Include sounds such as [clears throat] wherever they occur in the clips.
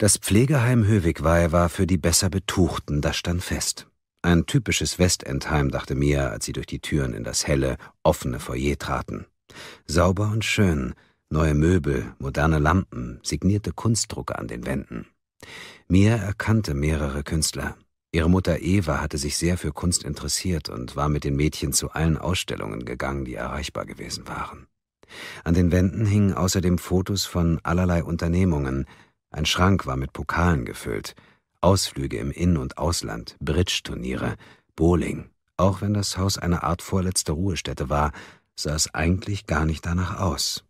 Das Pflegeheim Höwigweih war für die besser Betuchten, das stand fest. Ein typisches Westendheim, dachte Mia, als sie durch die Türen in das helle, offene Foyer traten. Sauber und schön, neue Möbel, moderne Lampen, signierte Kunstdrucke an den Wänden. Mia erkannte mehrere Künstler. Ihre Mutter Eva hatte sich sehr für Kunst interessiert und war mit den Mädchen zu allen Ausstellungen gegangen, die erreichbar gewesen waren. An den Wänden hingen außerdem Fotos von allerlei Unternehmungen, ein Schrank war mit Pokalen gefüllt, Ausflüge im In- und Ausland, Bridge-Turniere, Bowling. Auch wenn das Haus eine Art vorletzte Ruhestätte war, sah es eigentlich gar nicht danach aus.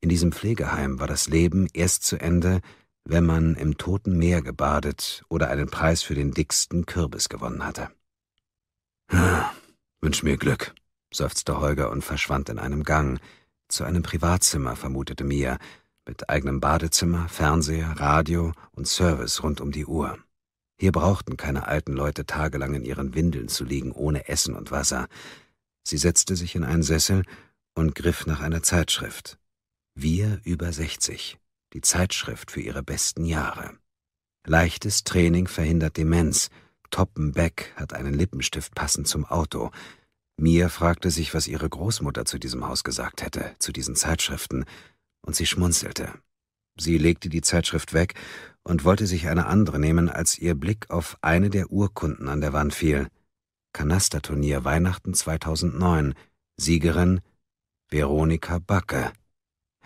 In diesem Pflegeheim war das Leben erst zu Ende, wenn man im Toten Meer gebadet oder einen Preis für den dicksten Kürbis gewonnen hatte. Ah, wünsch mir Glück, seufzte Holger und verschwand in einem Gang. Zu einem Privatzimmer, vermutete Mia, mit eigenem Badezimmer, Fernseher, Radio und Service rund um die Uhr. Hier brauchten keine alten Leute tagelang in ihren Windeln zu liegen, ohne Essen und Wasser. Sie setzte sich in einen Sessel und griff nach einer Zeitschrift. Wir über 60, die Zeitschrift für ihre besten Jahre. Leichtes Training verhindert Demenz. Toppenbeck hat einen Lippenstift passend zum Auto. Mia fragte sich, was ihre Großmutter zu diesem Haus gesagt hätte, zu diesen Zeitschriften und sie schmunzelte. Sie legte die Zeitschrift weg und wollte sich eine andere nehmen, als ihr Blick auf eine der Urkunden an der Wand fiel. Kanasterturnier Weihnachten 2009, Siegerin Veronika Backe.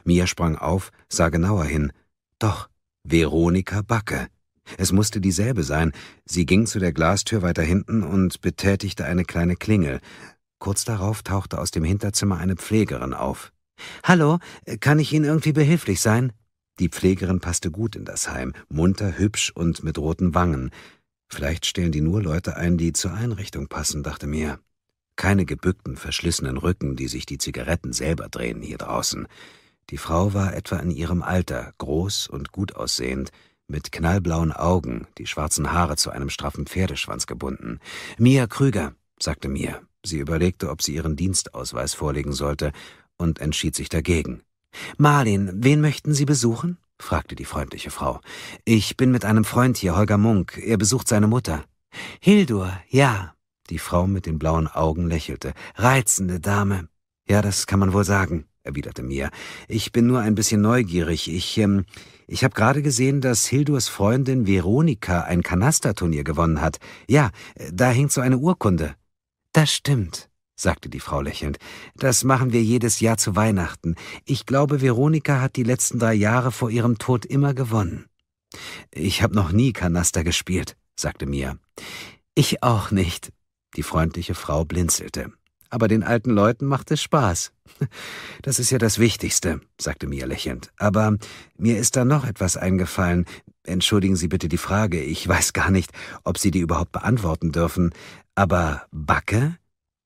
Mia sprang auf, sah genauer hin. Doch, Veronika Backe. Es musste dieselbe sein. Sie ging zu der Glastür weiter hinten und betätigte eine kleine Klingel. Kurz darauf tauchte aus dem Hinterzimmer eine Pflegerin auf. Hallo, kann ich Ihnen irgendwie behilflich sein? Die Pflegerin passte gut in das Heim, munter, hübsch und mit roten Wangen. Vielleicht stellen die nur Leute ein, die zur Einrichtung passen, dachte mir. Keine gebückten, verschlissenen Rücken, die sich die Zigaretten selber drehen hier draußen. Die Frau war etwa in ihrem Alter, groß und gut aussehend, mit knallblauen Augen, die schwarzen Haare zu einem straffen Pferdeschwanz gebunden. Mia Krüger, sagte mir. Sie überlegte, ob sie ihren Dienstausweis vorlegen sollte und entschied sich dagegen. Marlin, wen möchten Sie besuchen? fragte die freundliche Frau. Ich bin mit einem Freund hier, Holger Munk. Er besucht seine Mutter. Hildur, ja. Die Frau mit den blauen Augen lächelte. Reizende Dame. Ja, das kann man wohl sagen, erwiderte Mia. Ich bin nur ein bisschen neugierig. Ich, ähm, ich habe gerade gesehen, dass Hildurs Freundin Veronika ein Kanasterturnier gewonnen hat. Ja, äh, da hängt so eine Urkunde. Das stimmt, sagte die Frau lächelnd. Das machen wir jedes Jahr zu Weihnachten. Ich glaube, Veronika hat die letzten drei Jahre vor ihrem Tod immer gewonnen. Ich habe noch nie Kanaster gespielt, sagte Mia. Ich auch nicht. Die freundliche Frau blinzelte. Aber den alten Leuten macht es Spaß. Das ist ja das Wichtigste, sagte Mia lächelnd. Aber mir ist da noch etwas eingefallen. Entschuldigen Sie bitte die Frage, ich weiß gar nicht, ob Sie die überhaupt beantworten dürfen. Aber Backe?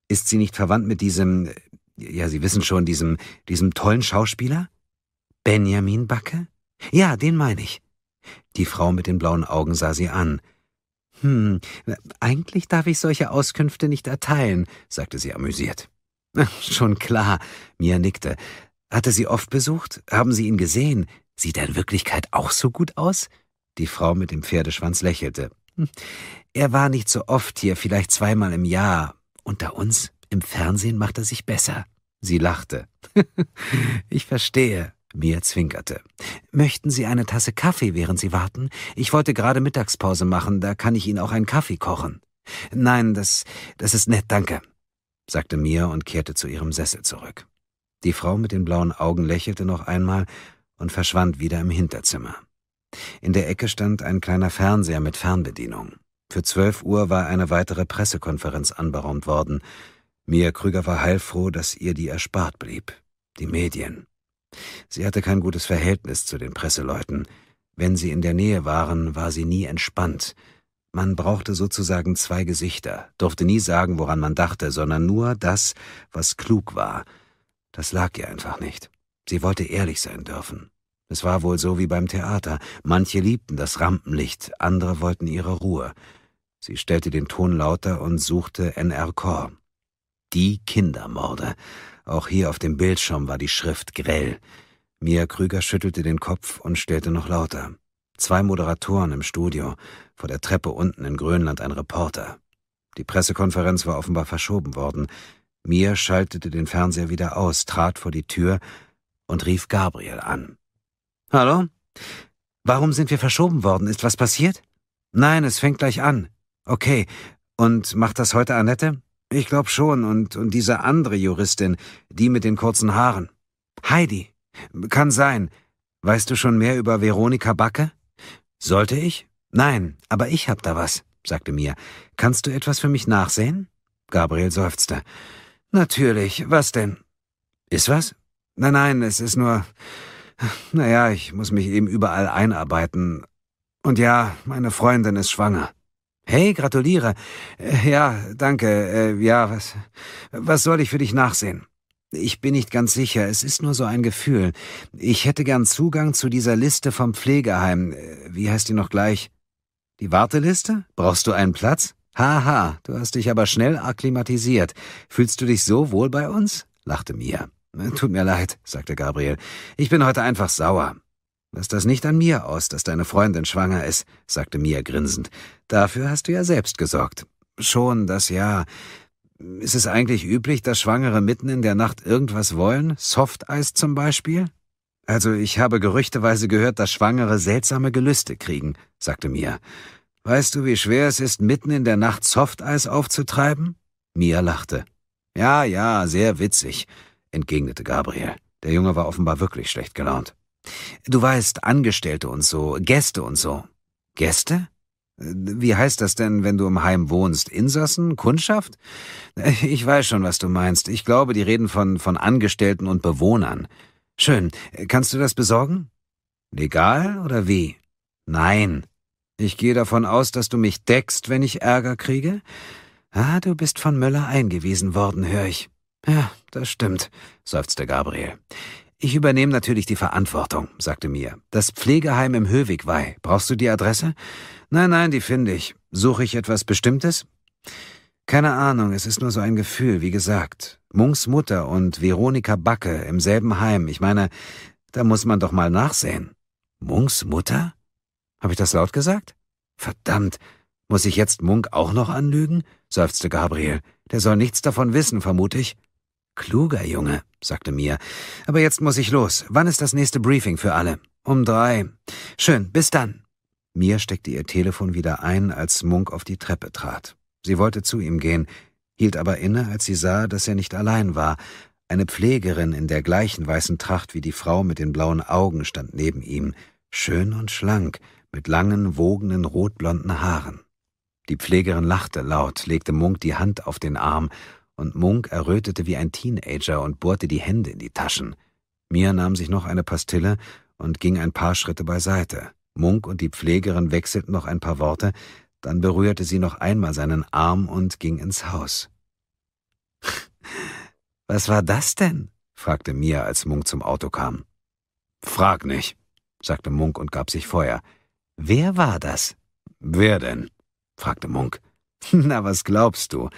Ist sie nicht verwandt mit diesem, ja, Sie wissen schon, diesem, diesem tollen Schauspieler? Benjamin Backe? Ja, den meine ich. Die Frau mit den blauen Augen sah sie an. Hm, eigentlich darf ich solche Auskünfte nicht erteilen, sagte sie amüsiert. [laughs] Schon klar, Mia nickte. Hatte sie oft besucht? Haben Sie ihn gesehen? Sieht er in Wirklichkeit auch so gut aus? Die Frau mit dem Pferdeschwanz lächelte. Hm, er war nicht so oft hier, vielleicht zweimal im Jahr. Unter uns, im Fernsehen macht er sich besser. Sie lachte. [laughs] ich verstehe. Mir zwinkerte. Möchten Sie eine Tasse Kaffee, während Sie warten? Ich wollte gerade Mittagspause machen, da kann ich Ihnen auch einen Kaffee kochen. Nein, das, das ist nett, danke, sagte Mia und kehrte zu ihrem Sessel zurück. Die Frau mit den blauen Augen lächelte noch einmal und verschwand wieder im Hinterzimmer. In der Ecke stand ein kleiner Fernseher mit Fernbedienung. Für zwölf Uhr war eine weitere Pressekonferenz anberaumt worden. Mia Krüger war heilfroh, dass ihr die erspart blieb. Die Medien. Sie hatte kein gutes Verhältnis zu den Presseleuten. Wenn sie in der Nähe waren, war sie nie entspannt. Man brauchte sozusagen zwei Gesichter, durfte nie sagen, woran man dachte, sondern nur das, was klug war. Das lag ihr einfach nicht. Sie wollte ehrlich sein dürfen. Es war wohl so wie beim Theater. Manche liebten das Rampenlicht, andere wollten ihre Ruhe. Sie stellte den Ton lauter und suchte NR Corps. Die Kindermorde. Auch hier auf dem Bildschirm war die Schrift grell. Mia Krüger schüttelte den Kopf und stellte noch lauter. Zwei Moderatoren im Studio, vor der Treppe unten in Grönland ein Reporter. Die Pressekonferenz war offenbar verschoben worden. Mia schaltete den Fernseher wieder aus, trat vor die Tür und rief Gabriel an. Hallo? Warum sind wir verschoben worden? Ist was passiert? Nein, es fängt gleich an. Okay, und macht das heute Annette? Ich glaube schon, und, und diese andere Juristin, die mit den kurzen Haaren. Heidi. Kann sein. Weißt du schon mehr über Veronika Backe? Sollte ich? Nein, aber ich hab da was, sagte Mia. Kannst du etwas für mich nachsehen? Gabriel seufzte. Natürlich, was denn? Ist was? Nein, nein, es ist nur. Naja, ich muss mich eben überall einarbeiten. Und ja, meine Freundin ist schwanger. Hey, gratuliere. Äh, ja, danke. Äh, ja, was, was soll ich für dich nachsehen? Ich bin nicht ganz sicher, es ist nur so ein Gefühl. Ich hätte gern Zugang zu dieser Liste vom Pflegeheim. Äh, wie heißt die noch gleich? Die Warteliste? Brauchst du einen Platz? Haha, du hast dich aber schnell akklimatisiert. Fühlst du dich so wohl bei uns? lachte Mia. Tut mir leid, sagte Gabriel. Ich bin heute einfach sauer. Lass das nicht an mir aus, dass deine Freundin schwanger ist, sagte Mia grinsend. Dafür hast du ja selbst gesorgt. Schon das ja. Ist es eigentlich üblich, dass Schwangere mitten in der Nacht irgendwas wollen? Softeis zum Beispiel? Also ich habe gerüchteweise gehört, dass Schwangere seltsame Gelüste kriegen, sagte Mia. Weißt du, wie schwer es ist, mitten in der Nacht Softeis aufzutreiben? Mia lachte. Ja, ja, sehr witzig, entgegnete Gabriel. Der Junge war offenbar wirklich schlecht gelaunt. Du weißt, Angestellte und so, Gäste und so. Gäste? Wie heißt das denn, wenn du im Heim wohnst? Insassen? Kundschaft? Ich weiß schon, was du meinst. Ich glaube, die reden von, von Angestellten und Bewohnern. Schön. Kannst du das besorgen? Legal oder wie? Nein. Ich gehe davon aus, dass du mich deckst, wenn ich Ärger kriege? Ah, du bist von Möller eingewiesen worden, hör ich. Ja, das stimmt, seufzte Gabriel. Ich übernehme natürlich die Verantwortung, sagte Mia. Das Pflegeheim im Höwigwei. Brauchst du die Adresse? Nein, nein, die finde ich. Suche ich etwas Bestimmtes? Keine Ahnung, es ist nur so ein Gefühl, wie gesagt. Munks Mutter und Veronika Backe im selben Heim. Ich meine, da muss man doch mal nachsehen. Munks Mutter? Habe ich das laut gesagt? Verdammt, muss ich jetzt Munk auch noch anlügen? seufzte Gabriel. Der soll nichts davon wissen, vermute ich. Kluger Junge, sagte Mia. Aber jetzt muss ich los. Wann ist das nächste Briefing für alle? Um drei. Schön, bis dann. Mia steckte ihr Telefon wieder ein, als Munk auf die Treppe trat. Sie wollte zu ihm gehen, hielt aber inne, als sie sah, dass er nicht allein war. Eine Pflegerin in der gleichen weißen Tracht wie die Frau mit den blauen Augen stand neben ihm, schön und schlank, mit langen, wogenden, rotblonden Haaren. Die Pflegerin lachte laut, legte Munk die Hand auf den Arm und Munk errötete wie ein Teenager und bohrte die Hände in die Taschen. Mia nahm sich noch eine Pastille und ging ein paar Schritte beiseite. Munk und die Pflegerin wechselten noch ein paar Worte, dann berührte sie noch einmal seinen Arm und ging ins Haus. [laughs] Was war das denn? fragte Mia, als Munk zum Auto kam. Frag nicht, sagte Munk und gab sich Feuer. Wer war das? Wer denn? fragte Munk. [laughs] Na, was glaubst du?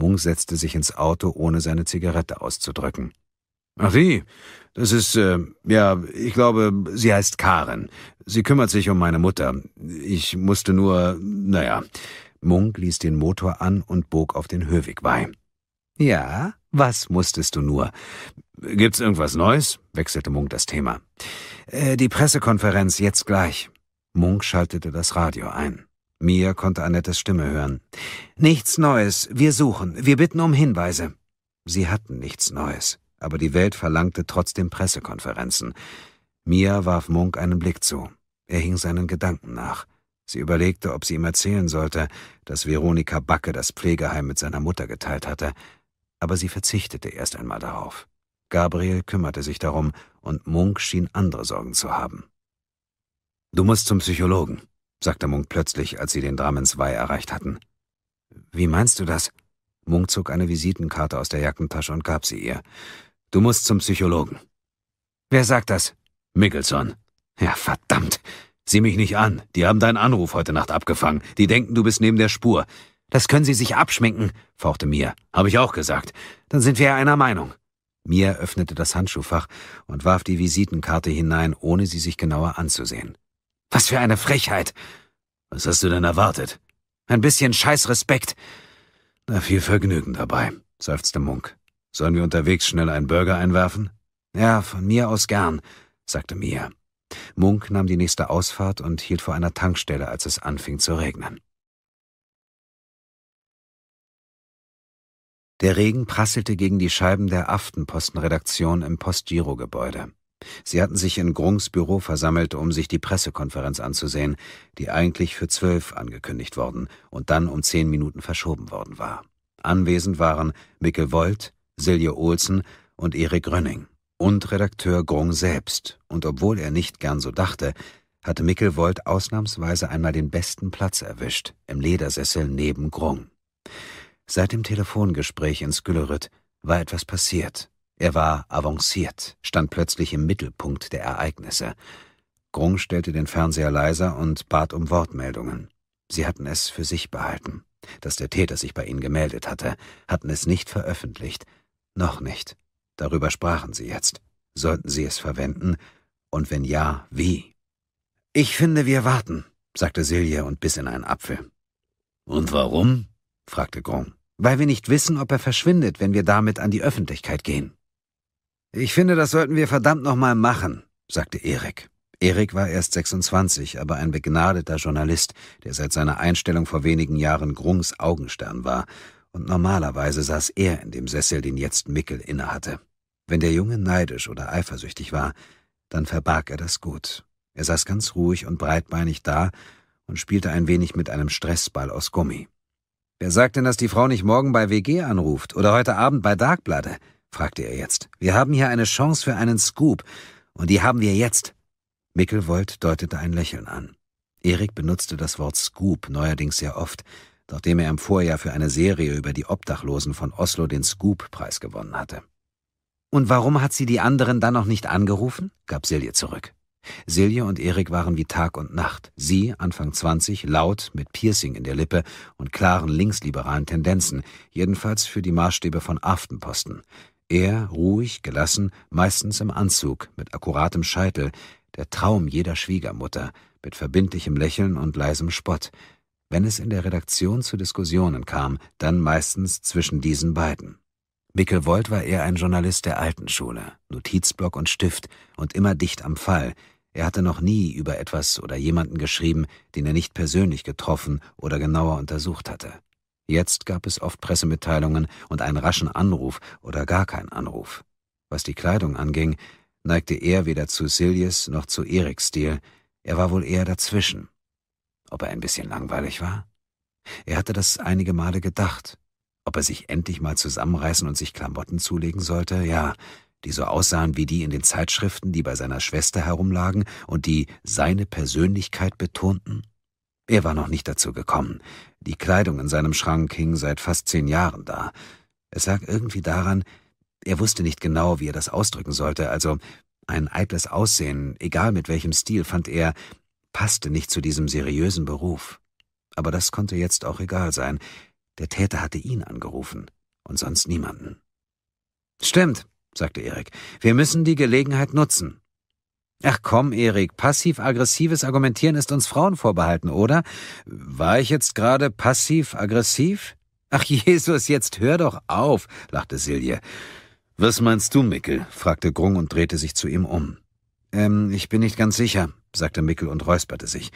Mung setzte sich ins Auto, ohne seine Zigarette auszudrücken. Ach sie, das ist, äh, ja, ich glaube, sie heißt Karen. Sie kümmert sich um meine Mutter. Ich musste nur, naja. Munk ließ den Motor an und bog auf den Höweg bei. Ja, was musstest du nur? Gibt's irgendwas Neues? wechselte Munk das Thema. Äh, die Pressekonferenz jetzt gleich. Munk schaltete das Radio ein. Mia konnte Annettes Stimme hören. Nichts Neues. Wir suchen. Wir bitten um Hinweise. Sie hatten nichts Neues, aber die Welt verlangte trotzdem Pressekonferenzen. Mia warf Munk einen Blick zu. Er hing seinen Gedanken nach. Sie überlegte, ob sie ihm erzählen sollte, dass Veronika Backe das Pflegeheim mit seiner Mutter geteilt hatte, aber sie verzichtete erst einmal darauf. Gabriel kümmerte sich darum, und Munk schien andere Sorgen zu haben. Du musst zum Psychologen, sagte Munk plötzlich, als sie den Dramenswei erreicht hatten. Wie meinst du das? Munk zog eine Visitenkarte aus der Jackentasche und gab sie ihr. Du musst zum Psychologen. Wer sagt das? Mickelson. Ja, verdammt. Sieh mich nicht an. Die haben deinen Anruf heute Nacht abgefangen. Die denken, du bist neben der Spur. Das können sie sich abschminken, fauchte Mia. Habe ich auch gesagt. Dann sind wir ja einer Meinung. Mia öffnete das Handschuhfach und warf die Visitenkarte hinein, ohne sie sich genauer anzusehen. Was für eine Frechheit. Was hast du denn erwartet? Ein bisschen Scheißrespekt. Na, viel Vergnügen dabei, seufzte Munk. Sollen wir unterwegs schnell einen Burger einwerfen? Ja, von mir aus gern, sagte Mia. Munk nahm die nächste Ausfahrt und hielt vor einer Tankstelle, als es anfing zu regnen. Der Regen prasselte gegen die Scheiben der Aftenpostenredaktion im Postgiro-Gebäude. Sie hatten sich in Grungs Büro versammelt, um sich die Pressekonferenz anzusehen, die eigentlich für zwölf angekündigt worden und dann um zehn Minuten verschoben worden war. Anwesend waren Mikkel Volt, Silje Olsen und Erik Rönning und Redakteur Grung selbst. Und obwohl er nicht gern so dachte, hatte Mikkel Volt ausnahmsweise einmal den besten Platz erwischt, im Ledersessel neben Grung. Seit dem Telefongespräch in Sküllerüt war etwas passiert, er war avanciert, stand plötzlich im Mittelpunkt der Ereignisse. Grung stellte den Fernseher leiser und bat um Wortmeldungen. Sie hatten es für sich behalten, dass der Täter sich bei ihnen gemeldet hatte, hatten es nicht veröffentlicht. Noch nicht. Darüber sprachen sie jetzt. Sollten sie es verwenden? Und wenn ja, wie? Ich finde, wir warten, sagte Silje und biss in einen Apfel. Und warum? fragte Grung. Weil wir nicht wissen, ob er verschwindet, wenn wir damit an die Öffentlichkeit gehen. Ich finde, das sollten wir verdammt nochmal machen, sagte Erik. Erik war erst 26, aber ein begnadeter Journalist, der seit seiner Einstellung vor wenigen Jahren Grungs Augenstern war. Und normalerweise saß er in dem Sessel, den jetzt Mickel innehatte. Wenn der Junge neidisch oder eifersüchtig war, dann verbarg er das gut. Er saß ganz ruhig und breitbeinig da und spielte ein wenig mit einem Stressball aus Gummi. Wer sagt denn, dass die Frau nicht morgen bei WG anruft oder heute Abend bei Darkblade? fragte er jetzt. Wir haben hier eine Chance für einen Scoop, und die haben wir jetzt. Mickelwold deutete ein Lächeln an. Erik benutzte das Wort Scoop neuerdings sehr oft, nachdem er im Vorjahr für eine Serie über die Obdachlosen von Oslo den Scoop-Preis gewonnen hatte. Und warum hat sie die anderen dann noch nicht angerufen? gab Silje zurück. Silje und Erik waren wie Tag und Nacht. Sie, Anfang 20, laut, mit Piercing in der Lippe und klaren linksliberalen Tendenzen, jedenfalls für die Maßstäbe von Aftenposten. Er, ruhig, gelassen, meistens im Anzug, mit akkuratem Scheitel, der Traum jeder Schwiegermutter, mit verbindlichem Lächeln und leisem Spott. Wenn es in der Redaktion zu Diskussionen kam, dann meistens zwischen diesen beiden. Mickelwold war eher ein Journalist der alten Schule, Notizblock und Stift und immer dicht am Fall. Er hatte noch nie über etwas oder jemanden geschrieben, den er nicht persönlich getroffen oder genauer untersucht hatte. Jetzt gab es oft Pressemitteilungen und einen raschen Anruf oder gar keinen Anruf. Was die Kleidung anging, neigte er weder zu Siljes noch zu Eriks Stil, er war wohl eher dazwischen. Ob er ein bisschen langweilig war? Er hatte das einige Male gedacht. Ob er sich endlich mal zusammenreißen und sich Klamotten zulegen sollte, ja, die so aussahen wie die in den Zeitschriften, die bei seiner Schwester herumlagen und die seine Persönlichkeit betonten? Er war noch nicht dazu gekommen. Die Kleidung in seinem Schrank hing seit fast zehn Jahren da. Es lag irgendwie daran, er wusste nicht genau, wie er das ausdrücken sollte, also ein eitles Aussehen, egal mit welchem Stil, fand er, passte nicht zu diesem seriösen Beruf. Aber das konnte jetzt auch egal sein. Der Täter hatte ihn angerufen und sonst niemanden. Stimmt, sagte Erik. Wir müssen die Gelegenheit nutzen. Ach komm, Erik, passiv-aggressives Argumentieren ist uns Frauen vorbehalten, oder? War ich jetzt gerade passiv-aggressiv? Ach [laughs] Jesus, jetzt hör doch auf, lachte Silje. Was meinst du, Mickel? fragte Grung und drehte sich zu ihm um. Ähm, ich bin nicht ganz sicher, sagte Mickel und räusperte sich.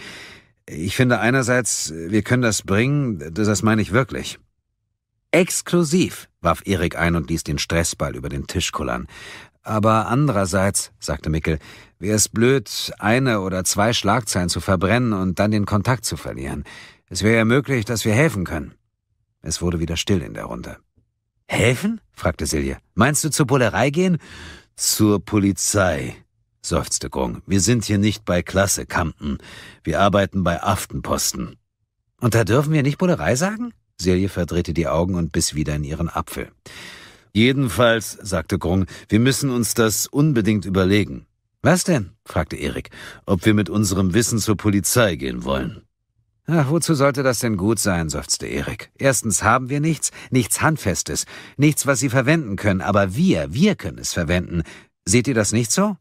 Ich finde einerseits, wir können das bringen, das meine ich wirklich. Exklusiv, warf Erik ein und ließ den Stressball über den Tisch kullern. Aber andererseits, sagte Mickel, wäre es blöd, eine oder zwei Schlagzeilen zu verbrennen und dann den Kontakt zu verlieren. Es wäre ja möglich, dass wir helfen können. Es wurde wieder still in der Runde. Helfen? fragte Silje. Meinst du zur Bullerei gehen? Zur Polizei, seufzte Grung. Wir sind hier nicht bei Klasse Kampen. Wir arbeiten bei Aftenposten. Und da dürfen wir nicht Bullerei sagen? Silje verdrehte die Augen und biss wieder in ihren Apfel. Jedenfalls, sagte Grung, wir müssen uns das unbedingt überlegen. Was denn? fragte Erik, ob wir mit unserem Wissen zur Polizei gehen wollen. Ach, wozu sollte das denn gut sein, seufzte Erik. Erstens haben wir nichts, nichts Handfestes, nichts, was Sie verwenden können, aber wir, wir können es verwenden. Seht ihr das nicht so?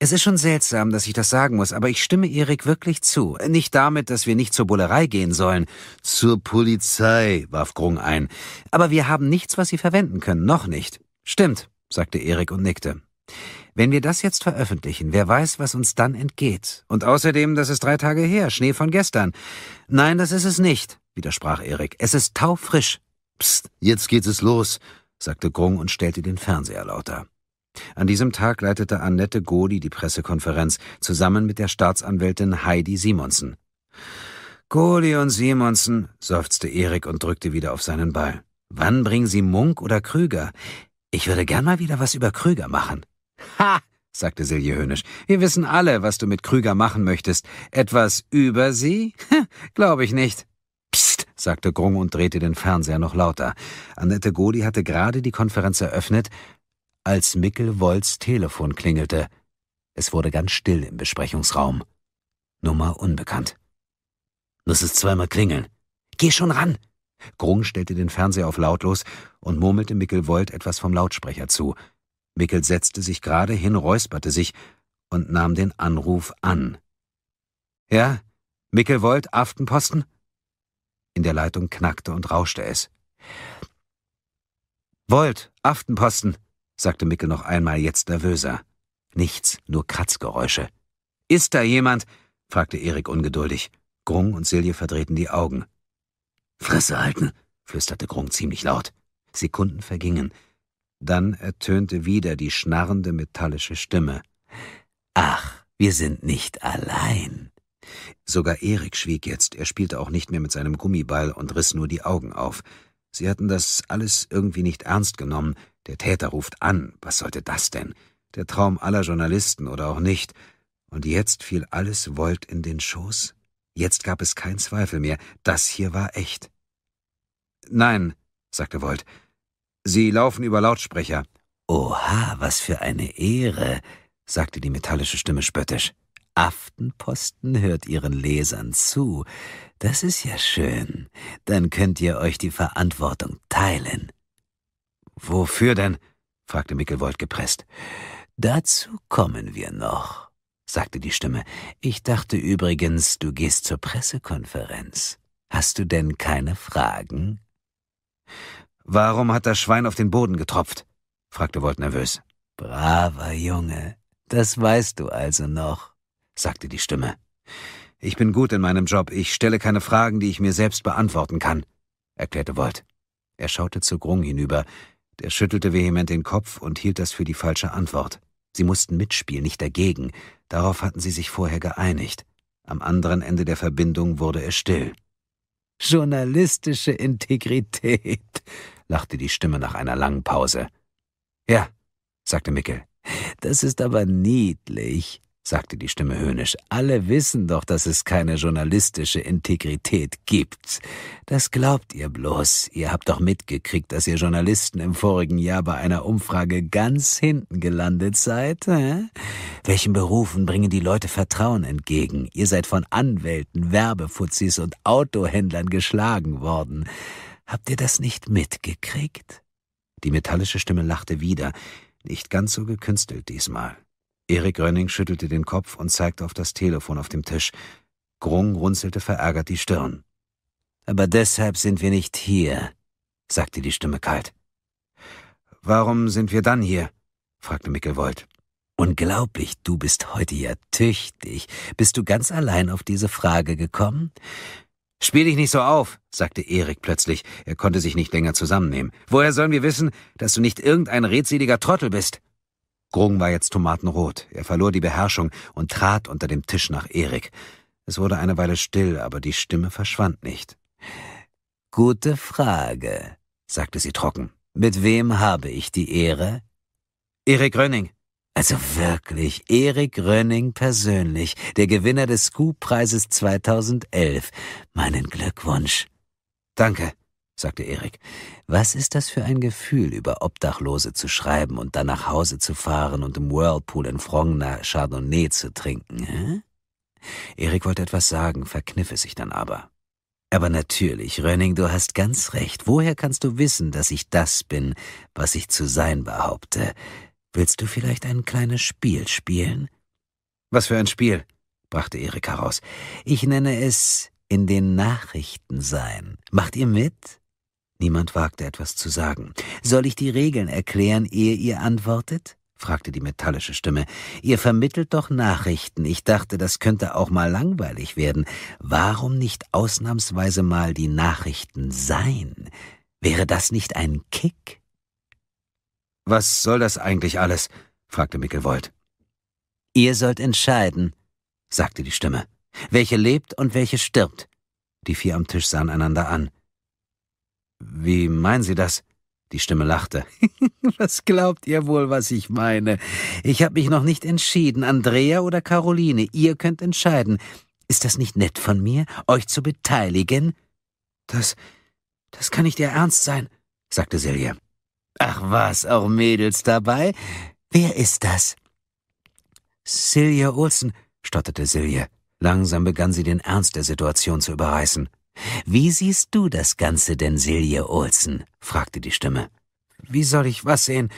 Es ist schon seltsam, dass ich das sagen muss, aber ich stimme Erik wirklich zu. Nicht damit, dass wir nicht zur Bullerei gehen sollen. Zur Polizei, warf Grung ein. Aber wir haben nichts, was sie verwenden können, noch nicht. Stimmt, sagte Erik und nickte. Wenn wir das jetzt veröffentlichen, wer weiß, was uns dann entgeht. Und außerdem, das ist drei Tage her, Schnee von gestern. Nein, das ist es nicht, widersprach Erik. Es ist taufrisch. Psst, jetzt geht es los, sagte Grung und stellte den Fernseher lauter. An diesem Tag leitete Annette Goli die Pressekonferenz zusammen mit der Staatsanwältin Heidi Simonsen. Goli und Simonsen, seufzte Erik und drückte wieder auf seinen Ball. Wann bringen Sie Munk oder Krüger? Ich würde gern mal wieder was über Krüger machen. Ha! sagte Silje höhnisch. Wir wissen alle, was du mit Krüger machen möchtest. Etwas über sie? Glaube ich nicht. Psst, sagte Grung und drehte den Fernseher noch lauter. Annette Goli hatte gerade die Konferenz eröffnet, als Mickel Wolls Telefon klingelte. Es wurde ganz still im Besprechungsraum. Nummer unbekannt. Muss es zweimal klingeln. Geh schon ran! Grung stellte den Fernseher auf lautlos und murmelte Mickel Volt etwas vom Lautsprecher zu. Mickel setzte sich gerade hin, räusperte sich und nahm den Anruf an. Ja? Mickel Volt, Aftenposten? In der Leitung knackte und rauschte es. Volt, Aftenposten, sagte Mickel noch einmal, jetzt nervöser. Nichts, nur Kratzgeräusche. Ist da jemand? fragte Erik ungeduldig. Grung und Silje verdrehten die Augen. Fresse halten, flüsterte Grung ziemlich laut. Sekunden vergingen. Dann ertönte wieder die schnarrende metallische Stimme. Ach, wir sind nicht allein. Sogar Erik schwieg jetzt, er spielte auch nicht mehr mit seinem Gummiball und riss nur die Augen auf. Sie hatten das alles irgendwie nicht ernst genommen, der Täter ruft an. Was sollte das denn? Der Traum aller Journalisten oder auch nicht. Und jetzt fiel alles Volt in den Schoß? Jetzt gab es keinen Zweifel mehr. Das hier war echt. Nein, sagte Volt. Sie laufen über Lautsprecher. Oha, was für eine Ehre, sagte die metallische Stimme spöttisch. Aftenposten hört ihren Lesern zu. Das ist ja schön. Dann könnt ihr euch die Verantwortung teilen. Wofür denn? fragte Mickelwold gepresst. Dazu kommen wir noch, sagte die Stimme. Ich dachte übrigens, du gehst zur Pressekonferenz. Hast du denn keine Fragen? Warum hat das Schwein auf den Boden getropft? fragte Wold nervös. Braver Junge, das weißt du also noch, sagte die Stimme. Ich bin gut in meinem Job, ich stelle keine Fragen, die ich mir selbst beantworten kann, erklärte Wold. Er schaute zu Grung hinüber, der schüttelte vehement den Kopf und hielt das für die falsche Antwort. Sie mussten mitspielen, nicht dagegen. Darauf hatten sie sich vorher geeinigt. Am anderen Ende der Verbindung wurde es still. Journalistische Integrität, lachte die Stimme nach einer langen Pause. Ja, sagte Mickel. Das ist aber niedlich sagte die Stimme höhnisch. Alle wissen doch, dass es keine journalistische Integrität gibt. Das glaubt ihr bloß. Ihr habt doch mitgekriegt, dass ihr Journalisten im vorigen Jahr bei einer Umfrage ganz hinten gelandet seid. Hä? Welchen Berufen bringen die Leute Vertrauen entgegen? Ihr seid von Anwälten, Werbefuzis und Autohändlern geschlagen worden. Habt ihr das nicht mitgekriegt? Die metallische Stimme lachte wieder, nicht ganz so gekünstelt diesmal. Erik Rönning schüttelte den Kopf und zeigte auf das Telefon auf dem Tisch. Grung runzelte verärgert die Stirn. Aber deshalb sind wir nicht hier, sagte die Stimme kalt. Warum sind wir dann hier? fragte Mickelwold. Unglaublich, du bist heute ja tüchtig. Bist du ganz allein auf diese Frage gekommen? Spiel dich nicht so auf, sagte Erik plötzlich. Er konnte sich nicht länger zusammennehmen. Woher sollen wir wissen, dass du nicht irgendein redseliger Trottel bist? Grung war jetzt tomatenrot. Er verlor die Beherrschung und trat unter dem Tisch nach Erik. Es wurde eine Weile still, aber die Stimme verschwand nicht. Gute Frage, sagte sie trocken. Mit wem habe ich die Ehre? Erik Rönning. Also wirklich, Erik Rönning persönlich, der Gewinner des Scoop-Preises 2011. Meinen Glückwunsch. Danke sagte Erik. Was ist das für ein Gefühl, über Obdachlose zu schreiben und dann nach Hause zu fahren und im Whirlpool in Frongner Chardonnay zu trinken, hä? Erik wollte etwas sagen, verkniff es sich dann aber. Aber natürlich, Rönning, du hast ganz recht. Woher kannst du wissen, dass ich das bin, was ich zu sein behaupte? Willst du vielleicht ein kleines Spiel spielen? Was für ein Spiel? brachte Erik heraus. Ich nenne es in den Nachrichten sein. Macht ihr mit? Niemand wagte etwas zu sagen. Soll ich die Regeln erklären, ehe ihr antwortet? fragte die metallische Stimme. Ihr vermittelt doch Nachrichten. Ich dachte, das könnte auch mal langweilig werden. Warum nicht ausnahmsweise mal die Nachrichten sein? Wäre das nicht ein Kick? Was soll das eigentlich alles? fragte Mickelwold. Ihr sollt entscheiden, sagte die Stimme, welche lebt und welche stirbt. Die vier am Tisch sahen einander an. Wie meinen Sie das? Die Stimme lachte. [laughs] was glaubt ihr wohl, was ich meine? Ich habe mich noch nicht entschieden, Andrea oder Caroline. Ihr könnt entscheiden. Ist das nicht nett von mir, euch zu beteiligen? Das, das kann nicht ihr Ernst sein, sagte Silje. Ach was, auch Mädels dabei? Wer ist das? Silje Olsen, stotterte Silje. Langsam begann sie den Ernst der Situation zu überreißen. Wie siehst du das Ganze denn, Silje Olsen? fragte die Stimme. Wie soll ich was sehen?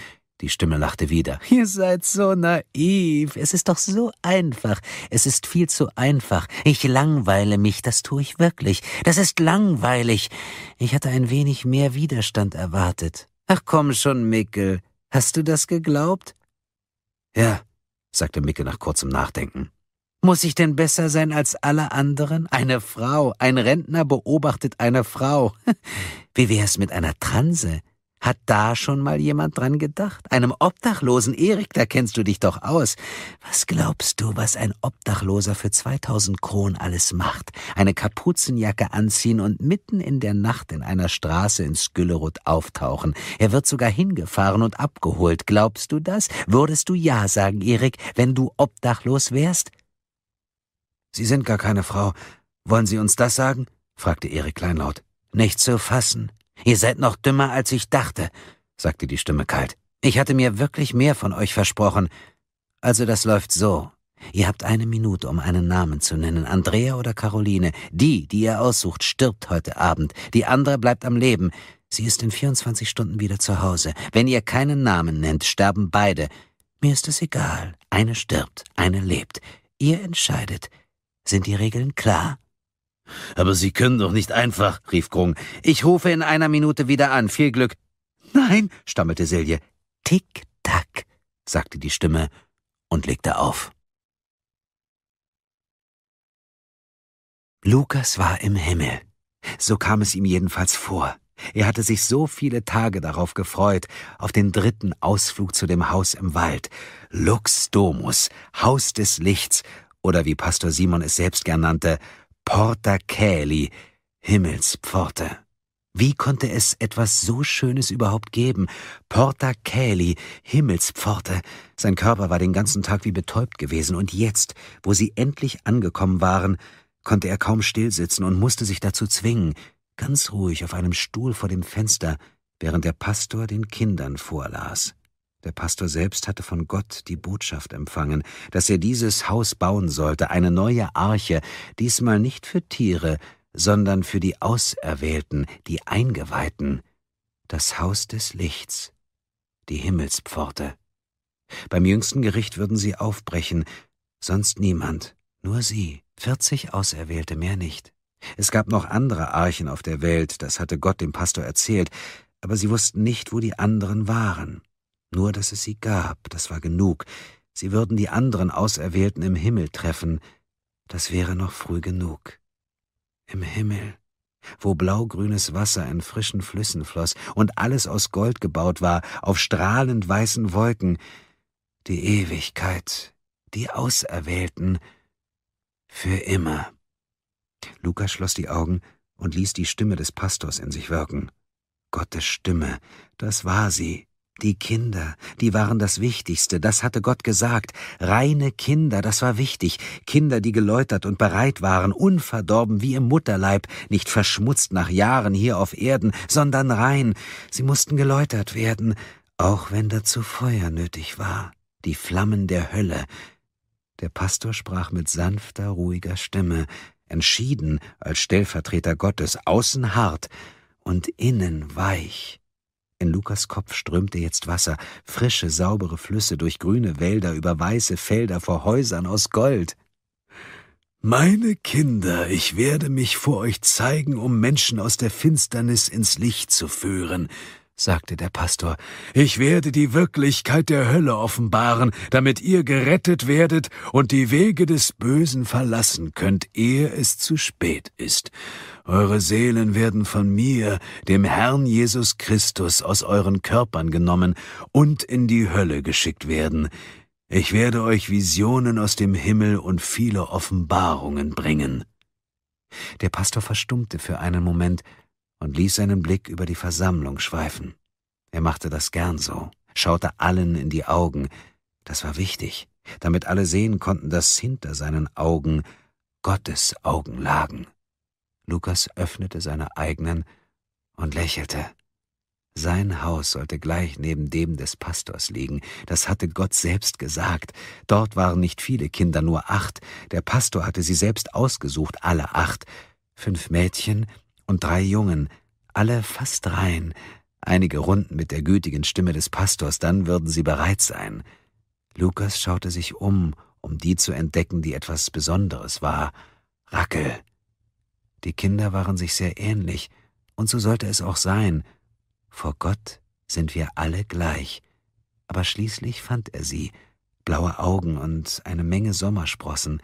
Die Stimme lachte wieder. [laughs] Ihr seid so naiv. Es ist doch so einfach. Es ist viel zu einfach. Ich langweile mich, das tue ich wirklich. Das ist langweilig. Ich hatte ein wenig mehr Widerstand erwartet. Ach komm schon, Mickel. Hast du das geglaubt? Ja, sagte Mickel nach kurzem Nachdenken. Muss ich denn besser sein als alle anderen? Eine Frau, ein Rentner beobachtet eine Frau. [laughs] Wie wär's mit einer Transe? Hat da schon mal jemand dran gedacht? Einem Obdachlosen, Erik, da kennst du dich doch aus. Was glaubst du, was ein Obdachloser für 2000 Kronen alles macht? Eine Kapuzenjacke anziehen und mitten in der Nacht in einer Straße in Sküllerud auftauchen. Er wird sogar hingefahren und abgeholt. Glaubst du das? Würdest du Ja sagen, Erik, wenn du obdachlos wärst? Sie sind gar keine Frau. Wollen Sie uns das sagen? fragte Erik kleinlaut. Nicht zu fassen. Ihr seid noch dümmer, als ich dachte, sagte die Stimme kalt. Ich hatte mir wirklich mehr von euch versprochen. Also das läuft so. Ihr habt eine Minute, um einen Namen zu nennen, Andrea oder Caroline. Die, die ihr aussucht, stirbt heute Abend, die andere bleibt am Leben. Sie ist in 24 Stunden wieder zu Hause. Wenn ihr keinen Namen nennt, sterben beide. Mir ist es egal. Eine stirbt, eine lebt. Ihr entscheidet. Sind die Regeln klar? Aber Sie können doch nicht einfach, rief Grung. Ich rufe in einer Minute wieder an. Viel Glück. Nein, stammelte Silje. Tick, tack, sagte die Stimme und legte auf. Lukas war im Himmel. So kam es ihm jedenfalls vor. Er hatte sich so viele Tage darauf gefreut, auf den dritten Ausflug zu dem Haus im Wald. Lux Domus, Haus des Lichts, oder wie Pastor Simon es selbst gern nannte, Porta Caeli, Himmelspforte. Wie konnte es etwas so Schönes überhaupt geben? Porta Caeli, Himmelspforte. Sein Körper war den ganzen Tag wie betäubt gewesen, und jetzt, wo sie endlich angekommen waren, konnte er kaum stillsitzen und musste sich dazu zwingen, ganz ruhig auf einem Stuhl vor dem Fenster, während der Pastor den Kindern vorlas. Der Pastor selbst hatte von Gott die Botschaft empfangen, dass er dieses Haus bauen sollte, eine neue Arche, diesmal nicht für Tiere, sondern für die Auserwählten, die Eingeweihten, das Haus des Lichts, die Himmelspforte. Beim jüngsten Gericht würden sie aufbrechen, sonst niemand, nur sie, vierzig Auserwählte, mehr nicht. Es gab noch andere Archen auf der Welt, das hatte Gott dem Pastor erzählt, aber sie wussten nicht, wo die anderen waren. Nur dass es sie gab, das war genug. Sie würden die anderen Auserwählten im Himmel treffen. Das wäre noch früh genug. Im Himmel, wo blaugrünes Wasser in frischen Flüssen floss und alles aus Gold gebaut war, auf strahlend weißen Wolken. Die Ewigkeit, die Auserwählten, für immer. Lukas schloss die Augen und ließ die Stimme des Pastors in sich wirken. Gottes Stimme, das war sie, die Kinder, die waren das Wichtigste, das hatte Gott gesagt. Reine Kinder, das war wichtig. Kinder, die geläutert und bereit waren, unverdorben wie im Mutterleib, nicht verschmutzt nach Jahren hier auf Erden, sondern rein. Sie mussten geläutert werden, auch wenn dazu Feuer nötig war. Die Flammen der Hölle. Der Pastor sprach mit sanfter, ruhiger Stimme, entschieden als Stellvertreter Gottes, außen hart und innen weich. In Lukas Kopf strömte jetzt Wasser, frische, saubere Flüsse durch grüne Wälder, über weiße Felder vor Häusern aus Gold. Meine Kinder, ich werde mich vor euch zeigen, um Menschen aus der Finsternis ins Licht zu führen, sagte der Pastor, ich werde die Wirklichkeit der Hölle offenbaren, damit ihr gerettet werdet und die Wege des Bösen verlassen könnt, ehe es zu spät ist. Eure Seelen werden von mir, dem Herrn Jesus Christus, aus euren Körpern genommen und in die Hölle geschickt werden. Ich werde euch Visionen aus dem Himmel und viele Offenbarungen bringen. Der Pastor verstummte für einen Moment und ließ seinen Blick über die Versammlung schweifen. Er machte das gern so, schaute allen in die Augen. Das war wichtig, damit alle sehen konnten, dass hinter seinen Augen Gottes Augen lagen. Lukas öffnete seine eigenen und lächelte. Sein Haus sollte gleich neben dem des Pastors liegen, das hatte Gott selbst gesagt. Dort waren nicht viele Kinder, nur acht, der Pastor hatte sie selbst ausgesucht, alle acht, fünf Mädchen und drei Jungen, alle fast rein, einige Runden mit der gütigen Stimme des Pastors, dann würden sie bereit sein. Lukas schaute sich um, um die zu entdecken, die etwas Besonderes war. Rackel, die Kinder waren sich sehr ähnlich, und so sollte es auch sein. Vor Gott sind wir alle gleich. Aber schließlich fand er sie, blaue Augen und eine Menge Sommersprossen.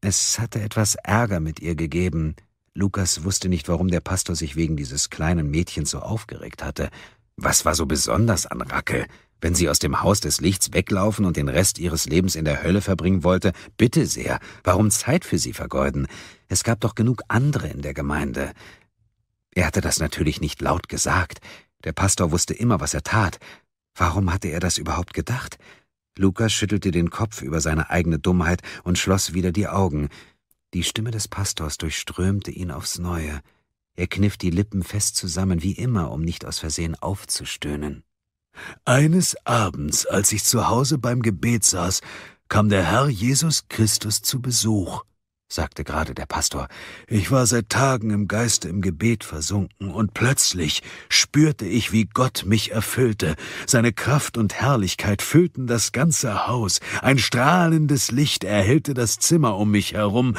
Es hatte etwas Ärger mit ihr gegeben. Lukas wusste nicht, warum der Pastor sich wegen dieses kleinen Mädchens so aufgeregt hatte. Was war so besonders an Rackel? Wenn sie aus dem Haus des Lichts weglaufen und den Rest ihres Lebens in der Hölle verbringen wollte, bitte sehr, warum Zeit für sie vergeuden? Es gab doch genug andere in der Gemeinde. Er hatte das natürlich nicht laut gesagt. Der Pastor wusste immer, was er tat. Warum hatte er das überhaupt gedacht? Lukas schüttelte den Kopf über seine eigene Dummheit und schloss wieder die Augen. Die Stimme des Pastors durchströmte ihn aufs Neue. Er kniff die Lippen fest zusammen, wie immer, um nicht aus Versehen aufzustöhnen. Eines Abends, als ich zu Hause beim Gebet saß, kam der Herr Jesus Christus zu Besuch, sagte gerade der Pastor. Ich war seit Tagen im Geiste im Gebet versunken, und plötzlich spürte ich, wie Gott mich erfüllte. Seine Kraft und Herrlichkeit füllten das ganze Haus, ein strahlendes Licht erhellte das Zimmer um mich herum,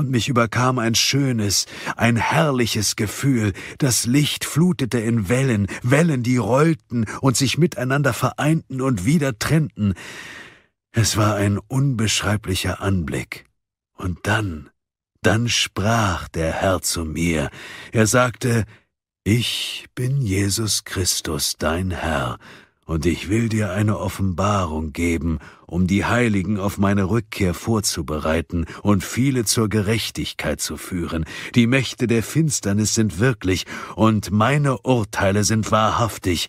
und mich überkam ein schönes, ein herrliches Gefühl. Das Licht flutete in Wellen, Wellen, die rollten und sich miteinander vereinten und wieder trennten. Es war ein unbeschreiblicher Anblick. Und dann, dann sprach der Herr zu mir. Er sagte, Ich bin Jesus Christus, dein Herr, und ich will dir eine Offenbarung geben um die Heiligen auf meine Rückkehr vorzubereiten und viele zur Gerechtigkeit zu führen. Die Mächte der Finsternis sind wirklich, und meine Urteile sind wahrhaftig.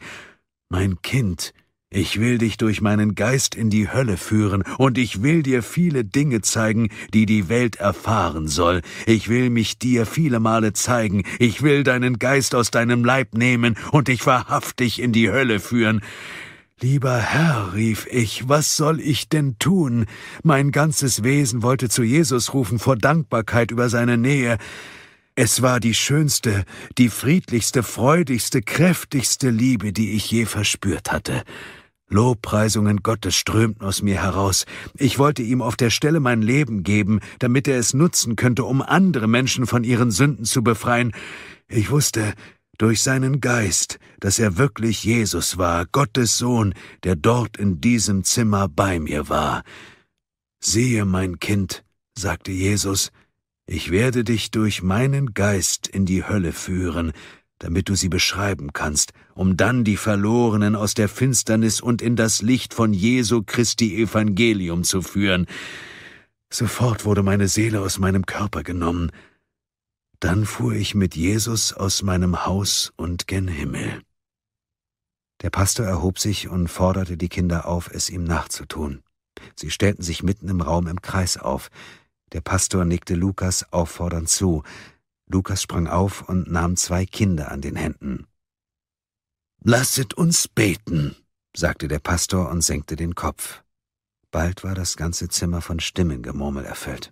Mein Kind, ich will dich durch meinen Geist in die Hölle führen, und ich will dir viele Dinge zeigen, die die Welt erfahren soll. Ich will mich dir viele Male zeigen, ich will deinen Geist aus deinem Leib nehmen und dich wahrhaftig in die Hölle führen. Lieber Herr, rief ich, was soll ich denn tun? Mein ganzes Wesen wollte zu Jesus rufen vor Dankbarkeit über seine Nähe. Es war die schönste, die friedlichste, freudigste, kräftigste Liebe, die ich je verspürt hatte. Lobpreisungen Gottes strömten aus mir heraus. Ich wollte ihm auf der Stelle mein Leben geben, damit er es nutzen könnte, um andere Menschen von ihren Sünden zu befreien. Ich wusste, durch seinen Geist, dass er wirklich Jesus war, Gottes Sohn, der dort in diesem Zimmer bei mir war. Siehe, mein Kind, sagte Jesus, ich werde dich durch meinen Geist in die Hölle führen, damit du sie beschreiben kannst, um dann die Verlorenen aus der Finsternis und in das Licht von Jesu Christi Evangelium zu führen. Sofort wurde meine Seele aus meinem Körper genommen, dann fuhr ich mit Jesus aus meinem Haus und gen Himmel. Der Pastor erhob sich und forderte die Kinder auf, es ihm nachzutun. Sie stellten sich mitten im Raum im Kreis auf. Der Pastor nickte Lukas auffordernd zu. Lukas sprang auf und nahm zwei Kinder an den Händen. Lasset uns beten, sagte der Pastor und senkte den Kopf. Bald war das ganze Zimmer von Stimmengemurmel erfüllt.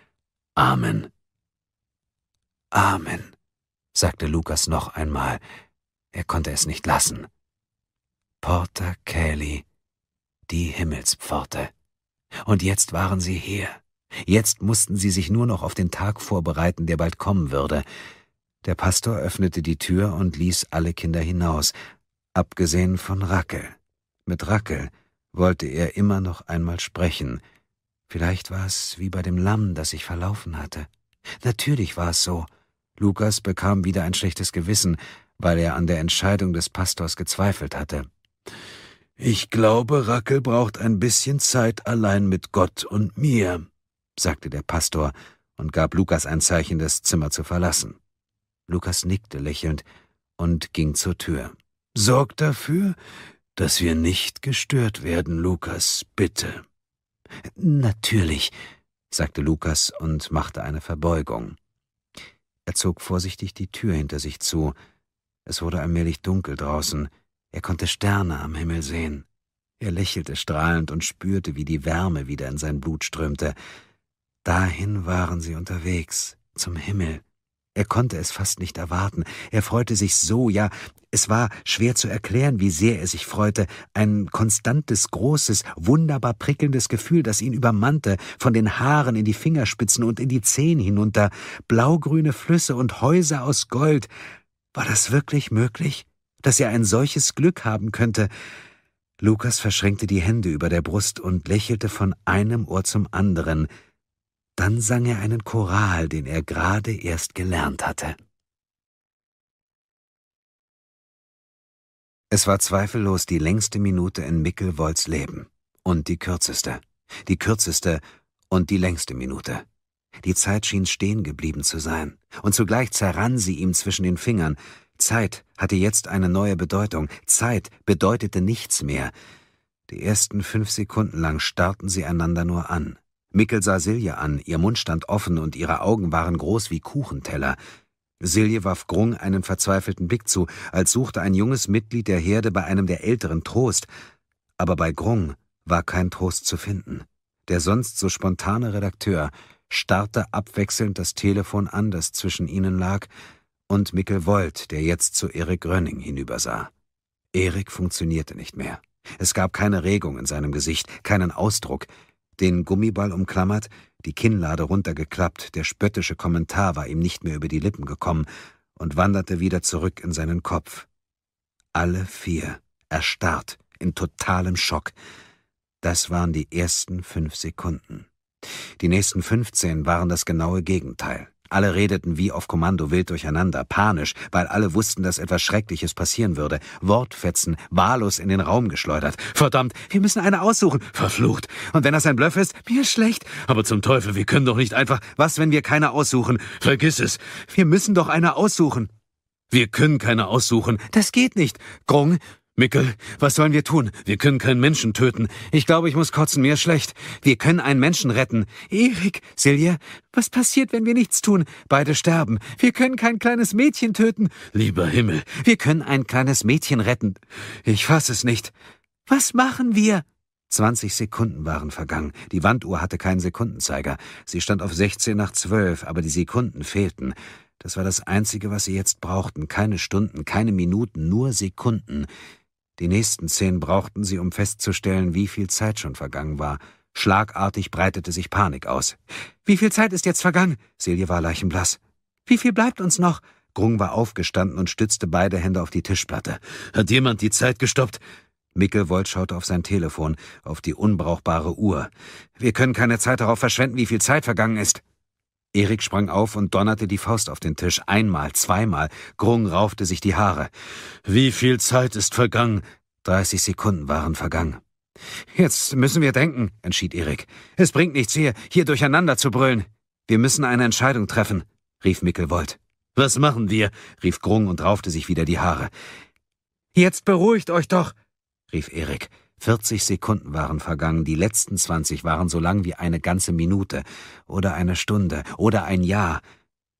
Amen. Amen, sagte Lukas noch einmal. Er konnte es nicht lassen. Porta Kelly, die Himmelspforte. Und jetzt waren sie hier. Jetzt mussten sie sich nur noch auf den Tag vorbereiten, der bald kommen würde. Der Pastor öffnete die Tür und ließ alle Kinder hinaus, abgesehen von Rackel. Mit Rackel wollte er immer noch einmal sprechen, Vielleicht war es wie bei dem Lamm, das ich verlaufen hatte. Natürlich war es so. Lukas bekam wieder ein schlechtes Gewissen, weil er an der Entscheidung des Pastors gezweifelt hatte. Ich glaube, Rackel braucht ein bisschen Zeit allein mit Gott und mir, sagte der Pastor und gab Lukas ein Zeichen, das Zimmer zu verlassen. Lukas nickte lächelnd und ging zur Tür. Sorg dafür, dass wir nicht gestört werden, Lukas, bitte. Natürlich, sagte Lukas und machte eine Verbeugung. Er zog vorsichtig die Tür hinter sich zu. Es wurde allmählich dunkel draußen. Er konnte Sterne am Himmel sehen. Er lächelte strahlend und spürte, wie die Wärme wieder in sein Blut strömte. Dahin waren sie unterwegs, zum Himmel. Er konnte es fast nicht erwarten. Er freute sich so, ja, es war schwer zu erklären, wie sehr er sich freute. Ein konstantes, großes, wunderbar prickelndes Gefühl, das ihn übermannte, von den Haaren in die Fingerspitzen und in die Zehen hinunter. Blaugrüne Flüsse und Häuser aus Gold. War das wirklich möglich, dass er ein solches Glück haben könnte? Lukas verschränkte die Hände über der Brust und lächelte von einem Ohr zum anderen – dann sang er einen Choral, den er gerade erst gelernt hatte. Es war zweifellos die längste Minute in Mickelwolds Leben und die kürzeste, die kürzeste und die längste Minute. Die Zeit schien stehen geblieben zu sein, und zugleich zerrann sie ihm zwischen den Fingern. Zeit hatte jetzt eine neue Bedeutung, Zeit bedeutete nichts mehr. Die ersten fünf Sekunden lang starrten sie einander nur an, Mickel sah Silje an, ihr Mund stand offen und ihre Augen waren groß wie Kuchenteller. Silje warf Grung einen verzweifelten Blick zu, als suchte ein junges Mitglied der Herde bei einem der Älteren Trost. Aber bei Grung war kein Trost zu finden. Der sonst so spontane Redakteur starrte abwechselnd das Telefon an, das zwischen ihnen lag, und Mikkel Wold, der jetzt zu Erik Rönning hinübersah. Erik funktionierte nicht mehr. Es gab keine Regung in seinem Gesicht, keinen Ausdruck den Gummiball umklammert, die Kinnlade runtergeklappt, der spöttische Kommentar war ihm nicht mehr über die Lippen gekommen und wanderte wieder zurück in seinen Kopf. Alle vier, erstarrt, in totalem Schock. Das waren die ersten fünf Sekunden. Die nächsten fünfzehn waren das genaue Gegenteil. Alle redeten wie auf Kommando wild durcheinander, panisch, weil alle wussten, dass etwas Schreckliches passieren würde. Wortfetzen, wahllos in den Raum geschleudert. Verdammt, wir müssen eine aussuchen. Verflucht. Und wenn das ein Bluff ist, mir ist schlecht. Aber zum Teufel, wir können doch nicht einfach. Was, wenn wir keine aussuchen? Vergiss es. Wir müssen doch eine aussuchen. Wir können keine aussuchen. Das geht nicht. Grung, Mickel, was sollen wir tun? Wir können keinen Menschen töten. Ich glaube, ich muss kotzen, mir ist schlecht. Wir können einen Menschen retten. Erik, Silje, was passiert, wenn wir nichts tun? Beide sterben. Wir können kein kleines Mädchen töten. Lieber Himmel, wir können ein kleines Mädchen retten. Ich fass es nicht. Was machen wir? 20 Sekunden waren vergangen. Die Wanduhr hatte keinen Sekundenzeiger. Sie stand auf 16 nach 12, aber die Sekunden fehlten. Das war das Einzige, was sie jetzt brauchten. Keine Stunden, keine Minuten, nur Sekunden. Die nächsten zehn brauchten sie, um festzustellen, wie viel Zeit schon vergangen war. Schlagartig breitete sich Panik aus. Wie viel Zeit ist jetzt vergangen? Silje war leichenblass. Wie viel bleibt uns noch? Grung war aufgestanden und stützte beide Hände auf die Tischplatte. Hat jemand die Zeit gestoppt? Mickel Mickelwold schaute auf sein Telefon, auf die unbrauchbare Uhr. Wir können keine Zeit darauf verschwenden, wie viel Zeit vergangen ist. Erik sprang auf und donnerte die Faust auf den Tisch. Einmal, zweimal. Grung raufte sich die Haare. Wie viel Zeit ist vergangen? 30 Sekunden waren vergangen. Jetzt müssen wir denken, entschied Erik. Es bringt nichts hier, hier durcheinander zu brüllen. Wir müssen eine Entscheidung treffen, rief Mickelwold. Was machen wir? rief Grung und raufte sich wieder die Haare. Jetzt beruhigt euch doch, rief Erik. 40 Sekunden waren vergangen, die letzten 20 waren so lang wie eine ganze Minute oder eine Stunde oder ein Jahr.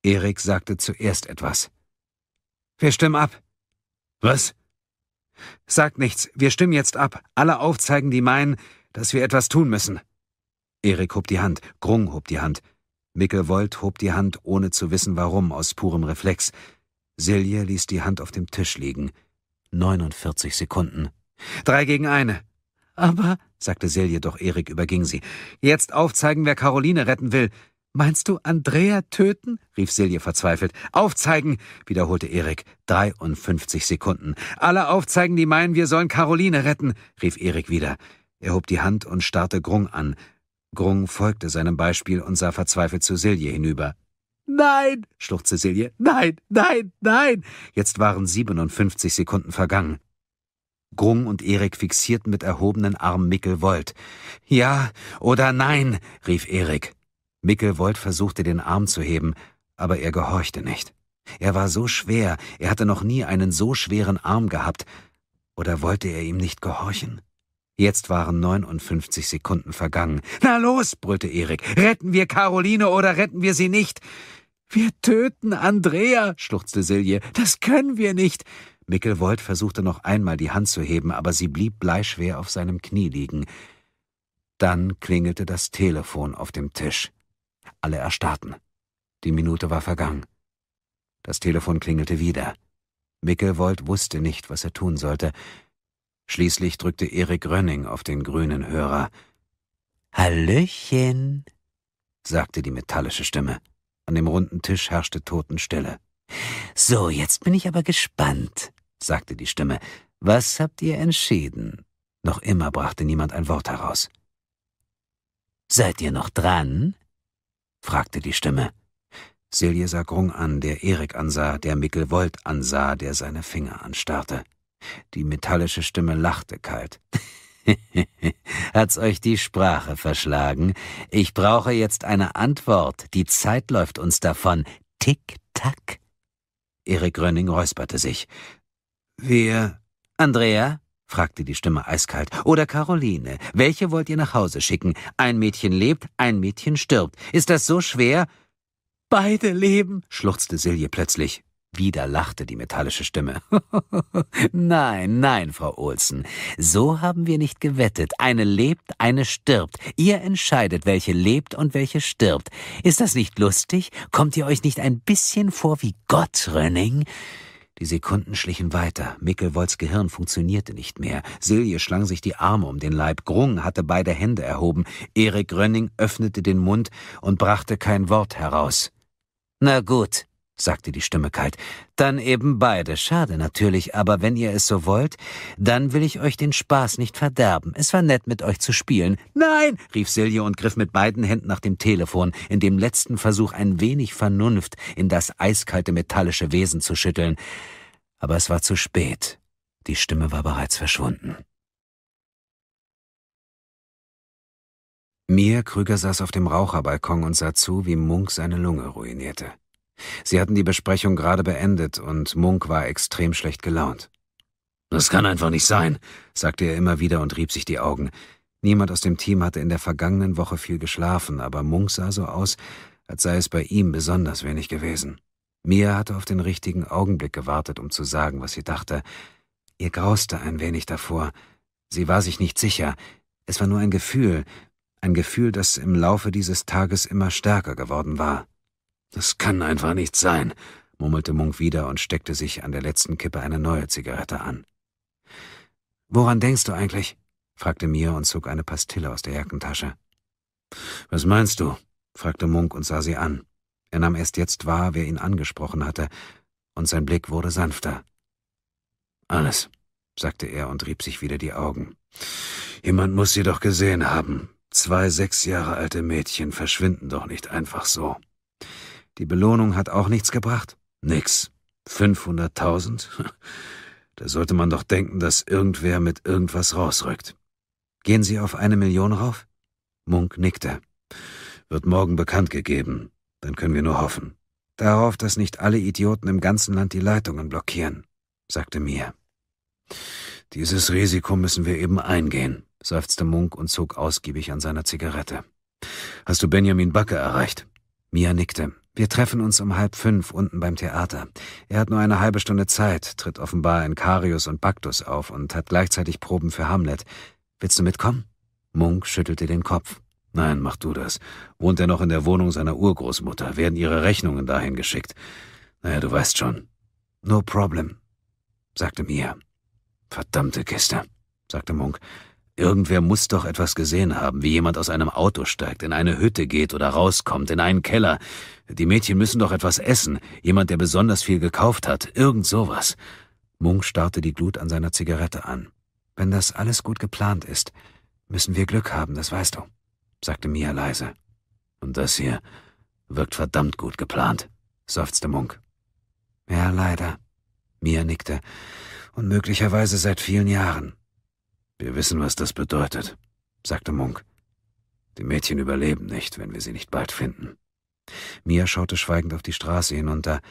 Erik sagte zuerst etwas. Wir stimmen ab. Was? Sagt nichts, wir stimmen jetzt ab. Alle aufzeigen, die meinen, dass wir etwas tun müssen. Erik hob die Hand, Grung hob die Hand. Mickel Volt hob die Hand, ohne zu wissen warum, aus purem Reflex. Silje ließ die Hand auf dem Tisch liegen. 49 Sekunden. Drei gegen eine. Aber, sagte Silje, doch Erik überging sie, jetzt aufzeigen, wer Caroline retten will. Meinst du Andrea töten? rief Silje verzweifelt. Aufzeigen, wiederholte Erik. 53 Sekunden. Alle aufzeigen, die meinen, wir sollen Caroline retten, rief Erik wieder. Er hob die Hand und starrte Grung an. Grung folgte seinem Beispiel und sah verzweifelt zu Silje hinüber. Nein, schluchzte Silje. Nein, nein, nein. Jetzt waren 57 Sekunden vergangen. Grung und Erik fixierten mit erhobenen Armen Mickel Volt. Ja oder nein, rief Erik. Mickel Volt versuchte den Arm zu heben, aber er gehorchte nicht. Er war so schwer, er hatte noch nie einen so schweren Arm gehabt. Oder wollte er ihm nicht gehorchen? Jetzt waren 59 Sekunden vergangen. Na los, brüllte Erik. Retten wir Caroline oder retten wir sie nicht? Wir töten Andrea, schluchzte Silje. Das können wir nicht. Mickelwold versuchte noch einmal die Hand zu heben, aber sie blieb bleischwer auf seinem Knie liegen. Dann klingelte das Telefon auf dem Tisch. Alle erstarrten. Die Minute war vergangen. Das Telefon klingelte wieder. Mickelwold wusste nicht, was er tun sollte. Schließlich drückte Erik Rönning auf den grünen Hörer. Hallöchen, sagte die metallische Stimme. An dem runden Tisch herrschte Totenstille. So, jetzt bin ich aber gespannt sagte die Stimme. Was habt ihr entschieden? Noch immer brachte niemand ein Wort heraus. Seid ihr noch dran? fragte die Stimme. Silje sah Grung an, der Erik ansah, der Mikkel Volt ansah, der seine Finger anstarrte. Die metallische Stimme lachte kalt. [laughs] Hat's euch die Sprache verschlagen? Ich brauche jetzt eine Antwort. Die Zeit läuft uns davon. Tick-Tack. Erik Rönning räusperte sich. Wir. Andrea? fragte die Stimme eiskalt. Oder Caroline. Welche wollt ihr nach Hause schicken? Ein Mädchen lebt, ein Mädchen stirbt. Ist das so schwer? Beide leben, schluchzte Silje plötzlich. Wieder lachte die metallische Stimme. [laughs] nein, nein, Frau Olsen. So haben wir nicht gewettet. Eine lebt, eine stirbt. Ihr entscheidet, welche lebt und welche stirbt. Ist das nicht lustig? Kommt ihr euch nicht ein bisschen vor wie Gott, Rönning? Die Sekunden schlichen weiter. Mickelwolds Gehirn funktionierte nicht mehr. Silje schlang sich die Arme um den Leib. Grung hatte beide Hände erhoben. Erik Rönning öffnete den Mund und brachte kein Wort heraus. Na gut, sagte die Stimme kalt. Dann eben beide. Schade natürlich, aber wenn ihr es so wollt, dann will ich euch den Spaß nicht verderben. Es war nett, mit euch zu spielen. Nein, rief Silje und griff mit beiden Händen nach dem Telefon, in dem letzten Versuch ein wenig Vernunft in das eiskalte metallische Wesen zu schütteln. Aber es war zu spät. Die Stimme war bereits verschwunden. Mia Krüger saß auf dem Raucherbalkon und sah zu, wie Munk seine Lunge ruinierte. Sie hatten die Besprechung gerade beendet und Munk war extrem schlecht gelaunt. Das kann einfach nicht sein, sagte er immer wieder und rieb sich die Augen. Niemand aus dem Team hatte in der vergangenen Woche viel geschlafen, aber Munk sah so aus, als sei es bei ihm besonders wenig gewesen. Mia hatte auf den richtigen Augenblick gewartet, um zu sagen, was sie dachte. Ihr grauste ein wenig davor. Sie war sich nicht sicher. Es war nur ein Gefühl, ein Gefühl, das im Laufe dieses Tages immer stärker geworden war. Das kann einfach nicht sein, murmelte Munk wieder und steckte sich an der letzten Kippe eine neue Zigarette an. Woran denkst du eigentlich? fragte Mia und zog eine Pastille aus der Jackentasche. Was meinst du? fragte Munk und sah sie an. Er nahm erst jetzt wahr, wer ihn angesprochen hatte, und sein Blick wurde sanfter. Alles, sagte er und rieb sich wieder die Augen. Jemand muss sie doch gesehen haben. Zwei sechs Jahre alte Mädchen verschwinden doch nicht einfach so. Die Belohnung hat auch nichts gebracht. Nix. 500.000? [laughs] Da sollte man doch denken, dass irgendwer mit irgendwas rausrückt. Gehen Sie auf eine Million rauf? Munk nickte. Wird morgen bekannt gegeben. Dann können wir nur hoffen. Darauf, dass nicht alle Idioten im ganzen Land die Leitungen blockieren, sagte Mir. Dieses Risiko müssen wir eben eingehen, seufzte Munk und zog ausgiebig an seiner Zigarette. Hast du Benjamin Backe erreicht? Mia nickte. Wir treffen uns um halb fünf unten beim Theater. Er hat nur eine halbe Stunde Zeit, tritt offenbar in Karius und Baktus auf und hat gleichzeitig Proben für Hamlet. Willst du mitkommen? Munk schüttelte den Kopf. Nein, mach du das. Wohnt er noch in der Wohnung seiner Urgroßmutter, werden ihre Rechnungen dahin geschickt. Naja, du weißt schon. No problem, sagte Mia. Verdammte Kiste, sagte Munk. Irgendwer muss doch etwas gesehen haben, wie jemand aus einem Auto steigt, in eine Hütte geht oder rauskommt, in einen Keller. Die Mädchen müssen doch etwas essen, jemand, der besonders viel gekauft hat, irgend sowas. Munk starrte die Glut an seiner Zigarette an. Wenn das alles gut geplant ist, müssen wir Glück haben, das weißt du, sagte Mia leise. Und das hier wirkt verdammt gut geplant, seufzte Munk. Ja, leider. Mia nickte. Und möglicherweise seit vielen Jahren. Wir wissen, was das bedeutet, sagte Munk. Die Mädchen überleben nicht, wenn wir sie nicht bald finden. Mia schaute schweigend auf die Straße hinunter.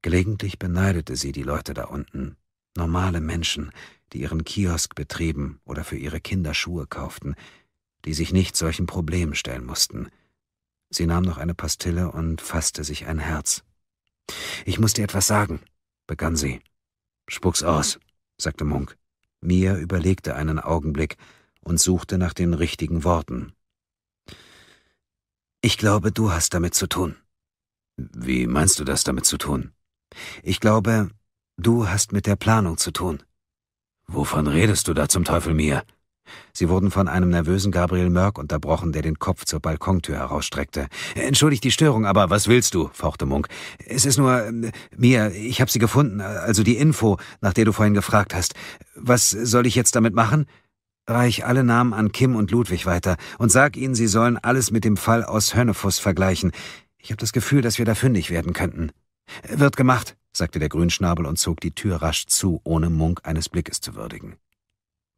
Gelegentlich beneidete sie die Leute da unten. Normale Menschen, die ihren Kiosk betrieben oder für ihre Kinder Schuhe kauften, die sich nicht solchen Problemen stellen mussten. Sie nahm noch eine Pastille und fasste sich ein Herz. Ich muss dir etwas sagen, begann sie. Spuck's aus, sagte Munk. Mia überlegte einen Augenblick und suchte nach den richtigen Worten. Ich glaube, du hast damit zu tun. Wie meinst du das damit zu tun? Ich glaube, du hast mit der Planung zu tun. Wovon redest du da zum Teufel, Mia? Sie wurden von einem nervösen Gabriel Mörk unterbrochen, der den Kopf zur Balkontür herausstreckte. Entschuldigt die Störung, aber was willst du? fauchte Munk. Es ist nur äh, mir, ich habe sie gefunden, also die Info, nach der du vorhin gefragt hast. Was soll ich jetzt damit machen? Reich alle Namen an Kim und Ludwig weiter und sag ihnen, sie sollen alles mit dem Fall aus Hönnefuss vergleichen. Ich habe das Gefühl, dass wir da fündig werden könnten. Wird gemacht, sagte der Grünschnabel und zog die Tür rasch zu, ohne Munk eines Blickes zu würdigen.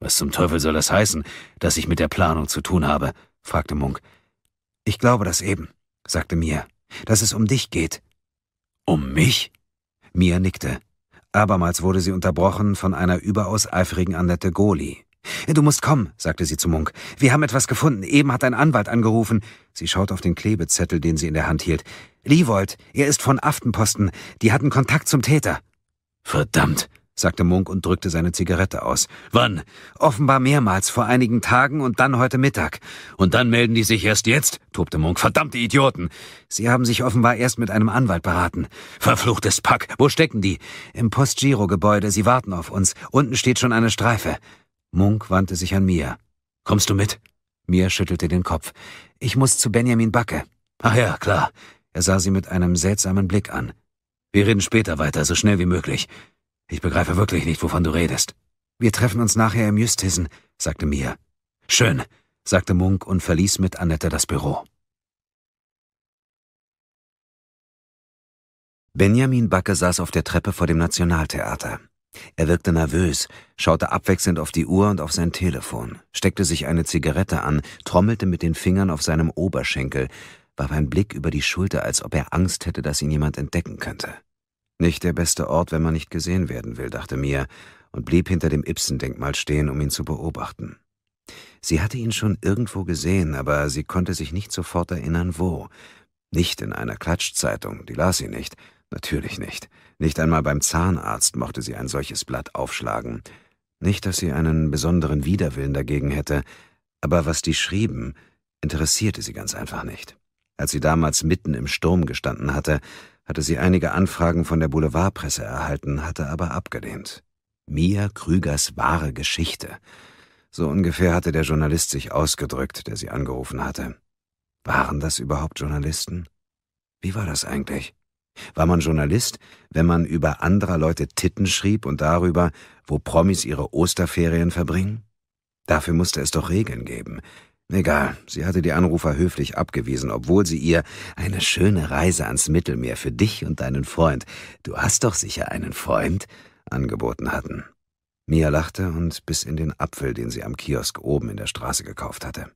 Was zum Teufel soll das heißen, dass ich mit der Planung zu tun habe? fragte Munk. Ich glaube das eben, sagte Mia, dass es um dich geht. Um mich? Mia nickte. Abermals wurde sie unterbrochen von einer überaus eifrigen Annette Goli. Du musst kommen, sagte sie zu Munk. Wir haben etwas gefunden. Eben hat ein Anwalt angerufen. Sie schaut auf den Klebezettel, den sie in der Hand hielt. Liewold, er ist von Aftenposten. Die hatten Kontakt zum Täter. Verdammt, sagte Munk und drückte seine Zigarette aus. Wann? Offenbar mehrmals, vor einigen Tagen und dann heute Mittag. Und dann melden die sich erst jetzt? tobte Munk. Verdammte Idioten! Sie haben sich offenbar erst mit einem Anwalt beraten. Verfluchtes Pack! Wo stecken die? Im Postgiro-Gebäude. Sie warten auf uns. Unten steht schon eine Streife. Munk wandte sich an Mia. Kommst du mit? Mia schüttelte den Kopf. Ich muss zu Benjamin Backe. Ach ja, klar. Er sah sie mit einem seltsamen Blick an. Wir reden später weiter, so schnell wie möglich. Ich begreife wirklich nicht, wovon du redest. Wir treffen uns nachher im Justizen, sagte Mia. Schön, sagte Munk und verließ mit Annette das Büro. Benjamin Backe saß auf der Treppe vor dem Nationaltheater. Er wirkte nervös, schaute abwechselnd auf die Uhr und auf sein Telefon, steckte sich eine Zigarette an, trommelte mit den Fingern auf seinem Oberschenkel, warf einen Blick über die Schulter, als ob er Angst hätte, dass ihn jemand entdecken könnte. Nicht der beste Ort, wenn man nicht gesehen werden will, dachte Mia und blieb hinter dem Ibsen-Denkmal stehen, um ihn zu beobachten. Sie hatte ihn schon irgendwo gesehen, aber sie konnte sich nicht sofort erinnern, wo. Nicht in einer Klatschzeitung, die las sie nicht, natürlich nicht. Nicht einmal beim Zahnarzt mochte sie ein solches Blatt aufschlagen. Nicht, dass sie einen besonderen Widerwillen dagegen hätte, aber was die schrieben, interessierte sie ganz einfach nicht. Als sie damals mitten im Sturm gestanden hatte, hatte sie einige Anfragen von der Boulevardpresse erhalten, hatte aber abgelehnt. Mia Krügers wahre Geschichte. So ungefähr hatte der Journalist sich ausgedrückt, der sie angerufen hatte. Waren das überhaupt Journalisten? Wie war das eigentlich? War man Journalist, wenn man über anderer Leute Titten schrieb und darüber, wo Promis ihre Osterferien verbringen? Dafür musste es doch Regeln geben. Egal, sie hatte die Anrufer höflich abgewiesen, obwohl sie ihr eine schöne Reise ans Mittelmeer für dich und deinen Freund, du hast doch sicher einen Freund, angeboten hatten. Mia lachte und bis in den Apfel, den sie am Kiosk oben in der Straße gekauft hatte.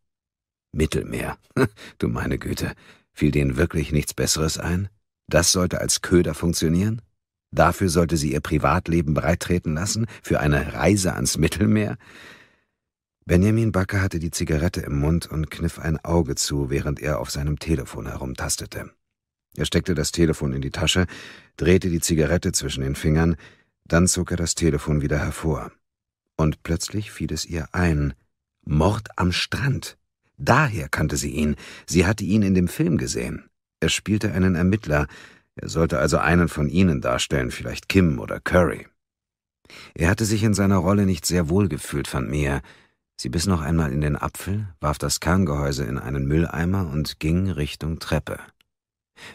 Mittelmeer, [laughs] du meine Güte, fiel denen wirklich nichts Besseres ein? Das sollte als Köder funktionieren? Dafür sollte sie ihr Privatleben bereittreten lassen? Für eine Reise ans Mittelmeer? Benjamin Backe hatte die Zigarette im Mund und kniff ein Auge zu, während er auf seinem Telefon herumtastete. Er steckte das Telefon in die Tasche, drehte die Zigarette zwischen den Fingern, dann zog er das Telefon wieder hervor. Und plötzlich fiel es ihr ein. Mord am Strand. Daher kannte sie ihn. Sie hatte ihn in dem Film gesehen. Er spielte einen Ermittler. Er sollte also einen von ihnen darstellen, vielleicht Kim oder Curry. Er hatte sich in seiner Rolle nicht sehr wohl gefühlt, fand Mia. Sie biss noch einmal in den Apfel, warf das Kerngehäuse in einen Mülleimer und ging Richtung Treppe.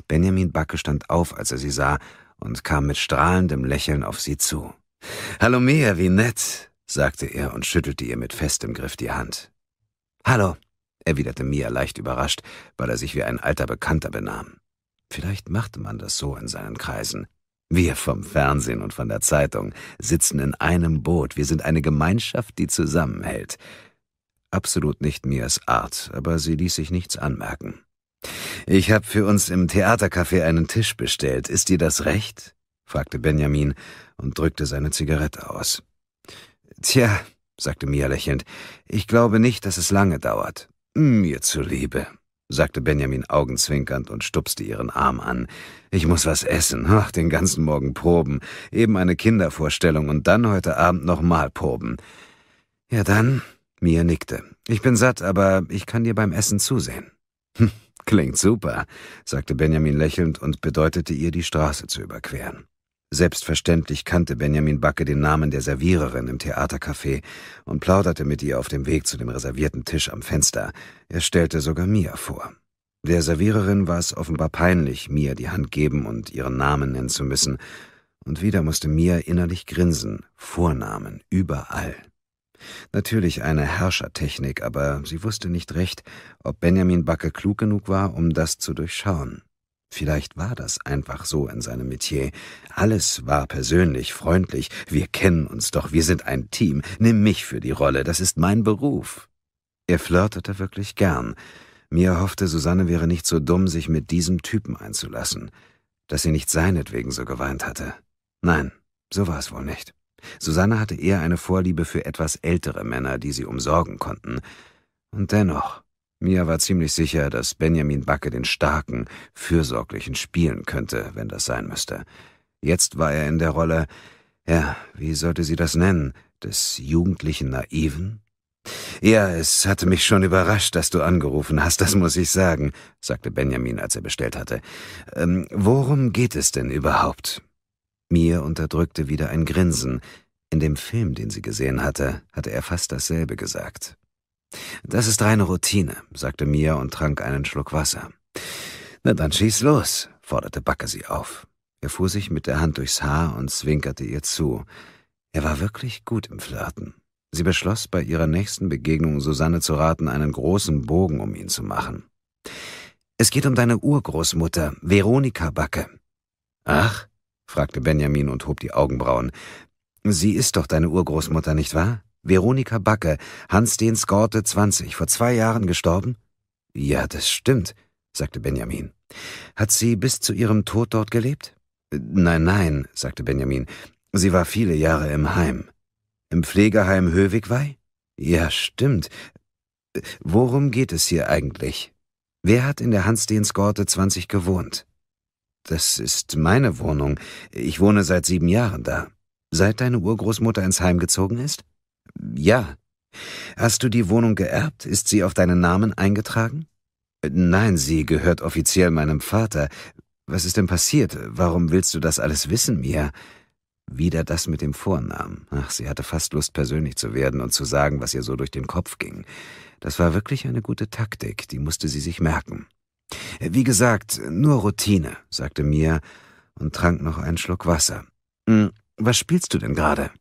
Benjamin Backe stand auf, als er sie sah, und kam mit strahlendem Lächeln auf sie zu. Hallo Mia, wie nett, sagte er und schüttelte ihr mit festem Griff die Hand. Hallo, erwiderte Mia leicht überrascht, weil er sich wie ein alter Bekannter benahm. Vielleicht machte man das so in seinen Kreisen. Wir vom Fernsehen und von der Zeitung sitzen in einem Boot. Wir sind eine Gemeinschaft, die zusammenhält. Absolut nicht Mias Art, aber sie ließ sich nichts anmerken. Ich habe für uns im Theatercafé einen Tisch bestellt. Ist dir das recht? fragte Benjamin und drückte seine Zigarette aus. Tja, sagte Mia lächelnd, ich glaube nicht, dass es lange dauert. Mir zuliebe sagte Benjamin augenzwinkernd und stupste ihren Arm an. Ich muss was essen. Ach, den ganzen Morgen proben. Eben eine Kindervorstellung und dann heute Abend nochmal proben. Ja dann, Mia nickte. Ich bin satt, aber ich kann dir beim Essen zusehen. Hm, klingt super, sagte Benjamin lächelnd und bedeutete ihr, die Straße zu überqueren. Selbstverständlich kannte Benjamin Backe den Namen der Serviererin im Theatercafé und plauderte mit ihr auf dem Weg zu dem reservierten Tisch am Fenster. Er stellte sogar Mia vor. Der Serviererin war es offenbar peinlich, Mia die Hand geben und ihren Namen nennen zu müssen. Und wieder musste Mia innerlich grinsen. Vornamen, überall. Natürlich eine Herrschertechnik, aber sie wusste nicht recht, ob Benjamin Backe klug genug war, um das zu durchschauen. Vielleicht war das einfach so in seinem Metier. Alles war persönlich, freundlich. Wir kennen uns doch, wir sind ein Team. Nimm mich für die Rolle, das ist mein Beruf. Er flirtete wirklich gern. Mir hoffte, Susanne wäre nicht so dumm, sich mit diesem Typen einzulassen. Dass sie nicht seinetwegen so geweint hatte. Nein, so war es wohl nicht. Susanne hatte eher eine Vorliebe für etwas ältere Männer, die sie umsorgen konnten. Und dennoch, Mia war ziemlich sicher, dass Benjamin Backe den starken, fürsorglichen spielen könnte, wenn das sein müsste. Jetzt war er in der Rolle, ja, wie sollte sie das nennen, des jugendlichen Naiven? Ja, es hatte mich schon überrascht, dass du angerufen hast, das muss ich sagen, sagte Benjamin, als er bestellt hatte. Ähm, worum geht es denn überhaupt? Mir unterdrückte wieder ein Grinsen. In dem Film, den sie gesehen hatte, hatte er fast dasselbe gesagt. Das ist reine Routine, sagte Mia und trank einen Schluck Wasser. Na dann schieß los, forderte Backe sie auf. Er fuhr sich mit der Hand durchs Haar und zwinkerte ihr zu. Er war wirklich gut im Flirten. Sie beschloss, bei ihrer nächsten Begegnung Susanne zu raten, einen großen Bogen um ihn zu machen. Es geht um deine Urgroßmutter, Veronika Backe. Ach? fragte Benjamin und hob die Augenbrauen. Sie ist doch deine Urgroßmutter, nicht wahr? Veronika Backe, Hans Hansdens Gorte 20, vor zwei Jahren gestorben? Ja, das stimmt, sagte Benjamin. Hat sie bis zu ihrem Tod dort gelebt? Äh, nein, nein, sagte Benjamin. Sie war viele Jahre im Heim. Im Pflegeheim Höwigwei? Ja, stimmt. Worum geht es hier eigentlich? Wer hat in der Hans Gorte 20 gewohnt? Das ist meine Wohnung. Ich wohne seit sieben Jahren da. Seit deine Urgroßmutter ins Heim gezogen ist? Ja. Hast du die Wohnung geerbt? Ist sie auf deinen Namen eingetragen? Äh, nein, sie gehört offiziell meinem Vater. Was ist denn passiert? Warum willst du das alles wissen, Mia? Wieder das mit dem Vornamen. Ach, sie hatte fast Lust, persönlich zu werden und zu sagen, was ihr so durch den Kopf ging. Das war wirklich eine gute Taktik, die musste sie sich merken. Äh, wie gesagt, nur Routine, sagte Mia und trank noch einen Schluck Wasser. Hm, was spielst du denn gerade?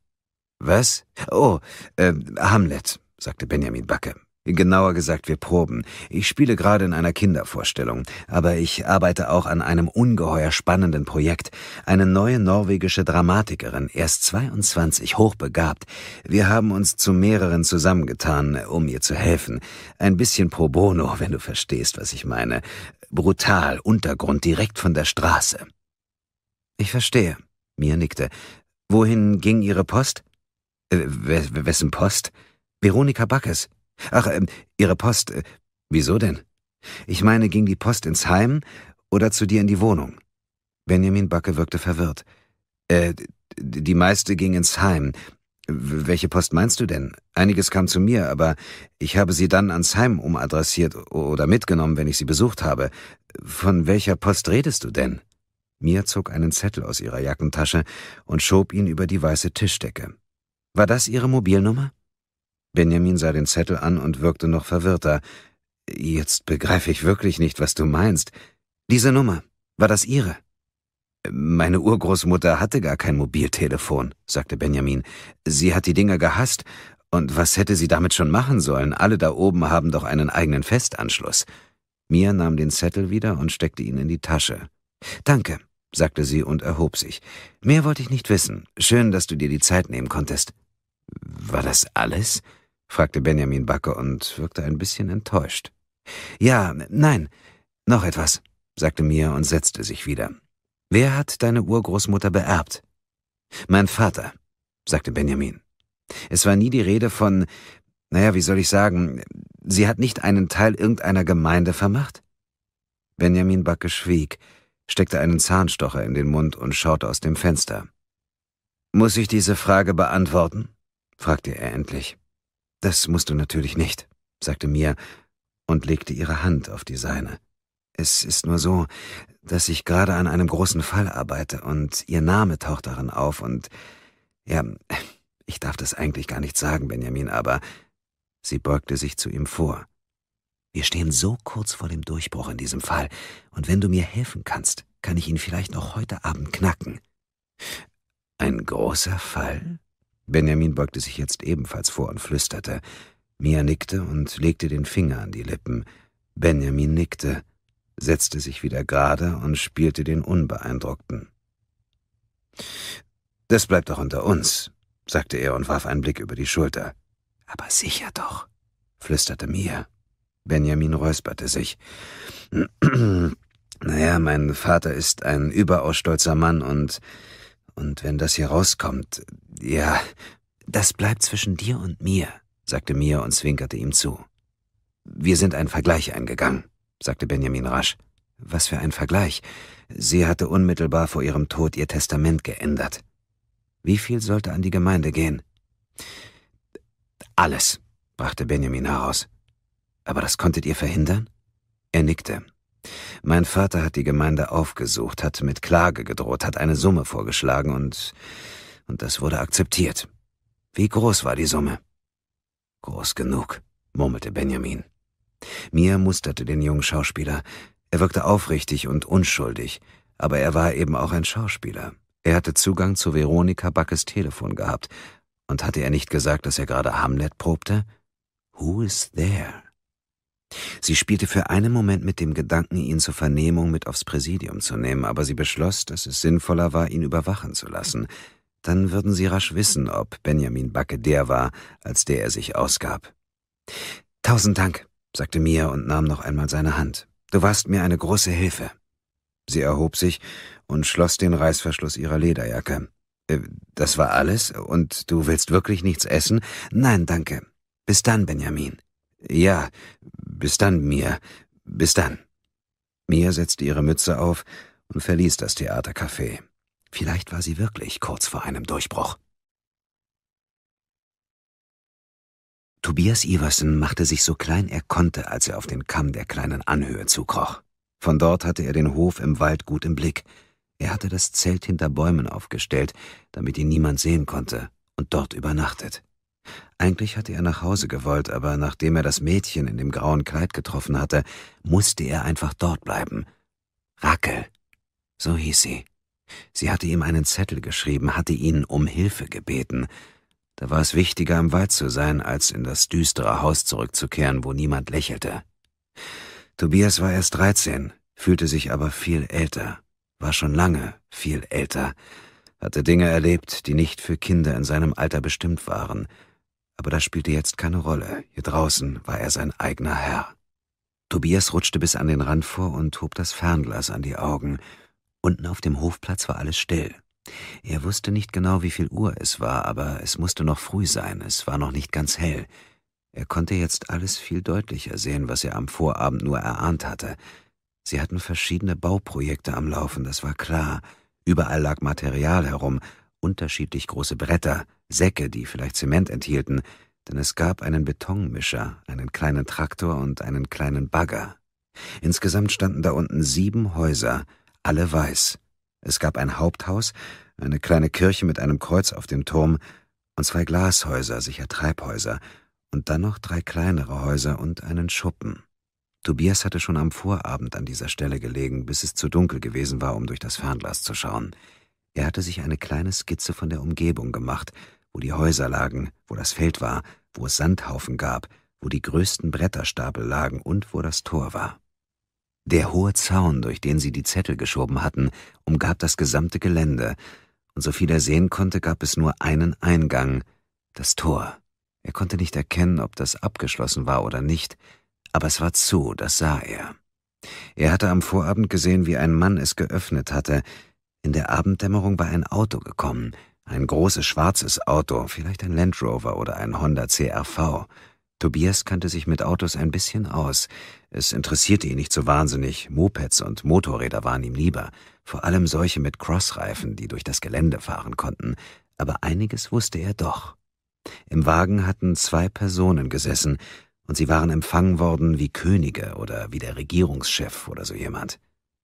Was? Oh, äh, Hamlet, sagte Benjamin Backe. Genauer gesagt, wir proben. Ich spiele gerade in einer Kindervorstellung, aber ich arbeite auch an einem ungeheuer spannenden Projekt. Eine neue norwegische Dramatikerin, erst 22, hochbegabt. Wir haben uns zu mehreren zusammengetan, um ihr zu helfen. Ein bisschen pro bono, [laughs] wenn du verstehst, was ich meine. Brutal, Untergrund, direkt von der Straße. Ich verstehe. Mir nickte. Wohin ging Ihre Post? Äh, wessen Post? Veronika Backes. Ach, äh, Ihre Post. Äh, wieso denn? Ich meine, ging die Post ins Heim oder zu dir in die Wohnung? Benjamin Backe wirkte verwirrt. Äh, die meiste ging ins Heim. Welche Post meinst du denn? Einiges kam zu mir, aber ich habe sie dann ans Heim umadressiert oder mitgenommen, wenn ich sie besucht habe. Von welcher Post redest du denn? Mia zog einen Zettel aus ihrer Jackentasche und schob ihn über die weiße Tischdecke. War das Ihre Mobilnummer? Benjamin sah den Zettel an und wirkte noch verwirrter. Jetzt begreife ich wirklich nicht, was du meinst. Diese Nummer, war das Ihre? Meine Urgroßmutter hatte gar kein Mobiltelefon, sagte Benjamin. Sie hat die Dinger gehasst. Und was hätte sie damit schon machen sollen? Alle da oben haben doch einen eigenen Festanschluss. Mia nahm den Zettel wieder und steckte ihn in die Tasche. Danke sagte sie und erhob sich. Mehr wollte ich nicht wissen. Schön, dass du dir die Zeit nehmen konntest. War das alles? fragte Benjamin Backe und wirkte ein bisschen enttäuscht. Ja, nein, noch etwas, sagte Mia und setzte sich wieder. Wer hat deine Urgroßmutter beerbt? Mein Vater, sagte Benjamin. Es war nie die Rede von, naja, wie soll ich sagen, sie hat nicht einen Teil irgendeiner Gemeinde vermacht? Benjamin Backe schwieg steckte einen Zahnstocher in den Mund und schaute aus dem Fenster. Muss ich diese Frage beantworten? fragte er endlich. Das musst du natürlich nicht, sagte Mia und legte ihre Hand auf die seine. Es ist nur so, dass ich gerade an einem großen Fall arbeite und ihr Name taucht darin auf und ja, ich darf das eigentlich gar nicht sagen, Benjamin, aber sie beugte sich zu ihm vor. Wir stehen so kurz vor dem Durchbruch in diesem Fall, und wenn du mir helfen kannst, kann ich ihn vielleicht noch heute Abend knacken. Ein großer Fall? Benjamin beugte sich jetzt ebenfalls vor und flüsterte. Mia nickte und legte den Finger an die Lippen. Benjamin nickte, setzte sich wieder gerade und spielte den Unbeeindruckten. Das bleibt doch unter uns, sagte er und warf einen Blick über die Schulter. Aber sicher doch, flüsterte Mia. Benjamin räusperte sich. [clears throat] Naja, mein Vater ist ein überaus stolzer Mann und. Und wenn das hier rauskommt, ja, das bleibt zwischen dir und mir, sagte Mia und zwinkerte ihm zu. Wir sind einen Vergleich eingegangen, sagte Benjamin rasch. Was für ein Vergleich. Sie hatte unmittelbar vor ihrem Tod ihr Testament geändert. Wie viel sollte an die Gemeinde gehen? Alles, brachte Benjamin heraus. Aber das konntet ihr verhindern? Er nickte. Mein Vater hat die Gemeinde aufgesucht, hat mit Klage gedroht, hat eine Summe vorgeschlagen und und das wurde akzeptiert. Wie groß war die Summe? Groß genug, murmelte Benjamin. Mia musterte den jungen Schauspieler. Er wirkte aufrichtig und unschuldig, aber er war eben auch ein Schauspieler. Er hatte Zugang zu Veronika Backes Telefon gehabt. Und hatte er nicht gesagt, dass er gerade Hamlet probte? Who is there? Sie spielte für einen Moment mit dem Gedanken, ihn zur Vernehmung mit aufs Präsidium zu nehmen, aber sie beschloss, dass es sinnvoller war, ihn überwachen zu lassen. Dann würden sie rasch wissen, ob Benjamin Backe der war, als der er sich ausgab. Tausend Dank, sagte Mia und nahm noch einmal seine Hand. Du warst mir eine große Hilfe. Sie erhob sich und schloss den Reißverschluss ihrer Lederjacke. Äh, das war alles? Und du willst wirklich nichts essen? Nein, danke. Bis dann, Benjamin. Ja, bis dann, Mia. Bis dann. Mia setzte ihre Mütze auf und verließ das Theatercafé. Vielleicht war sie wirklich kurz vor einem Durchbruch. Tobias Iversen machte sich so klein er konnte, als er auf den Kamm der kleinen Anhöhe zukroch. Von dort hatte er den Hof im Wald gut im Blick. Er hatte das Zelt hinter Bäumen aufgestellt, damit ihn niemand sehen konnte, und dort übernachtet. Eigentlich hatte er nach Hause gewollt, aber nachdem er das Mädchen in dem grauen Kleid getroffen hatte, musste er einfach dort bleiben. Rackel, so hieß sie. Sie hatte ihm einen Zettel geschrieben, hatte ihn um Hilfe gebeten. Da war es wichtiger, im Wald zu sein, als in das düstere Haus zurückzukehren, wo niemand lächelte. Tobias war erst dreizehn, fühlte sich aber viel älter, war schon lange viel älter, hatte Dinge erlebt, die nicht für Kinder in seinem Alter bestimmt waren – aber das spielte jetzt keine Rolle. Hier draußen war er sein eigener Herr. Tobias rutschte bis an den Rand vor und hob das Fernglas an die Augen. Unten auf dem Hofplatz war alles still. Er wusste nicht genau, wie viel Uhr es war, aber es musste noch früh sein, es war noch nicht ganz hell. Er konnte jetzt alles viel deutlicher sehen, was er am Vorabend nur erahnt hatte. Sie hatten verschiedene Bauprojekte am Laufen, das war klar. Überall lag Material herum, unterschiedlich große Bretter, Säcke, die vielleicht Zement enthielten, denn es gab einen Betonmischer, einen kleinen Traktor und einen kleinen Bagger. Insgesamt standen da unten sieben Häuser, alle weiß. Es gab ein Haupthaus, eine kleine Kirche mit einem Kreuz auf dem Turm und zwei Glashäuser, sicher Treibhäuser, und dann noch drei kleinere Häuser und einen Schuppen. Tobias hatte schon am Vorabend an dieser Stelle gelegen, bis es zu dunkel gewesen war, um durch das Fernglas zu schauen. Er hatte sich eine kleine Skizze von der Umgebung gemacht, wo die Häuser lagen, wo das Feld war, wo es Sandhaufen gab, wo die größten Bretterstapel lagen und wo das Tor war. Der hohe Zaun, durch den sie die Zettel geschoben hatten, umgab das gesamte Gelände, und soviel er sehen konnte, gab es nur einen Eingang, das Tor. Er konnte nicht erkennen, ob das abgeschlossen war oder nicht, aber es war zu, das sah er. Er hatte am Vorabend gesehen, wie ein Mann es geöffnet hatte, in der Abenddämmerung war ein Auto gekommen, ein großes schwarzes Auto, vielleicht ein Land Rover oder ein Honda CRV. Tobias kannte sich mit Autos ein bisschen aus. Es interessierte ihn nicht so wahnsinnig. Mopeds und Motorräder waren ihm lieber. Vor allem solche mit Crossreifen, die durch das Gelände fahren konnten. Aber einiges wusste er doch. Im Wagen hatten zwei Personen gesessen und sie waren empfangen worden wie Könige oder wie der Regierungschef oder so jemand.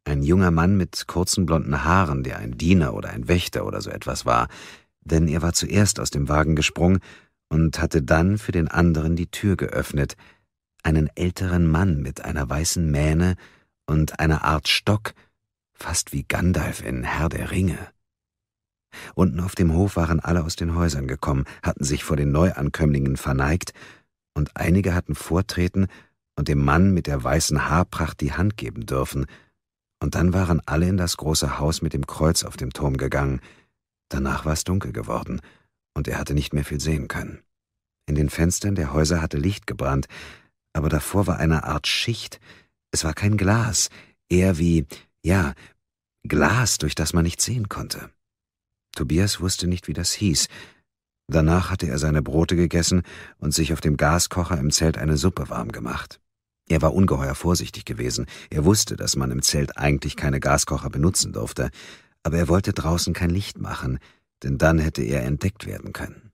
Ein junger Mann mit kurzen blonden Haaren, der ein Diener oder ein Wächter oder so etwas war, denn er war zuerst aus dem Wagen gesprungen und hatte dann für den anderen die Tür geöffnet, einen älteren Mann mit einer weißen Mähne und einer Art Stock, fast wie Gandalf in Herr der Ringe. Unten auf dem Hof waren alle aus den Häusern gekommen, hatten sich vor den Neuankömmlingen verneigt, und einige hatten vortreten und dem Mann mit der weißen Haarpracht die Hand geben dürfen, und dann waren alle in das große Haus mit dem Kreuz auf dem Turm gegangen. Danach war es dunkel geworden, und er hatte nicht mehr viel sehen können. In den Fenstern der Häuser hatte Licht gebrannt, aber davor war eine Art Schicht. Es war kein Glas, eher wie, ja, Glas, durch das man nicht sehen konnte. Tobias wusste nicht, wie das hieß. Danach hatte er seine Brote gegessen und sich auf dem Gaskocher im Zelt eine Suppe warm gemacht. Er war ungeheuer vorsichtig gewesen. Er wusste, dass man im Zelt eigentlich keine Gaskocher benutzen durfte, aber er wollte draußen kein Licht machen, denn dann hätte er entdeckt werden können.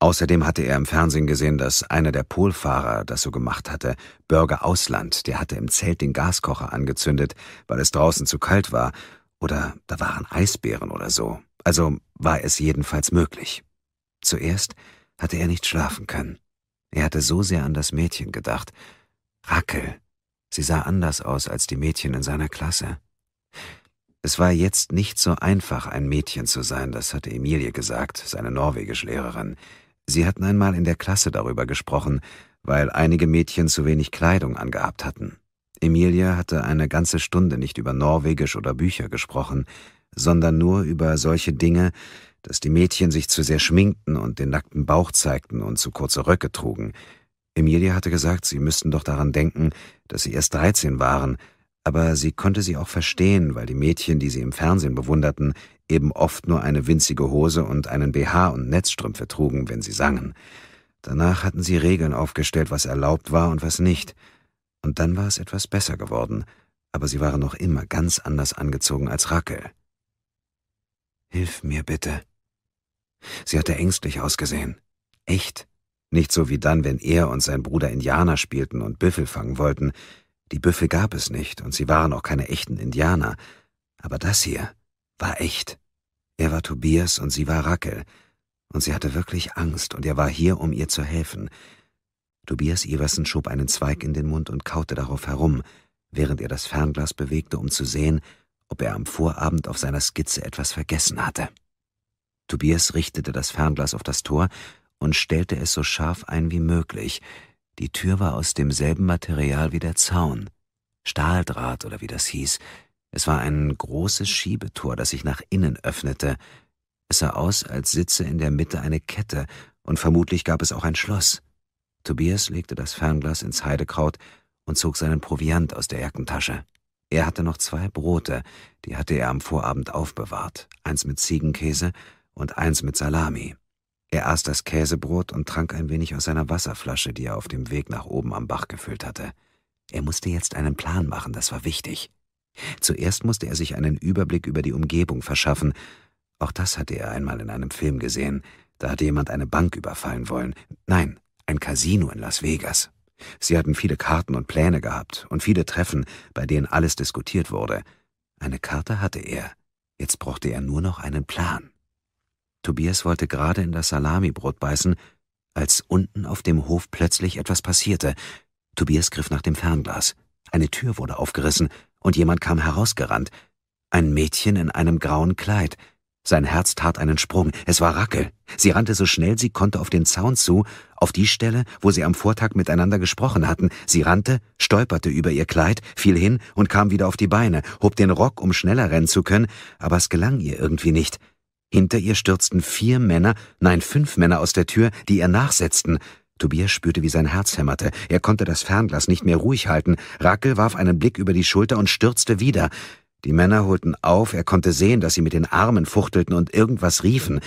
Außerdem hatte er im Fernsehen gesehen, dass einer der Polfahrer das so gemacht hatte, Bürger Ausland, der hatte im Zelt den Gaskocher angezündet, weil es draußen zu kalt war, oder da waren Eisbären oder so. Also war es jedenfalls möglich. Zuerst hatte er nicht schlafen können. Er hatte so sehr an das Mädchen gedacht, Rackel. Sie sah anders aus als die Mädchen in seiner Klasse. Es war jetzt nicht so einfach, ein Mädchen zu sein, das hatte Emilie gesagt, seine Norwegischlehrerin. Sie hatten einmal in der Klasse darüber gesprochen, weil einige Mädchen zu wenig Kleidung angehabt hatten. Emilie hatte eine ganze Stunde nicht über Norwegisch oder Bücher gesprochen, sondern nur über solche Dinge, dass die Mädchen sich zu sehr schminkten und den nackten Bauch zeigten und zu kurze Röcke trugen, Emilia hatte gesagt, sie müssten doch daran denken, dass sie erst 13 waren, aber sie konnte sie auch verstehen, weil die Mädchen, die sie im Fernsehen bewunderten, eben oft nur eine winzige Hose und einen BH und Netzstrümpfe trugen, wenn sie sangen. Danach hatten sie Regeln aufgestellt, was erlaubt war und was nicht. Und dann war es etwas besser geworden, aber sie waren noch immer ganz anders angezogen als Rackel. Hilf mir bitte. Sie hatte ängstlich ausgesehen. Echt nicht so wie dann, wenn er und sein Bruder Indianer spielten und Büffel fangen wollten. Die Büffel gab es nicht, und sie waren auch keine echten Indianer. Aber das hier war echt. Er war Tobias und sie war Rackel. Und sie hatte wirklich Angst, und er war hier, um ihr zu helfen. Tobias Iversen schob einen Zweig in den Mund und kaute darauf herum, während er das Fernglas bewegte, um zu sehen, ob er am Vorabend auf seiner Skizze etwas vergessen hatte. Tobias richtete das Fernglas auf das Tor und stellte es so scharf ein wie möglich. Die Tür war aus demselben Material wie der Zaun. Stahldraht oder wie das hieß. Es war ein großes Schiebetor, das sich nach innen öffnete. Es sah aus, als sitze in der Mitte eine Kette, und vermutlich gab es auch ein Schloss. Tobias legte das Fernglas ins Heidekraut und zog seinen Proviant aus der Jackentasche. Er hatte noch zwei Brote, die hatte er am Vorabend aufbewahrt, eins mit Ziegenkäse und eins mit Salami. Er aß das Käsebrot und trank ein wenig aus seiner Wasserflasche, die er auf dem Weg nach oben am Bach gefüllt hatte. Er musste jetzt einen Plan machen, das war wichtig. Zuerst musste er sich einen Überblick über die Umgebung verschaffen. Auch das hatte er einmal in einem Film gesehen. Da hatte jemand eine Bank überfallen wollen. Nein, ein Casino in Las Vegas. Sie hatten viele Karten und Pläne gehabt und viele Treffen, bei denen alles diskutiert wurde. Eine Karte hatte er. Jetzt brauchte er nur noch einen Plan. Tobias wollte gerade in das Salamibrot beißen, als unten auf dem Hof plötzlich etwas passierte. Tobias griff nach dem Fernglas. Eine Tür wurde aufgerissen und jemand kam herausgerannt. Ein Mädchen in einem grauen Kleid. Sein Herz tat einen Sprung. Es war Rackel. Sie rannte so schnell sie konnte auf den Zaun zu, auf die Stelle, wo sie am Vortag miteinander gesprochen hatten. Sie rannte, stolperte über ihr Kleid, fiel hin und kam wieder auf die Beine, hob den Rock, um schneller rennen zu können, aber es gelang ihr irgendwie nicht. Hinter ihr stürzten vier Männer, nein fünf Männer aus der Tür, die ihr nachsetzten. Tobias spürte, wie sein Herz hämmerte. Er konnte das Fernglas nicht mehr ruhig halten. Rackel warf einen Blick über die Schulter und stürzte wieder. Die Männer holten auf, er konnte sehen, dass sie mit den Armen fuchtelten und irgendwas riefen.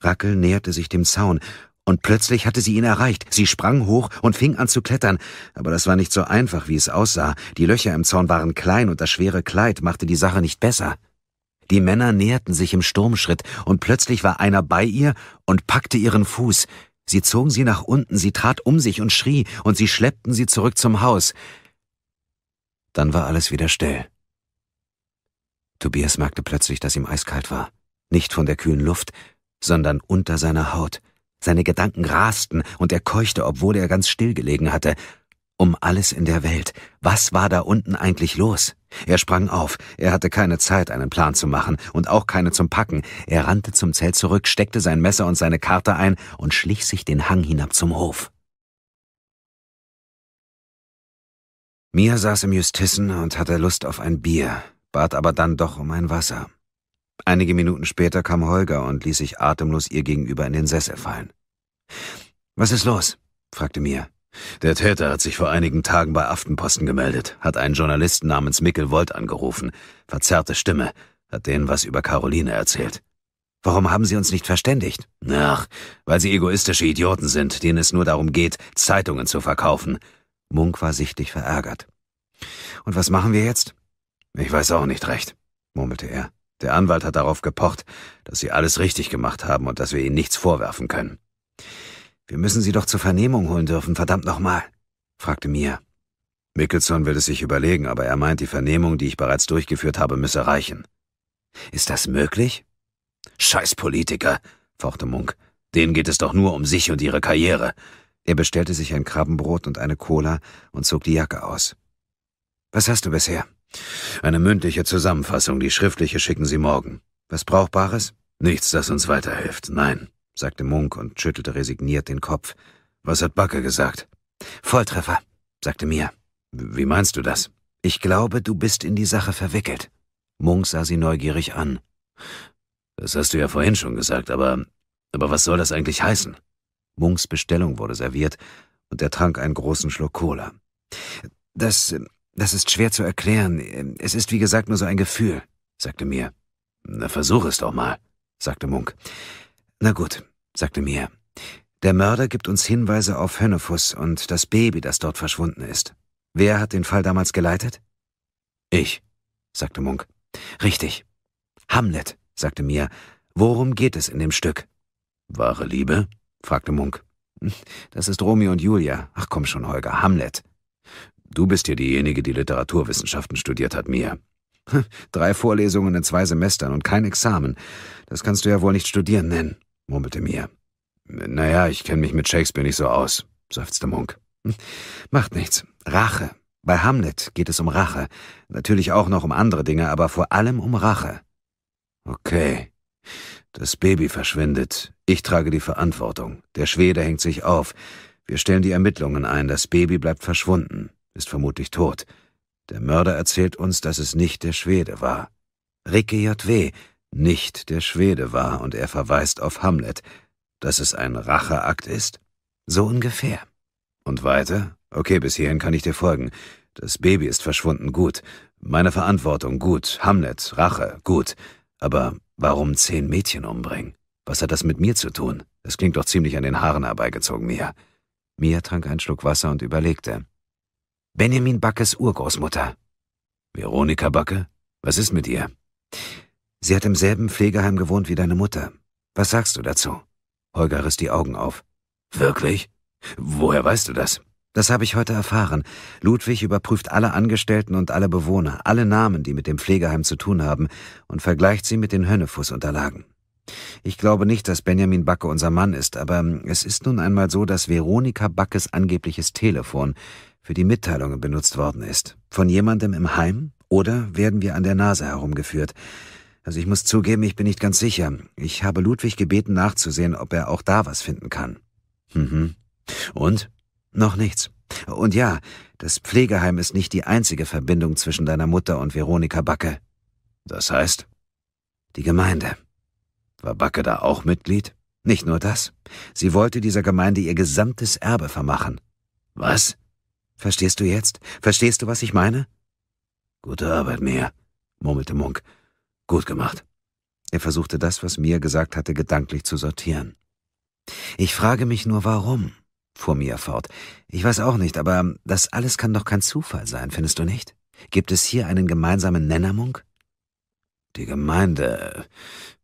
Rackel näherte sich dem Zaun, und plötzlich hatte sie ihn erreicht. Sie sprang hoch und fing an zu klettern. Aber das war nicht so einfach, wie es aussah. Die Löcher im Zaun waren klein und das schwere Kleid machte die Sache nicht besser. Die Männer näherten sich im Sturmschritt, und plötzlich war einer bei ihr und packte ihren Fuß. Sie zogen sie nach unten, sie trat um sich und schrie, und sie schleppten sie zurück zum Haus. Dann war alles wieder still. Tobias merkte plötzlich, dass ihm eiskalt war. Nicht von der kühlen Luft, sondern unter seiner Haut. Seine Gedanken rasten, und er keuchte, obwohl er ganz still gelegen hatte. Um alles in der Welt. Was war da unten eigentlich los? Er sprang auf. Er hatte keine Zeit, einen Plan zu machen und auch keine zum Packen. Er rannte zum Zelt zurück, steckte sein Messer und seine Karte ein und schlich sich den Hang hinab zum Hof. Mia saß im Justissen und hatte Lust auf ein Bier, bat aber dann doch um ein Wasser. Einige Minuten später kam Holger und ließ sich atemlos ihr gegenüber in den Sessel fallen. Was ist los? fragte Mia. Der Täter hat sich vor einigen Tagen bei Aftenposten gemeldet, hat einen Journalisten namens Mikkel Volt angerufen, verzerrte Stimme, hat denen was über Caroline erzählt. Warum haben sie uns nicht verständigt? Ach, weil sie egoistische Idioten sind, denen es nur darum geht, Zeitungen zu verkaufen. Munk war sichtlich verärgert. Und was machen wir jetzt? Ich weiß auch nicht recht, murmelte er. Der Anwalt hat darauf gepocht, dass sie alles richtig gemacht haben und dass wir ihnen nichts vorwerfen können. Wir müssen sie doch zur Vernehmung holen dürfen, verdammt nochmal, fragte Mia. Mickelson will es sich überlegen, aber er meint, die Vernehmung, die ich bereits durchgeführt habe, müsse reichen. Ist das möglich? Scheiß Politiker, fauchte Munk. Denen geht es doch nur um sich und ihre Karriere. Er bestellte sich ein Krabbenbrot und eine Cola und zog die Jacke aus. Was hast du bisher? Eine mündliche Zusammenfassung, die schriftliche schicken Sie morgen. Was Brauchbares? Nichts, das uns weiterhilft, nein sagte Munk und schüttelte resigniert den Kopf. Was hat Backe gesagt? Volltreffer, sagte Mia. Wie meinst du das? Ich glaube, du bist in die Sache verwickelt. Munk sah sie neugierig an. Das hast du ja vorhin schon gesagt, aber aber was soll das eigentlich heißen? Munks Bestellung wurde serviert und er trank einen großen Schluck Cola. Das das ist schwer zu erklären. Es ist wie gesagt nur so ein Gefühl, sagte mir. Na, versuch es doch mal, sagte Munk. Na gut, sagte Mia. Der Mörder gibt uns Hinweise auf Hönnefuss und das Baby, das dort verschwunden ist. Wer hat den Fall damals geleitet? Ich, sagte Munk. Richtig. Hamlet, sagte Mia. Worum geht es in dem Stück? Wahre Liebe? fragte Munk. Das ist Romeo und Julia. Ach komm schon, Holger, Hamlet. Du bist ja diejenige, die Literaturwissenschaften studiert hat, Mia. [laughs] Drei Vorlesungen in zwei Semestern und kein Examen. Das kannst du ja wohl nicht studieren nennen murmelte Mia. Naja, ich kenne mich mit Shakespeare nicht so aus, seufzte Munk. Hm, macht nichts. Rache. Bei Hamlet geht es um Rache. Natürlich auch noch um andere Dinge, aber vor allem um Rache. Okay. Das Baby verschwindet. Ich trage die Verantwortung. Der Schwede hängt sich auf. Wir stellen die Ermittlungen ein. Das Baby bleibt verschwunden. Ist vermutlich tot. Der Mörder erzählt uns, dass es nicht der Schwede war. Ricke J.W., nicht der Schwede war und er verweist auf Hamlet, dass es ein Racheakt ist. So ungefähr. Und weiter? Okay, bis hierhin kann ich dir folgen. Das Baby ist verschwunden, gut. Meine Verantwortung, gut. Hamlet, Rache, gut. Aber warum zehn Mädchen umbringen? Was hat das mit mir zu tun? Das klingt doch ziemlich an den Haaren herbeigezogen, Mia. Mia trank einen Schluck Wasser und überlegte. Benjamin Backes Urgroßmutter. Veronika Backe? Was ist mit ihr? Sie hat im selben Pflegeheim gewohnt wie deine Mutter. Was sagst du dazu? Holger riss die Augen auf. Wirklich? Woher weißt du das? Das habe ich heute erfahren. Ludwig überprüft alle Angestellten und alle Bewohner, alle Namen, die mit dem Pflegeheim zu tun haben, und vergleicht sie mit den hönnefuß Ich glaube nicht, dass Benjamin Backe unser Mann ist, aber es ist nun einmal so, dass Veronika Backes angebliches Telefon für die Mitteilungen benutzt worden ist. Von jemandem im Heim oder werden wir an der Nase herumgeführt. Also ich muss zugeben, ich bin nicht ganz sicher. Ich habe Ludwig gebeten, nachzusehen, ob er auch da was finden kann. Mhm. Und? Noch nichts. Und ja, das Pflegeheim ist nicht die einzige Verbindung zwischen deiner Mutter und Veronika Backe. Das heißt? Die Gemeinde. War Backe da auch Mitglied? Nicht nur das. Sie wollte dieser Gemeinde ihr gesamtes Erbe vermachen. Was? Verstehst du jetzt? Verstehst du, was ich meine? Gute Arbeit, Mia, murmelte Munk. Gut gemacht. Er versuchte das, was Mia gesagt hatte, gedanklich zu sortieren. Ich frage mich nur, warum, fuhr Mia fort. Ich weiß auch nicht, aber das alles kann doch kein Zufall sein, findest du nicht? Gibt es hier einen gemeinsamen Nenner, Munk? Die Gemeinde,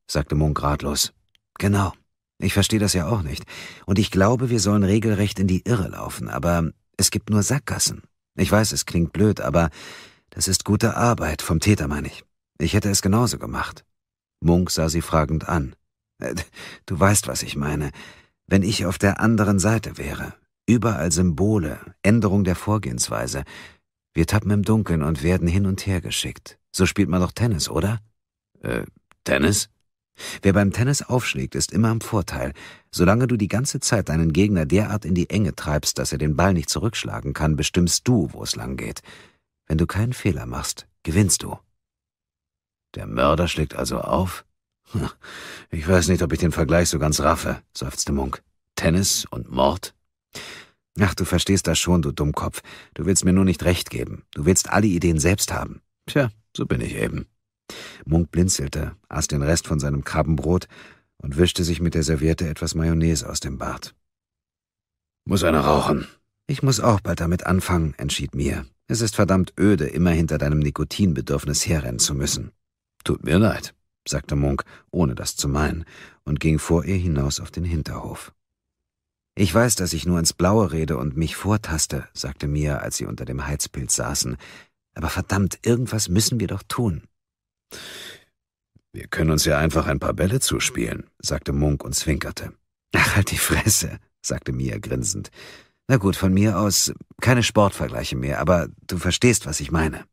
sagte Munk ratlos. Genau. Ich verstehe das ja auch nicht. Und ich glaube, wir sollen regelrecht in die Irre laufen, aber es gibt nur Sackgassen. Ich weiß, es klingt blöd, aber das ist gute Arbeit, vom Täter meine ich. Ich hätte es genauso gemacht. Munk sah sie fragend an. Äh, du weißt, was ich meine. Wenn ich auf der anderen Seite wäre, überall Symbole, Änderung der Vorgehensweise. Wir tappen im Dunkeln und werden hin und her geschickt. So spielt man doch Tennis, oder? Äh, Tennis? Wer beim Tennis aufschlägt, ist immer am im Vorteil. Solange du die ganze Zeit deinen Gegner derart in die Enge treibst, dass er den Ball nicht zurückschlagen kann, bestimmst du, wo es lang geht. Wenn du keinen Fehler machst, gewinnst du. Der Mörder schlägt also auf? Hm. Ich weiß nicht, ob ich den Vergleich so ganz raffe, seufzte Munk. Tennis und Mord? Ach, du verstehst das schon, du Dummkopf. Du willst mir nur nicht recht geben. Du willst alle Ideen selbst haben. Tja, so bin ich eben. Munk blinzelte, aß den Rest von seinem Krabbenbrot und wischte sich mit der Serviette etwas Mayonnaise aus dem Bart. Muss einer rauchen. Ich muss auch bald damit anfangen, entschied mir. Es ist verdammt öde, immer hinter deinem Nikotinbedürfnis herrennen zu müssen tut mir leid, sagte Munk, ohne das zu meinen, und ging vor ihr hinaus auf den Hinterhof. Ich weiß, dass ich nur ins Blaue rede und mich vortaste, sagte Mia, als sie unter dem Heizpilz saßen, aber verdammt, irgendwas müssen wir doch tun. Wir können uns ja einfach ein paar Bälle zuspielen, sagte Munk und zwinkerte. Ach, halt die Fresse, sagte Mia grinsend. Na gut, von mir aus keine Sportvergleiche mehr, aber du verstehst, was ich meine.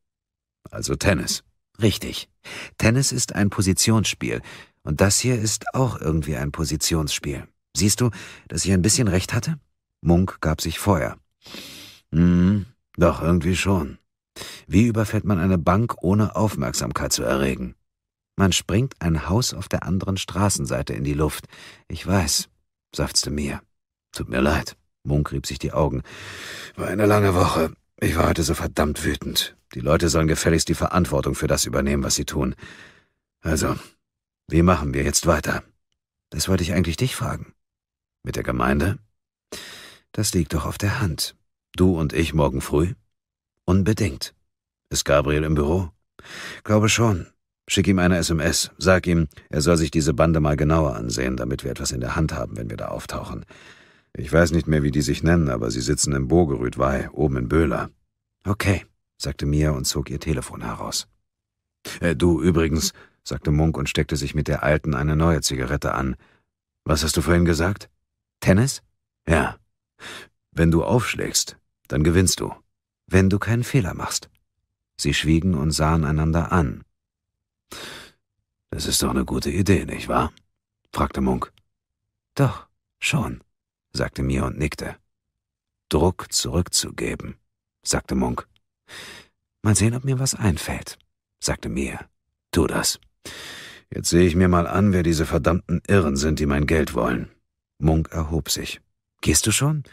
Also Tennis. Richtig. Tennis ist ein Positionsspiel. Und das hier ist auch irgendwie ein Positionsspiel. Siehst du, dass ich ein bisschen recht hatte? Munk gab sich Feuer. Hm, doch irgendwie schon. Wie überfällt man eine Bank, ohne Aufmerksamkeit zu erregen? Man springt ein Haus auf der anderen Straßenseite in die Luft. Ich weiß, seufzte mir. Tut mir leid. Munk rieb sich die Augen. War eine lange Woche. Ich war heute so verdammt wütend. Die Leute sollen gefälligst die Verantwortung für das übernehmen, was sie tun. Also, wie machen wir jetzt weiter? Das wollte ich eigentlich dich fragen. Mit der Gemeinde? Das liegt doch auf der Hand. Du und ich morgen früh? Unbedingt. Ist Gabriel im Büro? Glaube schon. Schick ihm eine SMS. Sag ihm, er soll sich diese Bande mal genauer ansehen, damit wir etwas in der Hand haben, wenn wir da auftauchen. Ich weiß nicht mehr, wie die sich nennen, aber sie sitzen im Bogerüdwei, oben in Böhler. Okay sagte Mia und zog ihr Telefon heraus. Äh, du übrigens, sagte Munk und steckte sich mit der alten eine neue Zigarette an. Was hast du vorhin gesagt? Tennis? Ja. Wenn du aufschlägst, dann gewinnst du. Wenn du keinen Fehler machst. Sie schwiegen und sahen einander an. Das ist doch eine gute Idee, nicht wahr? fragte Munk. Doch, schon, sagte Mia und nickte. Druck zurückzugeben, sagte Munk. Mal sehen, ob mir was einfällt, sagte Mia. Tu das. Jetzt sehe ich mir mal an, wer diese verdammten Irren sind, die mein Geld wollen. Munk erhob sich. Gehst du schon?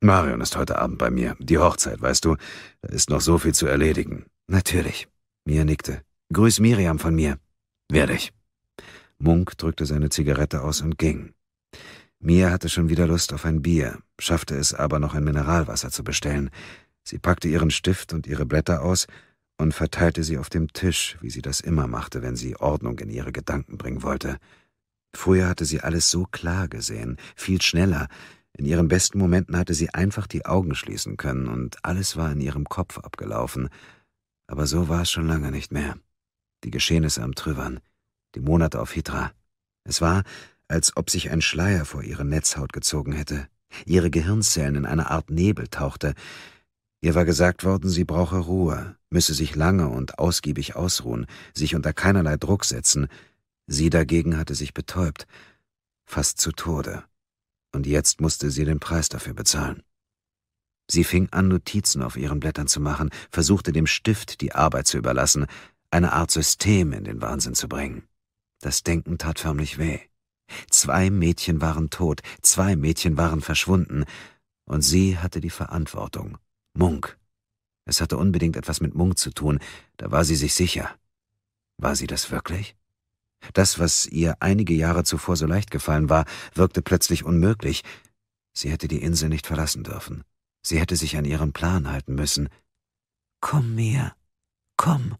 Marion ist heute Abend bei mir. Die Hochzeit, weißt du. Da ist noch so viel zu erledigen. Natürlich. Mia nickte. Grüß Miriam von mir. Werde ich. Munk drückte seine Zigarette aus und ging. Mia hatte schon wieder Lust auf ein Bier, schaffte es aber noch ein Mineralwasser zu bestellen. Sie packte ihren Stift und ihre Blätter aus und verteilte sie auf dem Tisch, wie sie das immer machte, wenn sie Ordnung in ihre Gedanken bringen wollte. Früher hatte sie alles so klar gesehen, viel schneller. In ihren besten Momenten hatte sie einfach die Augen schließen können und alles war in ihrem Kopf abgelaufen. Aber so war es schon lange nicht mehr. Die Geschehnisse am Trüvern, die Monate auf Hitra. Es war, als ob sich ein Schleier vor ihre Netzhaut gezogen hätte, ihre Gehirnzellen in einer Art Nebel tauchte, Ihr war gesagt worden, sie brauche Ruhe, müsse sich lange und ausgiebig ausruhen, sich unter keinerlei Druck setzen. Sie dagegen hatte sich betäubt, fast zu Tode. Und jetzt musste sie den Preis dafür bezahlen. Sie fing an, Notizen auf ihren Blättern zu machen, versuchte dem Stift die Arbeit zu überlassen, eine Art System in den Wahnsinn zu bringen. Das Denken tat förmlich weh. Zwei Mädchen waren tot, zwei Mädchen waren verschwunden, und sie hatte die Verantwortung Munk. Es hatte unbedingt etwas mit Munk zu tun, da war sie sich sicher. War sie das wirklich? Das, was ihr einige Jahre zuvor so leicht gefallen war, wirkte plötzlich unmöglich. Sie hätte die Insel nicht verlassen dürfen. Sie hätte sich an ihren Plan halten müssen. Komm mir, komm.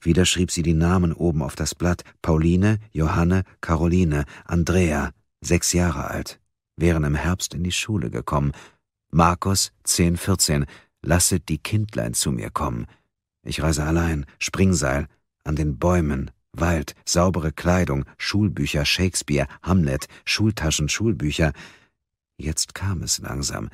Wieder schrieb sie die Namen oben auf das Blatt. Pauline, Johanne, Caroline, Andrea, sechs Jahre alt, wären im Herbst in die Schule gekommen Markus 10,14 Lasset die Kindlein zu mir kommen. Ich reise allein, Springseil, an den Bäumen, Wald, saubere Kleidung, Schulbücher, Shakespeare, Hamlet, Schultaschen, Schulbücher. Jetzt kam es langsam.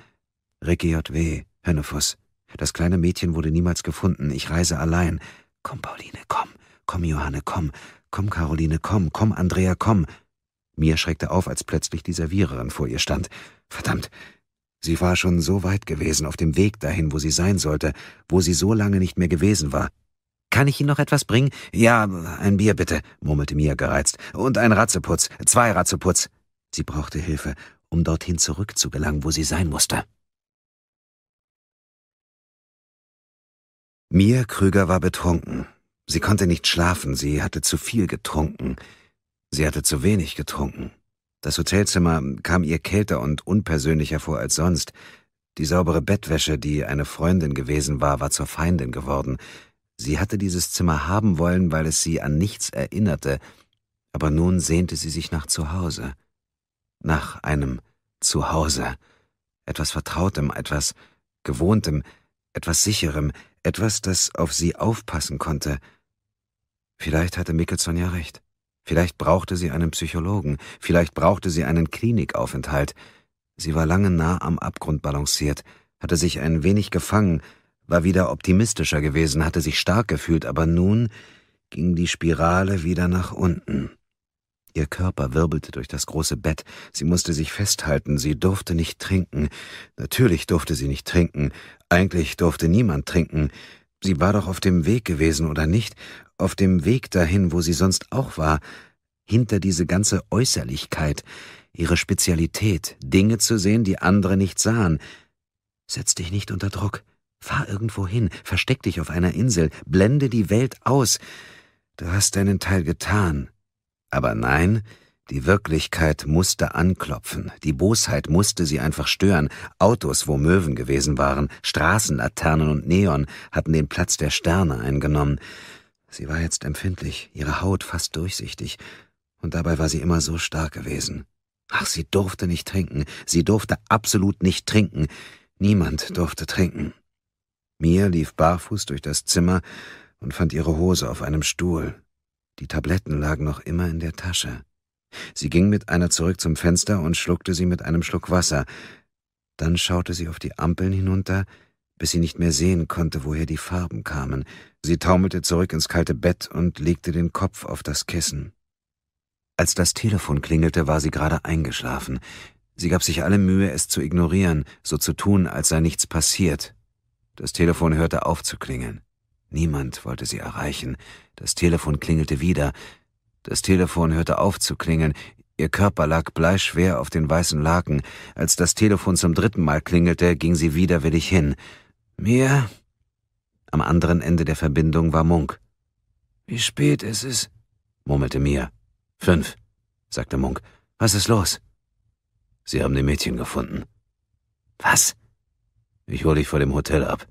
Ricky J.W., Hönnefuss. Das kleine Mädchen wurde niemals gefunden. Ich reise allein. Komm, Pauline, komm. Komm, Johanne, komm. Komm, Caroline, komm. Komm, Andrea, komm. Mia schreckte auf, als plötzlich die Serviererin vor ihr stand. Verdammt, Sie war schon so weit gewesen, auf dem Weg dahin, wo sie sein sollte, wo sie so lange nicht mehr gewesen war. Kann ich Ihnen noch etwas bringen? Ja, ein Bier bitte, murmelte Mia gereizt. Und ein Ratzeputz, zwei Ratzeputz. Sie brauchte Hilfe, um dorthin zurückzugelangen, wo sie sein musste. Mia Krüger war betrunken. Sie konnte nicht schlafen, sie hatte zu viel getrunken. Sie hatte zu wenig getrunken. Das Hotelzimmer kam ihr kälter und unpersönlicher vor als sonst. Die saubere Bettwäsche, die eine Freundin gewesen war, war zur Feindin geworden. Sie hatte dieses Zimmer haben wollen, weil es sie an nichts erinnerte, aber nun sehnte sie sich nach Zuhause. Nach einem Zuhause. Etwas Vertrautem, etwas Gewohntem, etwas Sicherem, etwas, das auf sie aufpassen konnte. Vielleicht hatte Mickelson ja recht. Vielleicht brauchte sie einen Psychologen, vielleicht brauchte sie einen Klinikaufenthalt. Sie war lange nah am Abgrund balanciert, hatte sich ein wenig gefangen, war wieder optimistischer gewesen, hatte sich stark gefühlt, aber nun ging die Spirale wieder nach unten. Ihr Körper wirbelte durch das große Bett, sie musste sich festhalten, sie durfte nicht trinken. Natürlich durfte sie nicht trinken, eigentlich durfte niemand trinken. Sie war doch auf dem Weg gewesen, oder nicht? auf dem Weg dahin, wo sie sonst auch war, hinter diese ganze Äußerlichkeit, ihre Spezialität, Dinge zu sehen, die andere nicht sahen. Setz dich nicht unter Druck. Fahr irgendwo hin, versteck dich auf einer Insel, blende die Welt aus. Du hast deinen Teil getan. Aber nein, die Wirklichkeit musste anklopfen, die Bosheit musste sie einfach stören. Autos, wo Möwen gewesen waren, Straßenlaternen und Neon hatten den Platz der Sterne eingenommen. Sie war jetzt empfindlich, ihre Haut fast durchsichtig, und dabei war sie immer so stark gewesen. Ach, sie durfte nicht trinken, sie durfte absolut nicht trinken, niemand durfte trinken. Mia lief barfuß durch das Zimmer und fand ihre Hose auf einem Stuhl. Die Tabletten lagen noch immer in der Tasche. Sie ging mit einer zurück zum Fenster und schluckte sie mit einem Schluck Wasser. Dann schaute sie auf die Ampeln hinunter, bis sie nicht mehr sehen konnte, woher die Farben kamen. Sie taumelte zurück ins kalte Bett und legte den Kopf auf das Kissen. Als das Telefon klingelte, war sie gerade eingeschlafen. Sie gab sich alle Mühe, es zu ignorieren, so zu tun, als sei nichts passiert. Das Telefon hörte auf zu klingeln. Niemand wollte sie erreichen. Das Telefon klingelte wieder. Das Telefon hörte auf zu klingeln. Ihr Körper lag bleischwer auf den weißen Laken. Als das Telefon zum dritten Mal klingelte, ging sie widerwillig hin. Mir? Am anderen Ende der Verbindung war Munk. Wie spät ist es? murmelte Mia. Fünf, sagte Munk. Was ist los? Sie haben die Mädchen gefunden. Was? Ich hole dich vor dem Hotel ab.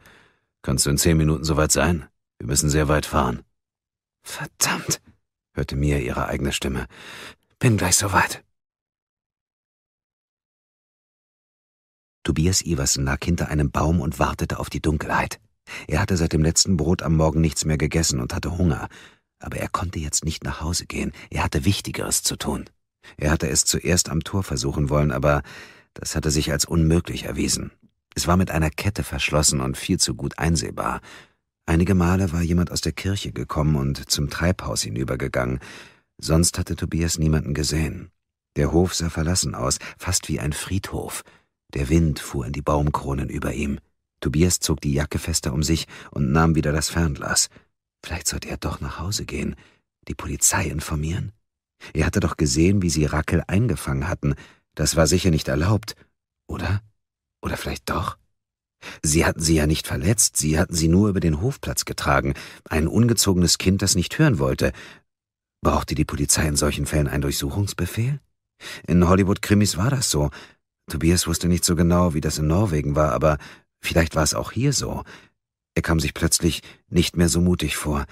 Kannst du in zehn Minuten soweit sein? Wir müssen sehr weit fahren. Verdammt, hörte Mia ihre eigene Stimme. Bin gleich soweit. Tobias Iversen lag hinter einem Baum und wartete auf die Dunkelheit. Er hatte seit dem letzten Brot am Morgen nichts mehr gegessen und hatte Hunger. Aber er konnte jetzt nicht nach Hause gehen. Er hatte Wichtigeres zu tun. Er hatte es zuerst am Tor versuchen wollen, aber das hatte sich als unmöglich erwiesen. Es war mit einer Kette verschlossen und viel zu gut einsehbar. Einige Male war jemand aus der Kirche gekommen und zum Treibhaus hinübergegangen. Sonst hatte Tobias niemanden gesehen. Der Hof sah verlassen aus, fast wie ein Friedhof. Der Wind fuhr in die Baumkronen über ihm. Tobias zog die Jacke fester um sich und nahm wieder das Fernglas. Vielleicht sollte er doch nach Hause gehen, die Polizei informieren. Er hatte doch gesehen, wie sie Rackel eingefangen hatten. Das war sicher nicht erlaubt, oder? Oder vielleicht doch? Sie hatten sie ja nicht verletzt, sie hatten sie nur über den Hofplatz getragen. Ein ungezogenes Kind, das nicht hören wollte. Brauchte die Polizei in solchen Fällen einen Durchsuchungsbefehl? In Hollywood-Krimis war das so. Tobias wusste nicht so genau, wie das in Norwegen war, aber vielleicht war es auch hier so. Er kam sich plötzlich nicht mehr so mutig vor.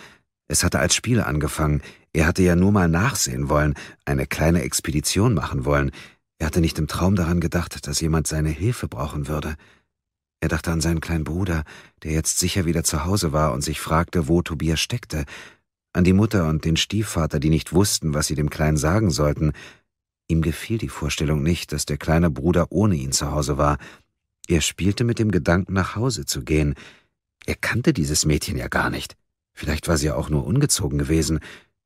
Es hatte als Spiel angefangen. Er hatte ja nur mal nachsehen wollen, eine kleine Expedition machen wollen. Er hatte nicht im Traum daran gedacht, dass jemand seine Hilfe brauchen würde. Er dachte an seinen kleinen Bruder, der jetzt sicher wieder zu Hause war und sich fragte, wo Tobias steckte, an die Mutter und den Stiefvater, die nicht wussten, was sie dem Kleinen sagen sollten, Ihm gefiel die Vorstellung nicht, dass der kleine Bruder ohne ihn zu Hause war. Er spielte mit dem Gedanken, nach Hause zu gehen. Er kannte dieses Mädchen ja gar nicht. Vielleicht war sie ja auch nur ungezogen gewesen.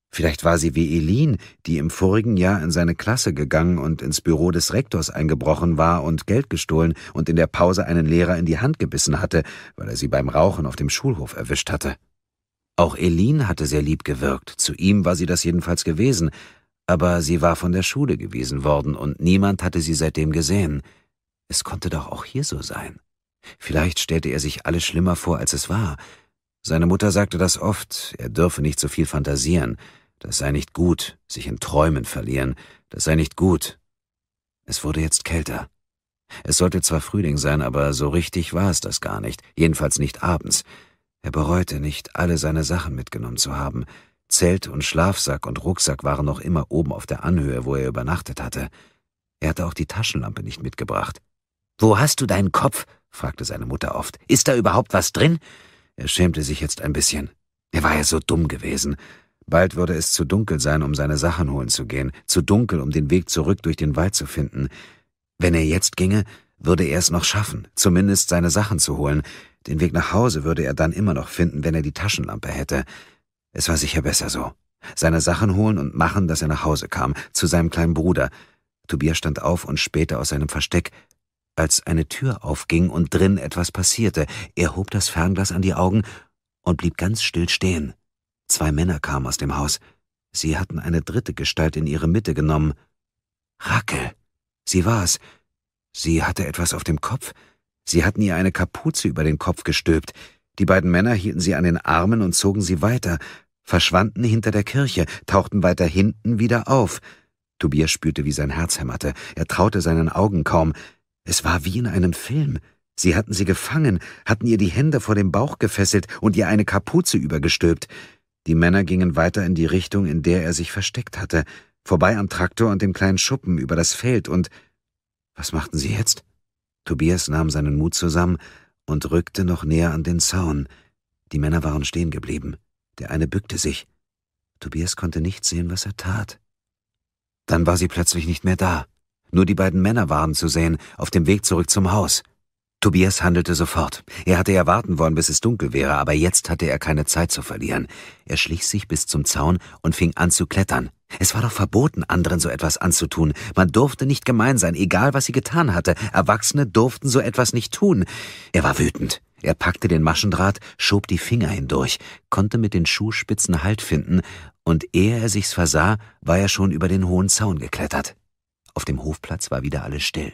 Vielleicht war sie wie Elin, die im vorigen Jahr in seine Klasse gegangen und ins Büro des Rektors eingebrochen war und Geld gestohlen und in der Pause einen Lehrer in die Hand gebissen hatte, weil er sie beim Rauchen auf dem Schulhof erwischt hatte. Auch Elin hatte sehr lieb gewirkt, zu ihm war sie das jedenfalls gewesen, aber sie war von der Schule gewiesen worden und niemand hatte sie seitdem gesehen. Es konnte doch auch hier so sein. Vielleicht stellte er sich alles schlimmer vor, als es war. Seine Mutter sagte das oft, er dürfe nicht so viel fantasieren, das sei nicht gut, sich in Träumen verlieren, das sei nicht gut. Es wurde jetzt kälter. Es sollte zwar Frühling sein, aber so richtig war es das gar nicht, jedenfalls nicht abends. Er bereute nicht, alle seine Sachen mitgenommen zu haben, Zelt und Schlafsack und Rucksack waren noch immer oben auf der Anhöhe, wo er übernachtet hatte. Er hatte auch die Taschenlampe nicht mitgebracht. Wo hast du deinen Kopf? fragte seine Mutter oft. Ist da überhaupt was drin? Er schämte sich jetzt ein bisschen. Er war ja so dumm gewesen. Bald würde es zu dunkel sein, um seine Sachen holen zu gehen, zu dunkel, um den Weg zurück durch den Wald zu finden. Wenn er jetzt ginge, würde er es noch schaffen, zumindest seine Sachen zu holen. Den Weg nach Hause würde er dann immer noch finden, wenn er die Taschenlampe hätte. Es war sicher besser so. Seine Sachen holen und machen, dass er nach Hause kam, zu seinem kleinen Bruder. Tobias stand auf und spähte aus seinem Versteck, als eine Tür aufging und drin etwas passierte. Er hob das Fernglas an die Augen und blieb ganz still stehen. Zwei Männer kamen aus dem Haus. Sie hatten eine dritte Gestalt in ihre Mitte genommen. Rackel! Sie war es. Sie hatte etwas auf dem Kopf. Sie hatten ihr eine Kapuze über den Kopf gestülpt. Die beiden Männer hielten sie an den Armen und zogen sie weiter verschwanden hinter der Kirche, tauchten weiter hinten wieder auf. Tobias spürte, wie sein Herz hämmerte. Er traute seinen Augen kaum. Es war wie in einem Film. Sie hatten sie gefangen, hatten ihr die Hände vor dem Bauch gefesselt und ihr eine Kapuze übergestülpt. Die Männer gingen weiter in die Richtung, in der er sich versteckt hatte, vorbei am Traktor und dem kleinen Schuppen über das Feld und was machten sie jetzt? Tobias nahm seinen Mut zusammen und rückte noch näher an den Zaun. Die Männer waren stehen geblieben. Der eine bückte sich. Tobias konnte nicht sehen, was er tat. Dann war sie plötzlich nicht mehr da. Nur die beiden Männer waren zu sehen, auf dem Weg zurück zum Haus. Tobias handelte sofort. Er hatte ja warten wollen, bis es dunkel wäre, aber jetzt hatte er keine Zeit zu verlieren. Er schlich sich bis zum Zaun und fing an zu klettern. Es war doch verboten, anderen so etwas anzutun. Man durfte nicht gemein sein, egal was sie getan hatte. Erwachsene durften so etwas nicht tun. Er war wütend. Er packte den Maschendraht, schob die Finger hindurch, konnte mit den Schuhspitzen Halt finden, und ehe er sich's versah, war er schon über den hohen Zaun geklettert. Auf dem Hofplatz war wieder alles still.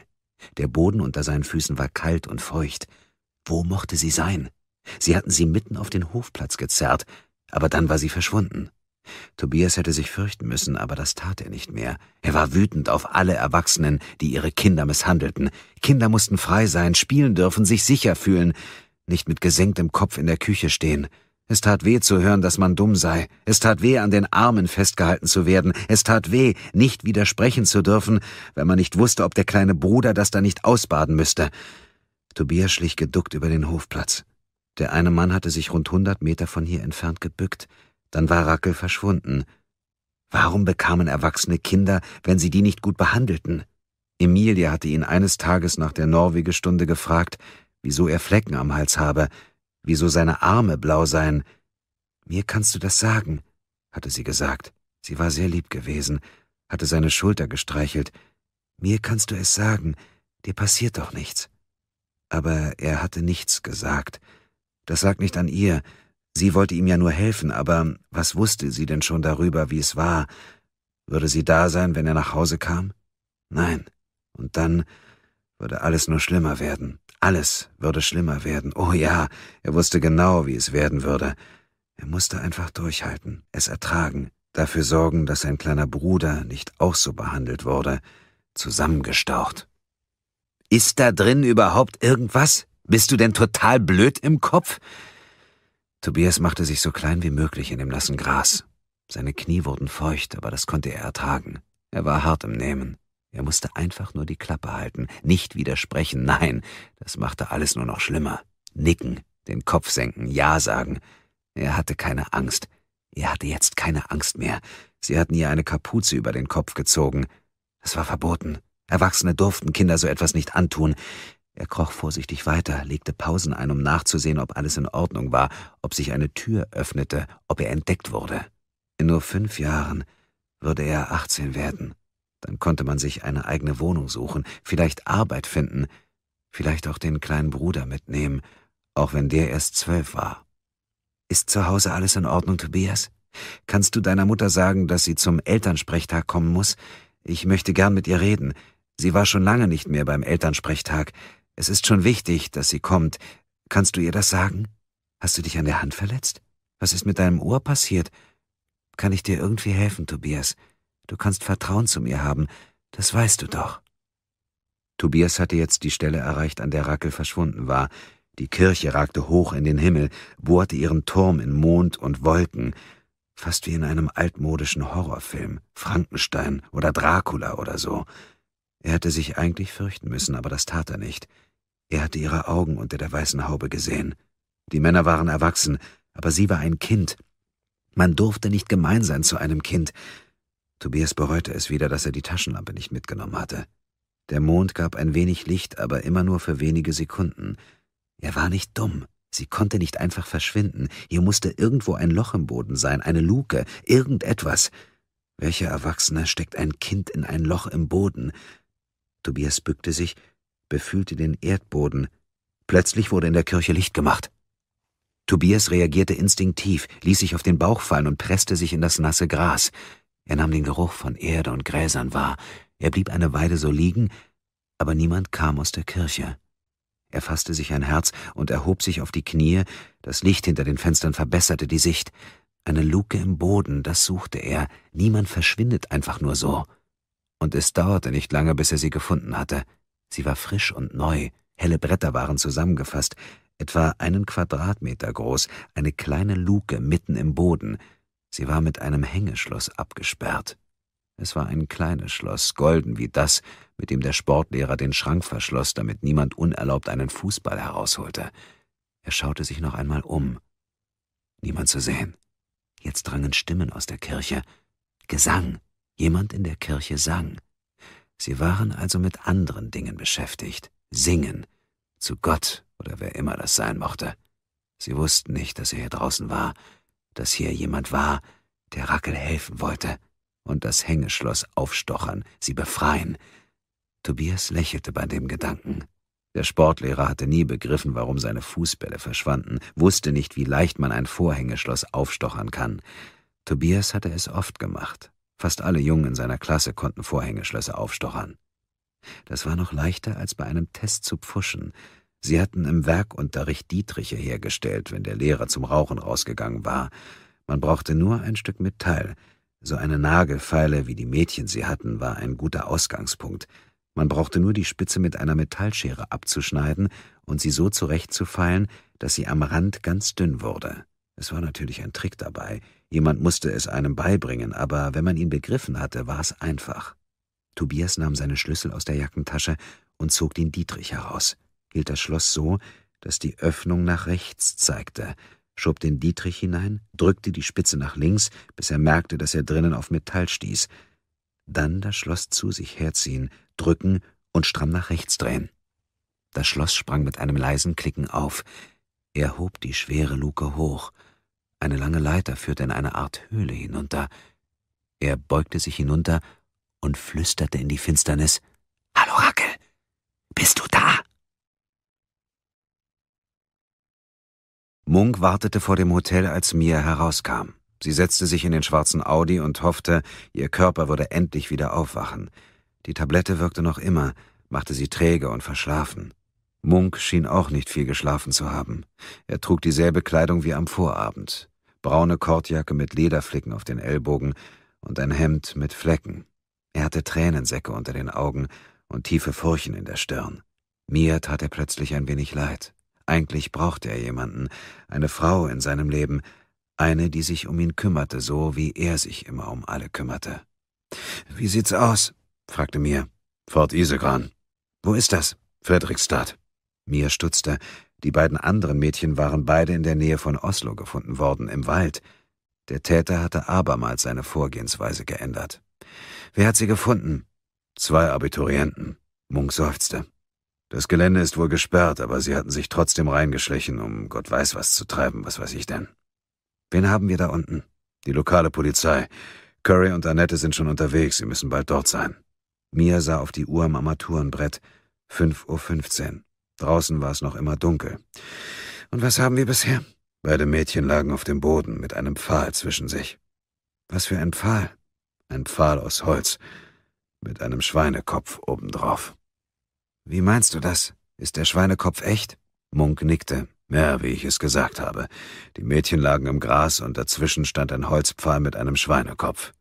Der Boden unter seinen Füßen war kalt und feucht. Wo mochte sie sein? Sie hatten sie mitten auf den Hofplatz gezerrt, aber dann war sie verschwunden. Tobias hätte sich fürchten müssen, aber das tat er nicht mehr. Er war wütend auf alle Erwachsenen, die ihre Kinder misshandelten. Kinder mussten frei sein, spielen dürfen, sich sicher fühlen, nicht mit gesenktem Kopf in der Küche stehen. Es tat weh zu hören, dass man dumm sei. Es tat weh, an den Armen festgehalten zu werden. Es tat weh, nicht widersprechen zu dürfen, wenn man nicht wusste, ob der kleine Bruder das da nicht ausbaden müsste. Tobias schlich geduckt über den Hofplatz. Der eine Mann hatte sich rund hundert Meter von hier entfernt gebückt. Dann war Rackel verschwunden. Warum bekamen erwachsene Kinder, wenn sie die nicht gut behandelten? Emilie hatte ihn eines Tages nach der Norwegestunde gefragt, wieso er Flecken am Hals habe, wieso seine Arme blau seien. Mir kannst du das sagen, hatte sie gesagt. Sie war sehr lieb gewesen, hatte seine Schulter gestreichelt. Mir kannst du es sagen, dir passiert doch nichts. Aber er hatte nichts gesagt. Das lag nicht an ihr. Sie wollte ihm ja nur helfen, aber was wusste sie denn schon darüber, wie es war? Würde sie da sein, wenn er nach Hause kam? Nein. Und dann würde alles nur schlimmer werden. Alles würde schlimmer werden. Oh ja, er wusste genau, wie es werden würde. Er musste einfach durchhalten, es ertragen, dafür sorgen, dass sein kleiner Bruder nicht auch so behandelt wurde, zusammengestaucht. Ist da drin überhaupt irgendwas? Bist du denn total blöd im Kopf? Tobias machte sich so klein wie möglich in dem nassen Gras. Seine Knie wurden feucht, aber das konnte er ertragen. Er war hart im Nehmen. Er musste einfach nur die Klappe halten, nicht widersprechen, nein, das machte alles nur noch schlimmer. Nicken, den Kopf senken, Ja sagen. Er hatte keine Angst. Er hatte jetzt keine Angst mehr. Sie hatten ihr eine Kapuze über den Kopf gezogen. Es war verboten. Erwachsene durften Kinder so etwas nicht antun. Er kroch vorsichtig weiter, legte Pausen ein, um nachzusehen, ob alles in Ordnung war, ob sich eine Tür öffnete, ob er entdeckt wurde. In nur fünf Jahren würde er 18 werden. Dann konnte man sich eine eigene Wohnung suchen, vielleicht Arbeit finden, vielleicht auch den kleinen Bruder mitnehmen, auch wenn der erst zwölf war. Ist zu Hause alles in Ordnung, Tobias? Kannst du deiner Mutter sagen, dass sie zum Elternsprechtag kommen muss? Ich möchte gern mit ihr reden. Sie war schon lange nicht mehr beim Elternsprechtag. Es ist schon wichtig, dass sie kommt. Kannst du ihr das sagen? Hast du dich an der Hand verletzt? Was ist mit deinem Ohr passiert? Kann ich dir irgendwie helfen, Tobias? Du kannst Vertrauen zu mir haben, das weißt du doch. Tobias hatte jetzt die Stelle erreicht, an der Rackel verschwunden war. Die Kirche ragte hoch in den Himmel, bohrte ihren Turm in Mond und Wolken, fast wie in einem altmodischen Horrorfilm, Frankenstein oder Dracula oder so. Er hätte sich eigentlich fürchten müssen, aber das tat er nicht. Er hatte ihre Augen unter der weißen Haube gesehen. Die Männer waren erwachsen, aber sie war ein Kind. Man durfte nicht gemein sein zu einem Kind, Tobias bereute es wieder, dass er die Taschenlampe nicht mitgenommen hatte. Der Mond gab ein wenig Licht, aber immer nur für wenige Sekunden. Er war nicht dumm. Sie konnte nicht einfach verschwinden. Hier musste irgendwo ein Loch im Boden sein, eine Luke, irgendetwas. Welcher Erwachsene steckt ein Kind in ein Loch im Boden? Tobias bückte sich, befühlte den Erdboden. Plötzlich wurde in der Kirche Licht gemacht. Tobias reagierte instinktiv, ließ sich auf den Bauch fallen und presste sich in das nasse Gras. Er nahm den Geruch von Erde und Gräsern wahr. Er blieb eine Weile so liegen, aber niemand kam aus der Kirche. Er fasste sich ein Herz und erhob sich auf die Knie. Das Licht hinter den Fenstern verbesserte die Sicht. Eine Luke im Boden, das suchte er. Niemand verschwindet einfach nur so. Und es dauerte nicht lange, bis er sie gefunden hatte. Sie war frisch und neu. Helle Bretter waren zusammengefasst, etwa einen Quadratmeter groß, eine kleine Luke mitten im Boden. Sie war mit einem Hängeschloss abgesperrt. Es war ein kleines Schloss, golden wie das, mit dem der Sportlehrer den Schrank verschloss, damit niemand unerlaubt einen Fußball herausholte. Er schaute sich noch einmal um. Niemand zu sehen. Jetzt drangen Stimmen aus der Kirche. Gesang. Jemand in der Kirche sang. Sie waren also mit anderen Dingen beschäftigt. Singen. Zu Gott oder wer immer das sein mochte. Sie wussten nicht, dass er hier draußen war, dass hier jemand war, der Rackel helfen wollte und das Hängeschloss aufstochern, sie befreien. Tobias lächelte bei dem Gedanken. Der Sportlehrer hatte nie begriffen, warum seine Fußbälle verschwanden, wusste nicht, wie leicht man ein Vorhängeschloss aufstochern kann. Tobias hatte es oft gemacht. Fast alle Jungen in seiner Klasse konnten Vorhängeschlösser aufstochern. Das war noch leichter, als bei einem Test zu pfuschen, Sie hatten im Werkunterricht Dietriche hergestellt, wenn der Lehrer zum Rauchen rausgegangen war. Man brauchte nur ein Stück Metall. So eine Nagelfeile, wie die Mädchen sie hatten, war ein guter Ausgangspunkt. Man brauchte nur die Spitze mit einer Metallschere abzuschneiden und sie so zurechtzufeilen, dass sie am Rand ganz dünn wurde. Es war natürlich ein Trick dabei. Jemand musste es einem beibringen, aber wenn man ihn begriffen hatte, war es einfach. Tobias nahm seine Schlüssel aus der Jackentasche und zog den Dietrich heraus hielt das Schloss so, dass die Öffnung nach rechts zeigte, schob den Dietrich hinein, drückte die Spitze nach links, bis er merkte, dass er drinnen auf Metall stieß. Dann das Schloss zu sich herziehen, drücken und stramm nach rechts drehen. Das Schloss sprang mit einem leisen Klicken auf. Er hob die schwere Luke hoch. Eine lange Leiter führte in eine Art Höhle hinunter. Er beugte sich hinunter und flüsterte in die Finsternis. »Hallo, Hackel! Bist du da?« Munk wartete vor dem Hotel, als Mia herauskam. Sie setzte sich in den schwarzen Audi und hoffte, ihr Körper würde endlich wieder aufwachen. Die Tablette wirkte noch immer, machte sie träge und verschlafen. Munk schien auch nicht viel geschlafen zu haben. Er trug dieselbe Kleidung wie am Vorabend. Braune Kortjacke mit Lederflicken auf den Ellbogen und ein Hemd mit Flecken. Er hatte Tränensäcke unter den Augen und tiefe Furchen in der Stirn. Mir tat er plötzlich ein wenig leid. Eigentlich brauchte er jemanden, eine Frau in seinem Leben, eine, die sich um ihn kümmerte, so wie er sich immer um alle kümmerte. Wie sieht's aus? fragte Mir. Fort Isegran. Wo ist das? Fredrikstad. Mir stutzte. Die beiden anderen Mädchen waren beide in der Nähe von Oslo gefunden worden, im Wald. Der Täter hatte abermals seine Vorgehensweise geändert. Wer hat sie gefunden? Zwei Abiturienten. Munk seufzte. Das Gelände ist wohl gesperrt, aber sie hatten sich trotzdem reingeschlichen, um Gott weiß was zu treiben, was weiß ich denn. Wen haben wir da unten? Die lokale Polizei. Curry und Annette sind schon unterwegs, sie müssen bald dort sein. Mia sah auf die Uhr am Armaturenbrett. 5.15 Uhr. Draußen war es noch immer dunkel. Und was haben wir bisher? Beide Mädchen lagen auf dem Boden mit einem Pfahl zwischen sich. Was für ein Pfahl? Ein Pfahl aus Holz mit einem Schweinekopf obendrauf. Wie meinst du das? Ist der Schweinekopf echt? Munk nickte. Ja, wie ich es gesagt habe. Die Mädchen lagen im Gras und dazwischen stand ein Holzpfahl mit einem Schweinekopf.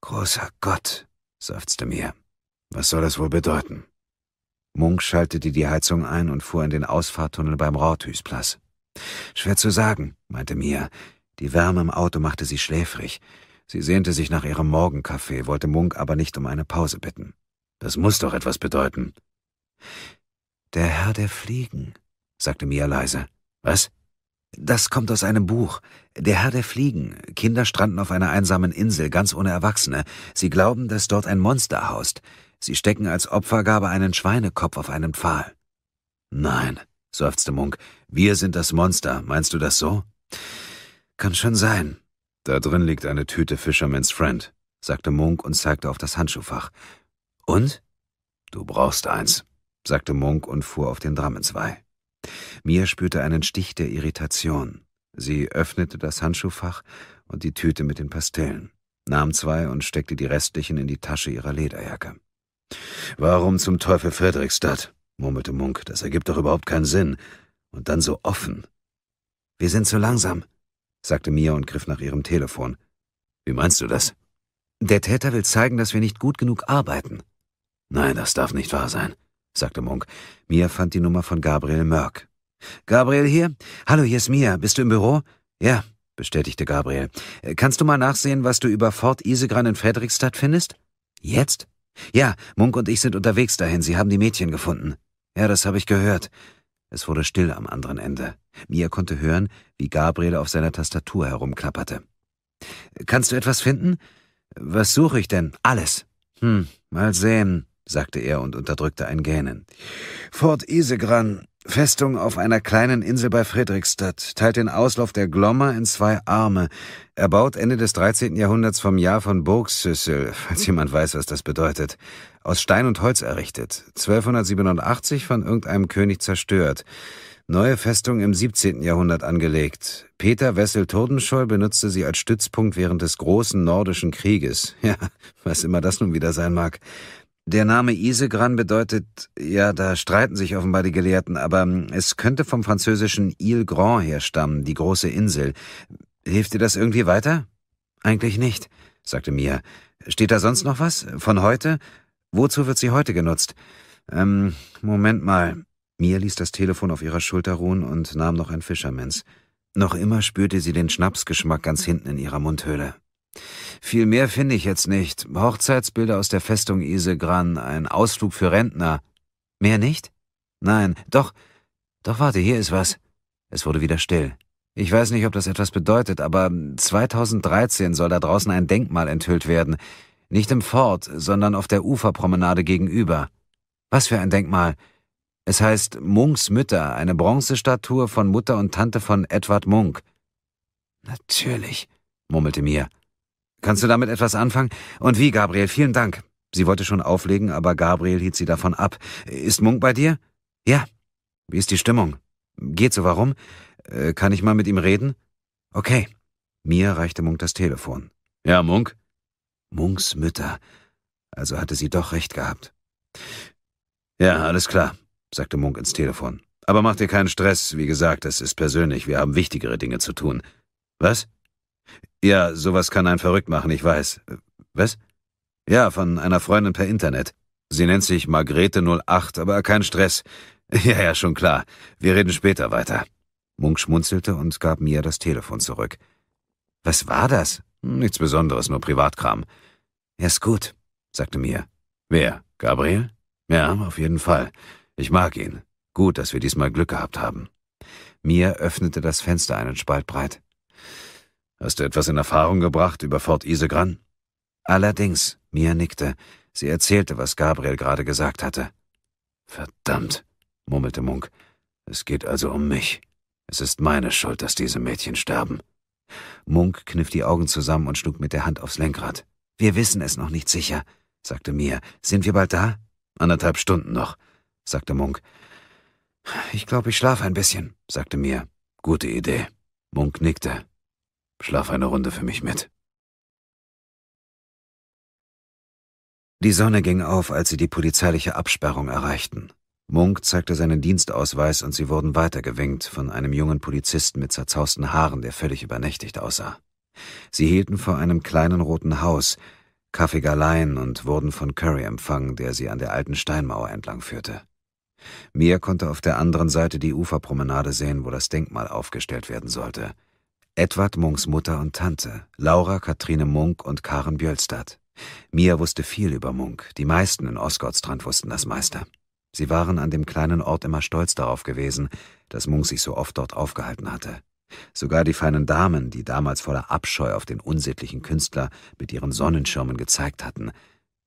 Großer Gott, seufzte mir. Was soll das wohl bedeuten? Munk schaltete die Heizung ein und fuhr in den Ausfahrtunnel beim Rorthüsplatz. Schwer zu sagen, meinte Mia. Die Wärme im Auto machte sie schläfrig. Sie sehnte sich nach ihrem Morgenkaffee, wollte Munk aber nicht um eine Pause bitten. Das muss doch etwas bedeuten, der Herr der Fliegen, sagte Mia leise. Was? Das kommt aus einem Buch. Der Herr der Fliegen. Kinder stranden auf einer einsamen Insel, ganz ohne Erwachsene. Sie glauben, dass dort ein Monster haust. Sie stecken als Opfergabe einen Schweinekopf auf einen Pfahl. Nein, seufzte Munk. Wir sind das Monster. Meinst du das so? Kann schon sein. Da drin liegt eine Tüte Fisherman's Friend, sagte Munk und zeigte auf das Handschuhfach. Und? Du brauchst eins sagte Munk und fuhr auf den Drammenzweig. Mia spürte einen Stich der Irritation. Sie öffnete das Handschuhfach und die Tüte mit den Pastillen, nahm zwei und steckte die restlichen in die Tasche ihrer Lederjacke. Warum zum Teufel Fredrikstadt? murmelte Munk. Das ergibt doch überhaupt keinen Sinn. Und dann so offen. Wir sind zu langsam, sagte Mia und griff nach ihrem Telefon. Wie meinst du das? Der Täter will zeigen, dass wir nicht gut genug arbeiten. Nein, das darf nicht wahr sein sagte Munk. Mia fand die Nummer von Gabriel Mörk. Gabriel hier? Hallo, hier ist Mia. Bist du im Büro? Ja, bestätigte Gabriel. Äh, kannst du mal nachsehen, was du über Fort Isegran in Fredrikstadt findest? Jetzt? Ja, Munk und ich sind unterwegs dahin. Sie haben die Mädchen gefunden. Ja, das habe ich gehört. Es wurde still am anderen Ende. Mia konnte hören, wie Gabriel auf seiner Tastatur herumklapperte. Kannst du etwas finden? Was suche ich denn? Alles. Hm, mal sehen sagte er und unterdrückte ein Gähnen. Fort Isegran, Festung auf einer kleinen Insel bei Friedrichstadt, teilt den Auslauf der Glommer in zwei Arme, erbaut Ende des 13. Jahrhunderts vom Jahr von Burgsüssel, [laughs] falls jemand weiß, was das bedeutet, aus Stein und Holz errichtet, 1287 von irgendeinem König zerstört. Neue Festung im 17. Jahrhundert angelegt. Peter Wessel Turdenscholl benutzte sie als Stützpunkt während des großen nordischen Krieges. [laughs] Ja, was immer das nun wieder sein mag. Der Name Isegran bedeutet, ja, da streiten sich offenbar die Gelehrten, aber hm, es könnte vom französischen Île Grand herstammen, die große Insel. Hilft dir das irgendwie weiter? Eigentlich nicht, sagte Mia. Steht da sonst noch was? Von heute? Wozu wird sie heute genutzt? Ähm, Moment mal. Mia ließ das Telefon auf ihrer Schulter ruhen und nahm noch ein Fischermens. Noch immer spürte sie den Schnapsgeschmack ganz hinten in ihrer Mundhöhle. Viel mehr finde ich jetzt nicht. Hochzeitsbilder aus der Festung Isegran, ein Ausflug für Rentner. Mehr nicht? Nein, doch. Doch warte, hier ist was. Es wurde wieder still. Ich weiß nicht, ob das etwas bedeutet, aber 2013 soll da draußen ein Denkmal enthüllt werden. Nicht im Fort, sondern auf der Uferpromenade gegenüber. Was für ein Denkmal. Es heißt Munks Mütter, eine Bronzestatue von Mutter und Tante von Edward Munk. Natürlich, murmelte mir. Kannst du damit etwas anfangen? Und wie, Gabriel? Vielen Dank. Sie wollte schon auflegen, aber Gabriel hielt sie davon ab. Ist Munk bei dir? Ja. Wie ist die Stimmung? Geht so, warum? Äh, kann ich mal mit ihm reden? Okay. Mir reichte Munk das Telefon. Ja, Munk? Munks Mütter. Also hatte sie doch recht gehabt. Ja, alles klar, sagte Munk ins Telefon. Aber mach dir keinen Stress, wie gesagt, das ist persönlich, wir haben wichtigere Dinge zu tun. Was? Ja, sowas kann einen verrückt machen, ich weiß. Was? Ja, von einer Freundin per Internet. Sie nennt sich Margrete 08, aber kein Stress. [laughs] Ja, ja, schon klar. Wir reden später weiter. Munk schmunzelte und gab mir das Telefon zurück. Was war das? Nichts Besonderes, nur Privatkram. Er ist gut, sagte Mia. Wer? Gabriel? Ja, auf jeden Fall. Ich mag ihn. Gut, dass wir diesmal Glück gehabt haben. Mia öffnete das Fenster einen Spalt breit. Hast du etwas in Erfahrung gebracht über Fort Isegran? Allerdings, Mia nickte. Sie erzählte, was Gabriel gerade gesagt hatte. Verdammt, murmelte Munk. Es geht also um mich. Es ist meine Schuld, dass diese Mädchen sterben. Munk kniff die Augen zusammen und schlug mit der Hand aufs Lenkrad. Wir wissen es noch nicht sicher, sagte Mia. Sind wir bald da? Anderthalb Stunden noch, sagte Munk. Ich glaube, ich schlafe ein bisschen, sagte Mia. Gute Idee. Munk nickte. Schlaf eine Runde für mich mit. Die Sonne ging auf, als sie die polizeiliche Absperrung erreichten. Munk zeigte seinen Dienstausweis und sie wurden weitergewinkt von einem jungen Polizisten mit zerzausten Haaren, der völlig übernächtigt aussah. Sie hielten vor einem kleinen roten Haus, Kaffeegaleien und wurden von Curry empfangen, der sie an der alten Steinmauer entlang führte. Mia konnte auf der anderen Seite die Uferpromenade sehen, wo das Denkmal aufgestellt werden sollte. Edward Munks Mutter und Tante, Laura Kathrine Munk und Karen Bjölstad. Mia wusste viel über Munk, die meisten in Osgoldstrand wussten das Meister. Sie waren an dem kleinen Ort immer stolz darauf gewesen, dass Munk sich so oft dort aufgehalten hatte. Sogar die feinen Damen, die damals voller Abscheu auf den unsittlichen Künstler mit ihren Sonnenschirmen gezeigt hatten.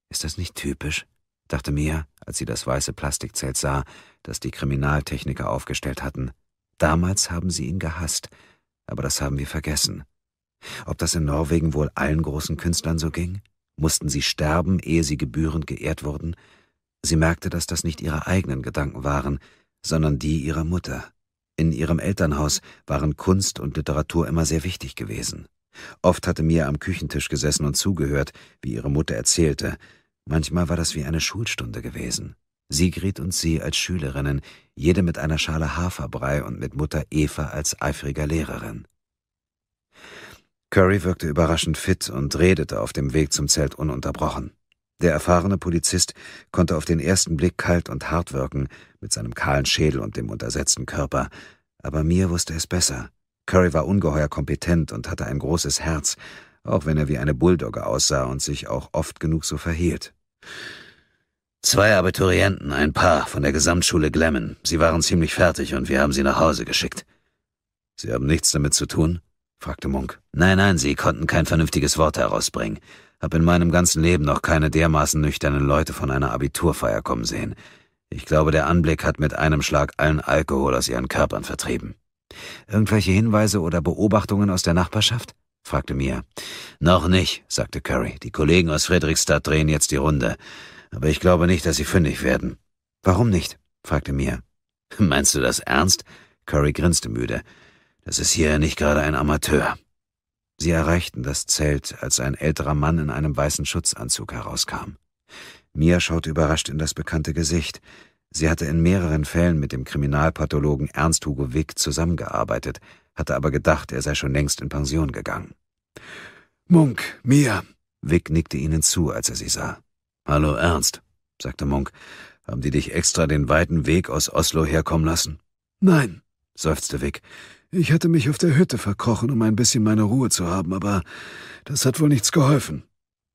Ist das nicht typisch? dachte Mia, als sie das weiße Plastikzelt sah, das die Kriminaltechniker aufgestellt hatten. Damals haben sie ihn gehasst, aber das haben wir vergessen. Ob das in Norwegen wohl allen großen Künstlern so ging? Mussten sie sterben, ehe sie gebührend geehrt wurden? Sie merkte, dass das nicht ihre eigenen Gedanken waren, sondern die ihrer Mutter. In ihrem Elternhaus waren Kunst und Literatur immer sehr wichtig gewesen. Oft hatte Mia am Küchentisch gesessen und zugehört, wie ihre Mutter erzählte. Manchmal war das wie eine Schulstunde gewesen. Sigrid und sie als Schülerinnen, jede mit einer Schale Haferbrei und mit Mutter Eva als eifriger Lehrerin. Curry wirkte überraschend fit und redete auf dem Weg zum Zelt ununterbrochen. Der erfahrene Polizist konnte auf den ersten Blick kalt und hart wirken, mit seinem kahlen Schädel und dem untersetzten Körper, aber mir wusste es besser. Curry war ungeheuer kompetent und hatte ein großes Herz, auch wenn er wie eine Bulldogge aussah und sich auch oft genug so verhielt. Zwei Abiturienten, ein Paar von der Gesamtschule Glemmen. Sie waren ziemlich fertig und wir haben sie nach Hause geschickt. Sie haben nichts damit zu tun? fragte Munk. Nein, nein, sie konnten kein vernünftiges Wort herausbringen. Hab in meinem ganzen Leben noch keine dermaßen nüchternen Leute von einer Abiturfeier kommen sehen. Ich glaube, der Anblick hat mit einem Schlag allen Alkohol aus ihren Körpern vertrieben. Irgendwelche Hinweise oder Beobachtungen aus der Nachbarschaft? fragte Mia. Noch nicht, sagte Curry. Die Kollegen aus Friedrichstadt drehen jetzt die Runde aber ich glaube nicht, dass Sie fündig werden. Warum nicht? fragte Mia. [laughs] Meinst du das ernst? Curry grinste müde. Das ist hier nicht gerade ein Amateur. Sie erreichten das Zelt, als ein älterer Mann in einem weißen Schutzanzug herauskam. Mia schaute überrascht in das bekannte Gesicht. Sie hatte in mehreren Fällen mit dem Kriminalpathologen Ernst Hugo Wick zusammengearbeitet, hatte aber gedacht, er sei schon längst in Pension gegangen. Munk, Mia. Wick nickte ihnen zu, als er sie sah. Hallo Ernst, sagte Munk. Haben die dich extra den weiten Weg aus Oslo herkommen lassen? Nein, seufzte Vic. Ich hatte mich auf der Hütte verkrochen, um ein bisschen meine Ruhe zu haben, aber das hat wohl nichts geholfen.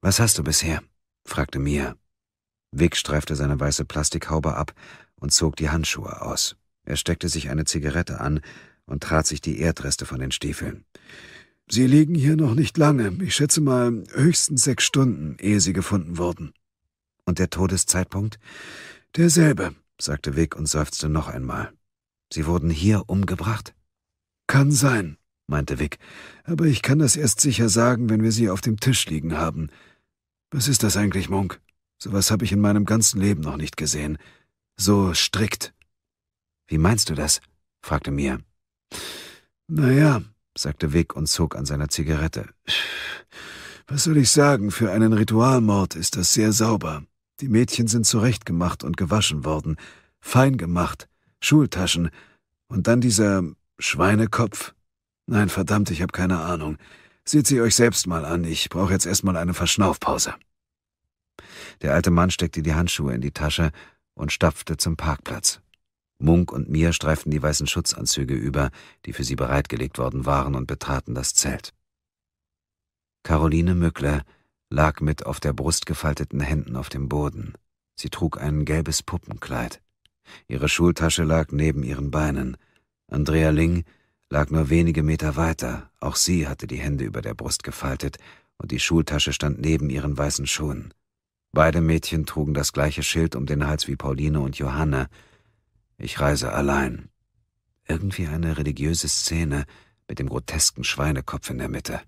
Was hast du bisher? fragte Mia. Vic streifte seine weiße Plastikhaube ab und zog die Handschuhe aus. Er steckte sich eine Zigarette an und trat sich die Erdreste von den Stiefeln. Sie liegen hier noch nicht lange, ich schätze mal höchstens sechs Stunden, ehe sie gefunden wurden. Und der Todeszeitpunkt? Derselbe, sagte Wick und seufzte noch einmal. Sie wurden hier umgebracht? Kann sein, meinte Wick, aber ich kann das erst sicher sagen, wenn wir sie auf dem Tisch liegen haben. Was ist das eigentlich, Munk? Sowas habe ich in meinem ganzen Leben noch nicht gesehen. So strikt. Wie meinst du das? fragte Mia. Na ja, sagte Wick und zog an seiner Zigarette. Was soll ich sagen, für einen Ritualmord ist das sehr sauber. Die Mädchen sind zurechtgemacht und gewaschen worden, fein gemacht, Schultaschen und dann dieser Schweinekopf. Nein, verdammt, ich habe keine Ahnung. Seht sie euch selbst mal an, ich brauche jetzt erstmal eine Verschnaufpause. Der alte Mann steckte die Handschuhe in die Tasche und stapfte zum Parkplatz. Munk und mir streiften die weißen Schutzanzüge über, die für sie bereitgelegt worden waren, und betraten das Zelt. Caroline Mückler lag mit auf der Brust gefalteten Händen auf dem Boden. Sie trug ein gelbes Puppenkleid. Ihre Schultasche lag neben ihren Beinen. Andrea Ling lag nur wenige Meter weiter. Auch sie hatte die Hände über der Brust gefaltet und die Schultasche stand neben ihren weißen Schuhen. Beide Mädchen trugen das gleiche Schild um den Hals wie Pauline und Johanna. Ich reise allein. Irgendwie eine religiöse Szene mit dem grotesken Schweinekopf in der Mitte.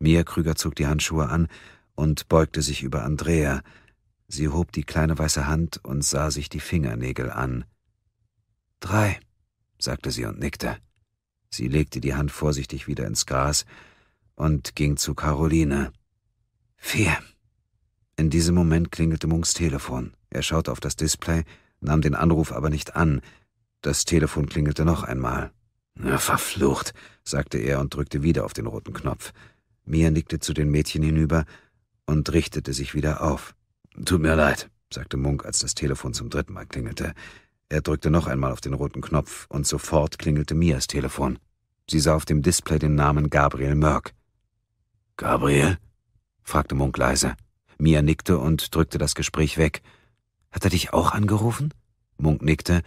Mia Krüger zog die Handschuhe an und beugte sich über Andrea. Sie hob die kleine weiße Hand und sah sich die Fingernägel an. Drei, sagte sie und nickte. Sie legte die Hand vorsichtig wieder ins Gras und ging zu Caroline. Vier. In diesem Moment klingelte Munks Telefon. Er schaute auf das Display, nahm den Anruf aber nicht an. Das Telefon klingelte noch einmal. Na, verflucht, sagte er und drückte wieder auf den roten Knopf. Mia nickte zu den Mädchen hinüber und richtete sich wieder auf. Tut mir leid, sagte Munk, als das Telefon zum dritten Mal klingelte. Er drückte noch einmal auf den roten Knopf und sofort klingelte Mias Telefon. Sie sah auf dem Display den Namen Gabriel Mörk. Gabriel? fragte Munk leise. Mia nickte und drückte das Gespräch weg. Hat er dich auch angerufen? Munk nickte,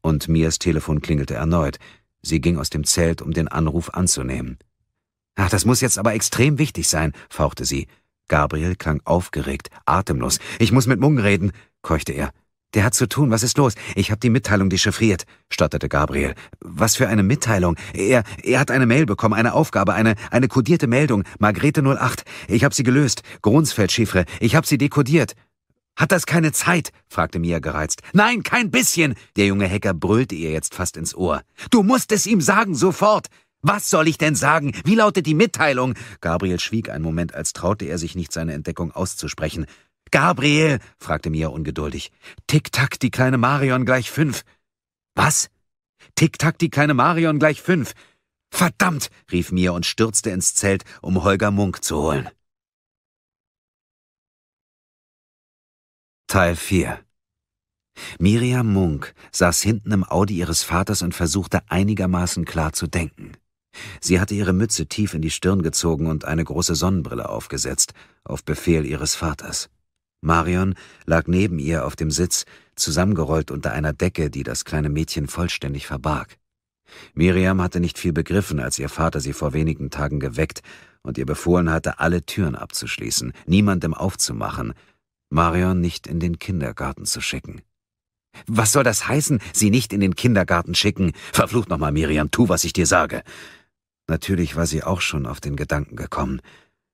und Mias Telefon klingelte erneut. Sie ging aus dem Zelt, um den Anruf anzunehmen. Ach, das muss jetzt aber extrem wichtig sein, fauchte sie. Gabriel klang aufgeregt, atemlos. Ich muss mit Mung reden, keuchte er. Der hat zu tun, was ist los? Ich hab die Mitteilung dechiffriert, stotterte Gabriel. Was für eine Mitteilung? Er, er hat eine Mail bekommen, eine Aufgabe, eine, eine kodierte Meldung, Margrete 08. Ich hab sie gelöst, Grunsfeld-Chiffre, ich hab sie dekodiert. Hat das keine Zeit? fragte Mia gereizt. Nein, kein bisschen! Der junge Hacker brüllte ihr jetzt fast ins Ohr. Du musst es ihm sagen, sofort! Was soll ich denn sagen? Wie lautet die Mitteilung? Gabriel schwieg einen Moment, als traute er sich nicht, seine Entdeckung auszusprechen. Gabriel, fragte Mia ungeduldig. Tick-Tack, die kleine Marion gleich fünf. Was? Tick-Tack, die kleine Marion gleich fünf. Verdammt, rief Mia und stürzte ins Zelt, um Holger Munk zu holen. Teil 4 Miriam Munk saß hinten im Audi ihres Vaters und versuchte einigermaßen klar zu denken. Sie hatte ihre Mütze tief in die Stirn gezogen und eine große Sonnenbrille aufgesetzt, auf Befehl ihres Vaters. Marion lag neben ihr auf dem Sitz, zusammengerollt unter einer Decke, die das kleine Mädchen vollständig verbarg. Miriam hatte nicht viel begriffen, als ihr Vater sie vor wenigen Tagen geweckt und ihr befohlen hatte, alle Türen abzuschließen, niemandem aufzumachen, Marion nicht in den Kindergarten zu schicken. Was soll das heißen, sie nicht in den Kindergarten schicken? Verflucht nochmal, Miriam, tu, was ich dir sage. Natürlich war sie auch schon auf den Gedanken gekommen.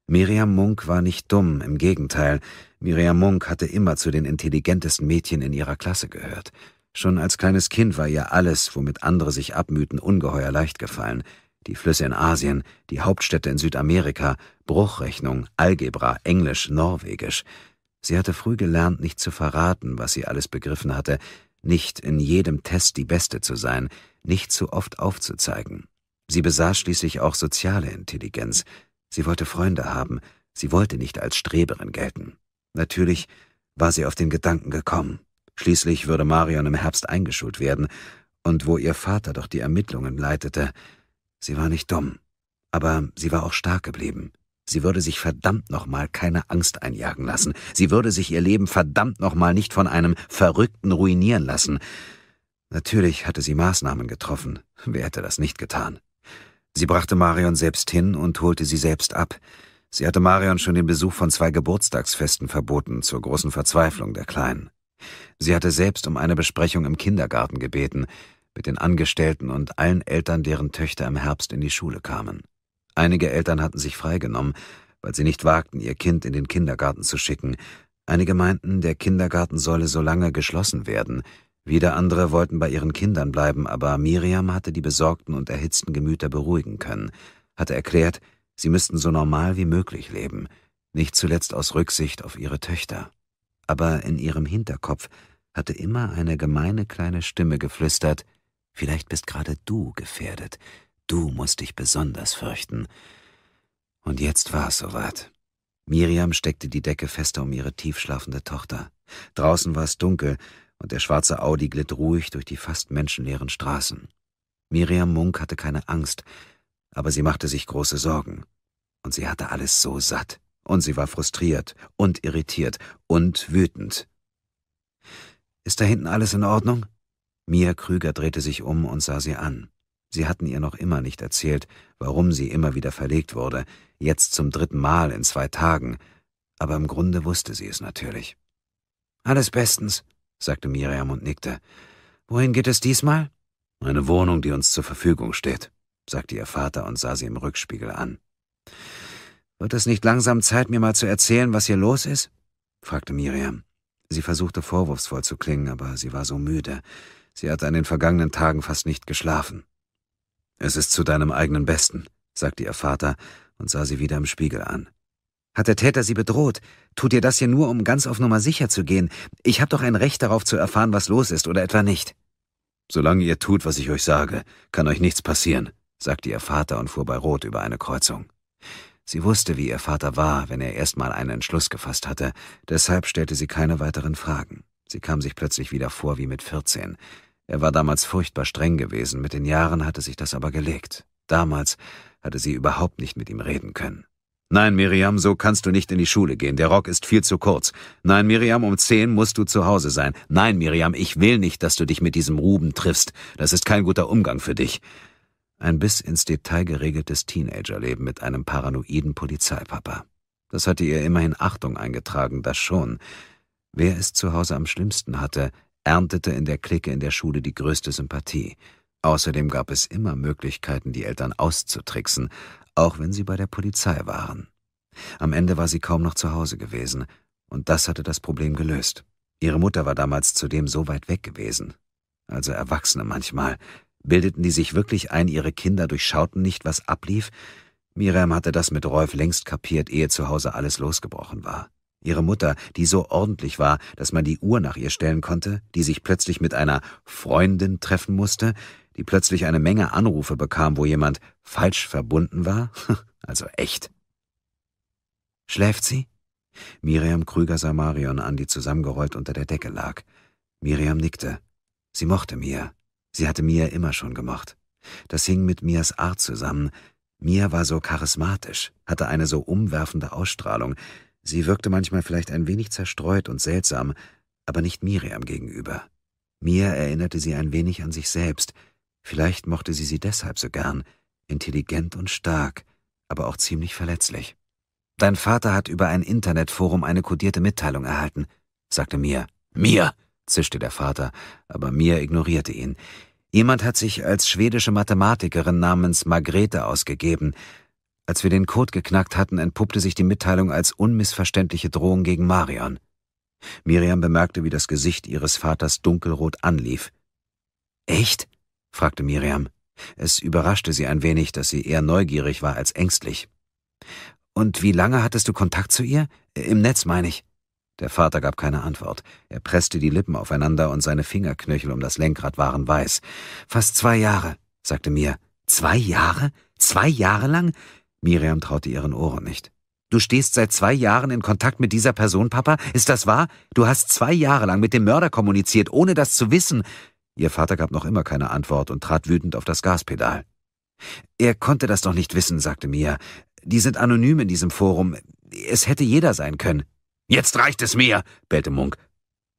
Miriam Munk war nicht dumm, im Gegenteil. Miriam Munk hatte immer zu den intelligentesten Mädchen in ihrer Klasse gehört. Schon als kleines Kind war ihr alles, womit andere sich abmühten, ungeheuer leicht gefallen. Die Flüsse in Asien, die Hauptstädte in Südamerika, Bruchrechnung, Algebra, Englisch, Norwegisch. Sie hatte früh gelernt, nicht zu verraten, was sie alles begriffen hatte, nicht in jedem Test die Beste zu sein, nicht zu oft aufzuzeigen. Sie besaß schließlich auch soziale Intelligenz. Sie wollte Freunde haben. Sie wollte nicht als Streberin gelten. Natürlich war sie auf den Gedanken gekommen. Schließlich würde Marion im Herbst eingeschult werden. Und wo ihr Vater doch die Ermittlungen leitete. Sie war nicht dumm. Aber sie war auch stark geblieben. Sie würde sich verdammt nochmal keine Angst einjagen lassen. Sie würde sich ihr Leben verdammt nochmal nicht von einem Verrückten ruinieren lassen. Natürlich hatte sie Maßnahmen getroffen. Wer hätte das nicht getan? Sie brachte Marion selbst hin und holte sie selbst ab. Sie hatte Marion schon den Besuch von zwei Geburtstagsfesten verboten, zur großen Verzweiflung der Kleinen. Sie hatte selbst um eine Besprechung im Kindergarten gebeten, mit den Angestellten und allen Eltern, deren Töchter im Herbst in die Schule kamen. Einige Eltern hatten sich freigenommen, weil sie nicht wagten, ihr Kind in den Kindergarten zu schicken. Einige meinten, der Kindergarten solle so lange geschlossen werden, wieder andere wollten bei ihren Kindern bleiben, aber Miriam hatte die besorgten und erhitzten Gemüter beruhigen können, hatte erklärt, sie müssten so normal wie möglich leben, nicht zuletzt aus Rücksicht auf ihre Töchter. Aber in ihrem Hinterkopf hatte immer eine gemeine kleine Stimme geflüstert, vielleicht bist gerade du gefährdet, du musst dich besonders fürchten. Und jetzt war es soweit. Miriam steckte die Decke fester um ihre tiefschlafende Tochter. Draußen war es dunkel, und der schwarze Audi glitt ruhig durch die fast menschenleeren Straßen. Miriam Munk hatte keine Angst, aber sie machte sich große Sorgen. Und sie hatte alles so satt. Und sie war frustriert und irritiert und wütend. Ist da hinten alles in Ordnung? Mia Krüger drehte sich um und sah sie an. Sie hatten ihr noch immer nicht erzählt, warum sie immer wieder verlegt wurde, jetzt zum dritten Mal in zwei Tagen, aber im Grunde wusste sie es natürlich. Alles bestens, sagte Miriam und nickte. Wohin geht es diesmal? Eine Wohnung, die uns zur Verfügung steht, sagte ihr Vater und sah sie im Rückspiegel an. Wird es nicht langsam Zeit, mir mal zu erzählen, was hier los ist? fragte Miriam. Sie versuchte vorwurfsvoll zu klingen, aber sie war so müde. Sie hatte an den vergangenen Tagen fast nicht geschlafen. Es ist zu deinem eigenen Besten, sagte ihr Vater und sah sie wieder im Spiegel an. Hat der Täter Sie bedroht? Tut ihr das hier nur, um ganz auf Nummer sicher zu gehen? Ich habe doch ein Recht darauf zu erfahren, was los ist, oder etwa nicht? Solange ihr tut, was ich euch sage, kann euch nichts passieren, sagte ihr Vater und fuhr bei Rot über eine Kreuzung. Sie wusste, wie ihr Vater war, wenn er erstmal einen Entschluss gefasst hatte, deshalb stellte sie keine weiteren Fragen. Sie kam sich plötzlich wieder vor wie mit 14. Er war damals furchtbar streng gewesen, mit den Jahren hatte sich das aber gelegt. Damals hatte sie überhaupt nicht mit ihm reden können. Nein, Miriam, so kannst du nicht in die Schule gehen. Der Rock ist viel zu kurz. Nein, Miriam, um zehn musst du zu Hause sein. Nein, Miriam, ich will nicht, dass du dich mit diesem Ruben triffst. Das ist kein guter Umgang für dich. Ein bis ins Detail geregeltes Teenagerleben mit einem paranoiden Polizeipapa. Das hatte ihr immerhin Achtung eingetragen, das schon. Wer es zu Hause am schlimmsten hatte, erntete in der Clique in der Schule die größte Sympathie. Außerdem gab es immer Möglichkeiten, die Eltern auszutricksen, auch wenn sie bei der Polizei waren. Am Ende war sie kaum noch zu Hause gewesen, und das hatte das Problem gelöst. Ihre Mutter war damals zudem so weit weg gewesen. Also Erwachsene manchmal. Bildeten die sich wirklich ein, ihre Kinder durchschauten nicht, was ablief? Miriam hatte das mit Rolf längst kapiert, ehe zu Hause alles losgebrochen war. Ihre Mutter, die so ordentlich war, dass man die Uhr nach ihr stellen konnte, die sich plötzlich mit einer Freundin treffen musste, die plötzlich eine Menge Anrufe bekam, wo jemand falsch verbunden war? [laughs] also echt. Schläft sie? Miriam Krüger sah Marion an, die zusammengerollt unter der Decke lag. Miriam nickte. Sie mochte Mia. Sie hatte Mia immer schon gemocht. Das hing mit Mias Art zusammen. Mia war so charismatisch, hatte eine so umwerfende Ausstrahlung. Sie wirkte manchmal vielleicht ein wenig zerstreut und seltsam, aber nicht Miriam gegenüber. Mia erinnerte sie ein wenig an sich selbst, Vielleicht mochte sie sie deshalb so gern, intelligent und stark, aber auch ziemlich verletzlich. Dein Vater hat über ein Internetforum eine kodierte Mitteilung erhalten, sagte Mia. Mia! zischte der Vater, aber Mia ignorierte ihn. Jemand hat sich als schwedische Mathematikerin namens Margrethe ausgegeben. Als wir den Code geknackt hatten, entpuppte sich die Mitteilung als unmissverständliche Drohung gegen Marion. Miriam bemerkte, wie das Gesicht ihres Vaters dunkelrot anlief. Echt? fragte Miriam. Es überraschte sie ein wenig, dass sie eher neugierig war als ängstlich. Und wie lange hattest du Kontakt zu ihr? Im Netz, meine ich. Der Vater gab keine Antwort. Er presste die Lippen aufeinander und seine Fingerknöchel um das Lenkrad waren weiß. Fast zwei Jahre, sagte Mir. Zwei Jahre? Zwei Jahre lang? Miriam traute ihren Ohren nicht. Du stehst seit zwei Jahren in Kontakt mit dieser Person, Papa? Ist das wahr? Du hast zwei Jahre lang mit dem Mörder kommuniziert, ohne das zu wissen. Ihr Vater gab noch immer keine Antwort und trat wütend auf das Gaspedal. Er konnte das doch nicht wissen, sagte Mia. Die sind anonym in diesem Forum. Es hätte jeder sein können. Jetzt reicht es mir, bellte Munk.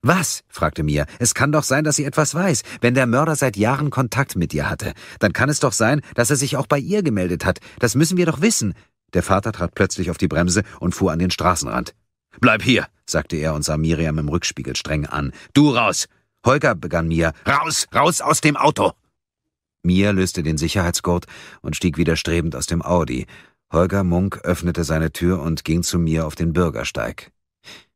Was? fragte Mia. Es kann doch sein, dass sie etwas weiß. Wenn der Mörder seit Jahren Kontakt mit ihr hatte, dann kann es doch sein, dass er sich auch bei ihr gemeldet hat. Das müssen wir doch wissen. Der Vater trat plötzlich auf die Bremse und fuhr an den Straßenrand. Bleib hier, sagte er und sah Miriam im Rückspiegel streng an. Du raus. Holger begann Mia. Raus, raus aus dem Auto! Mia löste den Sicherheitsgurt und stieg widerstrebend aus dem Audi. Holger Munk öffnete seine Tür und ging zu Mia auf den Bürgersteig.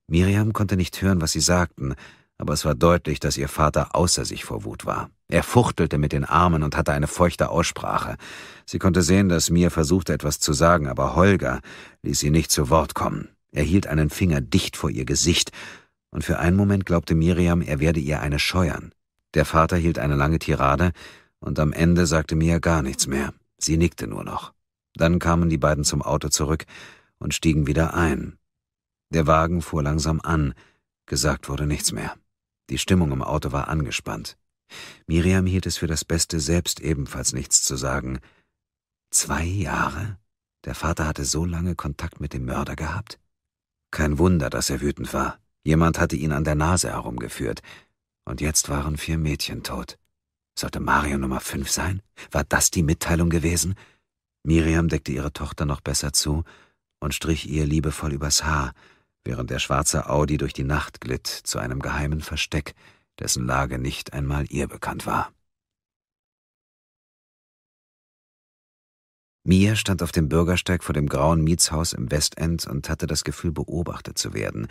Miriam konnte nicht hören, was sie sagten, aber es war deutlich, dass ihr Vater außer sich vor Wut war. Er fuchtelte mit den Armen und hatte eine feuchte Aussprache. Sie konnte sehen, dass Mia versuchte, etwas zu sagen, aber Holger ließ sie nicht zu Wort kommen. Er hielt einen Finger dicht vor ihr Gesicht und für einen Moment glaubte Miriam, er werde ihr eine scheuern. Der Vater hielt eine lange Tirade, und am Ende sagte Mia gar nichts mehr. Sie nickte nur noch. Dann kamen die beiden zum Auto zurück und stiegen wieder ein. Der Wagen fuhr langsam an, gesagt wurde nichts mehr. Die Stimmung im Auto war angespannt. Miriam hielt es für das Beste, selbst ebenfalls nichts zu sagen. Zwei Jahre? Der Vater hatte so lange Kontakt mit dem Mörder gehabt? Kein Wunder, dass er wütend war. Jemand hatte ihn an der Nase herumgeführt. Und jetzt waren vier Mädchen tot. Sollte Mario Nummer fünf sein? War das die Mitteilung gewesen? Miriam deckte ihre Tochter noch besser zu und strich ihr liebevoll übers Haar, während der schwarze Audi durch die Nacht glitt zu einem geheimen Versteck, dessen Lage nicht einmal ihr bekannt war. Mia stand auf dem Bürgersteig vor dem grauen Mietshaus im Westend und hatte das Gefühl, beobachtet zu werden.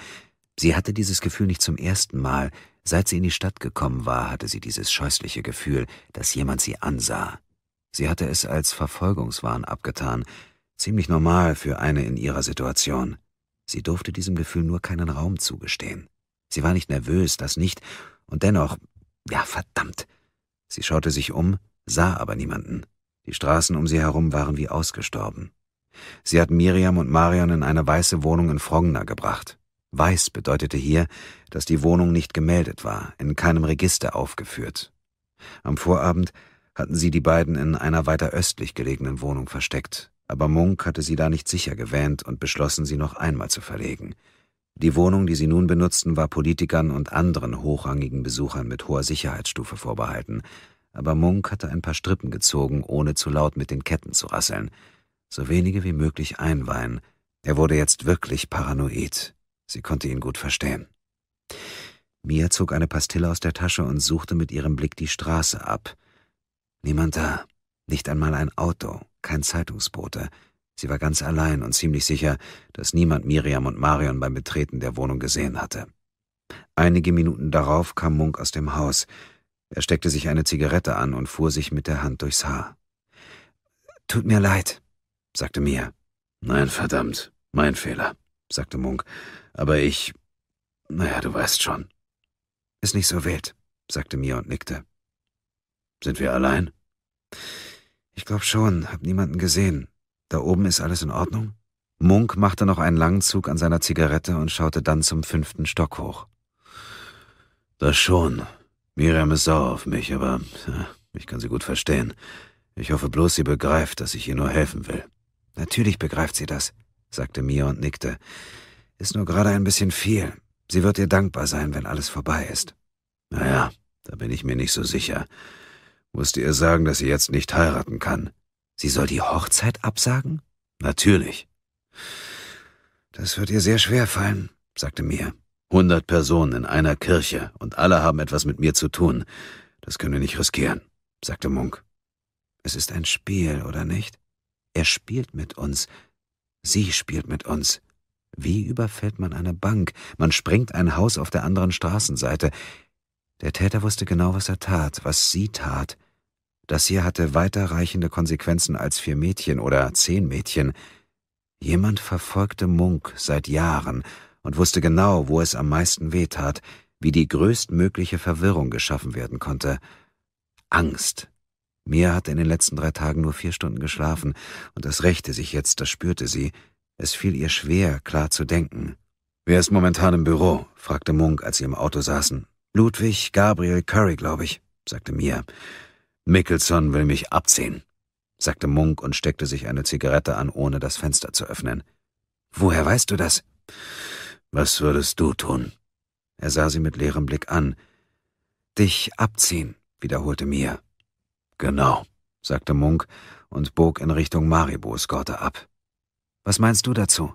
Sie hatte dieses Gefühl nicht zum ersten Mal. Seit sie in die Stadt gekommen war, hatte sie dieses scheußliche Gefühl, dass jemand sie ansah. Sie hatte es als Verfolgungswahn abgetan, ziemlich normal für eine in ihrer Situation. Sie durfte diesem Gefühl nur keinen Raum zugestehen. Sie war nicht nervös, das nicht, und dennoch, ja verdammt. Sie schaute sich um, sah aber niemanden. Die Straßen um sie herum waren wie ausgestorben. Sie hat Miriam und Marion in eine weiße Wohnung in Frogner gebracht. Weiß bedeutete hier, dass die Wohnung nicht gemeldet war, in keinem Register aufgeführt. Am Vorabend hatten sie die beiden in einer weiter östlich gelegenen Wohnung versteckt, aber Munk hatte sie da nicht sicher gewähnt und beschlossen, sie noch einmal zu verlegen. Die Wohnung, die sie nun benutzten, war Politikern und anderen hochrangigen Besuchern mit hoher Sicherheitsstufe vorbehalten, aber Munk hatte ein paar Strippen gezogen, ohne zu laut mit den Ketten zu rasseln. So wenige wie möglich einweihen. Er wurde jetzt wirklich paranoid. Sie konnte ihn gut verstehen. Mia zog eine Pastille aus der Tasche und suchte mit ihrem Blick die Straße ab. Niemand da, nicht einmal ein Auto, kein Zeitungsbote. Sie war ganz allein und ziemlich sicher, dass niemand Miriam und Marion beim Betreten der Wohnung gesehen hatte. Einige Minuten darauf kam Munk aus dem Haus. Er steckte sich eine Zigarette an und fuhr sich mit der Hand durchs Haar. Tut mir leid, sagte Mia. Nein, verdammt, mein Fehler, sagte Munk aber ich. Naja, du weißt schon. Ist nicht so wild, sagte Mia und nickte. Sind wir allein? Ich glaub schon, hab niemanden gesehen. Da oben ist alles in Ordnung? Munk machte noch einen langen Zug an seiner Zigarette und schaute dann zum fünften Stock hoch. Das schon. Miriam ist sauer auf mich, aber ja, ich kann sie gut verstehen. Ich hoffe bloß, sie begreift, dass ich ihr nur helfen will. Natürlich begreift sie das, sagte Mia und nickte. Ist nur gerade ein bisschen viel. Sie wird dir dankbar sein, wenn alles vorbei ist. Naja, da bin ich mir nicht so sicher. Musste ihr sagen, dass sie jetzt nicht heiraten kann. Sie soll die Hochzeit absagen? Natürlich. Das wird ihr sehr schwer fallen, sagte mir. Hundert Personen in einer Kirche und alle haben etwas mit mir zu tun. Das können wir nicht riskieren, sagte Munk. Es ist ein Spiel, oder nicht? Er spielt mit uns. Sie spielt mit uns. Wie überfällt man eine Bank? Man sprengt ein Haus auf der anderen Straßenseite. Der Täter wusste genau, was er tat, was sie tat. Das hier hatte weiterreichende Konsequenzen als vier Mädchen oder zehn Mädchen. Jemand verfolgte Munk seit Jahren und wusste genau, wo es am meisten wehtat, wie die größtmögliche Verwirrung geschaffen werden konnte. Angst. Mia hatte in den letzten drei Tagen nur vier Stunden geschlafen, und das rächte sich jetzt, das spürte sie. Es fiel ihr schwer, klar zu denken. Wer ist momentan im Büro? fragte Munk, als sie im Auto saßen. Ludwig, Gabriel, Curry, glaube ich, sagte Mia. Mickelson will mich abziehen, sagte Munk und steckte sich eine Zigarette an, ohne das Fenster zu öffnen. Woher weißt du das? Was würdest du tun? Er sah sie mit leerem Blick an. Dich abziehen, wiederholte Mia. Genau, sagte Munk und bog in Richtung maribo Gorte ab. Was meinst du dazu?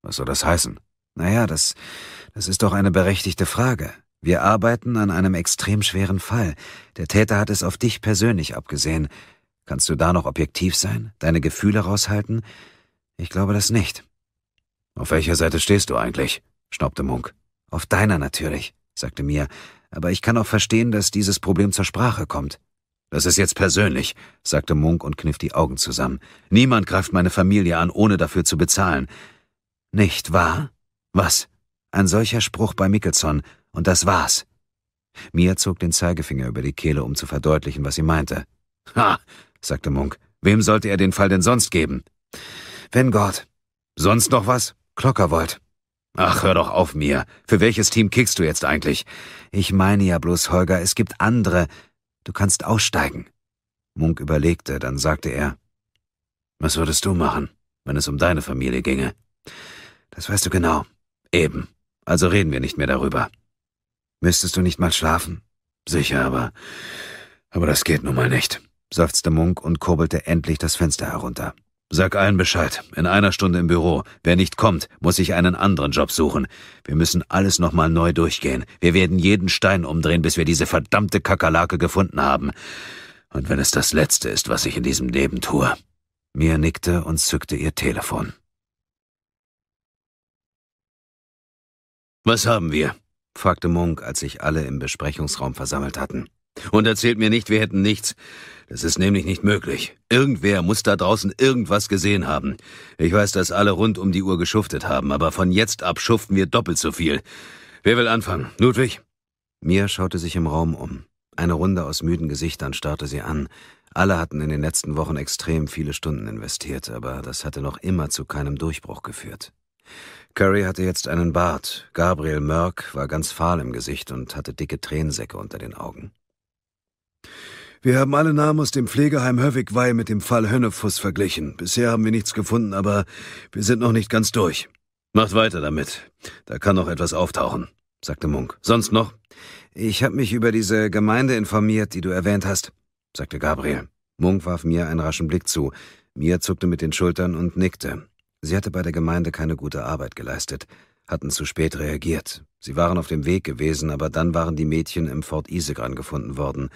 Was soll das heißen? Naja, das, das ist doch eine berechtigte Frage. Wir arbeiten an einem extrem schweren Fall. Der Täter hat es auf dich persönlich abgesehen. Kannst du da noch objektiv sein, deine Gefühle raushalten? Ich glaube das nicht. Auf welcher Seite stehst du eigentlich? schnaubte Munk. Auf deiner natürlich, sagte Mia, aber ich kann auch verstehen, dass dieses Problem zur Sprache kommt. Das ist jetzt persönlich, sagte Munk und kniff die Augen zusammen. Niemand greift meine Familie an, ohne dafür zu bezahlen. Nicht wahr? Was? Ein solcher Spruch bei Mickelson, und das war's. Mia zog den Zeigefinger über die Kehle, um zu verdeutlichen, was sie meinte. Ha, sagte Munk. Wem sollte er den Fall denn sonst geben? Wenn Gott. Sonst noch was? Clockerwold. Ach, hör doch auf, Mia. Für welches Team kickst du jetzt eigentlich? Ich meine ja bloß, Holger, es gibt andere. Du kannst aussteigen. Munk überlegte, dann sagte er, Was würdest du machen, wenn es um deine Familie ginge? Das weißt du genau. Eben. Also reden wir nicht mehr darüber. Müsstest du nicht mal schlafen? Sicher, aber. Aber das geht nun mal nicht, seufzte Munk und kurbelte endlich das Fenster herunter. Sag allen Bescheid. In einer Stunde im Büro. Wer nicht kommt, muss sich einen anderen Job suchen. Wir müssen alles nochmal neu durchgehen. Wir werden jeden Stein umdrehen, bis wir diese verdammte Kakerlake gefunden haben. Und wenn es das Letzte ist, was ich in diesem Leben tue. Mia nickte und zückte ihr Telefon. Was haben wir? fragte Munk, als sich alle im Besprechungsraum versammelt hatten. Und erzählt mir nicht, wir hätten nichts. Das ist nämlich nicht möglich. Irgendwer muss da draußen irgendwas gesehen haben. Ich weiß, dass alle rund um die Uhr geschuftet haben, aber von jetzt ab schuften wir doppelt so viel. Wer will anfangen? Ludwig? Mia schaute sich im Raum um. Eine Runde aus müden Gesichtern starrte sie an. Alle hatten in den letzten Wochen extrem viele Stunden investiert, aber das hatte noch immer zu keinem Durchbruch geführt. Curry hatte jetzt einen Bart, Gabriel Mörk war ganz fahl im Gesicht und hatte dicke Tränensäcke unter den Augen. Wir haben alle Namen aus dem Pflegeheim Höfigwey mit dem Fall Hönnefuss verglichen. Bisher haben wir nichts gefunden, aber wir sind noch nicht ganz durch. Macht weiter damit. Da kann noch etwas auftauchen, sagte Munk. Sonst noch? Ich habe mich über diese Gemeinde informiert, die du erwähnt hast, sagte Gabriel. Munk warf mir einen raschen Blick zu. Mir zuckte mit den Schultern und nickte. Sie hatte bei der Gemeinde keine gute Arbeit geleistet, hatten zu spät reagiert. Sie waren auf dem Weg gewesen, aber dann waren die Mädchen im Fort Isegran gefunden worden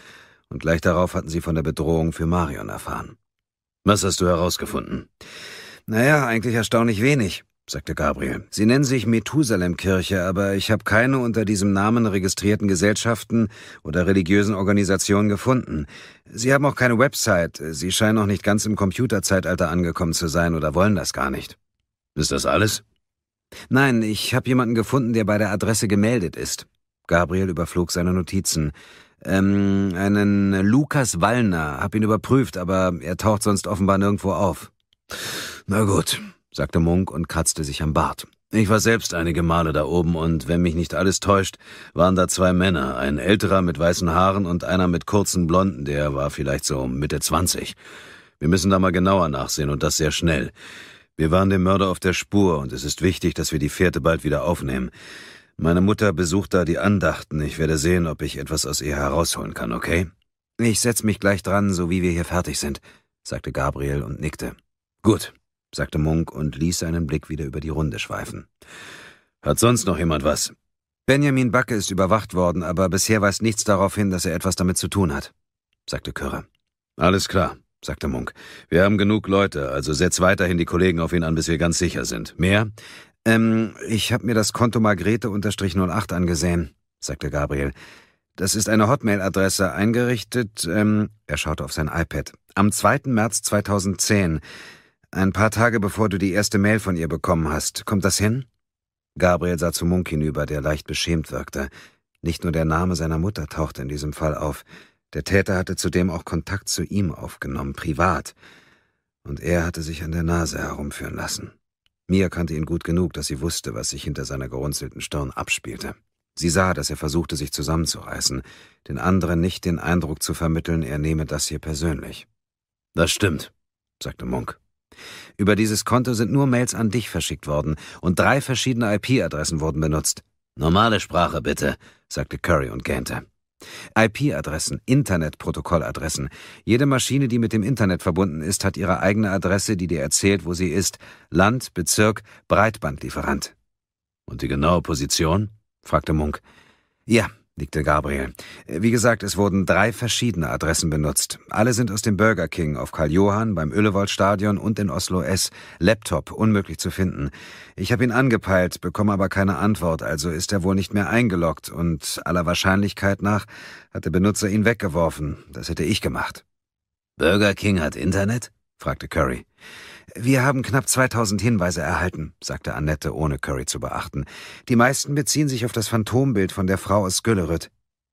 und gleich darauf hatten sie von der Bedrohung für Marion erfahren. Was hast du herausgefunden? Naja, eigentlich erstaunlich wenig, sagte Gabriel. Sie nennen sich Methusalemkirche, aber ich habe keine unter diesem Namen registrierten Gesellschaften oder religiösen Organisationen gefunden. Sie haben auch keine Website. Sie scheinen noch nicht ganz im Computerzeitalter angekommen zu sein oder wollen das gar nicht. Ist das alles? Nein, ich habe jemanden gefunden, der bei der Adresse gemeldet ist. Gabriel überflog seine Notizen ähm, einen Lukas Wallner. Hab ihn überprüft, aber er taucht sonst offenbar nirgendwo auf. Na gut, sagte Munk und kratzte sich am Bart. Ich war selbst einige Male da oben und wenn mich nicht alles täuscht, waren da zwei Männer, ein älterer mit weißen Haaren und einer mit kurzen Blonden, der war vielleicht so Mitte 20. Wir müssen da mal genauer nachsehen und das sehr schnell. Wir waren dem Mörder auf der Spur und es ist wichtig, dass wir die Fährte bald wieder aufnehmen. Meine Mutter besucht da die Andachten. Ich werde sehen, ob ich etwas aus ihr herausholen kann, okay? Ich setz mich gleich dran, so wie wir hier fertig sind, sagte Gabriel und nickte. Gut, sagte Munk und ließ seinen Blick wieder über die Runde schweifen. Hat sonst noch jemand was? Benjamin Backe ist überwacht worden, aber bisher weist nichts darauf hin, dass er etwas damit zu tun hat, sagte Körrer. Alles klar, sagte Munk. Wir haben genug Leute, also setz weiterhin die Kollegen auf ihn an, bis wir ganz sicher sind. Mehr? Ähm, ich habe mir das Konto Margrete-08 angesehen, sagte Gabriel. Das ist eine Hotmail-Adresse, eingerichtet, ähm, er schaute auf sein iPad, am 2. März 2010. Ein paar Tage bevor du die erste Mail von ihr bekommen hast. Kommt das hin? Gabriel sah zu Munk hinüber, der leicht beschämt wirkte. Nicht nur der Name seiner Mutter tauchte in diesem Fall auf. Der Täter hatte zudem auch Kontakt zu ihm aufgenommen, privat. Und er hatte sich an der Nase herumführen lassen. Mia kannte ihn gut genug, dass sie wusste, was sich hinter seiner gerunzelten Stirn abspielte. Sie sah, dass er versuchte, sich zusammenzureißen, den anderen nicht den Eindruck zu vermitteln, er nehme das hier persönlich. Das stimmt, sagte Munk. Über dieses Konto sind nur Mails an dich verschickt worden und drei verschiedene IP-Adressen wurden benutzt. Normale Sprache bitte, sagte Curry und gähnte. IP-Adressen, Internetprotokolladressen. Jede Maschine, die mit dem Internet verbunden ist, hat ihre eigene Adresse, die dir erzählt, wo sie ist. Land, Bezirk, Breitbandlieferant. Und die genaue Position? fragte Munk. Ja, nickte Gabriel. Wie gesagt, es wurden drei verschiedene Adressen benutzt. Alle sind aus dem Burger King auf Karl Johann, beim Öllewold-Stadion und in Oslo S. Laptop unmöglich zu finden. Ich habe ihn angepeilt, bekomme aber keine Antwort, also ist er wohl nicht mehr eingeloggt und aller Wahrscheinlichkeit nach hat der Benutzer ihn weggeworfen. Das hätte ich gemacht. Burger King hat Internet? fragte Curry. Wir haben knapp 2000 Hinweise erhalten, sagte Annette, ohne Curry zu beachten. Die meisten beziehen sich auf das Phantombild von der Frau aus Gülleröd.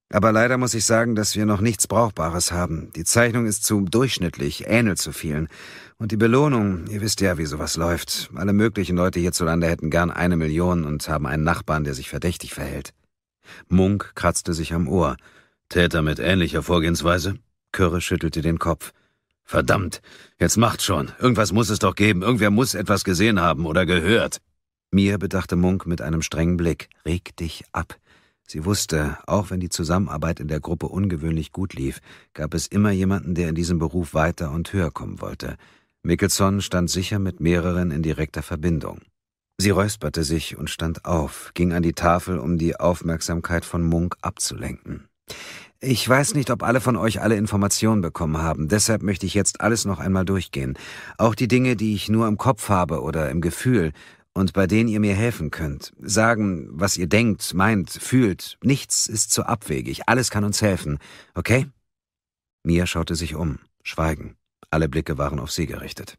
Aber leider muss ich sagen, dass wir noch nichts Brauchbares haben. Die Zeichnung ist zu durchschnittlich, ähnelt zu vielen. Und die Belohnung, ihr wisst ja, wie sowas läuft. Alle möglichen Leute hierzulande hätten gern eine Million und haben einen Nachbarn, der sich verdächtig verhält. Munk kratzte sich am Ohr. Täter mit ähnlicher Vorgehensweise? Körre schüttelte den Kopf. Verdammt, jetzt macht schon. Irgendwas muss es doch geben. Irgendwer muss etwas gesehen haben oder gehört. Mir bedachte Munk mit einem strengen Blick. Reg dich ab. Sie wusste, auch wenn die Zusammenarbeit in der Gruppe ungewöhnlich gut lief, gab es immer jemanden, der in diesem Beruf weiter und höher kommen wollte. Mickelson stand sicher mit mehreren in direkter Verbindung. Sie räusperte sich und stand auf, ging an die Tafel, um die Aufmerksamkeit von Munk abzulenken. Ich weiß nicht, ob alle von euch alle Informationen bekommen haben, deshalb möchte ich jetzt alles noch einmal durchgehen. Auch die Dinge, die ich nur im Kopf habe oder im Gefühl und bei denen ihr mir helfen könnt. Sagen, was ihr denkt, meint, fühlt. Nichts ist zu abwegig, alles kann uns helfen, okay? Mia schaute sich um, Schweigen. Alle Blicke waren auf sie gerichtet.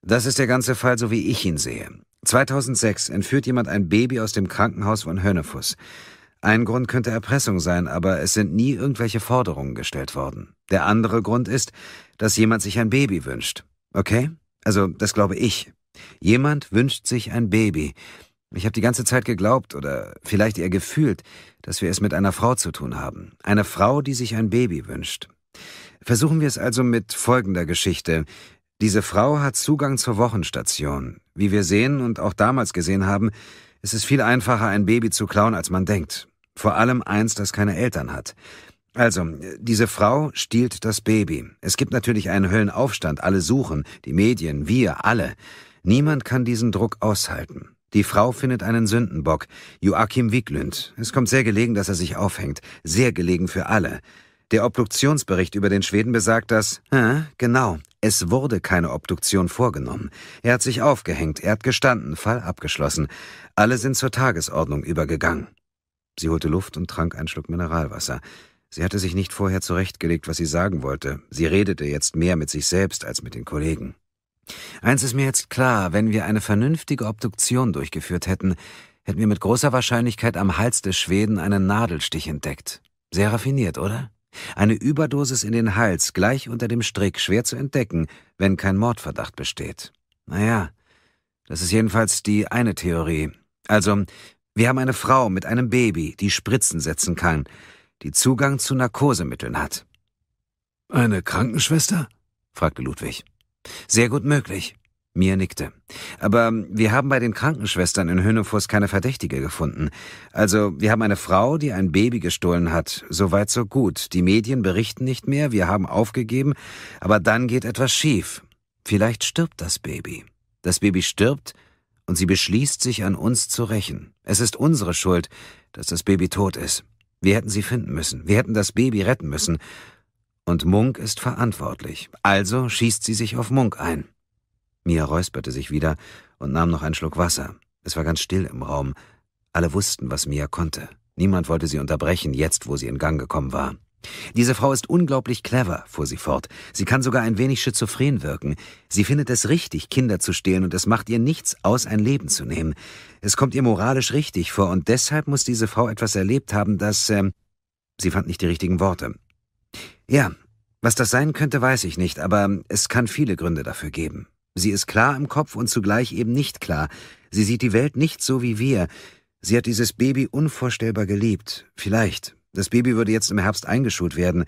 Das ist der ganze Fall, so wie ich ihn sehe. 2006 entführt jemand ein Baby aus dem Krankenhaus von Hönefuss. Ein Grund könnte Erpressung sein, aber es sind nie irgendwelche Forderungen gestellt worden. Der andere Grund ist, dass jemand sich ein Baby wünscht. Okay? Also, das glaube ich. Jemand wünscht sich ein Baby. Ich habe die ganze Zeit geglaubt oder vielleicht eher gefühlt, dass wir es mit einer Frau zu tun haben. Eine Frau, die sich ein Baby wünscht. Versuchen wir es also mit folgender Geschichte. Diese Frau hat Zugang zur Wochenstation. Wie wir sehen und auch damals gesehen haben, ist es viel einfacher, ein Baby zu klauen, als man denkt. Vor allem eins, das keine Eltern hat. Also, diese Frau stiehlt das Baby. Es gibt natürlich einen Höllenaufstand, alle suchen, die Medien, wir, alle. Niemand kann diesen Druck aushalten. Die Frau findet einen Sündenbock, Joachim Wiglund. Es kommt sehr gelegen, dass er sich aufhängt, sehr gelegen für alle. Der Obduktionsbericht über den Schweden besagt, dass, äh, genau, es wurde keine Obduktion vorgenommen. Er hat sich aufgehängt, er hat gestanden, Fall abgeschlossen. Alle sind zur Tagesordnung übergegangen. Sie holte Luft und trank einen Schluck Mineralwasser. Sie hatte sich nicht vorher zurechtgelegt, was sie sagen wollte. Sie redete jetzt mehr mit sich selbst als mit den Kollegen. Eins ist mir jetzt klar, wenn wir eine vernünftige Obduktion durchgeführt hätten, hätten wir mit großer Wahrscheinlichkeit am Hals des Schweden einen Nadelstich entdeckt. Sehr raffiniert, oder? Eine Überdosis in den Hals, gleich unter dem Strick, schwer zu entdecken, wenn kein Mordverdacht besteht. Naja, das ist jedenfalls die eine Theorie. Also, wir haben eine Frau mit einem Baby, die Spritzen setzen kann, die Zugang zu Narkosemitteln hat. Eine Krankenschwester? fragte Ludwig. Sehr gut möglich. Mir nickte. Aber wir haben bei den Krankenschwestern in Hönefuss keine Verdächtige gefunden. Also, wir haben eine Frau, die ein Baby gestohlen hat. Soweit so gut. Die Medien berichten nicht mehr, wir haben aufgegeben, aber dann geht etwas schief. Vielleicht stirbt das Baby. Das Baby stirbt, und sie beschließt, sich an uns zu rächen. Es ist unsere Schuld, dass das Baby tot ist. Wir hätten sie finden müssen. Wir hätten das Baby retten müssen. Und Munk ist verantwortlich. Also schießt sie sich auf Munk ein. Mia räusperte sich wieder und nahm noch einen Schluck Wasser. Es war ganz still im Raum. Alle wussten, was Mia konnte. Niemand wollte sie unterbrechen, jetzt wo sie in Gang gekommen war. Diese Frau ist unglaublich clever, fuhr sie fort. Sie kann sogar ein wenig schizophren wirken. Sie findet es richtig, Kinder zu stehlen, und es macht ihr nichts aus, ein Leben zu nehmen. Es kommt ihr moralisch richtig vor, und deshalb muss diese Frau etwas erlebt haben, das. Äh, sie fand nicht die richtigen Worte. Ja, was das sein könnte, weiß ich nicht, aber es kann viele Gründe dafür geben. Sie ist klar im Kopf und zugleich eben nicht klar. Sie sieht die Welt nicht so wie wir. Sie hat dieses Baby unvorstellbar geliebt. Vielleicht, das Baby würde jetzt im Herbst eingeschult werden.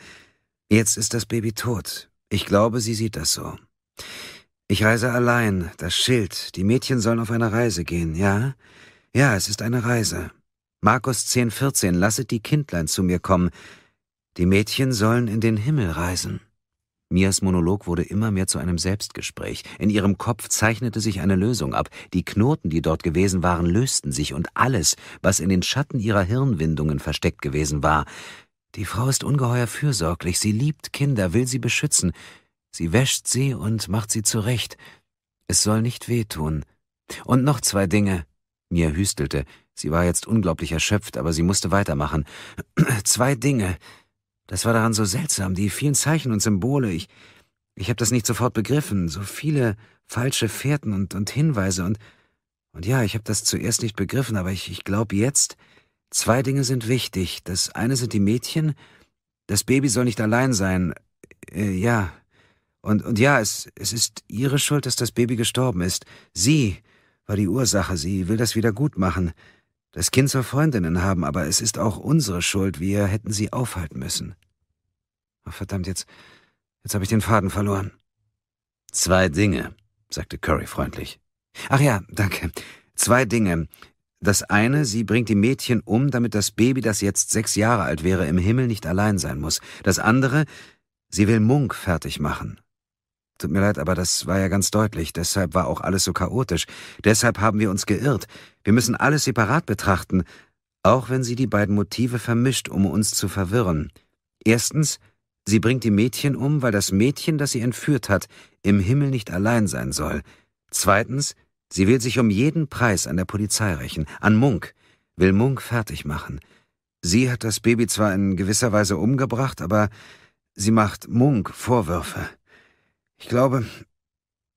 Jetzt ist das Baby tot. Ich glaube, sie sieht das so. Ich reise allein, das Schild. Die Mädchen sollen auf eine Reise gehen, ja? Ja, es ist eine Reise. Markus 10, 14, lasset die Kindlein zu mir kommen. Die Mädchen sollen in den Himmel reisen. Mias Monolog wurde immer mehr zu einem Selbstgespräch. In ihrem Kopf zeichnete sich eine Lösung ab. Die Knoten, die dort gewesen waren, lösten sich und alles, was in den Schatten ihrer Hirnwindungen versteckt gewesen war. Die Frau ist ungeheuer fürsorglich. Sie liebt Kinder, will sie beschützen. Sie wäscht sie und macht sie zurecht. Es soll nicht wehtun. Und noch zwei Dinge. Mia hüstelte. Sie war jetzt unglaublich erschöpft, aber sie musste weitermachen. [clears throat] zwei Dinge. Das war daran so seltsam, die vielen Zeichen und Symbole. Ich, ich habe das nicht sofort begriffen. So viele falsche Fährten und, und Hinweise und... Und ja, ich habe das zuerst nicht begriffen, aber ich, ich glaube jetzt, zwei Dinge sind wichtig. Das eine sind die Mädchen. Das Baby soll nicht allein sein. Äh, ja. Und, und ja, es, es ist ihre Schuld, dass das Baby gestorben ist. Sie war die Ursache. Sie will das wieder gut machen das Kind zur Freundinnen haben, aber es ist auch unsere Schuld. Wir hätten sie aufhalten müssen. Ach, verdammt, jetzt, jetzt habe ich den Faden verloren. Zwei Dinge, sagte Curry freundlich. Ach ja, danke. Zwei Dinge. Das eine, sie bringt die Mädchen um, damit das Baby, das jetzt sechs Jahre alt wäre, im Himmel nicht allein sein muss. Das andere, sie will Munk fertig machen. Tut mir leid, aber das war ja ganz deutlich. Deshalb war auch alles so chaotisch. Deshalb haben wir uns geirrt. Wir müssen alles separat betrachten, auch wenn sie die beiden Motive vermischt, um uns zu verwirren. Erstens, sie bringt die Mädchen um, weil das Mädchen, das sie entführt hat, im Himmel nicht allein sein soll. Zweitens, sie will sich um jeden Preis an der Polizei rächen, an Munk, will Munk fertig machen. Sie hat das Baby zwar in gewisser Weise umgebracht, aber sie macht Munk Vorwürfe. Ich glaube,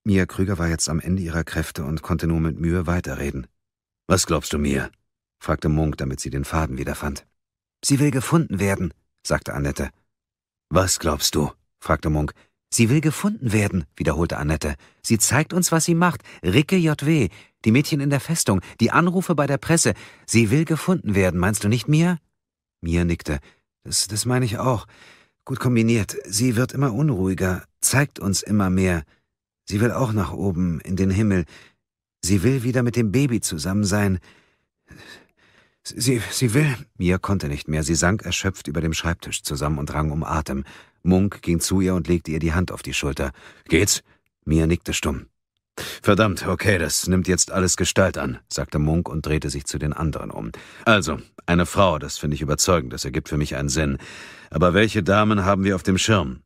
Mia Krüger war jetzt am Ende ihrer Kräfte und konnte nur mit Mühe weiterreden. Was glaubst du mir? fragte Munk, damit sie den Faden wiederfand. Sie will gefunden werden, sagte Annette. Was glaubst du? fragte Munk. Sie will gefunden werden, wiederholte Annette. Sie zeigt uns, was sie macht. Ricke JW, die Mädchen in der Festung, die Anrufe bei der Presse. Sie will gefunden werden, meinst du nicht, Mia? Mia nickte. Das, das meine ich auch. Gut kombiniert. Sie wird immer unruhiger zeigt uns immer mehr. Sie will auch nach oben, in den Himmel. Sie will wieder mit dem Baby zusammen sein. Sie, sie will. Mia konnte nicht mehr. Sie sank erschöpft über dem Schreibtisch zusammen und rang um Atem. Munk ging zu ihr und legte ihr die Hand auf die Schulter. Geht's? Mia nickte stumm. Verdammt, okay, das nimmt jetzt alles Gestalt an, sagte Munk und drehte sich zu den anderen um. Also, eine Frau, das finde ich überzeugend, das ergibt für mich einen Sinn. Aber welche Damen haben wir auf dem Schirm?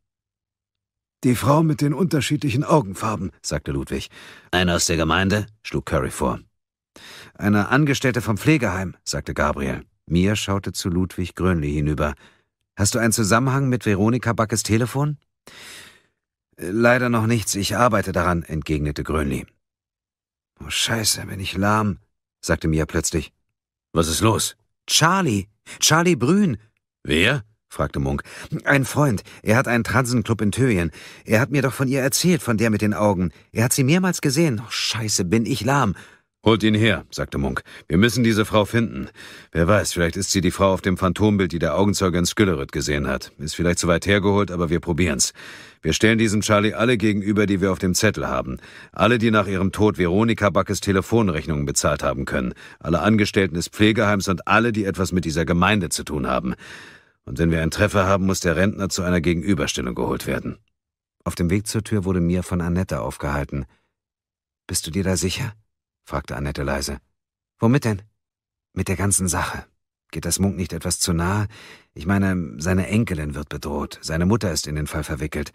Die Frau mit den unterschiedlichen Augenfarben, sagte Ludwig. Eine aus der Gemeinde, schlug Curry vor. Eine Angestellte vom Pflegeheim, sagte Gabriel. Mia schaute zu Ludwig Grönli hinüber. Hast du einen Zusammenhang mit Veronika Backes Telefon? Leider noch nichts, ich arbeite daran, entgegnete Grönli. Oh Scheiße, bin ich lahm, sagte Mia plötzlich. Was ist los? Charlie! Charlie Brün! Wer? fragte Munk. Ein Freund. Er hat einen Transenclub in Thüringen. Er hat mir doch von ihr erzählt, von der mit den Augen. Er hat sie mehrmals gesehen. Oh, scheiße, bin ich lahm. Holt ihn her, sagte Munk. Wir müssen diese Frau finden. Wer weiß, vielleicht ist sie die Frau auf dem Phantombild, die der Augenzeuge in Skülleröd gesehen hat. Ist vielleicht zu weit hergeholt, aber wir probieren's. Wir stellen diesem Charlie alle gegenüber, die wir auf dem Zettel haben. Alle, die nach ihrem Tod Veronika Backes Telefonrechnungen bezahlt haben können. Alle Angestellten des Pflegeheims und alle, die etwas mit dieser Gemeinde zu tun haben und wenn wir einen Treffer haben, muss der Rentner zu einer Gegenüberstellung geholt werden. Auf dem Weg zur Tür wurde Mia von Annette aufgehalten. Bist du dir da sicher? fragte Annette leise. Womit denn? Mit der ganzen Sache. Geht das Munk nicht etwas zu nahe? Ich meine, seine Enkelin wird bedroht, seine Mutter ist in den Fall verwickelt.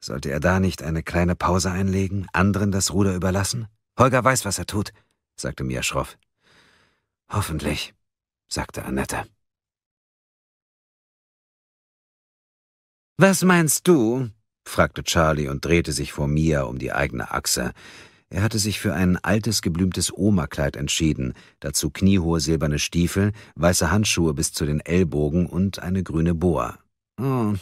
Sollte er da nicht eine kleine Pause einlegen, anderen das Ruder überlassen? Holger weiß, was er tut, sagte Mia schroff. Hoffentlich, sagte Annette. Was meinst du? fragte Charlie und drehte sich vor Mia um die eigene Achse. Er hatte sich für ein altes, geblümtes Oma-Kleid entschieden, dazu kniehohe silberne Stiefel, weiße Handschuhe bis zu den Ellbogen und eine grüne Boa. Oh,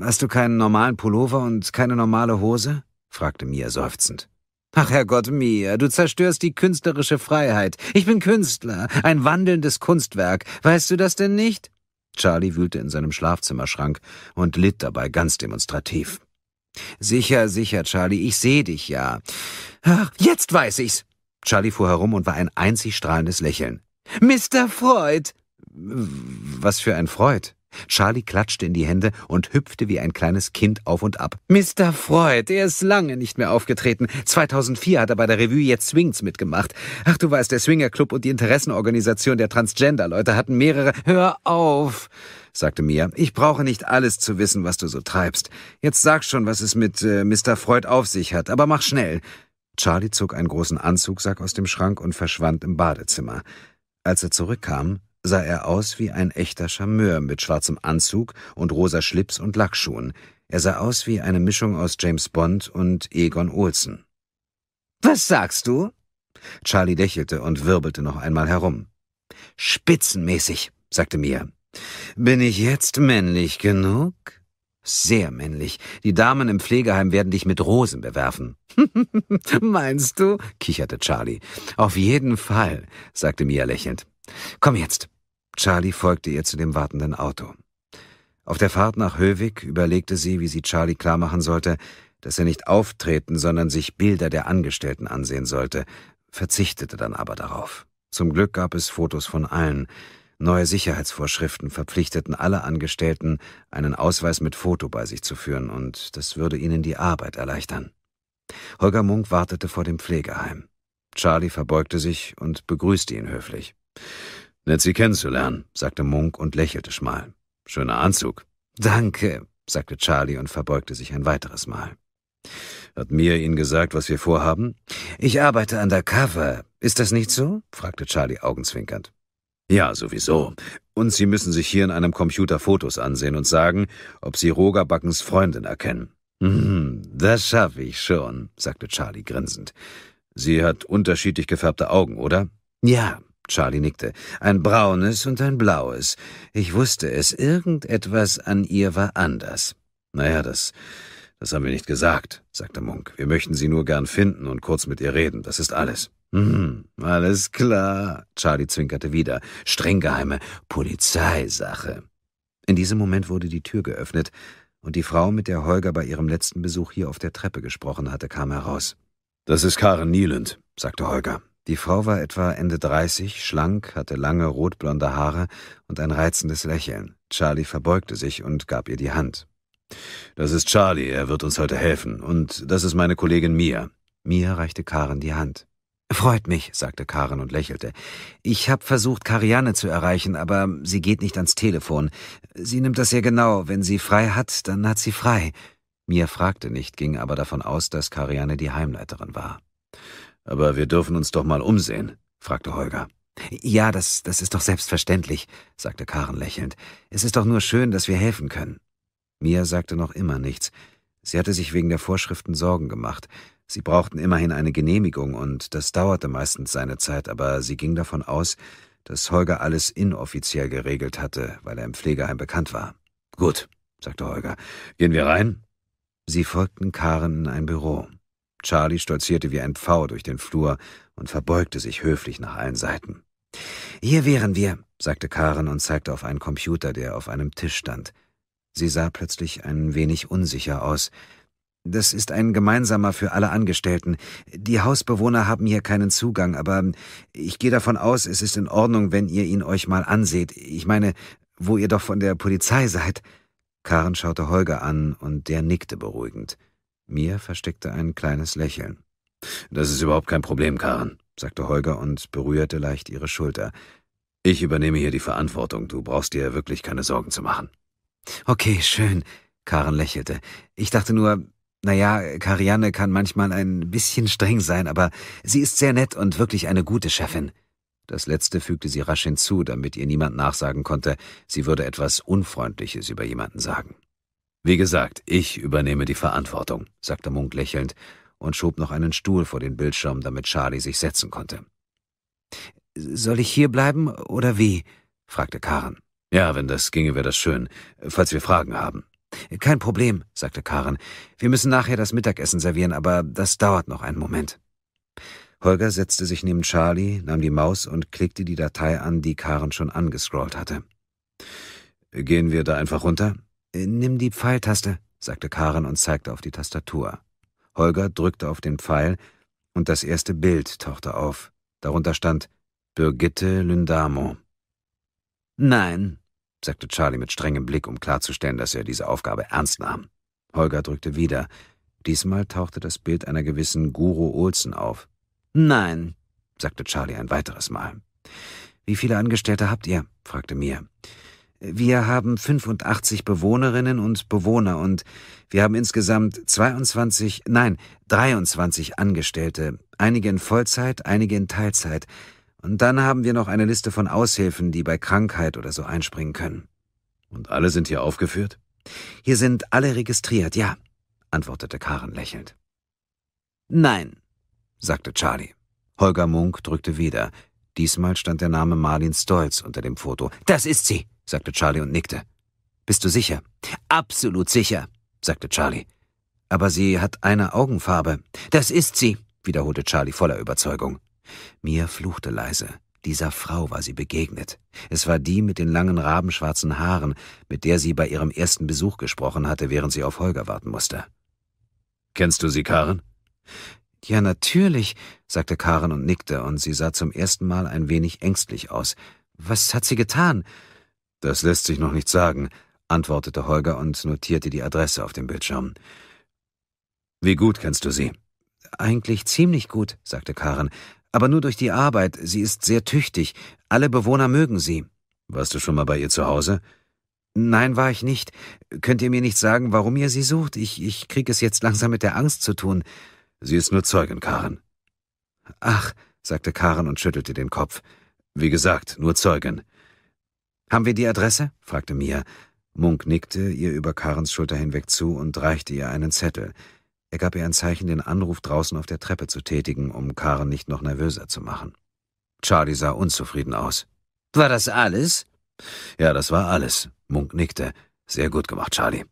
hast du keinen normalen Pullover und keine normale Hose? fragte Mia seufzend. Ach Herrgott, Mia, du zerstörst die künstlerische Freiheit. Ich bin Künstler, ein wandelndes Kunstwerk. Weißt du das denn nicht? Charlie wühlte in seinem Schlafzimmerschrank und litt dabei ganz demonstrativ. Sicher, sicher, Charlie, ich sehe dich ja. Ach, jetzt weiß ich's. Charlie fuhr herum und war ein einzig strahlendes Lächeln. Mr. Freud! Was für ein Freud? Charlie klatschte in die Hände und hüpfte wie ein kleines Kind auf und ab. Mr. Freud, er ist lange nicht mehr aufgetreten. 2004 hat er bei der Revue Jetzt Swings mitgemacht. Ach, du weißt, der Swinger Club und die Interessenorganisation der Transgender-Leute hatten mehrere... Hör auf! sagte Mia. Ich brauche nicht alles zu wissen, was du so treibst. Jetzt sag schon, was es mit äh, Mr. Freud auf sich hat, aber mach schnell. Charlie zog einen großen Anzugsack aus dem Schrank und verschwand im Badezimmer. Als er zurückkam, sah er aus wie ein echter Charmeur mit schwarzem Anzug und rosa Schlips und Lackschuhen. Er sah aus wie eine Mischung aus James Bond und Egon Olsen. Was sagst du? Charlie lächelte und wirbelte noch einmal herum. Spitzenmäßig, sagte Mia. Bin ich jetzt männlich genug? Sehr männlich. Die Damen im Pflegeheim werden dich mit Rosen bewerfen. [laughs] Meinst du? kicherte Charlie. Auf jeden Fall, sagte Mia lächelnd. Komm jetzt, Charlie folgte ihr zu dem wartenden Auto. Auf der Fahrt nach Höwig überlegte sie, wie sie Charlie klarmachen sollte, dass er nicht auftreten, sondern sich Bilder der Angestellten ansehen sollte, verzichtete dann aber darauf. Zum Glück gab es Fotos von allen. Neue Sicherheitsvorschriften verpflichteten alle Angestellten, einen Ausweis mit Foto bei sich zu führen, und das würde ihnen die Arbeit erleichtern. Holger Munk wartete vor dem Pflegeheim. Charlie verbeugte sich und begrüßte ihn höflich. Nett, Sie kennenzulernen, sagte Munk und lächelte schmal. Schöner Anzug. Danke, sagte Charlie und verbeugte sich ein weiteres Mal. Hat Mia Ihnen gesagt, was wir vorhaben? Ich arbeite undercover. Ist das nicht so? fragte Charlie augenzwinkernd. Ja, sowieso. Und Sie müssen sich hier in einem Computer Fotos ansehen und sagen, ob Sie Rogerbackens Freundin erkennen. Hm, das schaffe ich schon, sagte Charlie grinsend. Sie hat unterschiedlich gefärbte Augen, oder? Ja, Charlie nickte. Ein braunes und ein blaues. Ich wusste es, irgendetwas an ihr war anders. Naja, das, das haben wir nicht gesagt, sagte Munk. Wir möchten sie nur gern finden und kurz mit ihr reden, das ist alles. Hm, alles klar, Charlie zwinkerte wieder. Streng geheime Polizeisache. In diesem Moment wurde die Tür geöffnet und die Frau, mit der Holger bei ihrem letzten Besuch hier auf der Treppe gesprochen hatte, kam heraus. Das ist Karen Nieland, sagte Holger. Die Frau war etwa Ende 30, schlank, hatte lange rotblonde Haare und ein reizendes Lächeln. Charlie verbeugte sich und gab ihr die Hand. Das ist Charlie, er wird uns heute helfen. Und das ist meine Kollegin Mia. Mia reichte Karen die Hand. Freut mich, sagte Karen und lächelte. Ich hab versucht, Karianne zu erreichen, aber sie geht nicht ans Telefon. Sie nimmt das sehr genau. Wenn sie frei hat, dann hat sie frei. Mia fragte nicht, ging aber davon aus, dass Karianne die Heimleiterin war. Aber wir dürfen uns doch mal umsehen, fragte Holger. Ja, das, das ist doch selbstverständlich, sagte Karen lächelnd. Es ist doch nur schön, dass wir helfen können. Mia sagte noch immer nichts. Sie hatte sich wegen der Vorschriften Sorgen gemacht. Sie brauchten immerhin eine Genehmigung, und das dauerte meistens seine Zeit, aber sie ging davon aus, dass Holger alles inoffiziell geregelt hatte, weil er im Pflegeheim bekannt war. Gut, sagte Holger. Gehen wir rein? Sie folgten Karen in ein Büro. Charlie stolzierte wie ein Pfau durch den Flur und verbeugte sich höflich nach allen Seiten. Hier wären wir, sagte Karen und zeigte auf einen Computer, der auf einem Tisch stand. Sie sah plötzlich ein wenig unsicher aus. Das ist ein gemeinsamer für alle Angestellten. Die Hausbewohner haben hier keinen Zugang, aber ich gehe davon aus, es ist in Ordnung, wenn ihr ihn euch mal anseht. Ich meine, wo ihr doch von der Polizei seid. Karen schaute Holger an und der nickte beruhigend. Mir versteckte ein kleines Lächeln. Das ist überhaupt kein Problem, Karen, sagte Holger und berührte leicht ihre Schulter. Ich übernehme hier die Verantwortung. Du brauchst dir wirklich keine Sorgen zu machen. Okay, schön. Karen lächelte. Ich dachte nur, naja, Karianne kann manchmal ein bisschen streng sein, aber sie ist sehr nett und wirklich eine gute Chefin. Das letzte fügte sie rasch hinzu, damit ihr niemand nachsagen konnte, sie würde etwas Unfreundliches über jemanden sagen. Wie gesagt, ich übernehme die Verantwortung, sagte Munk lächelnd und schob noch einen Stuhl vor den Bildschirm, damit Charlie sich setzen konnte. Soll ich hier bleiben oder wie? fragte Karen. Ja, wenn das ginge, wäre das schön, falls wir Fragen haben. Kein Problem, sagte Karen. Wir müssen nachher das Mittagessen servieren, aber das dauert noch einen Moment. Holger setzte sich neben Charlie, nahm die Maus und klickte die Datei an, die Karen schon angescrollt hatte. Gehen wir da einfach runter? Äh, nimm die Pfeiltaste, sagte Karen und zeigte auf die Tastatur. Holger drückte auf den Pfeil und das erste Bild tauchte auf. Darunter stand Birgitte Lündamo. Nein, sagte Charlie mit strengem Blick, um klarzustellen, dass er diese Aufgabe ernst nahm. Holger drückte wieder. Diesmal tauchte das Bild einer gewissen Guru Olsen auf. Nein, sagte Charlie ein weiteres Mal. Wie viele Angestellte habt ihr? fragte Mir. Wir haben 85 Bewohnerinnen und Bewohner und wir haben insgesamt 22, nein, 23 Angestellte, einige in Vollzeit, einige in Teilzeit. Und dann haben wir noch eine Liste von Aushilfen, die bei Krankheit oder so einspringen können. Und alle sind hier aufgeführt? Hier sind alle registriert, ja, antwortete Karen lächelnd. Nein, sagte Charlie. Holger Munk drückte wieder. Diesmal stand der Name Marlin Stolz unter dem Foto. Das ist sie! sagte Charlie und nickte. Bist du sicher? Absolut sicher, sagte Charlie. Aber sie hat eine Augenfarbe. Das ist sie, wiederholte Charlie voller Überzeugung. Mir fluchte leise. Dieser Frau war sie begegnet. Es war die mit den langen rabenschwarzen Haaren, mit der sie bei ihrem ersten Besuch gesprochen hatte, während sie auf Holger warten musste. Kennst du sie, Karen? Ja, natürlich, sagte Karen und nickte, und sie sah zum ersten Mal ein wenig ängstlich aus. Was hat sie getan? Das lässt sich noch nicht sagen, antwortete Holger und notierte die Adresse auf dem Bildschirm. Wie gut kennst du sie? Eigentlich ziemlich gut, sagte Karen, aber nur durch die Arbeit. Sie ist sehr tüchtig. Alle Bewohner mögen sie. Warst du schon mal bei ihr zu Hause? Nein, war ich nicht. Könnt ihr mir nicht sagen, warum ihr sie sucht? Ich, ich krieg es jetzt langsam mit der Angst zu tun. Sie ist nur Zeugin, Karen. Ach, sagte Karen und schüttelte den Kopf. Wie gesagt, nur Zeugin. Haben wir die Adresse? fragte Mia. Munk nickte ihr über Karens Schulter hinweg zu und reichte ihr einen Zettel. Er gab ihr ein Zeichen, den Anruf draußen auf der Treppe zu tätigen, um Karen nicht noch nervöser zu machen. Charlie sah unzufrieden aus. War das alles? Ja, das war alles. Munk nickte. Sehr gut gemacht, Charlie.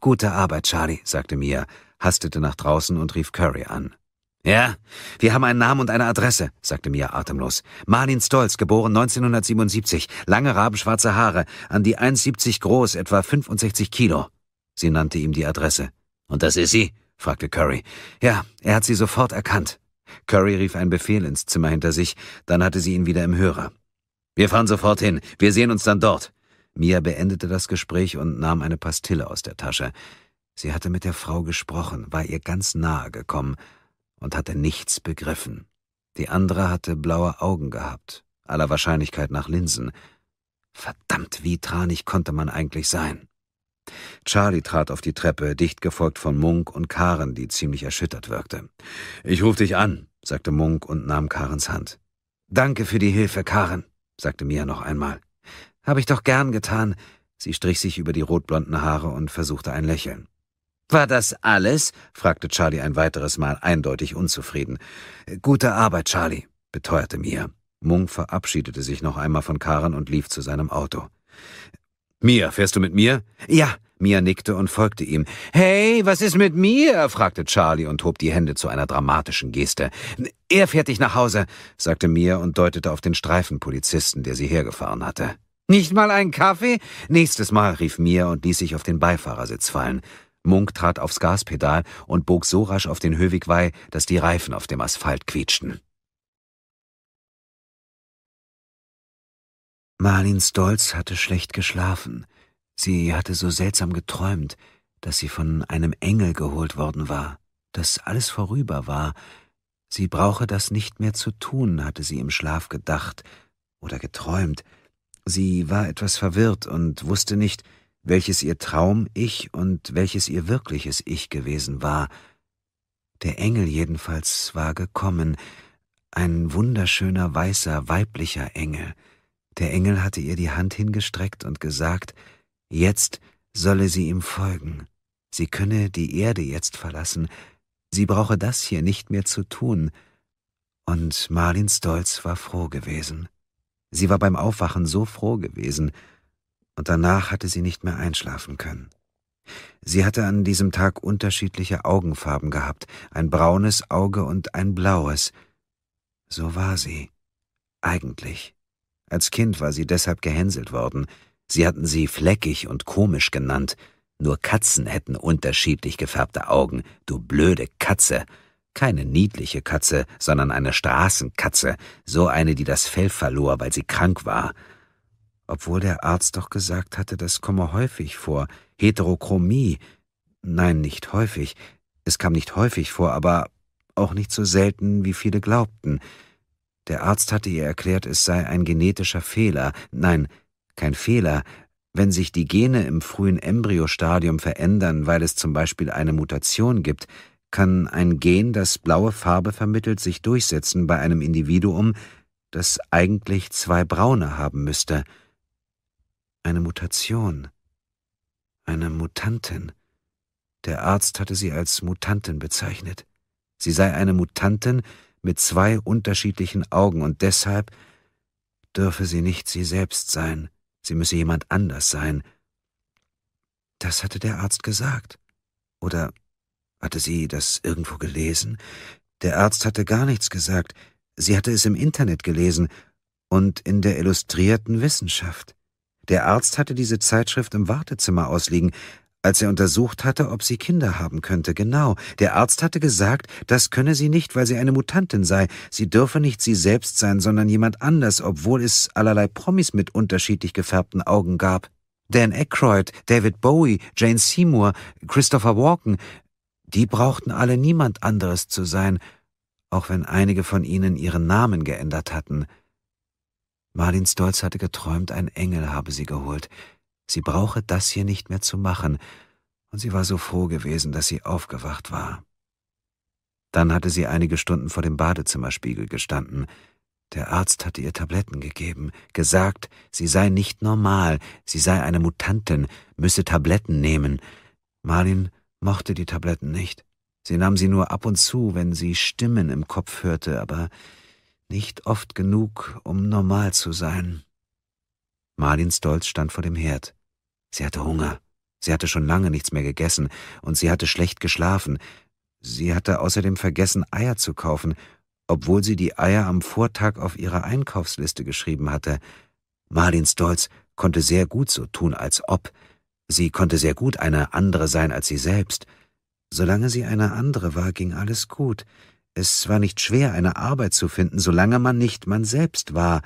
Gute Arbeit, Charlie, sagte Mia, hastete nach draußen und rief Curry an. Ja, wir haben einen Namen und eine Adresse, sagte Mia atemlos. Marlin Stolz, geboren 1977, lange rabenschwarze Haare, an die 1,70 groß, etwa 65 Kilo. Sie nannte ihm die Adresse. Und das ist sie? fragte Curry. Ja, er hat sie sofort erkannt. Curry rief einen Befehl ins Zimmer hinter sich, dann hatte sie ihn wieder im Hörer. Wir fahren sofort hin, wir sehen uns dann dort. Mia beendete das Gespräch und nahm eine Pastille aus der Tasche. Sie hatte mit der Frau gesprochen, war ihr ganz nahe gekommen, und hatte nichts begriffen. Die andere hatte blaue Augen gehabt, aller Wahrscheinlichkeit nach Linsen. Verdammt, wie tranig konnte man eigentlich sein. Charlie trat auf die Treppe, dicht gefolgt von Munk und Karen, die ziemlich erschüttert wirkte. Ich ruf dich an, sagte Munk und nahm Karens Hand. Danke für die Hilfe, Karen, sagte Mia noch einmal. Habe ich doch gern getan. Sie strich sich über die rotblonden Haare und versuchte ein Lächeln. War das alles? fragte Charlie ein weiteres Mal eindeutig unzufrieden. Gute Arbeit, Charlie, beteuerte Mia. Munk verabschiedete sich noch einmal von Karen und lief zu seinem Auto. Mia, fährst du mit mir? Ja, Mia nickte und folgte ihm. Hey, was ist mit mir? fragte Charlie und hob die Hände zu einer dramatischen Geste. Er fährt dich nach Hause, sagte Mia und deutete auf den Streifenpolizisten, der sie hergefahren hatte. Nicht mal einen Kaffee? Nächstes Mal, rief Mia und ließ sich auf den Beifahrersitz fallen. Munk trat aufs Gaspedal und bog so rasch auf den Höwig Höwigwei, dass die Reifen auf dem Asphalt quietschten. Marlin Stolz hatte schlecht geschlafen. Sie hatte so seltsam geträumt, dass sie von einem Engel geholt worden war, dass alles vorüber war. Sie brauche das nicht mehr zu tun, hatte sie im Schlaf gedacht oder geträumt. Sie war etwas verwirrt und wusste nicht, welches ihr Traum-Ich und welches ihr wirkliches Ich gewesen war. Der Engel jedenfalls war gekommen, ein wunderschöner weißer weiblicher Engel. Der Engel hatte ihr die Hand hingestreckt und gesagt, jetzt solle sie ihm folgen, sie könne die Erde jetzt verlassen, sie brauche das hier nicht mehr zu tun. Und Marlin Stolz war froh gewesen. Sie war beim Aufwachen so froh gewesen, und danach hatte sie nicht mehr einschlafen können. Sie hatte an diesem Tag unterschiedliche Augenfarben gehabt, ein braunes Auge und ein blaues. So war sie. Eigentlich. Als Kind war sie deshalb gehänselt worden. Sie hatten sie fleckig und komisch genannt. Nur Katzen hätten unterschiedlich gefärbte Augen. Du blöde Katze. Keine niedliche Katze, sondern eine Straßenkatze. So eine, die das Fell verlor, weil sie krank war obwohl der Arzt doch gesagt hatte, das komme häufig vor. Heterochromie. Nein, nicht häufig. Es kam nicht häufig vor, aber auch nicht so selten, wie viele glaubten. Der Arzt hatte ihr erklärt, es sei ein genetischer Fehler. Nein, kein Fehler. Wenn sich die Gene im frühen Embryostadium verändern, weil es zum Beispiel eine Mutation gibt, kann ein Gen, das blaue Farbe vermittelt, sich durchsetzen bei einem Individuum, das eigentlich zwei braune haben müsste. Eine Mutation. Eine Mutantin. Der Arzt hatte sie als Mutantin bezeichnet. Sie sei eine Mutantin mit zwei unterschiedlichen Augen und deshalb dürfe sie nicht sie selbst sein, sie müsse jemand anders sein. Das hatte der Arzt gesagt. Oder hatte sie das irgendwo gelesen? Der Arzt hatte gar nichts gesagt, sie hatte es im Internet gelesen und in der Illustrierten Wissenschaft. Der Arzt hatte diese Zeitschrift im Wartezimmer ausliegen, als er untersucht hatte, ob sie Kinder haben könnte. Genau, der Arzt hatte gesagt, das könne sie nicht, weil sie eine Mutantin sei. Sie dürfe nicht sie selbst sein, sondern jemand anders, obwohl es allerlei Promis mit unterschiedlich gefärbten Augen gab. Dan Aykroyd, David Bowie, Jane Seymour, Christopher Walken, die brauchten alle niemand anderes zu sein, auch wenn einige von ihnen ihren Namen geändert hatten. Marlin Stolz hatte geträumt, ein Engel habe sie geholt. Sie brauche das hier nicht mehr zu machen, und sie war so froh gewesen, dass sie aufgewacht war. Dann hatte sie einige Stunden vor dem Badezimmerspiegel gestanden. Der Arzt hatte ihr Tabletten gegeben, gesagt, sie sei nicht normal, sie sei eine Mutantin, müsse Tabletten nehmen. Marlin mochte die Tabletten nicht. Sie nahm sie nur ab und zu, wenn sie Stimmen im Kopf hörte, aber nicht oft genug, um normal zu sein. Marlin Stolz stand vor dem Herd. Sie hatte Hunger. Sie hatte schon lange nichts mehr gegessen und sie hatte schlecht geschlafen. Sie hatte außerdem vergessen, Eier zu kaufen, obwohl sie die Eier am Vortag auf ihre Einkaufsliste geschrieben hatte. Marlin Stolz konnte sehr gut so tun, als ob. Sie konnte sehr gut eine andere sein als sie selbst. Solange sie eine andere war, ging alles gut. Es war nicht schwer, eine Arbeit zu finden, solange man nicht man selbst war.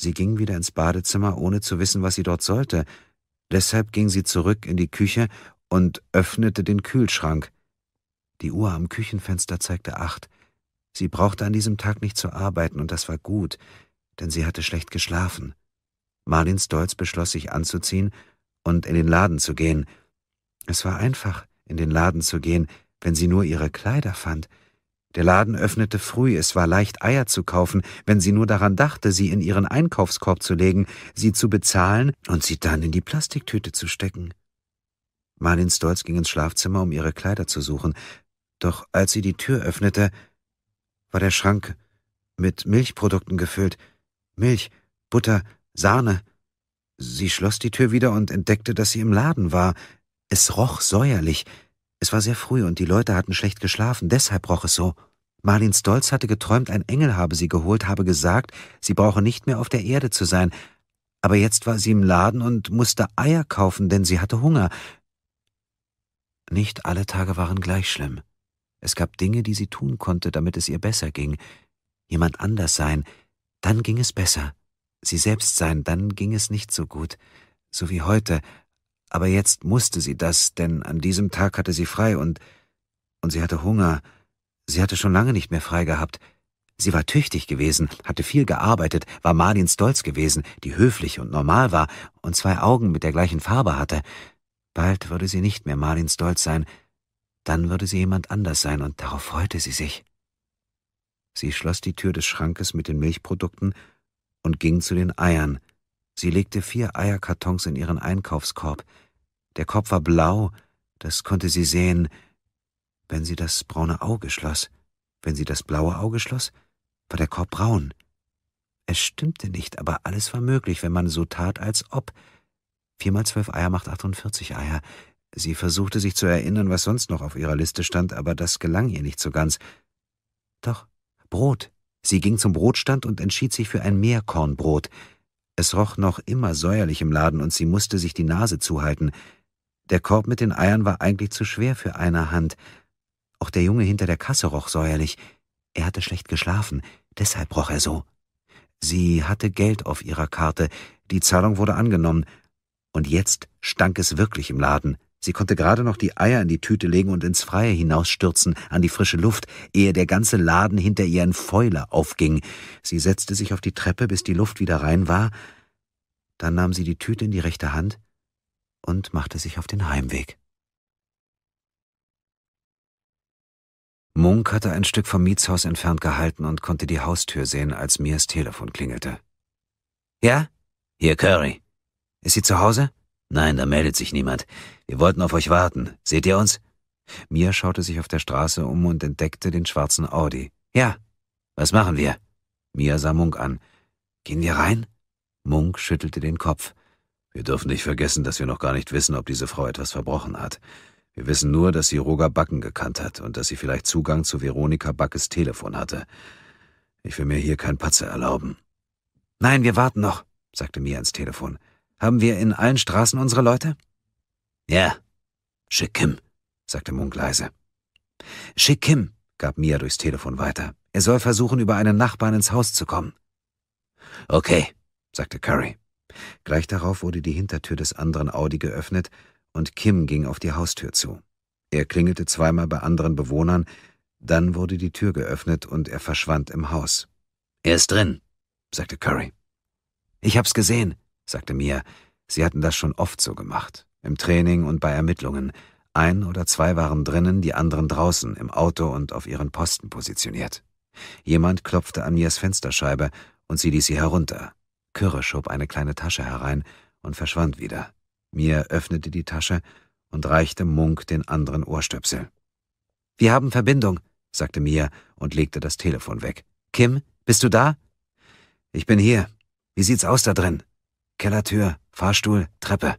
Sie ging wieder ins Badezimmer, ohne zu wissen, was sie dort sollte. Deshalb ging sie zurück in die Küche und öffnete den Kühlschrank. Die Uhr am Küchenfenster zeigte acht. Sie brauchte an diesem Tag nicht zu arbeiten, und das war gut, denn sie hatte schlecht geschlafen. Marlins Stolz beschloss, sich anzuziehen und in den Laden zu gehen. Es war einfach, in den Laden zu gehen, wenn sie nur ihre Kleider fand – der Laden öffnete früh, es war leicht Eier zu kaufen, wenn sie nur daran dachte, sie in ihren Einkaufskorb zu legen, sie zu bezahlen und sie dann in die Plastiktüte zu stecken. Marlin Stolz ging ins Schlafzimmer, um ihre Kleider zu suchen, doch als sie die Tür öffnete, war der Schrank mit Milchprodukten gefüllt. Milch, Butter, Sahne. Sie schloss die Tür wieder und entdeckte, dass sie im Laden war. Es roch säuerlich. Es war sehr früh und die Leute hatten schlecht geschlafen, deshalb roch es so. Marlin Stolz hatte geträumt, ein Engel habe sie geholt, habe gesagt, sie brauche nicht mehr auf der Erde zu sein. Aber jetzt war sie im Laden und musste Eier kaufen, denn sie hatte Hunger. Nicht alle Tage waren gleich schlimm. Es gab Dinge, die sie tun konnte, damit es ihr besser ging. Jemand anders sein, dann ging es besser. Sie selbst sein, dann ging es nicht so gut. So wie heute, aber jetzt musste sie das, denn an diesem Tag hatte sie frei und, und sie hatte Hunger. Sie hatte schon lange nicht mehr frei gehabt. Sie war tüchtig gewesen, hatte viel gearbeitet, war Marlins stolz gewesen, die höflich und normal war und zwei Augen mit der gleichen Farbe hatte. Bald würde sie nicht mehr Marlins stolz sein. Dann würde sie jemand anders sein und darauf freute sie sich. Sie schloss die Tür des Schrankes mit den Milchprodukten und ging zu den Eiern, Sie legte vier Eierkartons in ihren Einkaufskorb. Der Korb war blau, das konnte sie sehen, wenn sie das braune Auge schloss. Wenn sie das blaue Auge schloss, war der Korb braun. Es stimmte nicht, aber alles war möglich, wenn man so tat, als ob. Viermal zwölf Eier macht 48 Eier. Sie versuchte sich zu erinnern, was sonst noch auf ihrer Liste stand, aber das gelang ihr nicht so ganz. Doch, Brot. Sie ging zum Brotstand und entschied sich für ein Meerkornbrot. Es roch noch immer säuerlich im Laden und sie musste sich die Nase zuhalten. Der Korb mit den Eiern war eigentlich zu schwer für eine Hand. Auch der Junge hinter der Kasse roch säuerlich. Er hatte schlecht geschlafen, deshalb roch er so. Sie hatte Geld auf ihrer Karte, die Zahlung wurde angenommen, und jetzt stank es wirklich im Laden. Sie konnte gerade noch die Eier in die Tüte legen und ins Freie hinausstürzen, an die frische Luft, ehe der ganze Laden hinter ihr in Fäule aufging. Sie setzte sich auf die Treppe, bis die Luft wieder rein war. Dann nahm sie die Tüte in die rechte Hand und machte sich auf den Heimweg. Munk hatte ein Stück vom Mietshaus entfernt gehalten und konnte die Haustür sehen, als Mias Telefon klingelte. Ja? Hier Curry. Ist sie zu Hause? Nein, da meldet sich niemand. Wir wollten auf euch warten. Seht ihr uns? Mia schaute sich auf der Straße um und entdeckte den schwarzen Audi. Ja. Was machen wir? Mia sah Munk an. Gehen wir rein? Munk schüttelte den Kopf. Wir dürfen nicht vergessen, dass wir noch gar nicht wissen, ob diese Frau etwas verbrochen hat. Wir wissen nur, dass sie Roger Backen gekannt hat und dass sie vielleicht Zugang zu Veronika Backes Telefon hatte. Ich will mir hier kein Patze erlauben. Nein, wir warten noch, sagte Mia ins Telefon. Haben wir in allen Straßen unsere Leute? Ja. Schickim, sagte Munk leise. Schickim, gab Mia durchs Telefon weiter. Er soll versuchen, über einen Nachbarn ins Haus zu kommen. Okay, sagte Curry. Gleich darauf wurde die Hintertür des anderen Audi geöffnet und Kim ging auf die Haustür zu. Er klingelte zweimal bei anderen Bewohnern, dann wurde die Tür geöffnet und er verschwand im Haus. Er ist drin, sagte Curry. Ich hab's gesehen, sagte mir, sie hatten das schon oft so gemacht, im Training und bei Ermittlungen. Ein oder zwei waren drinnen, die anderen draußen, im Auto und auf ihren Posten positioniert. Jemand klopfte an Mias Fensterscheibe und sie ließ sie herunter. Kürre schob eine kleine Tasche herein und verschwand wieder. Mia öffnete die Tasche und reichte Munk den anderen Ohrstöpsel. Wir haben Verbindung, sagte Mia und legte das Telefon weg. Kim, bist du da? Ich bin hier. Wie sieht's aus da drin? Kellertür, Fahrstuhl, Treppe.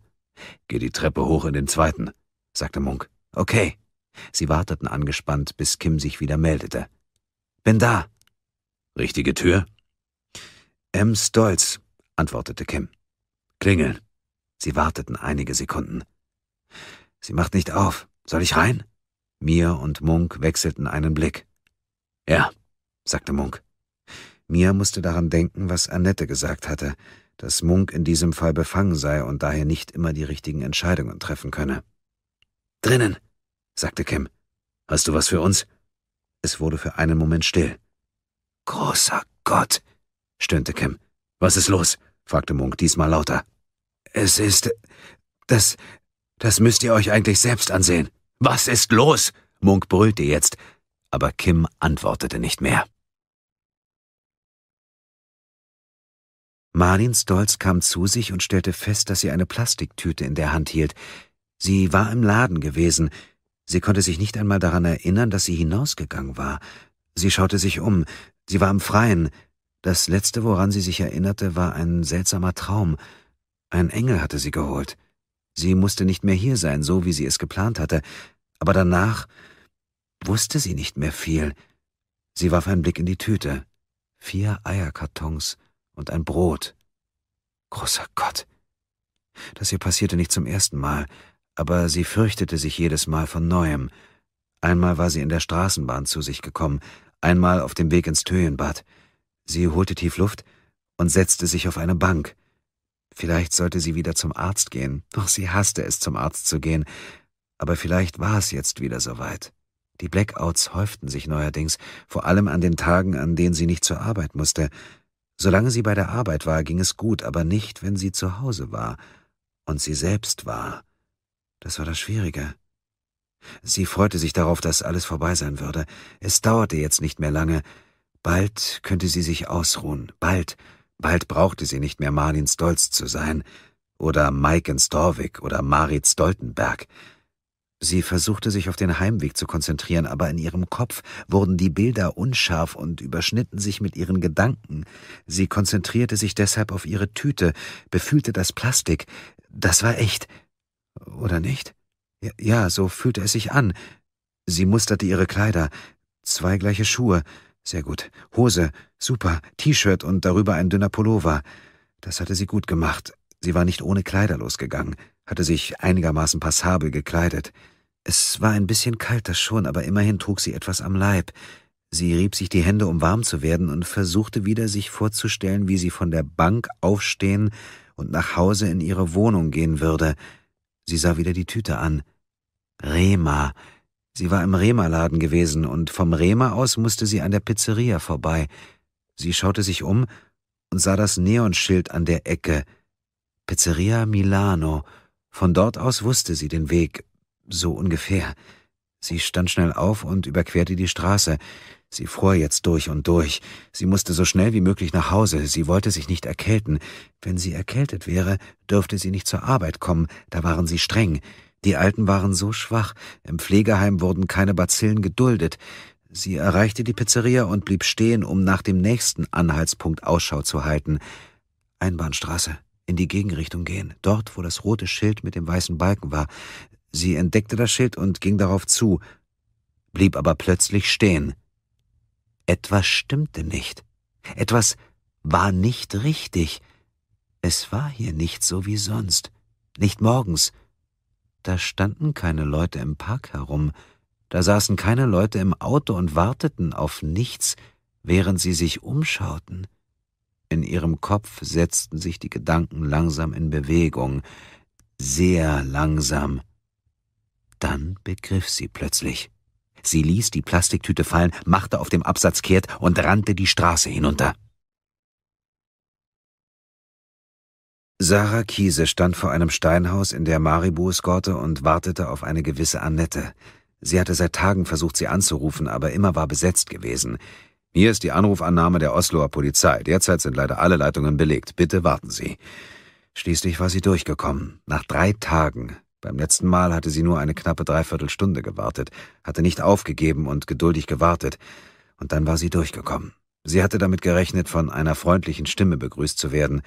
Geh die Treppe hoch in den zweiten, sagte Munk. Okay. Sie warteten angespannt, bis Kim sich wieder meldete. Bin da. Richtige Tür? M. Stolz, antwortete Kim. Klingeln. Sie warteten einige Sekunden. Sie macht nicht auf. Soll ich rein? Mir und Munk wechselten einen Blick. Ja, sagte Munk. Mir musste daran denken, was Annette gesagt hatte dass Munk in diesem Fall befangen sei und daher nicht immer die richtigen Entscheidungen treffen könne. Drinnen, sagte Kim. Hast du was für uns? Es wurde für einen Moment still. Großer Gott, stöhnte Kim. Was ist los? fragte Munk diesmal lauter. Es ist. Das. Das müsst ihr euch eigentlich selbst ansehen. Was ist los? Munk brüllte jetzt, aber Kim antwortete nicht mehr. Marlin Stolz kam zu sich und stellte fest, dass sie eine Plastiktüte in der Hand hielt. Sie war im Laden gewesen. Sie konnte sich nicht einmal daran erinnern, dass sie hinausgegangen war. Sie schaute sich um. Sie war im Freien. Das Letzte, woran sie sich erinnerte, war ein seltsamer Traum. Ein Engel hatte sie geholt. Sie musste nicht mehr hier sein, so wie sie es geplant hatte. Aber danach wusste sie nicht mehr viel. Sie warf einen Blick in die Tüte. Vier Eierkartons und ein Brot. Großer Gott! Das hier passierte nicht zum ersten Mal, aber sie fürchtete sich jedes Mal von neuem. Einmal war sie in der Straßenbahn zu sich gekommen, einmal auf dem Weg ins Töhenbad. Sie holte tief Luft und setzte sich auf eine Bank. Vielleicht sollte sie wieder zum Arzt gehen, doch sie hasste es, zum Arzt zu gehen. Aber vielleicht war es jetzt wieder soweit. Die Blackouts häuften sich neuerdings, vor allem an den Tagen, an denen sie nicht zur Arbeit musste. Solange sie bei der Arbeit war, ging es gut, aber nicht, wenn sie zu Hause war und sie selbst war. Das war das Schwierige. Sie freute sich darauf, dass alles vorbei sein würde. Es dauerte jetzt nicht mehr lange. Bald könnte sie sich ausruhen, bald, bald brauchte sie nicht mehr Marlin Stolz zu sein, oder Mike in Storvik oder Marit Stoltenberg. Sie versuchte sich auf den Heimweg zu konzentrieren, aber in ihrem Kopf wurden die Bilder unscharf und überschnitten sich mit ihren Gedanken. Sie konzentrierte sich deshalb auf ihre Tüte, befühlte das Plastik. Das war echt. Oder nicht? Ja, so fühlte es sich an. Sie musterte ihre Kleider. Zwei gleiche Schuhe. Sehr gut. Hose. Super. T-Shirt und darüber ein dünner Pullover. Das hatte sie gut gemacht. Sie war nicht ohne Kleider losgegangen hatte sich einigermaßen passabel gekleidet. Es war ein bisschen kalt, das schon, aber immerhin trug sie etwas am Leib. Sie rieb sich die Hände, um warm zu werden, und versuchte wieder, sich vorzustellen, wie sie von der Bank aufstehen und nach Hause in ihre Wohnung gehen würde. Sie sah wieder die Tüte an. Rema. Sie war im Rema-Laden gewesen, und vom Rema aus musste sie an der Pizzeria vorbei. Sie schaute sich um und sah das Neonschild an der Ecke. Pizzeria Milano. Von dort aus wusste sie den Weg, so ungefähr. Sie stand schnell auf und überquerte die Straße. Sie fror jetzt durch und durch. Sie musste so schnell wie möglich nach Hause. Sie wollte sich nicht erkälten. Wenn sie erkältet wäre, dürfte sie nicht zur Arbeit kommen. Da waren sie streng. Die Alten waren so schwach. Im Pflegeheim wurden keine Bazillen geduldet. Sie erreichte die Pizzeria und blieb stehen, um nach dem nächsten Anhaltspunkt Ausschau zu halten. Einbahnstraße in die Gegenrichtung gehen, dort, wo das rote Schild mit dem weißen Balken war. Sie entdeckte das Schild und ging darauf zu, blieb aber plötzlich stehen. Etwas stimmte nicht. Etwas war nicht richtig. Es war hier nicht so wie sonst. Nicht morgens. Da standen keine Leute im Park herum. Da saßen keine Leute im Auto und warteten auf nichts, während sie sich umschauten. In ihrem Kopf setzten sich die Gedanken langsam in Bewegung, sehr langsam. Dann begriff sie plötzlich. Sie ließ die Plastiktüte fallen, machte auf dem Absatz kehrt und rannte die Straße hinunter. Sarah Kiese stand vor einem Steinhaus in der Maribu-Eskorte und wartete auf eine gewisse Annette. Sie hatte seit Tagen versucht, sie anzurufen, aber immer war besetzt gewesen. Hier ist die Anrufannahme der Osloer Polizei. Derzeit sind leider alle Leitungen belegt. Bitte warten Sie. Schließlich war sie durchgekommen. Nach drei Tagen. Beim letzten Mal hatte sie nur eine knappe Dreiviertelstunde gewartet, hatte nicht aufgegeben und geduldig gewartet. Und dann war sie durchgekommen. Sie hatte damit gerechnet, von einer freundlichen Stimme begrüßt zu werden.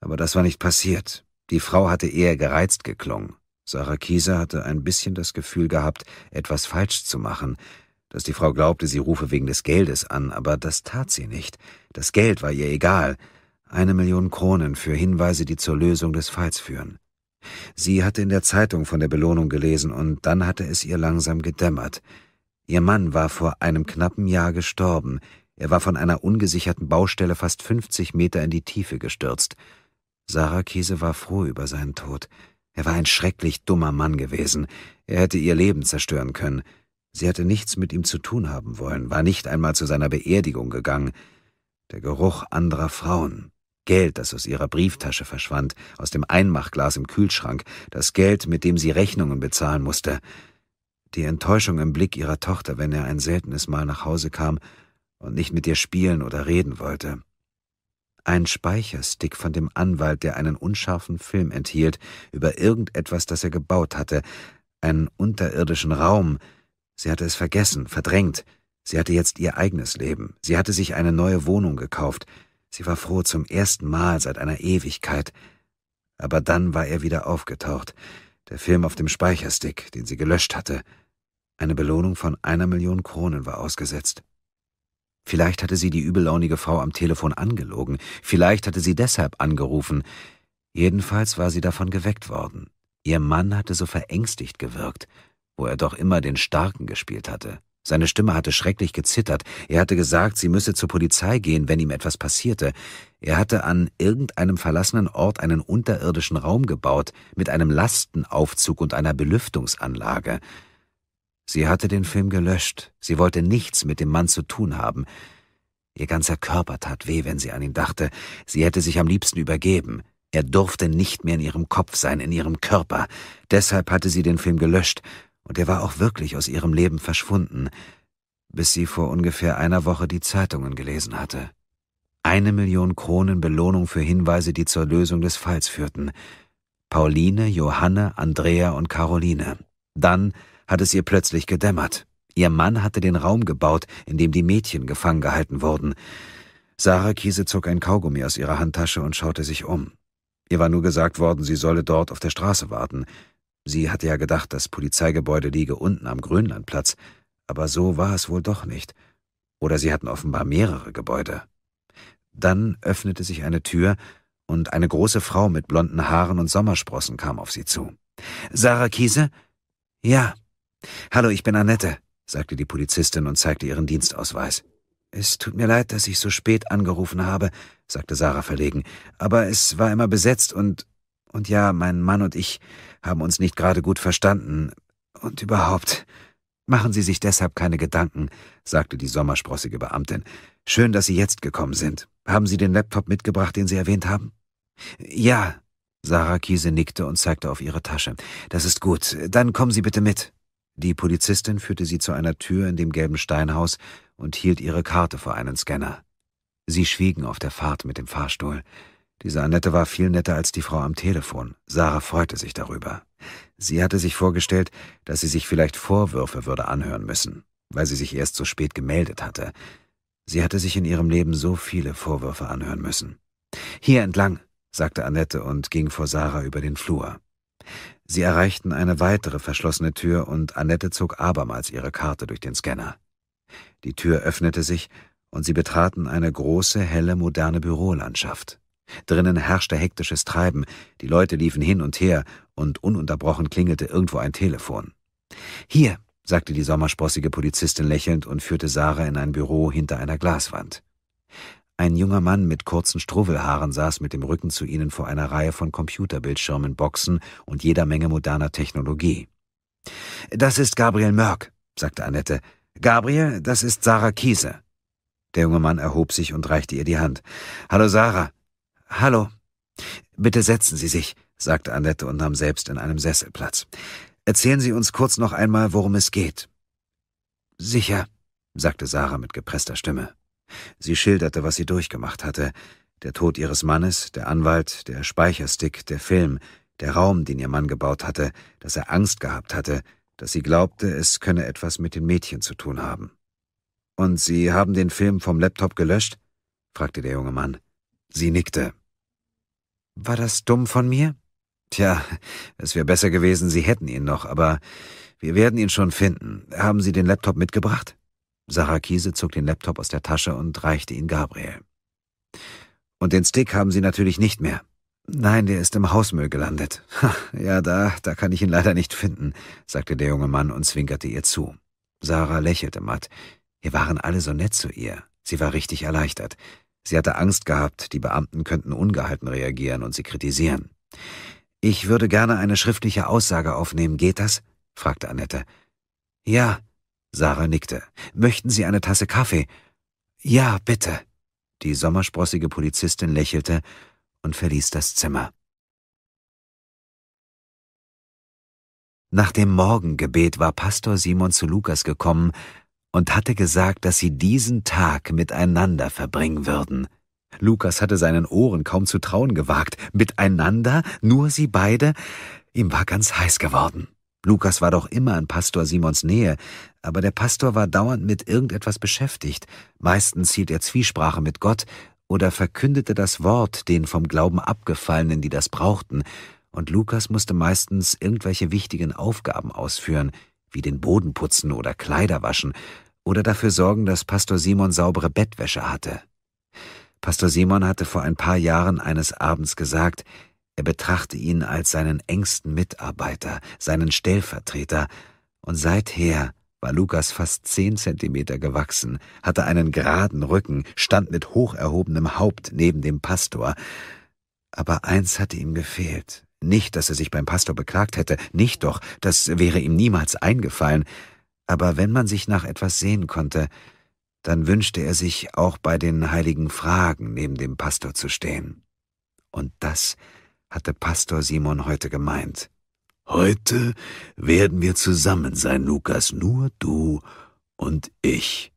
Aber das war nicht passiert. Die Frau hatte eher gereizt geklungen. Sarah Kieser hatte ein bisschen das Gefühl gehabt, etwas falsch zu machen dass die Frau glaubte, sie rufe wegen des Geldes an, aber das tat sie nicht. Das Geld war ihr egal. Eine Million Kronen für Hinweise, die zur Lösung des Falls führen. Sie hatte in der Zeitung von der Belohnung gelesen, und dann hatte es ihr langsam gedämmert. Ihr Mann war vor einem knappen Jahr gestorben. Er war von einer ungesicherten Baustelle fast 50 Meter in die Tiefe gestürzt. Sarah Kiese war froh über seinen Tod. Er war ein schrecklich dummer Mann gewesen. Er hätte ihr Leben zerstören können. Sie hatte nichts mit ihm zu tun haben wollen, war nicht einmal zu seiner Beerdigung gegangen. Der Geruch anderer Frauen, Geld, das aus ihrer Brieftasche verschwand, aus dem Einmachglas im Kühlschrank, das Geld, mit dem sie Rechnungen bezahlen musste, die Enttäuschung im Blick ihrer Tochter, wenn er ein seltenes Mal nach Hause kam und nicht mit ihr spielen oder reden wollte. Ein Speicherstick von dem Anwalt, der einen unscharfen Film enthielt über irgendetwas, das er gebaut hatte, einen unterirdischen Raum, Sie hatte es vergessen, verdrängt. Sie hatte jetzt ihr eigenes Leben. Sie hatte sich eine neue Wohnung gekauft. Sie war froh zum ersten Mal seit einer Ewigkeit. Aber dann war er wieder aufgetaucht. Der Film auf dem Speicherstick, den sie gelöscht hatte. Eine Belohnung von einer Million Kronen war ausgesetzt. Vielleicht hatte sie die übellaunige Frau am Telefon angelogen. Vielleicht hatte sie deshalb angerufen. Jedenfalls war sie davon geweckt worden. Ihr Mann hatte so verängstigt gewirkt wo er doch immer den Starken gespielt hatte. Seine Stimme hatte schrecklich gezittert, er hatte gesagt, sie müsse zur Polizei gehen, wenn ihm etwas passierte, er hatte an irgendeinem verlassenen Ort einen unterirdischen Raum gebaut, mit einem Lastenaufzug und einer Belüftungsanlage. Sie hatte den Film gelöscht, sie wollte nichts mit dem Mann zu tun haben. Ihr ganzer Körper tat weh, wenn sie an ihn dachte, sie hätte sich am liebsten übergeben, er durfte nicht mehr in ihrem Kopf sein, in ihrem Körper. Deshalb hatte sie den Film gelöscht, und er war auch wirklich aus ihrem Leben verschwunden, bis sie vor ungefähr einer Woche die Zeitungen gelesen hatte. Eine Million Kronen Belohnung für Hinweise, die zur Lösung des Falls führten. Pauline, Johanne, Andrea und Caroline. Dann hat es ihr plötzlich gedämmert. Ihr Mann hatte den Raum gebaut, in dem die Mädchen gefangen gehalten wurden. Sarah Kiese zog ein Kaugummi aus ihrer Handtasche und schaute sich um. Ihr war nur gesagt worden, sie solle dort auf der Straße warten. Sie hatte ja gedacht, das Polizeigebäude liege unten am Grönlandplatz, aber so war es wohl doch nicht. Oder sie hatten offenbar mehrere Gebäude. Dann öffnete sich eine Tür, und eine große Frau mit blonden Haaren und Sommersprossen kam auf sie zu. Sarah Kiese? Ja. Hallo, ich bin Annette, sagte die Polizistin und zeigte ihren Dienstausweis. Es tut mir leid, dass ich so spät angerufen habe, sagte Sarah verlegen, aber es war immer besetzt und und ja, mein Mann und ich haben uns nicht gerade gut verstanden. Und überhaupt, machen Sie sich deshalb keine Gedanken, sagte die sommersprossige Beamtin. Schön, dass Sie jetzt gekommen sind. Haben Sie den Laptop mitgebracht, den Sie erwähnt haben? Ja. Sarah Kiese nickte und zeigte auf ihre Tasche. Das ist gut. Dann kommen Sie bitte mit. Die Polizistin führte sie zu einer Tür in dem gelben Steinhaus und hielt ihre Karte vor einen Scanner. Sie schwiegen auf der Fahrt mit dem Fahrstuhl. Diese Annette war viel netter als die Frau am Telefon. Sarah freute sich darüber. Sie hatte sich vorgestellt, dass sie sich vielleicht Vorwürfe würde anhören müssen, weil sie sich erst so spät gemeldet hatte. Sie hatte sich in ihrem Leben so viele Vorwürfe anhören müssen. Hier entlang, sagte Annette und ging vor Sarah über den Flur. Sie erreichten eine weitere verschlossene Tür und Annette zog abermals ihre Karte durch den Scanner. Die Tür öffnete sich und sie betraten eine große, helle, moderne Bürolandschaft. Drinnen herrschte hektisches Treiben, die Leute liefen hin und her und ununterbrochen klingelte irgendwo ein Telefon. Hier, sagte die sommersprossige Polizistin lächelnd und führte Sarah in ein Büro hinter einer Glaswand. Ein junger Mann mit kurzen Struwwelhaaren saß mit dem Rücken zu ihnen vor einer Reihe von Computerbildschirmen, Boxen und jeder Menge moderner Technologie. Das ist Gabriel Mörk, sagte Annette. Gabriel, das ist Sarah Kiese. Der junge Mann erhob sich und reichte ihr die Hand. Hallo Sarah, Hallo. Bitte setzen Sie sich, sagte Annette und nahm selbst in einem Sessel Platz. Erzählen Sie uns kurz noch einmal, worum es geht. Sicher, sagte Sarah mit gepresster Stimme. Sie schilderte, was sie durchgemacht hatte. Der Tod ihres Mannes, der Anwalt, der Speicherstick, der Film, der Raum, den ihr Mann gebaut hatte, dass er Angst gehabt hatte, dass sie glaubte, es könne etwas mit den Mädchen zu tun haben. Und Sie haben den Film vom Laptop gelöscht? fragte der junge Mann. Sie nickte. War das dumm von mir? Tja, es wäre besser gewesen, Sie hätten ihn noch, aber wir werden ihn schon finden. Haben Sie den Laptop mitgebracht? Sarah Kiese zog den Laptop aus der Tasche und reichte ihn Gabriel. Und den Stick haben Sie natürlich nicht mehr. Nein, der ist im Hausmüll gelandet. Ha, ja, da, da kann ich ihn leider nicht finden, sagte der junge Mann und zwinkerte ihr zu. Sarah lächelte matt. Wir waren alle so nett zu ihr. Sie war richtig erleichtert. Sie hatte Angst gehabt, die Beamten könnten ungehalten reagieren und sie kritisieren. Ich würde gerne eine schriftliche Aussage aufnehmen, geht das? fragte Annette. Ja, Sarah nickte. Möchten Sie eine Tasse Kaffee? Ja, bitte. Die sommersprossige Polizistin lächelte und verließ das Zimmer. Nach dem Morgengebet war Pastor Simon zu Lukas gekommen, und hatte gesagt, dass sie diesen Tag miteinander verbringen würden. Lukas hatte seinen Ohren kaum zu trauen gewagt. Miteinander, nur sie beide? Ihm war ganz heiß geworden. Lukas war doch immer in Pastor Simons Nähe, aber der Pastor war dauernd mit irgendetwas beschäftigt. Meistens hielt er Zwiesprache mit Gott oder verkündete das Wort den vom Glauben abgefallenen, die das brauchten, und Lukas musste meistens irgendwelche wichtigen Aufgaben ausführen, wie den Boden putzen oder Kleider waschen, oder dafür sorgen, dass Pastor Simon saubere Bettwäsche hatte. Pastor Simon hatte vor ein paar Jahren eines Abends gesagt, er betrachte ihn als seinen engsten Mitarbeiter, seinen Stellvertreter, und seither war Lukas fast zehn Zentimeter gewachsen, hatte einen geraden Rücken, stand mit hoch erhobenem Haupt neben dem Pastor. Aber eins hatte ihm gefehlt. Nicht, dass er sich beim Pastor beklagt hätte, nicht doch, das wäre ihm niemals eingefallen, aber wenn man sich nach etwas sehen konnte, dann wünschte er sich, auch bei den heiligen Fragen neben dem Pastor zu stehen. Und das hatte Pastor Simon heute gemeint. Heute werden wir zusammen sein, Lukas, nur du und ich.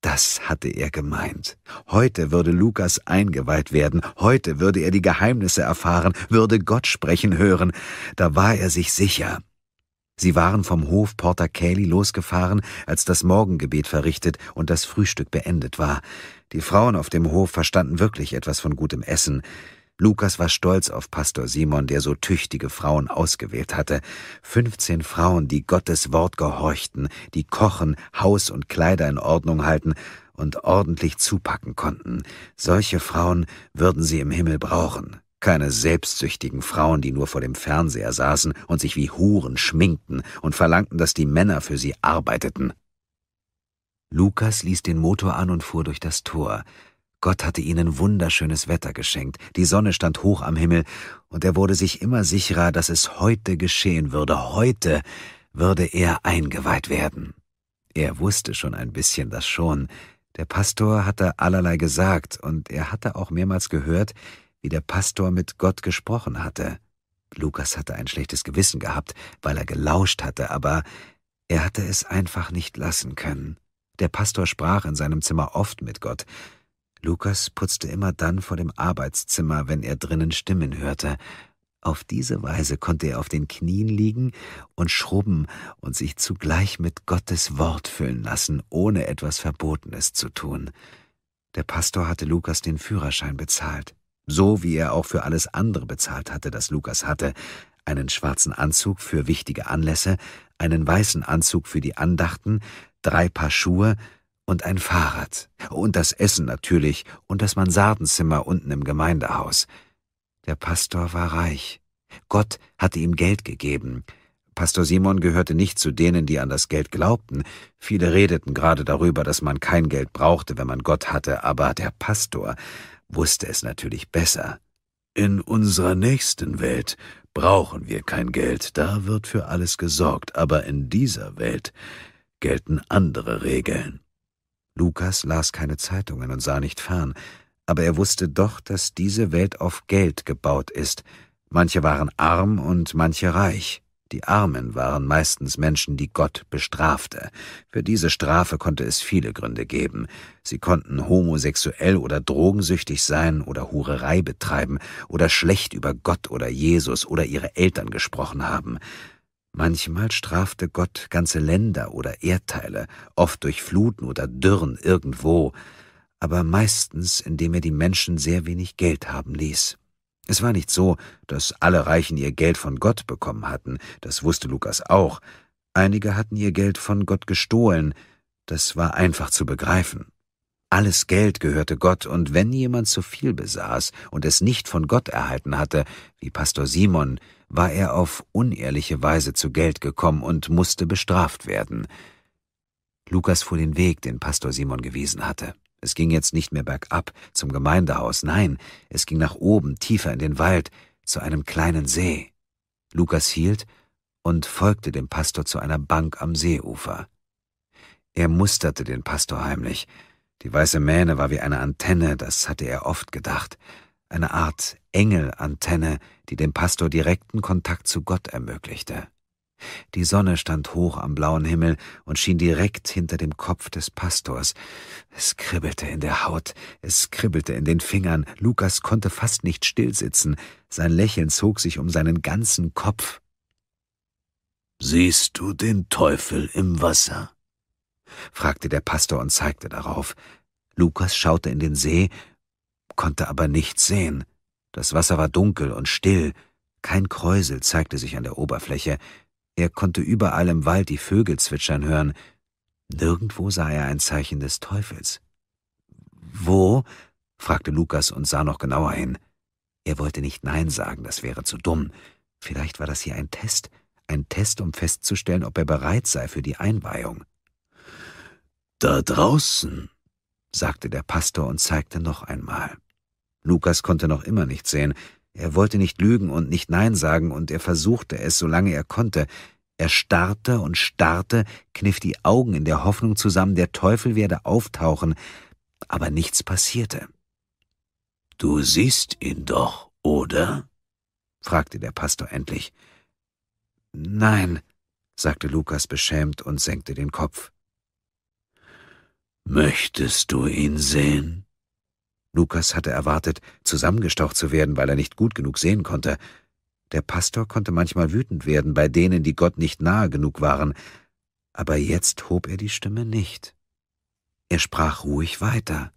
Das hatte er gemeint. Heute würde Lukas eingeweiht werden, heute würde er die Geheimnisse erfahren, würde Gott sprechen hören, da war er sich sicher. Sie waren vom Hof Hofporter Cayley losgefahren, als das Morgengebet verrichtet und das Frühstück beendet war. Die Frauen auf dem Hof verstanden wirklich etwas von gutem Essen. Lukas war stolz auf Pastor Simon, der so tüchtige Frauen ausgewählt hatte. Fünfzehn Frauen, die Gottes Wort gehorchten, die kochen, Haus und Kleider in Ordnung halten und ordentlich zupacken konnten. Solche Frauen würden sie im Himmel brauchen keine selbstsüchtigen Frauen, die nur vor dem Fernseher saßen und sich wie Huren schminkten und verlangten, dass die Männer für sie arbeiteten. Lukas ließ den Motor an und fuhr durch das Tor. Gott hatte ihnen wunderschönes Wetter geschenkt, die Sonne stand hoch am Himmel, und er wurde sich immer sicherer, dass es heute geschehen würde, heute würde er eingeweiht werden. Er wusste schon ein bisschen das schon, der Pastor hatte allerlei gesagt, und er hatte auch mehrmals gehört, wie der Pastor mit Gott gesprochen hatte. Lukas hatte ein schlechtes Gewissen gehabt, weil er gelauscht hatte, aber er hatte es einfach nicht lassen können. Der Pastor sprach in seinem Zimmer oft mit Gott. Lukas putzte immer dann vor dem Arbeitszimmer, wenn er drinnen Stimmen hörte. Auf diese Weise konnte er auf den Knien liegen und schrubben und sich zugleich mit Gottes Wort füllen lassen, ohne etwas Verbotenes zu tun. Der Pastor hatte Lukas den Führerschein bezahlt so wie er auch für alles andere bezahlt hatte, das Lukas hatte, einen schwarzen Anzug für wichtige Anlässe, einen weißen Anzug für die Andachten, drei Paar Schuhe und ein Fahrrad. Und das Essen natürlich und das Mansardenzimmer unten im Gemeindehaus. Der Pastor war reich. Gott hatte ihm Geld gegeben. Pastor Simon gehörte nicht zu denen, die an das Geld glaubten. Viele redeten gerade darüber, dass man kein Geld brauchte, wenn man Gott hatte, aber der Pastor, wusste es natürlich besser. In unserer nächsten Welt brauchen wir kein Geld, da wird für alles gesorgt, aber in dieser Welt gelten andere Regeln. Lukas las keine Zeitungen und sah nicht fern, aber er wusste doch, dass diese Welt auf Geld gebaut ist. Manche waren arm und manche reich. Die Armen waren meistens Menschen, die Gott bestrafte. Für diese Strafe konnte es viele Gründe geben. Sie konnten homosexuell oder drogensüchtig sein oder Hurerei betreiben oder schlecht über Gott oder Jesus oder ihre Eltern gesprochen haben. Manchmal strafte Gott ganze Länder oder Erdteile, oft durch Fluten oder Dürren irgendwo, aber meistens indem er die Menschen sehr wenig Geld haben ließ. Es war nicht so, dass alle Reichen ihr Geld von Gott bekommen hatten, das wusste Lukas auch. Einige hatten ihr Geld von Gott gestohlen, das war einfach zu begreifen. Alles Geld gehörte Gott, und wenn jemand zu viel besaß und es nicht von Gott erhalten hatte, wie Pastor Simon, war er auf unehrliche Weise zu Geld gekommen und musste bestraft werden. Lukas fuhr den Weg, den Pastor Simon gewiesen hatte. Es ging jetzt nicht mehr bergab zum Gemeindehaus, nein, es ging nach oben, tiefer in den Wald, zu einem kleinen See. Lukas hielt und folgte dem Pastor zu einer Bank am Seeufer. Er musterte den Pastor heimlich. Die weiße Mähne war wie eine Antenne, das hatte er oft gedacht, eine Art Engelantenne, die dem Pastor direkten Kontakt zu Gott ermöglichte. Die Sonne stand hoch am blauen Himmel und schien direkt hinter dem Kopf des Pastors. Es kribbelte in der Haut, es kribbelte in den Fingern. Lukas konnte fast nicht stillsitzen. Sein Lächeln zog sich um seinen ganzen Kopf. Siehst du den Teufel im Wasser? fragte der Pastor und zeigte darauf. Lukas schaute in den See, konnte aber nichts sehen. Das Wasser war dunkel und still, kein Kräusel zeigte sich an der Oberfläche, er konnte überall im Wald die Vögel zwitschern hören. Nirgendwo sah er ein Zeichen des Teufels. Wo? fragte Lukas und sah noch genauer hin. Er wollte nicht Nein sagen, das wäre zu dumm. Vielleicht war das hier ein Test, ein Test, um festzustellen, ob er bereit sei für die Einweihung. Da draußen, sagte der Pastor und zeigte noch einmal. Lukas konnte noch immer nicht sehen, er wollte nicht lügen und nicht Nein sagen, und er versuchte es, solange er konnte. Er starrte und starrte, kniff die Augen in der Hoffnung zusammen, der Teufel werde auftauchen, aber nichts passierte. Du siehst ihn doch, oder? fragte der Pastor endlich. Nein, sagte Lukas beschämt und senkte den Kopf. Möchtest du ihn sehen? Lukas hatte erwartet, zusammengestaucht zu werden, weil er nicht gut genug sehen konnte. Der Pastor konnte manchmal wütend werden bei denen, die Gott nicht nahe genug waren, aber jetzt hob er die Stimme nicht. Er sprach ruhig weiter.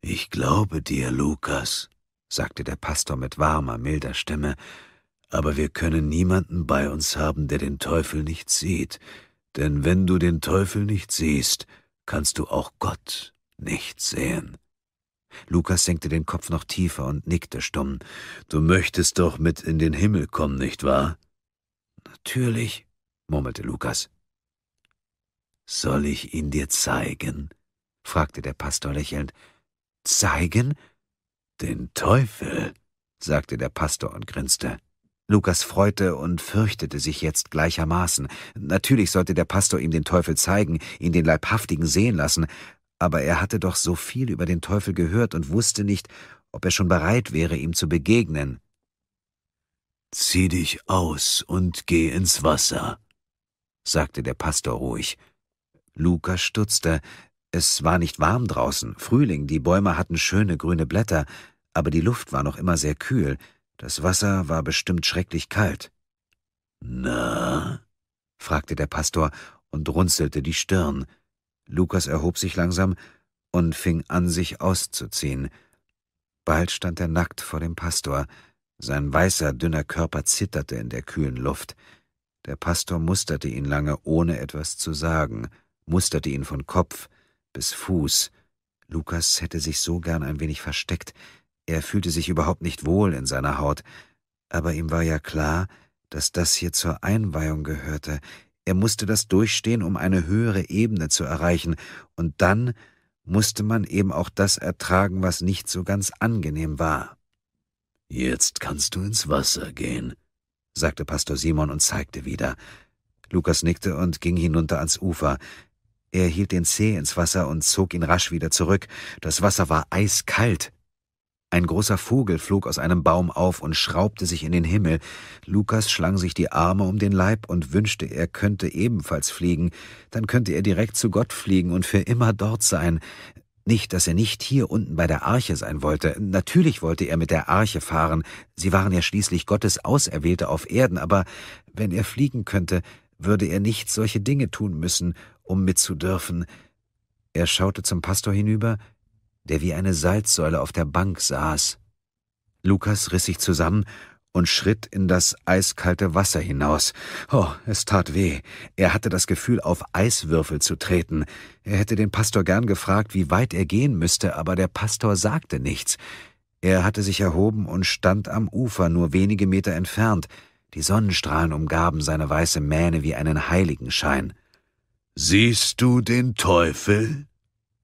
Ich glaube dir, Lukas, sagte der Pastor mit warmer, milder Stimme, aber wir können niemanden bei uns haben, der den Teufel nicht sieht, denn wenn du den Teufel nicht siehst, kannst du auch Gott nicht sehen. Lukas senkte den Kopf noch tiefer und nickte stumm. Du möchtest doch mit in den Himmel kommen, nicht wahr? Natürlich, murmelte Lukas. Soll ich ihn dir zeigen? fragte der Pastor lächelnd. Zeigen? Den Teufel, sagte der Pastor und grinste. Lukas freute und fürchtete sich jetzt gleichermaßen. Natürlich sollte der Pastor ihm den Teufel zeigen, ihn den Leibhaftigen sehen lassen, aber er hatte doch so viel über den Teufel gehört und wusste nicht, ob er schon bereit wäre, ihm zu begegnen. Zieh dich aus und geh ins Wasser, sagte der Pastor ruhig. Luca stutzte. Es war nicht warm draußen, Frühling, die Bäume hatten schöne grüne Blätter, aber die Luft war noch immer sehr kühl, das Wasser war bestimmt schrecklich kalt. Na? fragte der Pastor und runzelte die Stirn. Lukas erhob sich langsam und fing an, sich auszuziehen. Bald stand er nackt vor dem Pastor. Sein weißer, dünner Körper zitterte in der kühlen Luft. Der Pastor musterte ihn lange, ohne etwas zu sagen, musterte ihn von Kopf bis Fuß. Lukas hätte sich so gern ein wenig versteckt. Er fühlte sich überhaupt nicht wohl in seiner Haut. Aber ihm war ja klar, dass das hier zur Einweihung gehörte. Er musste das durchstehen, um eine höhere Ebene zu erreichen, und dann musste man eben auch das ertragen, was nicht so ganz angenehm war. Jetzt kannst du ins Wasser gehen, sagte Pastor Simon und zeigte wieder. Lukas nickte und ging hinunter ans Ufer. Er hielt den Zeh ins Wasser und zog ihn rasch wieder zurück. Das Wasser war eiskalt. Ein großer Vogel flog aus einem Baum auf und schraubte sich in den Himmel. Lukas schlang sich die Arme um den Leib und wünschte, er könnte ebenfalls fliegen. Dann könnte er direkt zu Gott fliegen und für immer dort sein. Nicht, dass er nicht hier unten bei der Arche sein wollte. Natürlich wollte er mit der Arche fahren. Sie waren ja schließlich Gottes Auserwählte auf Erden. Aber wenn er fliegen könnte, würde er nicht solche Dinge tun müssen, um mitzudürfen. Er schaute zum Pastor hinüber, der wie eine Salzsäule auf der Bank saß. Lukas riss sich zusammen und schritt in das eiskalte Wasser hinaus. Oh, es tat weh. Er hatte das Gefühl, auf Eiswürfel zu treten. Er hätte den Pastor gern gefragt, wie weit er gehen müsste, aber der Pastor sagte nichts. Er hatte sich erhoben und stand am Ufer, nur wenige Meter entfernt. Die Sonnenstrahlen umgaben seine weiße Mähne wie einen Heiligenschein. Siehst du den Teufel?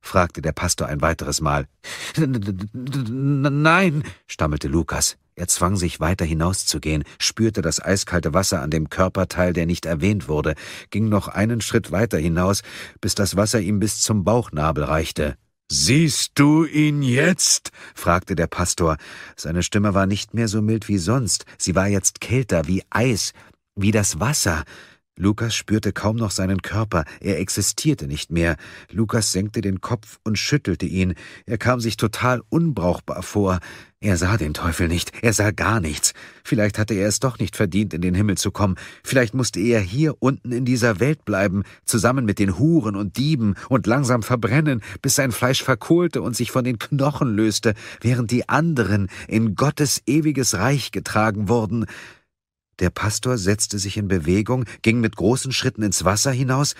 fragte der Pastor ein weiteres Mal. Nein, stammelte Lukas. Er zwang sich weiter hinauszugehen, spürte das eiskalte Wasser an dem Körperteil, der nicht erwähnt wurde, ging noch einen Schritt weiter hinaus, bis das Wasser ihm bis zum Bauchnabel reichte. Siehst du ihn jetzt? fragte der Pastor. Seine Stimme war nicht mehr so mild wie sonst, sie war jetzt kälter, wie Eis, wie das Wasser. Lukas spürte kaum noch seinen Körper, er existierte nicht mehr. Lukas senkte den Kopf und schüttelte ihn, er kam sich total unbrauchbar vor. Er sah den Teufel nicht, er sah gar nichts. Vielleicht hatte er es doch nicht verdient, in den Himmel zu kommen, vielleicht musste er hier unten in dieser Welt bleiben, zusammen mit den Huren und Dieben und langsam verbrennen, bis sein Fleisch verkohlte und sich von den Knochen löste, während die anderen in Gottes ewiges Reich getragen wurden. Der Pastor setzte sich in Bewegung, ging mit großen Schritten ins Wasser hinaus,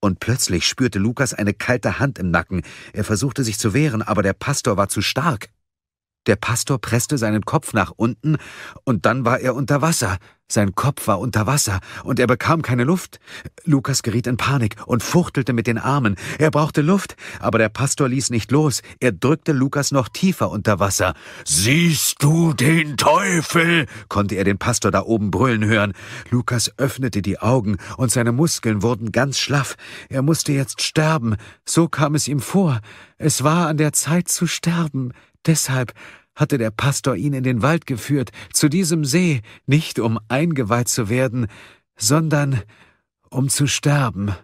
und plötzlich spürte Lukas eine kalte Hand im Nacken. Er versuchte sich zu wehren, aber der Pastor war zu stark. Der Pastor presste seinen Kopf nach unten, und dann war er unter Wasser. Sein Kopf war unter Wasser und er bekam keine Luft. Lukas geriet in Panik und fuchtelte mit den Armen. Er brauchte Luft, aber der Pastor ließ nicht los. Er drückte Lukas noch tiefer unter Wasser. Siehst du den Teufel? konnte er den Pastor da oben brüllen hören. Lukas öffnete die Augen und seine Muskeln wurden ganz schlaff. Er musste jetzt sterben. So kam es ihm vor. Es war an der Zeit zu sterben. Deshalb hatte der Pastor ihn in den Wald geführt, zu diesem See, nicht um eingeweiht zu werden, sondern um zu sterben.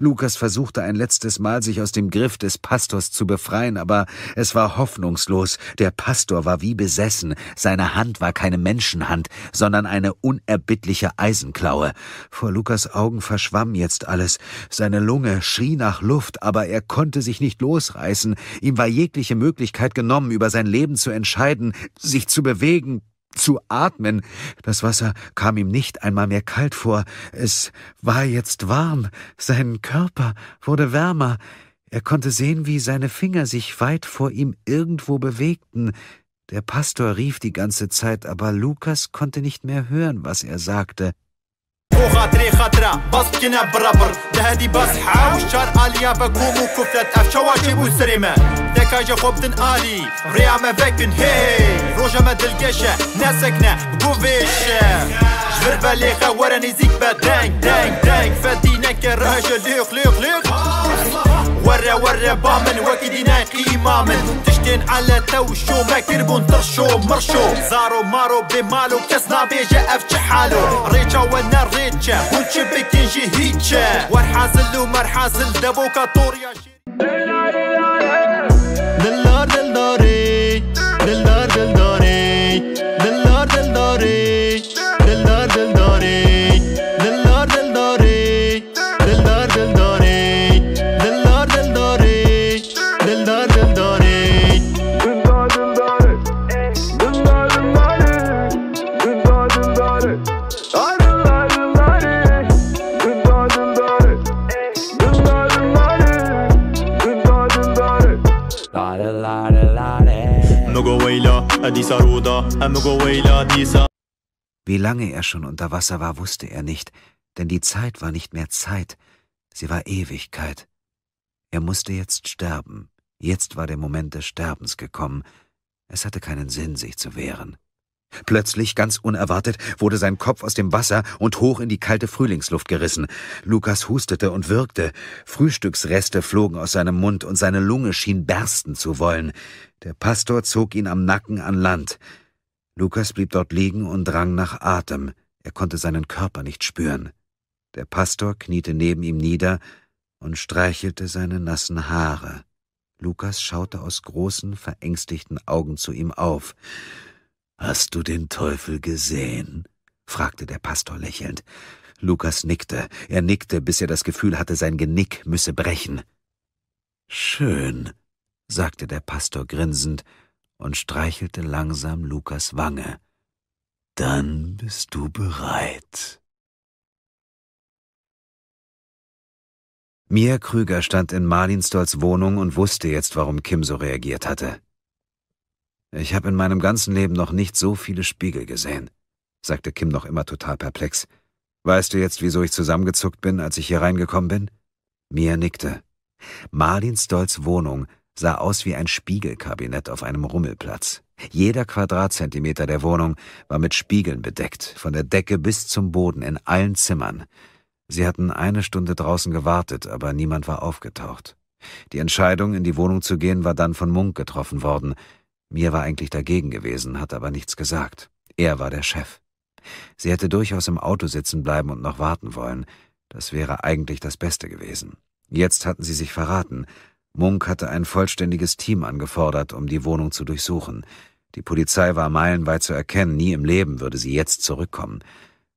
Lukas versuchte ein letztes Mal, sich aus dem Griff des Pastors zu befreien, aber es war hoffnungslos. Der Pastor war wie besessen. Seine Hand war keine Menschenhand, sondern eine unerbittliche Eisenklaue. Vor Lukas Augen verschwamm jetzt alles. Seine Lunge schrie nach Luft, aber er konnte sich nicht losreißen. Ihm war jegliche Möglichkeit genommen, über sein Leben zu entscheiden, sich zu bewegen, zu atmen. Das Wasser kam ihm nicht einmal mehr kalt vor. Es war jetzt warm. Sein Körper wurde wärmer. Er konnte sehen, wie seine Finger sich weit vor ihm irgendwo bewegten. Der Pastor rief die ganze Zeit, aber Lukas konnte nicht mehr hören, was er sagte. وخاطري خاطرة باسكنا برابر لهدي باسحة والشارقة اليابا كومو كفلة أفشا واجيبو سريمان دكاجة خبتن آلي ريا ما فكن هي روجا ما دلقشة ناسكنا بقوفيش جبر بالي وراني زيك بدانك دانك دانك فدينا كراجة ليق ليق ليق ورا ورا بامن وكيدينا قيمامن من تشتين على تو شو ما كربون ترشو مرشو زارو مارو بمالو كسنا بيجا افج حالو ريتشا ونا ريتشا ونشي بكنجي هيتشا ورحاسل ومرحاسل دبوكا طور يا yeah. Wie lange er schon unter Wasser war, wusste er nicht, denn die Zeit war nicht mehr Zeit, sie war Ewigkeit. Er musste jetzt sterben, jetzt war der Moment des Sterbens gekommen, es hatte keinen Sinn, sich zu wehren. Plötzlich, ganz unerwartet, wurde sein Kopf aus dem Wasser und hoch in die kalte Frühlingsluft gerissen. Lukas hustete und würgte. Frühstücksreste flogen aus seinem Mund und seine Lunge schien bersten zu wollen. Der Pastor zog ihn am Nacken an Land. Lukas blieb dort liegen und drang nach Atem. Er konnte seinen Körper nicht spüren. Der Pastor kniete neben ihm nieder und streichelte seine nassen Haare. Lukas schaute aus großen, verängstigten Augen zu ihm auf. Hast du den Teufel gesehen? fragte der Pastor lächelnd. Lukas nickte. Er nickte, bis er das Gefühl hatte, sein Genick müsse brechen. Schön, sagte der Pastor grinsend und streichelte langsam Lukas Wange. Dann bist du bereit. Mia Krüger stand in Marlinstolls Wohnung und wusste jetzt, warum Kim so reagiert hatte. Ich habe in meinem ganzen Leben noch nicht so viele Spiegel gesehen, sagte Kim noch immer total perplex. Weißt du jetzt, wieso ich zusammengezuckt bin, als ich hier reingekommen bin? Mia nickte. Marlin Wohnung sah aus wie ein Spiegelkabinett auf einem Rummelplatz. Jeder Quadratzentimeter der Wohnung war mit Spiegeln bedeckt, von der Decke bis zum Boden in allen Zimmern. Sie hatten eine Stunde draußen gewartet, aber niemand war aufgetaucht. Die Entscheidung, in die Wohnung zu gehen, war dann von Munk getroffen worden. Mir war eigentlich dagegen gewesen, hat aber nichts gesagt. Er war der Chef. Sie hätte durchaus im Auto sitzen bleiben und noch warten wollen. Das wäre eigentlich das Beste gewesen. Jetzt hatten sie sich verraten, Munk hatte ein vollständiges Team angefordert, um die Wohnung zu durchsuchen. Die Polizei war meilenweit zu erkennen, nie im Leben würde sie jetzt zurückkommen.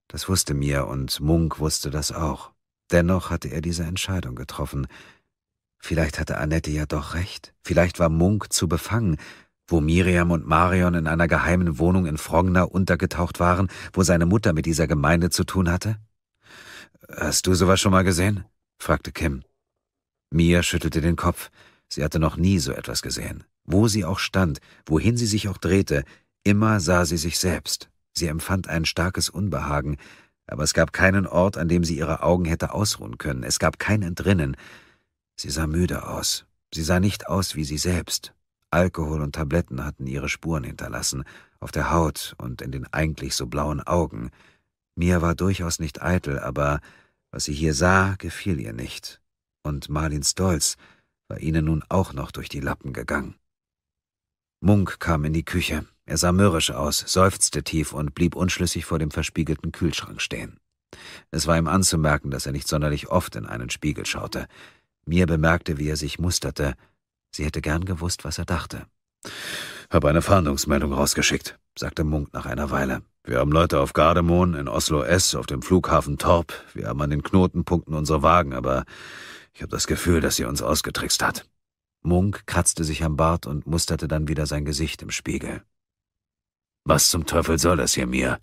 Das wusste mir und Munk wusste das auch. Dennoch hatte er diese Entscheidung getroffen. Vielleicht hatte Annette ja doch recht. Vielleicht war Munk zu befangen, wo Miriam und Marion in einer geheimen Wohnung in Frogner untergetaucht waren, wo seine Mutter mit dieser Gemeinde zu tun hatte? Hast du sowas schon mal gesehen? fragte Kim. Mia schüttelte den Kopf. Sie hatte noch nie so etwas gesehen. Wo sie auch stand, wohin sie sich auch drehte, immer sah sie sich selbst. Sie empfand ein starkes Unbehagen, aber es gab keinen Ort, an dem sie ihre Augen hätte ausruhen können. Es gab kein Entrinnen. Sie sah müde aus. Sie sah nicht aus wie sie selbst. Alkohol und Tabletten hatten ihre Spuren hinterlassen, auf der Haut und in den eigentlich so blauen Augen. Mia war durchaus nicht eitel, aber was sie hier sah, gefiel ihr nicht und Marlins Stolz war ihnen nun auch noch durch die Lappen gegangen. Munk kam in die Küche. Er sah mürrisch aus, seufzte tief und blieb unschlüssig vor dem verspiegelten Kühlschrank stehen. Es war ihm anzumerken, dass er nicht sonderlich oft in einen Spiegel schaute. Mir bemerkte, wie er sich musterte. Sie hätte gern gewusst, was er dachte. Hab eine Fahndungsmeldung rausgeschickt, sagte Munk nach einer Weile. Wir haben Leute auf Gardermoen, in Oslo S, auf dem Flughafen Torp. Wir haben an den Knotenpunkten unsere Wagen, aber ich habe das Gefühl, dass sie uns ausgetrickst hat. Munk kratzte sich am Bart und musterte dann wieder sein Gesicht im Spiegel. Was zum Teufel soll das hier, Mia?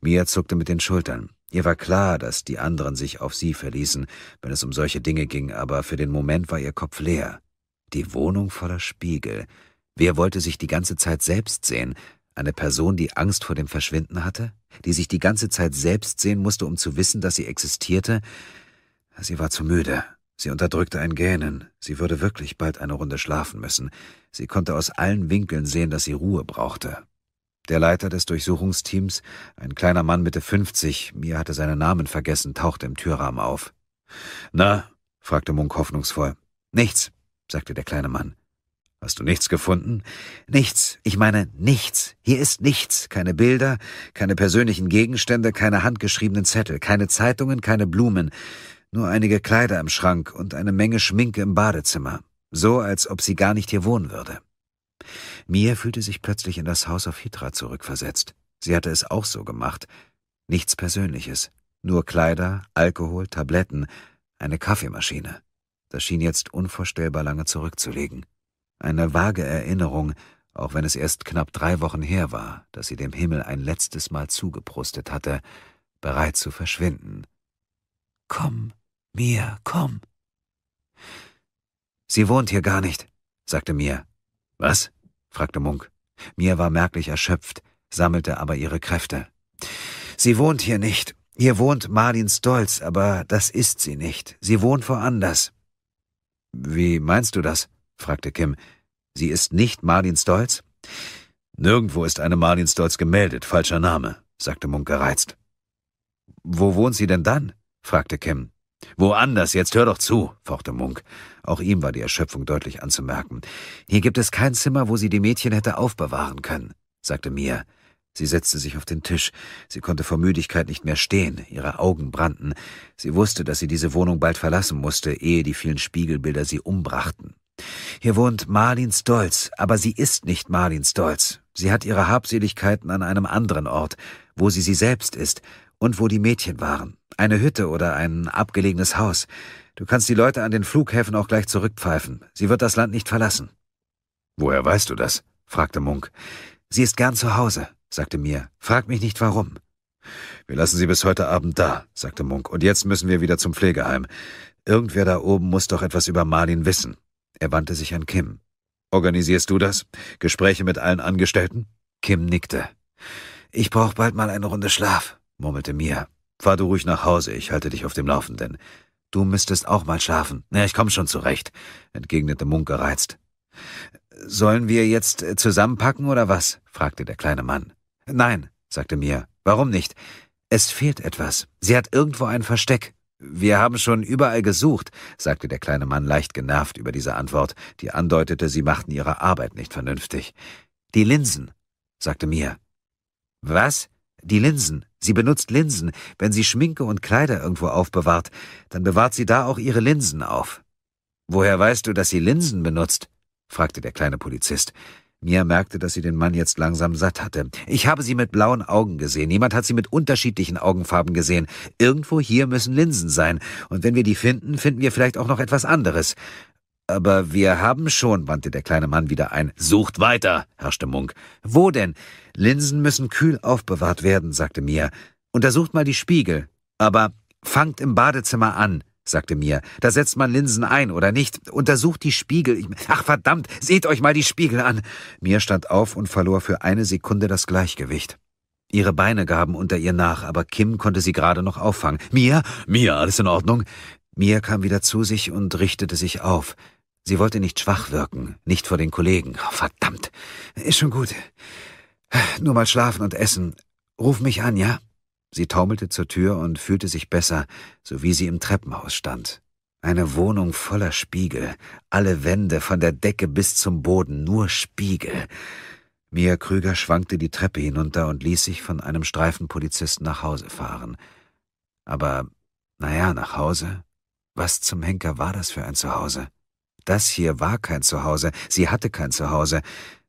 Mia zuckte mit den Schultern. Ihr war klar, dass die anderen sich auf sie verließen, wenn es um solche Dinge ging, aber für den Moment war ihr Kopf leer. Die Wohnung voller Spiegel. Wer wollte sich die ganze Zeit selbst sehen? Eine Person, die Angst vor dem Verschwinden hatte? Die sich die ganze Zeit selbst sehen musste, um zu wissen, dass sie existierte? Sie war zu müde, Sie unterdrückte ein Gähnen, sie würde wirklich bald eine Runde schlafen müssen, sie konnte aus allen Winkeln sehen, dass sie Ruhe brauchte. Der Leiter des Durchsuchungsteams, ein kleiner Mann Mitte 50, mir hatte seinen Namen vergessen, tauchte im Türrahmen auf. Na? fragte Munk hoffnungsvoll. Nichts, sagte der kleine Mann. Hast du nichts gefunden? Nichts, ich meine nichts. Hier ist nichts. Keine Bilder, keine persönlichen Gegenstände, keine handgeschriebenen Zettel, keine Zeitungen, keine Blumen. Nur einige Kleider im Schrank und eine Menge Schminke im Badezimmer, so als ob sie gar nicht hier wohnen würde. Mia fühlte sich plötzlich in das Haus auf Hydra zurückversetzt. Sie hatte es auch so gemacht. Nichts Persönliches, nur Kleider, Alkohol, Tabletten, eine Kaffeemaschine. Das schien jetzt unvorstellbar lange zurückzulegen. Eine vage Erinnerung, auch wenn es erst knapp drei Wochen her war, dass sie dem Himmel ein letztes Mal zugeprustet hatte, bereit zu verschwinden. Komm, Mia, komm. Sie wohnt hier gar nicht, sagte Mia. Was? fragte Munk. Mia war merklich erschöpft, sammelte aber ihre Kräfte. Sie wohnt hier nicht. Hier wohnt Marlin Stolz, aber das ist sie nicht. Sie wohnt woanders. Wie meinst du das? fragte Kim. Sie ist nicht Marlin Stolz? Nirgendwo ist eine Marlin Stolz gemeldet, falscher Name, sagte Munk gereizt. Wo wohnt sie denn dann? fragte Kim. Woanders, jetzt hör doch zu, fauchte Munk. Auch ihm war die Erschöpfung deutlich anzumerken. Hier gibt es kein Zimmer, wo sie die Mädchen hätte aufbewahren können, sagte Mia. Sie setzte sich auf den Tisch. Sie konnte vor Müdigkeit nicht mehr stehen. Ihre Augen brannten. Sie wusste, dass sie diese Wohnung bald verlassen musste, ehe die vielen Spiegelbilder sie umbrachten. Hier wohnt Marlin Stolz, aber sie ist nicht Marlin Stolz. Sie hat ihre Habseligkeiten an einem anderen Ort, wo sie sie selbst ist, und wo die Mädchen waren. Eine Hütte oder ein abgelegenes Haus. Du kannst die Leute an den Flughäfen auch gleich zurückpfeifen. Sie wird das Land nicht verlassen. Woher weißt du das? fragte Munk. Sie ist gern zu Hause, sagte Mir. Frag mich nicht warum. Wir lassen sie bis heute Abend da, sagte Munk, und jetzt müssen wir wieder zum Pflegeheim. Irgendwer da oben muss doch etwas über Marlin wissen. Er wandte sich an Kim. Organisierst du das? Gespräche mit allen Angestellten? Kim nickte. Ich brauch bald mal eine Runde Schlaf murmelte Mia. Fahr du ruhig nach Hause, ich halte dich auf dem Laufenden. Du müsstest auch mal schlafen. Na, ich komm schon zurecht, entgegnete Munk gereizt. Sollen wir jetzt äh, zusammenpacken oder was? fragte der kleine Mann. Nein, sagte Mia. Warum nicht? Es fehlt etwas. Sie hat irgendwo ein Versteck. Wir haben schon überall gesucht, sagte der kleine Mann leicht genervt über diese Antwort, die andeutete, sie machten ihre Arbeit nicht vernünftig. Die Linsen, sagte Mia. Was? Die Linsen. Sie benutzt Linsen. Wenn sie Schminke und Kleider irgendwo aufbewahrt, dann bewahrt sie da auch ihre Linsen auf. Woher weißt du, dass sie Linsen benutzt? fragte der kleine Polizist. Mia merkte, dass sie den Mann jetzt langsam satt hatte. Ich habe sie mit blauen Augen gesehen. Jemand hat sie mit unterschiedlichen Augenfarben gesehen. Irgendwo hier müssen Linsen sein. Und wenn wir die finden, finden wir vielleicht auch noch etwas anderes. Aber wir haben schon, wandte der kleine Mann wieder ein. Sucht weiter, herrschte Munk. Wo denn? Linsen müssen kühl aufbewahrt werden, sagte Mia. Untersucht mal die Spiegel. Aber fangt im Badezimmer an, sagte Mia. Da setzt man Linsen ein, oder nicht? Untersucht die Spiegel. Ach verdammt, seht euch mal die Spiegel an. Mia stand auf und verlor für eine Sekunde das Gleichgewicht. Ihre Beine gaben unter ihr nach, aber Kim konnte sie gerade noch auffangen. Mia, Mia, alles in Ordnung? Mia kam wieder zu sich und richtete sich auf. Sie wollte nicht schwach wirken, nicht vor den Kollegen. Oh, verdammt. Ist schon gut. Nur mal schlafen und essen. Ruf mich an, ja? Sie taumelte zur Tür und fühlte sich besser, so wie sie im Treppenhaus stand. Eine Wohnung voller Spiegel, alle Wände von der Decke bis zum Boden, nur Spiegel. Mia Krüger schwankte die Treppe hinunter und ließ sich von einem Streifenpolizisten nach Hause fahren. Aber, naja, nach Hause, was zum Henker war das für ein Zuhause? Das hier war kein Zuhause, sie hatte kein Zuhause.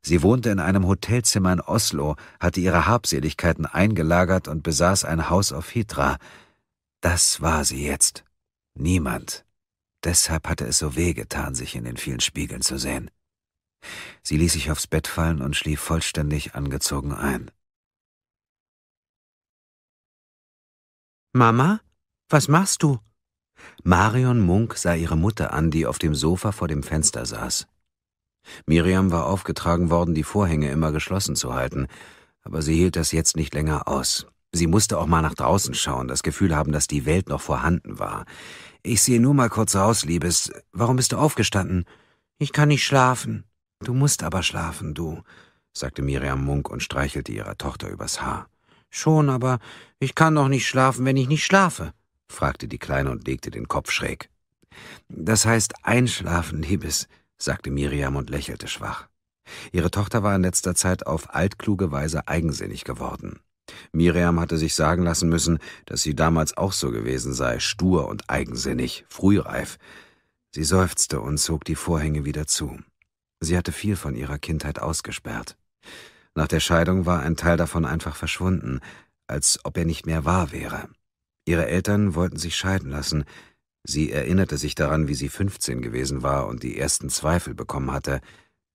Sie wohnte in einem Hotelzimmer in Oslo, hatte ihre Habseligkeiten eingelagert und besaß ein Haus auf Hydra. Das war sie jetzt. Niemand. Deshalb hatte es so wehgetan, sich in den vielen Spiegeln zu sehen. Sie ließ sich aufs Bett fallen und schlief vollständig angezogen ein. Mama, was machst du? Marion Munk sah ihre Mutter an, die auf dem Sofa vor dem Fenster saß. Miriam war aufgetragen worden, die Vorhänge immer geschlossen zu halten, aber sie hielt das jetzt nicht länger aus. Sie musste auch mal nach draußen schauen, das Gefühl haben, dass die Welt noch vorhanden war. Ich sehe nur mal kurz raus, Liebes. Warum bist du aufgestanden? Ich kann nicht schlafen. Du musst aber schlafen, du, sagte Miriam Munk und streichelte ihrer Tochter übers Haar. Schon, aber ich kann doch nicht schlafen, wenn ich nicht schlafe fragte die Kleine und legte den Kopf schräg. Das heißt einschlafen, Liebes, sagte Miriam und lächelte schwach. Ihre Tochter war in letzter Zeit auf altkluge Weise eigensinnig geworden. Miriam hatte sich sagen lassen müssen, dass sie damals auch so gewesen sei, stur und eigensinnig, frühreif. Sie seufzte und zog die Vorhänge wieder zu. Sie hatte viel von ihrer Kindheit ausgesperrt. Nach der Scheidung war ein Teil davon einfach verschwunden, als ob er nicht mehr wahr wäre. Ihre Eltern wollten sich scheiden lassen. Sie erinnerte sich daran, wie sie 15 gewesen war und die ersten Zweifel bekommen hatte.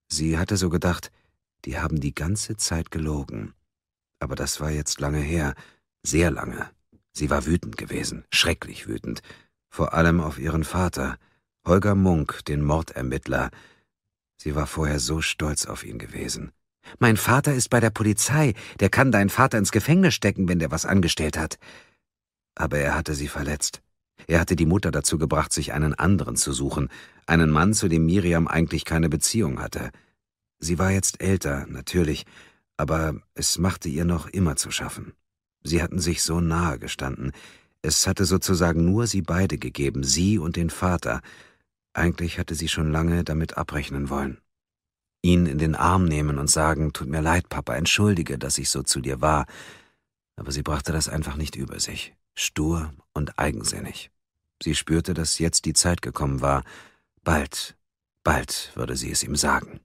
Sie hatte so gedacht, die haben die ganze Zeit gelogen. Aber das war jetzt lange her, sehr lange. Sie war wütend gewesen, schrecklich wütend, vor allem auf ihren Vater, Holger Munk, den Mordermittler. Sie war vorher so stolz auf ihn gewesen. Mein Vater ist bei der Polizei, der kann deinen Vater ins Gefängnis stecken, wenn der was angestellt hat. Aber er hatte sie verletzt. Er hatte die Mutter dazu gebracht, sich einen anderen zu suchen, einen Mann, zu dem Miriam eigentlich keine Beziehung hatte. Sie war jetzt älter, natürlich, aber es machte ihr noch immer zu schaffen. Sie hatten sich so nahe gestanden. Es hatte sozusagen nur sie beide gegeben, sie und den Vater. Eigentlich hatte sie schon lange damit abrechnen wollen. Ihn in den Arm nehmen und sagen, tut mir leid, Papa, entschuldige, dass ich so zu dir war. Aber sie brachte das einfach nicht über sich stur und eigensinnig. Sie spürte, dass jetzt die Zeit gekommen war. Bald, bald würde sie es ihm sagen.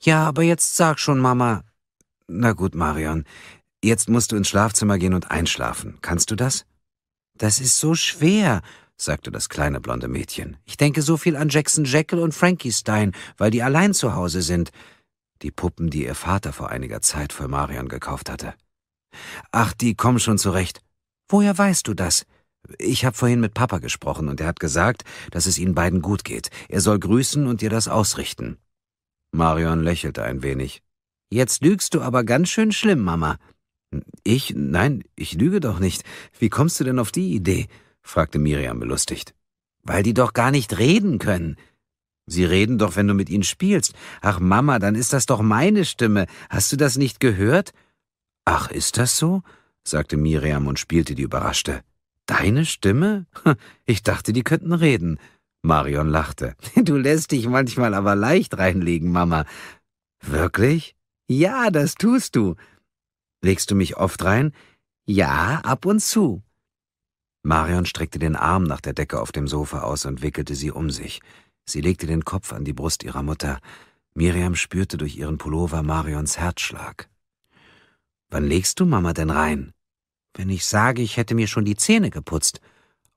Ja, aber jetzt sag schon, Mama. Na gut, Marion, jetzt musst du ins Schlafzimmer gehen und einschlafen. Kannst du das? Das ist so schwer, sagte das kleine blonde Mädchen. Ich denke so viel an Jackson Jekyll und Frankie Stein, weil die allein zu Hause sind. Die Puppen, die ihr Vater vor einiger Zeit für Marion gekauft hatte. Ach, die kommen schon zurecht. Woher weißt du das? Ich habe vorhin mit Papa gesprochen und er hat gesagt, dass es ihnen beiden gut geht. Er soll grüßen und dir das ausrichten. Marion lächelte ein wenig. Jetzt lügst du aber ganz schön schlimm, Mama. Ich? Nein, ich lüge doch nicht. Wie kommst du denn auf die Idee? fragte Miriam belustigt. Weil die doch gar nicht reden können. Sie reden doch, wenn du mit ihnen spielst. Ach Mama, dann ist das doch meine Stimme. Hast du das nicht gehört? Ach, ist das so? sagte Miriam und spielte die Überraschte. Deine Stimme? [laughs] Ich dachte, die könnten reden. Marion lachte. [laughs] Du lässt dich manchmal aber leicht reinlegen, Mama. Wirklich? Ja, das tust du. Legst du mich oft rein? Ja, ab und zu. Marion streckte den Arm nach der Decke auf dem Sofa aus und wickelte sie um sich. Sie legte den Kopf an die Brust ihrer Mutter. Miriam spürte durch ihren Pullover Marions Herzschlag. Wann legst du Mama denn rein? Wenn ich sage, ich hätte mir schon die Zähne geputzt.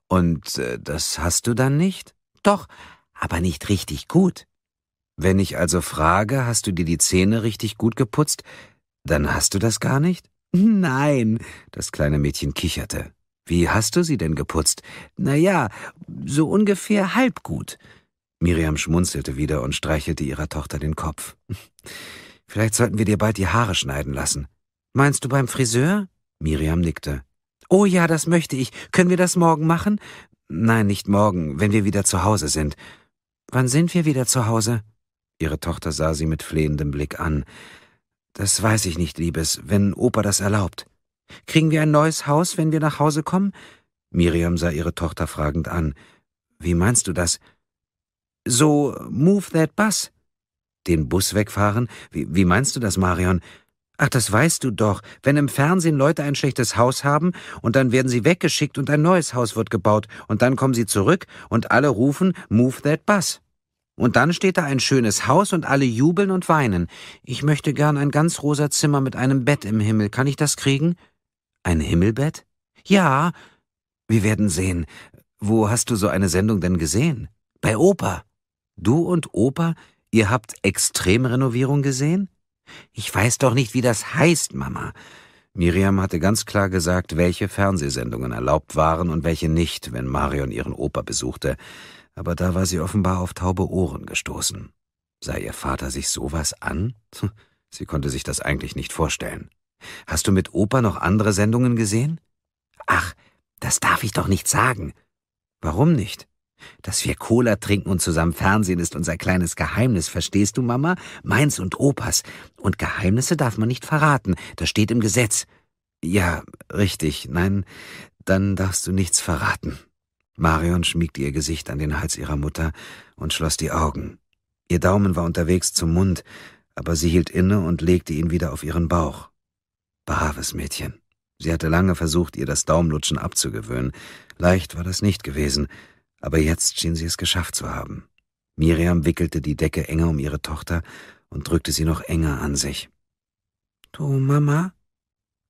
Und äh, das hast du dann nicht? Doch, aber nicht richtig gut. Wenn ich also frage, hast du dir die Zähne richtig gut geputzt, dann hast du das gar nicht? [laughs] Nein, das kleine Mädchen kicherte. Wie hast du sie denn geputzt? Na ja, so ungefähr halb gut. Miriam schmunzelte wieder und streichelte ihrer Tochter den Kopf. [laughs] Vielleicht sollten wir dir bald die Haare schneiden lassen. Meinst du beim Friseur? Miriam nickte. Oh ja, das möchte ich. Können wir das morgen machen? Nein, nicht morgen, wenn wir wieder zu Hause sind. Wann sind wir wieder zu Hause? Ihre Tochter sah sie mit flehendem Blick an. Das weiß ich nicht, Liebes, wenn Opa das erlaubt. Kriegen wir ein neues Haus, wenn wir nach Hause kommen? Miriam sah ihre Tochter fragend an. Wie meinst du das? So move that bus. Den Bus wegfahren? Wie, wie meinst du das, Marion? Ach, das weißt du doch. Wenn im Fernsehen Leute ein schlechtes Haus haben und dann werden sie weggeschickt und ein neues Haus wird gebaut und dann kommen sie zurück und alle rufen Move that bus. Und dann steht da ein schönes Haus und alle jubeln und weinen. Ich möchte gern ein ganz rosa Zimmer mit einem Bett im Himmel. Kann ich das kriegen? Ein Himmelbett? Ja. Wir werden sehen. Wo hast du so eine Sendung denn gesehen? Bei Opa. Du und Opa, ihr habt Extremrenovierung gesehen? Ich weiß doch nicht, wie das heißt, Mama. Miriam hatte ganz klar gesagt, welche Fernsehsendungen erlaubt waren und welche nicht, wenn Marion ihren Opa besuchte, aber da war sie offenbar auf taube Ohren gestoßen. Sah ihr Vater sich sowas an? Sie konnte sich das eigentlich nicht vorstellen. Hast du mit Opa noch andere Sendungen gesehen? Ach, das darf ich doch nicht sagen. Warum nicht? Dass wir Cola trinken und zusammen Fernsehen ist unser kleines Geheimnis, verstehst du, Mama? Meins und Opas. Und Geheimnisse darf man nicht verraten, das steht im Gesetz. Ja, richtig, nein, dann darfst du nichts verraten. Marion schmiegte ihr Gesicht an den Hals ihrer Mutter und schloss die Augen. Ihr Daumen war unterwegs zum Mund, aber sie hielt inne und legte ihn wieder auf ihren Bauch. Braves Mädchen. Sie hatte lange versucht, ihr das Daumenlutschen abzugewöhnen. Leicht war das nicht gewesen, aber jetzt schien sie es geschafft zu haben. Miriam wickelte die Decke enger um ihre Tochter und drückte sie noch enger an sich. Du Mama?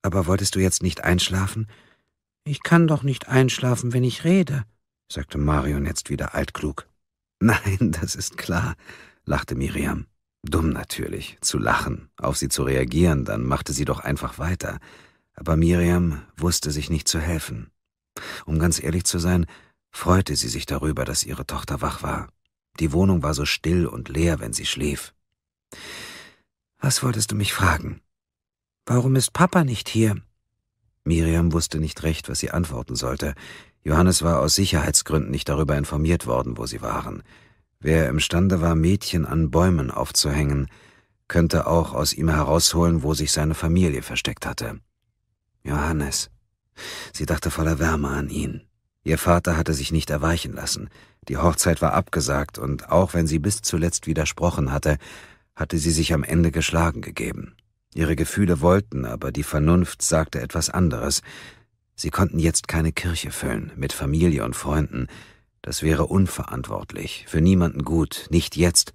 Aber wolltest du jetzt nicht einschlafen? Ich kann doch nicht einschlafen, wenn ich rede, sagte Marion jetzt wieder altklug. [laughs] Nein, das ist klar, lachte Miriam. Dumm natürlich, zu lachen, auf sie zu reagieren, dann machte sie doch einfach weiter. Aber Miriam wusste sich nicht zu helfen. Um ganz ehrlich zu sein, freute sie sich darüber, dass ihre Tochter wach war. Die Wohnung war so still und leer, wenn sie schlief. Was wolltest du mich fragen? Warum ist Papa nicht hier? Miriam wusste nicht recht, was sie antworten sollte. Johannes war aus Sicherheitsgründen nicht darüber informiert worden, wo sie waren. Wer imstande war, Mädchen an Bäumen aufzuhängen, könnte auch aus ihm herausholen, wo sich seine Familie versteckt hatte. Johannes. Sie dachte voller Wärme an ihn. Ihr Vater hatte sich nicht erweichen lassen. Die Hochzeit war abgesagt und auch wenn sie bis zuletzt widersprochen hatte, hatte sie sich am Ende geschlagen gegeben. Ihre Gefühle wollten, aber die Vernunft sagte etwas anderes. Sie konnten jetzt keine Kirche füllen, mit Familie und Freunden. Das wäre unverantwortlich, für niemanden gut, nicht jetzt,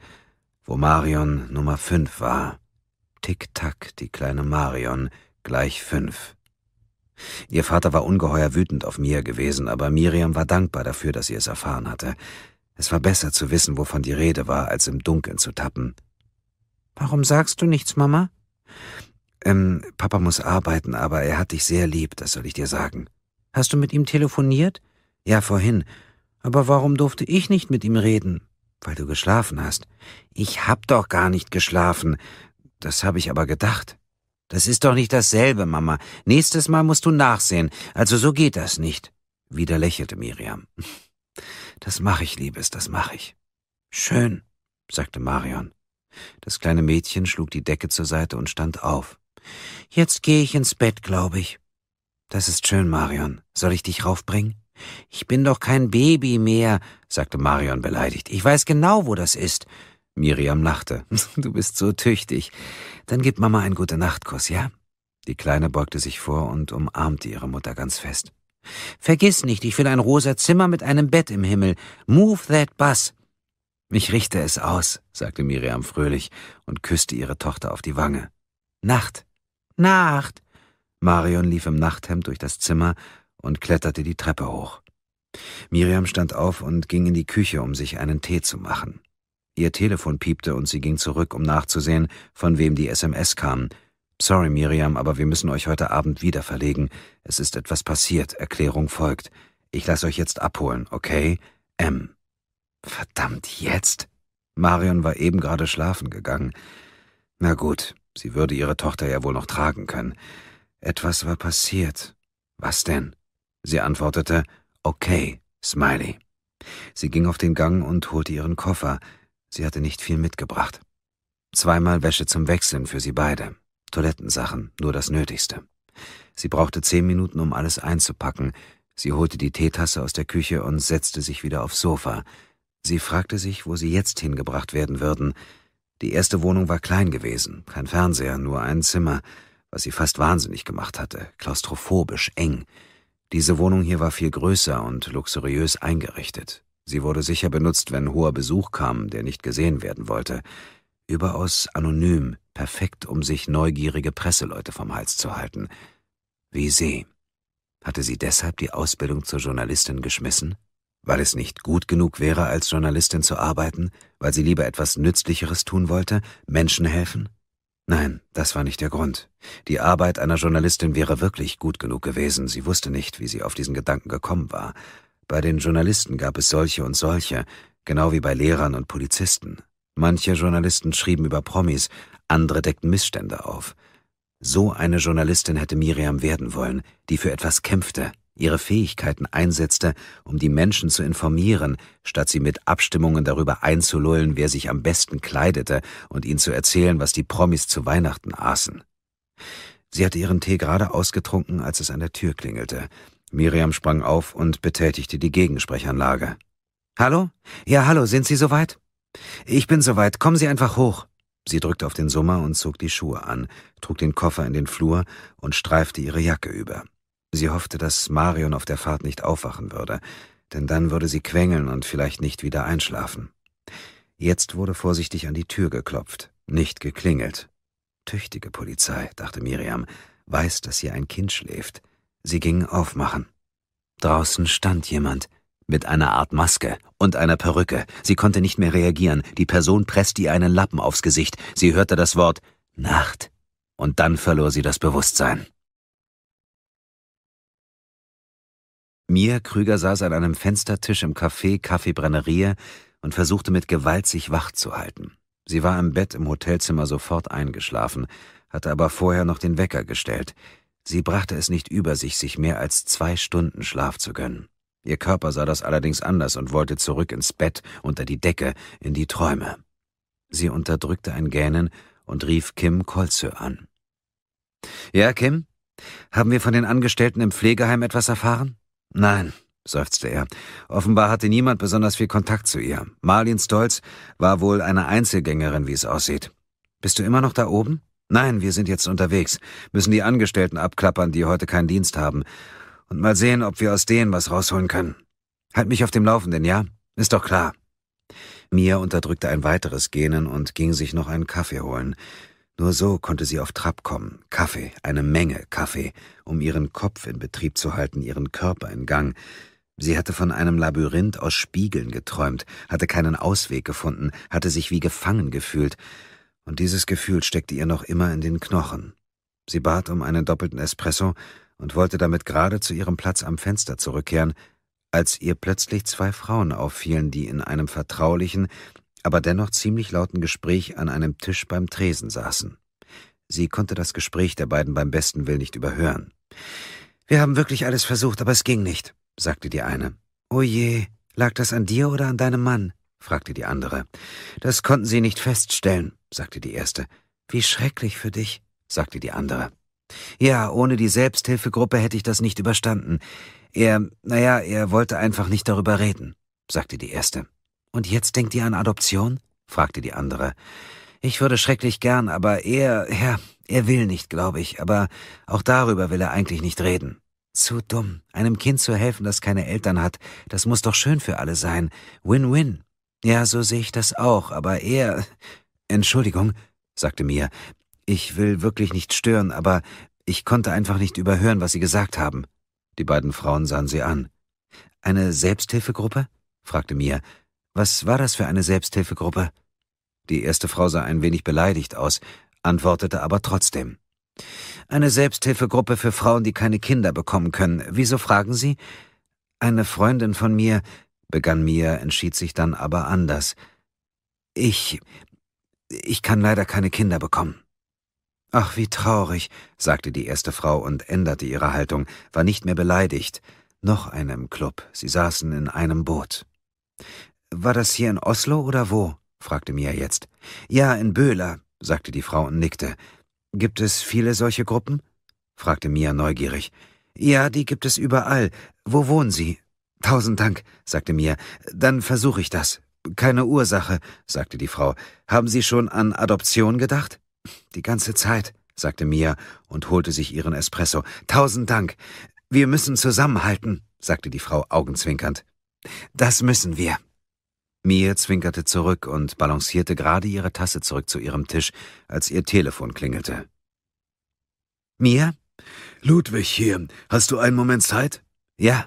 wo Marion Nummer fünf war. Tick-Tack, die kleine Marion, gleich fünf. Ihr Vater war ungeheuer wütend auf Mia gewesen, aber Miriam war dankbar dafür, dass sie es erfahren hatte. Es war besser zu wissen, wovon die Rede war, als im Dunkeln zu tappen. Warum sagst du nichts, Mama? Ähm, Papa muss arbeiten, aber er hat dich sehr lieb, das soll ich dir sagen. Hast du mit ihm telefoniert? Ja, vorhin. Aber warum durfte ich nicht mit ihm reden? Weil du geschlafen hast. Ich hab doch gar nicht geschlafen. Das habe ich aber gedacht. Das ist doch nicht dasselbe, Mama. Nächstes Mal musst du nachsehen. Also so geht das nicht. Wieder lächelte Miriam. [laughs] Das mache ich, Liebes, das mache ich. Schön, sagte Marion. Das kleine Mädchen schlug die Decke zur Seite und stand auf. Jetzt gehe ich ins Bett, glaube ich. Das ist schön, Marion. Soll ich dich raufbringen? Ich bin doch kein Baby mehr, sagte Marion beleidigt. Ich weiß genau, wo das ist. Miriam lachte. [laughs] Du bist so tüchtig. Dann gib Mama einen gute Nachtkuss, ja? Die Kleine beugte sich vor und umarmte ihre Mutter ganz fest. Vergiss nicht, ich will ein rosa Zimmer mit einem Bett im Himmel. Move that bus. Ich richte es aus, sagte Miriam fröhlich und küsste ihre Tochter auf die Wange. Nacht. Nacht. Marion lief im Nachthemd durch das Zimmer und kletterte die Treppe hoch. Miriam stand auf und ging in die Küche, um sich einen Tee zu machen. Ihr Telefon piepte und sie ging zurück, um nachzusehen, von wem die SMS kam. Sorry, Miriam, aber wir müssen euch heute Abend wieder verlegen. Es ist etwas passiert. Erklärung folgt. Ich lasse euch jetzt abholen, okay? M. Verdammt, jetzt? Marion war eben gerade schlafen gegangen. Na gut, sie würde ihre Tochter ja wohl noch tragen können. Etwas war passiert. Was denn? Sie antwortete, okay, Smiley. Sie ging auf den Gang und holte ihren Koffer. Sie hatte nicht viel mitgebracht. Zweimal Wäsche zum Wechseln für sie beide. Toilettensachen, nur das Nötigste. Sie brauchte zehn Minuten, um alles einzupacken. Sie holte die Teetasse aus der Küche und setzte sich wieder aufs Sofa. Sie fragte sich, wo sie jetzt hingebracht werden würden. Die erste Wohnung war klein gewesen, kein Fernseher, nur ein Zimmer, was sie fast wahnsinnig gemacht hatte, klaustrophobisch, eng. Diese Wohnung hier war viel größer und luxuriös eingerichtet. Sie wurde sicher benutzt, wenn hoher Besuch kam, der nicht gesehen werden wollte. Überaus anonym, perfekt, um sich neugierige Presseleute vom Hals zu halten. Wie sie. Hatte sie deshalb die Ausbildung zur Journalistin geschmissen? Weil es nicht gut genug wäre, als Journalistin zu arbeiten? Weil sie lieber etwas Nützlicheres tun wollte? Menschen helfen? Nein, das war nicht der Grund. Die Arbeit einer Journalistin wäre wirklich gut genug gewesen. Sie wusste nicht, wie sie auf diesen Gedanken gekommen war. Bei den Journalisten gab es solche und solche, genau wie bei Lehrern und Polizisten. Manche Journalisten schrieben über Promis, andere deckten Missstände auf. So eine Journalistin hätte Miriam werden wollen, die für etwas kämpfte, ihre Fähigkeiten einsetzte, um die Menschen zu informieren, statt sie mit Abstimmungen darüber einzulullen, wer sich am besten kleidete und ihnen zu erzählen, was die Promis zu Weihnachten aßen. Sie hatte ihren Tee gerade ausgetrunken, als es an der Tür klingelte. Miriam sprang auf und betätigte die Gegensprechanlage. Hallo? Ja, hallo, sind Sie soweit? Ich bin soweit, kommen Sie einfach hoch. Sie drückte auf den Summer und zog die Schuhe an, trug den Koffer in den Flur und streifte ihre Jacke über. Sie hoffte, dass Marion auf der Fahrt nicht aufwachen würde, denn dann würde sie quengeln und vielleicht nicht wieder einschlafen. Jetzt wurde vorsichtig an die Tür geklopft, nicht geklingelt. Tüchtige Polizei, dachte Miriam, weiß, dass hier ein Kind schläft. Sie ging aufmachen. Draußen stand jemand mit einer Art Maske und einer Perücke. Sie konnte nicht mehr reagieren. Die Person presste ihr einen Lappen aufs Gesicht. Sie hörte das Wort Nacht und dann verlor sie das Bewusstsein. Mia Krüger saß an einem Fenstertisch im Café Kaffeebrennerie und versuchte mit Gewalt, sich wach zu halten. Sie war im Bett im Hotelzimmer sofort eingeschlafen, hatte aber vorher noch den Wecker gestellt. Sie brachte es nicht über sich, sich mehr als zwei Stunden Schlaf zu gönnen. Ihr Körper sah das allerdings anders und wollte zurück ins Bett, unter die Decke, in die Träume. Sie unterdrückte ein Gähnen und rief Kim Kolze an. Ja, Kim? Haben wir von den Angestellten im Pflegeheim etwas erfahren? Nein, seufzte er. Offenbar hatte niemand besonders viel Kontakt zu ihr. Marlin Stolz war wohl eine Einzelgängerin, wie es aussieht. Bist du immer noch da oben? Nein, wir sind jetzt unterwegs, müssen die Angestellten abklappern, die heute keinen Dienst haben. Und mal sehen, ob wir aus denen was rausholen können. Halt mich auf dem Laufenden, ja? Ist doch klar. Mia unterdrückte ein weiteres Gähnen und ging sich noch einen Kaffee holen. Nur so konnte sie auf Trab kommen. Kaffee, eine Menge Kaffee, um ihren Kopf in Betrieb zu halten, ihren Körper in Gang. Sie hatte von einem Labyrinth aus Spiegeln geträumt, hatte keinen Ausweg gefunden, hatte sich wie gefangen gefühlt, und dieses Gefühl steckte ihr noch immer in den Knochen. Sie bat um einen doppelten Espresso und wollte damit gerade zu ihrem Platz am Fenster zurückkehren, als ihr plötzlich zwei Frauen auffielen, die in einem vertraulichen, aber dennoch ziemlich lauten Gespräch an einem Tisch beim Tresen saßen. Sie konnte das Gespräch der beiden beim besten Willen nicht überhören. Wir haben wirklich alles versucht, aber es ging nicht, sagte die eine. O oh je, lag das an dir oder an deinem Mann? fragte die andere. Das konnten sie nicht feststellen, sagte die erste. Wie schrecklich für dich, sagte die andere. Ja, ohne die Selbsthilfegruppe hätte ich das nicht überstanden. Er, naja, er wollte einfach nicht darüber reden, sagte die erste. Und jetzt denkt ihr an Adoption? fragte die andere. Ich würde schrecklich gern, aber er, ja, er will nicht, glaube ich, aber auch darüber will er eigentlich nicht reden. Zu dumm. Einem Kind zu helfen, das keine Eltern hat, das muss doch schön für alle sein. Win-win, ja, so sehe ich das auch, aber er. Entschuldigung, sagte Mia. Ich will wirklich nicht stören, aber ich konnte einfach nicht überhören, was Sie gesagt haben. Die beiden Frauen sahen sie an. Eine Selbsthilfegruppe? fragte Mia. Was war das für eine Selbsthilfegruppe? Die erste Frau sah ein wenig beleidigt aus, antwortete aber trotzdem. Eine Selbsthilfegruppe für Frauen, die keine Kinder bekommen können. Wieso fragen Sie? Eine Freundin von mir begann Mia, entschied sich dann aber anders. Ich. ich kann leider keine Kinder bekommen. Ach, wie traurig, sagte die erste Frau und änderte ihre Haltung, war nicht mehr beleidigt. Noch eine im Club, sie saßen in einem Boot. War das hier in Oslo oder wo? fragte Mia jetzt. Ja, in Böhler, sagte die Frau und nickte. Gibt es viele solche Gruppen? fragte Mia neugierig. Ja, die gibt es überall. Wo wohnen Sie? Tausend Dank, sagte Mia. Dann versuche ich das. Keine Ursache, sagte die Frau. Haben Sie schon an Adoption gedacht? Die ganze Zeit, sagte Mia und holte sich ihren Espresso. Tausend Dank. Wir müssen zusammenhalten, sagte die Frau augenzwinkernd. Das müssen wir. Mia zwinkerte zurück und balancierte gerade ihre Tasse zurück zu ihrem Tisch, als ihr Telefon klingelte. Mia? Ludwig hier. Hast du einen Moment Zeit? Ja,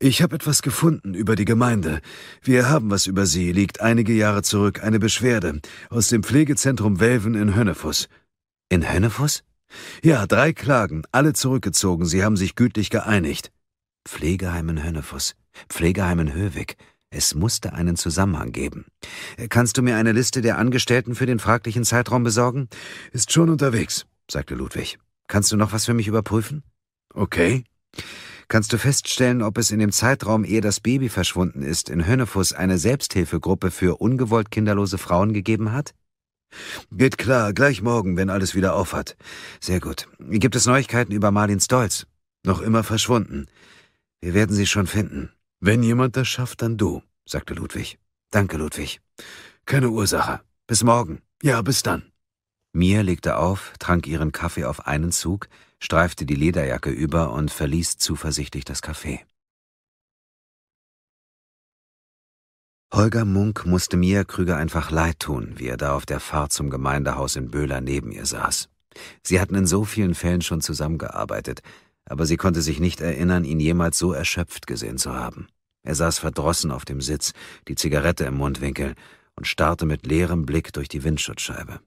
ich habe etwas gefunden über die Gemeinde. Wir haben was über sie, liegt einige Jahre zurück, eine Beschwerde aus dem Pflegezentrum Welven in Hönnefuss. In Hönnefuss? Ja, drei Klagen, alle zurückgezogen, sie haben sich gütlich geeinigt. Pflegeheim in Hönnefuss, Pflegeheim in Höwig. Es musste einen Zusammenhang geben. Kannst du mir eine Liste der Angestellten für den fraglichen Zeitraum besorgen? Ist schon unterwegs, sagte Ludwig. Kannst du noch was für mich überprüfen? Okay kannst du feststellen, ob es in dem Zeitraum, ehe das Baby verschwunden ist, in Hönnefuss eine Selbsthilfegruppe für ungewollt kinderlose Frauen gegeben hat? Geht klar, gleich morgen, wenn alles wieder aufhat. Sehr gut. Gibt es Neuigkeiten über Marlins Stolz? Noch immer verschwunden. Wir werden sie schon finden. Wenn jemand das schafft, dann du, sagte Ludwig. Danke, Ludwig. Keine Ursache. Bis morgen. Ja, bis dann. Mia legte auf, trank ihren Kaffee auf einen Zug streifte die Lederjacke über und verließ zuversichtlich das Café. Holger Munk musste Mia Krüger einfach leid tun, wie er da auf der Fahrt zum Gemeindehaus in Böhler neben ihr saß. Sie hatten in so vielen Fällen schon zusammengearbeitet, aber sie konnte sich nicht erinnern, ihn jemals so erschöpft gesehen zu haben. Er saß verdrossen auf dem Sitz, die Zigarette im Mundwinkel, und starrte mit leerem Blick durch die Windschutzscheibe.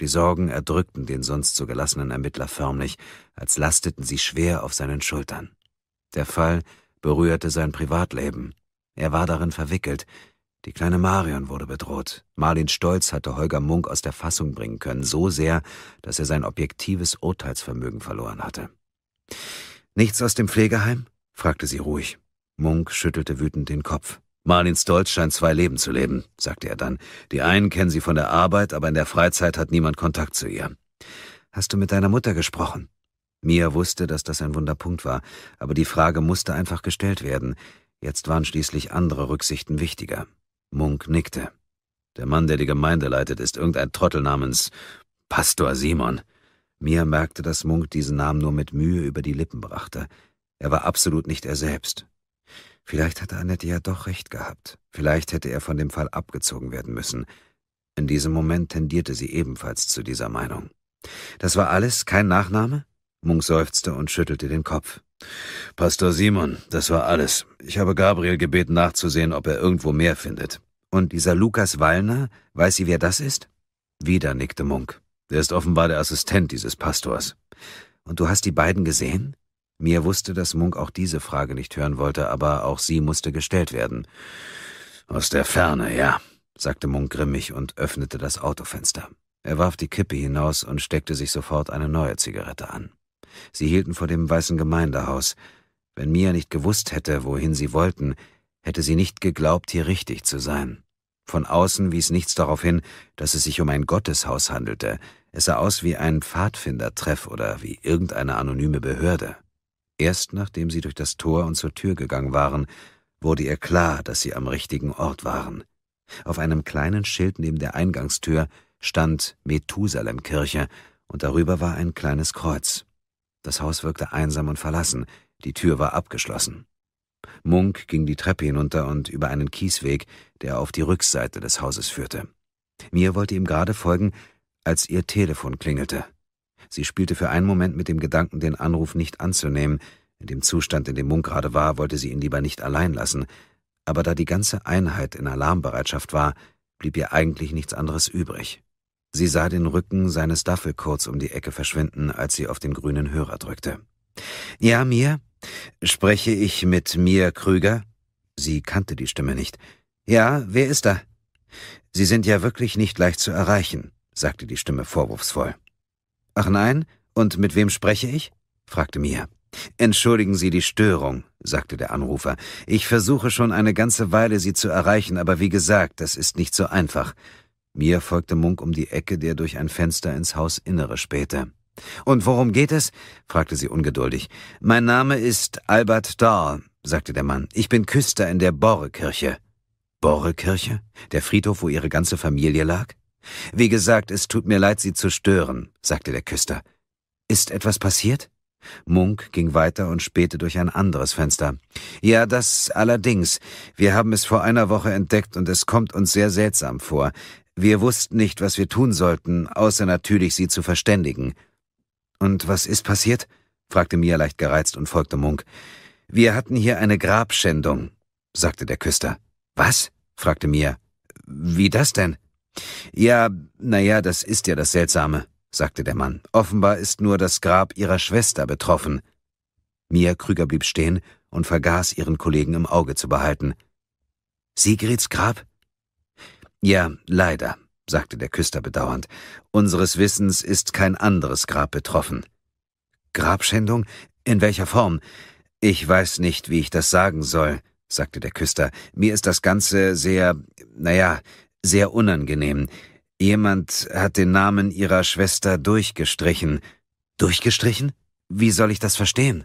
Die Sorgen erdrückten den sonst so gelassenen Ermittler förmlich, als lasteten sie schwer auf seinen Schultern. Der Fall berührte sein Privatleben. Er war darin verwickelt. Die kleine Marion wurde bedroht. Marlin Stolz hatte Holger Munk aus der Fassung bringen können, so sehr, dass er sein objektives Urteilsvermögen verloren hatte. Nichts aus dem Pflegeheim? fragte sie ruhig. Munk schüttelte wütend den Kopf. Marlins Stolz scheint zwei Leben zu leben, sagte er dann. Die einen kennen sie von der Arbeit, aber in der Freizeit hat niemand Kontakt zu ihr. Hast du mit deiner Mutter gesprochen? Mia wusste, dass das ein Wunderpunkt war, aber die Frage musste einfach gestellt werden. Jetzt waren schließlich andere Rücksichten wichtiger. Munk nickte. Der Mann, der die Gemeinde leitet, ist irgendein Trottel namens Pastor Simon. Mia merkte, dass Munk diesen Namen nur mit Mühe über die Lippen brachte. Er war absolut nicht er selbst. Vielleicht hatte Annette ja doch recht gehabt. Vielleicht hätte er von dem Fall abgezogen werden müssen. In diesem Moment tendierte sie ebenfalls zu dieser Meinung. Das war alles, kein Nachname? Munk seufzte und schüttelte den Kopf. Pastor Simon, das war alles. Ich habe Gabriel gebeten, nachzusehen, ob er irgendwo mehr findet. Und dieser Lukas Wallner, weiß sie, wer das ist? Wieder nickte Munk. Der ist offenbar der Assistent dieses Pastors. Und du hast die beiden gesehen? Mir wusste, dass Munk auch diese Frage nicht hören wollte, aber auch sie musste gestellt werden. Aus der Ferne, ja, sagte Munk grimmig und öffnete das Autofenster. Er warf die Kippe hinaus und steckte sich sofort eine neue Zigarette an. Sie hielten vor dem weißen Gemeindehaus. Wenn Mia nicht gewusst hätte, wohin sie wollten, hätte sie nicht geglaubt, hier richtig zu sein. Von außen wies nichts darauf hin, dass es sich um ein Gotteshaus handelte. Es sah aus wie ein Pfadfindertreff oder wie irgendeine anonyme Behörde. Erst nachdem sie durch das Tor und zur Tür gegangen waren, wurde ihr klar, dass sie am richtigen Ort waren. Auf einem kleinen Schild neben der Eingangstür stand Methusalemkirche und darüber war ein kleines Kreuz. Das Haus wirkte einsam und verlassen, die Tür war abgeschlossen. Munk ging die Treppe hinunter und über einen Kiesweg, der auf die Rückseite des Hauses führte. Mir wollte ihm gerade folgen, als ihr Telefon klingelte. Sie spielte für einen Moment mit dem Gedanken, den Anruf nicht anzunehmen. In dem Zustand, in dem Munk gerade war, wollte sie ihn lieber nicht allein lassen. Aber da die ganze Einheit in Alarmbereitschaft war, blieb ihr eigentlich nichts anderes übrig. Sie sah den Rücken seines Daffel kurz um die Ecke verschwinden, als sie auf den grünen Hörer drückte. Ja, Mir? Spreche ich mit Mir Krüger? Sie kannte die Stimme nicht. Ja, wer ist da? Sie sind ja wirklich nicht leicht zu erreichen, sagte die Stimme vorwurfsvoll. Ach nein, und mit wem spreche ich? fragte Mia. Entschuldigen Sie die Störung, sagte der Anrufer. Ich versuche schon eine ganze Weile, Sie zu erreichen, aber wie gesagt, das ist nicht so einfach. Mir folgte Munk um die Ecke, der durch ein Fenster ins Hausinnere spähte. Und worum geht es? fragte sie ungeduldig. Mein Name ist Albert Dahl, sagte der Mann. Ich bin Küster in der Borrekirche. Borrekirche? Der Friedhof, wo ihre ganze Familie lag? Wie gesagt, es tut mir leid, Sie zu stören, sagte der Küster. Ist etwas passiert? Munk ging weiter und spähte durch ein anderes Fenster. Ja, das allerdings. Wir haben es vor einer Woche entdeckt und es kommt uns sehr seltsam vor. Wir wussten nicht, was wir tun sollten, außer natürlich sie zu verständigen. Und was ist passiert? fragte Mia leicht gereizt und folgte Munk. Wir hatten hier eine Grabschändung, sagte der Küster. Was? fragte Mia. Wie das denn? Ja, na ja, das ist ja das Seltsame, sagte der Mann. Offenbar ist nur das Grab ihrer Schwester betroffen. Mia Krüger blieb stehen und vergaß, ihren Kollegen im Auge zu behalten. Sigrids Grab? Ja, leider, sagte der Küster bedauernd. Unseres Wissens ist kein anderes Grab betroffen. Grabschändung? In welcher Form? Ich weiß nicht, wie ich das sagen soll, sagte der Küster. Mir ist das Ganze sehr, naja, sehr unangenehm. Jemand hat den Namen ihrer Schwester durchgestrichen. Durchgestrichen? Wie soll ich das verstehen?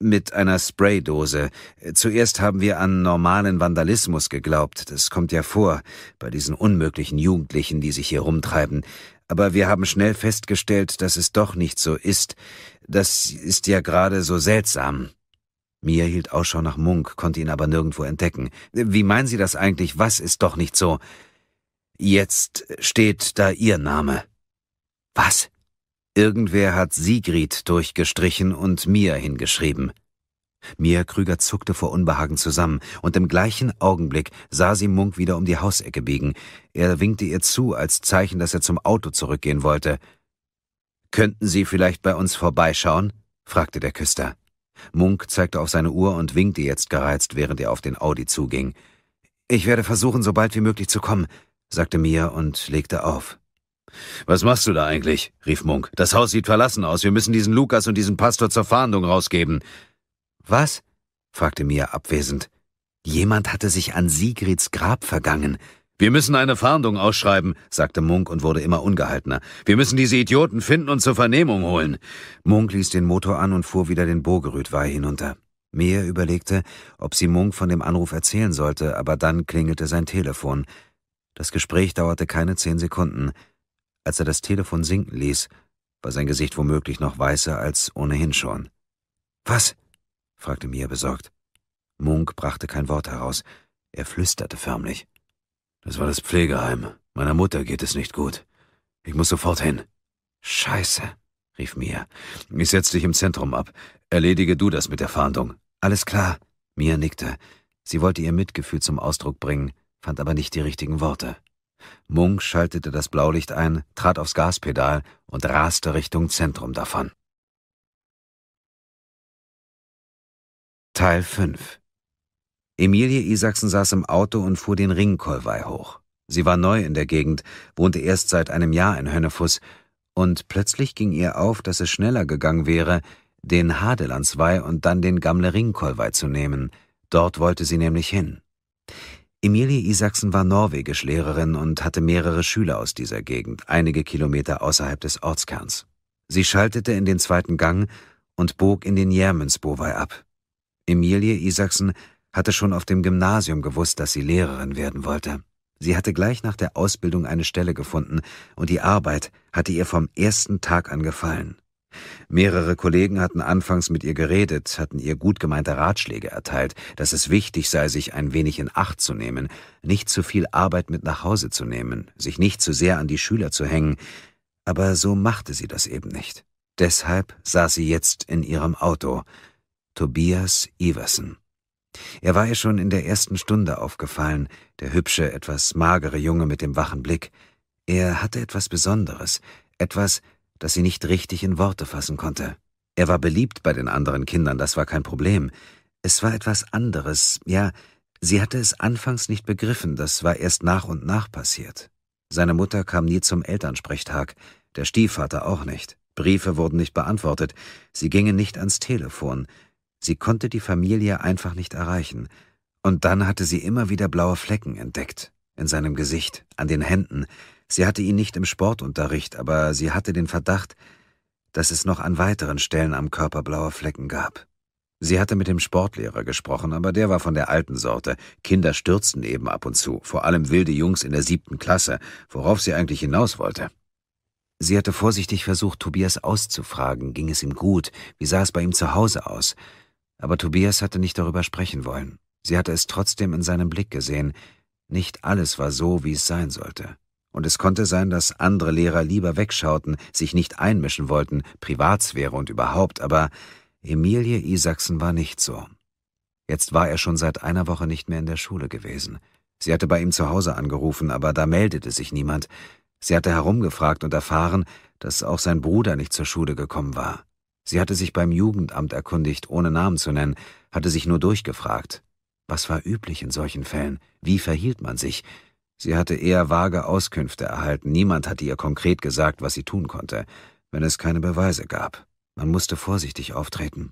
Mit einer Spraydose. Zuerst haben wir an normalen Vandalismus geglaubt. Das kommt ja vor, bei diesen unmöglichen Jugendlichen, die sich hier rumtreiben. Aber wir haben schnell festgestellt, dass es doch nicht so ist. Das ist ja gerade so seltsam. Mia hielt Ausschau nach Munk, konnte ihn aber nirgendwo entdecken. Wie meinen Sie das eigentlich? Was ist doch nicht so? Jetzt steht da ihr Name. Was? Irgendwer hat Sigrid durchgestrichen und Mia hingeschrieben. Mia Krüger zuckte vor Unbehagen zusammen, und im gleichen Augenblick sah sie Munk wieder um die Hausecke biegen. Er winkte ihr zu, als Zeichen, dass er zum Auto zurückgehen wollte. Könnten Sie vielleicht bei uns vorbeischauen? fragte der Küster. Munk zeigte auf seine Uhr und winkte jetzt gereizt, während er auf den Audi zuging. Ich werde versuchen, so bald wie möglich zu kommen sagte Mia und legte auf. Was machst du da eigentlich? rief Munk. Das Haus sieht verlassen aus. Wir müssen diesen Lukas und diesen Pastor zur Fahndung rausgeben. Was? fragte Mia abwesend. Jemand hatte sich an Sigrids Grab vergangen. Wir müssen eine Fahndung ausschreiben, sagte Munk und wurde immer ungehaltener. Wir müssen diese Idioten finden und zur Vernehmung holen. Munk ließ den Motor an und fuhr wieder den Bogerüdwei hinunter. Mia überlegte, ob sie Munk von dem Anruf erzählen sollte, aber dann klingelte sein Telefon. Das Gespräch dauerte keine zehn Sekunden, als er das Telefon sinken ließ, war sein Gesicht womöglich noch weißer als ohnehin schon. Was? fragte Mia besorgt. Munk brachte kein Wort heraus. Er flüsterte förmlich. Das war das Pflegeheim. Meiner Mutter geht es nicht gut. Ich muss sofort hin. Scheiße, rief Mia. Ich setz dich im Zentrum ab. Erledige du das mit der Fahndung. Alles klar. Mia nickte. Sie wollte ihr Mitgefühl zum Ausdruck bringen, fand aber nicht die richtigen Worte. Munk schaltete das Blaulicht ein, trat aufs Gaspedal und raste Richtung Zentrum davon. Teil 5 Emilie Isaksen saß im Auto und fuhr den Ringkollwei hoch. Sie war neu in der Gegend, wohnte erst seit einem Jahr in Hönnefuss, und plötzlich ging ihr auf, dass es schneller gegangen wäre, den Hadelandswei und dann den Gamle Ringkollwei zu nehmen. Dort wollte sie nämlich hin. Emilie Isaksen war norwegisch Lehrerin und hatte mehrere Schüler aus dieser Gegend, einige Kilometer außerhalb des Ortskerns. Sie schaltete in den zweiten Gang und bog in den Jermensbowei ab. Emilie Isaksen hatte schon auf dem Gymnasium gewusst, dass sie Lehrerin werden wollte. Sie hatte gleich nach der Ausbildung eine Stelle gefunden und die Arbeit hatte ihr vom ersten Tag an gefallen. Mehrere Kollegen hatten anfangs mit ihr geredet, hatten ihr gut gemeinte Ratschläge erteilt, dass es wichtig sei, sich ein wenig in Acht zu nehmen, nicht zu viel Arbeit mit nach Hause zu nehmen, sich nicht zu sehr an die Schüler zu hängen, aber so machte sie das eben nicht. Deshalb saß sie jetzt in ihrem Auto. Tobias Iverson. Er war ihr schon in der ersten Stunde aufgefallen, der hübsche, etwas magere Junge mit dem wachen Blick. Er hatte etwas Besonderes, etwas, das sie nicht richtig in Worte fassen konnte. Er war beliebt bei den anderen Kindern, das war kein Problem. Es war etwas anderes, ja, sie hatte es anfangs nicht begriffen, das war erst nach und nach passiert. Seine Mutter kam nie zum Elternsprechtag, der Stiefvater auch nicht. Briefe wurden nicht beantwortet, sie gingen nicht ans Telefon, sie konnte die Familie einfach nicht erreichen. Und dann hatte sie immer wieder blaue Flecken entdeckt, in seinem Gesicht, an den Händen, Sie hatte ihn nicht im Sportunterricht, aber sie hatte den Verdacht, dass es noch an weiteren Stellen am Körper blaue Flecken gab. Sie hatte mit dem Sportlehrer gesprochen, aber der war von der alten Sorte. Kinder stürzten eben ab und zu, vor allem wilde Jungs in der siebten Klasse, worauf sie eigentlich hinaus wollte. Sie hatte vorsichtig versucht, Tobias auszufragen, ging es ihm gut, wie sah es bei ihm zu Hause aus. Aber Tobias hatte nicht darüber sprechen wollen. Sie hatte es trotzdem in seinem Blick gesehen. Nicht alles war so, wie es sein sollte und es konnte sein, dass andere Lehrer lieber wegschauten, sich nicht einmischen wollten, Privatsphäre und überhaupt, aber Emilie Isaksen war nicht so. Jetzt war er schon seit einer Woche nicht mehr in der Schule gewesen. Sie hatte bei ihm zu Hause angerufen, aber da meldete sich niemand. Sie hatte herumgefragt und erfahren, dass auch sein Bruder nicht zur Schule gekommen war. Sie hatte sich beim Jugendamt erkundigt, ohne Namen zu nennen, hatte sich nur durchgefragt. Was war üblich in solchen Fällen? Wie verhielt man sich? Sie hatte eher vage Auskünfte erhalten, niemand hatte ihr konkret gesagt, was sie tun konnte, wenn es keine Beweise gab. Man musste vorsichtig auftreten.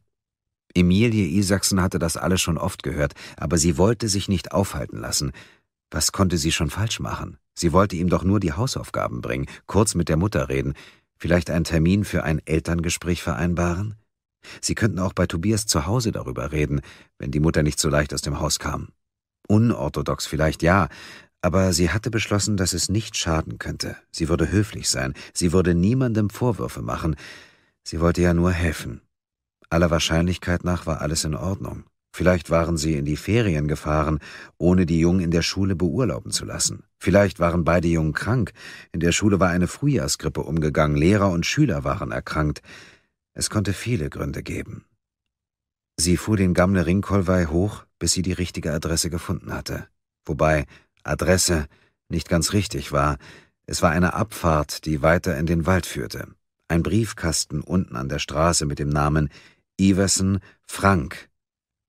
Emilie Isaksen hatte das alles schon oft gehört, aber sie wollte sich nicht aufhalten lassen. Was konnte sie schon falsch machen? Sie wollte ihm doch nur die Hausaufgaben bringen, kurz mit der Mutter reden, vielleicht einen Termin für ein Elterngespräch vereinbaren? Sie könnten auch bei Tobias zu Hause darüber reden, wenn die Mutter nicht so leicht aus dem Haus kam. Unorthodox vielleicht ja, aber sie hatte beschlossen, dass es nicht schaden könnte. Sie würde höflich sein, sie würde niemandem Vorwürfe machen, sie wollte ja nur helfen. Aller Wahrscheinlichkeit nach war alles in Ordnung. Vielleicht waren sie in die Ferien gefahren, ohne die Jungen in der Schule beurlauben zu lassen. Vielleicht waren beide Jungen krank, in der Schule war eine Frühjahrsgrippe umgegangen, Lehrer und Schüler waren erkrankt. Es konnte viele Gründe geben. Sie fuhr den Gamle Ringkolwei hoch, bis sie die richtige Adresse gefunden hatte. Wobei, Adresse nicht ganz richtig war. Es war eine Abfahrt, die weiter in den Wald führte. Ein Briefkasten unten an der Straße mit dem Namen Iverson Frank.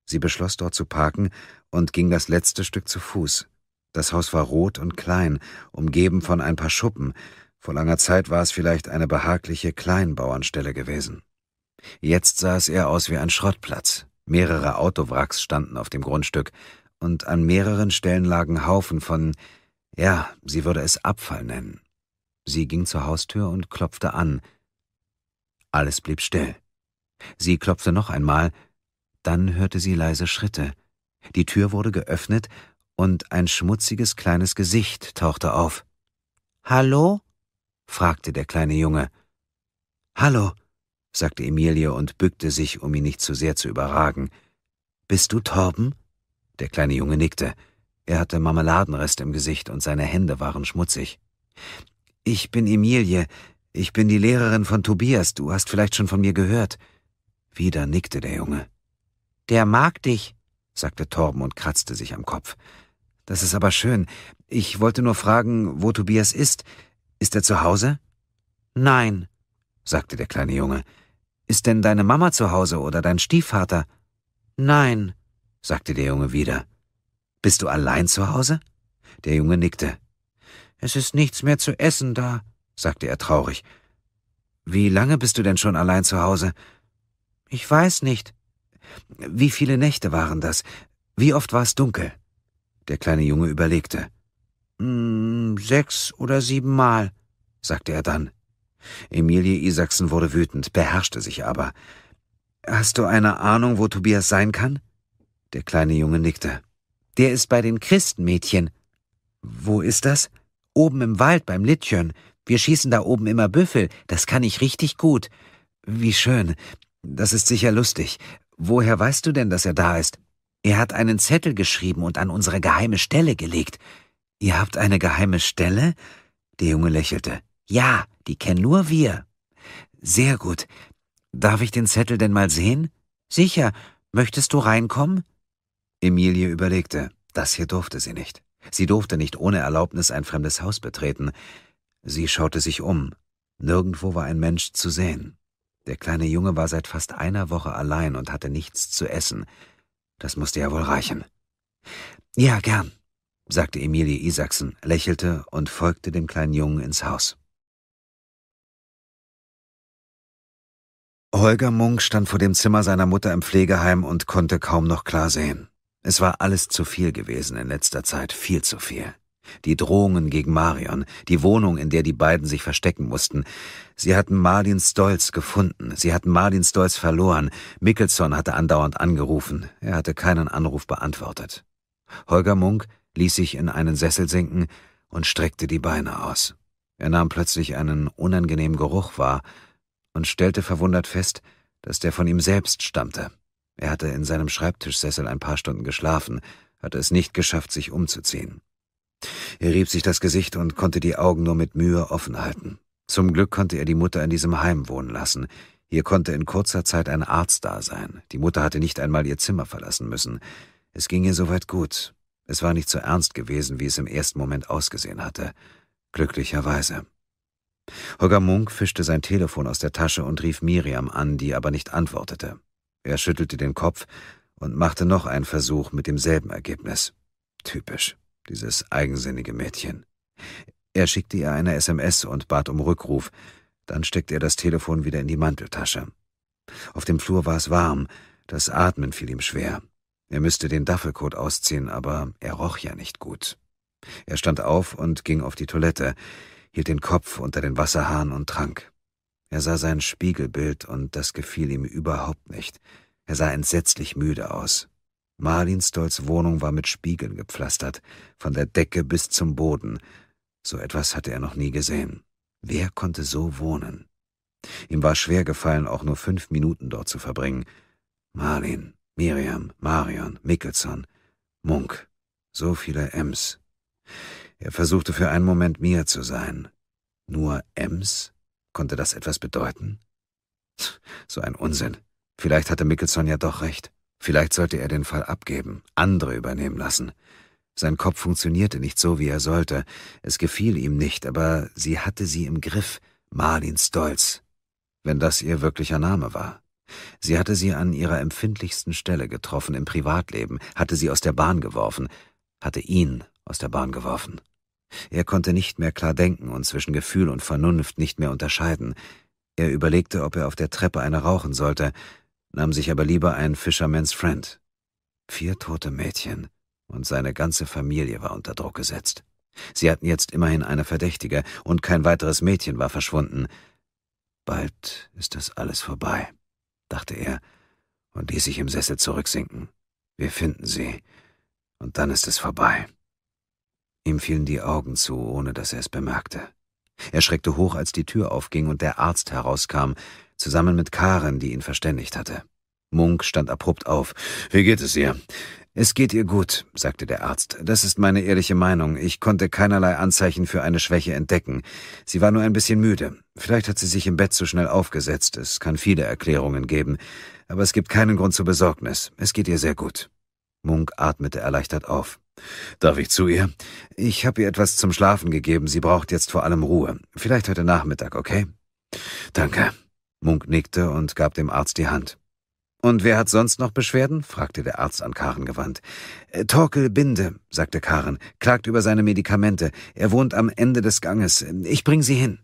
Sie beschloss dort zu parken und ging das letzte Stück zu Fuß. Das Haus war rot und klein, umgeben von ein paar Schuppen. Vor langer Zeit war es vielleicht eine behagliche Kleinbauernstelle gewesen. Jetzt sah es eher aus wie ein Schrottplatz. Mehrere Autowracks standen auf dem Grundstück, und an mehreren Stellen lagen Haufen von, ja, sie würde es Abfall nennen. Sie ging zur Haustür und klopfte an. Alles blieb still. Sie klopfte noch einmal, dann hörte sie leise Schritte. Die Tür wurde geöffnet und ein schmutziges kleines Gesicht tauchte auf. Hallo? fragte der kleine Junge. Hallo, sagte Emilie und bückte sich, um ihn nicht zu sehr zu überragen. Bist du Torben? Der kleine Junge nickte. Er hatte Marmeladenreste im Gesicht und seine Hände waren schmutzig. Ich bin Emilie. Ich bin die Lehrerin von Tobias. Du hast vielleicht schon von mir gehört. Wieder nickte der Junge. Der mag dich, sagte Torben und kratzte sich am Kopf. Das ist aber schön. Ich wollte nur fragen, wo Tobias ist. Ist er zu Hause? Nein, sagte der kleine Junge. Ist denn deine Mama zu Hause oder dein Stiefvater? Nein, sagte der Junge wieder. Bist du allein zu Hause? Der Junge nickte. Es ist nichts mehr zu essen da, sagte er traurig. Wie lange bist du denn schon allein zu Hause? Ich weiß nicht. Wie viele Nächte waren das? Wie oft war es dunkel? Der kleine Junge überlegte. Hm, sechs oder sieben Mal, sagte er dann. Emilie Isaksen wurde wütend, beherrschte sich aber. Hast du eine Ahnung, wo Tobias sein kann? Der kleine Junge nickte. Der ist bei den Christenmädchen. Wo ist das? Oben im Wald beim Littchen. Wir schießen da oben immer Büffel. Das kann ich richtig gut. Wie schön. Das ist sicher lustig. Woher weißt du denn, dass er da ist? Er hat einen Zettel geschrieben und an unsere geheime Stelle gelegt. Ihr habt eine geheime Stelle? Der Junge lächelte. Ja, die kennen nur wir. Sehr gut. Darf ich den Zettel denn mal sehen? Sicher. Möchtest du reinkommen? Emilie überlegte. Das hier durfte sie nicht. Sie durfte nicht ohne Erlaubnis ein fremdes Haus betreten. Sie schaute sich um. Nirgendwo war ein Mensch zu sehen. Der kleine Junge war seit fast einer Woche allein und hatte nichts zu essen. Das musste ja wohl reichen. Ja, gern, sagte Emilie Isaksen, lächelte und folgte dem kleinen Jungen ins Haus. Holger Munk stand vor dem Zimmer seiner Mutter im Pflegeheim und konnte kaum noch klar sehen. Es war alles zu viel gewesen in letzter Zeit, viel zu viel. Die Drohungen gegen Marion, die Wohnung, in der die beiden sich verstecken mussten. Sie hatten Marlin Stolz gefunden, sie hatten Marlin Stolz verloren. Mickelson hatte andauernd angerufen, er hatte keinen Anruf beantwortet. Holger Munk ließ sich in einen Sessel sinken und streckte die Beine aus. Er nahm plötzlich einen unangenehmen Geruch wahr und stellte verwundert fest, dass der von ihm selbst stammte. Er hatte in seinem Schreibtischsessel ein paar Stunden geschlafen, hatte es nicht geschafft, sich umzuziehen. Er rieb sich das Gesicht und konnte die Augen nur mit Mühe offen halten. Zum Glück konnte er die Mutter in diesem Heim wohnen lassen. Hier konnte in kurzer Zeit ein Arzt da sein. Die Mutter hatte nicht einmal ihr Zimmer verlassen müssen. Es ging ihr soweit gut. Es war nicht so ernst gewesen, wie es im ersten Moment ausgesehen hatte. Glücklicherweise. Holger Munk fischte sein Telefon aus der Tasche und rief Miriam an, die aber nicht antwortete. Er schüttelte den Kopf und machte noch einen Versuch mit demselben Ergebnis. Typisch, dieses eigensinnige Mädchen. Er schickte ihr eine SMS und bat um Rückruf, dann steckte er das Telefon wieder in die Manteltasche. Auf dem Flur war es warm, das Atmen fiel ihm schwer. Er müsste den Duffelcoat ausziehen, aber er roch ja nicht gut. Er stand auf und ging auf die Toilette, hielt den Kopf unter den Wasserhahn und trank. Er sah sein Spiegelbild und das gefiel ihm überhaupt nicht. Er sah entsetzlich müde aus. Marlinstolls Wohnung war mit Spiegeln gepflastert, von der Decke bis zum Boden. So etwas hatte er noch nie gesehen. Wer konnte so wohnen? Ihm war schwer gefallen, auch nur fünf Minuten dort zu verbringen. Marlin, Miriam, Marion, Mickelson, Munk, so viele Ems. Er versuchte für einen Moment mir zu sein. Nur Ems? Konnte das etwas bedeuten? So ein Unsinn. Vielleicht hatte Mickelson ja doch recht. Vielleicht sollte er den Fall abgeben, andere übernehmen lassen. Sein Kopf funktionierte nicht so, wie er sollte. Es gefiel ihm nicht, aber sie hatte sie im Griff, Marlin Stolz. Wenn das ihr wirklicher Name war. Sie hatte sie an ihrer empfindlichsten Stelle getroffen im Privatleben, hatte sie aus der Bahn geworfen, hatte ihn aus der Bahn geworfen. Er konnte nicht mehr klar denken und zwischen Gefühl und Vernunft nicht mehr unterscheiden. Er überlegte, ob er auf der Treppe eine rauchen sollte, nahm sich aber lieber ein Fisherman's Friend. Vier tote Mädchen und seine ganze Familie war unter Druck gesetzt. Sie hatten jetzt immerhin eine Verdächtige und kein weiteres Mädchen war verschwunden. Bald ist das alles vorbei, dachte er und ließ sich im Sessel zurücksinken. Wir finden sie und dann ist es vorbei. Ihm fielen die Augen zu, ohne dass er es bemerkte. Er schreckte hoch, als die Tür aufging und der Arzt herauskam, zusammen mit Karen, die ihn verständigt hatte. Munk stand abrupt auf. Wie geht es ihr? Es geht ihr gut, sagte der Arzt. Das ist meine ehrliche Meinung. Ich konnte keinerlei Anzeichen für eine Schwäche entdecken. Sie war nur ein bisschen müde. Vielleicht hat sie sich im Bett zu schnell aufgesetzt. Es kann viele Erklärungen geben. Aber es gibt keinen Grund zur Besorgnis. Es geht ihr sehr gut. Munk atmete erleichtert auf. Darf ich zu ihr? Ich habe ihr etwas zum Schlafen gegeben. Sie braucht jetzt vor allem Ruhe. Vielleicht heute Nachmittag, okay? Danke. Munk nickte und gab dem Arzt die Hand. Und wer hat sonst noch Beschwerden? fragte der Arzt an Karen gewandt. Äh, Torkel Binde, sagte Karen, klagt über seine Medikamente. Er wohnt am Ende des Ganges. Ich bring sie hin.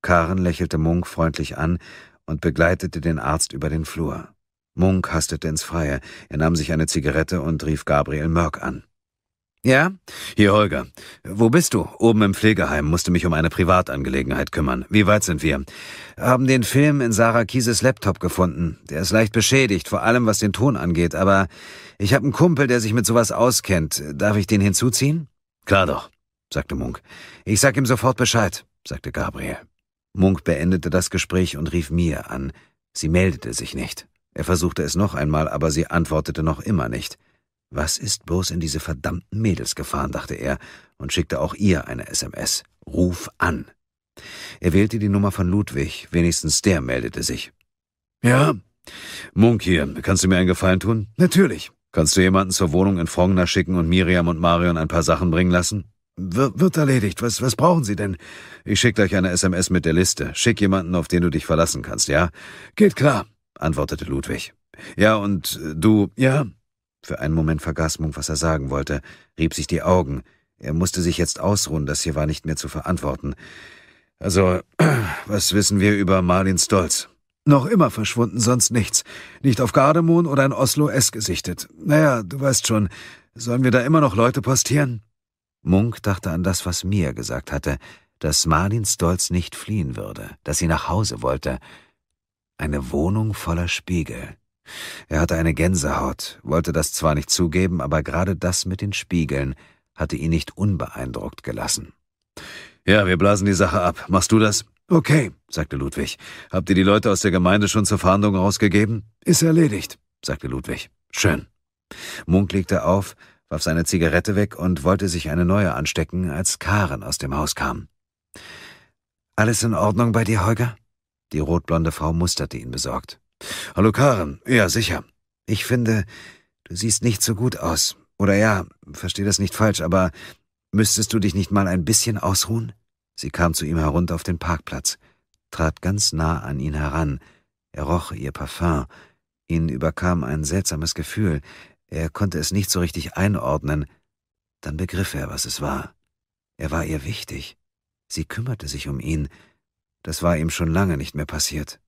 Karen lächelte Munk freundlich an und begleitete den Arzt über den Flur. Munk hastete ins Freie, er nahm sich eine Zigarette und rief Gabriel Mörk an. Ja? Hier, Holger. Wo bist du? Oben im Pflegeheim musste mich um eine Privatangelegenheit kümmern. Wie weit sind wir? Haben den Film in Sarah Kieses Laptop gefunden. Der ist leicht beschädigt, vor allem was den Ton angeht, aber ich habe einen Kumpel, der sich mit sowas auskennt. Darf ich den hinzuziehen? Klar doch, sagte Munk. Ich sag ihm sofort Bescheid, sagte Gabriel. Munk beendete das Gespräch und rief mir an. Sie meldete sich nicht. Er versuchte es noch einmal, aber sie antwortete noch immer nicht. Was ist bloß in diese verdammten Mädels gefahren, dachte er, und schickte auch ihr eine SMS. Ruf an. Er wählte die Nummer von Ludwig, wenigstens der meldete sich. Ja, Munk hier, kannst du mir einen Gefallen tun? Natürlich. Kannst du jemanden zur Wohnung in Frongner schicken und Miriam und Marion ein paar Sachen bringen lassen? W wird erledigt. Was, was brauchen Sie denn? Ich schicke euch eine SMS mit der Liste. Schick jemanden, auf den du dich verlassen kannst, ja? Geht klar, antwortete Ludwig. Ja, und äh, du, ja? Für einen Moment vergaß Munk, was er sagen wollte, rieb sich die Augen. Er musste sich jetzt ausruhen, das hier war nicht mehr zu verantworten. Also, [clears throat] was wissen wir über Marlin Stolz? Noch immer verschwunden, sonst nichts. Nicht auf Gardemoon oder in Oslo S gesichtet. Naja, du weißt schon, sollen wir da immer noch Leute postieren? Munk dachte an das, was Mia gesagt hatte, dass Marlin Stolz nicht fliehen würde, dass sie nach Hause wollte. Eine Wohnung voller Spiegel. Er hatte eine Gänsehaut, wollte das zwar nicht zugeben, aber gerade das mit den Spiegeln hatte ihn nicht unbeeindruckt gelassen. Ja, wir blasen die Sache ab. Machst du das? Okay, sagte Ludwig. Habt ihr die Leute aus der Gemeinde schon zur Fahndung rausgegeben? Ist erledigt, sagte Ludwig. Schön. Munk legte auf, warf seine Zigarette weg und wollte sich eine neue anstecken, als Karen aus dem Haus kam. Alles in Ordnung bei dir, Holger? Die rotblonde Frau musterte ihn besorgt. Hallo Karen, ja sicher. Ich finde, du siehst nicht so gut aus. Oder ja, versteh das nicht falsch, aber müsstest du dich nicht mal ein bisschen ausruhen? Sie kam zu ihm herunter auf den Parkplatz, trat ganz nah an ihn heran. Er roch ihr Parfum. Ihn überkam ein seltsames Gefühl. Er konnte es nicht so richtig einordnen. Dann begriff er, was es war. Er war ihr wichtig. Sie kümmerte sich um ihn. Das war ihm schon lange nicht mehr passiert.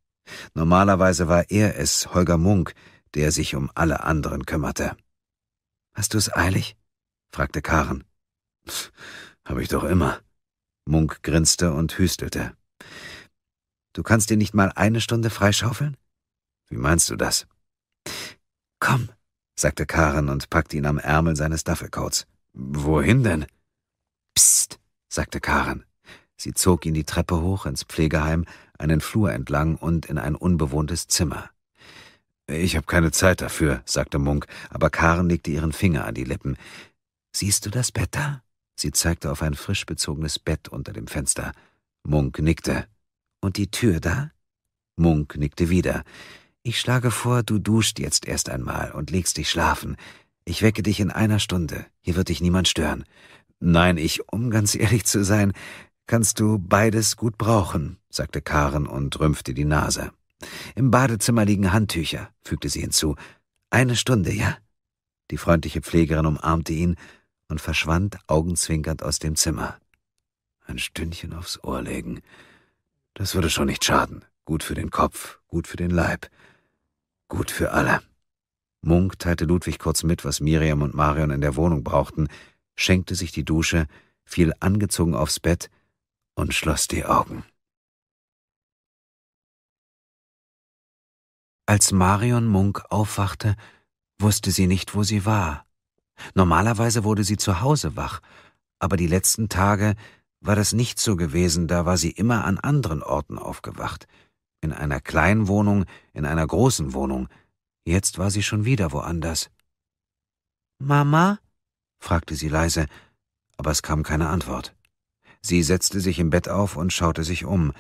Normalerweise war er es, Holger Munk, der sich um alle anderen kümmerte. Hast du es eilig? fragte Karen. Hab ich doch immer. Munk grinste und hüstelte. Du kannst dir nicht mal eine Stunde freischaufeln? Wie meinst du das? Komm, sagte Karen und packte ihn am Ärmel seines Duffelcoats. Wohin denn? Psst, sagte Karen. Sie zog ihn die Treppe hoch ins Pflegeheim einen Flur entlang und in ein unbewohntes Zimmer. Ich habe keine Zeit dafür, sagte Munk, aber Karen legte ihren Finger an die Lippen. Siehst du das Bett da? Sie zeigte auf ein frisch bezogenes Bett unter dem Fenster. Munk nickte. Und die Tür da? Munk nickte wieder. Ich schlage vor, du duschst jetzt erst einmal und legst dich schlafen. Ich wecke dich in einer Stunde. Hier wird dich niemand stören. Nein, ich, um ganz ehrlich zu sein, Kannst du beides gut brauchen, sagte Karen und rümpfte die Nase. Im Badezimmer liegen Handtücher, fügte sie hinzu. Eine Stunde, ja? Die freundliche Pflegerin umarmte ihn und verschwand augenzwinkernd aus dem Zimmer. Ein Stündchen aufs Ohr legen. Das würde schon nicht schaden. Gut für den Kopf, gut für den Leib, gut für alle. Munk teilte Ludwig kurz mit, was Miriam und Marion in der Wohnung brauchten, schenkte sich die Dusche, fiel angezogen aufs Bett, und schloss die Augen. Als Marion Munk aufwachte, wusste sie nicht, wo sie war. Normalerweise wurde sie zu Hause wach, aber die letzten Tage war das nicht so gewesen, da war sie immer an anderen Orten aufgewacht. In einer kleinen Wohnung, in einer großen Wohnung. Jetzt war sie schon wieder woanders. Mama? fragte sie leise, aber es kam keine Antwort. Sie setzte sich im Bett auf und schaute sich um.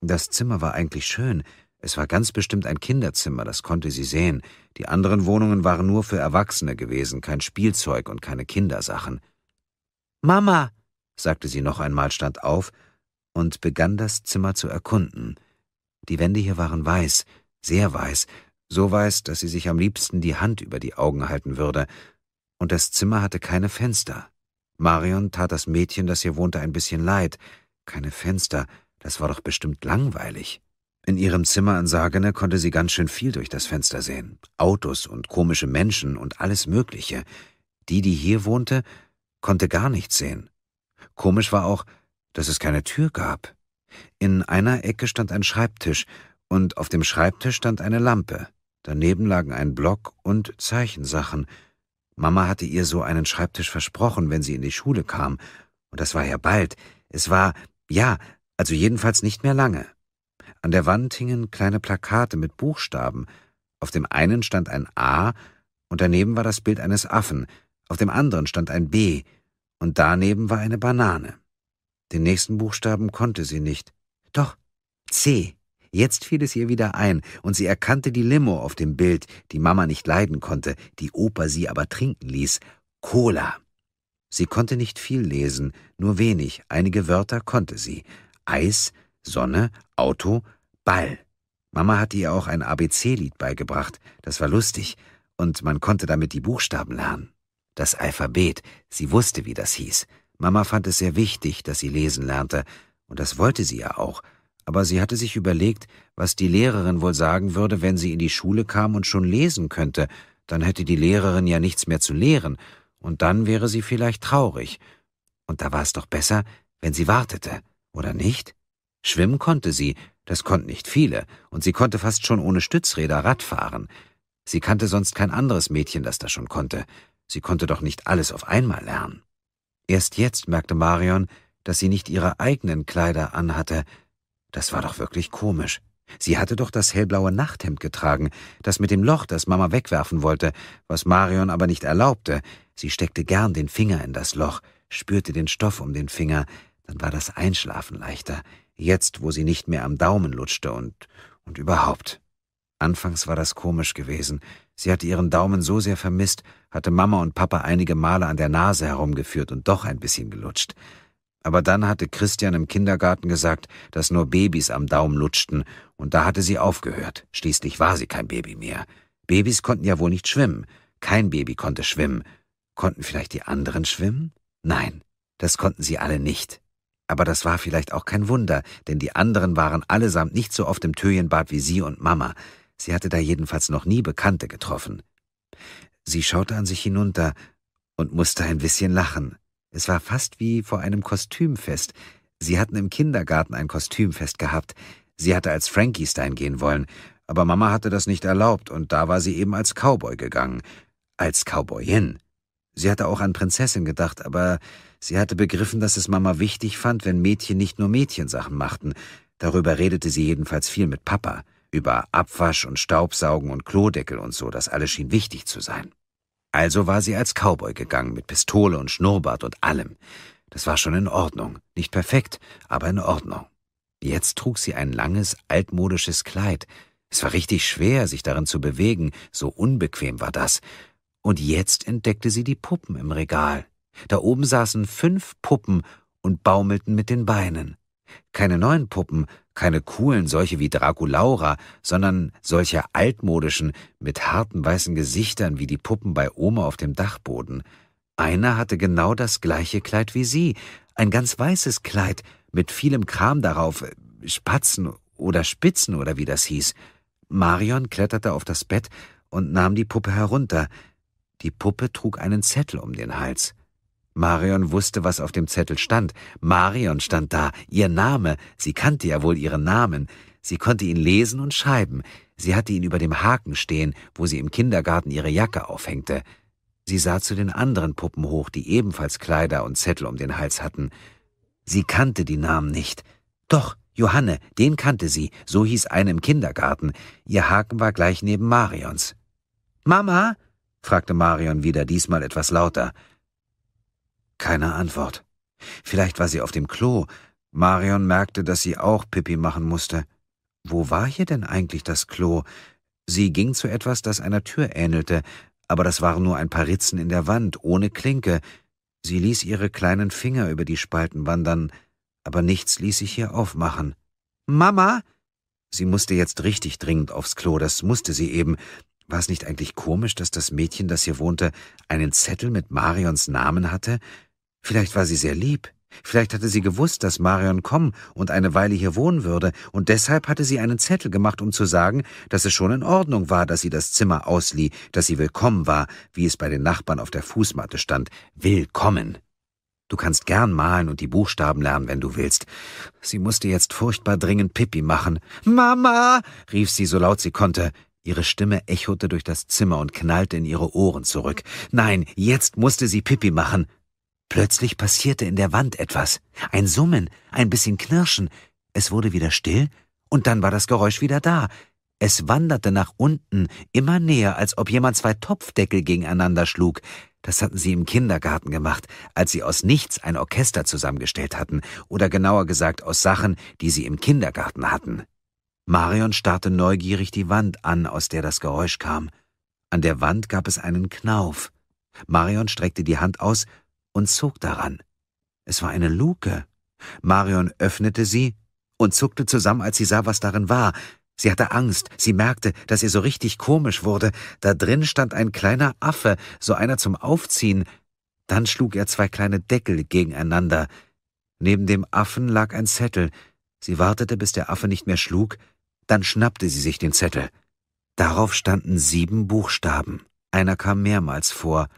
Das Zimmer war eigentlich schön. Es war ganz bestimmt ein Kinderzimmer, das konnte sie sehen. Die anderen Wohnungen waren nur für Erwachsene gewesen, kein Spielzeug und keine Kindersachen. Mama, sagte sie noch einmal, stand auf und begann das Zimmer zu erkunden. Die Wände hier waren weiß, sehr weiß, so weiß, dass sie sich am liebsten die Hand über die Augen halten würde, und das Zimmer hatte keine Fenster. Marion tat das Mädchen, das hier wohnte, ein bisschen leid. Keine Fenster, das war doch bestimmt langweilig. In ihrem Zimmer an Sagene konnte sie ganz schön viel durch das Fenster sehen. Autos und komische Menschen und alles Mögliche. Die, die hier wohnte, konnte gar nichts sehen. Komisch war auch, dass es keine Tür gab. In einer Ecke stand ein Schreibtisch, und auf dem Schreibtisch stand eine Lampe. Daneben lagen ein Block und Zeichensachen – Mama hatte ihr so einen Schreibtisch versprochen, wenn sie in die Schule kam, und das war ja bald. Es war, ja, also jedenfalls nicht mehr lange. An der Wand hingen kleine Plakate mit Buchstaben. Auf dem einen stand ein A und daneben war das Bild eines Affen, auf dem anderen stand ein B und daneben war eine Banane. Den nächsten Buchstaben konnte sie nicht. Doch, C. Jetzt fiel es ihr wieder ein, und sie erkannte die Limo auf dem Bild, die Mama nicht leiden konnte, die Opa sie aber trinken ließ. Cola. Sie konnte nicht viel lesen, nur wenig, einige Wörter konnte sie. Eis, Sonne, Auto, Ball. Mama hatte ihr auch ein ABC-Lied beigebracht, das war lustig, und man konnte damit die Buchstaben lernen. Das Alphabet, sie wusste, wie das hieß. Mama fand es sehr wichtig, dass sie lesen lernte, und das wollte sie ja auch, aber sie hatte sich überlegt, was die Lehrerin wohl sagen würde, wenn sie in die Schule kam und schon lesen könnte, dann hätte die Lehrerin ja nichts mehr zu lehren, und dann wäre sie vielleicht traurig. Und da war es doch besser, wenn sie wartete, oder nicht? Schwimmen konnte sie, das konnten nicht viele, und sie konnte fast schon ohne Stützräder Rad fahren. Sie kannte sonst kein anderes Mädchen, das das schon konnte. Sie konnte doch nicht alles auf einmal lernen. Erst jetzt merkte Marion, dass sie nicht ihre eigenen Kleider anhatte, das war doch wirklich komisch. Sie hatte doch das hellblaue Nachthemd getragen, das mit dem Loch, das Mama wegwerfen wollte, was Marion aber nicht erlaubte. Sie steckte gern den Finger in das Loch, spürte den Stoff um den Finger, dann war das Einschlafen leichter, jetzt wo sie nicht mehr am Daumen lutschte und und überhaupt. Anfangs war das komisch gewesen. Sie hatte ihren Daumen so sehr vermisst, hatte Mama und Papa einige Male an der Nase herumgeführt und doch ein bisschen gelutscht. Aber dann hatte Christian im Kindergarten gesagt, dass nur Babys am Daumen lutschten, und da hatte sie aufgehört. Schließlich war sie kein Baby mehr. Babys konnten ja wohl nicht schwimmen. Kein Baby konnte schwimmen. Konnten vielleicht die anderen schwimmen? Nein, das konnten sie alle nicht. Aber das war vielleicht auch kein Wunder, denn die anderen waren allesamt nicht so oft im Töjenbad wie sie und Mama. Sie hatte da jedenfalls noch nie Bekannte getroffen. Sie schaute an sich hinunter und musste ein bisschen lachen. Es war fast wie vor einem Kostümfest. Sie hatten im Kindergarten ein Kostümfest gehabt. Sie hatte als Frankie Stein gehen wollen, aber Mama hatte das nicht erlaubt, und da war sie eben als Cowboy gegangen. Als Cowboyin. Sie hatte auch an Prinzessin gedacht, aber sie hatte begriffen, dass es Mama wichtig fand, wenn Mädchen nicht nur Mädchensachen machten. Darüber redete sie jedenfalls viel mit Papa, über Abwasch und Staubsaugen und Klodeckel und so, das alles schien wichtig zu sein. Also war sie als Cowboy gegangen, mit Pistole und Schnurrbart und allem. Das war schon in Ordnung. Nicht perfekt, aber in Ordnung. Jetzt trug sie ein langes, altmodisches Kleid. Es war richtig schwer, sich darin zu bewegen, so unbequem war das. Und jetzt entdeckte sie die Puppen im Regal. Da oben saßen fünf Puppen und baumelten mit den Beinen. Keine neuen Puppen, keine coolen solche wie Draculaura, sondern solche altmodischen, mit harten weißen Gesichtern wie die Puppen bei Oma auf dem Dachboden. Einer hatte genau das gleiche Kleid wie sie, ein ganz weißes Kleid mit vielem Kram darauf, Spatzen oder Spitzen oder wie das hieß. Marion kletterte auf das Bett und nahm die Puppe herunter. Die Puppe trug einen Zettel um den Hals. Marion wusste, was auf dem Zettel stand. Marion stand da, ihr Name. Sie kannte ja wohl ihren Namen. Sie konnte ihn lesen und schreiben. Sie hatte ihn über dem Haken stehen, wo sie im Kindergarten ihre Jacke aufhängte. Sie sah zu den anderen Puppen hoch, die ebenfalls Kleider und Zettel um den Hals hatten. Sie kannte die Namen nicht. Doch, Johanne, den kannte sie, so hieß eine im Kindergarten. Ihr Haken war gleich neben Marions. Mama? fragte Marion wieder, diesmal etwas lauter. Keine Antwort. Vielleicht war sie auf dem Klo. Marion merkte, dass sie auch Pipi machen musste. Wo war hier denn eigentlich das Klo? Sie ging zu etwas, das einer Tür ähnelte, aber das waren nur ein paar Ritzen in der Wand, ohne Klinke. Sie ließ ihre kleinen Finger über die Spalten wandern, aber nichts ließ sich hier aufmachen. Mama! Sie musste jetzt richtig dringend aufs Klo, das musste sie eben. War es nicht eigentlich komisch, dass das Mädchen, das hier wohnte, einen Zettel mit Marions Namen hatte, Vielleicht war sie sehr lieb, vielleicht hatte sie gewusst, dass Marion kommen und eine Weile hier wohnen würde, und deshalb hatte sie einen Zettel gemacht, um zu sagen, dass es schon in Ordnung war, dass sie das Zimmer auslieh, dass sie willkommen war, wie es bei den Nachbarn auf der Fußmatte stand. Willkommen. Du kannst gern malen und die Buchstaben lernen, wenn du willst. Sie musste jetzt furchtbar dringend Pippi machen. Mama! rief sie so laut sie konnte. Ihre Stimme echote durch das Zimmer und knallte in ihre Ohren zurück. Nein, jetzt musste sie Pippi machen. Plötzlich passierte in der Wand etwas. Ein Summen, ein bisschen Knirschen. Es wurde wieder still und dann war das Geräusch wieder da. Es wanderte nach unten, immer näher, als ob jemand zwei Topfdeckel gegeneinander schlug. Das hatten sie im Kindergarten gemacht, als sie aus nichts ein Orchester zusammengestellt hatten, oder genauer gesagt aus Sachen, die sie im Kindergarten hatten. Marion starrte neugierig die Wand an, aus der das Geräusch kam. An der Wand gab es einen Knauf. Marion streckte die Hand aus und zog daran. Es war eine Luke. Marion öffnete sie und zuckte zusammen, als sie sah, was darin war. Sie hatte Angst, sie merkte, dass ihr so richtig komisch wurde. Da drin stand ein kleiner Affe, so einer zum Aufziehen. Dann schlug er zwei kleine Deckel gegeneinander. Neben dem Affen lag ein Zettel. Sie wartete, bis der Affe nicht mehr schlug, dann schnappte sie sich den Zettel. Darauf standen sieben Buchstaben. Einer kam mehrmals vor.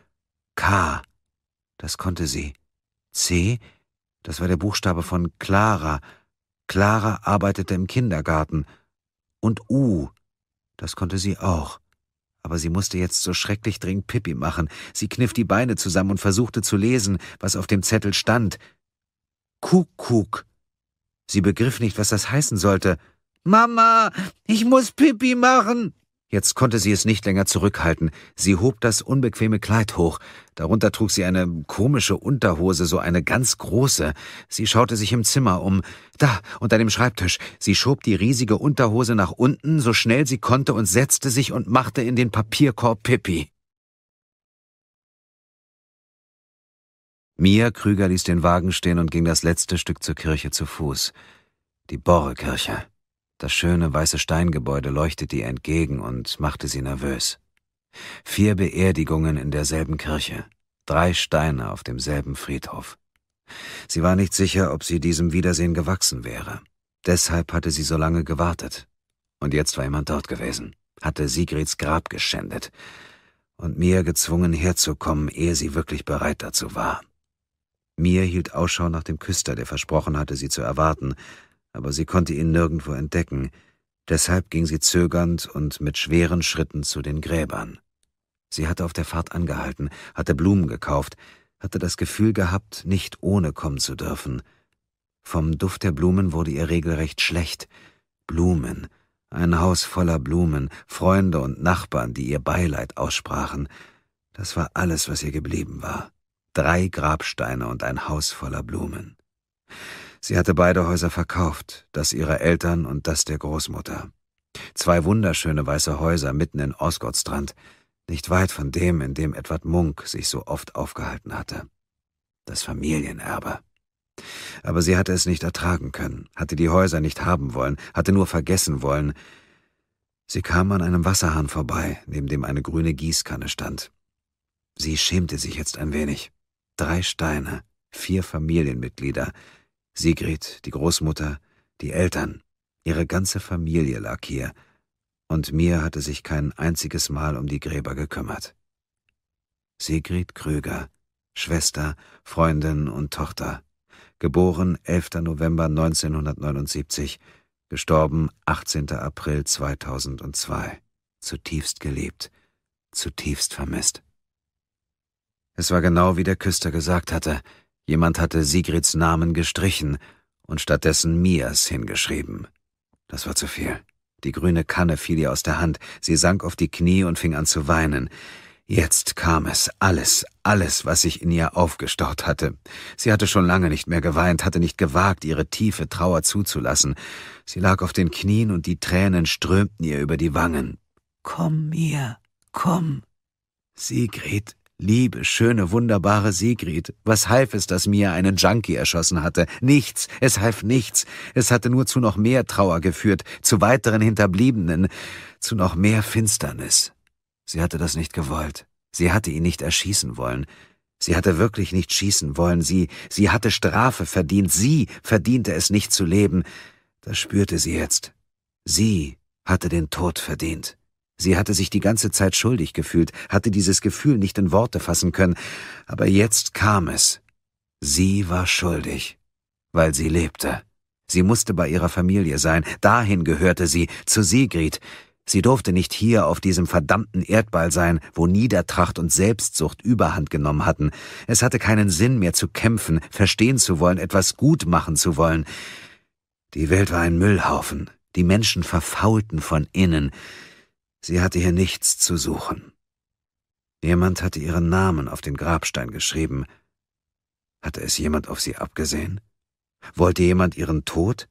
K. Das konnte sie. C, das war der Buchstabe von Clara. Clara arbeitete im Kindergarten. Und U, das konnte sie auch. Aber sie musste jetzt so schrecklich dringend Pippi machen. Sie kniff die Beine zusammen und versuchte zu lesen, was auf dem Zettel stand. Kuckuck. Sie begriff nicht, was das heißen sollte. Mama, ich muss Pippi machen. Jetzt konnte sie es nicht länger zurückhalten. Sie hob das unbequeme Kleid hoch. Darunter trug sie eine komische Unterhose, so eine ganz große. Sie schaute sich im Zimmer um. Da, unter dem Schreibtisch. Sie schob die riesige Unterhose nach unten, so schnell sie konnte, und setzte sich und machte in den Papierkorb Pippi. Mia Krüger ließ den Wagen stehen und ging das letzte Stück zur Kirche zu Fuß. Die Borrekirche. Das schöne weiße Steingebäude leuchtete ihr entgegen und machte sie nervös. Vier Beerdigungen in derselben Kirche, drei Steine auf demselben Friedhof. Sie war nicht sicher, ob sie diesem Wiedersehen gewachsen wäre. Deshalb hatte sie so lange gewartet. Und jetzt war jemand dort gewesen, hatte Sigrids Grab geschändet und Mia gezwungen herzukommen, ehe sie wirklich bereit dazu war. Mia hielt Ausschau nach dem Küster, der versprochen hatte, sie zu erwarten, aber sie konnte ihn nirgendwo entdecken, deshalb ging sie zögernd und mit schweren Schritten zu den Gräbern. Sie hatte auf der Fahrt angehalten, hatte Blumen gekauft, hatte das Gefühl gehabt, nicht ohne kommen zu dürfen. Vom Duft der Blumen wurde ihr regelrecht schlecht. Blumen, ein Haus voller Blumen, Freunde und Nachbarn, die ihr Beileid aussprachen. Das war alles, was ihr geblieben war. Drei Grabsteine und ein Haus voller Blumen. Sie hatte beide Häuser verkauft, das ihrer Eltern und das der Großmutter. Zwei wunderschöne weiße Häuser mitten in Osgoldstrand, nicht weit von dem, in dem Edward Munk sich so oft aufgehalten hatte. Das Familienerbe. Aber sie hatte es nicht ertragen können, hatte die Häuser nicht haben wollen, hatte nur vergessen wollen. Sie kam an einem Wasserhahn vorbei, neben dem eine grüne Gießkanne stand. Sie schämte sich jetzt ein wenig. Drei Steine, vier Familienmitglieder, Sigrid, die Großmutter, die Eltern, ihre ganze Familie lag hier, und Mir hatte sich kein einziges Mal um die Gräber gekümmert. Sigrid Krüger, Schwester, Freundin und Tochter, geboren 11. November 1979, gestorben 18. April 2002, zutiefst geliebt, zutiefst vermisst. Es war genau wie der Küster gesagt hatte, jemand hatte Sigrids Namen gestrichen und stattdessen Mias hingeschrieben. Das war zu viel. Die grüne Kanne fiel ihr aus der Hand, sie sank auf die Knie und fing an zu weinen. Jetzt kam es, alles, alles, was sich in ihr aufgestaut hatte. Sie hatte schon lange nicht mehr geweint, hatte nicht gewagt, ihre tiefe Trauer zuzulassen. Sie lag auf den Knien und die Tränen strömten ihr über die Wangen. Komm mir, komm. Sigrid, Liebe, schöne, wunderbare Sigrid, was half es, dass Mia einen Junkie erschossen hatte? Nichts, es half nichts. Es hatte nur zu noch mehr Trauer geführt, zu weiteren Hinterbliebenen, zu noch mehr Finsternis. Sie hatte das nicht gewollt. Sie hatte ihn nicht erschießen wollen. Sie hatte wirklich nicht schießen wollen. Sie, sie hatte Strafe verdient. Sie verdiente es nicht zu leben. Das spürte sie jetzt. Sie hatte den Tod verdient. Sie hatte sich die ganze Zeit schuldig gefühlt, hatte dieses Gefühl nicht in Worte fassen können, aber jetzt kam es. Sie war schuldig, weil sie lebte. Sie musste bei ihrer Familie sein, dahin gehörte sie, zu Sigrid. Sie durfte nicht hier auf diesem verdammten Erdball sein, wo Niedertracht und Selbstsucht überhand genommen hatten. Es hatte keinen Sinn mehr zu kämpfen, verstehen zu wollen, etwas gut machen zu wollen. Die Welt war ein Müllhaufen, die Menschen verfaulten von innen, Sie hatte hier nichts zu suchen. Jemand hatte ihren Namen auf den Grabstein geschrieben. Hatte es jemand auf sie abgesehen? Wollte jemand ihren Tod?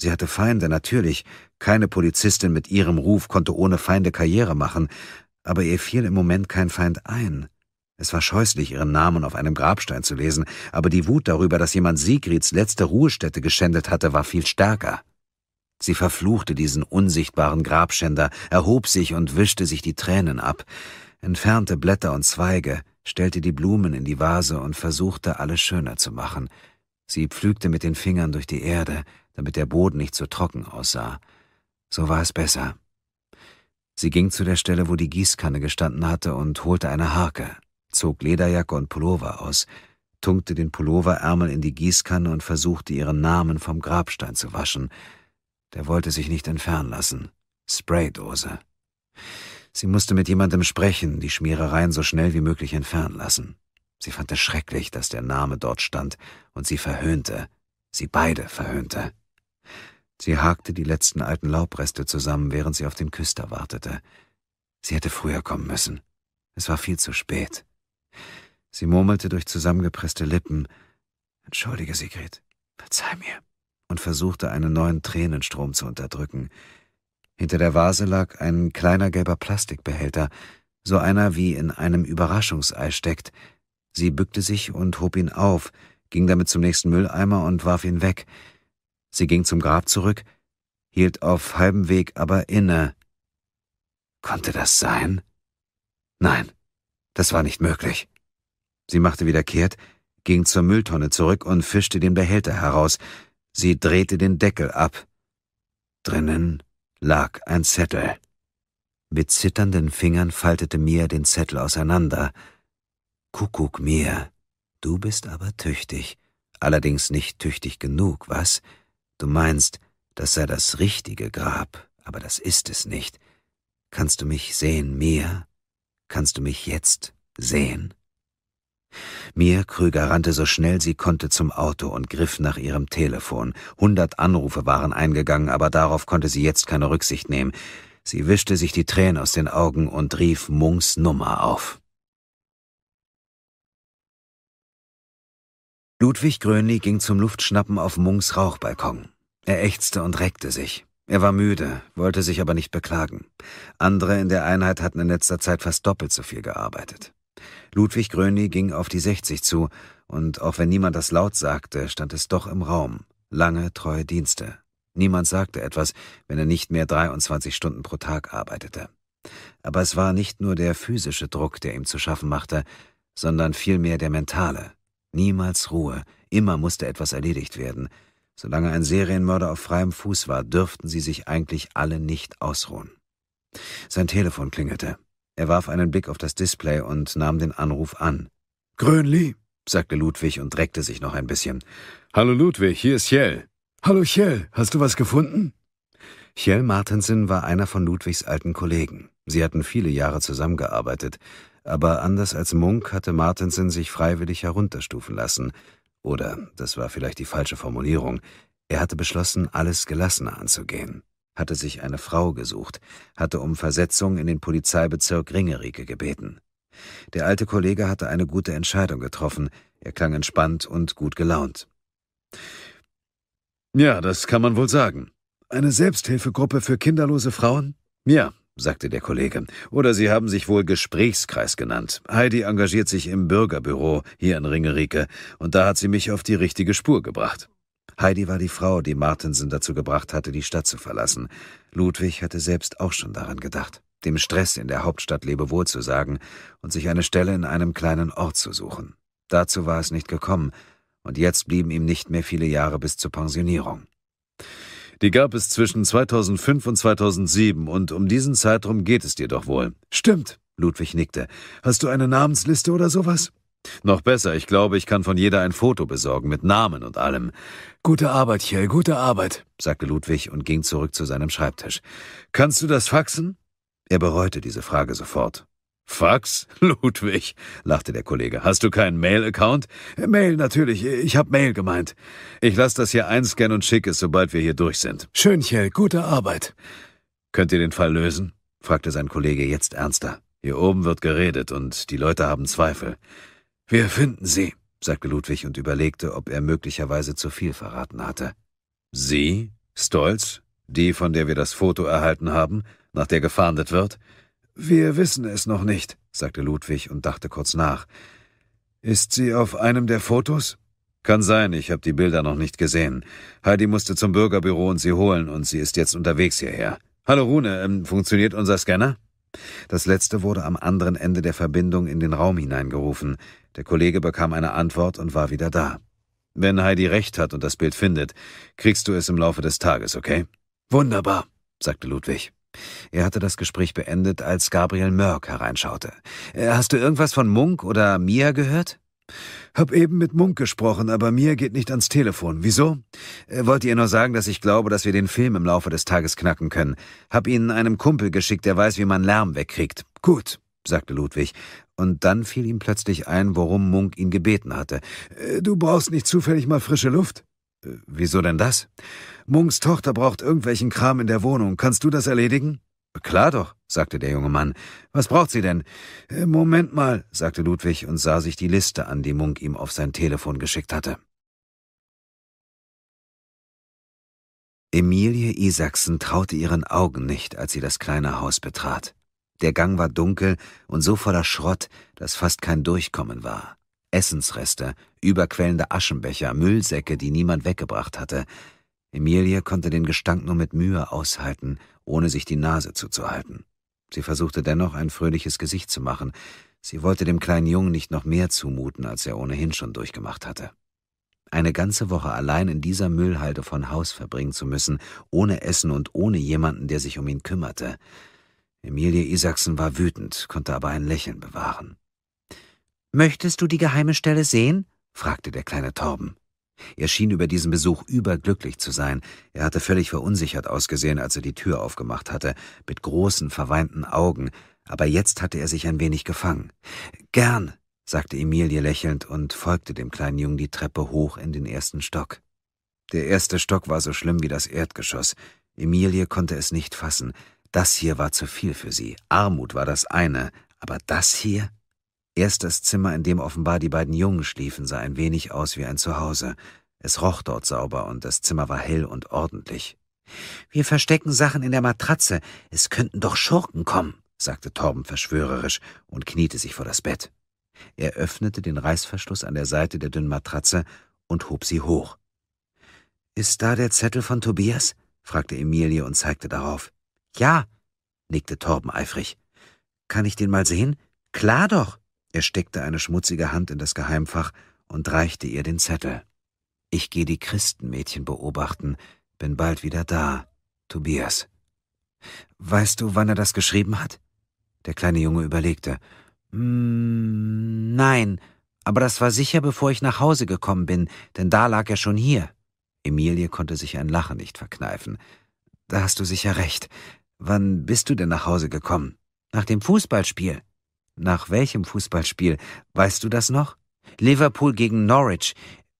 Sie hatte Feinde, natürlich. Keine Polizistin mit ihrem Ruf konnte ohne Feinde Karriere machen, aber ihr fiel im Moment kein Feind ein. Es war scheußlich, ihren Namen auf einem Grabstein zu lesen, aber die Wut darüber, dass jemand Sigrids letzte Ruhestätte geschändet hatte, war viel stärker. Sie verfluchte diesen unsichtbaren Grabschänder, erhob sich und wischte sich die Tränen ab, entfernte Blätter und Zweige, stellte die Blumen in die Vase und versuchte, alles schöner zu machen. Sie pflügte mit den Fingern durch die Erde, damit der Boden nicht so trocken aussah. So war es besser. Sie ging zu der Stelle, wo die Gießkanne gestanden hatte, und holte eine Harke, zog Lederjacke und Pullover aus, tunkte den Pulloverärmel in die Gießkanne und versuchte, ihren Namen vom Grabstein zu waschen – der wollte sich nicht entfernen lassen. Spraydose. Sie musste mit jemandem sprechen, die Schmierereien so schnell wie möglich entfernen lassen. Sie fand es schrecklich, dass der Name dort stand, und sie verhöhnte, sie beide verhöhnte. Sie hakte die letzten alten Laubreste zusammen, während sie auf den Küster wartete. Sie hätte früher kommen müssen. Es war viel zu spät. Sie murmelte durch zusammengepresste Lippen. Entschuldige, Sigrid. Verzeih mir und versuchte, einen neuen Tränenstrom zu unterdrücken. Hinter der Vase lag ein kleiner gelber Plastikbehälter, so einer wie in einem Überraschungsei steckt. Sie bückte sich und hob ihn auf, ging damit zum nächsten Mülleimer und warf ihn weg. Sie ging zum Grab zurück, hielt auf halbem Weg aber inne. Konnte das sein? Nein, das war nicht möglich. Sie machte wieder kehrt, ging zur Mülltonne zurück und fischte den Behälter heraus, Sie drehte den Deckel ab. Drinnen lag ein Zettel. Mit zitternden Fingern faltete Mia den Zettel auseinander. Kuckuck, Mia, du bist aber tüchtig, allerdings nicht tüchtig genug, was? Du meinst, das sei das richtige Grab, aber das ist es nicht. Kannst du mich sehen, Mia? Kannst du mich jetzt sehen? Mir Krüger rannte so schnell sie konnte zum Auto und griff nach ihrem Telefon. Hundert Anrufe waren eingegangen, aber darauf konnte sie jetzt keine Rücksicht nehmen. Sie wischte sich die Tränen aus den Augen und rief Munks Nummer auf. Ludwig Gröni ging zum Luftschnappen auf Munks Rauchbalkon. Er ächzte und reckte sich. Er war müde, wollte sich aber nicht beklagen. Andere in der Einheit hatten in letzter Zeit fast doppelt so viel gearbeitet. Ludwig Gröni ging auf die 60 zu, und auch wenn niemand das laut sagte, stand es doch im Raum. Lange treue Dienste. Niemand sagte etwas, wenn er nicht mehr 23 Stunden pro Tag arbeitete. Aber es war nicht nur der physische Druck, der ihm zu schaffen machte, sondern vielmehr der mentale. Niemals Ruhe, immer musste etwas erledigt werden. Solange ein Serienmörder auf freiem Fuß war, dürften sie sich eigentlich alle nicht ausruhen. Sein Telefon klingelte. Er warf einen Blick auf das Display und nahm den Anruf an. Grönli, sagte Ludwig und reckte sich noch ein bisschen. Hallo Ludwig, hier ist Jell. Hallo Jell, hast du was gefunden? Jell Martensen war einer von Ludwigs alten Kollegen. Sie hatten viele Jahre zusammengearbeitet, aber anders als Munk hatte Martensen sich freiwillig herunterstufen lassen. Oder, das war vielleicht die falsche Formulierung, er hatte beschlossen, alles gelassener anzugehen hatte sich eine Frau gesucht, hatte um Versetzung in den Polizeibezirk Ringerike gebeten. Der alte Kollege hatte eine gute Entscheidung getroffen, er klang entspannt und gut gelaunt. Ja, das kann man wohl sagen. Eine Selbsthilfegruppe für kinderlose Frauen? Ja, sagte der Kollege. Oder Sie haben sich wohl Gesprächskreis genannt. Heidi engagiert sich im Bürgerbüro hier in Ringerike, und da hat sie mich auf die richtige Spur gebracht. Heidi war die Frau, die Martensen dazu gebracht hatte, die Stadt zu verlassen. Ludwig hatte selbst auch schon daran gedacht, dem Stress in der Hauptstadt Lebewohl zu sagen und sich eine Stelle in einem kleinen Ort zu suchen. Dazu war es nicht gekommen, und jetzt blieben ihm nicht mehr viele Jahre bis zur Pensionierung. Die gab es zwischen 2005 und 2007, und um diesen Zeitraum geht es dir doch wohl. Stimmt, Ludwig nickte. Hast du eine Namensliste oder sowas? Noch besser, ich glaube, ich kann von jeder ein Foto besorgen, mit Namen und allem. Gute Arbeit, Kjell, gute Arbeit, sagte Ludwig und ging zurück zu seinem Schreibtisch. Kannst du das faxen? Er bereute diese Frage sofort. Fax? [laughs] Ludwig, lachte der Kollege. Hast du keinen Mail-Account? Äh, Mail natürlich, äh, ich hab Mail gemeint. Ich lass das hier einscannen und schick es, sobald wir hier durch sind. Schön, Kjell, gute Arbeit. Könnt ihr den Fall lösen? fragte sein Kollege jetzt ernster. Hier oben wird geredet und die Leute haben Zweifel. Wir finden sie, sagte Ludwig und überlegte, ob er möglicherweise zu viel verraten hatte. Sie? Stolz? Die, von der wir das Foto erhalten haben, nach der gefahndet wird? Wir wissen es noch nicht, sagte Ludwig und dachte kurz nach. Ist sie auf einem der Fotos? Kann sein, ich habe die Bilder noch nicht gesehen. Heidi musste zum Bürgerbüro und sie holen und sie ist jetzt unterwegs hierher. Hallo Rune, ähm, funktioniert unser Scanner? Das letzte wurde am anderen Ende der Verbindung in den Raum hineingerufen. Der Kollege bekam eine Antwort und war wieder da. Wenn Heidi recht hat und das Bild findet, kriegst du es im Laufe des Tages, okay? Wunderbar, sagte Ludwig. Er hatte das Gespräch beendet, als Gabriel Mörk hereinschaute. Äh, hast du irgendwas von Munk oder Mia gehört? Hab eben mit Munk gesprochen, aber Mia geht nicht ans Telefon. Wieso? Äh, Wollte ihr nur sagen, dass ich glaube, dass wir den Film im Laufe des Tages knacken können. Hab ihn einem Kumpel geschickt, der weiß, wie man Lärm wegkriegt. Gut sagte Ludwig, und dann fiel ihm plötzlich ein, worum Munk ihn gebeten hatte. Äh, du brauchst nicht zufällig mal frische Luft? Äh, wieso denn das? Munks Tochter braucht irgendwelchen Kram in der Wohnung. Kannst du das erledigen? Äh, klar doch, sagte der junge Mann. Was braucht sie denn? Moment mal, sagte Ludwig und sah sich die Liste an, die Munk ihm auf sein Telefon geschickt hatte. Emilie Isaksen traute ihren Augen nicht, als sie das kleine Haus betrat. Der Gang war dunkel und so voller Schrott, dass fast kein Durchkommen war. Essensreste, überquellende Aschenbecher, Müllsäcke, die niemand weggebracht hatte. Emilie konnte den Gestank nur mit Mühe aushalten, ohne sich die Nase zuzuhalten. Sie versuchte dennoch ein fröhliches Gesicht zu machen. Sie wollte dem kleinen Jungen nicht noch mehr zumuten, als er ohnehin schon durchgemacht hatte. Eine ganze Woche allein in dieser Müllhalde von Haus verbringen zu müssen, ohne Essen und ohne jemanden, der sich um ihn kümmerte. Emilie Isaksen war wütend, konnte aber ein Lächeln bewahren. Möchtest du die geheime Stelle sehen? fragte der kleine Torben. Er schien über diesen Besuch überglücklich zu sein. Er hatte völlig verunsichert ausgesehen, als er die Tür aufgemacht hatte, mit großen, verweinten Augen, aber jetzt hatte er sich ein wenig gefangen. Gern, sagte Emilie lächelnd und folgte dem kleinen Jungen die Treppe hoch in den ersten Stock. Der erste Stock war so schlimm wie das Erdgeschoss. Emilie konnte es nicht fassen. Das hier war zu viel für sie. Armut war das eine, aber das hier? Erst das Zimmer, in dem offenbar die beiden Jungen schliefen, sah ein wenig aus wie ein Zuhause. Es roch dort sauber und das Zimmer war hell und ordentlich. Wir verstecken Sachen in der Matratze. Es könnten doch Schurken kommen, sagte Torben verschwörerisch und kniete sich vor das Bett. Er öffnete den Reißverschluss an der Seite der dünnen Matratze und hob sie hoch. Ist da der Zettel von Tobias? fragte Emilie und zeigte darauf. Ja, nickte Torben eifrig. Kann ich den mal sehen? Klar doch. Er steckte eine schmutzige Hand in das Geheimfach und reichte ihr den Zettel. Ich gehe die Christenmädchen beobachten, bin bald wieder da. Tobias. Weißt du, wann er das geschrieben hat? Der kleine Junge überlegte. Mm, nein, aber das war sicher, bevor ich nach Hause gekommen bin, denn da lag er schon hier. Emilie konnte sich ein Lachen nicht verkneifen. Da hast du sicher recht. Wann bist du denn nach Hause gekommen? Nach dem Fußballspiel. Nach welchem Fußballspiel? Weißt du das noch? Liverpool gegen Norwich.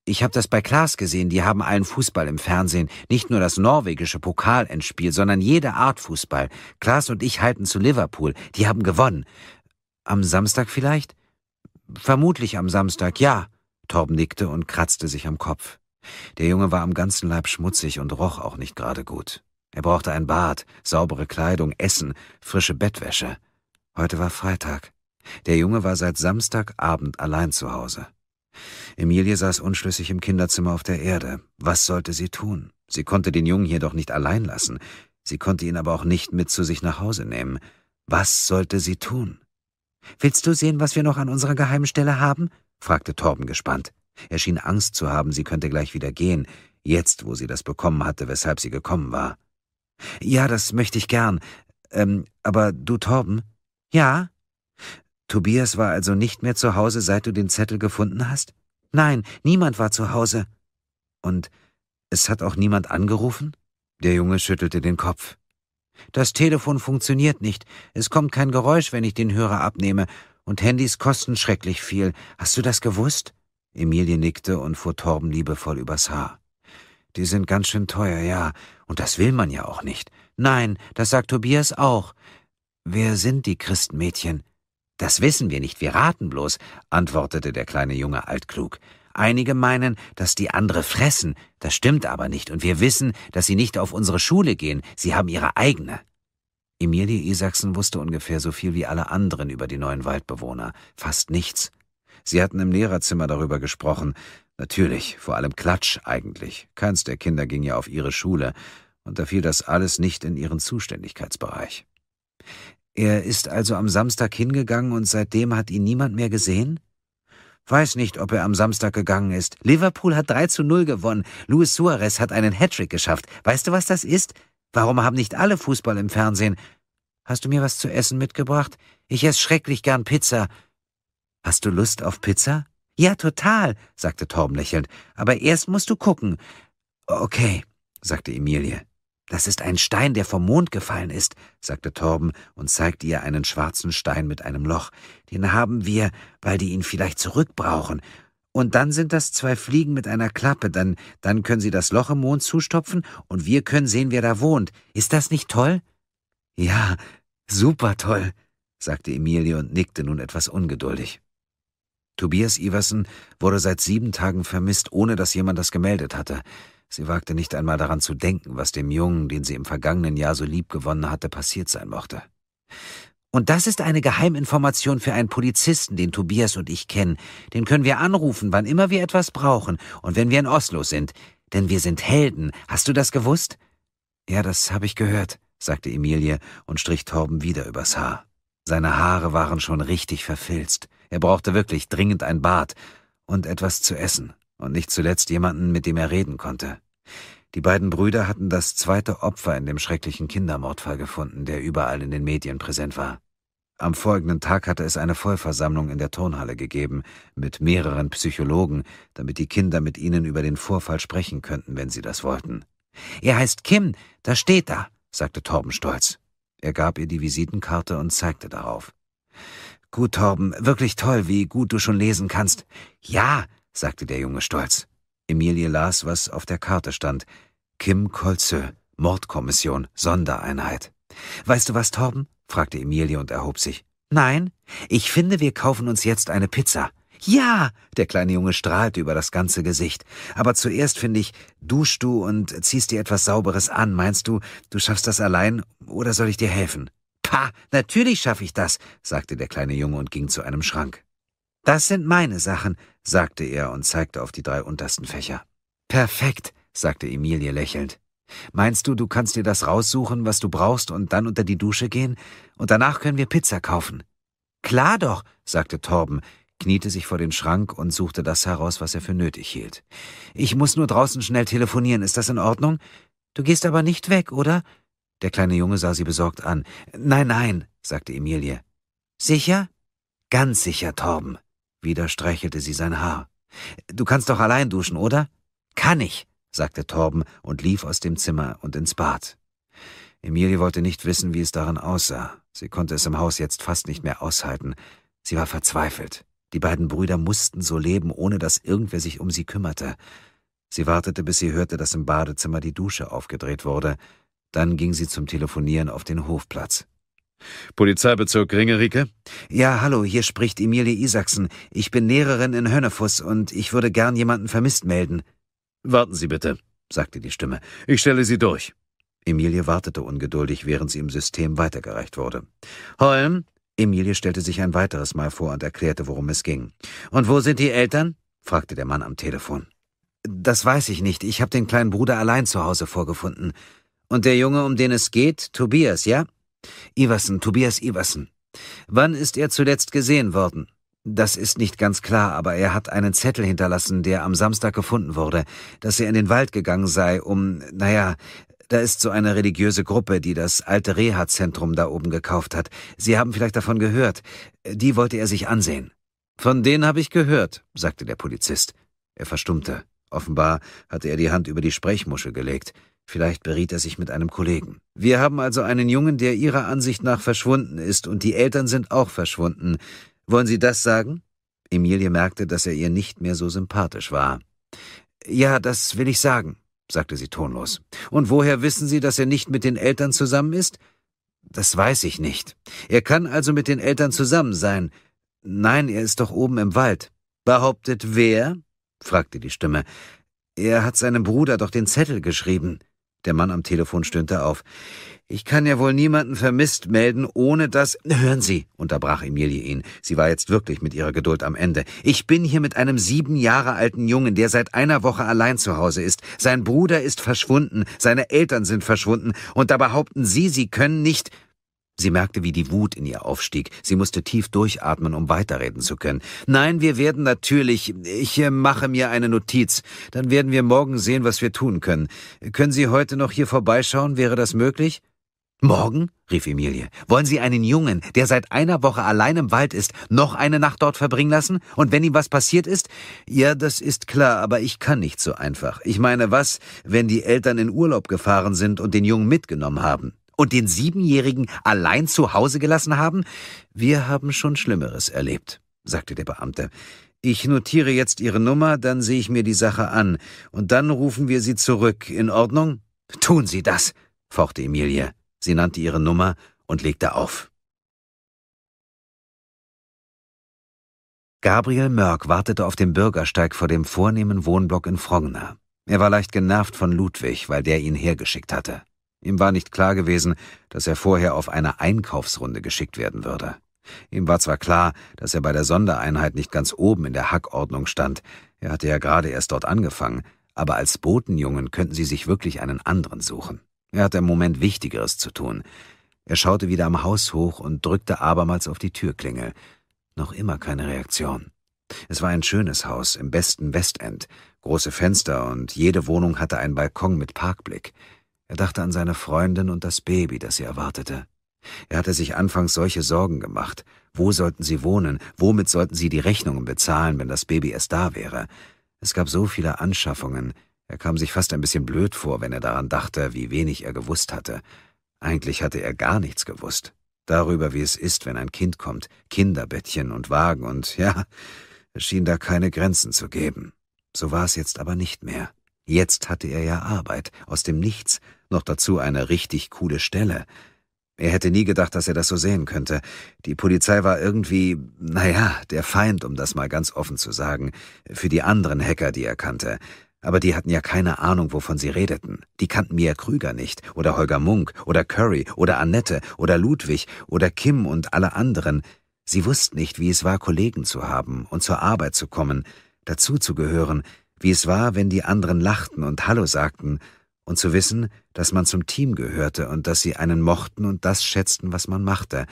Ich habe das bei Klaas gesehen, die haben allen Fußball im Fernsehen. Nicht nur das norwegische Pokalendspiel, sondern jede Art Fußball. Klaas und ich halten zu Liverpool, die haben gewonnen. Am Samstag vielleicht? Vermutlich am Samstag, ja. Torben nickte und kratzte sich am Kopf. Der Junge war am ganzen Leib schmutzig und roch auch nicht gerade gut. Er brauchte ein Bad, saubere Kleidung, Essen, frische Bettwäsche. Heute war Freitag. Der Junge war seit Samstagabend allein zu Hause. Emilie saß unschlüssig im Kinderzimmer auf der Erde. Was sollte sie tun? Sie konnte den Jungen hier doch nicht allein lassen. Sie konnte ihn aber auch nicht mit zu sich nach Hause nehmen. Was sollte sie tun? Willst du sehen, was wir noch an unserer geheimen Stelle haben? fragte Torben gespannt. Er schien Angst zu haben, sie könnte gleich wieder gehen, jetzt wo sie das bekommen hatte, weshalb sie gekommen war. Ja, das möchte ich gern. Ähm, aber du, Torben? Ja? Tobias war also nicht mehr zu Hause, seit du den Zettel gefunden hast? Nein, niemand war zu Hause. Und es hat auch niemand angerufen? Der Junge schüttelte den Kopf. Das Telefon funktioniert nicht. Es kommt kein Geräusch, wenn ich den Hörer abnehme. Und Handys kosten schrecklich viel. Hast du das gewusst? Emilie nickte und fuhr Torben liebevoll übers Haar. Die sind ganz schön teuer, ja. Und das will man ja auch nicht. Nein, das sagt Tobias auch. Wer sind die Christenmädchen? Das wissen wir nicht, wir raten bloß, antwortete der kleine Junge altklug. Einige meinen, dass die andere fressen, das stimmt aber nicht, und wir wissen, dass sie nicht auf unsere Schule gehen, sie haben ihre eigene. Emilie Isaksen wusste ungefähr so viel wie alle anderen über die neuen Waldbewohner, fast nichts. Sie hatten im Lehrerzimmer darüber gesprochen, Natürlich, vor allem Klatsch eigentlich. Keins der Kinder ging ja auf ihre Schule, und da fiel das alles nicht in ihren Zuständigkeitsbereich. Er ist also am Samstag hingegangen und seitdem hat ihn niemand mehr gesehen? Weiß nicht, ob er am Samstag gegangen ist. Liverpool hat 3 zu 0 gewonnen. Luis Suarez hat einen Hattrick geschafft. Weißt du, was das ist? Warum haben nicht alle Fußball im Fernsehen? Hast du mir was zu essen mitgebracht? Ich esse schrecklich gern Pizza. Hast du Lust auf Pizza? Ja, total, sagte Torben lächelnd. Aber erst musst du gucken. Okay, sagte Emilie. Das ist ein Stein, der vom Mond gefallen ist, sagte Torben und zeigte ihr einen schwarzen Stein mit einem Loch. Den haben wir, weil die ihn vielleicht zurückbrauchen. Und dann sind das zwei Fliegen mit einer Klappe, dann, dann können sie das Loch im Mond zustopfen und wir können sehen, wer da wohnt. Ist das nicht toll? Ja, super toll, sagte Emilie und nickte nun etwas ungeduldig. Tobias Iversen wurde seit sieben Tagen vermisst, ohne dass jemand das gemeldet hatte. Sie wagte nicht einmal daran zu denken, was dem Jungen, den sie im vergangenen Jahr so lieb gewonnen hatte, passiert sein mochte. Und das ist eine Geheiminformation für einen Polizisten, den Tobias und ich kennen. Den können wir anrufen, wann immer wir etwas brauchen und wenn wir in Oslo sind. Denn wir sind Helden. Hast du das gewusst? Ja, das habe ich gehört, sagte Emilie und strich Torben wieder übers Haar. Seine Haare waren schon richtig verfilzt. Er brauchte wirklich dringend ein Bad und etwas zu essen und nicht zuletzt jemanden, mit dem er reden konnte. Die beiden Brüder hatten das zweite Opfer in dem schrecklichen Kindermordfall gefunden, der überall in den Medien präsent war. Am folgenden Tag hatte es eine Vollversammlung in der Turnhalle gegeben, mit mehreren Psychologen, damit die Kinder mit ihnen über den Vorfall sprechen könnten, wenn sie das wollten. Er heißt Kim, das steht da, sagte Torben stolz. Er gab ihr die Visitenkarte und zeigte darauf. Gut, Torben, wirklich toll, wie gut du schon lesen kannst. Ja, sagte der Junge stolz. Emilie las, was auf der Karte stand. Kim Kolzö, Mordkommission, Sondereinheit. Weißt du was, Torben? fragte Emilie und erhob sich. Nein, ich finde, wir kaufen uns jetzt eine Pizza. Ja, der kleine Junge strahlte über das ganze Gesicht. Aber zuerst finde ich, duschst du und ziehst dir etwas Sauberes an. Meinst du, du schaffst das allein oder soll ich dir helfen? Pah, natürlich schaffe ich das, sagte der kleine Junge und ging zu einem Schrank. Das sind meine Sachen, sagte er und zeigte auf die drei untersten Fächer. Perfekt, sagte Emilie lächelnd. Meinst du, du kannst dir das raussuchen, was du brauchst, und dann unter die Dusche gehen? Und danach können wir Pizza kaufen. Klar doch, sagte Torben, kniete sich vor den Schrank und suchte das heraus, was er für nötig hielt. Ich muss nur draußen schnell telefonieren, ist das in Ordnung? Du gehst aber nicht weg, oder? Der kleine Junge sah sie besorgt an. Nein, nein, sagte Emilie. Sicher? Ganz sicher, Torben. Wieder streichelte sie sein Haar. Du kannst doch allein duschen, oder? Kann ich, sagte Torben und lief aus dem Zimmer und ins Bad. Emilie wollte nicht wissen, wie es darin aussah. Sie konnte es im Haus jetzt fast nicht mehr aushalten. Sie war verzweifelt. Die beiden Brüder mussten so leben, ohne dass irgendwer sich um sie kümmerte. Sie wartete, bis sie hörte, dass im Badezimmer die Dusche aufgedreht wurde. Dann ging sie zum Telefonieren auf den Hofplatz. Polizeibezirk Ringerike? Ja, hallo, hier spricht Emilie Isaksen. Ich bin Lehrerin in Hönnefuss und ich würde gern jemanden vermisst melden. Warten Sie bitte, sagte die Stimme. Ich stelle Sie durch. Emilie wartete ungeduldig, während sie im System weitergereicht wurde. Holm? Emilie stellte sich ein weiteres Mal vor und erklärte, worum es ging. Und wo sind die Eltern? fragte der Mann am Telefon. Das weiß ich nicht. Ich habe den kleinen Bruder allein zu Hause vorgefunden. Und der Junge, um den es geht, Tobias, ja? Iversen, Tobias Iversen. Wann ist er zuletzt gesehen worden? Das ist nicht ganz klar, aber er hat einen Zettel hinterlassen, der am Samstag gefunden wurde, dass er in den Wald gegangen sei, um, naja, da ist so eine religiöse Gruppe, die das alte Reha-Zentrum da oben gekauft hat. Sie haben vielleicht davon gehört. Die wollte er sich ansehen. Von denen habe ich gehört, sagte der Polizist. Er verstummte. Offenbar hatte er die Hand über die Sprechmuschel gelegt. Vielleicht beriet er sich mit einem Kollegen. Wir haben also einen Jungen, der Ihrer Ansicht nach verschwunden ist, und die Eltern sind auch verschwunden. Wollen Sie das sagen? Emilie merkte, dass er ihr nicht mehr so sympathisch war. Ja, das will ich sagen, sagte sie tonlos. Und woher wissen Sie, dass er nicht mit den Eltern zusammen ist? Das weiß ich nicht. Er kann also mit den Eltern zusammen sein. Nein, er ist doch oben im Wald. Behauptet wer? fragte die Stimme. Er hat seinem Bruder doch den Zettel geschrieben. Der Mann am Telefon stöhnte auf. Ich kann ja wohl niemanden vermisst melden, ohne dass. Hören Sie, unterbrach Emilie ihn. Sie war jetzt wirklich mit ihrer Geduld am Ende. Ich bin hier mit einem sieben Jahre alten Jungen, der seit einer Woche allein zu Hause ist. Sein Bruder ist verschwunden, seine Eltern sind verschwunden, und da behaupten Sie, Sie können nicht. Sie merkte, wie die Wut in ihr aufstieg. Sie musste tief durchatmen, um weiterreden zu können. Nein, wir werden natürlich. Ich äh, mache mir eine Notiz. Dann werden wir morgen sehen, was wir tun können. Können Sie heute noch hier vorbeischauen? Wäre das möglich? Morgen? rief Emilie. Wollen Sie einen Jungen, der seit einer Woche allein im Wald ist, noch eine Nacht dort verbringen lassen? Und wenn ihm was passiert ist? Ja, das ist klar, aber ich kann nicht so einfach. Ich meine, was, wenn die Eltern in Urlaub gefahren sind und den Jungen mitgenommen haben? und den Siebenjährigen allein zu Hause gelassen haben? Wir haben schon Schlimmeres erlebt, sagte der Beamte. Ich notiere jetzt Ihre Nummer, dann sehe ich mir die Sache an, und dann rufen wir Sie zurück, in Ordnung? Tun Sie das, fauchte Emilie. Sie nannte ihre Nummer und legte auf. Gabriel Mörk wartete auf dem Bürgersteig vor dem vornehmen Wohnblock in Frogner. Er war leicht genervt von Ludwig, weil der ihn hergeschickt hatte. Ihm war nicht klar gewesen, dass er vorher auf eine Einkaufsrunde geschickt werden würde. Ihm war zwar klar, dass er bei der Sondereinheit nicht ganz oben in der Hackordnung stand, er hatte ja gerade erst dort angefangen, aber als Botenjungen könnten sie sich wirklich einen anderen suchen. Er hatte im Moment Wichtigeres zu tun. Er schaute wieder am Haus hoch und drückte abermals auf die Türklingel. Noch immer keine Reaktion. Es war ein schönes Haus im besten Westend, große Fenster und jede Wohnung hatte einen Balkon mit Parkblick. Er dachte an seine Freundin und das Baby, das sie erwartete. Er hatte sich anfangs solche Sorgen gemacht. Wo sollten sie wohnen? Womit sollten sie die Rechnungen bezahlen, wenn das Baby erst da wäre? Es gab so viele Anschaffungen. Er kam sich fast ein bisschen blöd vor, wenn er daran dachte, wie wenig er gewusst hatte. Eigentlich hatte er gar nichts gewusst. Darüber, wie es ist, wenn ein Kind kommt, Kinderbettchen und Wagen und [laughs] ja, es schien da keine Grenzen zu geben. So war es jetzt aber nicht mehr. Jetzt hatte er ja Arbeit, aus dem Nichts, noch dazu eine richtig coole Stelle. Er hätte nie gedacht, dass er das so sehen könnte. Die Polizei war irgendwie, naja, der Feind, um das mal ganz offen zu sagen, für die anderen Hacker, die er kannte. Aber die hatten ja keine Ahnung, wovon sie redeten. Die kannten Mia Krüger nicht, oder Holger Munk, oder Curry, oder Annette, oder Ludwig, oder Kim und alle anderen. Sie wussten nicht, wie es war, Kollegen zu haben und zur Arbeit zu kommen, dazu zu gehören, wie es war, wenn die anderen lachten und Hallo sagten und zu wissen, dass man zum Team gehörte und dass sie einen mochten und das schätzten, was man machte.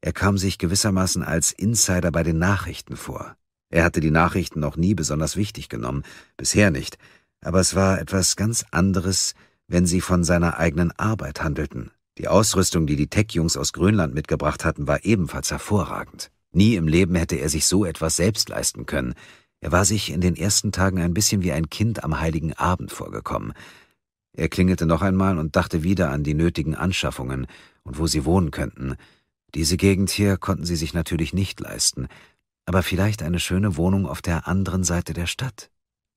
Er kam sich gewissermaßen als Insider bei den Nachrichten vor. Er hatte die Nachrichten noch nie besonders wichtig genommen, bisher nicht, aber es war etwas ganz anderes, wenn sie von seiner eigenen Arbeit handelten. Die Ausrüstung, die die Tech-Jungs aus Grönland mitgebracht hatten, war ebenfalls hervorragend. Nie im Leben hätte er sich so etwas selbst leisten können. Er war sich in den ersten Tagen ein bisschen wie ein Kind am heiligen Abend vorgekommen. Er klingelte noch einmal und dachte wieder an die nötigen Anschaffungen und wo sie wohnen könnten. Diese Gegend hier konnten sie sich natürlich nicht leisten, aber vielleicht eine schöne Wohnung auf der anderen Seite der Stadt.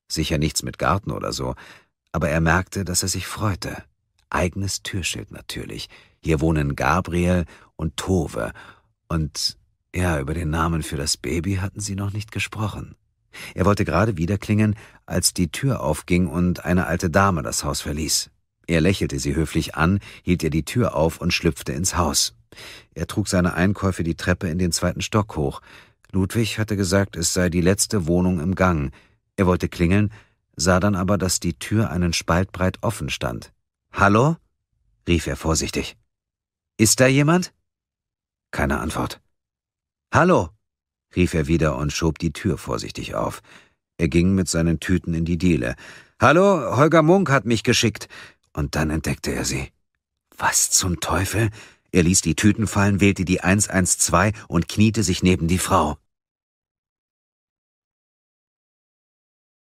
Sicher nichts mit Garten oder so, aber er merkte, dass er sich freute. Eigenes Türschild natürlich. Hier wohnen Gabriel und Tove. Und ja, über den Namen für das Baby hatten sie noch nicht gesprochen. Er wollte gerade wieder klingen, als die Tür aufging und eine alte Dame das Haus verließ. Er lächelte sie höflich an, hielt ihr die Tür auf und schlüpfte ins Haus. Er trug seine Einkäufe die Treppe in den zweiten Stock hoch. Ludwig hatte gesagt, es sei die letzte Wohnung im Gang. Er wollte klingeln, sah dann aber, dass die Tür einen Spalt breit offen stand. Hallo? rief er vorsichtig. Ist da jemand? Keine Antwort. Hallo? rief er wieder und schob die Tür vorsichtig auf. Er ging mit seinen Tüten in die Diele. Hallo, Holger Munk hat mich geschickt. Und dann entdeckte er sie. Was zum Teufel? Er ließ die Tüten fallen, wählte die 112 und kniete sich neben die Frau.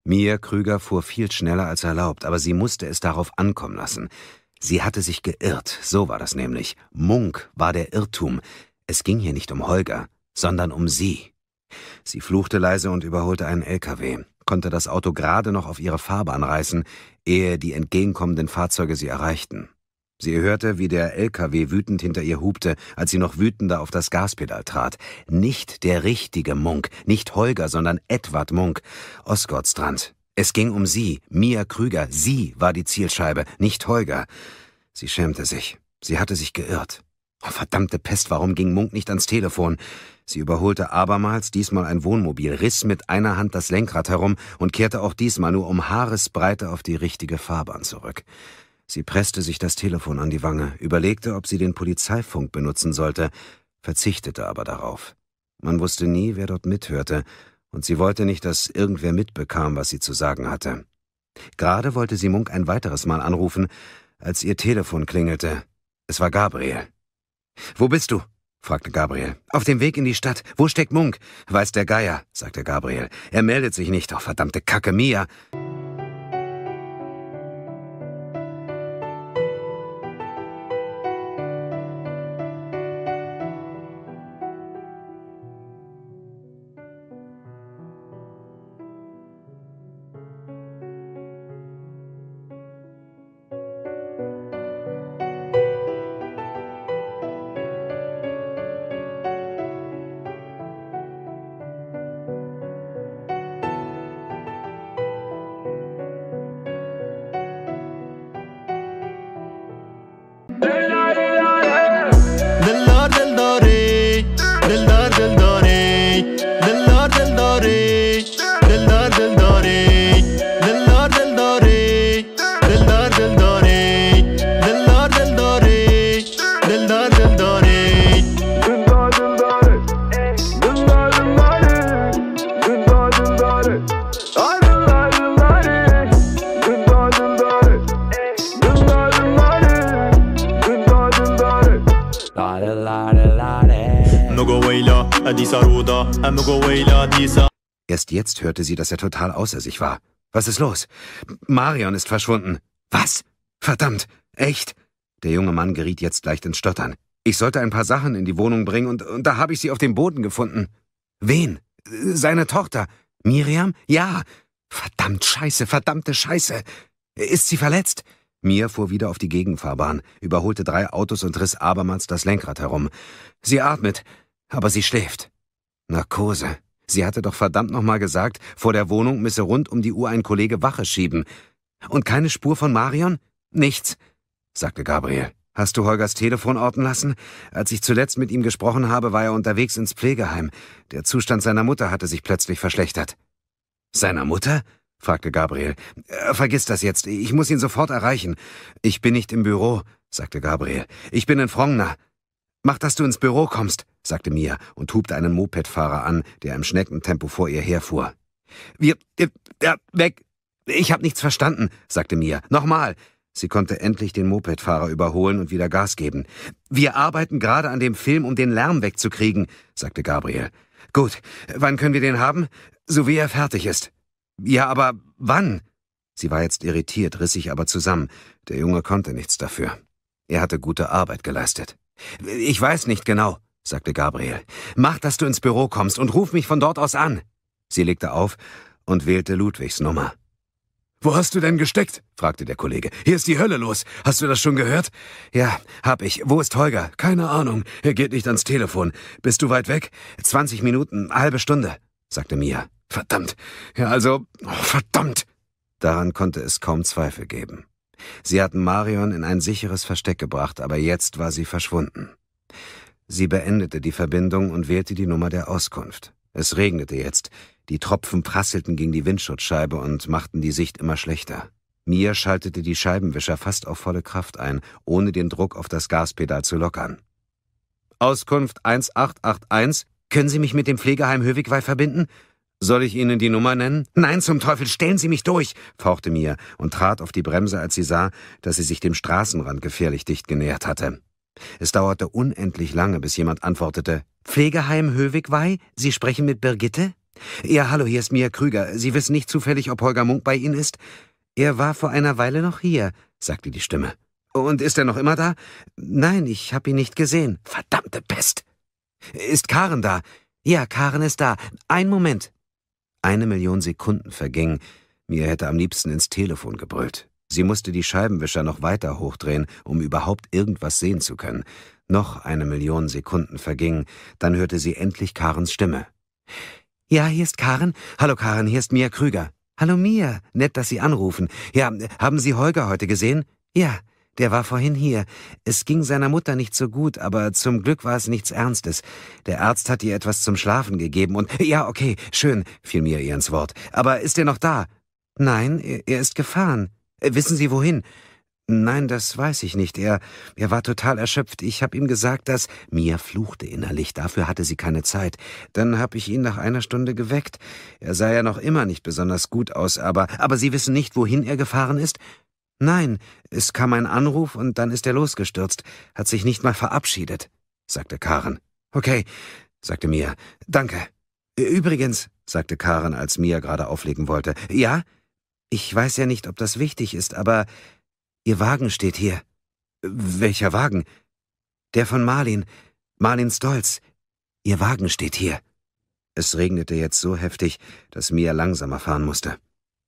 Mia Krüger fuhr viel schneller als erlaubt, aber sie musste es darauf ankommen lassen. Sie hatte sich geirrt, so war das nämlich. Munk war der Irrtum. Es ging hier nicht um Holger, sondern um sie. Sie fluchte leise und überholte einen LKW, konnte das Auto gerade noch auf ihre Fahrbahn reißen, ehe die entgegenkommenden Fahrzeuge sie erreichten. Sie hörte, wie der LKW wütend hinter ihr hubte, als sie noch wütender auf das Gaspedal trat. Nicht der richtige Munk, nicht Holger, sondern Edward Munk. Osgordstrand. Es ging um sie, Mia Krüger. Sie war die Zielscheibe, nicht Holger. Sie schämte sich. Sie hatte sich geirrt. Oh, verdammte Pest, warum ging Munk nicht ans Telefon? Sie überholte abermals diesmal ein Wohnmobil, riss mit einer Hand das Lenkrad herum und kehrte auch diesmal nur um Haaresbreite auf die richtige Fahrbahn zurück. Sie presste sich das Telefon an die Wange, überlegte, ob sie den Polizeifunk benutzen sollte, verzichtete aber darauf. Man wusste nie, wer dort mithörte, und sie wollte nicht, dass irgendwer mitbekam, was sie zu sagen hatte. Gerade wollte sie Munk ein weiteres Mal anrufen, als ihr Telefon klingelte. Es war Gabriel. Wo bist du? fragte Gabriel. Auf dem Weg in die Stadt. Wo steckt Munk? Weiß der Geier, sagte Gabriel. Er meldet sich nicht. Doch verdammte Kacke Mia. Jetzt hörte sie, dass er total außer sich war. Was ist los? Marion ist verschwunden. Was? Verdammt. Echt? Der junge Mann geriet jetzt leicht ins Stottern. Ich sollte ein paar Sachen in die Wohnung bringen und, und da habe ich sie auf dem Boden gefunden. Wen? Seine Tochter. Miriam? Ja. Verdammt Scheiße, verdammte Scheiße. Ist sie verletzt? Mia fuhr wieder auf die Gegenfahrbahn, überholte drei Autos und riss abermals das Lenkrad herum. Sie atmet, aber sie schläft. Narkose. Sie hatte doch verdammt nochmal gesagt, vor der Wohnung müsse rund um die Uhr ein Kollege Wache schieben. Und keine Spur von Marion? Nichts, sagte Gabriel. Hast du Holgers Telefon orten lassen? Als ich zuletzt mit ihm gesprochen habe, war er unterwegs ins Pflegeheim. Der Zustand seiner Mutter hatte sich plötzlich verschlechtert. Seiner Mutter? fragte Gabriel. Äh, vergiss das jetzt, ich muss ihn sofort erreichen. Ich bin nicht im Büro, sagte Gabriel. Ich bin in Frongner. Mach, dass du ins Büro kommst, sagte Mia und hubte einen Mopedfahrer an, der im Schneckentempo vor ihr herfuhr. Wir, äh, ja, weg! Ich hab nichts verstanden, sagte Mia. Nochmal! Sie konnte endlich den Mopedfahrer überholen und wieder Gas geben. Wir arbeiten gerade an dem Film, um den Lärm wegzukriegen, sagte Gabriel. Gut, wann können wir den haben? So wie er fertig ist. Ja, aber wann? Sie war jetzt irritiert, riss sich aber zusammen. Der Junge konnte nichts dafür. Er hatte gute Arbeit geleistet. Ich weiß nicht genau, sagte Gabriel. Mach, dass du ins Büro kommst und ruf mich von dort aus an. Sie legte auf und wählte Ludwigs Nummer. Wo hast du denn gesteckt? fragte der Kollege. Hier ist die Hölle los. Hast du das schon gehört? Ja, hab ich. Wo ist Holger? Keine Ahnung. Er geht nicht ans Telefon. Bist du weit weg? 20 Minuten, halbe Stunde, sagte Mia. Verdammt. Ja, also, oh, verdammt. Daran konnte es kaum Zweifel geben. Sie hatten Marion in ein sicheres Versteck gebracht, aber jetzt war sie verschwunden. Sie beendete die Verbindung und wählte die Nummer der Auskunft. Es regnete jetzt. Die Tropfen prasselten gegen die Windschutzscheibe und machten die Sicht immer schlechter. Mia schaltete die Scheibenwischer fast auf volle Kraft ein, ohne den Druck auf das Gaspedal zu lockern. Auskunft 1881. Können Sie mich mit dem Pflegeheim Höwigwei verbinden? Soll ich Ihnen die Nummer nennen? Nein, zum Teufel, stellen Sie mich durch, fauchte Mia und trat auf die Bremse, als sie sah, dass sie sich dem Straßenrand gefährlich dicht genähert hatte. Es dauerte unendlich lange, bis jemand antwortete. Pflegeheim Höwigwei, Sie sprechen mit Birgitte? Ja, hallo, hier ist Mia Krüger. Sie wissen nicht zufällig, ob Holger Munk bei Ihnen ist? Er war vor einer Weile noch hier, sagte die Stimme. Und ist er noch immer da? Nein, ich hab ihn nicht gesehen. Verdammte Pest! Ist Karen da? Ja, Karen ist da. Ein Moment. Eine Million Sekunden verging. Mir hätte am liebsten ins Telefon gebrüllt. Sie musste die Scheibenwischer noch weiter hochdrehen, um überhaupt irgendwas sehen zu können. Noch eine Million Sekunden verging, dann hörte sie endlich Karens Stimme. Ja, hier ist Karen. Hallo Karen, hier ist Mia Krüger. Hallo Mia, nett, dass Sie anrufen. Ja, haben Sie Holger heute gesehen? Ja, der war vorhin hier. Es ging seiner Mutter nicht so gut, aber zum Glück war es nichts Ernstes. Der Arzt hat ihr etwas zum Schlafen gegeben und ja, okay, schön, fiel mir ihr ins Wort. Aber ist er noch da? Nein, er ist gefahren. Äh, wissen Sie wohin? Nein, das weiß ich nicht. Er, er war total erschöpft. Ich habe ihm gesagt, dass mir fluchte innerlich. Dafür hatte sie keine Zeit. Dann habe ich ihn nach einer Stunde geweckt. Er sah ja noch immer nicht besonders gut aus, aber aber Sie wissen nicht, wohin er gefahren ist? Nein, es kam ein Anruf und dann ist er losgestürzt, hat sich nicht mal verabschiedet, sagte Karen. Okay, sagte Mia. Danke. Übrigens, sagte Karen, als Mia gerade auflegen wollte. Ja? Ich weiß ja nicht, ob das wichtig ist, aber Ihr Wagen steht hier. Welcher Wagen? Der von Marlin. Marlin Stolz. Ihr Wagen steht hier. Es regnete jetzt so heftig, dass Mia langsamer fahren musste.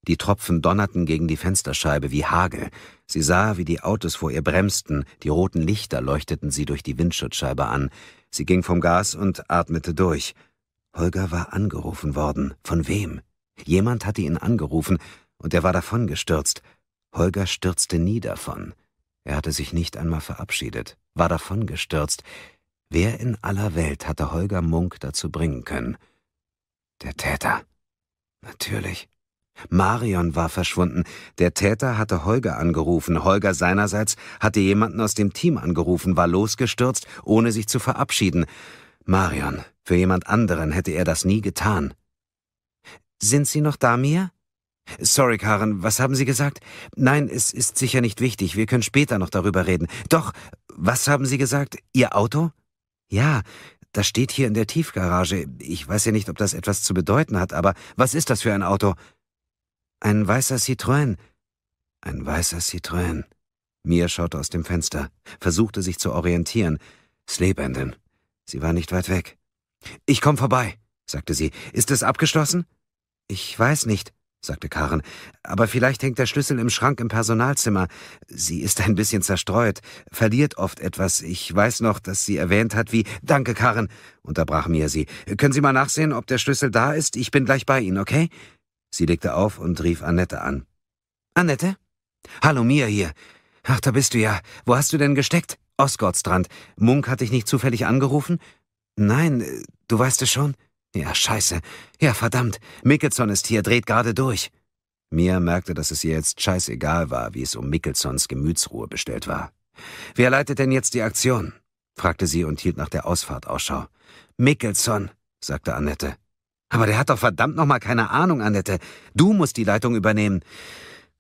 Die Tropfen donnerten gegen die Fensterscheibe wie Hagel. Sie sah, wie die Autos vor ihr bremsten, die roten Lichter leuchteten sie durch die Windschutzscheibe an. Sie ging vom Gas und atmete durch. Holger war angerufen worden. Von wem? Jemand hatte ihn angerufen, und er war davongestürzt. Holger stürzte nie davon. Er hatte sich nicht einmal verabschiedet, war davongestürzt. Wer in aller Welt hatte Holger Munk dazu bringen können? Der Täter. Natürlich. Marion war verschwunden. Der Täter hatte Holger angerufen. Holger seinerseits hatte jemanden aus dem Team angerufen, war losgestürzt, ohne sich zu verabschieden. Marion, für jemand anderen hätte er das nie getan. Sind Sie noch da, Mia? Sorry, Karen, was haben Sie gesagt? Nein, es ist sicher nicht wichtig. Wir können später noch darüber reden. Doch, was haben Sie gesagt? Ihr Auto? Ja, das steht hier in der Tiefgarage. Ich weiß ja nicht, ob das etwas zu bedeuten hat, aber was ist das für ein Auto? Ein weißer Citroën. Ein weißer Citroën. Mia schaute aus dem Fenster, versuchte sich zu orientieren. Sleependen. Sie war nicht weit weg. Ich komm vorbei, sagte sie. Ist es abgeschlossen? Ich weiß nicht, sagte Karen. Aber vielleicht hängt der Schlüssel im Schrank im Personalzimmer. Sie ist ein bisschen zerstreut, verliert oft etwas. Ich weiß noch, dass sie erwähnt hat, wie Danke, Karen, unterbrach Mia sie. Können Sie mal nachsehen, ob der Schlüssel da ist? Ich bin gleich bei Ihnen, okay? Sie legte auf und rief Annette an. Annette? Hallo, Mia hier. Ach, da bist du ja. Wo hast du denn gesteckt? Osgordstrand. Munk hat dich nicht zufällig angerufen? Nein, du weißt es schon? Ja, scheiße. Ja, verdammt. Mickelson ist hier, dreht gerade durch. Mia merkte, dass es ihr jetzt scheißegal war, wie es um Mickelsons Gemütsruhe bestellt war. Wer leitet denn jetzt die Aktion? fragte sie und hielt nach der Ausfahrt Ausschau. Mickelson, sagte Annette. Aber der hat doch verdammt nochmal keine Ahnung, Annette. Du musst die Leitung übernehmen.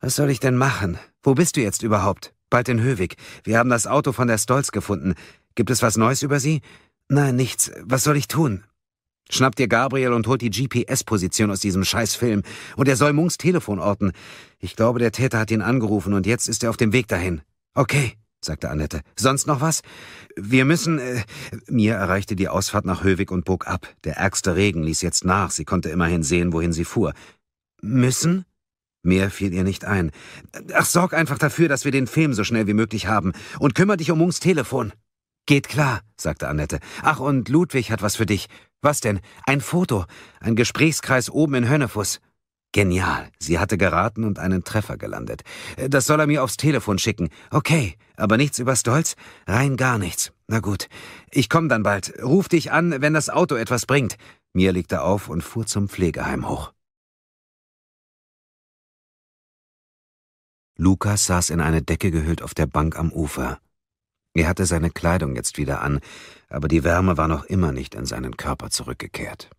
Was soll ich denn machen? Wo bist du jetzt überhaupt? Bald in Höwig. Wir haben das Auto von der Stolz gefunden. Gibt es was Neues über sie? Nein, nichts. Was soll ich tun? Schnapp dir Gabriel und holt die GPS-Position aus diesem Scheißfilm. Und er soll Munks Telefon orten. Ich glaube, der Täter hat ihn angerufen und jetzt ist er auf dem Weg dahin. Okay sagte Annette. Sonst noch was? Wir müssen. Äh, mir erreichte die Ausfahrt nach Höwig und bog ab. Der ärgste Regen ließ jetzt nach. Sie konnte immerhin sehen, wohin sie fuhr. Müssen? Mehr fiel ihr nicht ein. Ach, sorg einfach dafür, dass wir den Film so schnell wie möglich haben. Und kümmere dich um Munks Telefon. Geht klar, sagte Annette. Ach, und Ludwig hat was für dich. Was denn? Ein Foto. Ein Gesprächskreis oben in Hönnefuss. Genial. Sie hatte geraten und einen Treffer gelandet. Äh, das soll er mir aufs Telefon schicken. Okay, aber nichts über Stolz? Rein gar nichts. Na gut. Ich komm dann bald. Ruf dich an, wenn das Auto etwas bringt. Mir legte auf und fuhr zum Pflegeheim hoch. Lukas saß in eine Decke gehüllt auf der Bank am Ufer. Er hatte seine Kleidung jetzt wieder an, aber die Wärme war noch immer nicht in seinen Körper zurückgekehrt.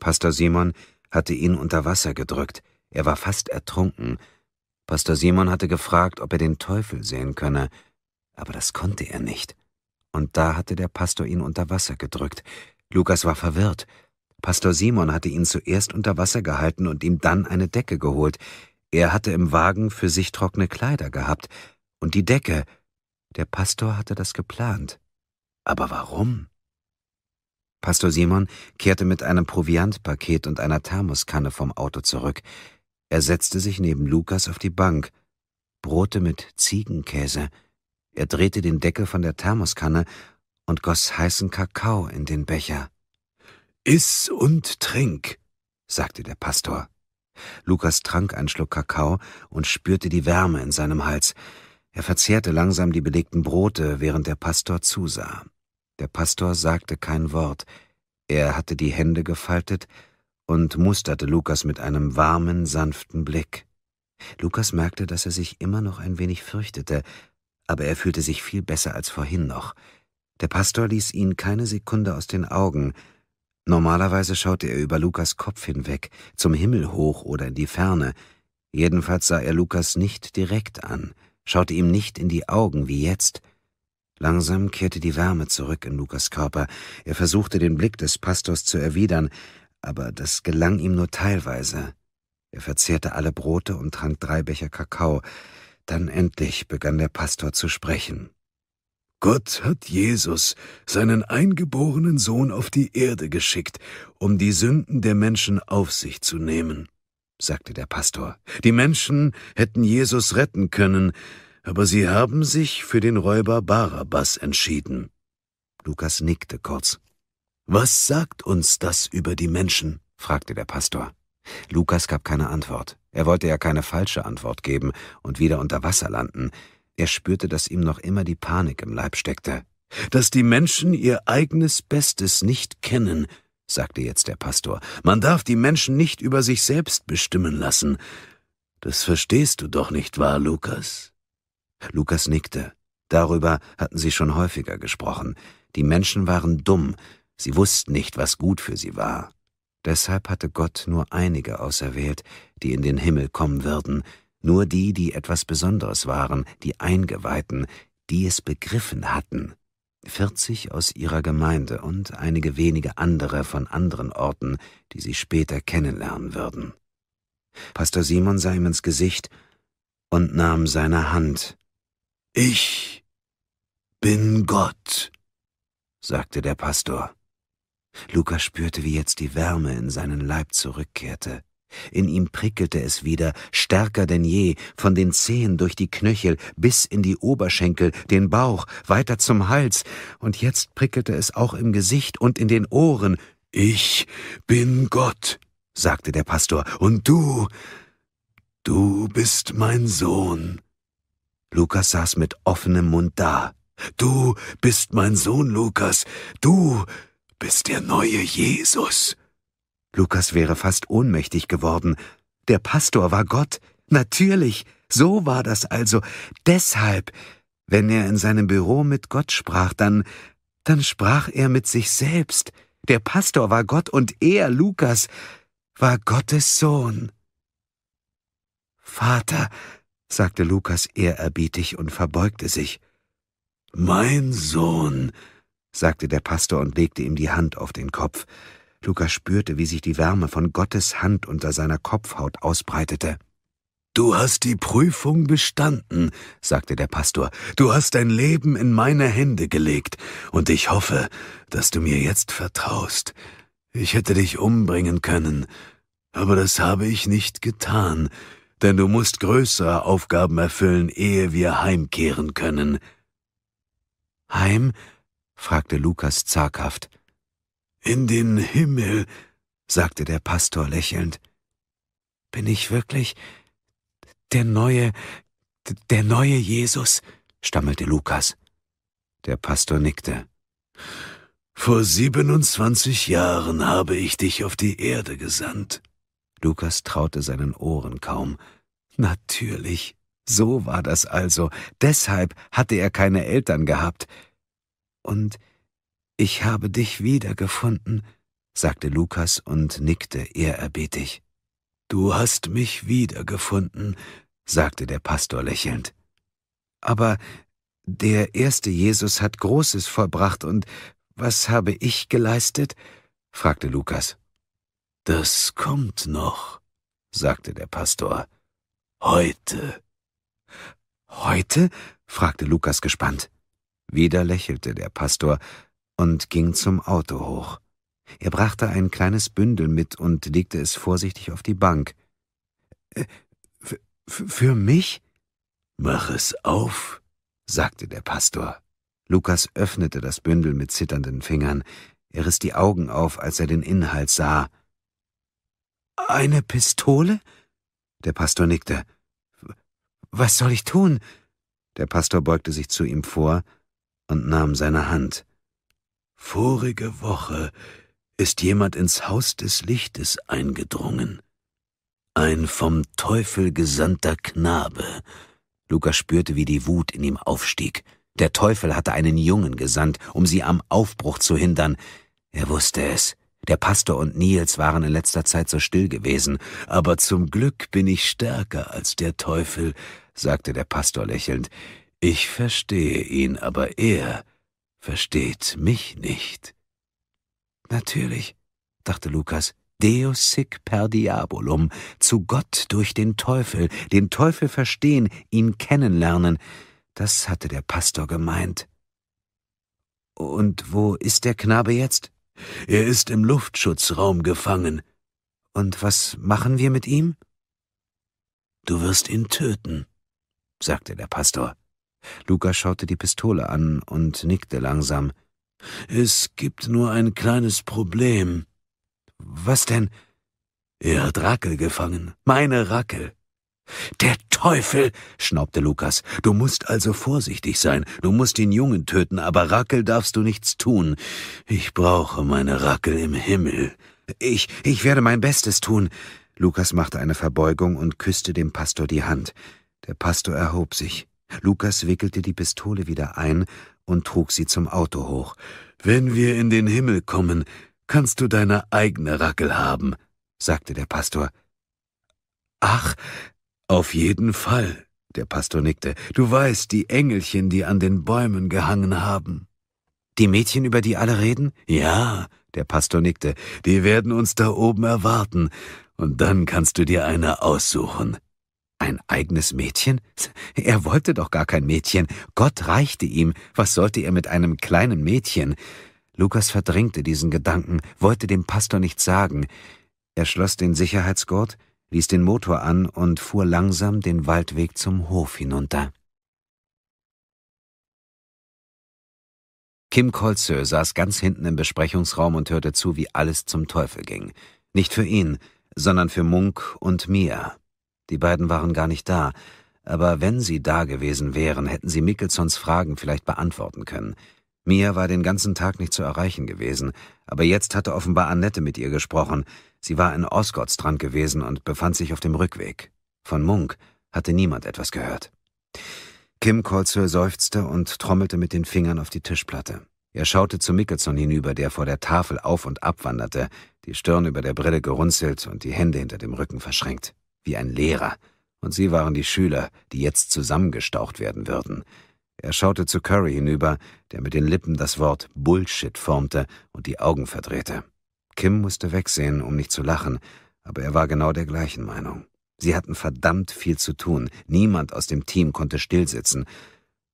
Pastor Simon hatte ihn unter Wasser gedrückt. Er war fast ertrunken. Pastor Simon hatte gefragt, ob er den Teufel sehen könne, aber das konnte er nicht. Und da hatte der Pastor ihn unter Wasser gedrückt. Lukas war verwirrt. Pastor Simon hatte ihn zuerst unter Wasser gehalten und ihm dann eine Decke geholt. Er hatte im Wagen für sich trockene Kleider gehabt. Und die Decke. Der Pastor hatte das geplant. Aber warum? Pastor Simon kehrte mit einem Proviantpaket und einer Thermoskanne vom Auto zurück. Er setzte sich neben Lukas auf die Bank, Brote mit Ziegenkäse. Er drehte den Deckel von der Thermoskanne und goss heißen Kakao in den Becher. Iss und trink, sagte der Pastor. Lukas trank einen Schluck Kakao und spürte die Wärme in seinem Hals. Er verzehrte langsam die belegten Brote, während der Pastor zusah. Der Pastor sagte kein Wort, er hatte die Hände gefaltet und musterte Lukas mit einem warmen, sanften Blick. Lukas merkte, dass er sich immer noch ein wenig fürchtete, aber er fühlte sich viel besser als vorhin noch. Der Pastor ließ ihn keine Sekunde aus den Augen. Normalerweise schaute er über Lukas Kopf hinweg, zum Himmel hoch oder in die Ferne. Jedenfalls sah er Lukas nicht direkt an, schaute ihm nicht in die Augen wie jetzt – Langsam kehrte die Wärme zurück in Lukas Körper. Er versuchte, den Blick des Pastors zu erwidern, aber das gelang ihm nur teilweise. Er verzehrte alle Brote und trank drei Becher Kakao. Dann endlich begann der Pastor zu sprechen. Gott hat Jesus, seinen eingeborenen Sohn, auf die Erde geschickt, um die Sünden der Menschen auf sich zu nehmen, sagte der Pastor. Die Menschen hätten Jesus retten können, aber Sie haben sich für den Räuber Barabbas entschieden. Lukas nickte kurz. Was sagt uns das über die Menschen? fragte der Pastor. Lukas gab keine Antwort. Er wollte ja keine falsche Antwort geben und wieder unter Wasser landen. Er spürte, dass ihm noch immer die Panik im Leib steckte. Dass die Menschen ihr eigenes Bestes nicht kennen, sagte jetzt der Pastor. Man darf die Menschen nicht über sich selbst bestimmen lassen. Das verstehst du doch nicht wahr, Lukas? Lukas nickte. Darüber hatten sie schon häufiger gesprochen. Die Menschen waren dumm, sie wussten nicht, was gut für sie war. Deshalb hatte Gott nur einige auserwählt, die in den Himmel kommen würden, nur die, die etwas Besonderes waren, die Eingeweihten, die es begriffen hatten. Vierzig aus ihrer Gemeinde und einige wenige andere von anderen Orten, die sie später kennenlernen würden. Pastor Simon sah ihm ins Gesicht und nahm seine Hand ich bin Gott, sagte der Pastor. Luca spürte, wie jetzt die Wärme in seinen Leib zurückkehrte. In ihm prickelte es wieder, stärker denn je, von den Zehen durch die Knöchel bis in die Oberschenkel, den Bauch, weiter zum Hals, und jetzt prickelte es auch im Gesicht und in den Ohren. Ich bin Gott, sagte der Pastor, und du, du bist mein Sohn. Lukas saß mit offenem Mund da. Du bist mein Sohn, Lukas. Du bist der neue Jesus. Lukas wäre fast ohnmächtig geworden. Der Pastor war Gott. Natürlich. So war das also. Deshalb, wenn er in seinem Büro mit Gott sprach, dann, dann sprach er mit sich selbst. Der Pastor war Gott und er, Lukas, war Gottes Sohn. Vater, sagte Lukas ehrerbietig und verbeugte sich. Mein Sohn, sagte der Pastor und legte ihm die Hand auf den Kopf. Lukas spürte, wie sich die Wärme von Gottes Hand unter seiner Kopfhaut ausbreitete. Du hast die Prüfung bestanden, sagte der Pastor. Du hast dein Leben in meine Hände gelegt, und ich hoffe, dass du mir jetzt vertraust. Ich hätte dich umbringen können, aber das habe ich nicht getan denn du musst größere Aufgaben erfüllen, ehe wir heimkehren können. Heim? fragte Lukas zaghaft. In den Himmel, sagte der Pastor lächelnd. Bin ich wirklich der neue, der neue Jesus? stammelte Lukas. Der Pastor nickte. Vor siebenundzwanzig Jahren habe ich dich auf die Erde gesandt. Lukas traute seinen Ohren kaum. Natürlich. So war das also. Deshalb hatte er keine Eltern gehabt. Und ich habe dich wiedergefunden, sagte Lukas und nickte ehrerbietig. Du hast mich wiedergefunden, sagte der Pastor lächelnd. Aber der erste Jesus hat Großes vollbracht und was habe ich geleistet? fragte Lukas. Das kommt noch, sagte der Pastor. Heute. Heute? fragte Lukas gespannt. Wieder lächelte der Pastor und ging zum Auto hoch. Er brachte ein kleines Bündel mit und legte es vorsichtig auf die Bank. Äh, für mich? Mach es auf, sagte der Pastor. Lukas öffnete das Bündel mit zitternden Fingern. Er riss die Augen auf, als er den Inhalt sah. Eine Pistole? Der Pastor nickte. Was soll ich tun? Der Pastor beugte sich zu ihm vor und nahm seine Hand. Vorige Woche ist jemand ins Haus des Lichtes eingedrungen. Ein vom Teufel gesandter Knabe. Lukas spürte, wie die Wut in ihm aufstieg. Der Teufel hatte einen Jungen gesandt, um sie am Aufbruch zu hindern. Er wusste es. Der Pastor und Nils waren in letzter Zeit so still gewesen, aber zum Glück bin ich stärker als der Teufel, sagte der Pastor lächelnd. Ich verstehe ihn, aber er versteht mich nicht. Natürlich, dachte Lukas, Deus sic per diabolum, zu Gott durch den Teufel, den Teufel verstehen, ihn kennenlernen, das hatte der Pastor gemeint. Und wo ist der Knabe jetzt? Er ist im Luftschutzraum gefangen. Und was machen wir mit ihm? Du wirst ihn töten, sagte der Pastor. Luca schaute die Pistole an und nickte langsam. Es gibt nur ein kleines Problem. Was denn? Er hat Rackel gefangen, meine Rackel. Der Teufel, schnaubte Lukas. Du musst also vorsichtig sein. Du musst den Jungen töten, aber Rackel darfst du nichts tun. Ich brauche meine Rackel im Himmel. Ich, ich werde mein Bestes tun. Lukas machte eine Verbeugung und küsste dem Pastor die Hand. Der Pastor erhob sich. Lukas wickelte die Pistole wieder ein und trug sie zum Auto hoch. Wenn wir in den Himmel kommen, kannst du deine eigene Rackel haben, sagte der Pastor. Ach, auf jeden Fall, der Pastor nickte. Du weißt, die Engelchen, die an den Bäumen gehangen haben. Die Mädchen, über die alle reden? Ja, der Pastor nickte. Die werden uns da oben erwarten. Und dann kannst du dir eine aussuchen. Ein eigenes Mädchen? [laughs] Er wollte doch gar kein Mädchen. Gott reichte ihm. Was sollte er mit einem kleinen Mädchen? Lukas verdrängte diesen Gedanken, wollte dem Pastor nichts sagen. Er schloss den Sicherheitsgurt, ließ den Motor an und fuhr langsam den Waldweg zum Hof hinunter. Kim Kolzö saß ganz hinten im Besprechungsraum und hörte zu, wie alles zum Teufel ging. Nicht für ihn, sondern für Munk und Mia. Die beiden waren gar nicht da, aber wenn sie da gewesen wären, hätten sie Mickelsons Fragen vielleicht beantworten können. Mia war den ganzen Tag nicht zu erreichen gewesen, aber jetzt hatte offenbar Annette mit ihr gesprochen. Sie war in Osgottstrand gewesen und befand sich auf dem Rückweg. Von Munk hatte niemand etwas gehört. Kim Colzöl seufzte und trommelte mit den Fingern auf die Tischplatte. Er schaute zu Mickelson hinüber, der vor der Tafel auf und ab wanderte, die Stirn über der Brille gerunzelt und die Hände hinter dem Rücken verschränkt, wie ein Lehrer. Und sie waren die Schüler, die jetzt zusammengestaucht werden würden. Er schaute zu Curry hinüber, der mit den Lippen das Wort Bullshit formte und die Augen verdrehte. Kim musste wegsehen, um nicht zu lachen, aber er war genau der gleichen Meinung. Sie hatten verdammt viel zu tun, niemand aus dem Team konnte stillsitzen.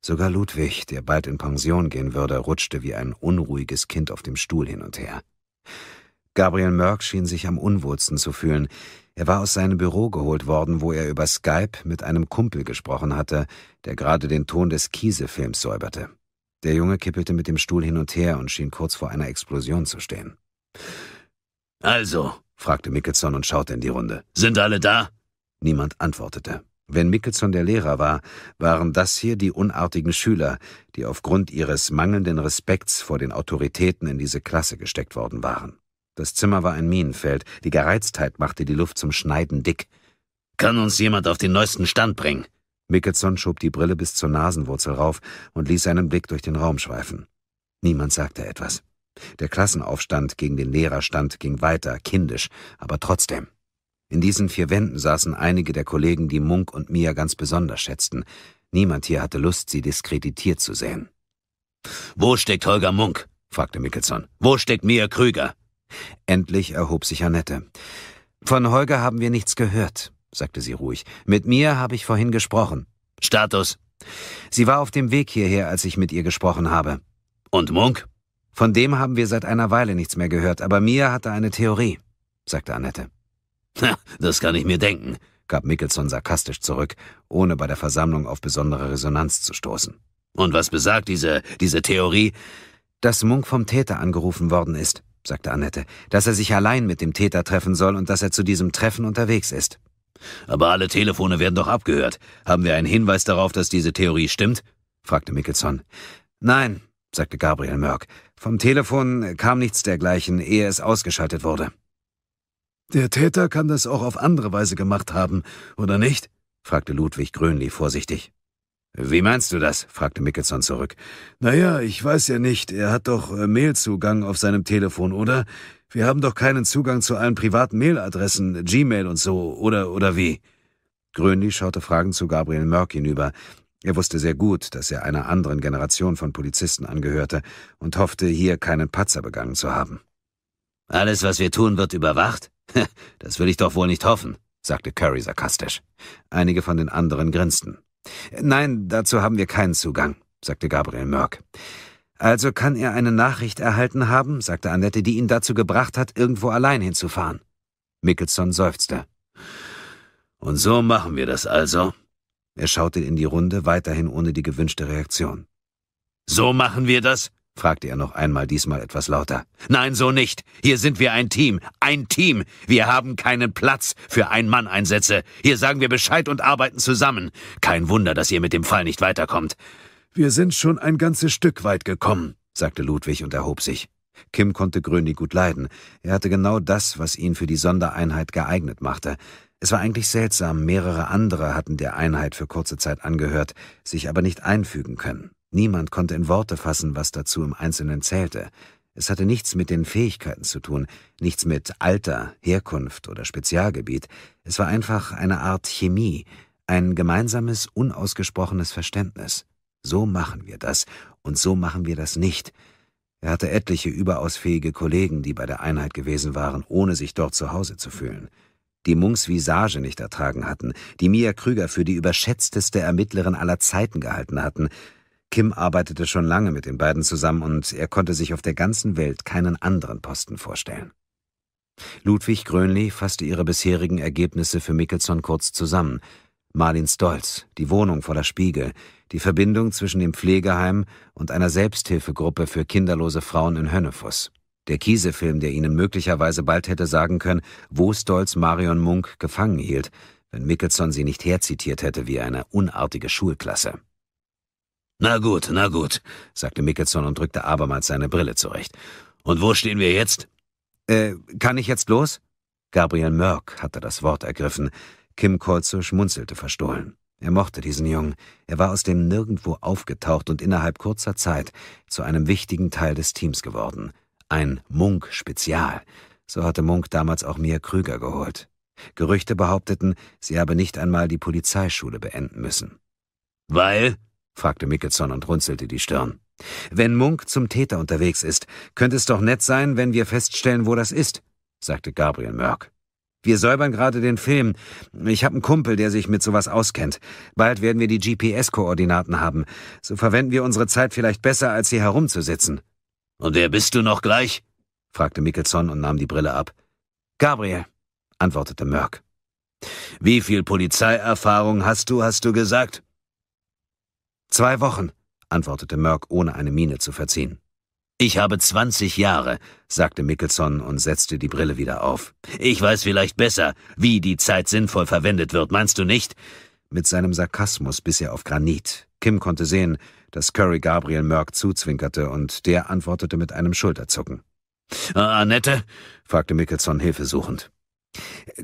Sogar Ludwig, der bald in Pension gehen würde, rutschte wie ein unruhiges Kind auf dem Stuhl hin und her. Gabriel Mörk schien sich am unwohlsten zu fühlen. Er war aus seinem Büro geholt worden, wo er über Skype mit einem Kumpel gesprochen hatte, der gerade den Ton des Kiesefilms säuberte. Der Junge kippelte mit dem Stuhl hin und her und schien kurz vor einer Explosion zu stehen. Also, fragte Mickelson und schaute in die Runde. Sind alle da? Niemand antwortete. Wenn Mickelson der Lehrer war, waren das hier die unartigen Schüler, die aufgrund ihres mangelnden Respekts vor den Autoritäten in diese Klasse gesteckt worden waren. Das Zimmer war ein Minenfeld, die Gereiztheit machte die Luft zum Schneiden dick. Kann uns jemand auf den neuesten Stand bringen? Mickelson schob die Brille bis zur Nasenwurzel rauf und ließ seinen Blick durch den Raum schweifen. Niemand sagte etwas. Der Klassenaufstand gegen den Lehrerstand ging weiter, kindisch, aber trotzdem. In diesen vier Wänden saßen einige der Kollegen, die Munk und Mia ganz besonders schätzten. Niemand hier hatte Lust, sie diskreditiert zu sehen. Wo steckt Holger Munk? fragte Mickelson. Wo steckt Mia Krüger? Endlich erhob sich Annette. Von Holger haben wir nichts gehört, sagte sie ruhig. Mit mir habe ich vorhin gesprochen. Status. Sie war auf dem Weg hierher, als ich mit ihr gesprochen habe. Und Munk? Von dem haben wir seit einer Weile nichts mehr gehört, aber Mia hatte eine Theorie, sagte Annette. Na, das kann ich mir denken, gab Mickelson sarkastisch zurück, ohne bei der Versammlung auf besondere Resonanz zu stoßen. Und was besagt diese, diese Theorie? Dass Munk vom Täter angerufen worden ist, sagte Annette, dass er sich allein mit dem Täter treffen soll und dass er zu diesem Treffen unterwegs ist. Aber alle Telefone werden doch abgehört. Haben wir einen Hinweis darauf, dass diese Theorie stimmt? fragte Mickelson. Nein, sagte Gabriel Mörk. Vom Telefon kam nichts dergleichen, ehe es ausgeschaltet wurde. Der Täter kann das auch auf andere Weise gemacht haben, oder nicht? fragte Ludwig Grönli vorsichtig. Wie meinst du das? fragte Mickelson zurück. Naja, ich weiß ja nicht. Er hat doch äh, Mailzugang auf seinem Telefon, oder? Wir haben doch keinen Zugang zu allen privaten Mailadressen, Gmail und so, oder, oder wie? Grönli schaute Fragen zu Gabriel Mörk hinüber, er wusste sehr gut, dass er einer anderen Generation von Polizisten angehörte und hoffte, hier keinen Patzer begangen zu haben. Alles, was wir tun, wird überwacht? [laughs] Das will ich doch wohl nicht hoffen, sagte Curry sarkastisch. Einige von den anderen grinsten. Nein, dazu haben wir keinen Zugang, sagte Gabriel Mörk. Also kann er eine Nachricht erhalten haben, sagte Annette, die ihn dazu gebracht hat, irgendwo allein hinzufahren. Mickelson seufzte. Und so machen wir das also. Er schaute in die Runde, weiterhin ohne die gewünschte Reaktion. So machen wir das? fragte er noch einmal, diesmal etwas lauter. Nein, so nicht. Hier sind wir ein Team. Ein Team. Wir haben keinen Platz für Ein-Mann-Einsätze. Hier sagen wir Bescheid und arbeiten zusammen. Kein Wunder, dass ihr mit dem Fall nicht weiterkommt. Wir sind schon ein ganzes Stück weit gekommen, sagte Ludwig und erhob sich. Kim konnte Gröni gut leiden. Er hatte genau das, was ihn für die Sondereinheit geeignet machte. Es war eigentlich seltsam, mehrere andere hatten der Einheit für kurze Zeit angehört, sich aber nicht einfügen können. Niemand konnte in Worte fassen, was dazu im Einzelnen zählte. Es hatte nichts mit den Fähigkeiten zu tun, nichts mit Alter, Herkunft oder Spezialgebiet. Es war einfach eine Art Chemie, ein gemeinsames, unausgesprochenes Verständnis. So machen wir das und so machen wir das nicht. Er hatte etliche überaus fähige Kollegen, die bei der Einheit gewesen waren, ohne sich dort zu Hause zu fühlen die Munks Visage nicht ertragen hatten, die Mia Krüger für die überschätzteste Ermittlerin aller Zeiten gehalten hatten. Kim arbeitete schon lange mit den beiden zusammen und er konnte sich auf der ganzen Welt keinen anderen Posten vorstellen. Ludwig Grönli fasste ihre bisherigen Ergebnisse für Mickelson kurz zusammen. Marlins Stolz, die Wohnung voller Spiegel, die Verbindung zwischen dem Pflegeheim und einer Selbsthilfegruppe für kinderlose Frauen in Hönnefuss. Der Kiesefilm, der ihnen möglicherweise bald hätte sagen können, wo Stolz Marion Munk gefangen hielt, wenn Mickelson sie nicht herzitiert hätte wie eine unartige Schulklasse. Na gut, na gut, sagte Mickelson und drückte abermals seine Brille zurecht. Und wo stehen wir jetzt? Äh, kann ich jetzt los? Gabriel Mörk hatte das Wort ergriffen. Kim Kolze schmunzelte verstohlen. Er mochte diesen Jungen. Er war aus dem Nirgendwo aufgetaucht und innerhalb kurzer Zeit zu einem wichtigen Teil des Teams geworden. Ein Munk-Spezial. So hatte Munk damals auch Mia Krüger geholt. Gerüchte behaupteten, sie habe nicht einmal die Polizeischule beenden müssen. Weil? fragte Mickelson und runzelte die Stirn. Wenn Munk zum Täter unterwegs ist, könnte es doch nett sein, wenn wir feststellen, wo das ist, sagte Gabriel Mörk. Wir säubern gerade den Film. Ich habe einen Kumpel, der sich mit sowas auskennt. Bald werden wir die GPS-Koordinaten haben. So verwenden wir unsere Zeit vielleicht besser, als hier herumzusitzen. Und wer bist du noch gleich? fragte Mickelson und nahm die Brille ab. Gabriel, antwortete Merck. Wie viel Polizeierfahrung hast du, hast du gesagt? Zwei Wochen, antwortete Merck, ohne eine Miene zu verziehen. Ich habe zwanzig Jahre, sagte Mickelson und setzte die Brille wieder auf. Ich weiß vielleicht besser, wie die Zeit sinnvoll verwendet wird, meinst du nicht? Mit seinem Sarkasmus biss er auf Granit. Kim konnte sehen, das Curry Gabriel Mörk zuzwinkerte, und der antwortete mit einem Schulterzucken. Ah, Annette? fragte Mickelson hilfesuchend.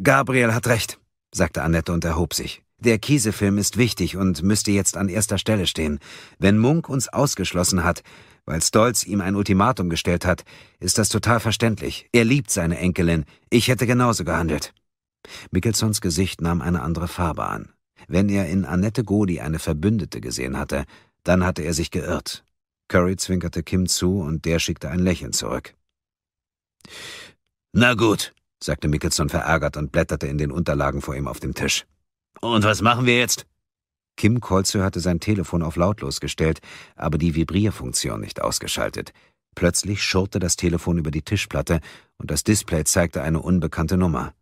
Gabriel hat recht, sagte Annette und erhob sich. Der Kiesefilm ist wichtig und müsste jetzt an erster Stelle stehen. Wenn Munk uns ausgeschlossen hat, weil Stolz ihm ein Ultimatum gestellt hat, ist das total verständlich. Er liebt seine Enkelin. Ich hätte genauso gehandelt. Mickelsons Gesicht nahm eine andere Farbe an. Wenn er in Annette Godi eine Verbündete gesehen hatte, dann hatte er sich geirrt. Curry zwinkerte Kim zu und der schickte ein Lächeln zurück. Na gut, sagte Mickelson verärgert und blätterte in den Unterlagen vor ihm auf dem Tisch. Und was machen wir jetzt? Kim Kolze hatte sein Telefon auf lautlos gestellt, aber die Vibrierfunktion nicht ausgeschaltet. Plötzlich schurrte das Telefon über die Tischplatte und das Display zeigte eine unbekannte Nummer.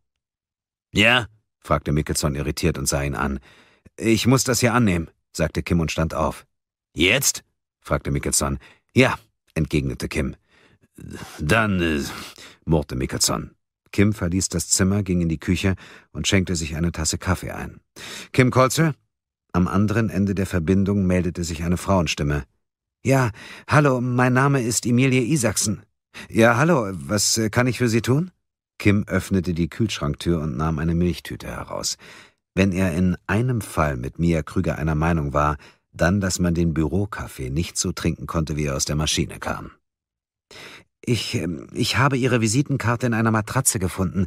Ja? fragte Mickelson irritiert und sah ihn an. Ich muss das hier annehmen, sagte Kim und stand auf. Jetzt? fragte Mickelson. Ja, entgegnete Kim. Dann, äh, murrte Mickelson. Kim verließ das Zimmer, ging in die Küche und schenkte sich eine Tasse Kaffee ein. Kim Kolzel? Am anderen Ende der Verbindung meldete sich eine Frauenstimme. Ja, hallo, mein Name ist Emilie Isaksen. Ja, hallo, was äh, kann ich für Sie tun? Kim öffnete die Kühlschranktür und nahm eine Milchtüte heraus. Wenn er in einem Fall mit Mia Krüger einer Meinung war, dann, dass man den Bürokaffee nicht so trinken konnte, wie er aus der Maschine kam. Ich, ähm, ich habe Ihre Visitenkarte in einer Matratze gefunden,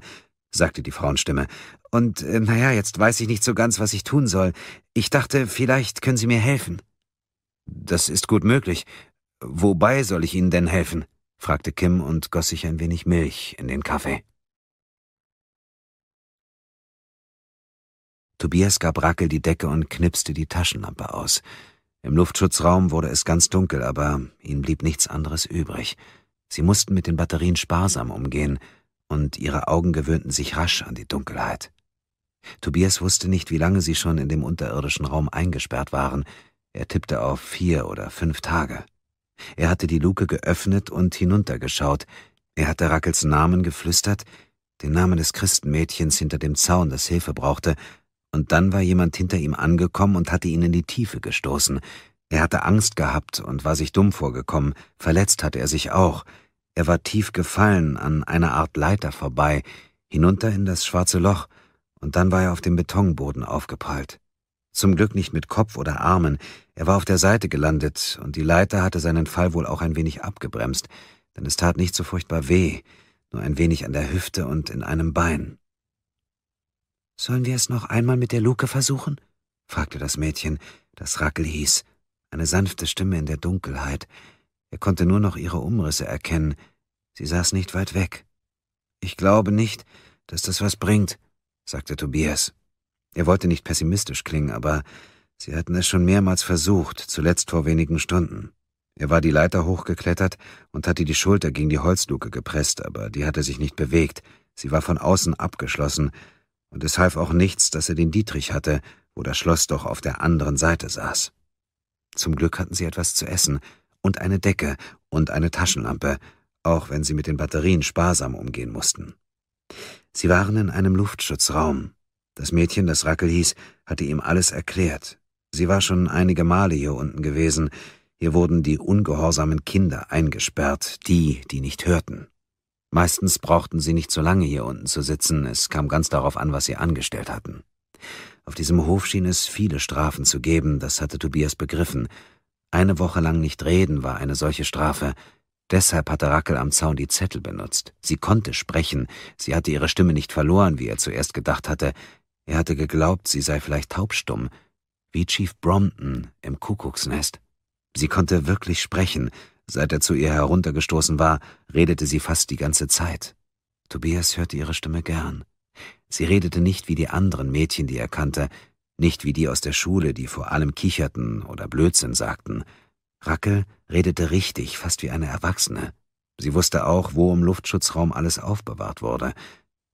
sagte die Frauenstimme. Und äh, naja, jetzt weiß ich nicht so ganz, was ich tun soll. Ich dachte, vielleicht können Sie mir helfen. Das ist gut möglich. Wobei soll ich Ihnen denn helfen? fragte Kim und goss sich ein wenig Milch in den Kaffee. Tobias gab Rackel die Decke und knipste die Taschenlampe aus. Im Luftschutzraum wurde es ganz dunkel, aber ihnen blieb nichts anderes übrig. Sie mussten mit den Batterien sparsam umgehen, und ihre Augen gewöhnten sich rasch an die Dunkelheit. Tobias wusste nicht, wie lange sie schon in dem unterirdischen Raum eingesperrt waren. Er tippte auf vier oder fünf Tage. Er hatte die Luke geöffnet und hinuntergeschaut. Er hatte Rackels Namen geflüstert, den Namen des Christenmädchens hinter dem Zaun, das Hilfe brauchte, und dann war jemand hinter ihm angekommen und hatte ihn in die Tiefe gestoßen. Er hatte Angst gehabt und war sich dumm vorgekommen, verletzt hatte er sich auch. Er war tief gefallen, an einer Art Leiter vorbei, hinunter in das schwarze Loch, und dann war er auf dem Betonboden aufgeprallt. Zum Glück nicht mit Kopf oder Armen, er war auf der Seite gelandet, und die Leiter hatte seinen Fall wohl auch ein wenig abgebremst, denn es tat nicht so furchtbar weh, nur ein wenig an der Hüfte und in einem Bein. Sollen wir es noch einmal mit der Luke versuchen? fragte das Mädchen, das Rackel hieß, eine sanfte Stimme in der Dunkelheit. Er konnte nur noch ihre Umrisse erkennen. Sie saß nicht weit weg. Ich glaube nicht, dass das was bringt, sagte Tobias. Er wollte nicht pessimistisch klingen, aber sie hatten es schon mehrmals versucht, zuletzt vor wenigen Stunden. Er war die Leiter hochgeklettert und hatte die Schulter gegen die Holzluke gepresst, aber die hatte sich nicht bewegt. Sie war von außen abgeschlossen, und es half auch nichts, dass er den Dietrich hatte, wo das Schloss doch auf der anderen Seite saß. Zum Glück hatten sie etwas zu essen und eine Decke und eine Taschenlampe, auch wenn sie mit den Batterien sparsam umgehen mussten. Sie waren in einem Luftschutzraum. Das Mädchen, das Rackel hieß, hatte ihm alles erklärt. Sie war schon einige Male hier unten gewesen. Hier wurden die ungehorsamen Kinder eingesperrt, die, die nicht hörten. Meistens brauchten sie nicht so lange hier unten zu sitzen, es kam ganz darauf an, was sie angestellt hatten. Auf diesem Hof schien es viele Strafen zu geben, das hatte Tobias begriffen. Eine Woche lang nicht reden war eine solche Strafe. Deshalb hatte Rackel am Zaun die Zettel benutzt. Sie konnte sprechen, sie hatte ihre Stimme nicht verloren, wie er zuerst gedacht hatte. Er hatte geglaubt, sie sei vielleicht taubstumm, wie Chief Brompton im Kuckucksnest. Sie konnte wirklich sprechen, Seit er zu ihr heruntergestoßen war, redete sie fast die ganze Zeit. Tobias hörte ihre Stimme gern. Sie redete nicht wie die anderen Mädchen, die er kannte, nicht wie die aus der Schule, die vor allem kicherten oder Blödsinn sagten. Rackel redete richtig, fast wie eine Erwachsene. Sie wusste auch, wo im Luftschutzraum alles aufbewahrt wurde.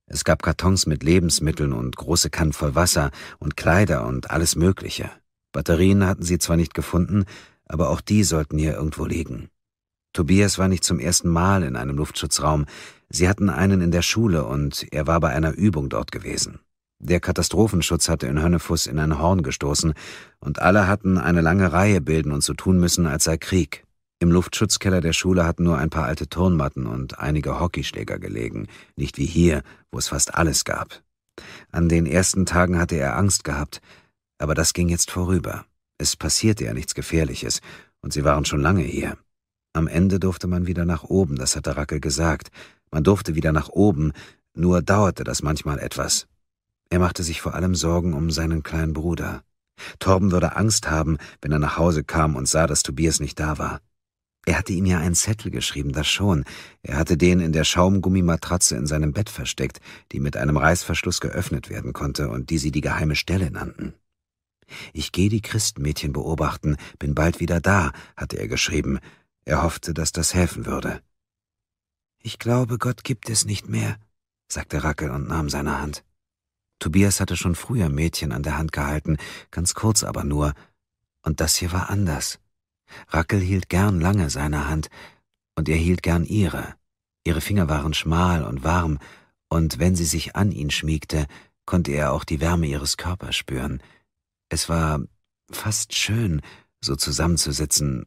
Es gab Kartons mit Lebensmitteln und große Kannen voll Wasser und Kleider und alles Mögliche. Batterien hatten sie zwar nicht gefunden, aber auch die sollten hier irgendwo liegen. Tobias war nicht zum ersten Mal in einem Luftschutzraum. Sie hatten einen in der Schule und er war bei einer Übung dort gewesen. Der Katastrophenschutz hatte in Hönnefuss in ein Horn gestoßen und alle hatten eine lange Reihe bilden und so tun müssen, als sei Krieg. Im Luftschutzkeller der Schule hatten nur ein paar alte Turnmatten und einige Hockeyschläger gelegen, nicht wie hier, wo es fast alles gab. An den ersten Tagen hatte er Angst gehabt, aber das ging jetzt vorüber. Es passierte ja nichts Gefährliches und sie waren schon lange hier. Am Ende durfte man wieder nach oben, das hatte Racke gesagt. Man durfte wieder nach oben, nur dauerte das manchmal etwas. Er machte sich vor allem Sorgen um seinen kleinen Bruder. Torben würde Angst haben, wenn er nach Hause kam und sah, dass Tobias nicht da war. Er hatte ihm ja einen Zettel geschrieben, das schon. Er hatte den in der Schaumgummimatratze in seinem Bett versteckt, die mit einem Reißverschluss geöffnet werden konnte und die sie die geheime Stelle nannten. Ich gehe die Christenmädchen beobachten, bin bald wieder da, hatte er geschrieben, er hoffte, dass das helfen würde. Ich glaube, Gott gibt es nicht mehr, sagte Rackel und nahm seine Hand. Tobias hatte schon früher Mädchen an der Hand gehalten, ganz kurz aber nur, und das hier war anders. Rackel hielt gern lange seine Hand, und er hielt gern ihre. Ihre Finger waren schmal und warm, und wenn sie sich an ihn schmiegte, konnte er auch die Wärme ihres Körpers spüren. Es war fast schön, so zusammenzusitzen,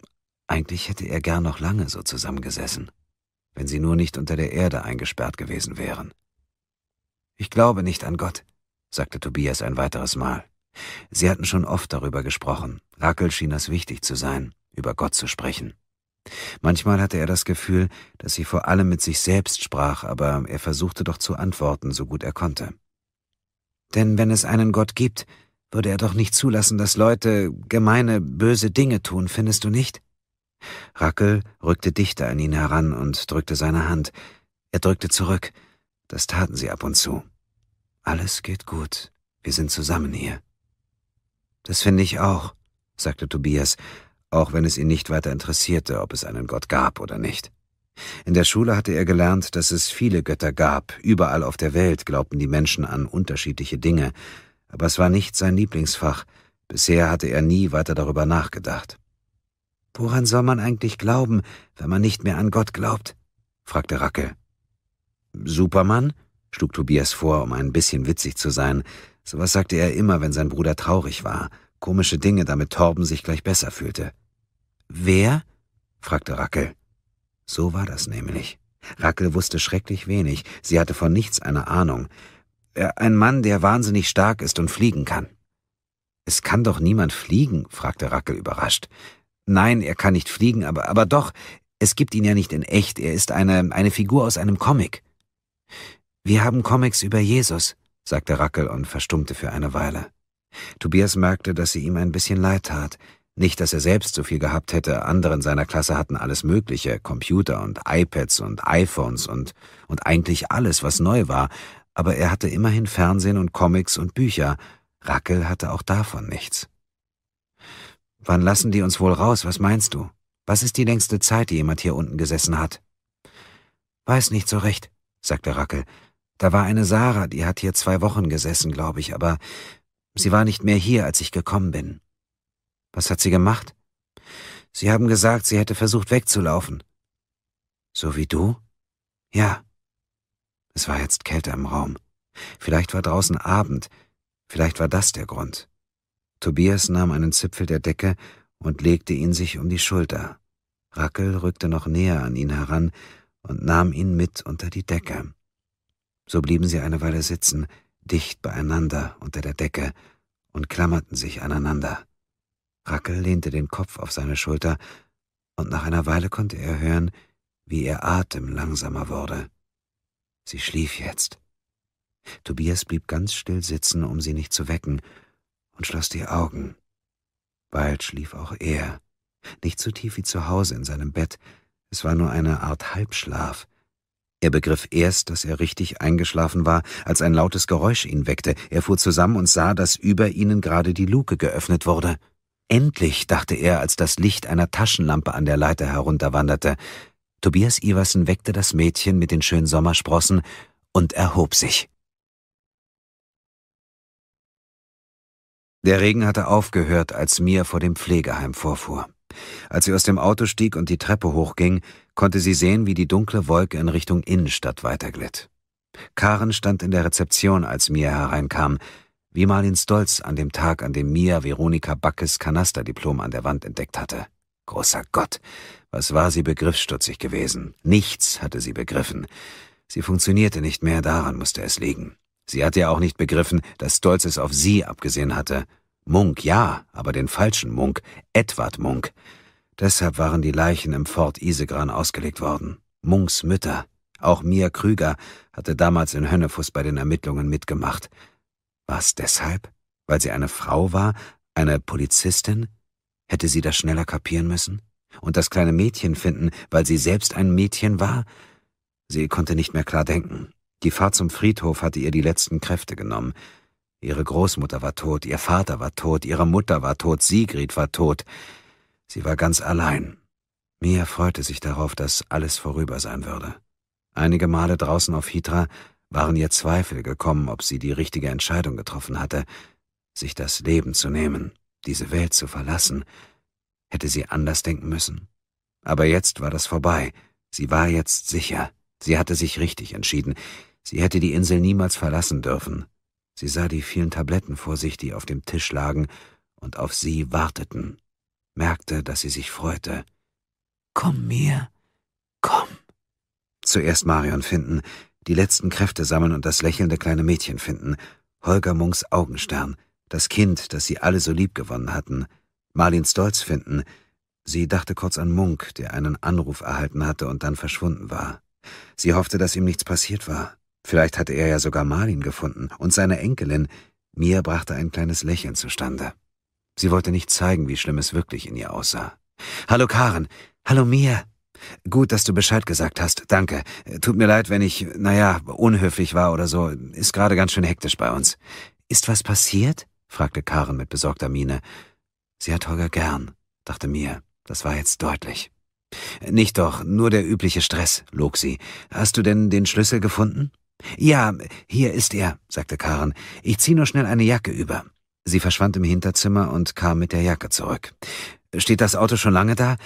eigentlich hätte er gern noch lange so zusammengesessen, wenn sie nur nicht unter der Erde eingesperrt gewesen wären. Ich glaube nicht an Gott, sagte Tobias ein weiteres Mal. Sie hatten schon oft darüber gesprochen. Rackel schien es wichtig zu sein, über Gott zu sprechen. Manchmal hatte er das Gefühl, dass sie vor allem mit sich selbst sprach, aber er versuchte doch zu antworten, so gut er konnte. Denn wenn es einen Gott gibt, würde er doch nicht zulassen, dass Leute gemeine, böse Dinge tun, findest du nicht? Rackel rückte dichter an ihn heran und drückte seine Hand. Er drückte zurück. Das taten sie ab und zu. Alles geht gut. Wir sind zusammen hier. Das finde ich auch, sagte Tobias, auch wenn es ihn nicht weiter interessierte, ob es einen Gott gab oder nicht. In der Schule hatte er gelernt, dass es viele Götter gab. Überall auf der Welt glaubten die Menschen an unterschiedliche Dinge. Aber es war nicht sein Lieblingsfach. Bisher hatte er nie weiter darüber nachgedacht. Woran soll man eigentlich glauben, wenn man nicht mehr an Gott glaubt? fragte Racke. Superman? schlug Tobias vor, um ein bisschen witzig zu sein. Sowas sagte er immer, wenn sein Bruder traurig war. Komische Dinge, damit Torben sich gleich besser fühlte. Wer? fragte Rackel. So war das nämlich. Rackel wusste schrecklich wenig, sie hatte von nichts eine Ahnung. Äh, ein Mann, der wahnsinnig stark ist und fliegen kann. Es kann doch niemand fliegen, fragte Rackel überrascht. Nein, er kann nicht fliegen, aber, aber doch, es gibt ihn ja nicht in echt, er ist eine, eine Figur aus einem Comic. Wir haben Comics über Jesus, sagte Rackel und verstummte für eine Weile. Tobias merkte, dass sie ihm ein bisschen leid tat. Nicht, dass er selbst so viel gehabt hätte, anderen seiner Klasse hatten alles Mögliche, Computer und iPads und iPhones und, und eigentlich alles, was neu war, aber er hatte immerhin Fernsehen und Comics und Bücher, Rackel hatte auch davon nichts. Wann lassen die uns wohl raus, was meinst du? Was ist die längste Zeit, die jemand hier unten gesessen hat? Weiß nicht so recht, sagte Rackel. Da war eine Sarah, die hat hier zwei Wochen gesessen, glaube ich, aber sie war nicht mehr hier, als ich gekommen bin. Was hat sie gemacht? Sie haben gesagt, sie hätte versucht wegzulaufen. So wie du? Ja. Es war jetzt kälter im Raum. Vielleicht war draußen Abend. Vielleicht war das der Grund. Tobias nahm einen Zipfel der Decke und legte ihn sich um die Schulter. Rackel rückte noch näher an ihn heran und nahm ihn mit unter die Decke. So blieben sie eine Weile sitzen, dicht beieinander unter der Decke, und klammerten sich aneinander. Rackel lehnte den Kopf auf seine Schulter, und nach einer Weile konnte er hören, wie ihr Atem langsamer wurde. Sie schlief jetzt. Tobias blieb ganz still sitzen, um sie nicht zu wecken, und schloss die Augen. Bald schlief auch er, nicht so tief wie zu Hause in seinem Bett, es war nur eine Art Halbschlaf. Er begriff erst, dass er richtig eingeschlafen war, als ein lautes Geräusch ihn weckte. Er fuhr zusammen und sah, dass über ihnen gerade die Luke geöffnet wurde. Endlich, dachte er, als das Licht einer Taschenlampe an der Leiter herunterwanderte. Tobias Iversen weckte das Mädchen mit den schönen Sommersprossen und erhob sich. Der Regen hatte aufgehört, als Mia vor dem Pflegeheim vorfuhr. Als sie aus dem Auto stieg und die Treppe hochging, konnte sie sehen, wie die dunkle Wolke in Richtung Innenstadt weiterglitt. Karen stand in der Rezeption, als Mia hereinkam, wie Marlin Stolz an dem Tag, an dem Mia Veronika Backes Kanasterdiplom an der Wand entdeckt hatte. Großer Gott, was war sie begriffsstutzig gewesen? Nichts hatte sie begriffen. Sie funktionierte nicht mehr, daran musste es liegen. Sie hatte ja auch nicht begriffen, dass Stolz es auf sie abgesehen hatte. Munk ja, aber den falschen Munk, Edward Munk. Deshalb waren die Leichen im Fort Isegran ausgelegt worden. Munks Mütter, auch Mia Krüger, hatte damals in Hönnefuss bei den Ermittlungen mitgemacht. War deshalb? Weil sie eine Frau war? Eine Polizistin? Hätte sie das schneller kapieren müssen? Und das kleine Mädchen finden, weil sie selbst ein Mädchen war? Sie konnte nicht mehr klar denken. Die Fahrt zum Friedhof hatte ihr die letzten Kräfte genommen. Ihre Großmutter war tot, ihr Vater war tot, ihre Mutter war tot, Sigrid war tot. Sie war ganz allein. Mia freute sich darauf, dass alles vorüber sein würde. Einige Male draußen auf Hitra waren ihr Zweifel gekommen, ob sie die richtige Entscheidung getroffen hatte, sich das Leben zu nehmen, diese Welt zu verlassen. Hätte sie anders denken müssen. Aber jetzt war das vorbei. Sie war jetzt sicher. Sie hatte sich richtig entschieden. Sie hätte die Insel niemals verlassen dürfen. Sie sah die vielen Tabletten vor sich, die auf dem Tisch lagen und auf sie warteten, merkte, dass sie sich freute. Komm mir, komm. Zuerst Marion finden, die letzten Kräfte sammeln und das lächelnde kleine Mädchen finden, Holger Munks Augenstern, das Kind, das sie alle so lieb gewonnen hatten, Marlins Stolz finden. Sie dachte kurz an Munk, der einen Anruf erhalten hatte und dann verschwunden war. Sie hoffte, dass ihm nichts passiert war. Vielleicht hatte er ja sogar Marlin gefunden und seine Enkelin. Mia brachte ein kleines Lächeln zustande. Sie wollte nicht zeigen, wie schlimm es wirklich in ihr aussah. Hallo Karen. Hallo Mia. Gut, dass du Bescheid gesagt hast. Danke. Tut mir leid, wenn ich, naja, unhöflich war oder so. Ist gerade ganz schön hektisch bei uns. Ist was passiert? fragte Karen mit besorgter Miene. Sie hat Holger gern, dachte Mia. Das war jetzt deutlich. Nicht doch, nur der übliche Stress, log sie. Hast du denn den Schlüssel gefunden? Ja, hier ist er, sagte Karen. Ich zieh nur schnell eine Jacke über. Sie verschwand im Hinterzimmer und kam mit der Jacke zurück. Steht das Auto schon lange da?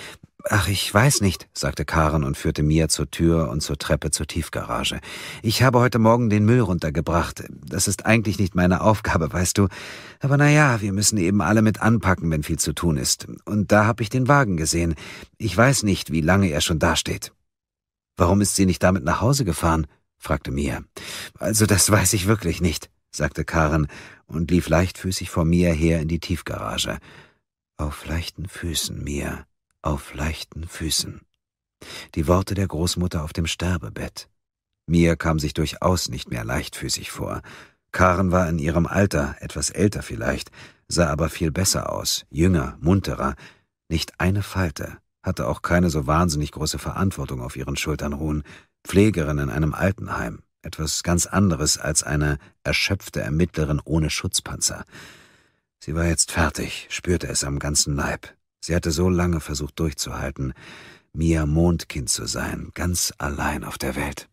Ach, ich weiß nicht, sagte Karen und führte Mia zur Tür und zur Treppe zur Tiefgarage. Ich habe heute Morgen den Müll runtergebracht. Das ist eigentlich nicht meine Aufgabe, weißt du. Aber na ja, wir müssen eben alle mit anpacken, wenn viel zu tun ist. Und da habe ich den Wagen gesehen. Ich weiß nicht, wie lange er schon dasteht. Warum ist sie nicht damit nach Hause gefahren? fragte Mia. Also das weiß ich wirklich nicht, sagte Karen und lief leichtfüßig vor Mia her in die Tiefgarage. Auf leichten Füßen, Mia, auf leichten Füßen. Die Worte der Großmutter auf dem Sterbebett. Mia kam sich durchaus nicht mehr leichtfüßig vor. Karen war in ihrem Alter, etwas älter vielleicht, sah aber viel besser aus, jünger, munterer, nicht eine Falte, hatte auch keine so wahnsinnig große Verantwortung auf ihren Schultern ruhen, Pflegerin in einem Altenheim, etwas ganz anderes als eine erschöpfte Ermittlerin ohne Schutzpanzer. Sie war jetzt fertig, spürte es am ganzen Leib. Sie hatte so lange versucht durchzuhalten, Mia Mondkind zu sein, ganz allein auf der Welt.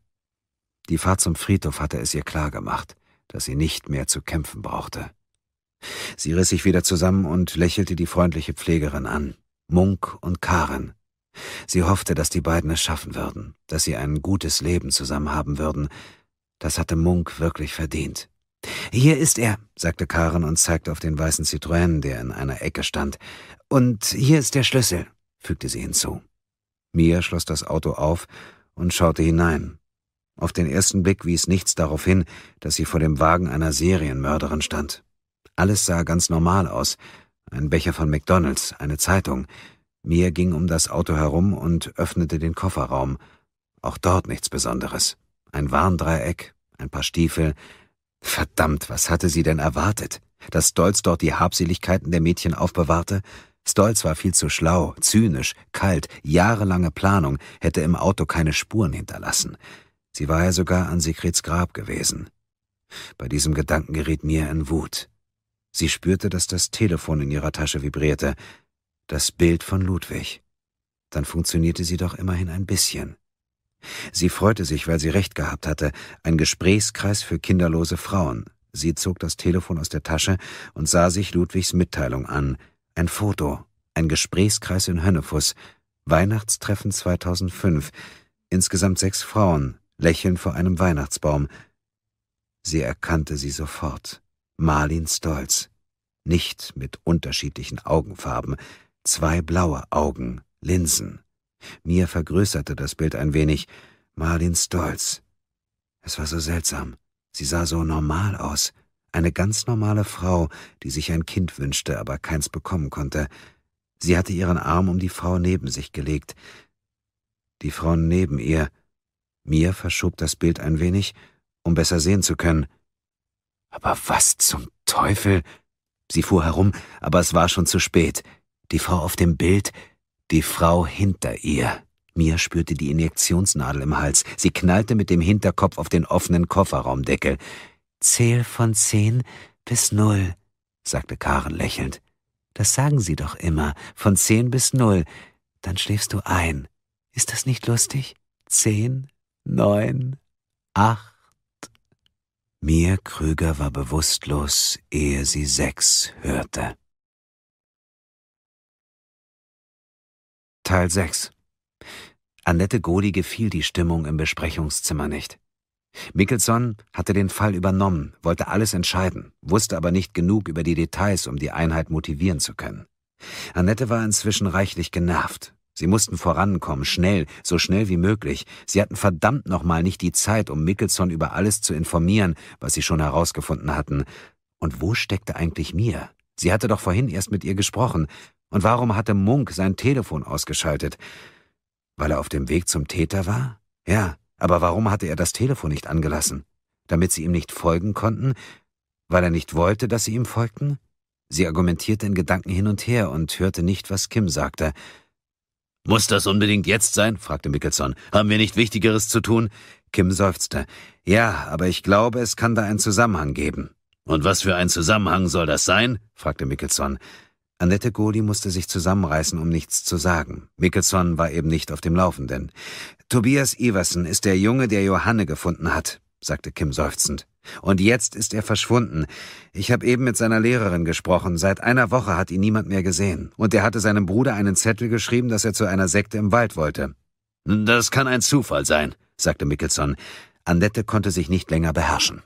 Die Fahrt zum Friedhof hatte es ihr klar gemacht, dass sie nicht mehr zu kämpfen brauchte. Sie riss sich wieder zusammen und lächelte die freundliche Pflegerin an. Munk und Karen, Sie hoffte, dass die beiden es schaffen würden, dass sie ein gutes Leben zusammen haben würden. Das hatte Munk wirklich verdient. Hier ist er, sagte Karen und zeigte auf den weißen Citroën, der in einer Ecke stand. Und hier ist der Schlüssel, fügte sie hinzu. Mia schloss das Auto auf und schaute hinein. Auf den ersten Blick wies nichts darauf hin, dass sie vor dem Wagen einer Serienmörderin stand. Alles sah ganz normal aus. Ein Becher von McDonalds, eine Zeitung, mir ging um das Auto herum und öffnete den Kofferraum. Auch dort nichts Besonderes. Ein Warndreieck, ein paar Stiefel. Verdammt, was hatte sie denn erwartet? Dass Stolz dort die Habseligkeiten der Mädchen aufbewahrte? Stolz war viel zu schlau, zynisch, kalt, jahrelange Planung hätte im Auto keine Spuren hinterlassen. Sie war ja sogar an Sigrids Grab gewesen. Bei diesem Gedanken geriet mir in Wut. Sie spürte, dass das Telefon in ihrer Tasche vibrierte das Bild von Ludwig. Dann funktionierte sie doch immerhin ein bisschen. Sie freute sich, weil sie recht gehabt hatte, ein Gesprächskreis für kinderlose Frauen. Sie zog das Telefon aus der Tasche und sah sich Ludwigs Mitteilung an. Ein Foto, ein Gesprächskreis in Hönnefuss, Weihnachtstreffen 2005, insgesamt sechs Frauen, lächeln vor einem Weihnachtsbaum. Sie erkannte sie sofort. Marlin Stolz. Nicht mit unterschiedlichen Augenfarben, Zwei blaue Augen, Linsen. Mir vergrößerte das Bild ein wenig. Marlin Stolz. Es war so seltsam. Sie sah so normal aus. Eine ganz normale Frau, die sich ein Kind wünschte, aber keins bekommen konnte. Sie hatte ihren Arm um die Frau neben sich gelegt. Die Frau neben ihr. Mir verschob das Bild ein wenig, um besser sehen zu können. Aber was zum Teufel? Sie fuhr herum, aber es war schon zu spät. Die Frau auf dem Bild, die Frau hinter ihr. Mia spürte die Injektionsnadel im Hals. Sie knallte mit dem Hinterkopf auf den offenen Kofferraumdeckel. Zähl von zehn bis null, sagte Karen lächelnd. Das sagen sie doch immer, von zehn bis null. Dann schläfst du ein. Ist das nicht lustig? Zehn, neun, acht. Mia Krüger war bewusstlos, ehe sie sechs hörte. Teil 6 Annette Godi gefiel die Stimmung im Besprechungszimmer nicht. Mickelson hatte den Fall übernommen, wollte alles entscheiden, wusste aber nicht genug über die Details, um die Einheit motivieren zu können. Annette war inzwischen reichlich genervt. Sie mussten vorankommen, schnell, so schnell wie möglich. Sie hatten verdammt nochmal nicht die Zeit, um Mickelson über alles zu informieren, was sie schon herausgefunden hatten. Und wo steckte eigentlich Mia? Sie hatte doch vorhin erst mit ihr gesprochen. Und warum hatte Munk sein Telefon ausgeschaltet? Weil er auf dem Weg zum Täter war? Ja, aber warum hatte er das Telefon nicht angelassen? Damit sie ihm nicht folgen konnten? Weil er nicht wollte, dass sie ihm folgten? Sie argumentierte in Gedanken hin und her und hörte nicht, was Kim sagte. Muss das unbedingt jetzt sein? fragte Mickelson. Haben wir nicht Wichtigeres zu tun? Kim seufzte. Ja, aber ich glaube, es kann da einen Zusammenhang geben. Und was für ein Zusammenhang soll das sein? fragte Mickelson. Annette Goli musste sich zusammenreißen, um nichts zu sagen. Mickelson war eben nicht auf dem Laufenden. Tobias Iversen ist der Junge, der Johanne gefunden hat, sagte Kim seufzend. Und jetzt ist er verschwunden. Ich habe eben mit seiner Lehrerin gesprochen. Seit einer Woche hat ihn niemand mehr gesehen. Und er hatte seinem Bruder einen Zettel geschrieben, dass er zu einer Sekte im Wald wollte. Das kann ein Zufall sein, sagte Mickelson. Annette konnte sich nicht länger beherrschen.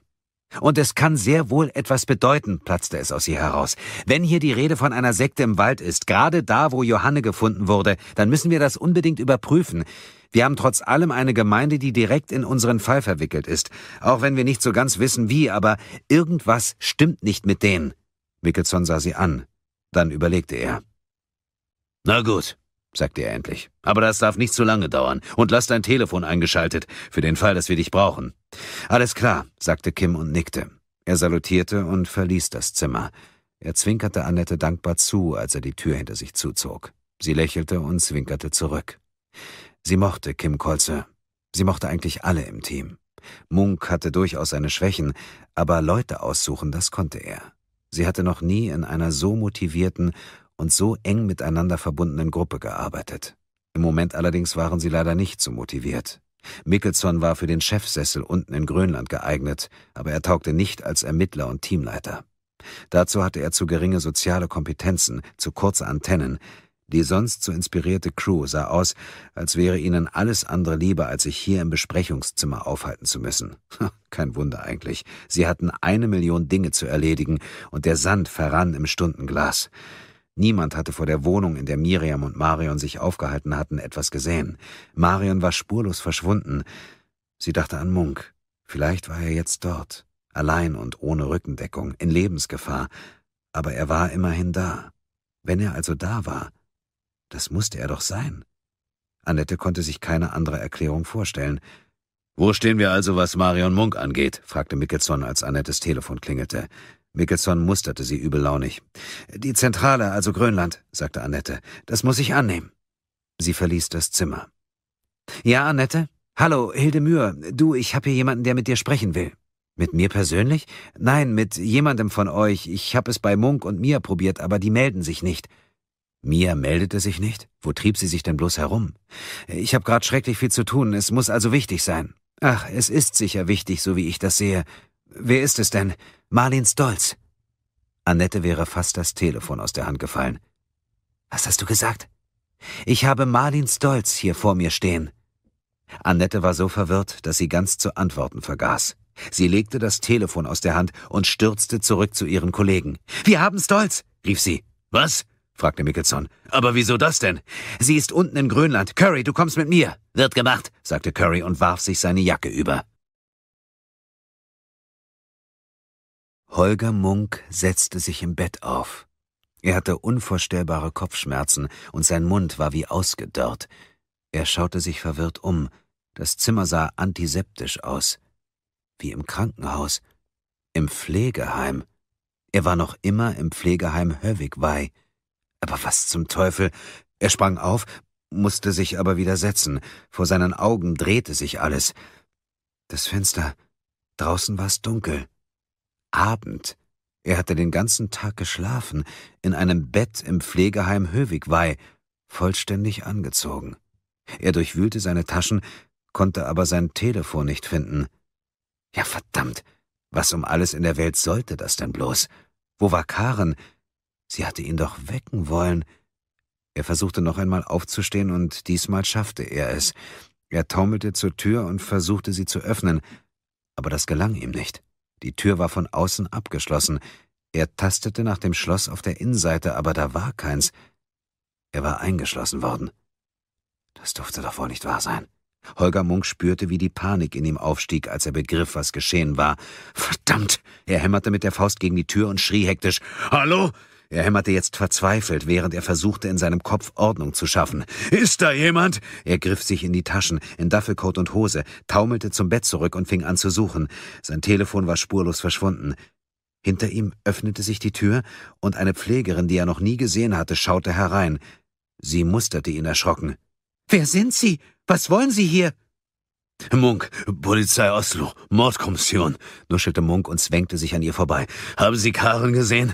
Und es kann sehr wohl etwas bedeuten, platzte es aus ihr heraus. Wenn hier die Rede von einer Sekte im Wald ist, gerade da, wo Johanne gefunden wurde, dann müssen wir das unbedingt überprüfen. Wir haben trotz allem eine Gemeinde, die direkt in unseren Fall verwickelt ist, auch wenn wir nicht so ganz wissen wie, aber irgendwas stimmt nicht mit denen. Mickelson sah sie an. Dann überlegte er. Na gut, sagte er endlich. Aber das darf nicht zu lange dauern und lass dein Telefon eingeschaltet, für den Fall, dass wir dich brauchen. Alles klar, sagte Kim und nickte. Er salutierte und verließ das Zimmer. Er zwinkerte Annette dankbar zu, als er die Tür hinter sich zuzog. Sie lächelte und zwinkerte zurück. Sie mochte Kim Kolze. Sie mochte eigentlich alle im Team. Munk hatte durchaus seine Schwächen, aber Leute aussuchen, das konnte er. Sie hatte noch nie in einer so motivierten und so eng miteinander verbundenen Gruppe gearbeitet. Im Moment allerdings waren sie leider nicht so motiviert. Mickelson war für den Chefsessel unten in Grönland geeignet, aber er taugte nicht als Ermittler und Teamleiter. Dazu hatte er zu geringe soziale Kompetenzen, zu kurze Antennen. Die sonst so inspirierte Crew sah aus, als wäre ihnen alles andere lieber, als sich hier im Besprechungszimmer aufhalten zu müssen. Kein Wunder eigentlich. Sie hatten eine Million Dinge zu erledigen und der Sand verrann im Stundenglas. Niemand hatte vor der Wohnung, in der Miriam und Marion sich aufgehalten hatten, etwas gesehen. Marion war spurlos verschwunden. Sie dachte an Munk. Vielleicht war er jetzt dort, allein und ohne Rückendeckung, in Lebensgefahr, aber er war immerhin da. Wenn er also da war, das musste er doch sein. Annette konnte sich keine andere Erklärung vorstellen. Wo stehen wir also, was Marion Munk angeht? fragte Mickelson, als Annettes Telefon klingelte. Mickelson musterte sie übellaunig. Die Zentrale, also Grönland, sagte Annette. Das muss ich annehmen. Sie verließ das Zimmer. Ja, Annette? Hallo, Hilde Mühr. Du, ich habe hier jemanden, der mit dir sprechen will. Mit mir persönlich? Nein, mit jemandem von euch. Ich habe es bei Munk und Mia probiert, aber die melden sich nicht. Mia meldete sich nicht? Wo trieb sie sich denn bloß herum? Ich habe gerade schrecklich viel zu tun, es muss also wichtig sein. Ach, es ist sicher wichtig, so wie ich das sehe. Wer ist es denn? Marlin Stolz. Annette wäre fast das Telefon aus der Hand gefallen. Was hast du gesagt? Ich habe Marlin Stolz hier vor mir stehen. Annette war so verwirrt, dass sie ganz zu antworten vergaß. Sie legte das Telefon aus der Hand und stürzte zurück zu ihren Kollegen. Wir haben Stolz, rief sie. Was? fragte Mickelson. Aber wieso das denn? Sie ist unten in Grönland. Curry, du kommst mit mir. Wird gemacht, sagte Curry und warf sich seine Jacke über. Holger Munk setzte sich im Bett auf. Er hatte unvorstellbare Kopfschmerzen und sein Mund war wie ausgedörrt. Er schaute sich verwirrt um. Das Zimmer sah antiseptisch aus. Wie im Krankenhaus. Im Pflegeheim. Er war noch immer im Pflegeheim Höwigwei. Aber was zum Teufel? Er sprang auf, musste sich aber wieder setzen. Vor seinen Augen drehte sich alles. Das Fenster. Draußen war es dunkel. Abend. Er hatte den ganzen Tag geschlafen, in einem Bett im Pflegeheim Höwigweih, vollständig angezogen. Er durchwühlte seine Taschen, konnte aber sein Telefon nicht finden. Ja, verdammt! Was um alles in der Welt sollte das denn bloß? Wo war Karen? Sie hatte ihn doch wecken wollen. Er versuchte noch einmal aufzustehen und diesmal schaffte er es. Er taumelte zur Tür und versuchte sie zu öffnen, aber das gelang ihm nicht. Die Tür war von außen abgeschlossen. Er tastete nach dem Schloss auf der Innenseite, aber da war keins. Er war eingeschlossen worden. Das durfte doch wohl nicht wahr sein. Holger Munk spürte, wie die Panik in ihm aufstieg, als er begriff, was geschehen war. Verdammt! Er hämmerte mit der Faust gegen die Tür und schrie hektisch: Hallo? Er hämmerte jetzt verzweifelt, während er versuchte, in seinem Kopf Ordnung zu schaffen. Ist da jemand? Er griff sich in die Taschen, in Duffelcoat und Hose, taumelte zum Bett zurück und fing an zu suchen. Sein Telefon war spurlos verschwunden. Hinter ihm öffnete sich die Tür, und eine Pflegerin, die er noch nie gesehen hatte, schaute herein. Sie musterte ihn erschrocken. Wer sind Sie? Was wollen Sie hier? Munk, Polizei Oslo, Mordkommission, nuschelte Munk und zwängte sich an ihr vorbei. Haben Sie Karen gesehen?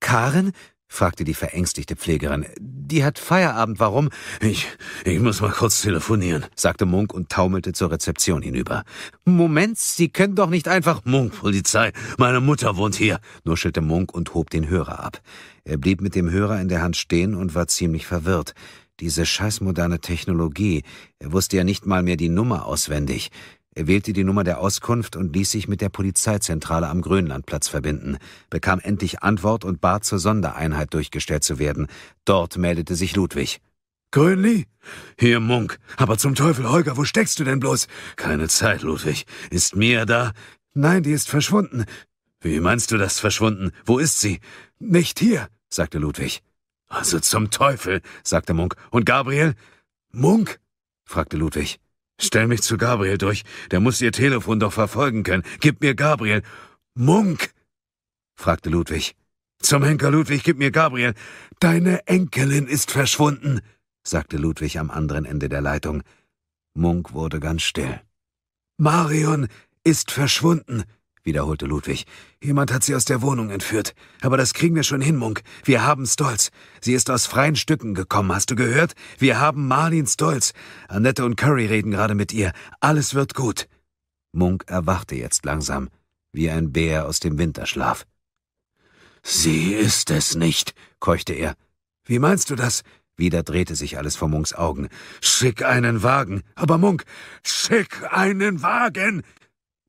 Karen? fragte die verängstigte Pflegerin. Die hat Feierabend, warum? Ich, ich muss mal kurz telefonieren, sagte Munk und taumelte zur Rezeption hinüber. Moment, Sie können doch nicht einfach Munk, Polizei, meine Mutter wohnt hier, nuschelte Munk und hob den Hörer ab. Er blieb mit dem Hörer in der Hand stehen und war ziemlich verwirrt. Diese scheißmoderne Technologie, er wusste ja nicht mal mehr die Nummer auswendig. Er wählte die Nummer der Auskunft und ließ sich mit der Polizeizentrale am Grönlandplatz verbinden, bekam endlich Antwort und bat, zur Sondereinheit durchgestellt zu werden. Dort meldete sich Ludwig. Grönli? Hier, Munk. Aber zum Teufel, Holger, wo steckst du denn bloß? Keine Zeit, Ludwig. Ist Mia da? Nein, die ist verschwunden. Wie meinst du das verschwunden? Wo ist sie? Nicht hier, sagte Ludwig. Also zum Teufel, sagte Munk. Und Gabriel? Munk? fragte Ludwig. Stell mich zu Gabriel durch. Der muss ihr Telefon doch verfolgen können. Gib mir Gabriel. Munk! fragte Ludwig. Zum Henker Ludwig, gib mir Gabriel. Deine Enkelin ist verschwunden, sagte Ludwig am anderen Ende der Leitung. Munk wurde ganz still. Marion ist verschwunden, wiederholte Ludwig. Jemand hat sie aus der Wohnung entführt. Aber das kriegen wir schon hin, Munk. Wir haben Stolz. Sie ist aus freien Stücken gekommen, hast du gehört? Wir haben Marlin Stolz. Annette und Curry reden gerade mit ihr. Alles wird gut. Munk erwachte jetzt langsam, wie ein Bär aus dem Winterschlaf. Sie ist es nicht, keuchte er. Wie meinst du das? Wieder drehte sich alles vor Munks Augen. Schick einen Wagen. Aber Munk, schick einen Wagen,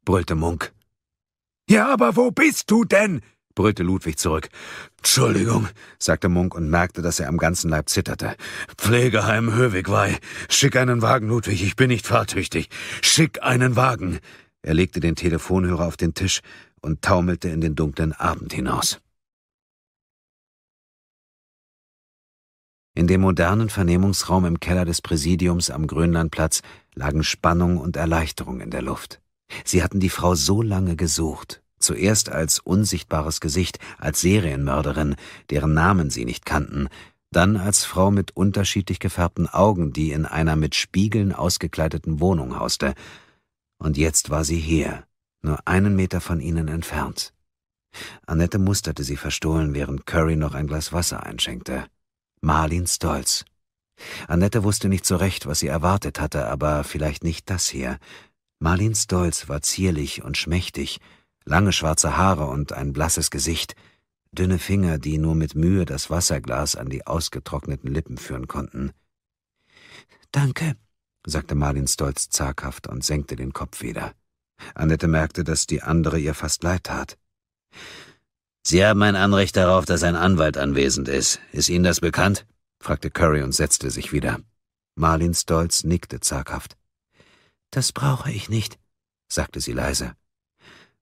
brüllte Munk. Ja, aber wo bist du denn? brüllte Ludwig zurück. Entschuldigung, sagte Munk und merkte, dass er am ganzen Leib zitterte. Pflegeheim Höwigwei. Schick einen Wagen, Ludwig, ich bin nicht fahrtüchtig. Schick einen Wagen. Er legte den Telefonhörer auf den Tisch und taumelte in den dunklen Abend hinaus. In dem modernen Vernehmungsraum im Keller des Präsidiums am Grönlandplatz lagen Spannung und Erleichterung in der Luft. Sie hatten die Frau so lange gesucht, zuerst als unsichtbares Gesicht, als Serienmörderin, deren Namen sie nicht kannten, dann als Frau mit unterschiedlich gefärbten Augen, die in einer mit Spiegeln ausgekleideten Wohnung hauste. Und jetzt war sie hier, nur einen Meter von ihnen entfernt. Annette musterte sie verstohlen, während Curry noch ein Glas Wasser einschenkte. Marlin Stolz. Annette wusste nicht so recht, was sie erwartet hatte, aber vielleicht nicht das hier. Marlene Stolz war zierlich und schmächtig, lange schwarze Haare und ein blasses Gesicht, dünne Finger, die nur mit Mühe das Wasserglas an die ausgetrockneten Lippen führen konnten. Danke, sagte Marlin stolz zaghaft und senkte den Kopf wieder. Annette merkte, dass die andere ihr fast leid tat. Sie haben ein Anrecht darauf, dass ein Anwalt anwesend ist. Ist Ihnen das bekannt? fragte Curry und setzte sich wieder. Marlin Stolz nickte zaghaft. Das brauche ich nicht, sagte sie leise.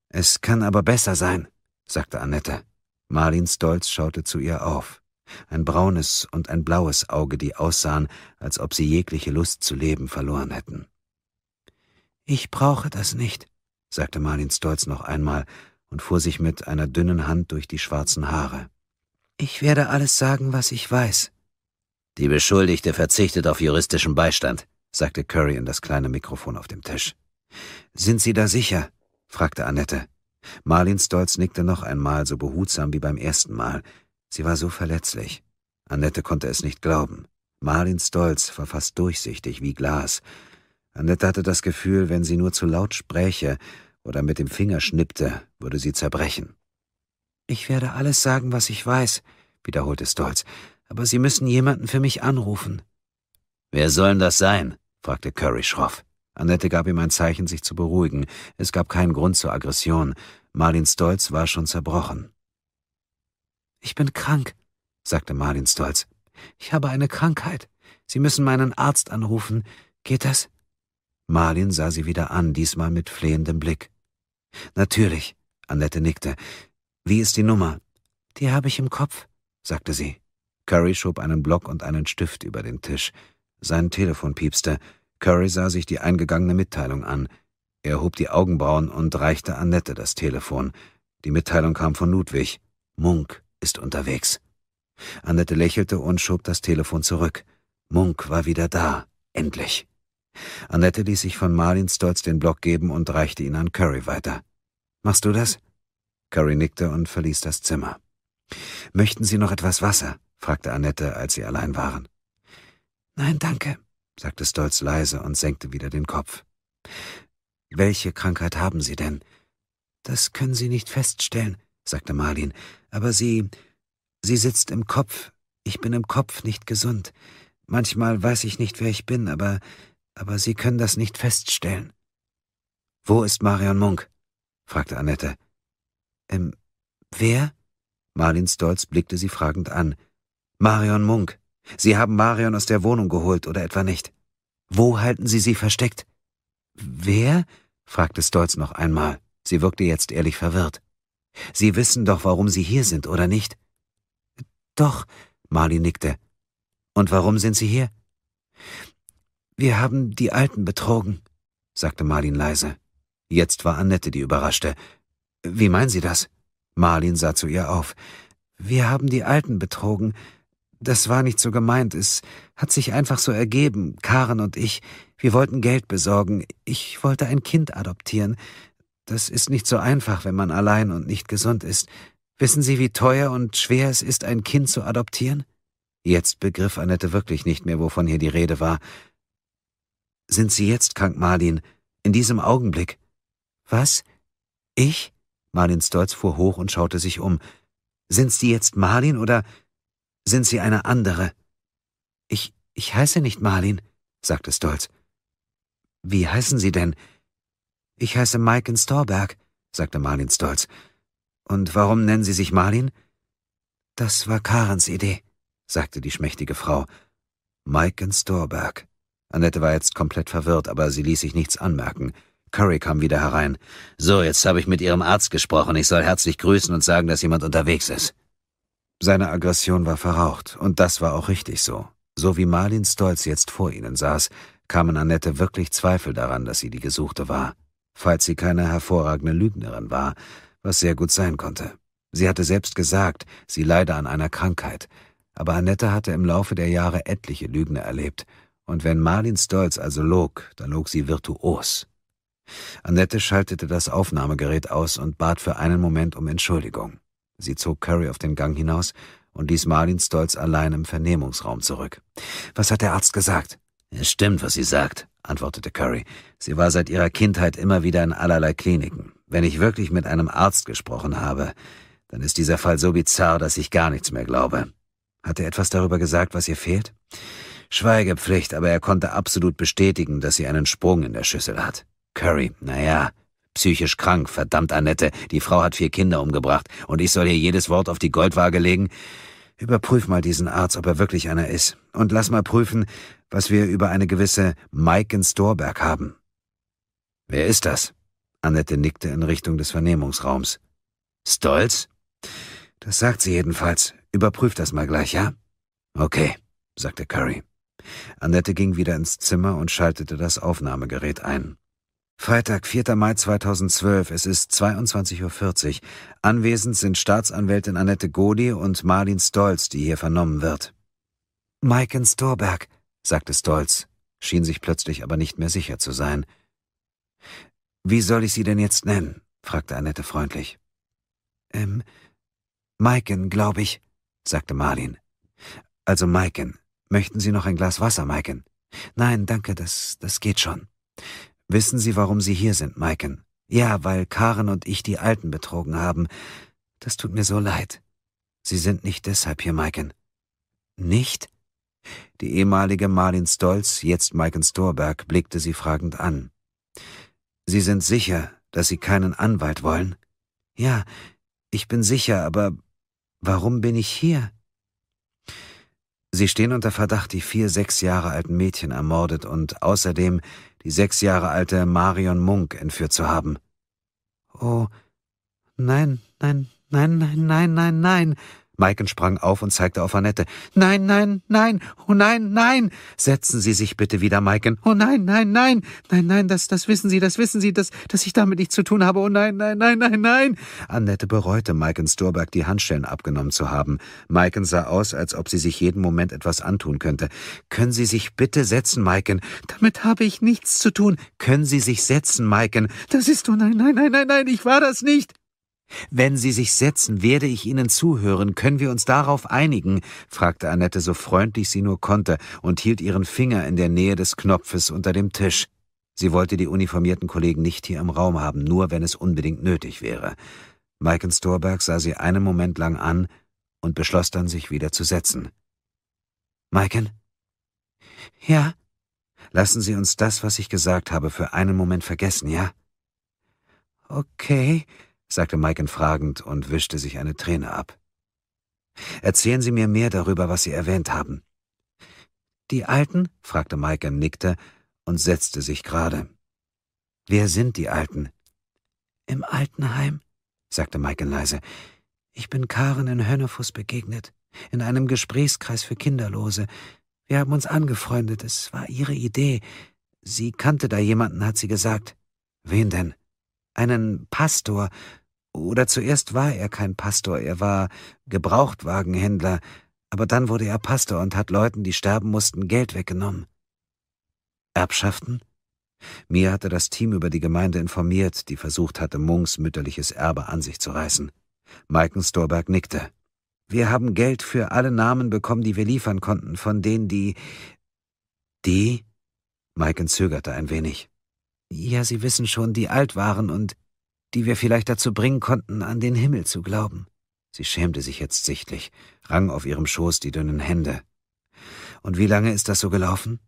Es kann aber besser sein, sagte Annette. Marlin Stolz schaute zu ihr auf. Ein braunes und ein blaues Auge, die aussahen, als ob sie jegliche Lust zu leben verloren hätten. Ich brauche das nicht, sagte Marlin Stolz noch einmal und fuhr sich mit einer dünnen Hand durch die schwarzen Haare. Ich werde alles sagen, was ich weiß. Die Beschuldigte verzichtet auf juristischen Beistand, sagte Curry in das kleine Mikrofon auf dem Tisch. Sind Sie da sicher? fragte Annette. Marlin Stolz nickte noch einmal, so behutsam wie beim ersten Mal. Sie war so verletzlich. Annette konnte es nicht glauben. Marlin Stolz war fast durchsichtig wie Glas. Annette hatte das Gefühl, wenn sie nur zu laut spräche oder mit dem Finger schnippte, würde sie zerbrechen. Ich werde alles sagen, was ich weiß, wiederholte Stolz, aber Sie müssen jemanden für mich anrufen. Wer sollen das sein? fragte Curry schroff. Annette gab ihm ein Zeichen, sich zu beruhigen. Es gab keinen Grund zur Aggression. Marlin Stolz war schon zerbrochen. Ich bin krank, sagte Marlin Stolz. Ich habe eine Krankheit. Sie müssen meinen Arzt anrufen. Geht das? Marlin sah sie wieder an, diesmal mit flehendem Blick. Natürlich, Annette nickte. Wie ist die Nummer? Die habe ich im Kopf, sagte sie. Curry schob einen Block und einen Stift über den Tisch. Sein Telefon piepste. Curry sah sich die eingegangene Mitteilung an. Er hob die Augenbrauen und reichte Annette das Telefon. Die Mitteilung kam von Ludwig. Munk ist unterwegs. Annette lächelte und schob das Telefon zurück. Munk war wieder da. Endlich. Annette ließ sich von Marlin stolz den Block geben und reichte ihn an Curry weiter. Machst du das? Curry nickte und verließ das Zimmer. Möchten Sie noch etwas Wasser? fragte Annette, als sie allein waren. Nein, danke sagte Stolz leise und senkte wieder den Kopf. Welche Krankheit haben Sie denn? Das können Sie nicht feststellen, sagte Marlin, aber sie, sie sitzt im Kopf. Ich bin im Kopf nicht gesund. Manchmal weiß ich nicht, wer ich bin, aber, aber Sie können das nicht feststellen. Wo ist Marion Munk? fragte Annette. Im, wer? Marlin Stolz blickte sie fragend an. Marion Munk, Sie haben Marion aus der Wohnung geholt, oder etwa nicht? Wo halten Sie sie versteckt? Wer? fragte Stolz noch einmal. Sie wirkte jetzt ehrlich verwirrt. Sie wissen doch, warum Sie hier sind, oder nicht? Doch, Marley nickte. Und warum sind Sie hier? Wir haben die Alten betrogen, sagte Marlin leise. Jetzt war Annette die Überraschte. Wie meinen Sie das? Marlin sah zu ihr auf. Wir haben die Alten betrogen, das war nicht so gemeint, es hat sich einfach so ergeben, Karen und ich. Wir wollten Geld besorgen, ich wollte ein Kind adoptieren. Das ist nicht so einfach, wenn man allein und nicht gesund ist. Wissen Sie, wie teuer und schwer es ist, ein Kind zu adoptieren? Jetzt begriff Annette wirklich nicht mehr, wovon hier die Rede war. Sind Sie jetzt krank, Marlin? In diesem Augenblick? Was? Ich? Marlin Stolz fuhr hoch und schaute sich um. Sind Sie jetzt Marlin oder sind Sie eine andere. Ich, ich heiße nicht Marlin, sagte Stolz. Wie heißen Sie denn? Ich heiße Mike in Storberg, sagte Marlin stolz. Und warum nennen Sie sich Marlin? Das war Karens Idee, sagte die schmächtige Frau. Mike in Storberg. Annette war jetzt komplett verwirrt, aber sie ließ sich nichts anmerken. Curry kam wieder herein. So, jetzt habe ich mit Ihrem Arzt gesprochen. Ich soll herzlich grüßen und sagen, dass jemand unterwegs ist. Seine Aggression war verraucht, und das war auch richtig so. So wie Marlin Stolz jetzt vor ihnen saß, kamen Annette wirklich Zweifel daran, dass sie die Gesuchte war, falls sie keine hervorragende Lügnerin war, was sehr gut sein konnte. Sie hatte selbst gesagt, sie leide an einer Krankheit, aber Annette hatte im Laufe der Jahre etliche Lügner erlebt, und wenn Marlin Stolz also log, dann log sie virtuos. Annette schaltete das Aufnahmegerät aus und bat für einen Moment um Entschuldigung. Sie zog Curry auf den Gang hinaus und ließ Marlin Stolz allein im Vernehmungsraum zurück. Was hat der Arzt gesagt? Es stimmt, was sie sagt, antwortete Curry. Sie war seit ihrer Kindheit immer wieder in allerlei Kliniken. Wenn ich wirklich mit einem Arzt gesprochen habe, dann ist dieser Fall so bizarr, dass ich gar nichts mehr glaube. Hat er etwas darüber gesagt, was ihr fehlt? Schweigepflicht, aber er konnte absolut bestätigen, dass sie einen Sprung in der Schüssel hat. Curry, na ja, Psychisch krank, verdammt, Annette. Die Frau hat vier Kinder umgebracht und ich soll hier jedes Wort auf die Goldwaage legen. Überprüf mal diesen Arzt, ob er wirklich einer ist. Und lass mal prüfen, was wir über eine gewisse Maiken Storberg haben. Wer ist das? Annette nickte in Richtung des Vernehmungsraums. Stolz? Das sagt sie jedenfalls. Überprüf das mal gleich, ja? Okay, sagte Curry. Annette ging wieder ins Zimmer und schaltete das Aufnahmegerät ein. Freitag, 4. Mai 2012, es ist 22.40 Uhr. Anwesend sind Staatsanwältin Annette Godi und Marlin Stolz, die hier vernommen wird. Maiken Storberg, sagte Stolz, schien sich plötzlich aber nicht mehr sicher zu sein. Wie soll ich Sie denn jetzt nennen? fragte Annette freundlich. Ähm, Maiken, glaube ich, sagte Marlin. Also Maiken, möchten Sie noch ein Glas Wasser, Maiken? Nein, danke, das, das geht schon. Wissen Sie, warum Sie hier sind, Maiken? Ja, weil Karen und ich die Alten betrogen haben. Das tut mir so leid. Sie sind nicht deshalb hier, Maiken. Nicht? Die ehemalige Marlin Stolz, jetzt Maiken Storberg, blickte sie fragend an. Sie sind sicher, dass Sie keinen Anwalt wollen? Ja, ich bin sicher, aber warum bin ich hier? Sie stehen unter Verdacht, die vier sechs Jahre alten Mädchen ermordet und außerdem die sechs Jahre alte Marion Munk entführt zu haben. Oh, nein, nein, nein, nein, nein, nein, nein, Maiken sprang auf und zeigte auf Annette. Nein, nein, nein, oh nein, nein. Setzen Sie sich bitte wieder, Maiken. Oh nein, nein, nein, nein, nein, das, das wissen Sie, das wissen Sie, dass, dass ich damit nichts zu tun habe. Oh nein, nein, nein, nein, nein. Annette bereute, Maiken Storberg die Handschellen abgenommen zu haben. Maiken sah aus, als ob sie sich jeden Moment etwas antun könnte. Können Sie sich bitte setzen, Maiken? Damit habe ich nichts zu tun. Können Sie sich setzen, Maiken? Das ist, oh nein, nein, nein, nein, nein, ich war das nicht. Wenn Sie sich setzen, werde ich Ihnen zuhören. Können wir uns darauf einigen? fragte Annette so freundlich sie nur konnte und hielt ihren Finger in der Nähe des Knopfes unter dem Tisch. Sie wollte die uniformierten Kollegen nicht hier im Raum haben, nur wenn es unbedingt nötig wäre. Maiken Storberg sah sie einen Moment lang an und beschloss dann, sich wieder zu setzen. Maiken? Ja? Lassen Sie uns das, was ich gesagt habe, für einen Moment vergessen, ja? Okay, sagte Maiken fragend und wischte sich eine Träne ab. Erzählen Sie mir mehr darüber, was Sie erwähnt haben. Die Alten? fragte Maiken, nickte und setzte sich gerade. Wer sind die Alten? Im Altenheim, sagte Maiken leise. Ich bin Karen in Hönnefuss begegnet, in einem Gesprächskreis für Kinderlose. Wir haben uns angefreundet, es war ihre Idee. Sie kannte da jemanden, hat sie gesagt. Wen denn? einen Pastor, oder zuerst war er kein Pastor, er war Gebrauchtwagenhändler, aber dann wurde er Pastor und hat Leuten, die sterben mussten, Geld weggenommen. Erbschaften? Mir hatte das Team über die Gemeinde informiert, die versucht hatte, Munks mütterliches Erbe an sich zu reißen. Maiken Storberg nickte. Wir haben Geld für alle Namen bekommen, die wir liefern konnten, von denen die... Die? Maiken zögerte ein wenig. Ja, Sie wissen schon, die alt waren und die wir vielleicht dazu bringen konnten, an den Himmel zu glauben. Sie schämte sich jetzt sichtlich, rang auf ihrem Schoß die dünnen Hände. Und wie lange ist das so gelaufen?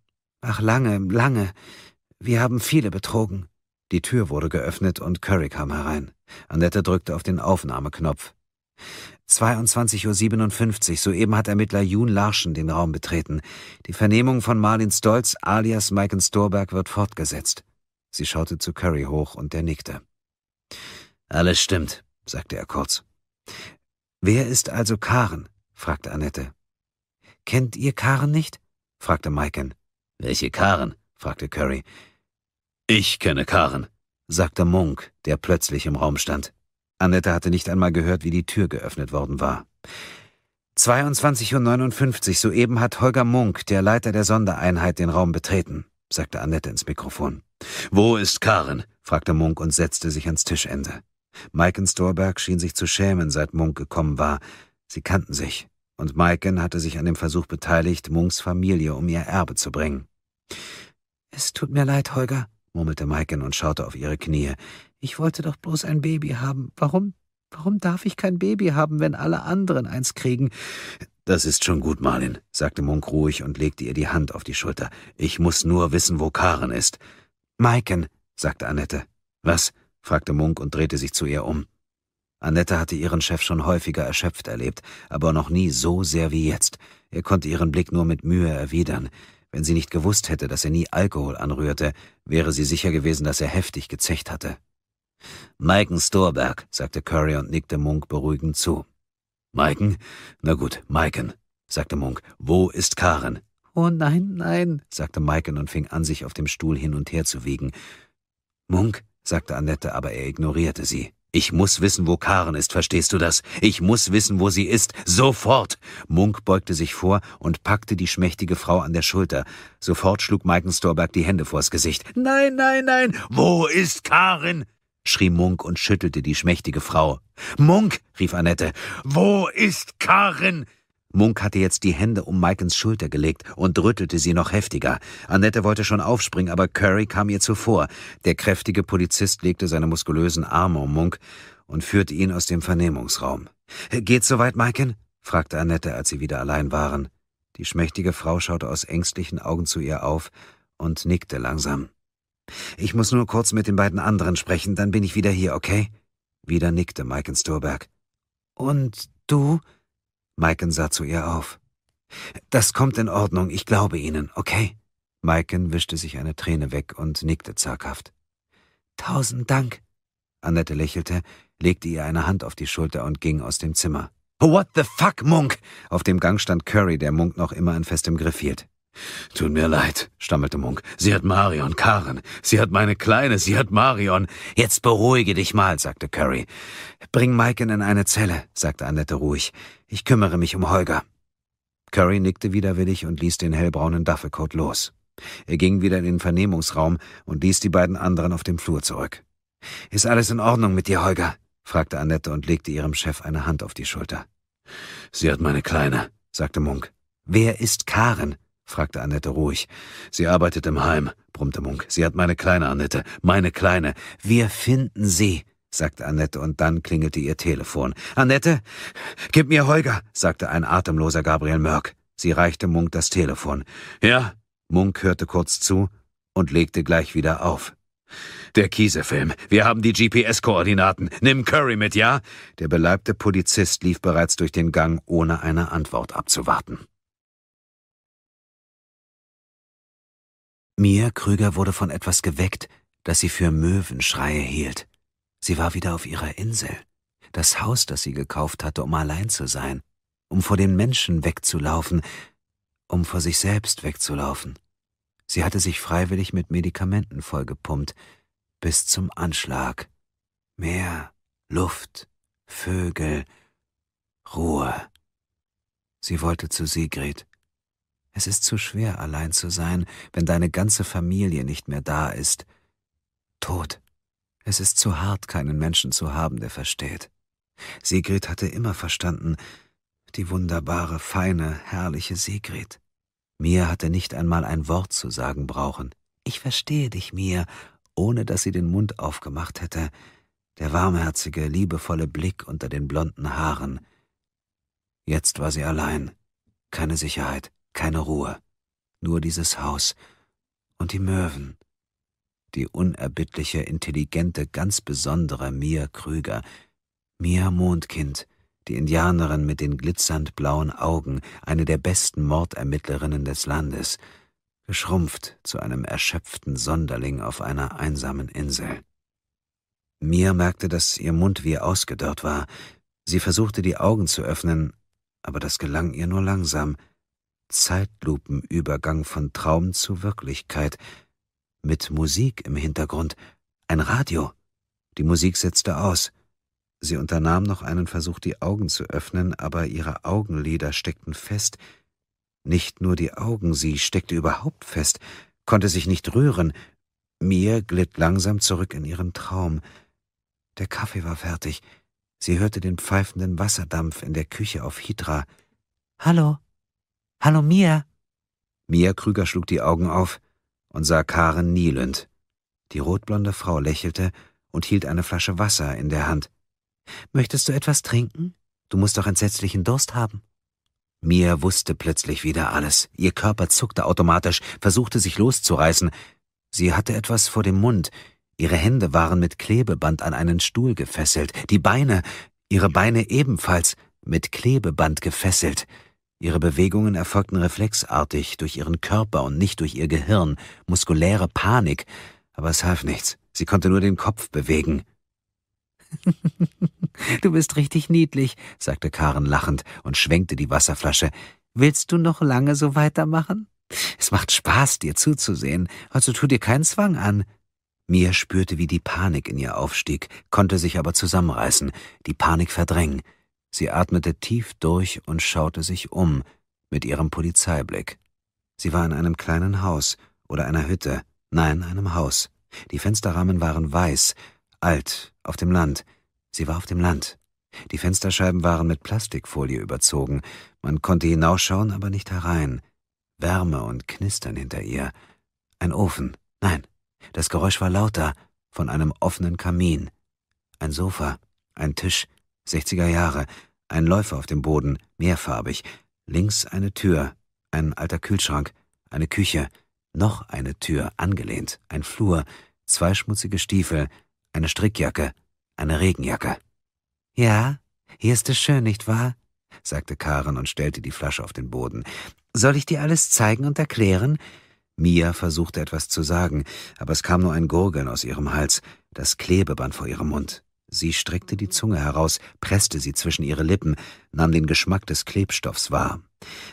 Ach, lange, lange. Wir haben viele betrogen. Die Tür wurde geöffnet und Curry kam herein. Annette drückte auf den Aufnahmeknopf. 22.57 Uhr, soeben hat Ermittler Jun Larschen den Raum betreten. Die Vernehmung von Marlin Stolz alias Maiken Storberg wird fortgesetzt. Sie schaute zu Curry hoch und der nickte. Alles stimmt, sagte er kurz. Wer ist also Karen? fragte Annette. Kennt ihr Karen nicht? fragte Maiken. Welche Karen? fragte Curry. Ich kenne Karen, sagte Munk, der plötzlich im Raum stand. Annette hatte nicht einmal gehört, wie die Tür geöffnet worden war. 22.59 Uhr, soeben hat Holger Munk, der Leiter der Sondereinheit, den Raum betreten sagte Annette ins Mikrofon. Wo ist Karen? fragte Munk und setzte sich ans Tischende. Maiken Storberg schien sich zu schämen, seit Munk gekommen war. Sie kannten sich, und Maiken hatte sich an dem Versuch beteiligt, Munks Familie um ihr Erbe zu bringen. Es tut mir leid, Holger, murmelte Maiken und schaute auf ihre Knie. Ich wollte doch bloß ein Baby haben. Warum? Warum darf ich kein Baby haben, wenn alle anderen eins kriegen? Das ist schon gut, Marlin, sagte Munk ruhig und legte ihr die Hand auf die Schulter. Ich muss nur wissen, wo Karen ist. Maiken, sagte Annette. Was? fragte Munk und drehte sich zu ihr um. Annette hatte ihren Chef schon häufiger erschöpft erlebt, aber noch nie so sehr wie jetzt. Er konnte ihren Blick nur mit Mühe erwidern. Wenn sie nicht gewusst hätte, dass er nie Alkohol anrührte, wäre sie sicher gewesen, dass er heftig gezecht hatte. Maiken Storberg, sagte Curry und nickte Munk beruhigend zu. Maiken? Na gut, Maiken, sagte Munk. Wo ist Karen? Oh nein, nein, sagte Maiken und fing an, sich auf dem Stuhl hin und her zu wiegen. Munk, sagte Annette, aber er ignorierte sie. Ich muss wissen, wo Karen ist, verstehst du das? Ich muss wissen, wo sie ist, sofort! Munk beugte sich vor und packte die schmächtige Frau an der Schulter. Sofort schlug Maiken Storberg die Hände vors Gesicht. Nein, nein, nein! Wo ist Karen? schrie Munk und schüttelte die schmächtige Frau. Munk, rief Annette, wo ist Karin? Munk hatte jetzt die Hände um Maikens Schulter gelegt und rüttelte sie noch heftiger. Annette wollte schon aufspringen, aber Curry kam ihr zuvor. Der kräftige Polizist legte seine muskulösen Arme um Munk und führte ihn aus dem Vernehmungsraum. Geht's soweit, Maiken? fragte Annette, als sie wieder allein waren. Die schmächtige Frau schaute aus ängstlichen Augen zu ihr auf und nickte langsam. Ich muss nur kurz mit den beiden anderen sprechen, dann bin ich wieder hier, okay? Wieder nickte Maiken Storberg. Und du? Maiken sah zu ihr auf. Das kommt in Ordnung, ich glaube Ihnen, okay? Maiken wischte sich eine Träne weg und nickte zaghaft. Tausend Dank. Annette lächelte, legte ihr eine Hand auf die Schulter und ging aus dem Zimmer. What the fuck, Munk? Auf dem Gang stand Curry, der Munk noch immer in festem Griff hielt. Tut mir leid, stammelte Munk. Sie hat Marion, Karen. Sie hat meine Kleine, sie hat Marion. Jetzt beruhige dich mal, sagte Curry. Bring Maiken in eine Zelle, sagte Annette ruhig. Ich kümmere mich um Holger. Curry nickte widerwillig und ließ den hellbraunen Duffelcoat los. Er ging wieder in den Vernehmungsraum und ließ die beiden anderen auf dem Flur zurück. Ist alles in Ordnung mit dir, Holger? fragte Annette und legte ihrem Chef eine Hand auf die Schulter. Sie hat meine Kleine, sagte Munk. Wer ist Karen? fragte Annette ruhig. Sie arbeitet im Heim, brummte Munk. Sie hat meine kleine Annette, meine kleine. Wir finden sie, sagte Annette, und dann klingelte ihr Telefon. Annette, gib mir Holger, sagte ein atemloser Gabriel Mörk. Sie reichte Munk das Telefon. Ja? Munk hörte kurz zu und legte gleich wieder auf. Der Kiesefilm. Wir haben die GPS-Koordinaten. Nimm Curry mit, ja? Der beleibte Polizist lief bereits durch den Gang, ohne eine Antwort abzuwarten. Mia Krüger wurde von etwas geweckt, das sie für Möwenschreie hielt. Sie war wieder auf ihrer Insel. Das Haus, das sie gekauft hatte, um allein zu sein, um vor den Menschen wegzulaufen, um vor sich selbst wegzulaufen. Sie hatte sich freiwillig mit Medikamenten vollgepumpt, bis zum Anschlag. Meer, Luft, Vögel, Ruhe. Sie wollte zu Sigrid. Es ist zu schwer, allein zu sein, wenn deine ganze Familie nicht mehr da ist. Tod. Es ist zu hart, keinen Menschen zu haben, der versteht. Sigrid hatte immer verstanden, die wunderbare, feine, herrliche Sigrid. Mir hatte nicht einmal ein Wort zu sagen brauchen. Ich verstehe dich, Mir, ohne dass sie den Mund aufgemacht hätte. Der warmherzige, liebevolle Blick unter den blonden Haaren. Jetzt war sie allein. Keine Sicherheit, keine Ruhe, nur dieses Haus und die Möwen. Die unerbittliche, intelligente, ganz besondere Mia Krüger, Mia Mondkind, die Indianerin mit den glitzernd blauen Augen, eine der besten Mordermittlerinnen des Landes, geschrumpft zu einem erschöpften Sonderling auf einer einsamen Insel. Mia merkte, dass ihr Mund wie ausgedörrt war. Sie versuchte, die Augen zu öffnen, aber das gelang ihr nur langsam. Zeitlupenübergang von Traum zu Wirklichkeit, mit Musik im Hintergrund, ein Radio. Die Musik setzte aus. Sie unternahm noch einen Versuch, die Augen zu öffnen, aber ihre Augenlider steckten fest. Nicht nur die Augen, sie steckte überhaupt fest, konnte sich nicht rühren. Mir glitt langsam zurück in ihren Traum. Der Kaffee war fertig. Sie hörte den pfeifenden Wasserdampf in der Küche auf Hydra. Hallo, Hallo Mia. Mia Krüger schlug die Augen auf und sah Karen nielend. Die rotblonde Frau lächelte und hielt eine Flasche Wasser in der Hand. Möchtest du etwas trinken? Du musst doch entsetzlichen Durst haben. Mia wusste plötzlich wieder alles. Ihr Körper zuckte automatisch, versuchte sich loszureißen. Sie hatte etwas vor dem Mund. Ihre Hände waren mit Klebeband an einen Stuhl gefesselt. Die Beine, ihre Beine ebenfalls mit Klebeband gefesselt. Ihre Bewegungen erfolgten reflexartig durch ihren Körper und nicht durch ihr Gehirn, muskuläre Panik, aber es half nichts. Sie konnte nur den Kopf bewegen. [laughs] du bist richtig niedlich, sagte Karen lachend und schwenkte die Wasserflasche. Willst du noch lange so weitermachen? Es macht Spaß, dir zuzusehen, also tu dir keinen Zwang an. Mia spürte, wie die Panik in ihr aufstieg, konnte sich aber zusammenreißen, die Panik verdrängen. Sie atmete tief durch und schaute sich um mit ihrem Polizeiblick. Sie war in einem kleinen Haus oder einer Hütte, nein, einem Haus. Die Fensterrahmen waren weiß, alt, auf dem Land. Sie war auf dem Land. Die Fensterscheiben waren mit Plastikfolie überzogen. Man konnte hinausschauen, aber nicht herein. Wärme und Knistern hinter ihr. Ein Ofen. Nein, das Geräusch war lauter, von einem offenen Kamin. Ein Sofa, ein Tisch, 60er Jahre, ein Läufer auf dem Boden, mehrfarbig, links eine Tür, ein alter Kühlschrank, eine Küche, noch eine Tür angelehnt, ein Flur, zwei schmutzige Stiefel, eine Strickjacke, eine Regenjacke. Ja, hier ist es schön, nicht wahr? sagte Karen und stellte die Flasche auf den Boden. Soll ich dir alles zeigen und erklären? Mia versuchte etwas zu sagen, aber es kam nur ein Gurgeln aus ihrem Hals, das Klebeband vor ihrem Mund. Sie streckte die Zunge heraus, presste sie zwischen ihre Lippen, nahm den Geschmack des Klebstoffs wahr.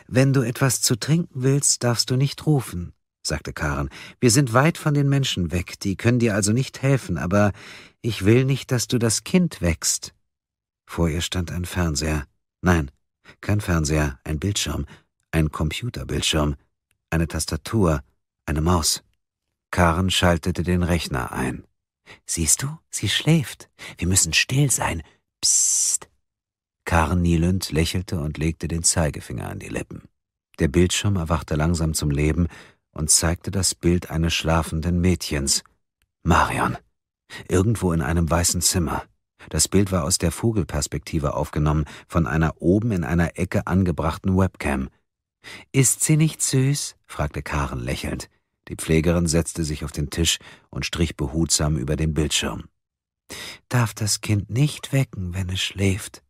Wenn du etwas zu trinken willst, darfst du nicht rufen, sagte Karen. Wir sind weit von den Menschen weg, die können dir also nicht helfen, aber ich will nicht, dass du das Kind wächst. Vor ihr stand ein Fernseher. Nein, kein Fernseher, ein Bildschirm, ein Computerbildschirm, eine Tastatur, eine Maus. Karen schaltete den Rechner ein. Siehst du, sie schläft. Wir müssen still sein. Psst. Karen Nielend lächelte und legte den Zeigefinger an die Lippen. Der Bildschirm erwachte langsam zum Leben und zeigte das Bild eines schlafenden Mädchens. Marion. Irgendwo in einem weißen Zimmer. Das Bild war aus der Vogelperspektive aufgenommen, von einer oben in einer Ecke angebrachten Webcam. Ist sie nicht süß? fragte Karen lächelnd. Die Pflegerin setzte sich auf den Tisch und strich behutsam über den Bildschirm. Darf das Kind nicht wecken, wenn es schläft.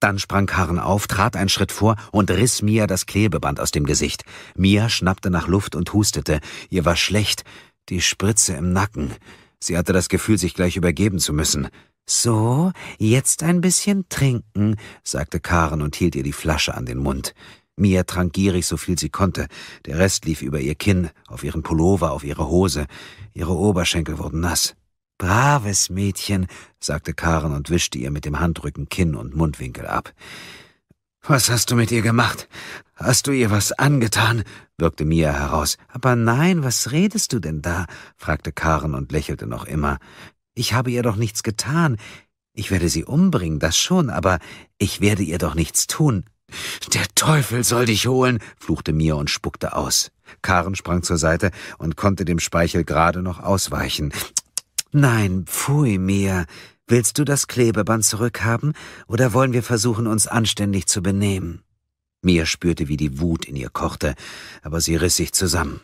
Dann sprang Karen auf, trat einen Schritt vor und riss Mia das Klebeband aus dem Gesicht. Mia schnappte nach Luft und hustete. Ihr war schlecht, die Spritze im Nacken. Sie hatte das Gefühl, sich gleich übergeben zu müssen. So, jetzt ein bisschen trinken, sagte Karen und hielt ihr die Flasche an den Mund. Mia trank gierig so viel sie konnte. Der Rest lief über ihr Kinn, auf ihren Pullover, auf ihre Hose. Ihre Oberschenkel wurden nass. Braves Mädchen, sagte Karen und wischte ihr mit dem Handrücken Kinn und Mundwinkel ab. Was hast du mit ihr gemacht? Hast du ihr was angetan? wirkte Mia heraus. Aber nein, was redest du denn da? fragte Karen und lächelte noch immer. Ich habe ihr doch nichts getan. Ich werde sie umbringen, das schon, aber ich werde ihr doch nichts tun. Der Teufel soll dich holen, fluchte Mia und spuckte aus. Karen sprang zur Seite und konnte dem Speichel gerade noch ausweichen. Nein, pfui, Mia. Willst du das Klebeband zurückhaben oder wollen wir versuchen, uns anständig zu benehmen? Mia spürte, wie die Wut in ihr kochte, aber sie riss sich zusammen.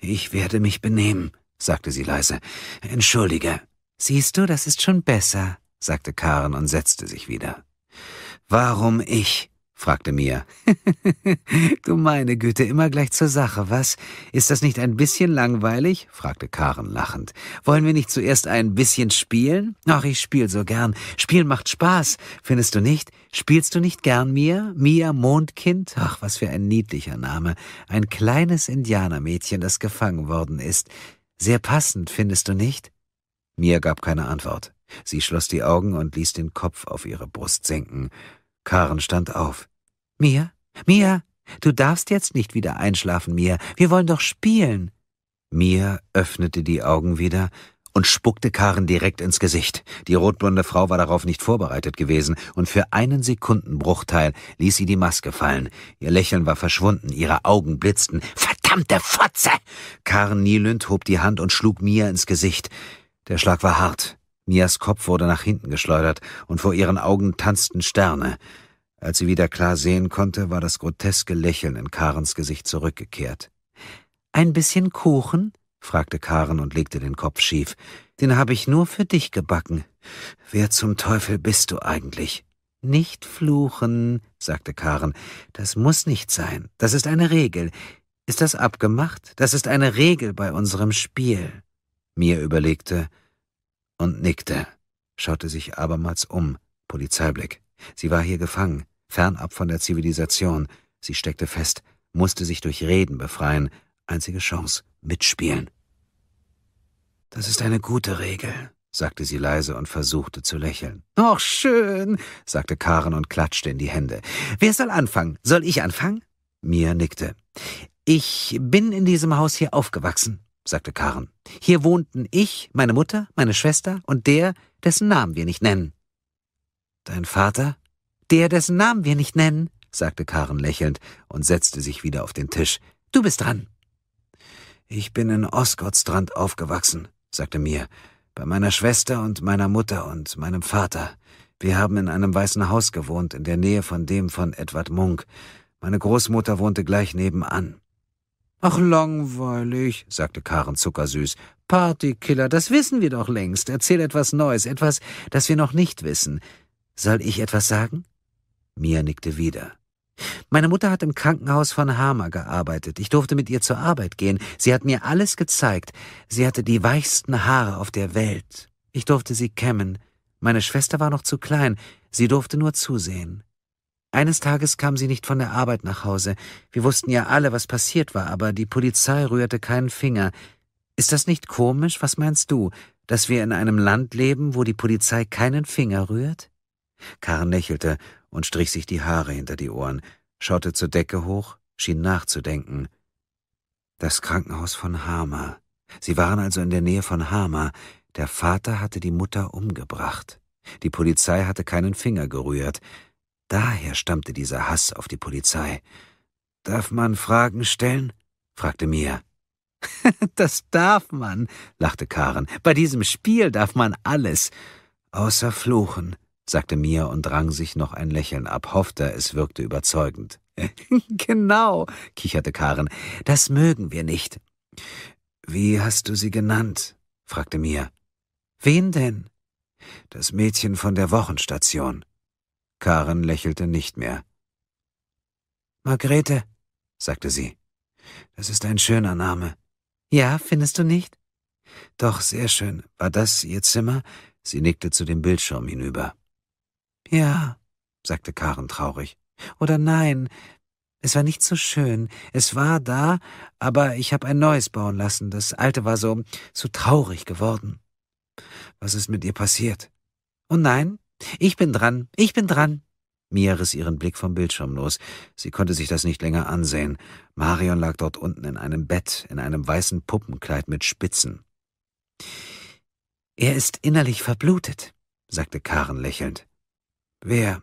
Ich werde mich benehmen, sagte sie leise. Entschuldige. Siehst du, das ist schon besser, sagte Karen und setzte sich wieder. Warum ich? fragte Mia. [laughs] du meine Güte, immer gleich zur Sache, was? Ist das nicht ein bisschen langweilig? fragte Karen lachend. Wollen wir nicht zuerst ein bisschen spielen? Ach, ich spiel so gern. Spielen macht Spaß, findest du nicht? Spielst du nicht gern, Mia? Mia Mondkind? Ach, was für ein niedlicher Name. Ein kleines Indianermädchen, das gefangen worden ist. Sehr passend, findest du nicht? Mia gab keine Antwort. Sie schloss die Augen und ließ den Kopf auf ihre Brust sinken. Karen stand auf. Mia, Mia, du darfst jetzt nicht wieder einschlafen, Mia. Wir wollen doch spielen. Mia öffnete die Augen wieder und spuckte Karen direkt ins Gesicht. Die rotblonde Frau war darauf nicht vorbereitet gewesen, und für einen Sekundenbruchteil ließ sie die Maske fallen. Ihr Lächeln war verschwunden, ihre Augen blitzten. Verdammte Fotze! Karen Nielund hob die Hand und schlug Mia ins Gesicht. Der Schlag war hart. Mias Kopf wurde nach hinten geschleudert und vor ihren Augen tanzten Sterne. Als sie wieder klar sehen konnte, war das groteske Lächeln in Karens Gesicht zurückgekehrt. Ein bisschen Kuchen? fragte Karen und legte den Kopf schief. Den habe ich nur für dich gebacken. Wer zum Teufel bist du eigentlich? Nicht fluchen, sagte Karen. Das muss nicht sein. Das ist eine Regel. Ist das abgemacht? Das ist eine Regel bei unserem Spiel. Mir überlegte, und nickte, schaute sich abermals um, Polizeiblick. Sie war hier gefangen, fernab von der Zivilisation, sie steckte fest, musste sich durch Reden befreien, einzige Chance, mitspielen. Das ist eine gute Regel, sagte sie leise und versuchte zu lächeln. Och, schön, sagte Karen und klatschte in die Hände. Wer soll anfangen? Soll ich anfangen? Mia nickte. Ich bin in diesem Haus hier aufgewachsen sagte Karen. Hier wohnten ich, meine Mutter, meine Schwester und der, dessen Namen wir nicht nennen. Dein Vater? Der, dessen Namen wir nicht nennen, sagte Karen lächelnd und setzte sich wieder auf den Tisch. Du bist dran. Ich bin in Osgottstrand aufgewachsen, sagte mir, bei meiner Schwester und meiner Mutter und meinem Vater. Wir haben in einem weißen Haus gewohnt, in der Nähe von dem von Edward Munk. Meine Großmutter wohnte gleich nebenan. Ach, langweilig, sagte Karen zuckersüß. Partykiller, das wissen wir doch längst. Erzähl etwas Neues, etwas, das wir noch nicht wissen. Soll ich etwas sagen? Mia nickte wieder. Meine Mutter hat im Krankenhaus von Hama gearbeitet. Ich durfte mit ihr zur Arbeit gehen. Sie hat mir alles gezeigt. Sie hatte die weichsten Haare auf der Welt. Ich durfte sie kämmen. Meine Schwester war noch zu klein. Sie durfte nur zusehen. Eines Tages kam sie nicht von der Arbeit nach Hause. Wir wussten ja alle, was passiert war, aber die Polizei rührte keinen Finger. Ist das nicht komisch? Was meinst du, dass wir in einem Land leben, wo die Polizei keinen Finger rührt? Karen lächelte und strich sich die Haare hinter die Ohren, schaute zur Decke hoch, schien nachzudenken. Das Krankenhaus von Hama. Sie waren also in der Nähe von Hama. Der Vater hatte die Mutter umgebracht. Die Polizei hatte keinen Finger gerührt. Daher stammte dieser Hass auf die Polizei. Darf man Fragen stellen? fragte Mia. [laughs] das darf man, lachte Karen. Bei diesem Spiel darf man alles. Außer Fluchen, sagte Mia und rang sich noch ein Lächeln ab, hoffte, es wirkte überzeugend. [laughs] genau, kicherte Karen. Das mögen wir nicht. Wie hast du sie genannt? fragte Mia. Wen denn? Das Mädchen von der Wochenstation. Karen lächelte nicht mehr. Margrete, sagte sie, das ist ein schöner Name. Ja, findest du nicht? Doch, sehr schön. War das Ihr Zimmer? Sie nickte zu dem Bildschirm hinüber. Ja, sagte Karen traurig. Oder nein, es war nicht so schön. Es war da, aber ich habe ein neues bauen lassen. Das alte war so, so traurig geworden. Was ist mit ihr passiert? Oh nein, ich bin dran, ich bin dran. Mia riss ihren Blick vom Bildschirm los. Sie konnte sich das nicht länger ansehen. Marion lag dort unten in einem Bett, in einem weißen Puppenkleid mit Spitzen. Er ist innerlich verblutet, sagte Karen lächelnd. Wer?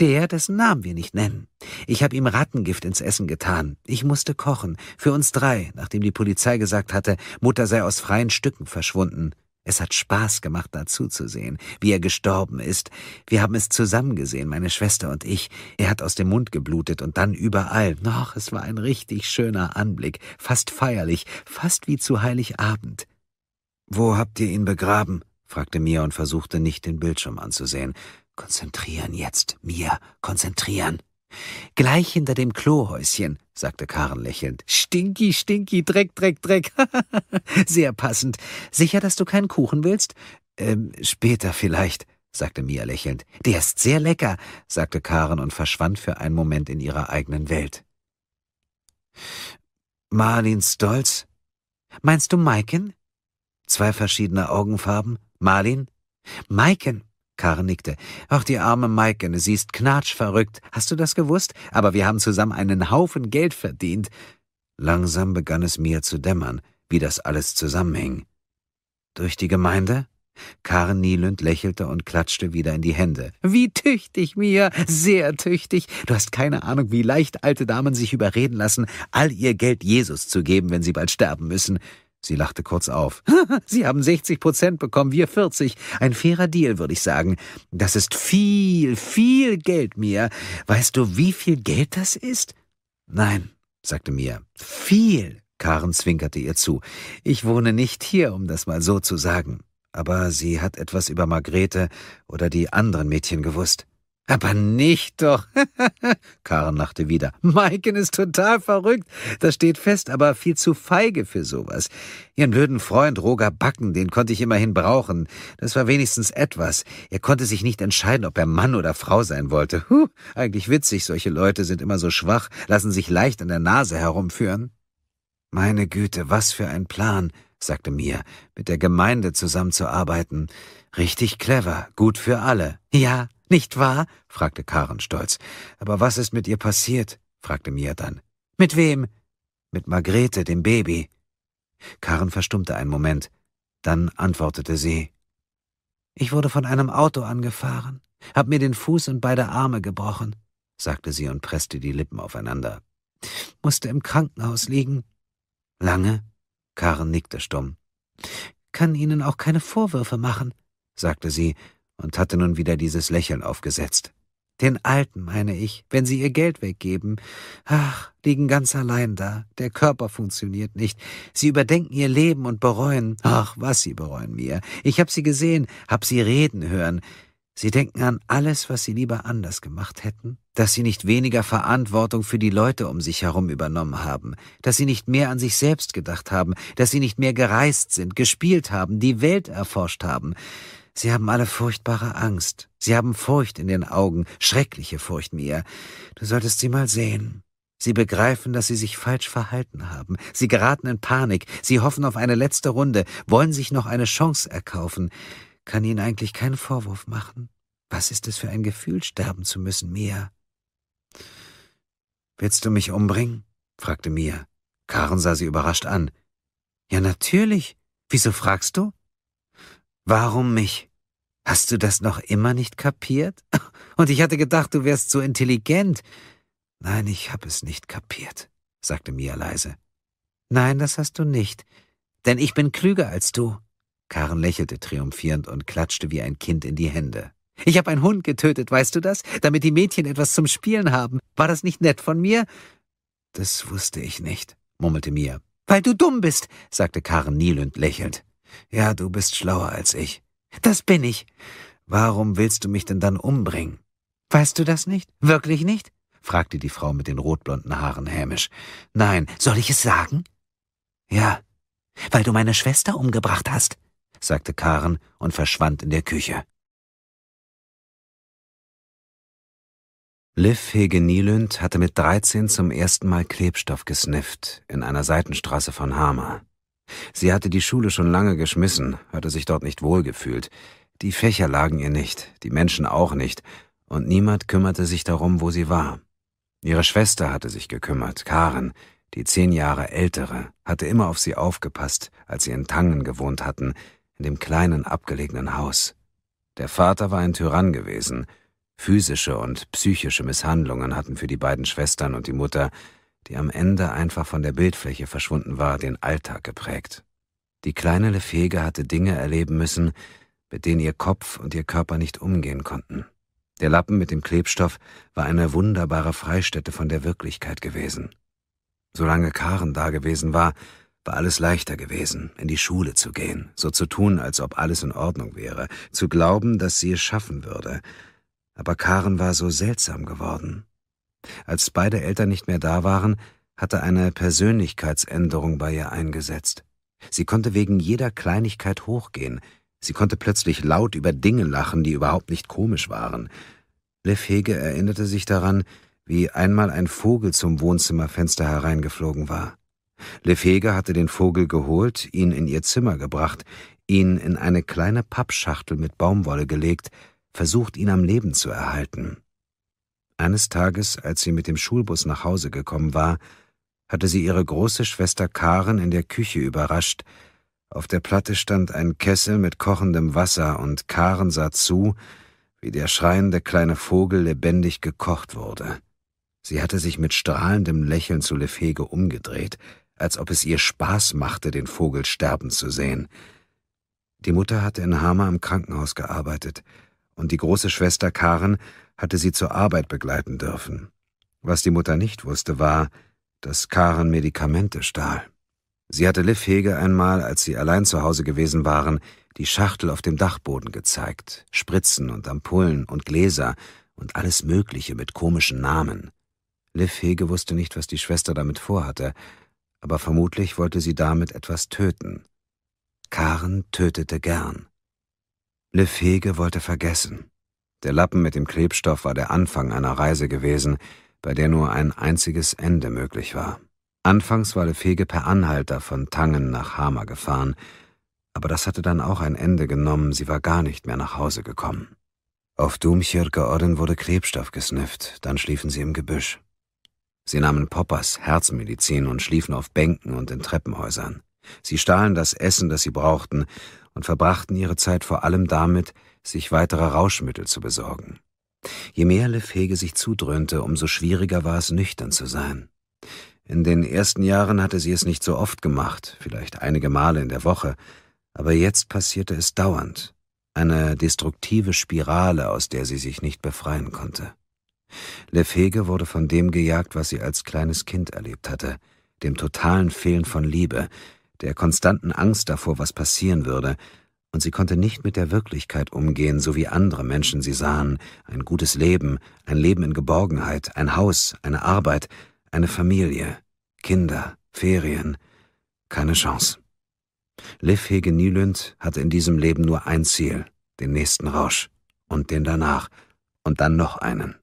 Der, dessen Namen wir nicht nennen. Ich habe ihm Rattengift ins Essen getan. Ich musste kochen. Für uns drei, nachdem die Polizei gesagt hatte, Mutter sei aus freien Stücken verschwunden. Es hat Spaß gemacht, dazu zu sehen, wie er gestorben ist. Wir haben es zusammen gesehen, meine Schwester und ich. Er hat aus dem Mund geblutet und dann überall. Noch, es war ein richtig schöner Anblick, fast feierlich, fast wie zu Heiligabend. Wo habt ihr ihn begraben? fragte Mia und versuchte nicht den Bildschirm anzusehen. Konzentrieren jetzt, Mia, konzentrieren. Gleich hinter dem Klohäuschen, sagte Karen lächelnd. Stinky, stinky, Dreck, Dreck, Dreck. [laughs] Sehr passend. Sicher, dass du keinen Kuchen willst? Ähm, später vielleicht, sagte Mia lächelnd. Der ist sehr lecker, sagte Karen und verschwand für einen Moment in ihrer eigenen Welt. Marlin Stolz? Meinst du Maiken? Zwei verschiedene Augenfarben. Marlin? Maiken, Karl nickte. Ach, die arme Maiken, sie ist knatschverrückt. Hast du das gewusst? Aber wir haben zusammen einen Haufen Geld verdient. Langsam begann es mir zu dämmern, wie das alles zusammenhing. Durch die Gemeinde? Karen nielend lächelte und klatschte wieder in die Hände. Wie tüchtig, Mia, sehr tüchtig. Du hast keine Ahnung, wie leicht alte Damen sich überreden lassen, all ihr Geld Jesus zu geben, wenn sie bald sterben müssen. Sie lachte kurz auf. [laughs] Sie haben 60 Prozent bekommen, wir 40. Ein fairer Deal, würde ich sagen. Das ist viel, viel Geld, Mia. Weißt du, wie viel Geld das ist? Nein, sagte Mia. Viel. Karen zwinkerte ihr zu. Ich wohne nicht hier, um das mal so zu sagen. Aber sie hat etwas über Margrete oder die anderen Mädchen gewusst. Aber nicht doch. [laughs] Karen lachte wieder. Maiken ist total verrückt. Das steht fest, aber viel zu feige für sowas. Ihren blöden Freund Roger Backen, den konnte ich immerhin brauchen. Das war wenigstens etwas. Er konnte sich nicht entscheiden, ob er Mann oder Frau sein wollte. Huh, eigentlich witzig, solche Leute sind immer so schwach, lassen sich leicht an der Nase herumführen. Meine Güte, was für ein Plan, sagte mir, mit der Gemeinde zusammenzuarbeiten. Richtig clever, gut für alle. Ja, nicht wahr? fragte Karen stolz. Aber was ist mit ihr passiert? fragte Mia dann. Mit wem? Mit Margrete, dem Baby. Karen verstummte einen Moment. Dann antwortete sie. Ich wurde von einem Auto angefahren, hab mir den Fuß und beide Arme gebrochen, sagte sie und presste die Lippen aufeinander. Musste im Krankenhaus liegen. Lange? Karen nickte stumm. Kann Ihnen auch keine Vorwürfe machen, sagte sie und hatte nun wieder dieses Lächeln aufgesetzt. Den Alten, meine ich, wenn sie ihr Geld weggeben. Ach, liegen ganz allein da. Der Körper funktioniert nicht. Sie überdenken ihr Leben und bereuen. Ach, was sie bereuen mir. Ich hab sie gesehen, hab sie reden hören. Sie denken an alles, was sie lieber anders gemacht hätten. Dass sie nicht weniger Verantwortung für die Leute um sich herum übernommen haben. Dass sie nicht mehr an sich selbst gedacht haben. Dass sie nicht mehr gereist sind, gespielt haben, die Welt erforscht haben. Sie haben alle furchtbare Angst. Sie haben Furcht in den Augen, schreckliche Furcht, Mia. Du solltest sie mal sehen. Sie begreifen, dass sie sich falsch verhalten haben. Sie geraten in Panik. Sie hoffen auf eine letzte Runde, wollen sich noch eine Chance erkaufen. Kann ihnen eigentlich keinen Vorwurf machen. Was ist es für ein Gefühl, sterben zu müssen, Mia? Willst du mich umbringen? fragte Mia. Karen sah sie überrascht an. Ja, natürlich. Wieso fragst du? Warum mich? Hast du das noch immer nicht kapiert? [laughs] Und ich hatte gedacht, du wärst so intelligent. Nein, ich hab es nicht kapiert, sagte Mia leise. Nein, das hast du nicht, denn ich bin klüger als du. Karen lächelte triumphierend und klatschte wie ein Kind in die Hände. Ich habe einen Hund getötet, weißt du das? Damit die Mädchen etwas zum Spielen haben. War das nicht nett von mir? Das wusste ich nicht, murmelte Mia. Weil du dumm bist, sagte Karen nielend lächelnd. Ja, du bist schlauer als ich. Das bin ich. Warum willst du mich denn dann umbringen? Weißt du das nicht? Wirklich nicht? fragte die Frau mit den rotblonden Haaren hämisch. Nein, soll ich es sagen? Ja, weil du meine Schwester umgebracht hast, sagte Karen und verschwand in der Küche. Liv Hege hatte mit 13 zum ersten Mal Klebstoff gesnifft in einer Seitenstraße von Hama. Sie hatte die Schule schon lange geschmissen, hatte sich dort nicht wohlgefühlt. Die Fächer lagen ihr nicht, die Menschen auch nicht, und niemand kümmerte sich darum, wo sie war. Ihre Schwester hatte sich gekümmert, Karen, die zehn Jahre ältere, hatte immer auf sie aufgepasst, als sie in Tangen gewohnt hatten, in dem kleinen abgelegenen Haus. Der Vater war ein Tyrann gewesen. Physische und psychische Misshandlungen hatten für die beiden Schwestern und die Mutter die am Ende einfach von der Bildfläche verschwunden war, den Alltag geprägt. Die kleine Lefege hatte Dinge erleben müssen, mit denen ihr Kopf und ihr Körper nicht umgehen konnten. Der Lappen mit dem Klebstoff war eine wunderbare Freistätte von der Wirklichkeit gewesen. Solange Karen da gewesen war, war alles leichter gewesen, in die Schule zu gehen, so zu tun, als ob alles in Ordnung wäre, zu glauben, dass sie es schaffen würde. Aber Karen war so seltsam geworden, als beide Eltern nicht mehr da waren, hatte eine Persönlichkeitsänderung bei ihr eingesetzt. Sie konnte wegen jeder Kleinigkeit hochgehen, sie konnte plötzlich laut über Dinge lachen, die überhaupt nicht komisch waren. Lefhege erinnerte sich daran, wie einmal ein Vogel zum Wohnzimmerfenster hereingeflogen war. Lefhege hatte den Vogel geholt, ihn in ihr Zimmer gebracht, ihn in eine kleine Pappschachtel mit Baumwolle gelegt, versucht, ihn am Leben zu erhalten. Eines Tages, als sie mit dem Schulbus nach Hause gekommen war, hatte sie ihre große Schwester Karen in der Küche überrascht. Auf der Platte stand ein Kessel mit kochendem Wasser, und Karen sah zu, wie der schreiende kleine Vogel lebendig gekocht wurde. Sie hatte sich mit strahlendem Lächeln zu Lefege umgedreht, als ob es ihr Spaß machte, den Vogel sterben zu sehen. Die Mutter hatte in Hama im Krankenhaus gearbeitet, und die große Schwester Karen hatte sie zur Arbeit begleiten dürfen. Was die Mutter nicht wusste, war, dass Karen Medikamente stahl. Sie hatte Liv Hege einmal, als sie allein zu Hause gewesen waren, die Schachtel auf dem Dachboden gezeigt, Spritzen und Ampullen und Gläser und alles Mögliche mit komischen Namen. Liv Hege wusste nicht, was die Schwester damit vorhatte, aber vermutlich wollte sie damit etwas töten. Karen tötete gern. Liv Hege wollte vergessen. Der Lappen mit dem Klebstoff war der Anfang einer Reise gewesen, bei der nur ein einziges Ende möglich war. Anfangs war Lefege per Anhalter von Tangen nach Hama gefahren, aber das hatte dann auch ein Ende genommen, sie war gar nicht mehr nach Hause gekommen. Auf Dumchirke Odden wurde Klebstoff gesnifft, dann schliefen sie im Gebüsch. Sie nahmen Poppers, Herzmedizin und schliefen auf Bänken und in Treppenhäusern. Sie stahlen das Essen, das sie brauchten, und verbrachten ihre Zeit vor allem damit, sich weitere Rauschmittel zu besorgen. Je mehr Lefege sich zudröhnte, umso schwieriger war es, nüchtern zu sein. In den ersten Jahren hatte sie es nicht so oft gemacht, vielleicht einige Male in der Woche, aber jetzt passierte es dauernd, eine destruktive Spirale, aus der sie sich nicht befreien konnte. Lefege wurde von dem gejagt, was sie als kleines Kind erlebt hatte, dem totalen Fehlen von Liebe, der konstanten Angst davor, was passieren würde, und sie konnte nicht mit der Wirklichkeit umgehen, so wie andere Menschen sie sahen, ein gutes Leben, ein Leben in Geborgenheit, ein Haus, eine Arbeit, eine Familie, Kinder, Ferien. Keine Chance. Liv Hege Nielund hatte in diesem Leben nur ein Ziel, den nächsten Rausch und den danach und dann noch einen.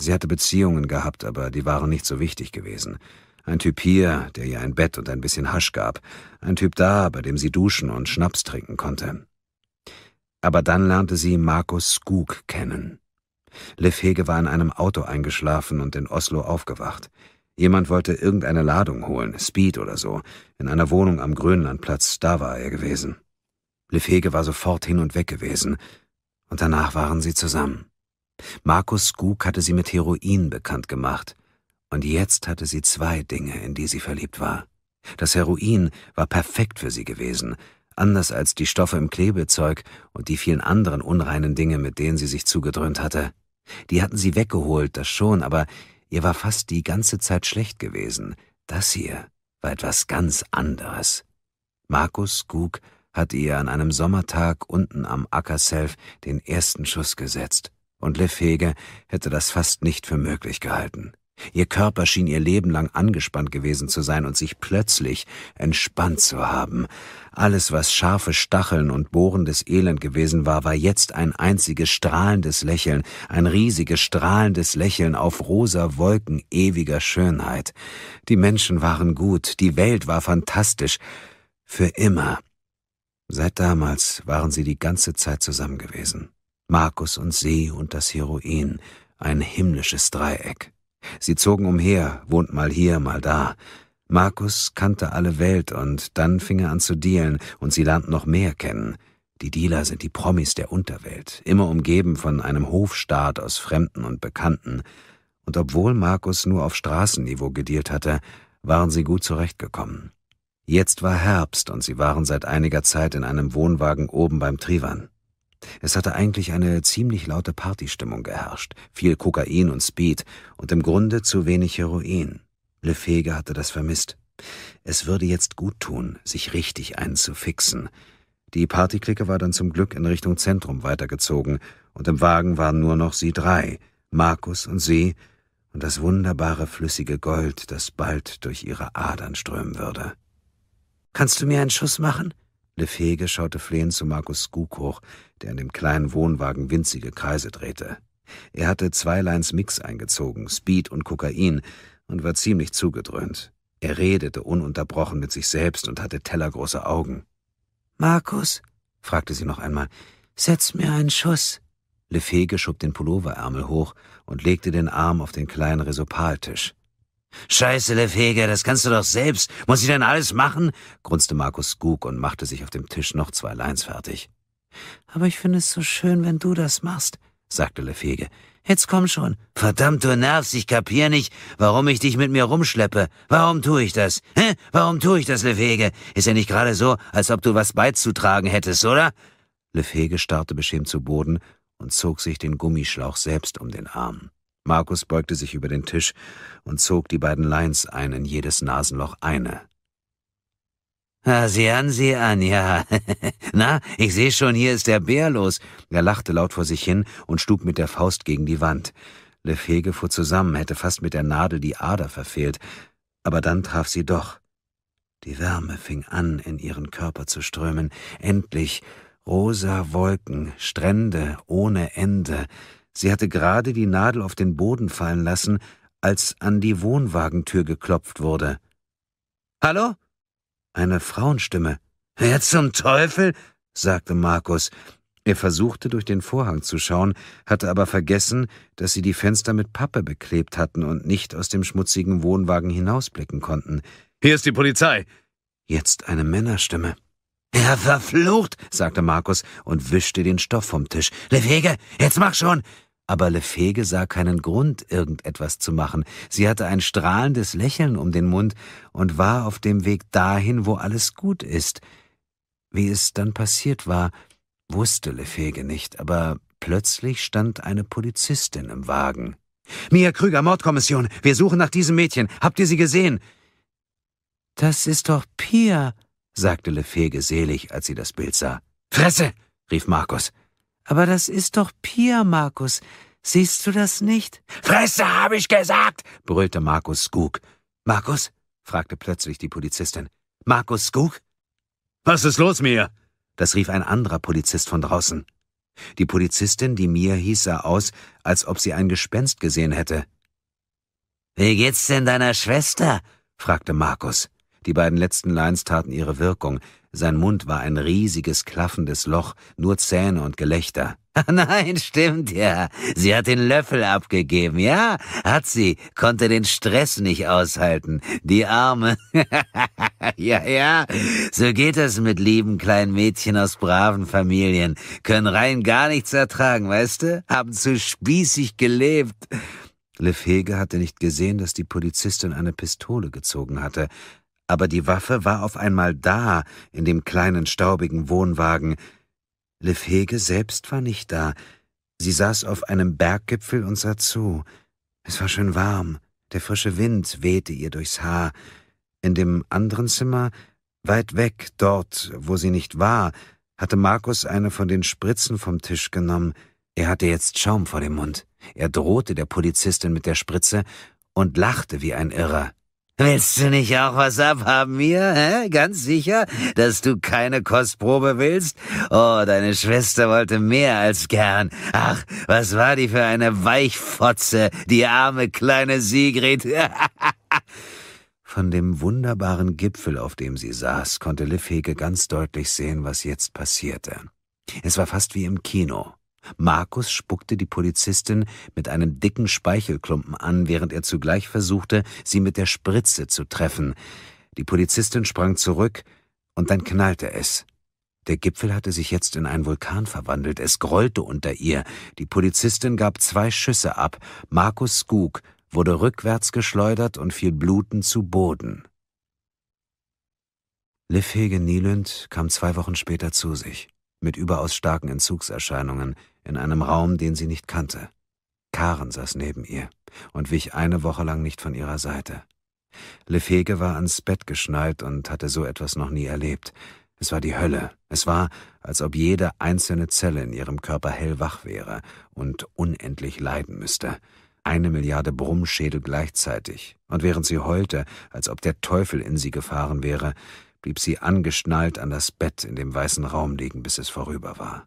Sie hatte Beziehungen gehabt, aber die waren nicht so wichtig gewesen. Ein Typ hier, der ihr ein Bett und ein bisschen Hasch gab. Ein Typ da, bei dem sie duschen und Schnaps trinken konnte. Aber dann lernte sie Markus Skug kennen. Liv Hege war in einem Auto eingeschlafen und in Oslo aufgewacht. Jemand wollte irgendeine Ladung holen, Speed oder so, in einer Wohnung am Grönlandplatz, da war er gewesen. Liv Hege war sofort hin und weg gewesen. Und danach waren sie zusammen. Markus Skug hatte sie mit Heroin bekannt gemacht. Und jetzt hatte sie zwei Dinge, in die sie verliebt war. Das Heroin war perfekt für sie gewesen, anders als die Stoffe im Klebezeug und die vielen anderen unreinen Dinge, mit denen sie sich zugedröhnt hatte. Die hatten sie weggeholt, das schon, aber ihr war fast die ganze Zeit schlecht gewesen. Das hier war etwas ganz anderes. Markus Gug hatte ihr an einem Sommertag unten am Ackerself den ersten Schuss gesetzt, und Lefege hätte das fast nicht für möglich gehalten. Ihr Körper schien ihr Leben lang angespannt gewesen zu sein und sich plötzlich entspannt zu haben. Alles, was scharfe Stacheln und bohrendes Elend gewesen war, war jetzt ein einziges strahlendes Lächeln, ein riesiges strahlendes Lächeln auf rosa Wolken ewiger Schönheit. Die Menschen waren gut, die Welt war fantastisch. Für immer. Seit damals waren sie die ganze Zeit zusammen gewesen. Markus und sie und das Heroin, ein himmlisches Dreieck. Sie zogen umher, wohnt mal hier, mal da. Markus kannte alle Welt und dann fing er an zu dealen und sie lernten noch mehr kennen. Die Dealer sind die Promis der Unterwelt, immer umgeben von einem Hofstaat aus Fremden und Bekannten. Und obwohl Markus nur auf Straßenniveau gedealt hatte, waren sie gut zurechtgekommen. Jetzt war Herbst und sie waren seit einiger Zeit in einem Wohnwagen oben beim Trivan. Es hatte eigentlich eine ziemlich laute Partystimmung geherrscht, viel Kokain und Speed und im Grunde zu wenig Heroin. Lefege hatte das vermisst. Es würde jetzt gut tun, sich richtig einzufixen. Die Partyklicke war dann zum Glück in Richtung Zentrum weitergezogen, und im Wagen waren nur noch sie drei, Markus und sie, und das wunderbare flüssige Gold, das bald durch ihre Adern strömen würde. Kannst du mir einen Schuss machen? Lefege schaute flehend zu Markus Skuk hoch, der in dem kleinen Wohnwagen winzige Kreise drehte. Er hatte zwei Lines Mix eingezogen, Speed und Kokain, und war ziemlich zugedröhnt. Er redete ununterbrochen mit sich selbst und hatte tellergroße Augen. Markus, fragte sie noch einmal, setz mir einen Schuss. Lefege schob den Pulloverärmel hoch und legte den Arm auf den kleinen Resopaltisch. Scheiße, Lev das kannst du doch selbst. Muss ich denn alles machen? grunzte Markus Gug und machte sich auf dem Tisch noch zwei Lines fertig. Aber ich finde es so schön, wenn du das machst, sagte Lefege. Jetzt komm schon. Verdammt, du nervst, ich kapier nicht, warum ich dich mit mir rumschleppe. Warum tue ich das? Hä? Warum tue ich das, Lefege? Ist ja nicht gerade so, als ob du was beizutragen hättest, oder? Lefege starrte beschämt zu Boden und zog sich den Gummischlauch selbst um den Arm. Markus beugte sich über den Tisch und zog die beiden Lines ein, in jedes Nasenloch eine. Ah, sieh an, sieh an, ja. [laughs] Na, ich sehe schon, hier ist der Bär los. Er lachte laut vor sich hin und schlug mit der Faust gegen die Wand. Lefege fuhr zusammen, hätte fast mit der Nadel die Ader verfehlt, aber dann traf sie doch. Die Wärme fing an, in ihren Körper zu strömen. Endlich rosa Wolken, Strände ohne Ende, Sie hatte gerade die Nadel auf den Boden fallen lassen, als an die Wohnwagentür geklopft wurde. Hallo? Eine Frauenstimme. Wer zum Teufel? sagte Markus. Er versuchte durch den Vorhang zu schauen, hatte aber vergessen, dass sie die Fenster mit Pappe beklebt hatten und nicht aus dem schmutzigen Wohnwagen hinausblicken konnten. Hier ist die Polizei. Jetzt eine Männerstimme. Ja, verflucht, sagte Markus und wischte den Stoff vom Tisch. Lefege, jetzt mach schon! Aber Lefege sah keinen Grund, irgendetwas zu machen. Sie hatte ein strahlendes Lächeln um den Mund und war auf dem Weg dahin, wo alles gut ist. Wie es dann passiert war, wusste Lefege nicht, aber plötzlich stand eine Polizistin im Wagen. Mia Krüger, Mordkommission, wir suchen nach diesem Mädchen. Habt ihr sie gesehen? Das ist doch Pia, sagte Lefege selig, als sie das Bild sah. Fresse! rief Markus. Aber das ist doch Pia, Markus. Siehst du das nicht? Fresse, habe ich gesagt! brüllte Markus Skug. Markus? fragte plötzlich die Polizistin. Markus Skug? Was ist los, Mia? Das rief ein anderer Polizist von draußen. Die Polizistin, die Mia hieß, sah aus, als ob sie ein Gespenst gesehen hätte. Wie geht's denn deiner Schwester? fragte Markus. Die beiden letzten Lines taten ihre Wirkung. Sein Mund war ein riesiges, klaffendes Loch, nur Zähne und Gelächter. [laughs] Nein, stimmt ja. Sie hat den Löffel abgegeben, ja? Hat sie. Konnte den Stress nicht aushalten. Die Arme. [laughs] ja, ja. So geht es mit lieben kleinen Mädchen aus braven Familien. Können rein gar nichts ertragen, weißt du? Haben zu spießig gelebt. Lefege hatte nicht gesehen, dass die Polizistin eine Pistole gezogen hatte aber die Waffe war auf einmal da, in dem kleinen staubigen Wohnwagen. Lefege selbst war nicht da. Sie saß auf einem Berggipfel und sah zu. Es war schön warm, der frische Wind wehte ihr durchs Haar. In dem anderen Zimmer, weit weg, dort, wo sie nicht war, hatte Markus eine von den Spritzen vom Tisch genommen. Er hatte jetzt Schaum vor dem Mund. Er drohte der Polizistin mit der Spritze und lachte wie ein Irrer. Willst du nicht auch was abhaben hier? Hä? Ganz sicher, dass du keine Kostprobe willst? Oh, deine Schwester wollte mehr als gern. Ach, was war die für eine Weichfotze, die arme kleine Sigrid. [laughs] Von dem wunderbaren Gipfel, auf dem sie saß, konnte Liffhege ganz deutlich sehen, was jetzt passierte. Es war fast wie im Kino. Markus spuckte die Polizistin mit einem dicken Speichelklumpen an, während er zugleich versuchte, sie mit der Spritze zu treffen. Die Polizistin sprang zurück, und dann knallte es. Der Gipfel hatte sich jetzt in einen Vulkan verwandelt, es grollte unter ihr, die Polizistin gab zwei Schüsse ab, Markus Skug wurde rückwärts geschleudert und fiel blutend zu Boden. Liv Hege Nielund kam zwei Wochen später zu sich, mit überaus starken Entzugserscheinungen, in einem Raum, den sie nicht kannte. Karen saß neben ihr und wich eine Woche lang nicht von ihrer Seite. Lefege war ans Bett geschnallt und hatte so etwas noch nie erlebt. Es war die Hölle. Es war, als ob jede einzelne Zelle in ihrem Körper hellwach wäre und unendlich leiden müsste. Eine Milliarde Brummschädel gleichzeitig. Und während sie heulte, als ob der Teufel in sie gefahren wäre, blieb sie angeschnallt an das Bett in dem weißen Raum liegen, bis es vorüber war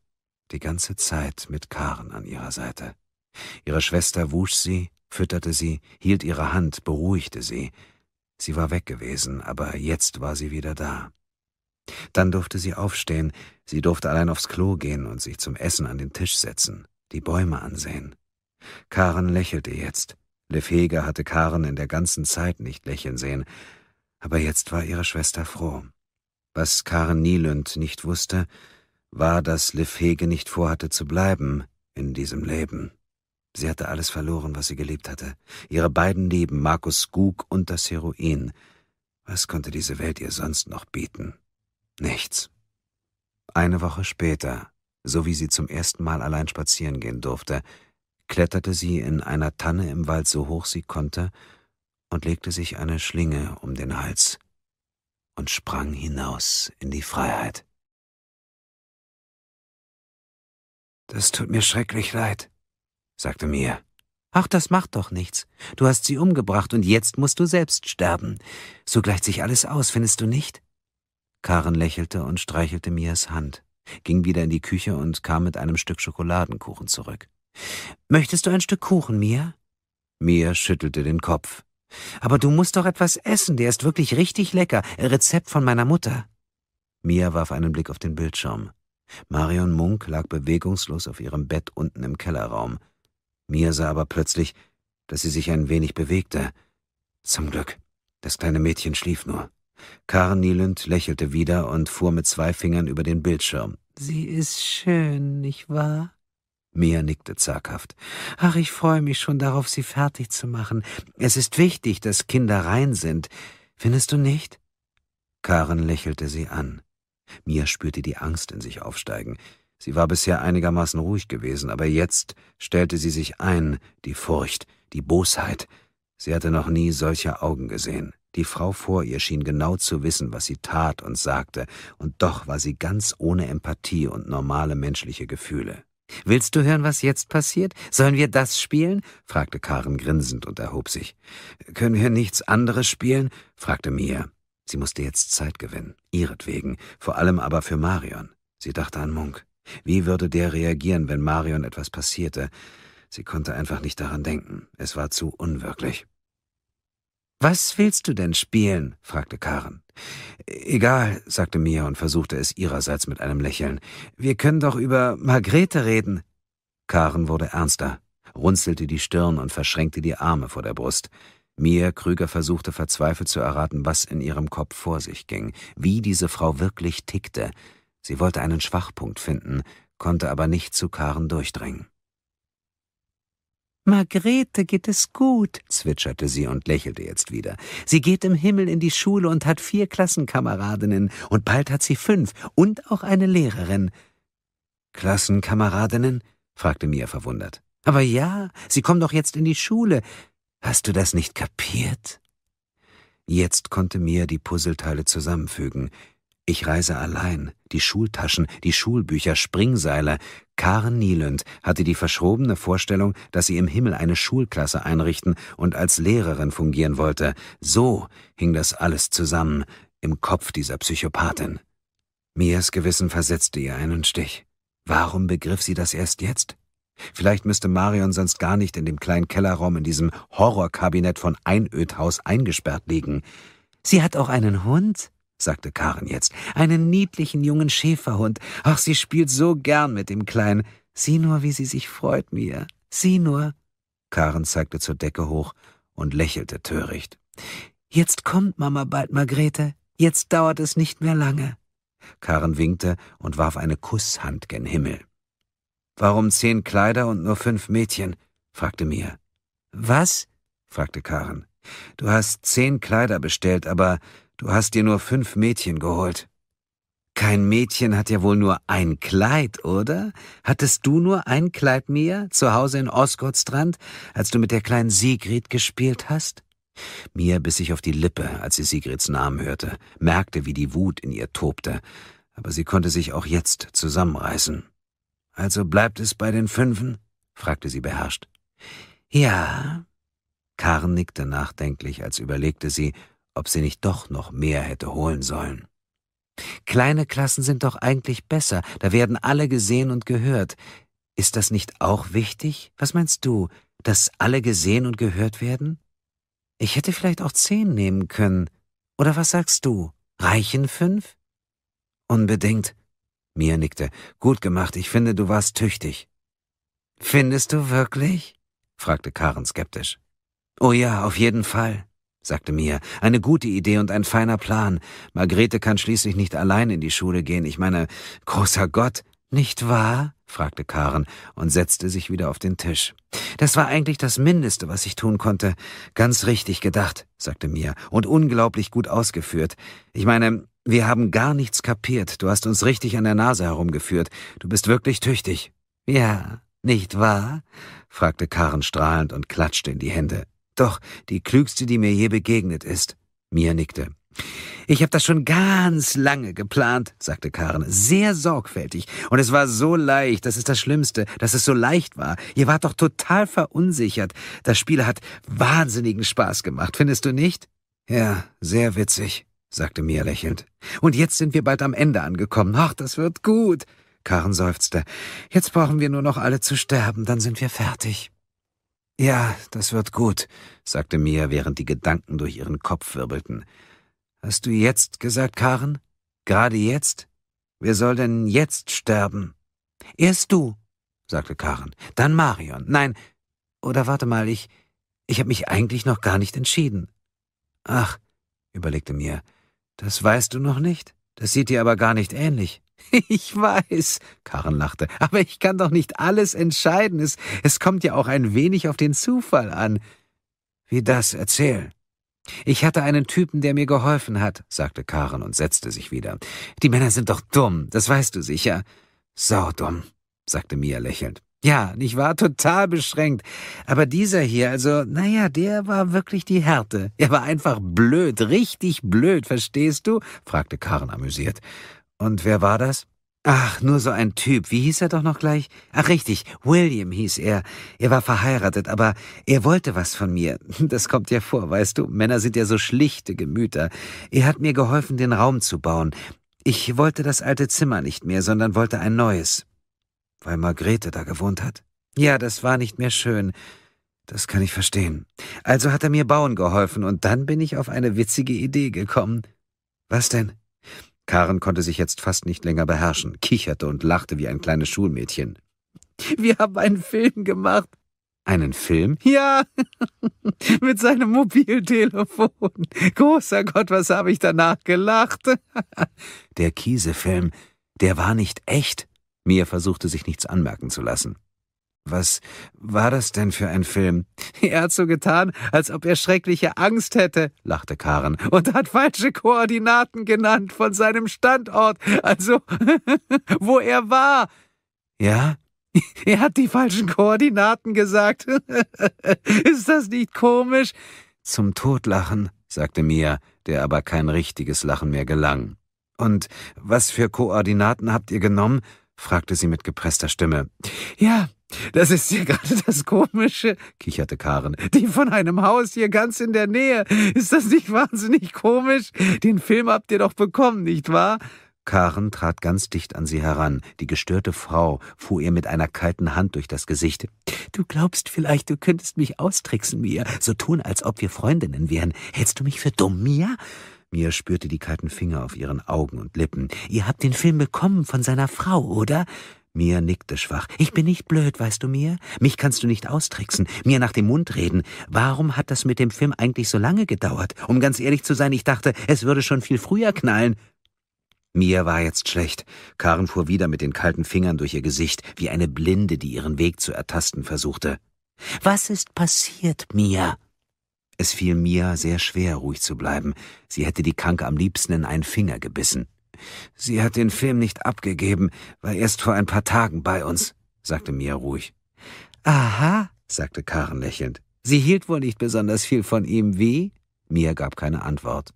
die ganze Zeit mit Karen an ihrer Seite. Ihre Schwester wusch sie, fütterte sie, hielt ihre Hand, beruhigte sie. Sie war weg gewesen, aber jetzt war sie wieder da. Dann durfte sie aufstehen, sie durfte allein aufs Klo gehen und sich zum Essen an den Tisch setzen, die Bäume ansehen. Karen lächelte jetzt. Lefeger hatte Karen in der ganzen Zeit nicht lächeln sehen, aber jetzt war ihre Schwester froh. Was Karen Nielund nicht wusste, war, dass Lefege nicht vorhatte zu bleiben in diesem Leben. Sie hatte alles verloren, was sie geliebt hatte. Ihre beiden Lieben, Markus Gug und das Heroin. Was konnte diese Welt ihr sonst noch bieten? Nichts. Eine Woche später, so wie sie zum ersten Mal allein spazieren gehen durfte, kletterte sie in einer Tanne im Wald so hoch sie konnte und legte sich eine Schlinge um den Hals und sprang hinaus in die Freiheit. Das tut mir schrecklich leid, sagte Mia. Ach, das macht doch nichts. Du hast sie umgebracht und jetzt musst du selbst sterben. So gleicht sich alles aus, findest du nicht? Karen lächelte und streichelte Mias Hand, ging wieder in die Küche und kam mit einem Stück Schokoladenkuchen zurück. Möchtest du ein Stück Kuchen, Mia? Mia schüttelte den Kopf. Aber du musst doch etwas essen, der ist wirklich richtig lecker. Rezept von meiner Mutter. Mia warf einen Blick auf den Bildschirm. Marion Munk lag bewegungslos auf ihrem Bett unten im Kellerraum. Mia sah aber plötzlich, dass sie sich ein wenig bewegte. Zum Glück. Das kleine Mädchen schlief nur. Karen Nieland lächelte wieder und fuhr mit zwei Fingern über den Bildschirm. Sie ist schön, nicht wahr? Mia nickte zaghaft. Ach, ich freue mich schon darauf, sie fertig zu machen. Es ist wichtig, dass Kinder rein sind. Findest du nicht? Karen lächelte sie an. Mia spürte die Angst in sich aufsteigen. Sie war bisher einigermaßen ruhig gewesen, aber jetzt stellte sie sich ein, die Furcht, die Bosheit. Sie hatte noch nie solche Augen gesehen. Die Frau vor ihr schien genau zu wissen, was sie tat und sagte, und doch war sie ganz ohne Empathie und normale menschliche Gefühle. Willst du hören, was jetzt passiert? Sollen wir das spielen? fragte Karen grinsend und erhob sich. Können wir nichts anderes spielen? fragte Mia. Sie musste jetzt Zeit gewinnen, ihretwegen, vor allem aber für Marion. Sie dachte an Munk. Wie würde der reagieren, wenn Marion etwas passierte? Sie konnte einfach nicht daran denken. Es war zu unwirklich. Was willst du denn spielen? fragte Karen. Egal, sagte Mia und versuchte es ihrerseits mit einem Lächeln. Wir können doch über Margrethe reden. Karen wurde ernster, runzelte die Stirn und verschränkte die Arme vor der Brust. Mia Krüger versuchte verzweifelt zu erraten, was in ihrem Kopf vor sich ging, wie diese Frau wirklich tickte. Sie wollte einen Schwachpunkt finden, konnte aber nicht zu Karen durchdringen. Margrete geht es gut, zwitscherte sie und lächelte jetzt wieder. Sie geht im Himmel in die Schule und hat vier Klassenkameradinnen, und bald hat sie fünf und auch eine Lehrerin. Klassenkameradinnen? fragte Mia verwundert. Aber ja, sie kommen doch jetzt in die Schule. Hast du das nicht kapiert? Jetzt konnte Mia die Puzzleteile zusammenfügen. Ich reise allein, die Schultaschen, die Schulbücher, Springseile. Karen Nielend hatte die verschrobene Vorstellung, dass sie im Himmel eine Schulklasse einrichten und als Lehrerin fungieren wollte. So hing das alles zusammen im Kopf dieser Psychopathin. Mias Gewissen versetzte ihr einen Stich. Warum begriff sie das erst jetzt? Vielleicht müsste Marion sonst gar nicht in dem kleinen Kellerraum in diesem Horrorkabinett von Einödhaus eingesperrt liegen. Sie hat auch einen Hund, sagte Karen jetzt, einen niedlichen jungen Schäferhund. Ach, sie spielt so gern mit dem Kleinen. Sieh nur, wie sie sich freut, Mia. Sieh nur. Karen zeigte zur Decke hoch und lächelte töricht. Jetzt kommt Mama bald, Margrete. Jetzt dauert es nicht mehr lange. Karen winkte und warf eine Kusshand gen Himmel. Warum zehn Kleider und nur fünf Mädchen? fragte Mia. Was? fragte Karen. Du hast zehn Kleider bestellt, aber du hast dir nur fünf Mädchen geholt. Kein Mädchen hat ja wohl nur ein Kleid, oder? Hattest du nur ein Kleid, Mia, zu Hause in Osgoldstrand, als du mit der kleinen Sigrid gespielt hast? Mia biss sich auf die Lippe, als sie Sigrids Namen hörte, merkte, wie die Wut in ihr tobte, aber sie konnte sich auch jetzt zusammenreißen. Also bleibt es bei den Fünfen? fragte sie beherrscht. Ja. Karen nickte nachdenklich, als überlegte sie, ob sie nicht doch noch mehr hätte holen sollen. Kleine Klassen sind doch eigentlich besser, da werden alle gesehen und gehört. Ist das nicht auch wichtig? Was meinst du, dass alle gesehen und gehört werden? Ich hätte vielleicht auch zehn nehmen können. Oder was sagst du? Reichen fünf? Unbedingt, Mia nickte. Gut gemacht, ich finde, du warst tüchtig. Findest du wirklich? fragte Karen skeptisch. Oh ja, auf jeden Fall, sagte Mia. Eine gute Idee und ein feiner Plan. Margrethe kann schließlich nicht allein in die Schule gehen. Ich meine, großer Gott, nicht wahr? fragte Karen und setzte sich wieder auf den Tisch. Das war eigentlich das Mindeste, was ich tun konnte. Ganz richtig gedacht, sagte Mia, und unglaublich gut ausgeführt. Ich meine, wir haben gar nichts kapiert. Du hast uns richtig an der Nase herumgeführt. Du bist wirklich tüchtig. Ja, nicht wahr? fragte Karen strahlend und klatschte in die Hände. Doch, die klügste, die mir je begegnet ist. Mia nickte. Ich habe das schon ganz lange geplant, sagte Karen, sehr sorgfältig. Und es war so leicht, das ist das Schlimmste, dass es so leicht war. Ihr wart doch total verunsichert. Das Spiel hat wahnsinnigen Spaß gemacht, findest du nicht? Ja, sehr witzig, sagte Mia lächelnd. Und jetzt sind wir bald am Ende angekommen. Ach, das wird gut. Karen seufzte. Jetzt brauchen wir nur noch alle zu sterben, dann sind wir fertig. Ja, das wird gut, sagte Mia, während die Gedanken durch ihren Kopf wirbelten. Hast du jetzt gesagt, Karen? Gerade jetzt? Wer soll denn jetzt sterben? Erst du, sagte Karen. Dann Marion. Nein, oder warte mal, ich. Ich habe mich eigentlich noch gar nicht entschieden. Ach, überlegte mir, das weißt du noch nicht? Das sieht dir aber gar nicht ähnlich. [laughs] Ich weiß, Karen lachte, aber ich kann doch nicht alles entscheiden. Es, es kommt ja auch ein wenig auf den Zufall an. Wie das, erzähl. Ich hatte einen Typen, der mir geholfen hat, sagte Karen und setzte sich wieder. Die Männer sind doch dumm, das weißt du sicher. Sau dumm, sagte Mia lächelnd. Ja, ich war total beschränkt. Aber dieser hier, also, naja, der war wirklich die Härte. Er war einfach blöd, richtig blöd, verstehst du? fragte Karen amüsiert. Und wer war das? Ach, nur so ein Typ. Wie hieß er doch noch gleich? Ach, richtig. William hieß er. Er war verheiratet, aber er wollte was von mir. [laughs] Das kommt ja vor, weißt du. Männer sind ja so schlichte Gemüter. Er hat mir geholfen, den Raum zu bauen. Ich wollte das alte Zimmer nicht mehr, sondern wollte ein neues weil Margrete da gewohnt hat. Ja, das war nicht mehr schön. Das kann ich verstehen. Also hat er mir bauen geholfen und dann bin ich auf eine witzige Idee gekommen. Was denn? Karen konnte sich jetzt fast nicht länger beherrschen, kicherte und lachte wie ein kleines Schulmädchen. Wir haben einen Film gemacht. Einen Film? Ja, [laughs] mit seinem Mobiltelefon. Großer Gott, was habe ich danach gelacht. [laughs] der Kiesefilm, der war nicht echt. Mia versuchte sich nichts anmerken zu lassen. Was war das denn für ein Film? [laughs] Er hat so getan, als ob er schreckliche Angst hätte, lachte Karen, und hat falsche Koordinaten genannt von seinem Standort, also [laughs] wo er war. Ja? [laughs] Er hat die falschen Koordinaten gesagt. Ist das nicht komisch? Zum Todlachen, sagte Mia, der aber kein richtiges Lachen mehr gelang. Und was für Koordinaten habt ihr genommen? fragte sie mit gepresster Stimme. Ja, das ist ja [laughs] gerade das Komische, kicherte Karen. Die von einem Haus hier ganz in der Nähe. Ist das nicht wahnsinnig komisch? Den Film habt ihr doch bekommen, nicht wahr? Karen trat ganz dicht an sie heran. Die gestörte Frau fuhr ihr mit einer kalten Hand durch das Gesicht. Du glaubst vielleicht, du könntest mich austricksen, Mia. So tun, als ob wir Freundinnen wären. Hältst du mich für dumm, Mia? Mir spürte die kalten Finger auf ihren Augen und Lippen. Ihr habt den Film bekommen von seiner Frau, oder? Mir nickte schwach. Ich bin nicht blöd, weißt du mir? Mich kannst du nicht austricksen, mir nach dem Mund reden. Warum hat das mit dem Film eigentlich so lange gedauert? Um ganz ehrlich zu sein, ich dachte, es würde schon viel früher knallen. Mir war jetzt schlecht. Karen fuhr wieder mit den kalten Fingern durch ihr Gesicht, wie eine Blinde, die ihren Weg zu ertasten versuchte. Was ist passiert, Mia? Es fiel Mia sehr schwer, ruhig zu bleiben. Sie hätte die Kranke am liebsten in einen Finger gebissen. Sie hat den Film nicht abgegeben, war erst vor ein paar Tagen bei uns, sagte Mia ruhig. Aha, sagte Karen lächelnd. Sie hielt wohl nicht besonders viel von ihm, wie? Mia gab keine Antwort.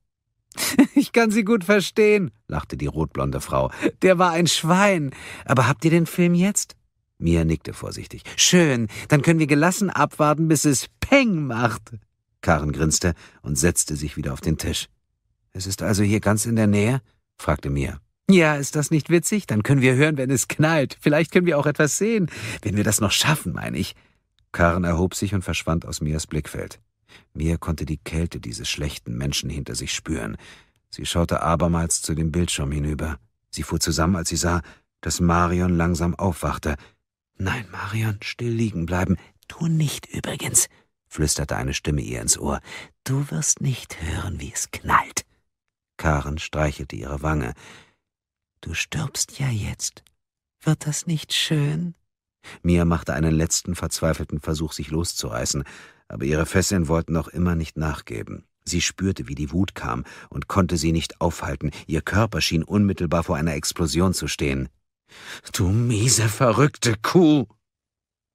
[laughs] Ich kann Sie gut verstehen, lachte die rotblonde Frau. Der war ein Schwein. Aber habt ihr den Film jetzt? Mia nickte vorsichtig. Schön, dann können wir gelassen abwarten, bis es Peng macht. Karen grinste und setzte sich wieder auf den Tisch. Es ist also hier ganz in der Nähe? fragte Mia. Ja, ist das nicht witzig? Dann können wir hören, wenn es knallt. Vielleicht können wir auch etwas sehen. Wenn wir das noch schaffen, meine ich. Karen erhob sich und verschwand aus Mias Blickfeld. Mia konnte die Kälte dieses schlechten Menschen hinter sich spüren. Sie schaute abermals zu dem Bildschirm hinüber. Sie fuhr zusammen, als sie sah, dass Marion langsam aufwachte. Nein, Marion, still liegen bleiben. Tu nicht übrigens, flüsterte eine Stimme ihr ins Ohr. Du wirst nicht hören, wie es knallt. Karen streichelte ihre Wange. Du stirbst ja jetzt. Wird das nicht schön? Mia machte einen letzten verzweifelten Versuch, sich loszureißen, aber ihre Fesseln wollten noch immer nicht nachgeben. Sie spürte, wie die Wut kam und konnte sie nicht aufhalten. Ihr Körper schien unmittelbar vor einer Explosion zu stehen. Du miese, verrückte Kuh!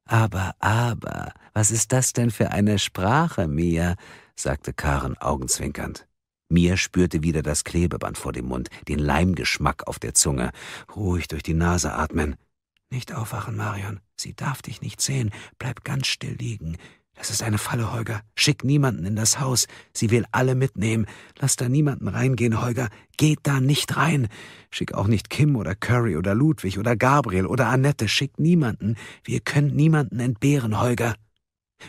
Aber, aber, was ist das denn für eine Sprache, Mia? sagte Karen augenzwinkernd. Mia spürte wieder das Klebeband vor dem Mund, den Leimgeschmack auf der Zunge. Ruhig durch die Nase atmen. Nicht aufwachen, Marion. Sie darf dich nicht sehen. Bleib ganz still liegen. Das ist eine Falle, Holger. Schick niemanden in das Haus. Sie will alle mitnehmen. Lass da niemanden reingehen, Holger. Geht da nicht rein. Schick auch nicht Kim oder Curry oder Ludwig oder Gabriel oder Annette. Schick niemanden. Wir können niemanden entbehren, Holger.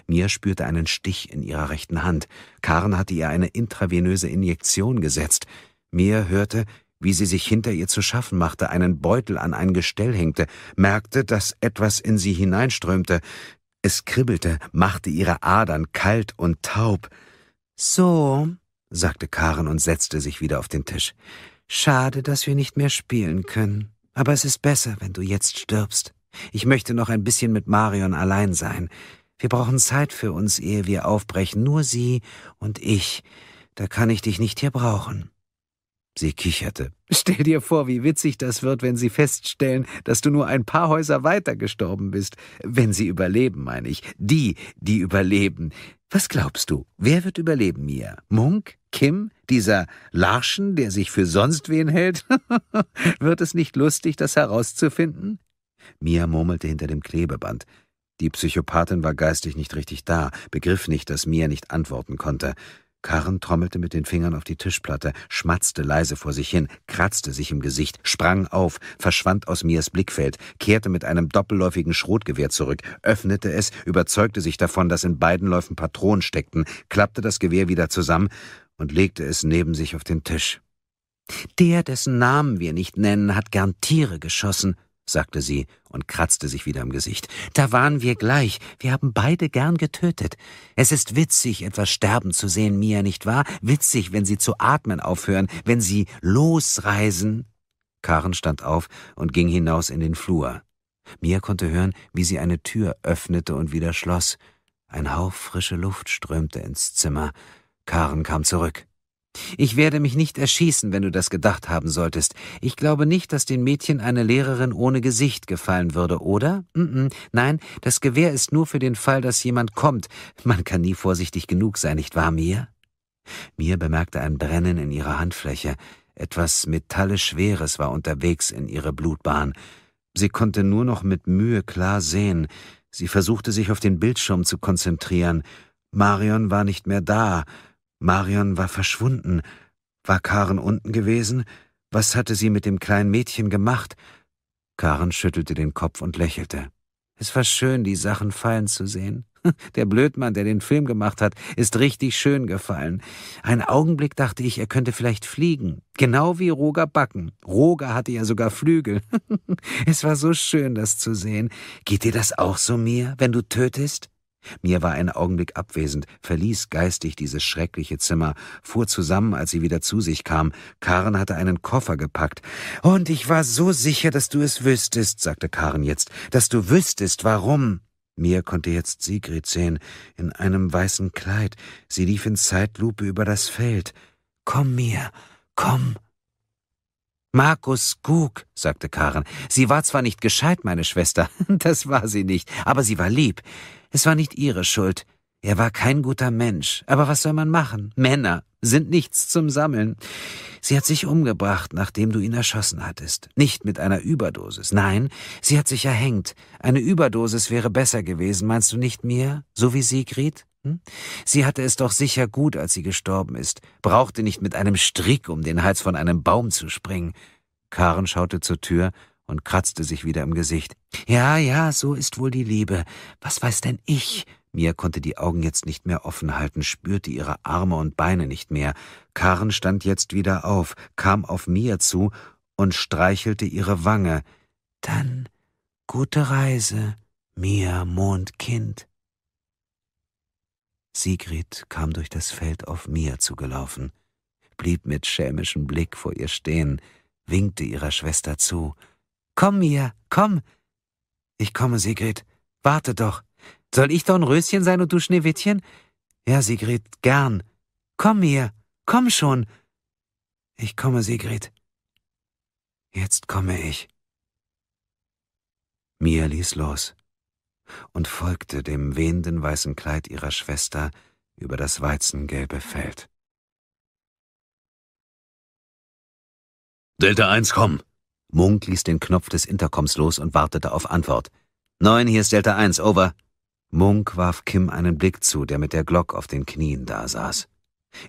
Mia spürte einen Stich in ihrer rechten Hand. Karen hatte ihr eine intravenöse Injektion gesetzt. Mia hörte, wie sie sich hinter ihr zu schaffen machte, einen Beutel an ein Gestell hängte, merkte, dass etwas in sie hineinströmte. Es kribbelte, machte ihre Adern kalt und taub. So, sagte Karen und setzte sich wieder auf den Tisch. Schade, dass wir nicht mehr spielen können. Aber es ist besser, wenn du jetzt stirbst. Ich möchte noch ein bisschen mit Marion allein sein. Wir brauchen Zeit für uns, ehe wir aufbrechen. Nur sie und ich. Da kann ich dich nicht hier brauchen. Sie kicherte. Stell dir vor, wie witzig das wird, wenn sie feststellen, dass du nur ein paar Häuser weiter gestorben bist. Wenn sie überleben, meine ich. Die, die überleben. Was glaubst du? Wer wird überleben, Mia? Munk? Kim? Dieser Larschen, der sich für sonst wen hält? [laughs] wird es nicht lustig, das herauszufinden? Mia murmelte hinter dem Klebeband. Die Psychopathin war geistig nicht richtig da, begriff nicht, dass Mia nicht antworten konnte. Karren trommelte mit den Fingern auf die Tischplatte, schmatzte leise vor sich hin, kratzte sich im Gesicht, sprang auf, verschwand aus Mias Blickfeld, kehrte mit einem doppelläufigen Schrotgewehr zurück, öffnete es, überzeugte sich davon, dass in beiden Läufen Patronen steckten, klappte das Gewehr wieder zusammen und legte es neben sich auf den Tisch. Der, dessen Namen wir nicht nennen, hat gern Tiere geschossen, sagte sie und kratzte sich wieder im Gesicht. Da waren wir gleich. Wir haben beide gern getötet. Es ist witzig, etwas sterben zu sehen, Mia, nicht wahr? Witzig, wenn sie zu atmen aufhören, wenn sie losreisen. Karen stand auf und ging hinaus in den Flur. Mia konnte hören, wie sie eine Tür öffnete und wieder schloss. Ein Hauch frische Luft strömte ins Zimmer. Karen kam zurück. Ich werde mich nicht erschießen, wenn du das gedacht haben solltest. Ich glaube nicht, dass den Mädchen eine Lehrerin ohne Gesicht gefallen würde, oder? Nein, das Gewehr ist nur für den Fall, dass jemand kommt. Man kann nie vorsichtig genug sein, nicht wahr, Mir? Mir bemerkte ein Brennen in ihrer Handfläche. Etwas metallisch Schweres war unterwegs in ihre Blutbahn. Sie konnte nur noch mit Mühe klar sehen. Sie versuchte sich auf den Bildschirm zu konzentrieren. Marion war nicht mehr da. Marion war verschwunden. War Karen unten gewesen? Was hatte sie mit dem kleinen Mädchen gemacht? Karen schüttelte den Kopf und lächelte. Es war schön, die Sachen fallen zu sehen. [laughs] Der Blödmann, der den Film gemacht hat, ist richtig schön gefallen. Einen Augenblick dachte ich, er könnte vielleicht fliegen. Genau wie Roger Backen. Roger hatte ja sogar Flügel. [laughs] es war so schön, das zu sehen. Geht dir das auch so, Mir, wenn du tötest? Mir war ein Augenblick abwesend, verließ geistig dieses schreckliche Zimmer, fuhr zusammen, als sie wieder zu sich kam. Karen hatte einen Koffer gepackt. Und ich war so sicher, dass du es wüsstest, sagte Karen jetzt, dass du wüsstest, warum. Mir konnte jetzt Sigrid sehen, in einem weißen Kleid. Sie lief in Zeitlupe über das Feld. Komm mir, komm. Markus Gug, sagte Karen. Sie war zwar nicht gescheit, meine Schwester, [laughs] das war sie nicht, aber sie war lieb. Es war nicht ihre Schuld. Er war kein guter Mensch. Aber was soll man machen? Männer sind nichts zum Sammeln. Sie hat sich umgebracht, nachdem du ihn erschossen hattest. Nicht mit einer Überdosis. Nein, sie hat sich erhängt. Eine Überdosis wäre besser gewesen, meinst du nicht mir? So wie Sigrid? Hm? Sie hatte es doch sicher gut, als sie gestorben ist, brauchte nicht mit einem Strick um den Hals von einem Baum zu springen. Karen schaute zur Tür, und kratzte sich wieder im Gesicht. Ja, ja, so ist wohl die Liebe. Was weiß denn ich? Mia konnte die Augen jetzt nicht mehr offen halten, spürte ihre Arme und Beine nicht mehr. Karen stand jetzt wieder auf, kam auf Mia zu und streichelte ihre Wange. Dann gute Reise, Mia Mondkind. Sigrid kam durch das Feld auf Mia zugelaufen, blieb mit schämischem Blick vor ihr stehen, winkte ihrer Schwester zu, Komm, Mia, komm. Ich komme, Sigrid. Warte doch. Soll ich Dornröschen sein und du Schneewittchen? Ja, Sigrid, gern. Komm, Mia, komm schon. Ich komme, Sigrid. Jetzt komme ich. Mia ließ los und folgte dem wehenden weißen Kleid ihrer Schwester über das weizengelbe Feld. Delta 1, komm! Munk ließ den Knopf des Intercoms los und wartete auf Antwort. Neun, hier ist Delta 1, over. Munk warf Kim einen Blick zu, der mit der Glock auf den Knien dasaß.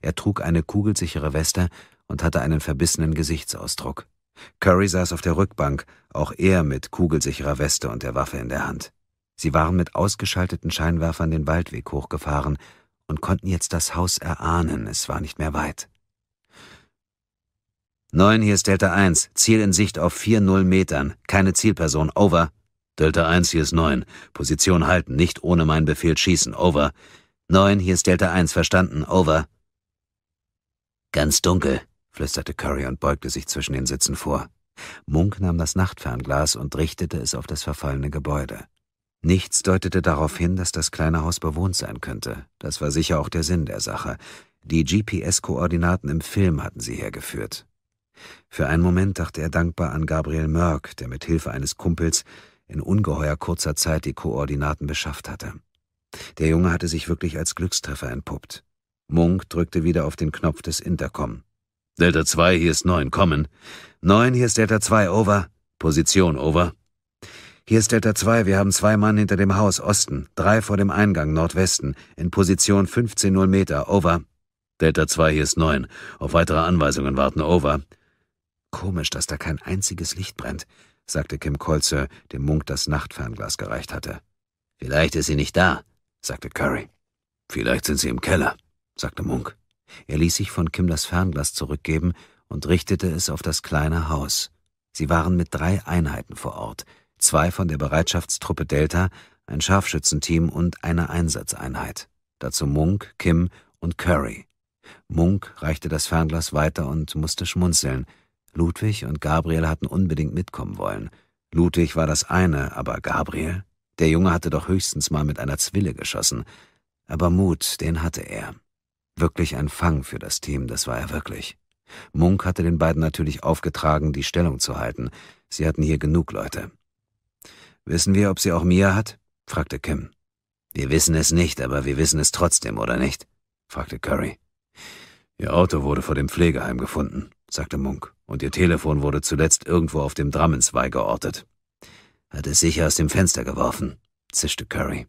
Er trug eine kugelsichere Weste und hatte einen verbissenen Gesichtsausdruck. Curry saß auf der Rückbank, auch er mit kugelsicherer Weste und der Waffe in der Hand. Sie waren mit ausgeschalteten Scheinwerfern den Waldweg hochgefahren und konnten jetzt das Haus erahnen, es war nicht mehr weit. 9, hier ist Delta 1. Ziel in Sicht auf 4 40 Metern. Keine Zielperson. Over. Delta 1, hier ist 9. Position halten, nicht ohne meinen Befehl schießen. Over. 9, hier ist Delta 1. Verstanden. Over. Ganz dunkel, flüsterte Curry und beugte sich zwischen den Sitzen vor. Munk nahm das Nachtfernglas und richtete es auf das verfallene Gebäude. Nichts deutete darauf hin, dass das kleine Haus bewohnt sein könnte. Das war sicher auch der Sinn der Sache. Die GPS-Koordinaten im Film hatten sie hergeführt. Für einen Moment dachte er dankbar an Gabriel Mörk, der mit Hilfe eines Kumpels in ungeheuer kurzer Zeit die Koordinaten beschafft hatte. Der Junge hatte sich wirklich als Glückstreffer entpuppt. Munk drückte wieder auf den Knopf des Intercom. Delta 2, hier ist 9, kommen. 9, hier ist Delta 2, over. Position, over. Hier ist Delta 2, wir haben zwei Mann hinter dem Haus, Osten, drei vor dem Eingang, Nordwesten, in Position 15 0 Meter, over. Delta 2, hier ist 9, auf weitere Anweisungen warten, over. Komisch, dass da kein einziges Licht brennt, sagte Kim Kolze, dem Munk das Nachtfernglas gereicht hatte. Vielleicht ist sie nicht da, sagte Curry. Vielleicht sind sie im Keller, sagte Munk. Er ließ sich von Kim das Fernglas zurückgeben und richtete es auf das kleine Haus. Sie waren mit drei Einheiten vor Ort, zwei von der Bereitschaftstruppe Delta, ein Scharfschützenteam und eine Einsatzeinheit. Dazu Munk, Kim und Curry. Munk reichte das Fernglas weiter und musste schmunzeln, Ludwig und Gabriel hatten unbedingt mitkommen wollen. Ludwig war das eine, aber Gabriel? Der Junge hatte doch höchstens mal mit einer Zwille geschossen. Aber Mut, den hatte er. Wirklich ein Fang für das Team, das war er wirklich. Munk hatte den beiden natürlich aufgetragen, die Stellung zu halten. Sie hatten hier genug Leute. Wissen wir, ob sie auch Mia hat? fragte Kim. Wir wissen es nicht, aber wir wissen es trotzdem, oder nicht? fragte Curry. Ihr Auto wurde vor dem Pflegeheim gefunden, sagte Munk, und ihr Telefon wurde zuletzt irgendwo auf dem Drammensweih geortet. Hat es sicher aus dem Fenster geworfen, zischte Curry.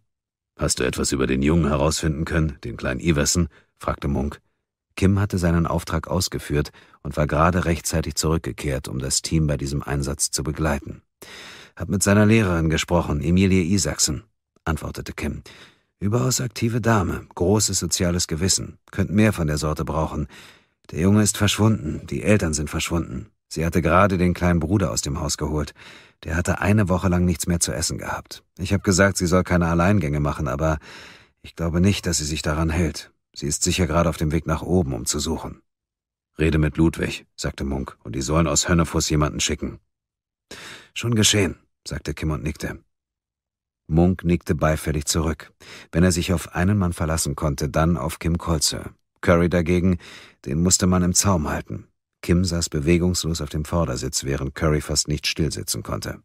Hast du etwas über den Jungen herausfinden können, den kleinen Iverson? fragte Munk. Kim hatte seinen Auftrag ausgeführt und war gerade rechtzeitig zurückgekehrt, um das Team bei diesem Einsatz zu begleiten. Hab mit seiner Lehrerin gesprochen, Emilie Isaksen, antwortete Kim. Überaus aktive Dame, großes soziales Gewissen, könnt mehr von der Sorte brauchen. Der Junge ist verschwunden, die Eltern sind verschwunden. Sie hatte gerade den kleinen Bruder aus dem Haus geholt. Der hatte eine Woche lang nichts mehr zu essen gehabt. Ich habe gesagt, sie soll keine Alleingänge machen, aber ich glaube nicht, dass sie sich daran hält. Sie ist sicher gerade auf dem Weg nach oben, um zu suchen. Rede mit Ludwig, sagte Munk, und die sollen aus Hönnefuss jemanden schicken. Schon geschehen, sagte Kim und nickte. Munk nickte beifällig zurück. Wenn er sich auf einen Mann verlassen konnte, dann auf Kim Kolzer. Curry dagegen, den musste man im Zaum halten. Kim saß bewegungslos auf dem Vordersitz, während Curry fast nicht stillsitzen konnte.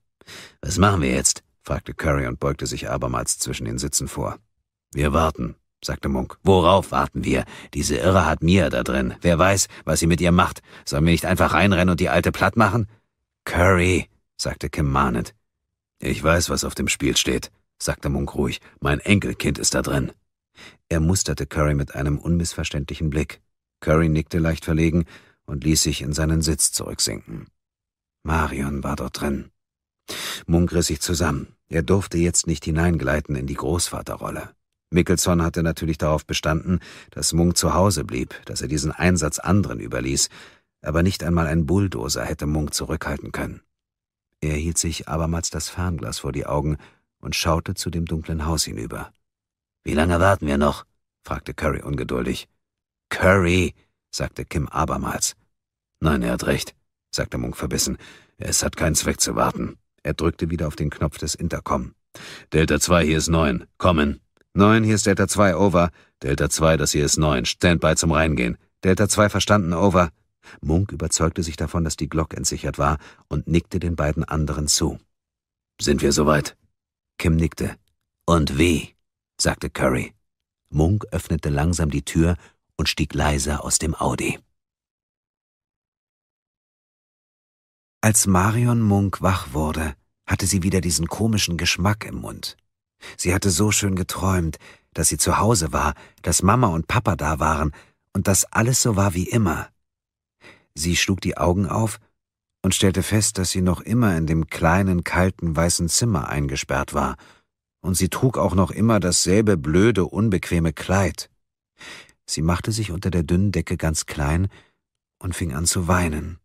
Was machen wir jetzt? fragte Curry und beugte sich abermals zwischen den Sitzen vor. Wir warten, sagte Munk. Worauf warten wir? Diese Irre hat Mia da drin. Wer weiß, was sie mit ihr macht. Sollen wir nicht einfach reinrennen und die Alte platt machen? Curry, sagte Kim mahnend. Ich weiß, was auf dem Spiel steht, sagte Munk ruhig. Mein Enkelkind ist da drin. Er musterte Curry mit einem unmissverständlichen Blick. Curry nickte leicht verlegen und ließ sich in seinen Sitz zurücksinken. Marion war dort drin. Munk riss sich zusammen. Er durfte jetzt nicht hineingleiten in die Großvaterrolle. Mickelson hatte natürlich darauf bestanden, dass Munk zu Hause blieb, dass er diesen Einsatz anderen überließ, aber nicht einmal ein Bulldozer hätte Munk zurückhalten können. Er hielt sich abermals das Fernglas vor die Augen und schaute zu dem dunklen Haus hinüber. Wie lange warten wir noch? fragte Curry ungeduldig. Curry, sagte Kim abermals. Nein, er hat recht, sagte Munk verbissen. Es hat keinen Zweck zu warten. Er drückte wieder auf den Knopf des Intercom. Delta 2, hier ist 9. Kommen. 9, hier ist Delta 2, over. Delta 2, das hier ist 9. Standby zum Reingehen. Delta 2 verstanden, over. Munk überzeugte sich davon, dass die Glock entsichert war und nickte den beiden anderen zu. Sind wir soweit? Kim nickte. Und wie? sagte Curry. Munk öffnete langsam die Tür und stieg leise aus dem Audi. Als Marion Munk wach wurde, hatte sie wieder diesen komischen Geschmack im Mund. Sie hatte so schön geträumt, dass sie zu Hause war, dass Mama und Papa da waren und dass alles so war wie immer. Sie schlug die Augen auf und stellte fest, dass sie noch immer in dem kleinen, kalten, weißen Zimmer eingesperrt war – und sie trug auch noch immer dasselbe blöde, unbequeme Kleid. Sie machte sich unter der dünnen Decke ganz klein und fing an zu weinen.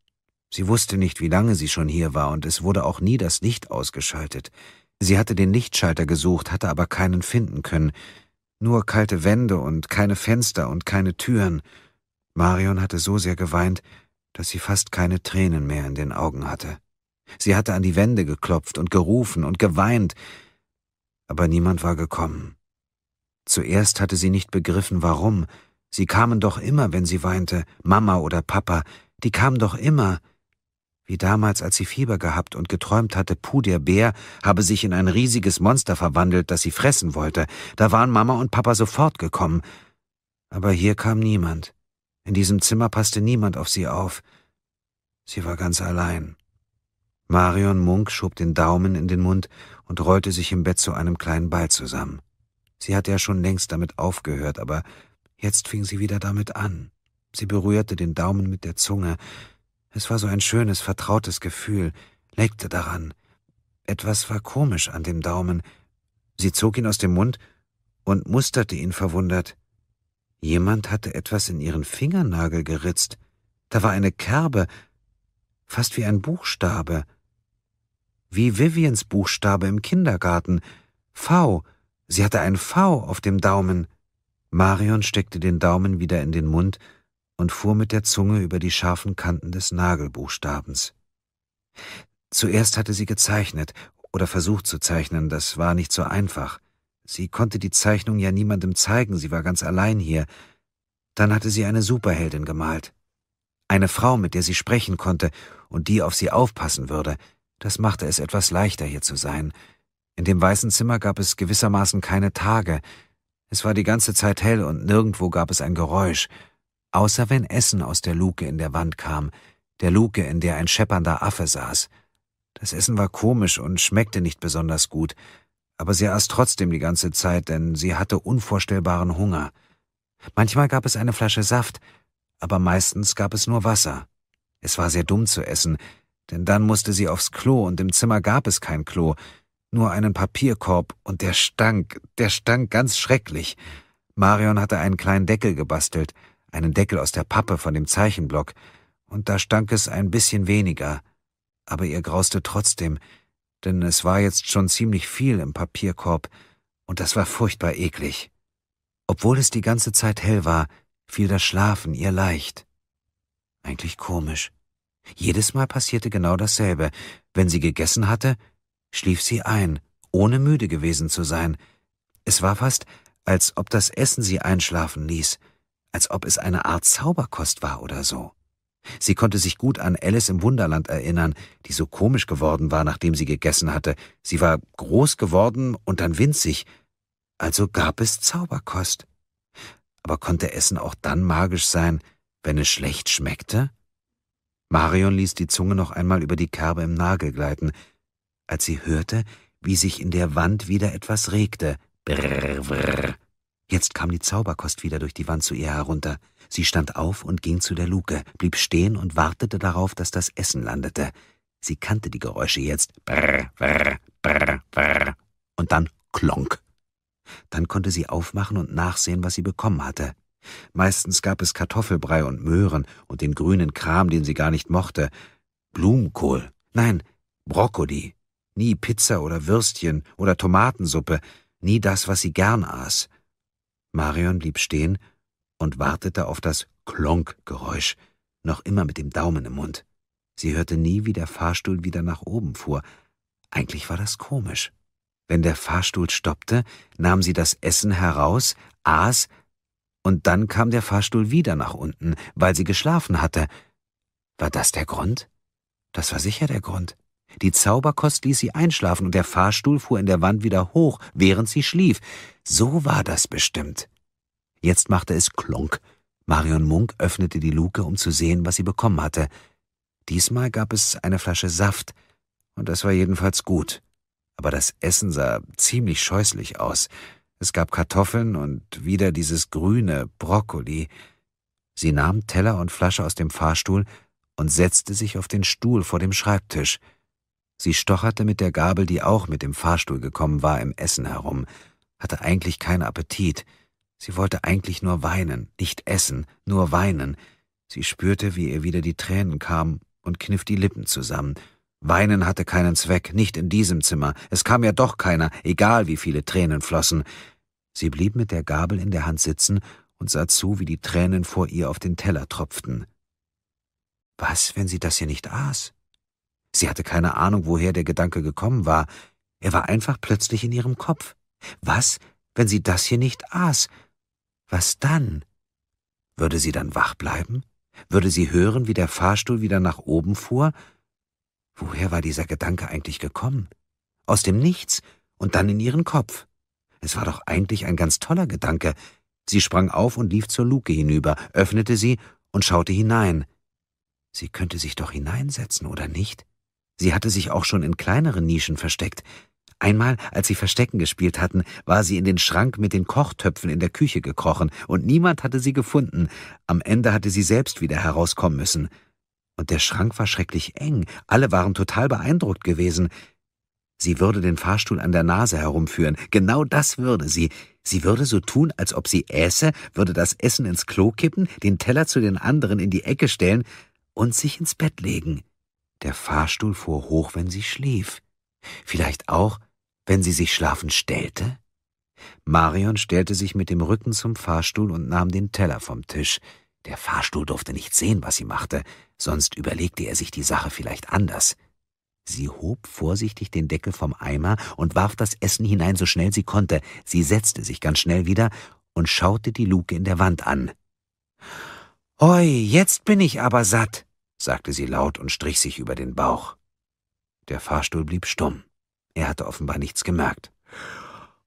Sie wusste nicht, wie lange sie schon hier war, und es wurde auch nie das Licht ausgeschaltet. Sie hatte den Lichtschalter gesucht, hatte aber keinen finden können. Nur kalte Wände und keine Fenster und keine Türen. Marion hatte so sehr geweint, dass sie fast keine Tränen mehr in den Augen hatte. Sie hatte an die Wände geklopft und gerufen und geweint, aber niemand war gekommen. Zuerst hatte sie nicht begriffen, warum. Sie kamen doch immer, wenn sie weinte, Mama oder Papa, die kamen doch immer. Wie damals, als sie Fieber gehabt und geträumt hatte, Puh, der Bär habe sich in ein riesiges Monster verwandelt, das sie fressen wollte. Da waren Mama und Papa sofort gekommen. Aber hier kam niemand. In diesem Zimmer passte niemand auf sie auf. Sie war ganz allein. Marion Munk schob den Daumen in den Mund und rollte sich im Bett zu einem kleinen Ball zusammen. Sie hatte ja schon längst damit aufgehört, aber jetzt fing sie wieder damit an. Sie berührte den Daumen mit der Zunge. Es war so ein schönes, vertrautes Gefühl, leckte daran. Etwas war komisch an dem Daumen. Sie zog ihn aus dem Mund und musterte ihn verwundert. Jemand hatte etwas in ihren Fingernagel geritzt. Da war eine Kerbe, fast wie ein Buchstabe wie Vivians Buchstabe im Kindergarten. V. Sie hatte ein V auf dem Daumen. Marion steckte den Daumen wieder in den Mund und fuhr mit der Zunge über die scharfen Kanten des Nagelbuchstabens. Zuerst hatte sie gezeichnet oder versucht zu zeichnen, das war nicht so einfach. Sie konnte die Zeichnung ja niemandem zeigen, sie war ganz allein hier. Dann hatte sie eine Superheldin gemalt. Eine Frau, mit der sie sprechen konnte und die auf sie aufpassen würde – das machte es etwas leichter, hier zu sein. In dem weißen Zimmer gab es gewissermaßen keine Tage. Es war die ganze Zeit hell und nirgendwo gab es ein Geräusch, außer wenn Essen aus der Luke in der Wand kam, der Luke, in der ein scheppernder Affe saß. Das Essen war komisch und schmeckte nicht besonders gut, aber sie aß trotzdem die ganze Zeit, denn sie hatte unvorstellbaren Hunger. Manchmal gab es eine Flasche Saft, aber meistens gab es nur Wasser. Es war sehr dumm zu essen, denn dann musste sie aufs Klo und im Zimmer gab es kein Klo, nur einen Papierkorb und der stank, der stank ganz schrecklich. Marion hatte einen kleinen Deckel gebastelt, einen Deckel aus der Pappe von dem Zeichenblock, und da stank es ein bisschen weniger. Aber ihr grauste trotzdem, denn es war jetzt schon ziemlich viel im Papierkorb, und das war furchtbar eklig. Obwohl es die ganze Zeit hell war, fiel das Schlafen ihr leicht. Eigentlich komisch. Jedes Mal passierte genau dasselbe. Wenn sie gegessen hatte, schlief sie ein, ohne müde gewesen zu sein. Es war fast, als ob das Essen sie einschlafen ließ, als ob es eine Art Zauberkost war oder so. Sie konnte sich gut an Alice im Wunderland erinnern, die so komisch geworden war, nachdem sie gegessen hatte. Sie war groß geworden und dann winzig. Also gab es Zauberkost. Aber konnte Essen auch dann magisch sein, wenn es schlecht schmeckte? Marion ließ die Zunge noch einmal über die Kerbe im Nagel gleiten, als sie hörte, wie sich in der Wand wieder etwas regte. Brrr, brrr. Jetzt kam die Zauberkost wieder durch die Wand zu ihr herunter. Sie stand auf und ging zu der Luke, blieb stehen und wartete darauf, dass das Essen landete. Sie kannte die Geräusche jetzt. Brr, brrr, brr, brr. Und dann klonk. Dann konnte sie aufmachen und nachsehen, was sie bekommen hatte. Meistens gab es Kartoffelbrei und Möhren und den grünen Kram, den sie gar nicht mochte. Blumenkohl. Nein, Brokkoli. Nie Pizza oder Würstchen oder Tomatensuppe. Nie das, was sie gern aß. Marion blieb stehen und wartete auf das Klonk-Geräusch, noch immer mit dem Daumen im Mund. Sie hörte nie, wie der Fahrstuhl wieder nach oben fuhr. Eigentlich war das komisch. Wenn der Fahrstuhl stoppte, nahm sie das Essen heraus, aß, und dann kam der Fahrstuhl wieder nach unten, weil sie geschlafen hatte. War das der Grund? Das war sicher der Grund. Die Zauberkost ließ sie einschlafen und der Fahrstuhl fuhr in der Wand wieder hoch, während sie schlief. So war das bestimmt. Jetzt machte es Klonk. Marion Munk öffnete die Luke, um zu sehen, was sie bekommen hatte. Diesmal gab es eine Flasche Saft, und das war jedenfalls gut. Aber das Essen sah ziemlich scheußlich aus. Es gab Kartoffeln und wieder dieses grüne Brokkoli. Sie nahm Teller und Flasche aus dem Fahrstuhl und setzte sich auf den Stuhl vor dem Schreibtisch. Sie stocherte mit der Gabel, die auch mit dem Fahrstuhl gekommen war, im Essen herum, hatte eigentlich keinen Appetit. Sie wollte eigentlich nur weinen, nicht essen, nur weinen. Sie spürte, wie ihr wieder die Tränen kamen und kniff die Lippen zusammen Weinen hatte keinen Zweck, nicht in diesem Zimmer. Es kam ja doch keiner, egal wie viele Tränen flossen. Sie blieb mit der Gabel in der Hand sitzen und sah zu, wie die Tränen vor ihr auf den Teller tropften. Was, wenn sie das hier nicht aß? Sie hatte keine Ahnung, woher der Gedanke gekommen war. Er war einfach plötzlich in ihrem Kopf. Was, wenn sie das hier nicht aß? Was dann? Würde sie dann wach bleiben? Würde sie hören, wie der Fahrstuhl wieder nach oben fuhr? Woher war dieser Gedanke eigentlich gekommen? Aus dem Nichts und dann in ihren Kopf. Es war doch eigentlich ein ganz toller Gedanke. Sie sprang auf und lief zur Luke hinüber, öffnete sie und schaute hinein. Sie könnte sich doch hineinsetzen, oder nicht? Sie hatte sich auch schon in kleineren Nischen versteckt. Einmal, als sie Verstecken gespielt hatten, war sie in den Schrank mit den Kochtöpfen in der Küche gekrochen, und niemand hatte sie gefunden. Am Ende hatte sie selbst wieder herauskommen müssen und der Schrank war schrecklich eng, alle waren total beeindruckt gewesen. Sie würde den Fahrstuhl an der Nase herumführen, genau das würde sie. Sie würde so tun, als ob sie äße, würde das Essen ins Klo kippen, den Teller zu den anderen in die Ecke stellen und sich ins Bett legen. Der Fahrstuhl fuhr hoch, wenn sie schlief. Vielleicht auch, wenn sie sich schlafen stellte? Marion stellte sich mit dem Rücken zum Fahrstuhl und nahm den Teller vom Tisch. Der Fahrstuhl durfte nicht sehen, was sie machte, sonst überlegte er sich die Sache vielleicht anders. Sie hob vorsichtig den Deckel vom Eimer und warf das Essen hinein, so schnell sie konnte. Sie setzte sich ganz schnell wieder und schaute die Luke in der Wand an. Oi, jetzt bin ich aber satt, sagte sie laut und strich sich über den Bauch. Der Fahrstuhl blieb stumm. Er hatte offenbar nichts gemerkt.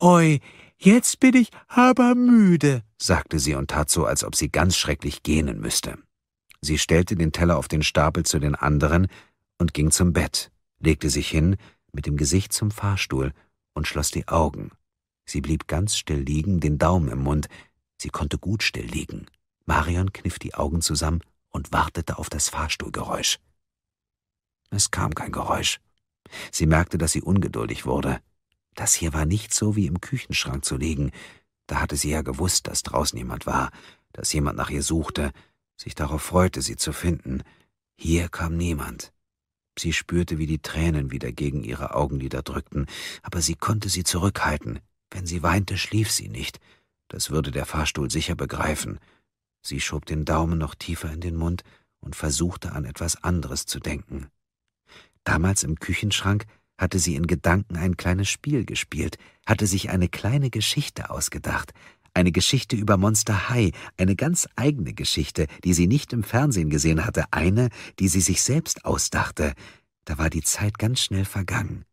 Oi, Jetzt bin ich aber müde, sagte sie und tat so, als ob sie ganz schrecklich gähnen müsste. Sie stellte den Teller auf den Stapel zu den anderen und ging zum Bett, legte sich hin, mit dem Gesicht zum Fahrstuhl und schloss die Augen. Sie blieb ganz still liegen, den Daumen im Mund. Sie konnte gut still liegen. Marion kniff die Augen zusammen und wartete auf das Fahrstuhlgeräusch. Es kam kein Geräusch. Sie merkte, dass sie ungeduldig wurde. Das hier war nicht so wie im Küchenschrank zu liegen. Da hatte sie ja gewusst, dass draußen jemand war, dass jemand nach ihr suchte, sich darauf freute, sie zu finden. Hier kam niemand. Sie spürte, wie die Tränen wieder gegen ihre Augenlider drückten, aber sie konnte sie zurückhalten. Wenn sie weinte, schlief sie nicht. Das würde der Fahrstuhl sicher begreifen. Sie schob den Daumen noch tiefer in den Mund und versuchte an etwas anderes zu denken. Damals im Küchenschrank hatte sie in Gedanken ein kleines Spiel gespielt, hatte sich eine kleine Geschichte ausgedacht, eine Geschichte über Monster High, eine ganz eigene Geschichte, die sie nicht im Fernsehen gesehen hatte, eine, die sie sich selbst ausdachte. Da war die Zeit ganz schnell vergangen.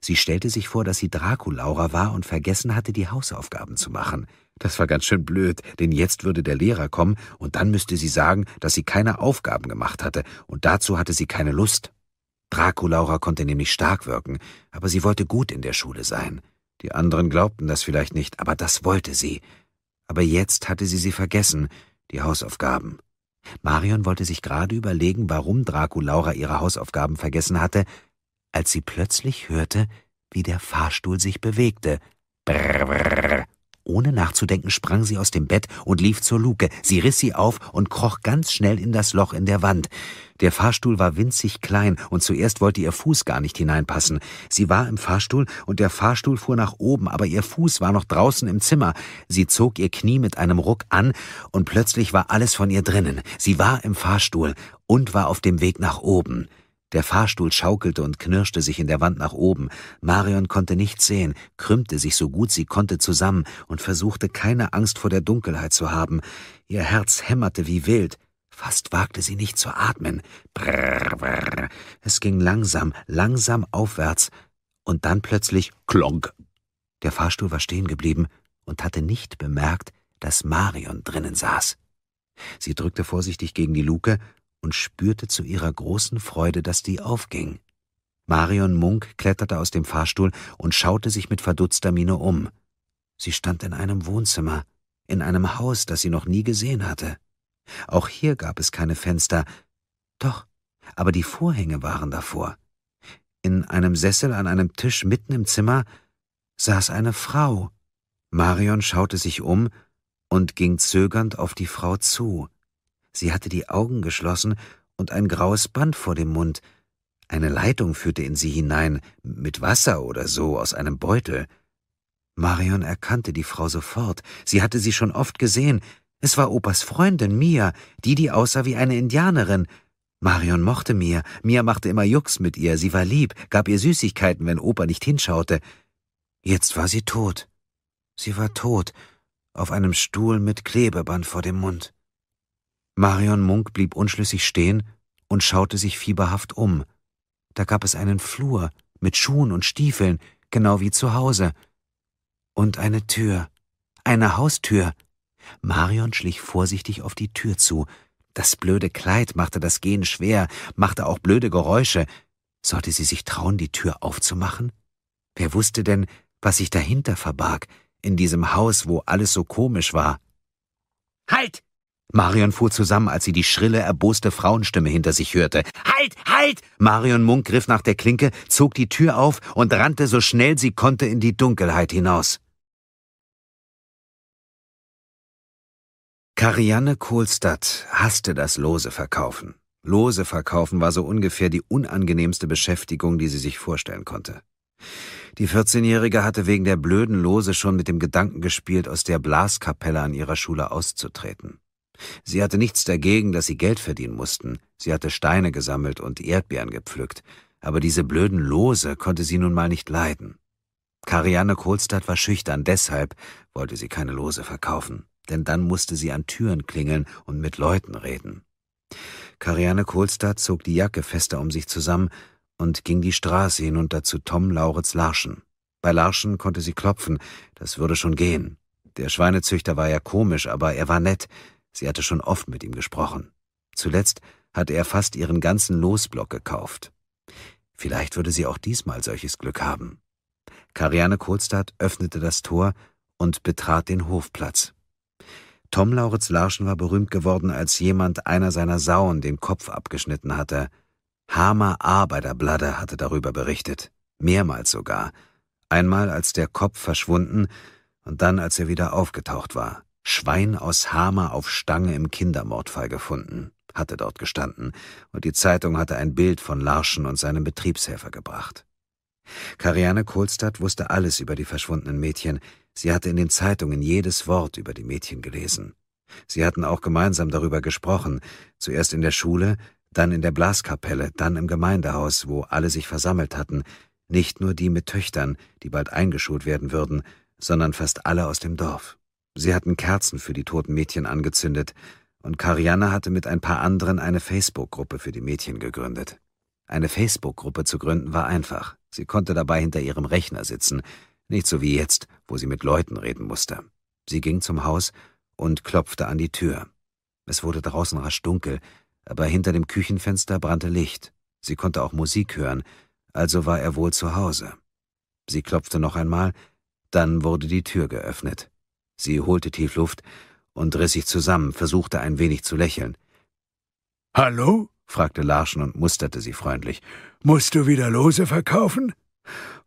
Sie stellte sich vor, dass sie Draculaura war und vergessen hatte, die Hausaufgaben zu machen. Das war ganz schön blöd, denn jetzt würde der Lehrer kommen und dann müsste sie sagen, dass sie keine Aufgaben gemacht hatte, und dazu hatte sie keine Lust. Draculaura konnte nämlich stark wirken, aber sie wollte gut in der Schule sein. Die anderen glaubten das vielleicht nicht, aber das wollte sie. Aber jetzt hatte sie sie vergessen, die Hausaufgaben. Marion wollte sich gerade überlegen, warum Draculaura ihre Hausaufgaben vergessen hatte, als sie plötzlich hörte, wie der Fahrstuhl sich bewegte. Brrr, brrr. Ohne nachzudenken sprang sie aus dem Bett und lief zur Luke. Sie riss sie auf und kroch ganz schnell in das Loch in der Wand. Der Fahrstuhl war winzig klein und zuerst wollte ihr Fuß gar nicht hineinpassen. Sie war im Fahrstuhl und der Fahrstuhl fuhr nach oben, aber ihr Fuß war noch draußen im Zimmer. Sie zog ihr Knie mit einem Ruck an und plötzlich war alles von ihr drinnen. Sie war im Fahrstuhl und war auf dem Weg nach oben. Der Fahrstuhl schaukelte und knirschte sich in der Wand nach oben. Marion konnte nichts sehen, krümmte sich so gut sie konnte zusammen und versuchte keine Angst vor der Dunkelheit zu haben. Ihr Herz hämmerte wie wild. Fast wagte sie nicht zu atmen. Brrr, brrr. Es ging langsam, langsam aufwärts. Und dann plötzlich klonk. Der Fahrstuhl war stehen geblieben und hatte nicht bemerkt, dass Marion drinnen saß. Sie drückte vorsichtig gegen die Luke und spürte zu ihrer großen Freude, dass die aufging. Marion Munk kletterte aus dem Fahrstuhl und schaute sich mit verdutzter Miene um. Sie stand in einem Wohnzimmer, in einem Haus, das sie noch nie gesehen hatte. Auch hier gab es keine Fenster. Doch, aber die Vorhänge waren davor. In einem Sessel an einem Tisch mitten im Zimmer saß eine Frau. Marion schaute sich um und ging zögernd auf die Frau zu. Sie hatte die Augen geschlossen und ein graues Band vor dem Mund. Eine Leitung führte in sie hinein, mit Wasser oder so, aus einem Beutel. Marion erkannte die Frau sofort. Sie hatte sie schon oft gesehen. Es war Opas Freundin Mia, die, die aussah wie eine Indianerin. Marion mochte Mia. Mia machte immer Jux mit ihr. Sie war lieb, gab ihr Süßigkeiten, wenn Opa nicht hinschaute. Jetzt war sie tot. Sie war tot, auf einem Stuhl mit Klebeband vor dem Mund. Marion Munk blieb unschlüssig stehen und schaute sich fieberhaft um. Da gab es einen Flur mit Schuhen und Stiefeln, genau wie zu Hause. Und eine Tür. Eine Haustür. Marion schlich vorsichtig auf die Tür zu. Das blöde Kleid machte das Gehen schwer, machte auch blöde Geräusche. Sollte sie sich trauen, die Tür aufzumachen? Wer wusste denn, was sich dahinter verbarg, in diesem Haus, wo alles so komisch war? Halt! Marion fuhr zusammen, als sie die schrille, erboste Frauenstimme hinter sich hörte. Halt, halt! Marion Munk griff nach der Klinke, zog die Tür auf und rannte so schnell sie konnte in die Dunkelheit hinaus. Karianne Kohlstadt hasste das lose Verkaufen. Lose Verkaufen war so ungefähr die unangenehmste Beschäftigung, die sie sich vorstellen konnte. Die 14-Jährige hatte wegen der blöden Lose schon mit dem Gedanken gespielt, aus der Blaskapelle an ihrer Schule auszutreten. Sie hatte nichts dagegen, dass sie Geld verdienen mussten. Sie hatte Steine gesammelt und Erdbeeren gepflückt. Aber diese blöden Lose konnte sie nun mal nicht leiden. Karianne Kohlstadt war schüchtern, deshalb wollte sie keine Lose verkaufen. Denn dann musste sie an Türen klingeln und mit Leuten reden. Karianne Kohlstadt zog die Jacke fester um sich zusammen und ging die Straße hinunter zu Tom Lauritz Larschen. Bei Larschen konnte sie klopfen, das würde schon gehen. Der Schweinezüchter war ja komisch, aber er war nett, Sie hatte schon oft mit ihm gesprochen. Zuletzt hatte er fast ihren ganzen Losblock gekauft. Vielleicht würde sie auch diesmal solches Glück haben. Karianne Kohlstadt öffnete das Tor und betrat den Hofplatz. Tom Lauritz Larschen war berühmt geworden, als jemand einer seiner Sauen den Kopf abgeschnitten hatte. Hammer Arbeiterblader hatte darüber berichtet. Mehrmals sogar. Einmal, als der Kopf verschwunden und dann, als er wieder aufgetaucht war. Schwein aus Hamer auf Stange im Kindermordfall gefunden, hatte dort gestanden, und die Zeitung hatte ein Bild von Larschen und seinem Betriebshelfer gebracht. Karianne Kohlstadt wusste alles über die verschwundenen Mädchen, sie hatte in den Zeitungen jedes Wort über die Mädchen gelesen. Sie hatten auch gemeinsam darüber gesprochen, zuerst in der Schule, dann in der Blaskapelle, dann im Gemeindehaus, wo alle sich versammelt hatten, nicht nur die mit Töchtern, die bald eingeschult werden würden, sondern fast alle aus dem Dorf. Sie hatten Kerzen für die toten Mädchen angezündet, und Karianne hatte mit ein paar anderen eine Facebook-Gruppe für die Mädchen gegründet. Eine Facebook-Gruppe zu gründen war einfach. Sie konnte dabei hinter ihrem Rechner sitzen, nicht so wie jetzt, wo sie mit Leuten reden musste. Sie ging zum Haus und klopfte an die Tür. Es wurde draußen rasch dunkel, aber hinter dem Küchenfenster brannte Licht. Sie konnte auch Musik hören, also war er wohl zu Hause. Sie klopfte noch einmal, dann wurde die Tür geöffnet. Sie holte tief Luft und riss sich zusammen, versuchte ein wenig zu lächeln. Hallo? fragte Larschen und musterte sie freundlich. Musst du wieder Lose verkaufen?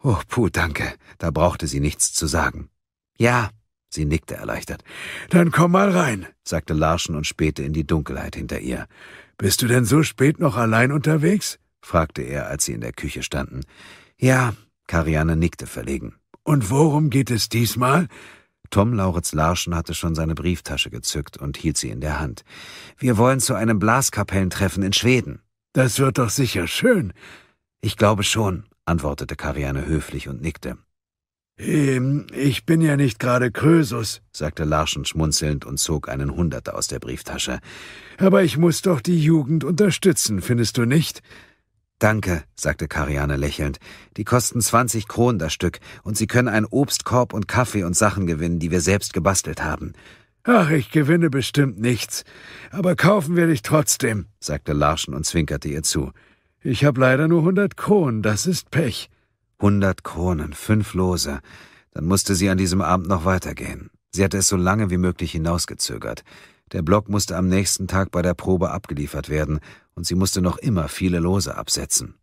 Oh, puh, danke. Da brauchte sie nichts zu sagen. Ja, sie nickte erleichtert. Dann komm mal rein, sagte Larschen und spähte in die Dunkelheit hinter ihr. Bist du denn so spät noch allein unterwegs? fragte er, als sie in der Küche standen. Ja, Karianne nickte verlegen. Und worum geht es diesmal? Tom Lauritz Larschen hatte schon seine Brieftasche gezückt und hielt sie in der Hand. Wir wollen zu einem Blaskapellentreffen in Schweden. Das wird doch sicher schön. Ich glaube schon, antwortete Kariane höflich und nickte. Ähm, ich bin ja nicht gerade Krösus, sagte Larschen schmunzelnd und zog einen Hunderter aus der Brieftasche. Aber ich muss doch die Jugend unterstützen, findest du nicht? Danke, sagte Kariane lächelnd. Die kosten 20 Kronen das Stück und Sie können einen Obstkorb und Kaffee und Sachen gewinnen, die wir selbst gebastelt haben. Ach, ich gewinne bestimmt nichts. Aber kaufen werde ich trotzdem, sagte Larschen und zwinkerte ihr zu. Ich habe leider nur 100 Kronen, das ist Pech. 100 Kronen, fünf Lose. Dann musste sie an diesem Abend noch weitergehen. Sie hatte es so lange wie möglich hinausgezögert. Der Block musste am nächsten Tag bei der Probe abgeliefert werden, und sie musste noch immer viele Lose absetzen.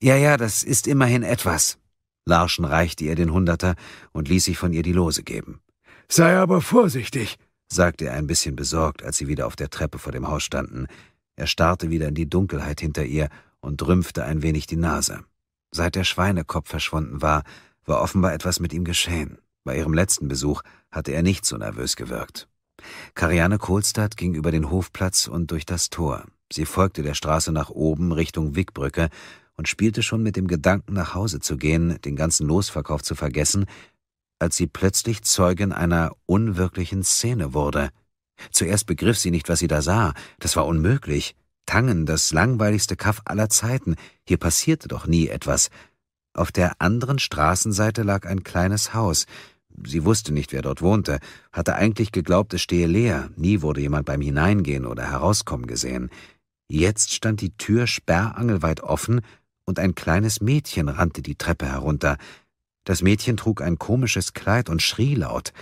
Ja, ja, das ist immerhin etwas. Larschen reichte ihr den Hunderter und ließ sich von ihr die Lose geben. Sei aber vorsichtig, sagte er ein bisschen besorgt, als sie wieder auf der Treppe vor dem Haus standen. Er starrte wieder in die Dunkelheit hinter ihr und rümpfte ein wenig die Nase. Seit der Schweinekopf verschwunden war, war offenbar etwas mit ihm geschehen. Bei ihrem letzten Besuch hatte er nicht so nervös gewirkt. Kariane Kohlstadt ging über den Hofplatz und durch das Tor. Sie folgte der Straße nach oben Richtung Wickbrücke und spielte schon mit dem Gedanken, nach Hause zu gehen, den ganzen Losverkauf zu vergessen, als sie plötzlich Zeugin einer unwirklichen Szene wurde. Zuerst begriff sie nicht, was sie da sah. Das war unmöglich. Tangen, das langweiligste Kaff aller Zeiten. Hier passierte doch nie etwas. Auf der anderen Straßenseite lag ein kleines Haus. Sie wusste nicht, wer dort wohnte, hatte eigentlich geglaubt, es stehe leer, nie wurde jemand beim Hineingehen oder Herauskommen gesehen. Jetzt stand die Tür sperrangelweit offen und ein kleines Mädchen rannte die Treppe herunter. Das Mädchen trug ein komisches Kleid und schrie laut.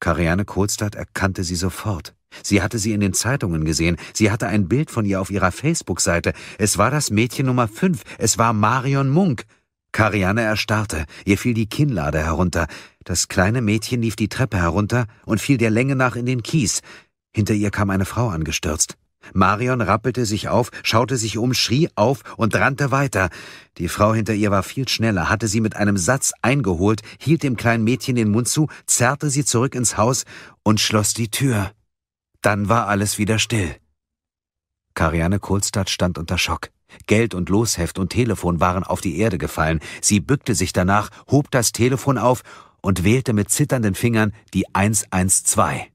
Karianne Kohlstadt erkannte sie sofort. Sie hatte sie in den Zeitungen gesehen, sie hatte ein Bild von ihr auf ihrer Facebook-Seite. Es war das Mädchen Nummer fünf, es war Marion Munk. Karianne erstarrte, ihr fiel die Kinnlade herunter. Das kleine Mädchen lief die Treppe herunter und fiel der Länge nach in den Kies. Hinter ihr kam eine Frau angestürzt. Marion rappelte sich auf, schaute sich um, schrie auf und rannte weiter. Die Frau hinter ihr war viel schneller, hatte sie mit einem Satz eingeholt, hielt dem kleinen Mädchen den Mund zu, zerrte sie zurück ins Haus und schloss die Tür. Dann war alles wieder still. Karianne Kohlstadt stand unter Schock. Geld und Losheft und Telefon waren auf die Erde gefallen. Sie bückte sich danach, hob das Telefon auf und wählte mit zitternden Fingern die 112.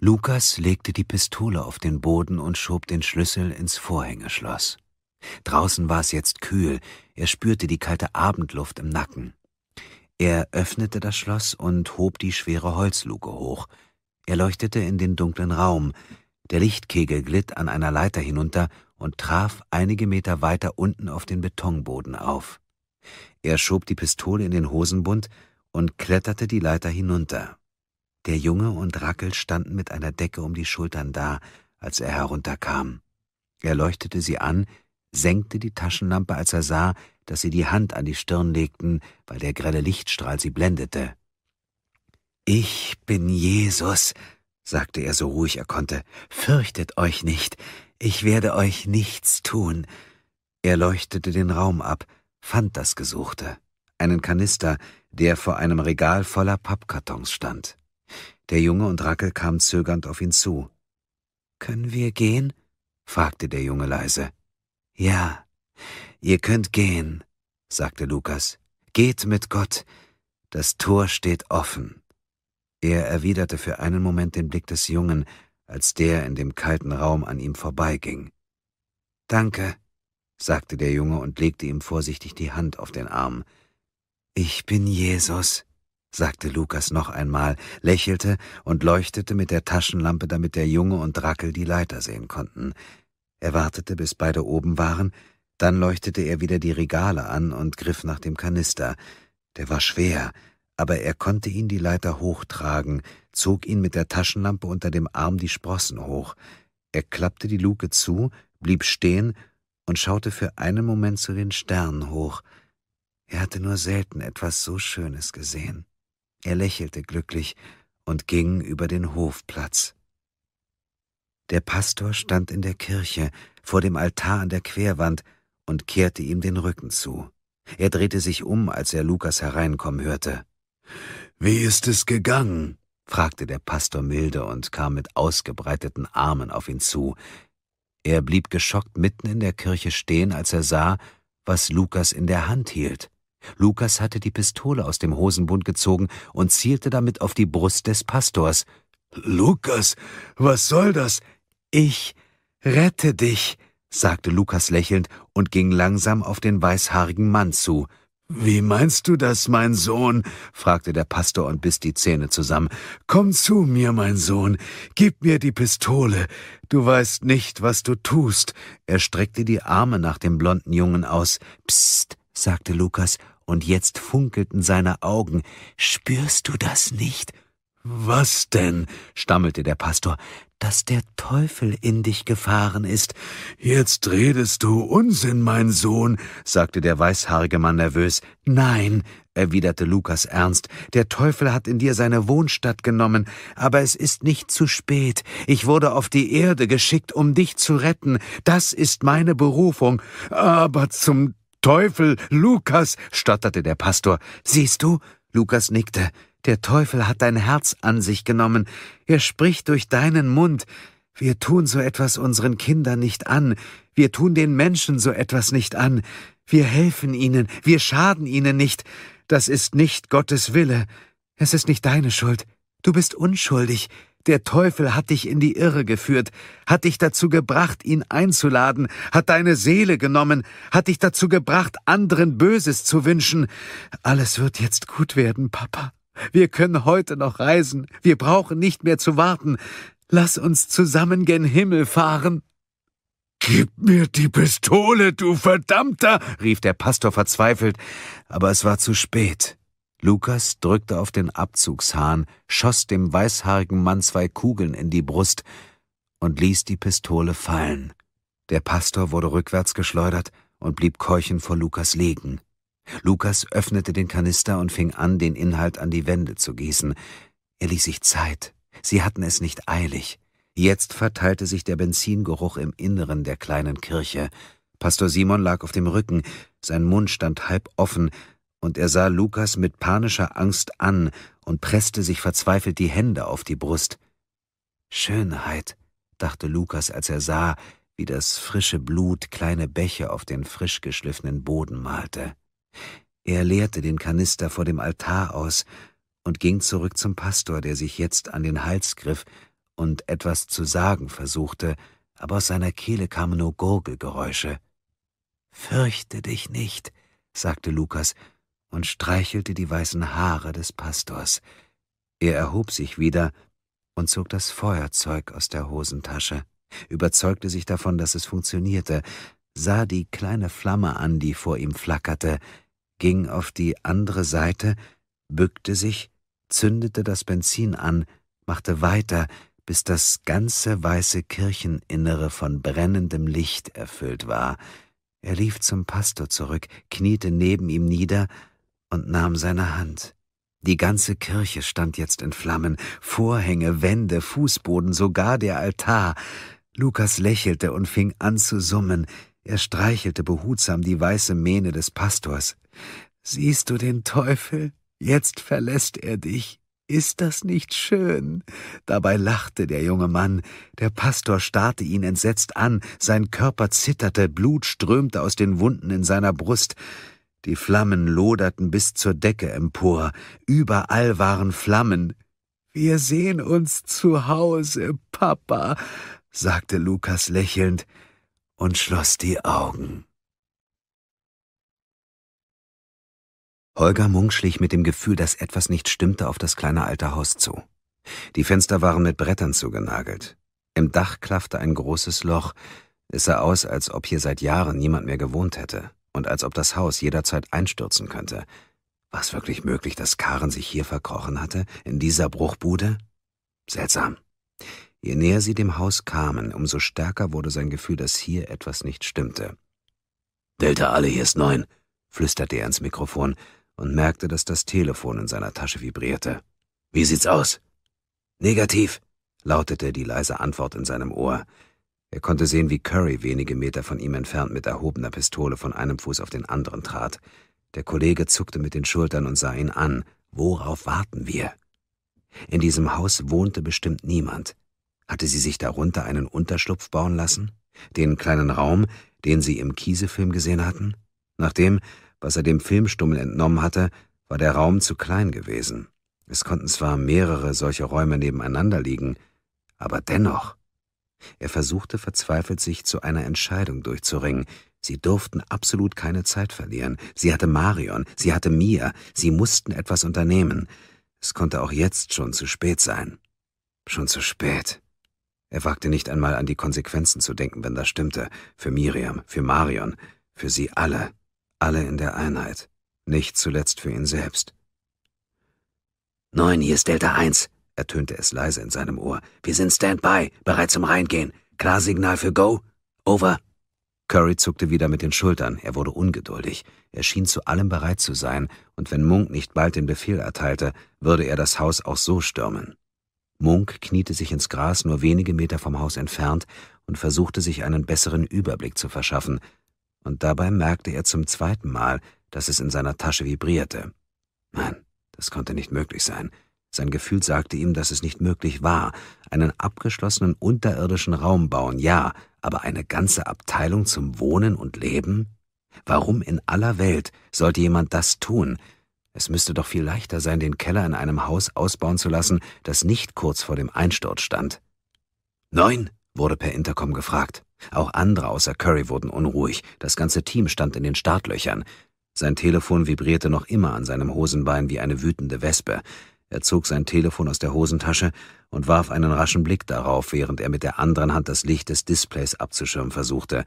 Lukas legte die Pistole auf den Boden und schob den Schlüssel ins Vorhängeschloss. Draußen war es jetzt kühl, er spürte die kalte Abendluft im Nacken. Er öffnete das Schloss und hob die schwere Holzluke hoch. Er leuchtete in den dunklen Raum. Der Lichtkegel glitt an einer Leiter hinunter und traf einige Meter weiter unten auf den Betonboden auf. Er schob die Pistole in den Hosenbund und kletterte die Leiter hinunter. Der Junge und Rackel standen mit einer Decke um die Schultern da, als er herunterkam. Er leuchtete sie an, senkte die Taschenlampe, als er sah, dass sie die Hand an die Stirn legten, weil der grelle Lichtstrahl sie blendete. Ich bin Jesus, sagte er so ruhig er konnte, fürchtet euch nicht, ich werde euch nichts tun. Er leuchtete den Raum ab, fand das Gesuchte, einen Kanister, der vor einem Regal voller Pappkartons stand. Der Junge und Rackel kamen zögernd auf ihn zu. Können wir gehen? fragte der Junge leise. Ja, ihr könnt gehen, sagte Lukas. Geht mit Gott, das Tor steht offen. Er erwiderte für einen Moment den Blick des Jungen, als der in dem kalten Raum an ihm vorbeiging. Danke, sagte der Junge und legte ihm vorsichtig die Hand auf den Arm. Ich bin Jesus, sagte Lukas noch einmal, lächelte und leuchtete mit der Taschenlampe, damit der Junge und Drackel die Leiter sehen konnten. Er wartete, bis beide oben waren, dann leuchtete er wieder die Regale an und griff nach dem Kanister. Der war schwer, aber er konnte ihn die Leiter hochtragen, zog ihn mit der Taschenlampe unter dem Arm die Sprossen hoch. Er klappte die Luke zu, blieb stehen und schaute für einen Moment zu den Sternen hoch. Er hatte nur selten etwas so Schönes gesehen. Er lächelte glücklich und ging über den Hofplatz. Der Pastor stand in der Kirche vor dem Altar an der Querwand und kehrte ihm den Rücken zu. Er drehte sich um, als er Lukas hereinkommen hörte. Wie ist es gegangen? fragte der Pastor milde und kam mit ausgebreiteten Armen auf ihn zu. Er blieb geschockt mitten in der Kirche stehen, als er sah, was Lukas in der Hand hielt. Lukas hatte die Pistole aus dem Hosenbund gezogen und zielte damit auf die Brust des Pastors. Lukas, was soll das? Ich rette dich, sagte Lukas lächelnd und ging langsam auf den weißhaarigen Mann zu. Wie meinst du das, mein Sohn? fragte der Pastor und biss die Zähne zusammen. Komm zu mir, mein Sohn, gib mir die Pistole. Du weißt nicht, was du tust. Er streckte die Arme nach dem blonden Jungen aus. Psst, sagte Lukas, und jetzt funkelten seine Augen. Spürst du das nicht? Was denn? stammelte der Pastor dass der Teufel in dich gefahren ist. Jetzt redest du Unsinn, mein Sohn, sagte der weißhaarige Mann nervös. Nein, erwiderte Lukas ernst, der Teufel hat in dir seine Wohnstatt genommen, aber es ist nicht zu spät. Ich wurde auf die Erde geschickt, um dich zu retten. Das ist meine Berufung. Aber zum Teufel, Lukas, stotterte der Pastor. Siehst du? Lukas nickte. Der Teufel hat dein Herz an sich genommen, er spricht durch deinen Mund, wir tun so etwas unseren Kindern nicht an, wir tun den Menschen so etwas nicht an, wir helfen ihnen, wir schaden ihnen nicht, das ist nicht Gottes Wille, es ist nicht deine Schuld, du bist unschuldig, der Teufel hat dich in die Irre geführt, hat dich dazu gebracht, ihn einzuladen, hat deine Seele genommen, hat dich dazu gebracht, anderen Böses zu wünschen. Alles wird jetzt gut werden, Papa. Wir können heute noch reisen. Wir brauchen nicht mehr zu warten. Lass uns zusammen gen Himmel fahren. Gib mir die Pistole, du Verdammter! rief der Pastor verzweifelt, aber es war zu spät. Lukas drückte auf den Abzugshahn, schoss dem weißhaarigen Mann zwei Kugeln in die Brust und ließ die Pistole fallen. Der Pastor wurde rückwärts geschleudert und blieb keuchend vor Lukas liegen. Lukas öffnete den Kanister und fing an, den Inhalt an die Wände zu gießen. Er ließ sich Zeit. Sie hatten es nicht eilig. Jetzt verteilte sich der Benzingeruch im Inneren der kleinen Kirche. Pastor Simon lag auf dem Rücken, sein Mund stand halb offen, und er sah Lukas mit panischer Angst an und presste sich verzweifelt die Hände auf die Brust. Schönheit, dachte Lukas, als er sah, wie das frische Blut kleine Bäche auf den frisch geschliffenen Boden malte. Er leerte den Kanister vor dem Altar aus und ging zurück zum Pastor, der sich jetzt an den Hals griff und etwas zu sagen versuchte, aber aus seiner Kehle kamen nur Gurgelgeräusche. Fürchte dich nicht, sagte Lukas und streichelte die weißen Haare des Pastors. Er erhob sich wieder und zog das Feuerzeug aus der Hosentasche, überzeugte sich davon, dass es funktionierte, sah die kleine Flamme an, die vor ihm flackerte, ging auf die andere Seite, bückte sich, zündete das Benzin an, machte weiter, bis das ganze weiße Kircheninnere von brennendem Licht erfüllt war. Er lief zum Pastor zurück, kniete neben ihm nieder und nahm seine Hand. Die ganze Kirche stand jetzt in Flammen, Vorhänge, Wände, Fußboden, sogar der Altar. Lukas lächelte und fing an zu summen. Er streichelte behutsam die weiße Mähne des Pastors. Siehst du den Teufel? Jetzt verlässt er dich. Ist das nicht schön? Dabei lachte der junge Mann. Der Pastor starrte ihn entsetzt an, sein Körper zitterte, Blut strömte aus den Wunden in seiner Brust. Die Flammen loderten bis zur Decke empor, überall waren Flammen. Wir sehen uns zu Hause, Papa, sagte Lukas lächelnd und schloss die Augen. Holger Munk schlich mit dem Gefühl, dass etwas nicht stimmte, auf das kleine alte Haus zu. Die Fenster waren mit Brettern zugenagelt. Im Dach klaffte ein großes Loch. Es sah aus, als ob hier seit Jahren niemand mehr gewohnt hätte und als ob das Haus jederzeit einstürzen könnte. War es wirklich möglich, dass Karen sich hier verkrochen hatte, in dieser Bruchbude? Seltsam. Je näher sie dem Haus kamen, umso stärker wurde sein Gefühl, dass hier etwas nicht stimmte. Delta alle, hier ist neun, flüsterte er ins Mikrofon und merkte, dass das Telefon in seiner Tasche vibrierte. Wie sieht's aus? Negativ, lautete die leise Antwort in seinem Ohr. Er konnte sehen, wie Curry wenige Meter von ihm entfernt mit erhobener Pistole von einem Fuß auf den anderen trat. Der Kollege zuckte mit den Schultern und sah ihn an. Worauf warten wir? In diesem Haus wohnte bestimmt niemand. Hatte sie sich darunter einen Unterschlupf bauen lassen? Den kleinen Raum, den sie im Kiesefilm gesehen hatten? Nach dem, was er dem Filmstummel entnommen hatte, war der Raum zu klein gewesen. Es konnten zwar mehrere solche Räume nebeneinander liegen, aber dennoch. Er versuchte verzweifelt, sich zu einer Entscheidung durchzuringen. Sie durften absolut keine Zeit verlieren. Sie hatte Marion, sie hatte Mia, sie mussten etwas unternehmen. Es konnte auch jetzt schon zu spät sein. Schon zu spät. Er wagte nicht einmal an die Konsequenzen zu denken, wenn das stimmte, für Miriam, für Marion, für sie alle, alle in der Einheit, nicht zuletzt für ihn selbst. Neun, hier ist Delta 1, ertönte es leise in seinem Ohr. Wir sind Standby, bereit zum Reingehen. Klarsignal für Go? Over. Curry zuckte wieder mit den Schultern, er wurde ungeduldig, er schien zu allem bereit zu sein, und wenn Munk nicht bald den Befehl erteilte, würde er das Haus auch so stürmen. Munk kniete sich ins Gras nur wenige Meter vom Haus entfernt und versuchte sich einen besseren Überblick zu verschaffen, und dabei merkte er zum zweiten Mal, dass es in seiner Tasche vibrierte. Nein, das konnte nicht möglich sein. Sein Gefühl sagte ihm, dass es nicht möglich war. Einen abgeschlossenen unterirdischen Raum bauen, ja, aber eine ganze Abteilung zum Wohnen und Leben? Warum in aller Welt sollte jemand das tun, es müsste doch viel leichter sein, den Keller in einem Haus ausbauen zu lassen, das nicht kurz vor dem Einsturz stand. Neun? wurde per Intercom gefragt. Auch andere außer Curry wurden unruhig. Das ganze Team stand in den Startlöchern. Sein Telefon vibrierte noch immer an seinem Hosenbein wie eine wütende Wespe. Er zog sein Telefon aus der Hosentasche und warf einen raschen Blick darauf, während er mit der anderen Hand das Licht des Displays abzuschirmen versuchte.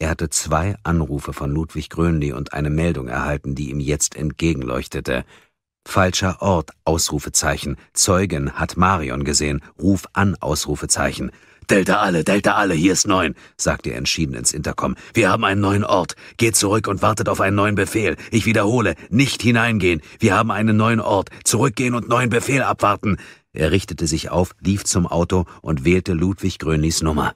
Er hatte zwei Anrufe von Ludwig Grönli und eine Meldung erhalten, die ihm jetzt entgegenleuchtete. Falscher Ort, Ausrufezeichen. Zeugen hat Marion gesehen. Ruf an, Ausrufezeichen. Delta alle, Delta alle, hier ist neun, sagte er entschieden ins Intercom. Wir haben einen neuen Ort. Geht zurück und wartet auf einen neuen Befehl. Ich wiederhole, nicht hineingehen. Wir haben einen neuen Ort. Zurückgehen und neuen Befehl abwarten. Er richtete sich auf, lief zum Auto und wählte Ludwig Grönlis Nummer.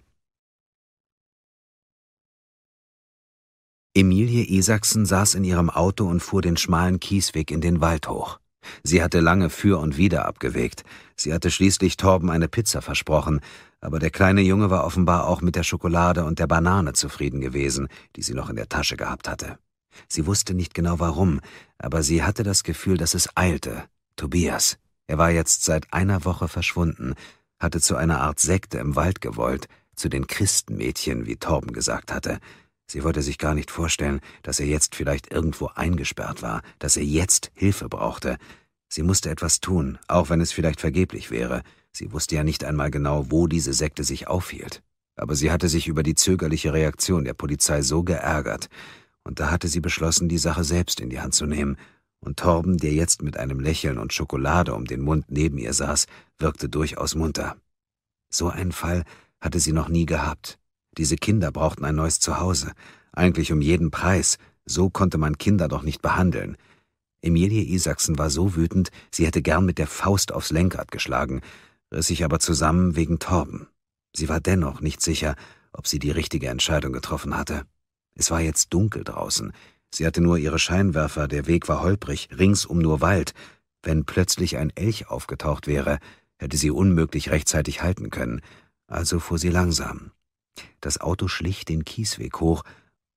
Emilie Esaksen saß in ihrem Auto und fuhr den schmalen Kiesweg in den Wald hoch. Sie hatte lange für und wider abgewägt. Sie hatte schließlich Torben eine Pizza versprochen, aber der kleine Junge war offenbar auch mit der Schokolade und der Banane zufrieden gewesen, die sie noch in der Tasche gehabt hatte. Sie wusste nicht genau warum, aber sie hatte das Gefühl, dass es eilte. Tobias, er war jetzt seit einer Woche verschwunden, hatte zu einer Art Sekte im Wald gewollt, zu den Christenmädchen, wie Torben gesagt hatte. Sie wollte sich gar nicht vorstellen, dass er jetzt vielleicht irgendwo eingesperrt war, dass er jetzt Hilfe brauchte. Sie musste etwas tun, auch wenn es vielleicht vergeblich wäre. Sie wusste ja nicht einmal genau, wo diese Sekte sich aufhielt. Aber sie hatte sich über die zögerliche Reaktion der Polizei so geärgert. Und da hatte sie beschlossen, die Sache selbst in die Hand zu nehmen. Und Torben, der jetzt mit einem Lächeln und Schokolade um den Mund neben ihr saß, wirkte durchaus munter. So einen Fall hatte sie noch nie gehabt. Diese Kinder brauchten ein neues Zuhause, eigentlich um jeden Preis, so konnte man Kinder doch nicht behandeln. Emilie Isaksen war so wütend, sie hätte gern mit der Faust aufs Lenkrad geschlagen, riss sich aber zusammen wegen Torben. Sie war dennoch nicht sicher, ob sie die richtige Entscheidung getroffen hatte. Es war jetzt dunkel draußen. Sie hatte nur ihre Scheinwerfer, der Weg war holprig, ringsum nur Wald. Wenn plötzlich ein Elch aufgetaucht wäre, hätte sie unmöglich rechtzeitig halten können. Also fuhr sie langsam. Das Auto schlich den Kiesweg hoch,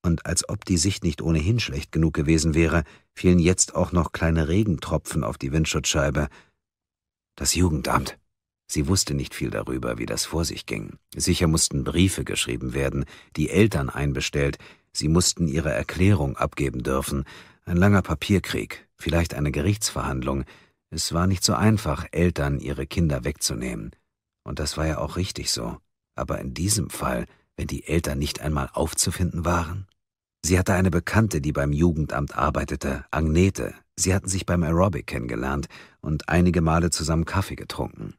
und als ob die Sicht nicht ohnehin schlecht genug gewesen wäre, fielen jetzt auch noch kleine Regentropfen auf die Windschutzscheibe. Das Jugendamt. Sie wusste nicht viel darüber, wie das vor sich ging. Sicher mussten Briefe geschrieben werden, die Eltern einbestellt, sie mussten ihre Erklärung abgeben dürfen, ein langer Papierkrieg, vielleicht eine Gerichtsverhandlung. Es war nicht so einfach, Eltern ihre Kinder wegzunehmen. Und das war ja auch richtig so aber in diesem Fall, wenn die Eltern nicht einmal aufzufinden waren? Sie hatte eine Bekannte, die beim Jugendamt arbeitete, Agnete. Sie hatten sich beim Aerobic kennengelernt und einige Male zusammen Kaffee getrunken.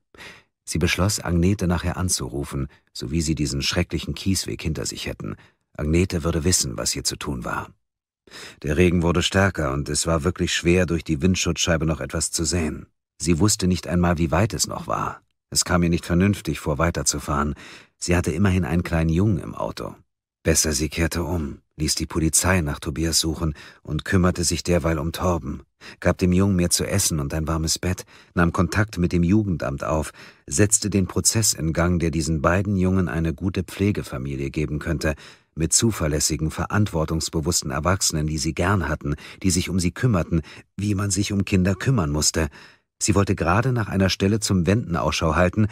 Sie beschloss, Agnete nachher anzurufen, sowie sie diesen schrecklichen Kiesweg hinter sich hätten. Agnete würde wissen, was hier zu tun war. Der Regen wurde stärker und es war wirklich schwer, durch die Windschutzscheibe noch etwas zu sehen. Sie wusste nicht einmal, wie weit es noch war. Es kam ihr nicht vernünftig vor, weiterzufahren. Sie hatte immerhin einen kleinen Jungen im Auto. Besser, sie kehrte um, ließ die Polizei nach Tobias suchen und kümmerte sich derweil um Torben, gab dem Jungen mehr zu essen und ein warmes Bett, nahm Kontakt mit dem Jugendamt auf, setzte den Prozess in Gang, der diesen beiden Jungen eine gute Pflegefamilie geben könnte, mit zuverlässigen, verantwortungsbewussten Erwachsenen, die sie gern hatten, die sich um sie kümmerten, wie man sich um Kinder kümmern musste. Sie wollte gerade nach einer Stelle zum Wenden Ausschau halten,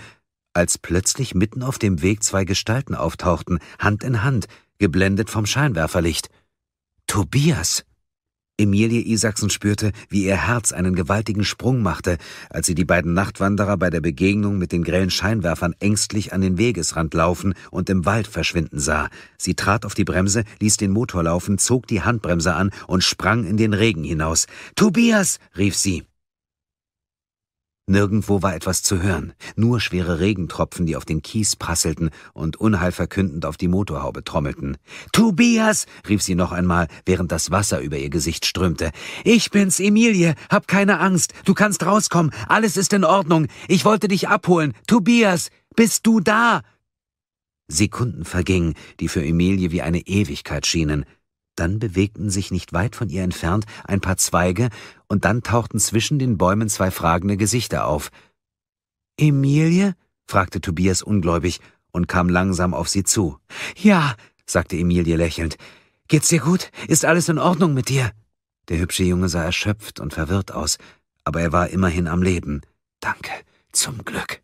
als plötzlich mitten auf dem Weg zwei Gestalten auftauchten, Hand in Hand, geblendet vom Scheinwerferlicht. Tobias! Emilie Isaksen spürte, wie ihr Herz einen gewaltigen Sprung machte, als sie die beiden Nachtwanderer bei der Begegnung mit den grellen Scheinwerfern ängstlich an den Wegesrand laufen und im Wald verschwinden sah. Sie trat auf die Bremse, ließ den Motor laufen, zog die Handbremse an und sprang in den Regen hinaus. Tobias! rief sie. Nirgendwo war etwas zu hören, nur schwere Regentropfen, die auf den Kies prasselten und unheilverkündend auf die Motorhaube trommelten. Tobias, rief sie noch einmal, während das Wasser über ihr Gesicht strömte. Ich bin's, Emilie, hab keine Angst, du kannst rauskommen, alles ist in Ordnung, ich wollte dich abholen. Tobias, bist du da? Sekunden vergingen, die für Emilie wie eine Ewigkeit schienen. Dann bewegten sich nicht weit von ihr entfernt ein paar Zweige, und dann tauchten zwischen den Bäumen zwei fragende Gesichter auf. Emilie? fragte Tobias ungläubig und kam langsam auf sie zu. Ja, sagte Emilie lächelnd. Geht's dir gut? Ist alles in Ordnung mit dir? Der hübsche Junge sah erschöpft und verwirrt aus, aber er war immerhin am Leben. Danke, zum Glück.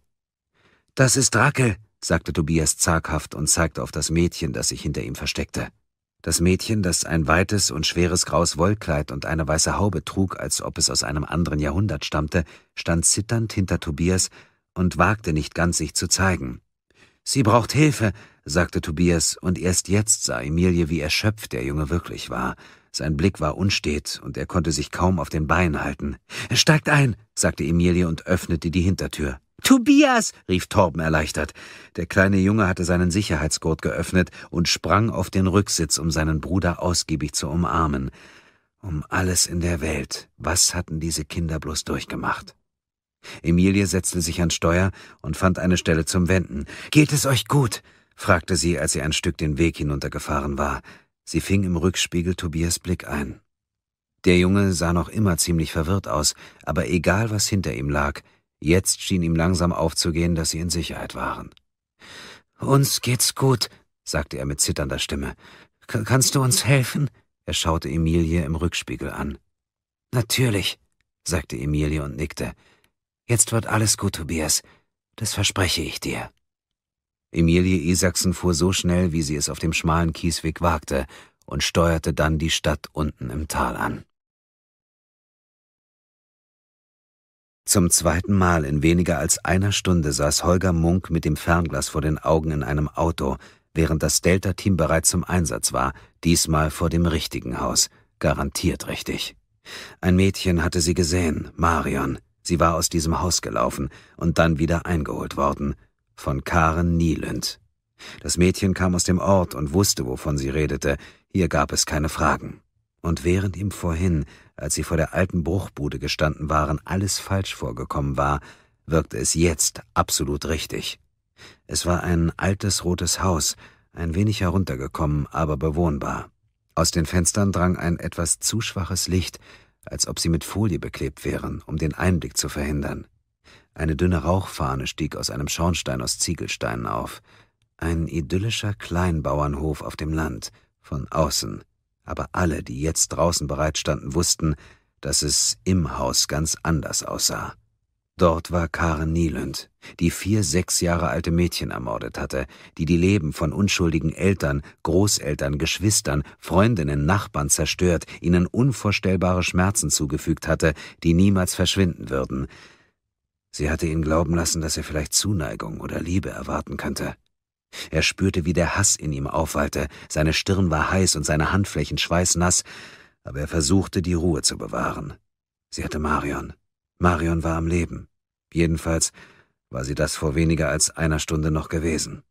Das ist Rakel, sagte Tobias zaghaft und zeigte auf das Mädchen, das sich hinter ihm versteckte. Das Mädchen, das ein weites und schweres graues Wollkleid und eine weiße Haube trug, als ob es aus einem anderen Jahrhundert stammte, stand zitternd hinter Tobias und wagte nicht ganz, sich zu zeigen. Sie braucht Hilfe, sagte Tobias, und erst jetzt sah Emilie, wie erschöpft der Junge wirklich war. Sein Blick war unstet, und er konnte sich kaum auf den Beinen halten. Steigt ein, sagte Emilie und öffnete die Hintertür. Tobias! rief Torben erleichtert. Der kleine Junge hatte seinen Sicherheitsgurt geöffnet und sprang auf den Rücksitz, um seinen Bruder ausgiebig zu umarmen. Um alles in der Welt, was hatten diese Kinder bloß durchgemacht? Emilie setzte sich ans Steuer und fand eine Stelle zum Wenden. Geht es euch gut? fragte sie, als sie ein Stück den Weg hinuntergefahren war. Sie fing im Rückspiegel Tobias Blick ein. Der Junge sah noch immer ziemlich verwirrt aus, aber egal was hinter ihm lag, Jetzt schien ihm langsam aufzugehen, dass sie in Sicherheit waren. Uns geht's gut, sagte er mit zitternder Stimme. K kannst du uns helfen? Er schaute Emilie im Rückspiegel an. Natürlich, sagte Emilie und nickte. Jetzt wird alles gut, Tobias. Das verspreche ich dir. Emilie Isaksen fuhr so schnell, wie sie es auf dem schmalen Kiesweg wagte, und steuerte dann die Stadt unten im Tal an. Zum zweiten Mal in weniger als einer Stunde saß Holger Munk mit dem Fernglas vor den Augen in einem Auto, während das Delta-Team bereit zum Einsatz war, diesmal vor dem richtigen Haus, garantiert richtig. Ein Mädchen hatte sie gesehen, Marion. Sie war aus diesem Haus gelaufen und dann wieder eingeholt worden. Von Karen Nielend. Das Mädchen kam aus dem Ort und wusste, wovon sie redete. Hier gab es keine Fragen und während ihm vorhin, als sie vor der alten Bruchbude gestanden waren, alles falsch vorgekommen war, wirkte es jetzt absolut richtig. Es war ein altes rotes Haus, ein wenig heruntergekommen, aber bewohnbar. Aus den Fenstern drang ein etwas zu schwaches Licht, als ob sie mit Folie beklebt wären, um den Einblick zu verhindern. Eine dünne Rauchfahne stieg aus einem Schornstein aus Ziegelsteinen auf. Ein idyllischer Kleinbauernhof auf dem Land, von außen aber alle, die jetzt draußen bereitstanden, wussten, dass es im Haus ganz anders aussah. Dort war Karen Nieland, die vier sechs Jahre alte Mädchen ermordet hatte, die die Leben von unschuldigen Eltern, Großeltern, Geschwistern, Freundinnen, Nachbarn zerstört, ihnen unvorstellbare Schmerzen zugefügt hatte, die niemals verschwinden würden. Sie hatte ihn glauben lassen, dass er vielleicht Zuneigung oder Liebe erwarten könnte. Er spürte, wie der Hass in ihm aufwallte, seine Stirn war heiß und seine Handflächen schweißnass, aber er versuchte, die Ruhe zu bewahren. Sie hatte Marion. Marion war am Leben. Jedenfalls war sie das vor weniger als einer Stunde noch gewesen.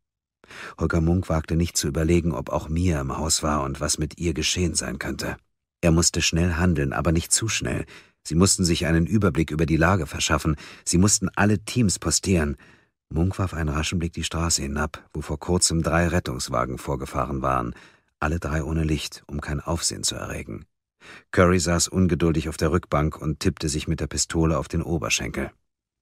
Holger Munk wagte nicht zu überlegen, ob auch Mia im Haus war und was mit ihr geschehen sein könnte. Er musste schnell handeln, aber nicht zu schnell. Sie mussten sich einen Überblick über die Lage verschaffen, sie mussten alle Teams postieren, Munk warf einen raschen Blick die Straße hinab, wo vor kurzem drei Rettungswagen vorgefahren waren, alle drei ohne Licht, um kein Aufsehen zu erregen. Curry saß ungeduldig auf der Rückbank und tippte sich mit der Pistole auf den Oberschenkel.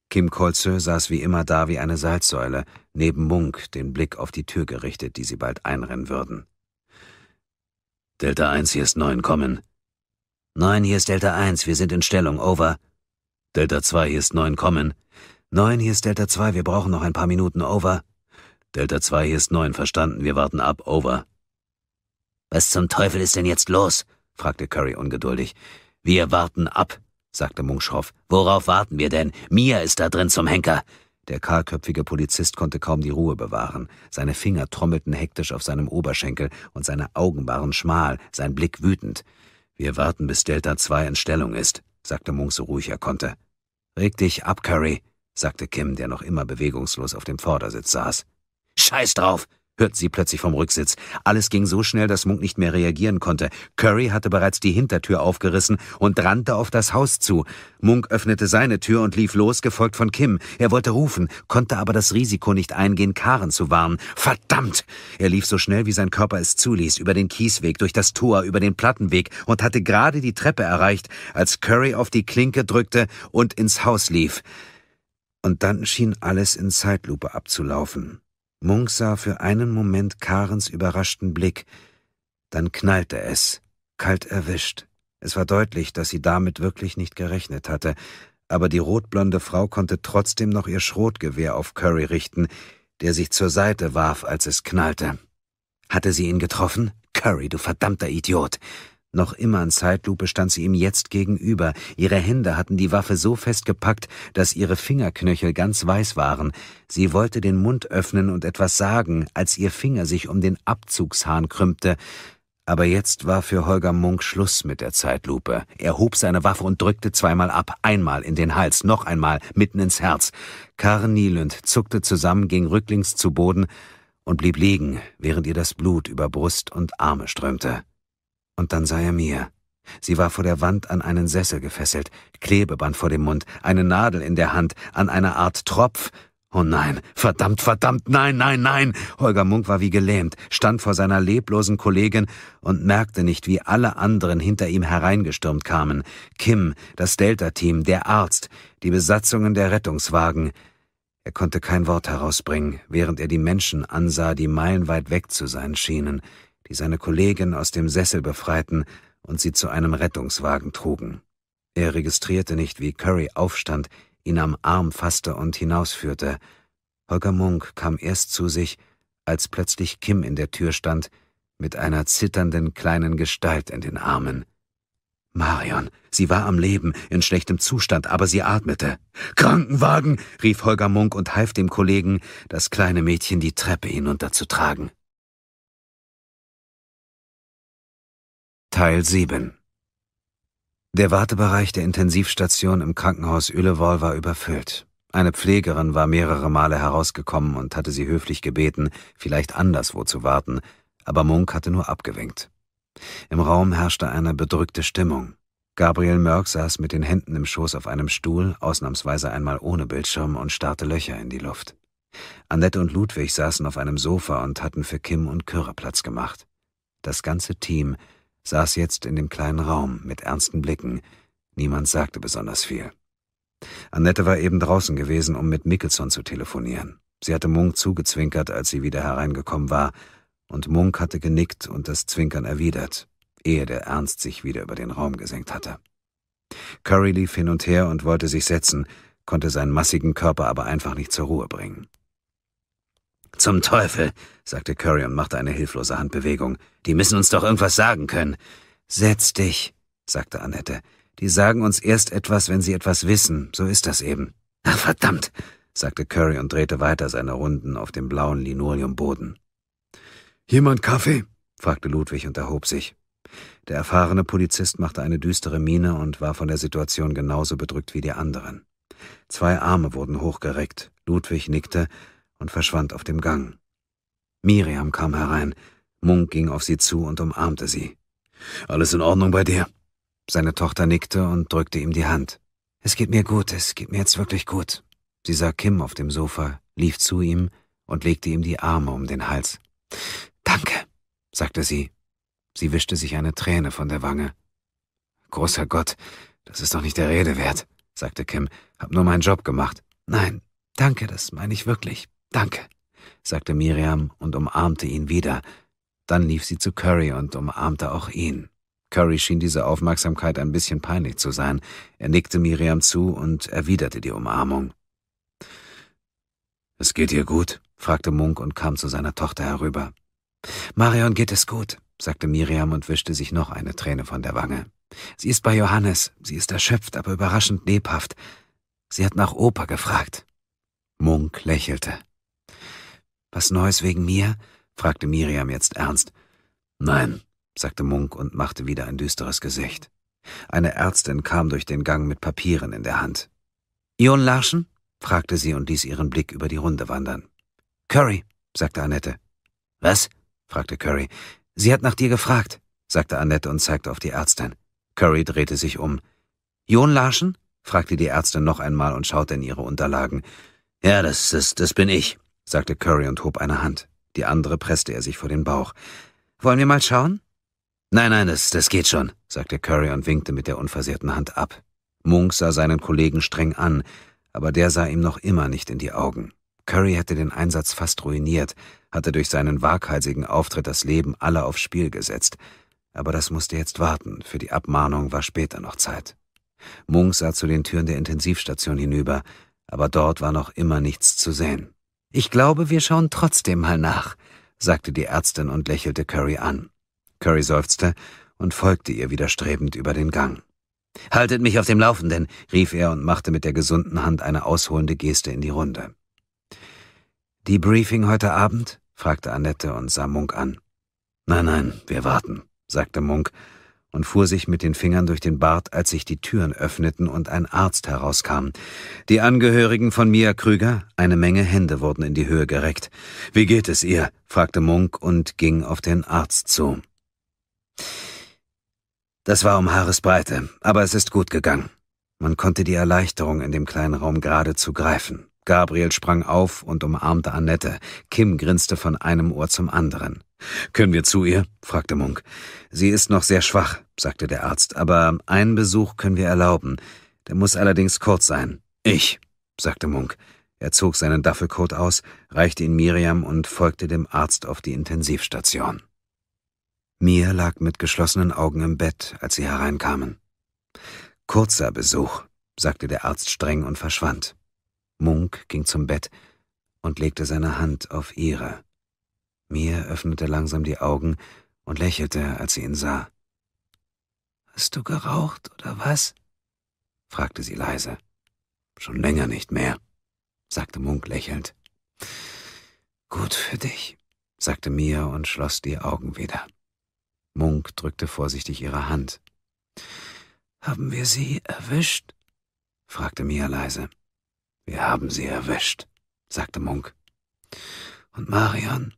Kim Kolze saß wie immer da wie eine Salzsäule, neben Munk, den Blick auf die Tür gerichtet, die sie bald einrennen würden. Delta 1, hier ist 9, kommen. 9, hier ist Delta 1, wir sind in Stellung, over. Delta 2, hier ist 9, kommen. Neun, hier ist Delta 2, wir brauchen noch ein paar Minuten, over. Delta 2, hier ist neun, verstanden, wir warten ab, over. Was zum Teufel ist denn jetzt los? fragte Curry ungeduldig. Wir warten ab, sagte schroff. Worauf warten wir denn? Mia ist da drin zum Henker. Der kahlköpfige Polizist konnte kaum die Ruhe bewahren. Seine Finger trommelten hektisch auf seinem Oberschenkel und seine Augen waren schmal, sein Blick wütend. Wir warten, bis Delta 2 in Stellung ist, sagte Munk so ruhig er konnte. Reg dich ab, Curry, sagte Kim, der noch immer bewegungslos auf dem Vordersitz saß. Scheiß drauf! hörten sie plötzlich vom Rücksitz. Alles ging so schnell, dass Munk nicht mehr reagieren konnte. Curry hatte bereits die Hintertür aufgerissen und rannte auf das Haus zu. Munk öffnete seine Tür und lief los, gefolgt von Kim. Er wollte rufen, konnte aber das Risiko nicht eingehen, Karen zu warnen. Verdammt! Er lief so schnell, wie sein Körper es zuließ, über den Kiesweg, durch das Tor, über den Plattenweg und hatte gerade die Treppe erreicht, als Curry auf die Klinke drückte und ins Haus lief und dann schien alles in Zeitlupe abzulaufen. Munk sah für einen Moment Karens überraschten Blick, dann knallte es, kalt erwischt. Es war deutlich, dass sie damit wirklich nicht gerechnet hatte, aber die rotblonde Frau konnte trotzdem noch ihr Schrotgewehr auf Curry richten, der sich zur Seite warf, als es knallte. Hatte sie ihn getroffen? Curry, du verdammter Idiot! Noch immer in Zeitlupe stand sie ihm jetzt gegenüber. Ihre Hände hatten die Waffe so fest gepackt, dass ihre Fingerknöchel ganz weiß waren. Sie wollte den Mund öffnen und etwas sagen, als ihr Finger sich um den Abzugshahn krümmte. Aber jetzt war für Holger Munk Schluss mit der Zeitlupe. Er hob seine Waffe und drückte zweimal ab, einmal in den Hals, noch einmal mitten ins Herz. Karen Nielend zuckte zusammen, ging rücklings zu Boden und blieb liegen, während ihr das Blut über Brust und Arme strömte. Und dann sah er mir. Sie war vor der Wand an einen Sessel gefesselt, Klebeband vor dem Mund, eine Nadel in der Hand, an einer Art Tropf. Oh nein, verdammt, verdammt, nein, nein, nein! Holger Munk war wie gelähmt, stand vor seiner leblosen Kollegin und merkte nicht, wie alle anderen hinter ihm hereingestürmt kamen. Kim, das Delta-Team, der Arzt, die Besatzungen der Rettungswagen. Er konnte kein Wort herausbringen, während er die Menschen ansah, die meilenweit weg zu sein schienen die seine Kollegin aus dem Sessel befreiten und sie zu einem Rettungswagen trugen. Er registrierte nicht, wie Curry aufstand, ihn am Arm fasste und hinausführte. Holger Munk kam erst zu sich, als plötzlich Kim in der Tür stand, mit einer zitternden kleinen Gestalt in den Armen. Marion, sie war am Leben, in schlechtem Zustand, aber sie atmete. Krankenwagen! rief Holger Munk und half dem Kollegen, das kleine Mädchen die Treppe hinunterzutragen. Teil 7 Der Wartebereich der Intensivstation im Krankenhaus Ölewol war überfüllt. Eine Pflegerin war mehrere Male herausgekommen und hatte sie höflich gebeten, vielleicht anderswo zu warten, aber Munk hatte nur abgewinkt. Im Raum herrschte eine bedrückte Stimmung. Gabriel Mörk saß mit den Händen im Schoß auf einem Stuhl, ausnahmsweise einmal ohne Bildschirm, und starrte Löcher in die Luft. Annette und Ludwig saßen auf einem Sofa und hatten für Kim und Kürre Platz gemacht. Das ganze Team saß jetzt in dem kleinen Raum mit ernsten Blicken. Niemand sagte besonders viel. Annette war eben draußen gewesen, um mit Mickelson zu telefonieren. Sie hatte Munk zugezwinkert, als sie wieder hereingekommen war, und Munk hatte genickt und das Zwinkern erwidert, ehe der Ernst sich wieder über den Raum gesenkt hatte. Curry lief hin und her und wollte sich setzen, konnte seinen massigen Körper aber einfach nicht zur Ruhe bringen. Zum Teufel, sagte Curry und machte eine hilflose Handbewegung. Die müssen uns doch irgendwas sagen können. Setz dich, sagte Annette. Die sagen uns erst etwas, wenn sie etwas wissen. So ist das eben. Ach, verdammt, sagte Curry und drehte weiter seine Runden auf dem blauen Linoleumboden. Jemand Kaffee? fragte Ludwig und erhob sich. Der erfahrene Polizist machte eine düstere Miene und war von der Situation genauso bedrückt wie die anderen. Zwei Arme wurden hochgereckt, Ludwig nickte und verschwand auf dem Gang. Miriam kam herein. Munk ging auf sie zu und umarmte sie. Alles in Ordnung bei dir? Seine Tochter nickte und drückte ihm die Hand. Es geht mir gut, es geht mir jetzt wirklich gut. Sie sah Kim auf dem Sofa, lief zu ihm und legte ihm die Arme um den Hals. Danke, sagte sie. Sie wischte sich eine Träne von der Wange. Großer Gott, das ist doch nicht der Rede wert, sagte Kim. Hab nur meinen Job gemacht. Nein, danke, das meine ich wirklich. Danke sagte Miriam und umarmte ihn wieder. Dann lief sie zu Curry und umarmte auch ihn. Curry schien diese Aufmerksamkeit ein bisschen peinlich zu sein. Er nickte Miriam zu und erwiderte die Umarmung. Es geht ihr gut? fragte Munk und kam zu seiner Tochter herüber. Marion geht es gut, sagte Miriam und wischte sich noch eine Träne von der Wange. Sie ist bei Johannes, sie ist erschöpft, aber überraschend lebhaft. Sie hat nach Opa gefragt. Munk lächelte. Was Neues wegen mir? fragte Miriam jetzt ernst. Nein, sagte Munk und machte wieder ein düsteres Gesicht. Eine Ärztin kam durch den Gang mit Papieren in der Hand. Ion Larschen? fragte sie und ließ ihren Blick über die Runde wandern. Curry, sagte Annette. Was? fragte Curry. Sie hat nach dir gefragt, sagte Annette und zeigte auf die Ärztin. Curry drehte sich um. Ion Larschen? fragte die Ärztin noch einmal und schaute in ihre Unterlagen. Ja, das, das, das bin ich, sagte Curry und hob eine Hand. Die andere presste er sich vor den Bauch. Wollen wir mal schauen? Nein, nein, das, das geht schon, sagte Curry und winkte mit der unversehrten Hand ab. Munk sah seinen Kollegen streng an, aber der sah ihm noch immer nicht in die Augen. Curry hätte den Einsatz fast ruiniert, hatte durch seinen waghalsigen Auftritt das Leben aller aufs Spiel gesetzt. Aber das musste jetzt warten, für die Abmahnung war später noch Zeit. Munk sah zu den Türen der Intensivstation hinüber, aber dort war noch immer nichts zu sehen. Ich glaube, wir schauen trotzdem mal nach, sagte die Ärztin und lächelte Curry an. Curry seufzte und folgte ihr widerstrebend über den Gang. Haltet mich auf dem Laufenden, rief er und machte mit der gesunden Hand eine ausholende Geste in die Runde. Die Briefing heute Abend? fragte Annette und sah Munk an. Nein, nein, wir warten, sagte Munk und fuhr sich mit den Fingern durch den Bart, als sich die Türen öffneten und ein Arzt herauskam. Die Angehörigen von Mia Krüger, eine Menge Hände wurden in die Höhe gereckt. Wie geht es ihr? fragte Munk und ging auf den Arzt zu. Das war um Haaresbreite, aber es ist gut gegangen. Man konnte die Erleichterung in dem kleinen Raum geradezu greifen. Gabriel sprang auf und umarmte Annette. Kim grinste von einem Ohr zum anderen. Können wir zu ihr? fragte Munk. Sie ist noch sehr schwach, sagte der Arzt, aber einen Besuch können wir erlauben. Der muss allerdings kurz sein. Ich, sagte Munk. Er zog seinen Duffelcoat aus, reichte ihn Miriam und folgte dem Arzt auf die Intensivstation. Mir lag mit geschlossenen Augen im Bett, als sie hereinkamen. Kurzer Besuch, sagte der Arzt streng und verschwand. Munk ging zum Bett und legte seine Hand auf ihre. Mia öffnete langsam die Augen und lächelte, als sie ihn sah. Hast du geraucht oder was? fragte sie leise. Schon länger nicht mehr, sagte Munk lächelnd. Gut für dich, sagte Mia und schloss die Augen wieder. Munk drückte vorsichtig ihre Hand. Haben wir sie erwischt? fragte Mia leise. Wir haben sie erwischt, sagte Munk. Und Marion?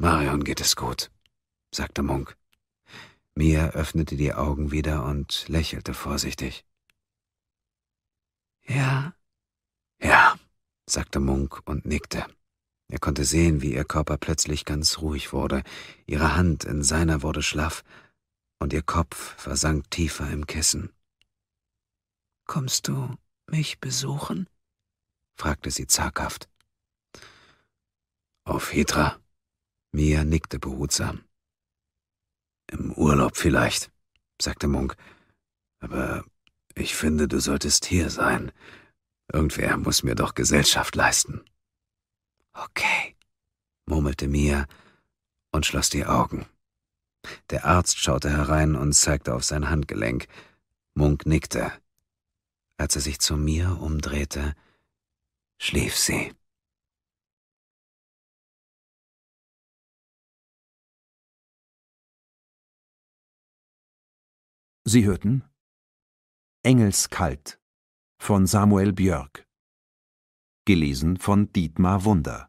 Marion geht es gut, sagte Munk. Mia öffnete die Augen wieder und lächelte vorsichtig. Ja. Ja, sagte Munk und nickte. Er konnte sehen, wie ihr Körper plötzlich ganz ruhig wurde, ihre Hand in seiner wurde schlaff und ihr Kopf versank tiefer im Kissen. Kommst du mich besuchen? fragte sie zaghaft. Auf Hydra, Mia nickte behutsam. Im Urlaub vielleicht, sagte Munk. Aber ich finde, du solltest hier sein. Irgendwer muss mir doch Gesellschaft leisten. Okay, murmelte Mia und schloss die Augen. Der Arzt schaute herein und zeigte auf sein Handgelenk. Munk nickte. Als er sich zu mir umdrehte, schlief sie. Sie hörten Engelskalt von Samuel Björk. Gelesen von Dietmar Wunder.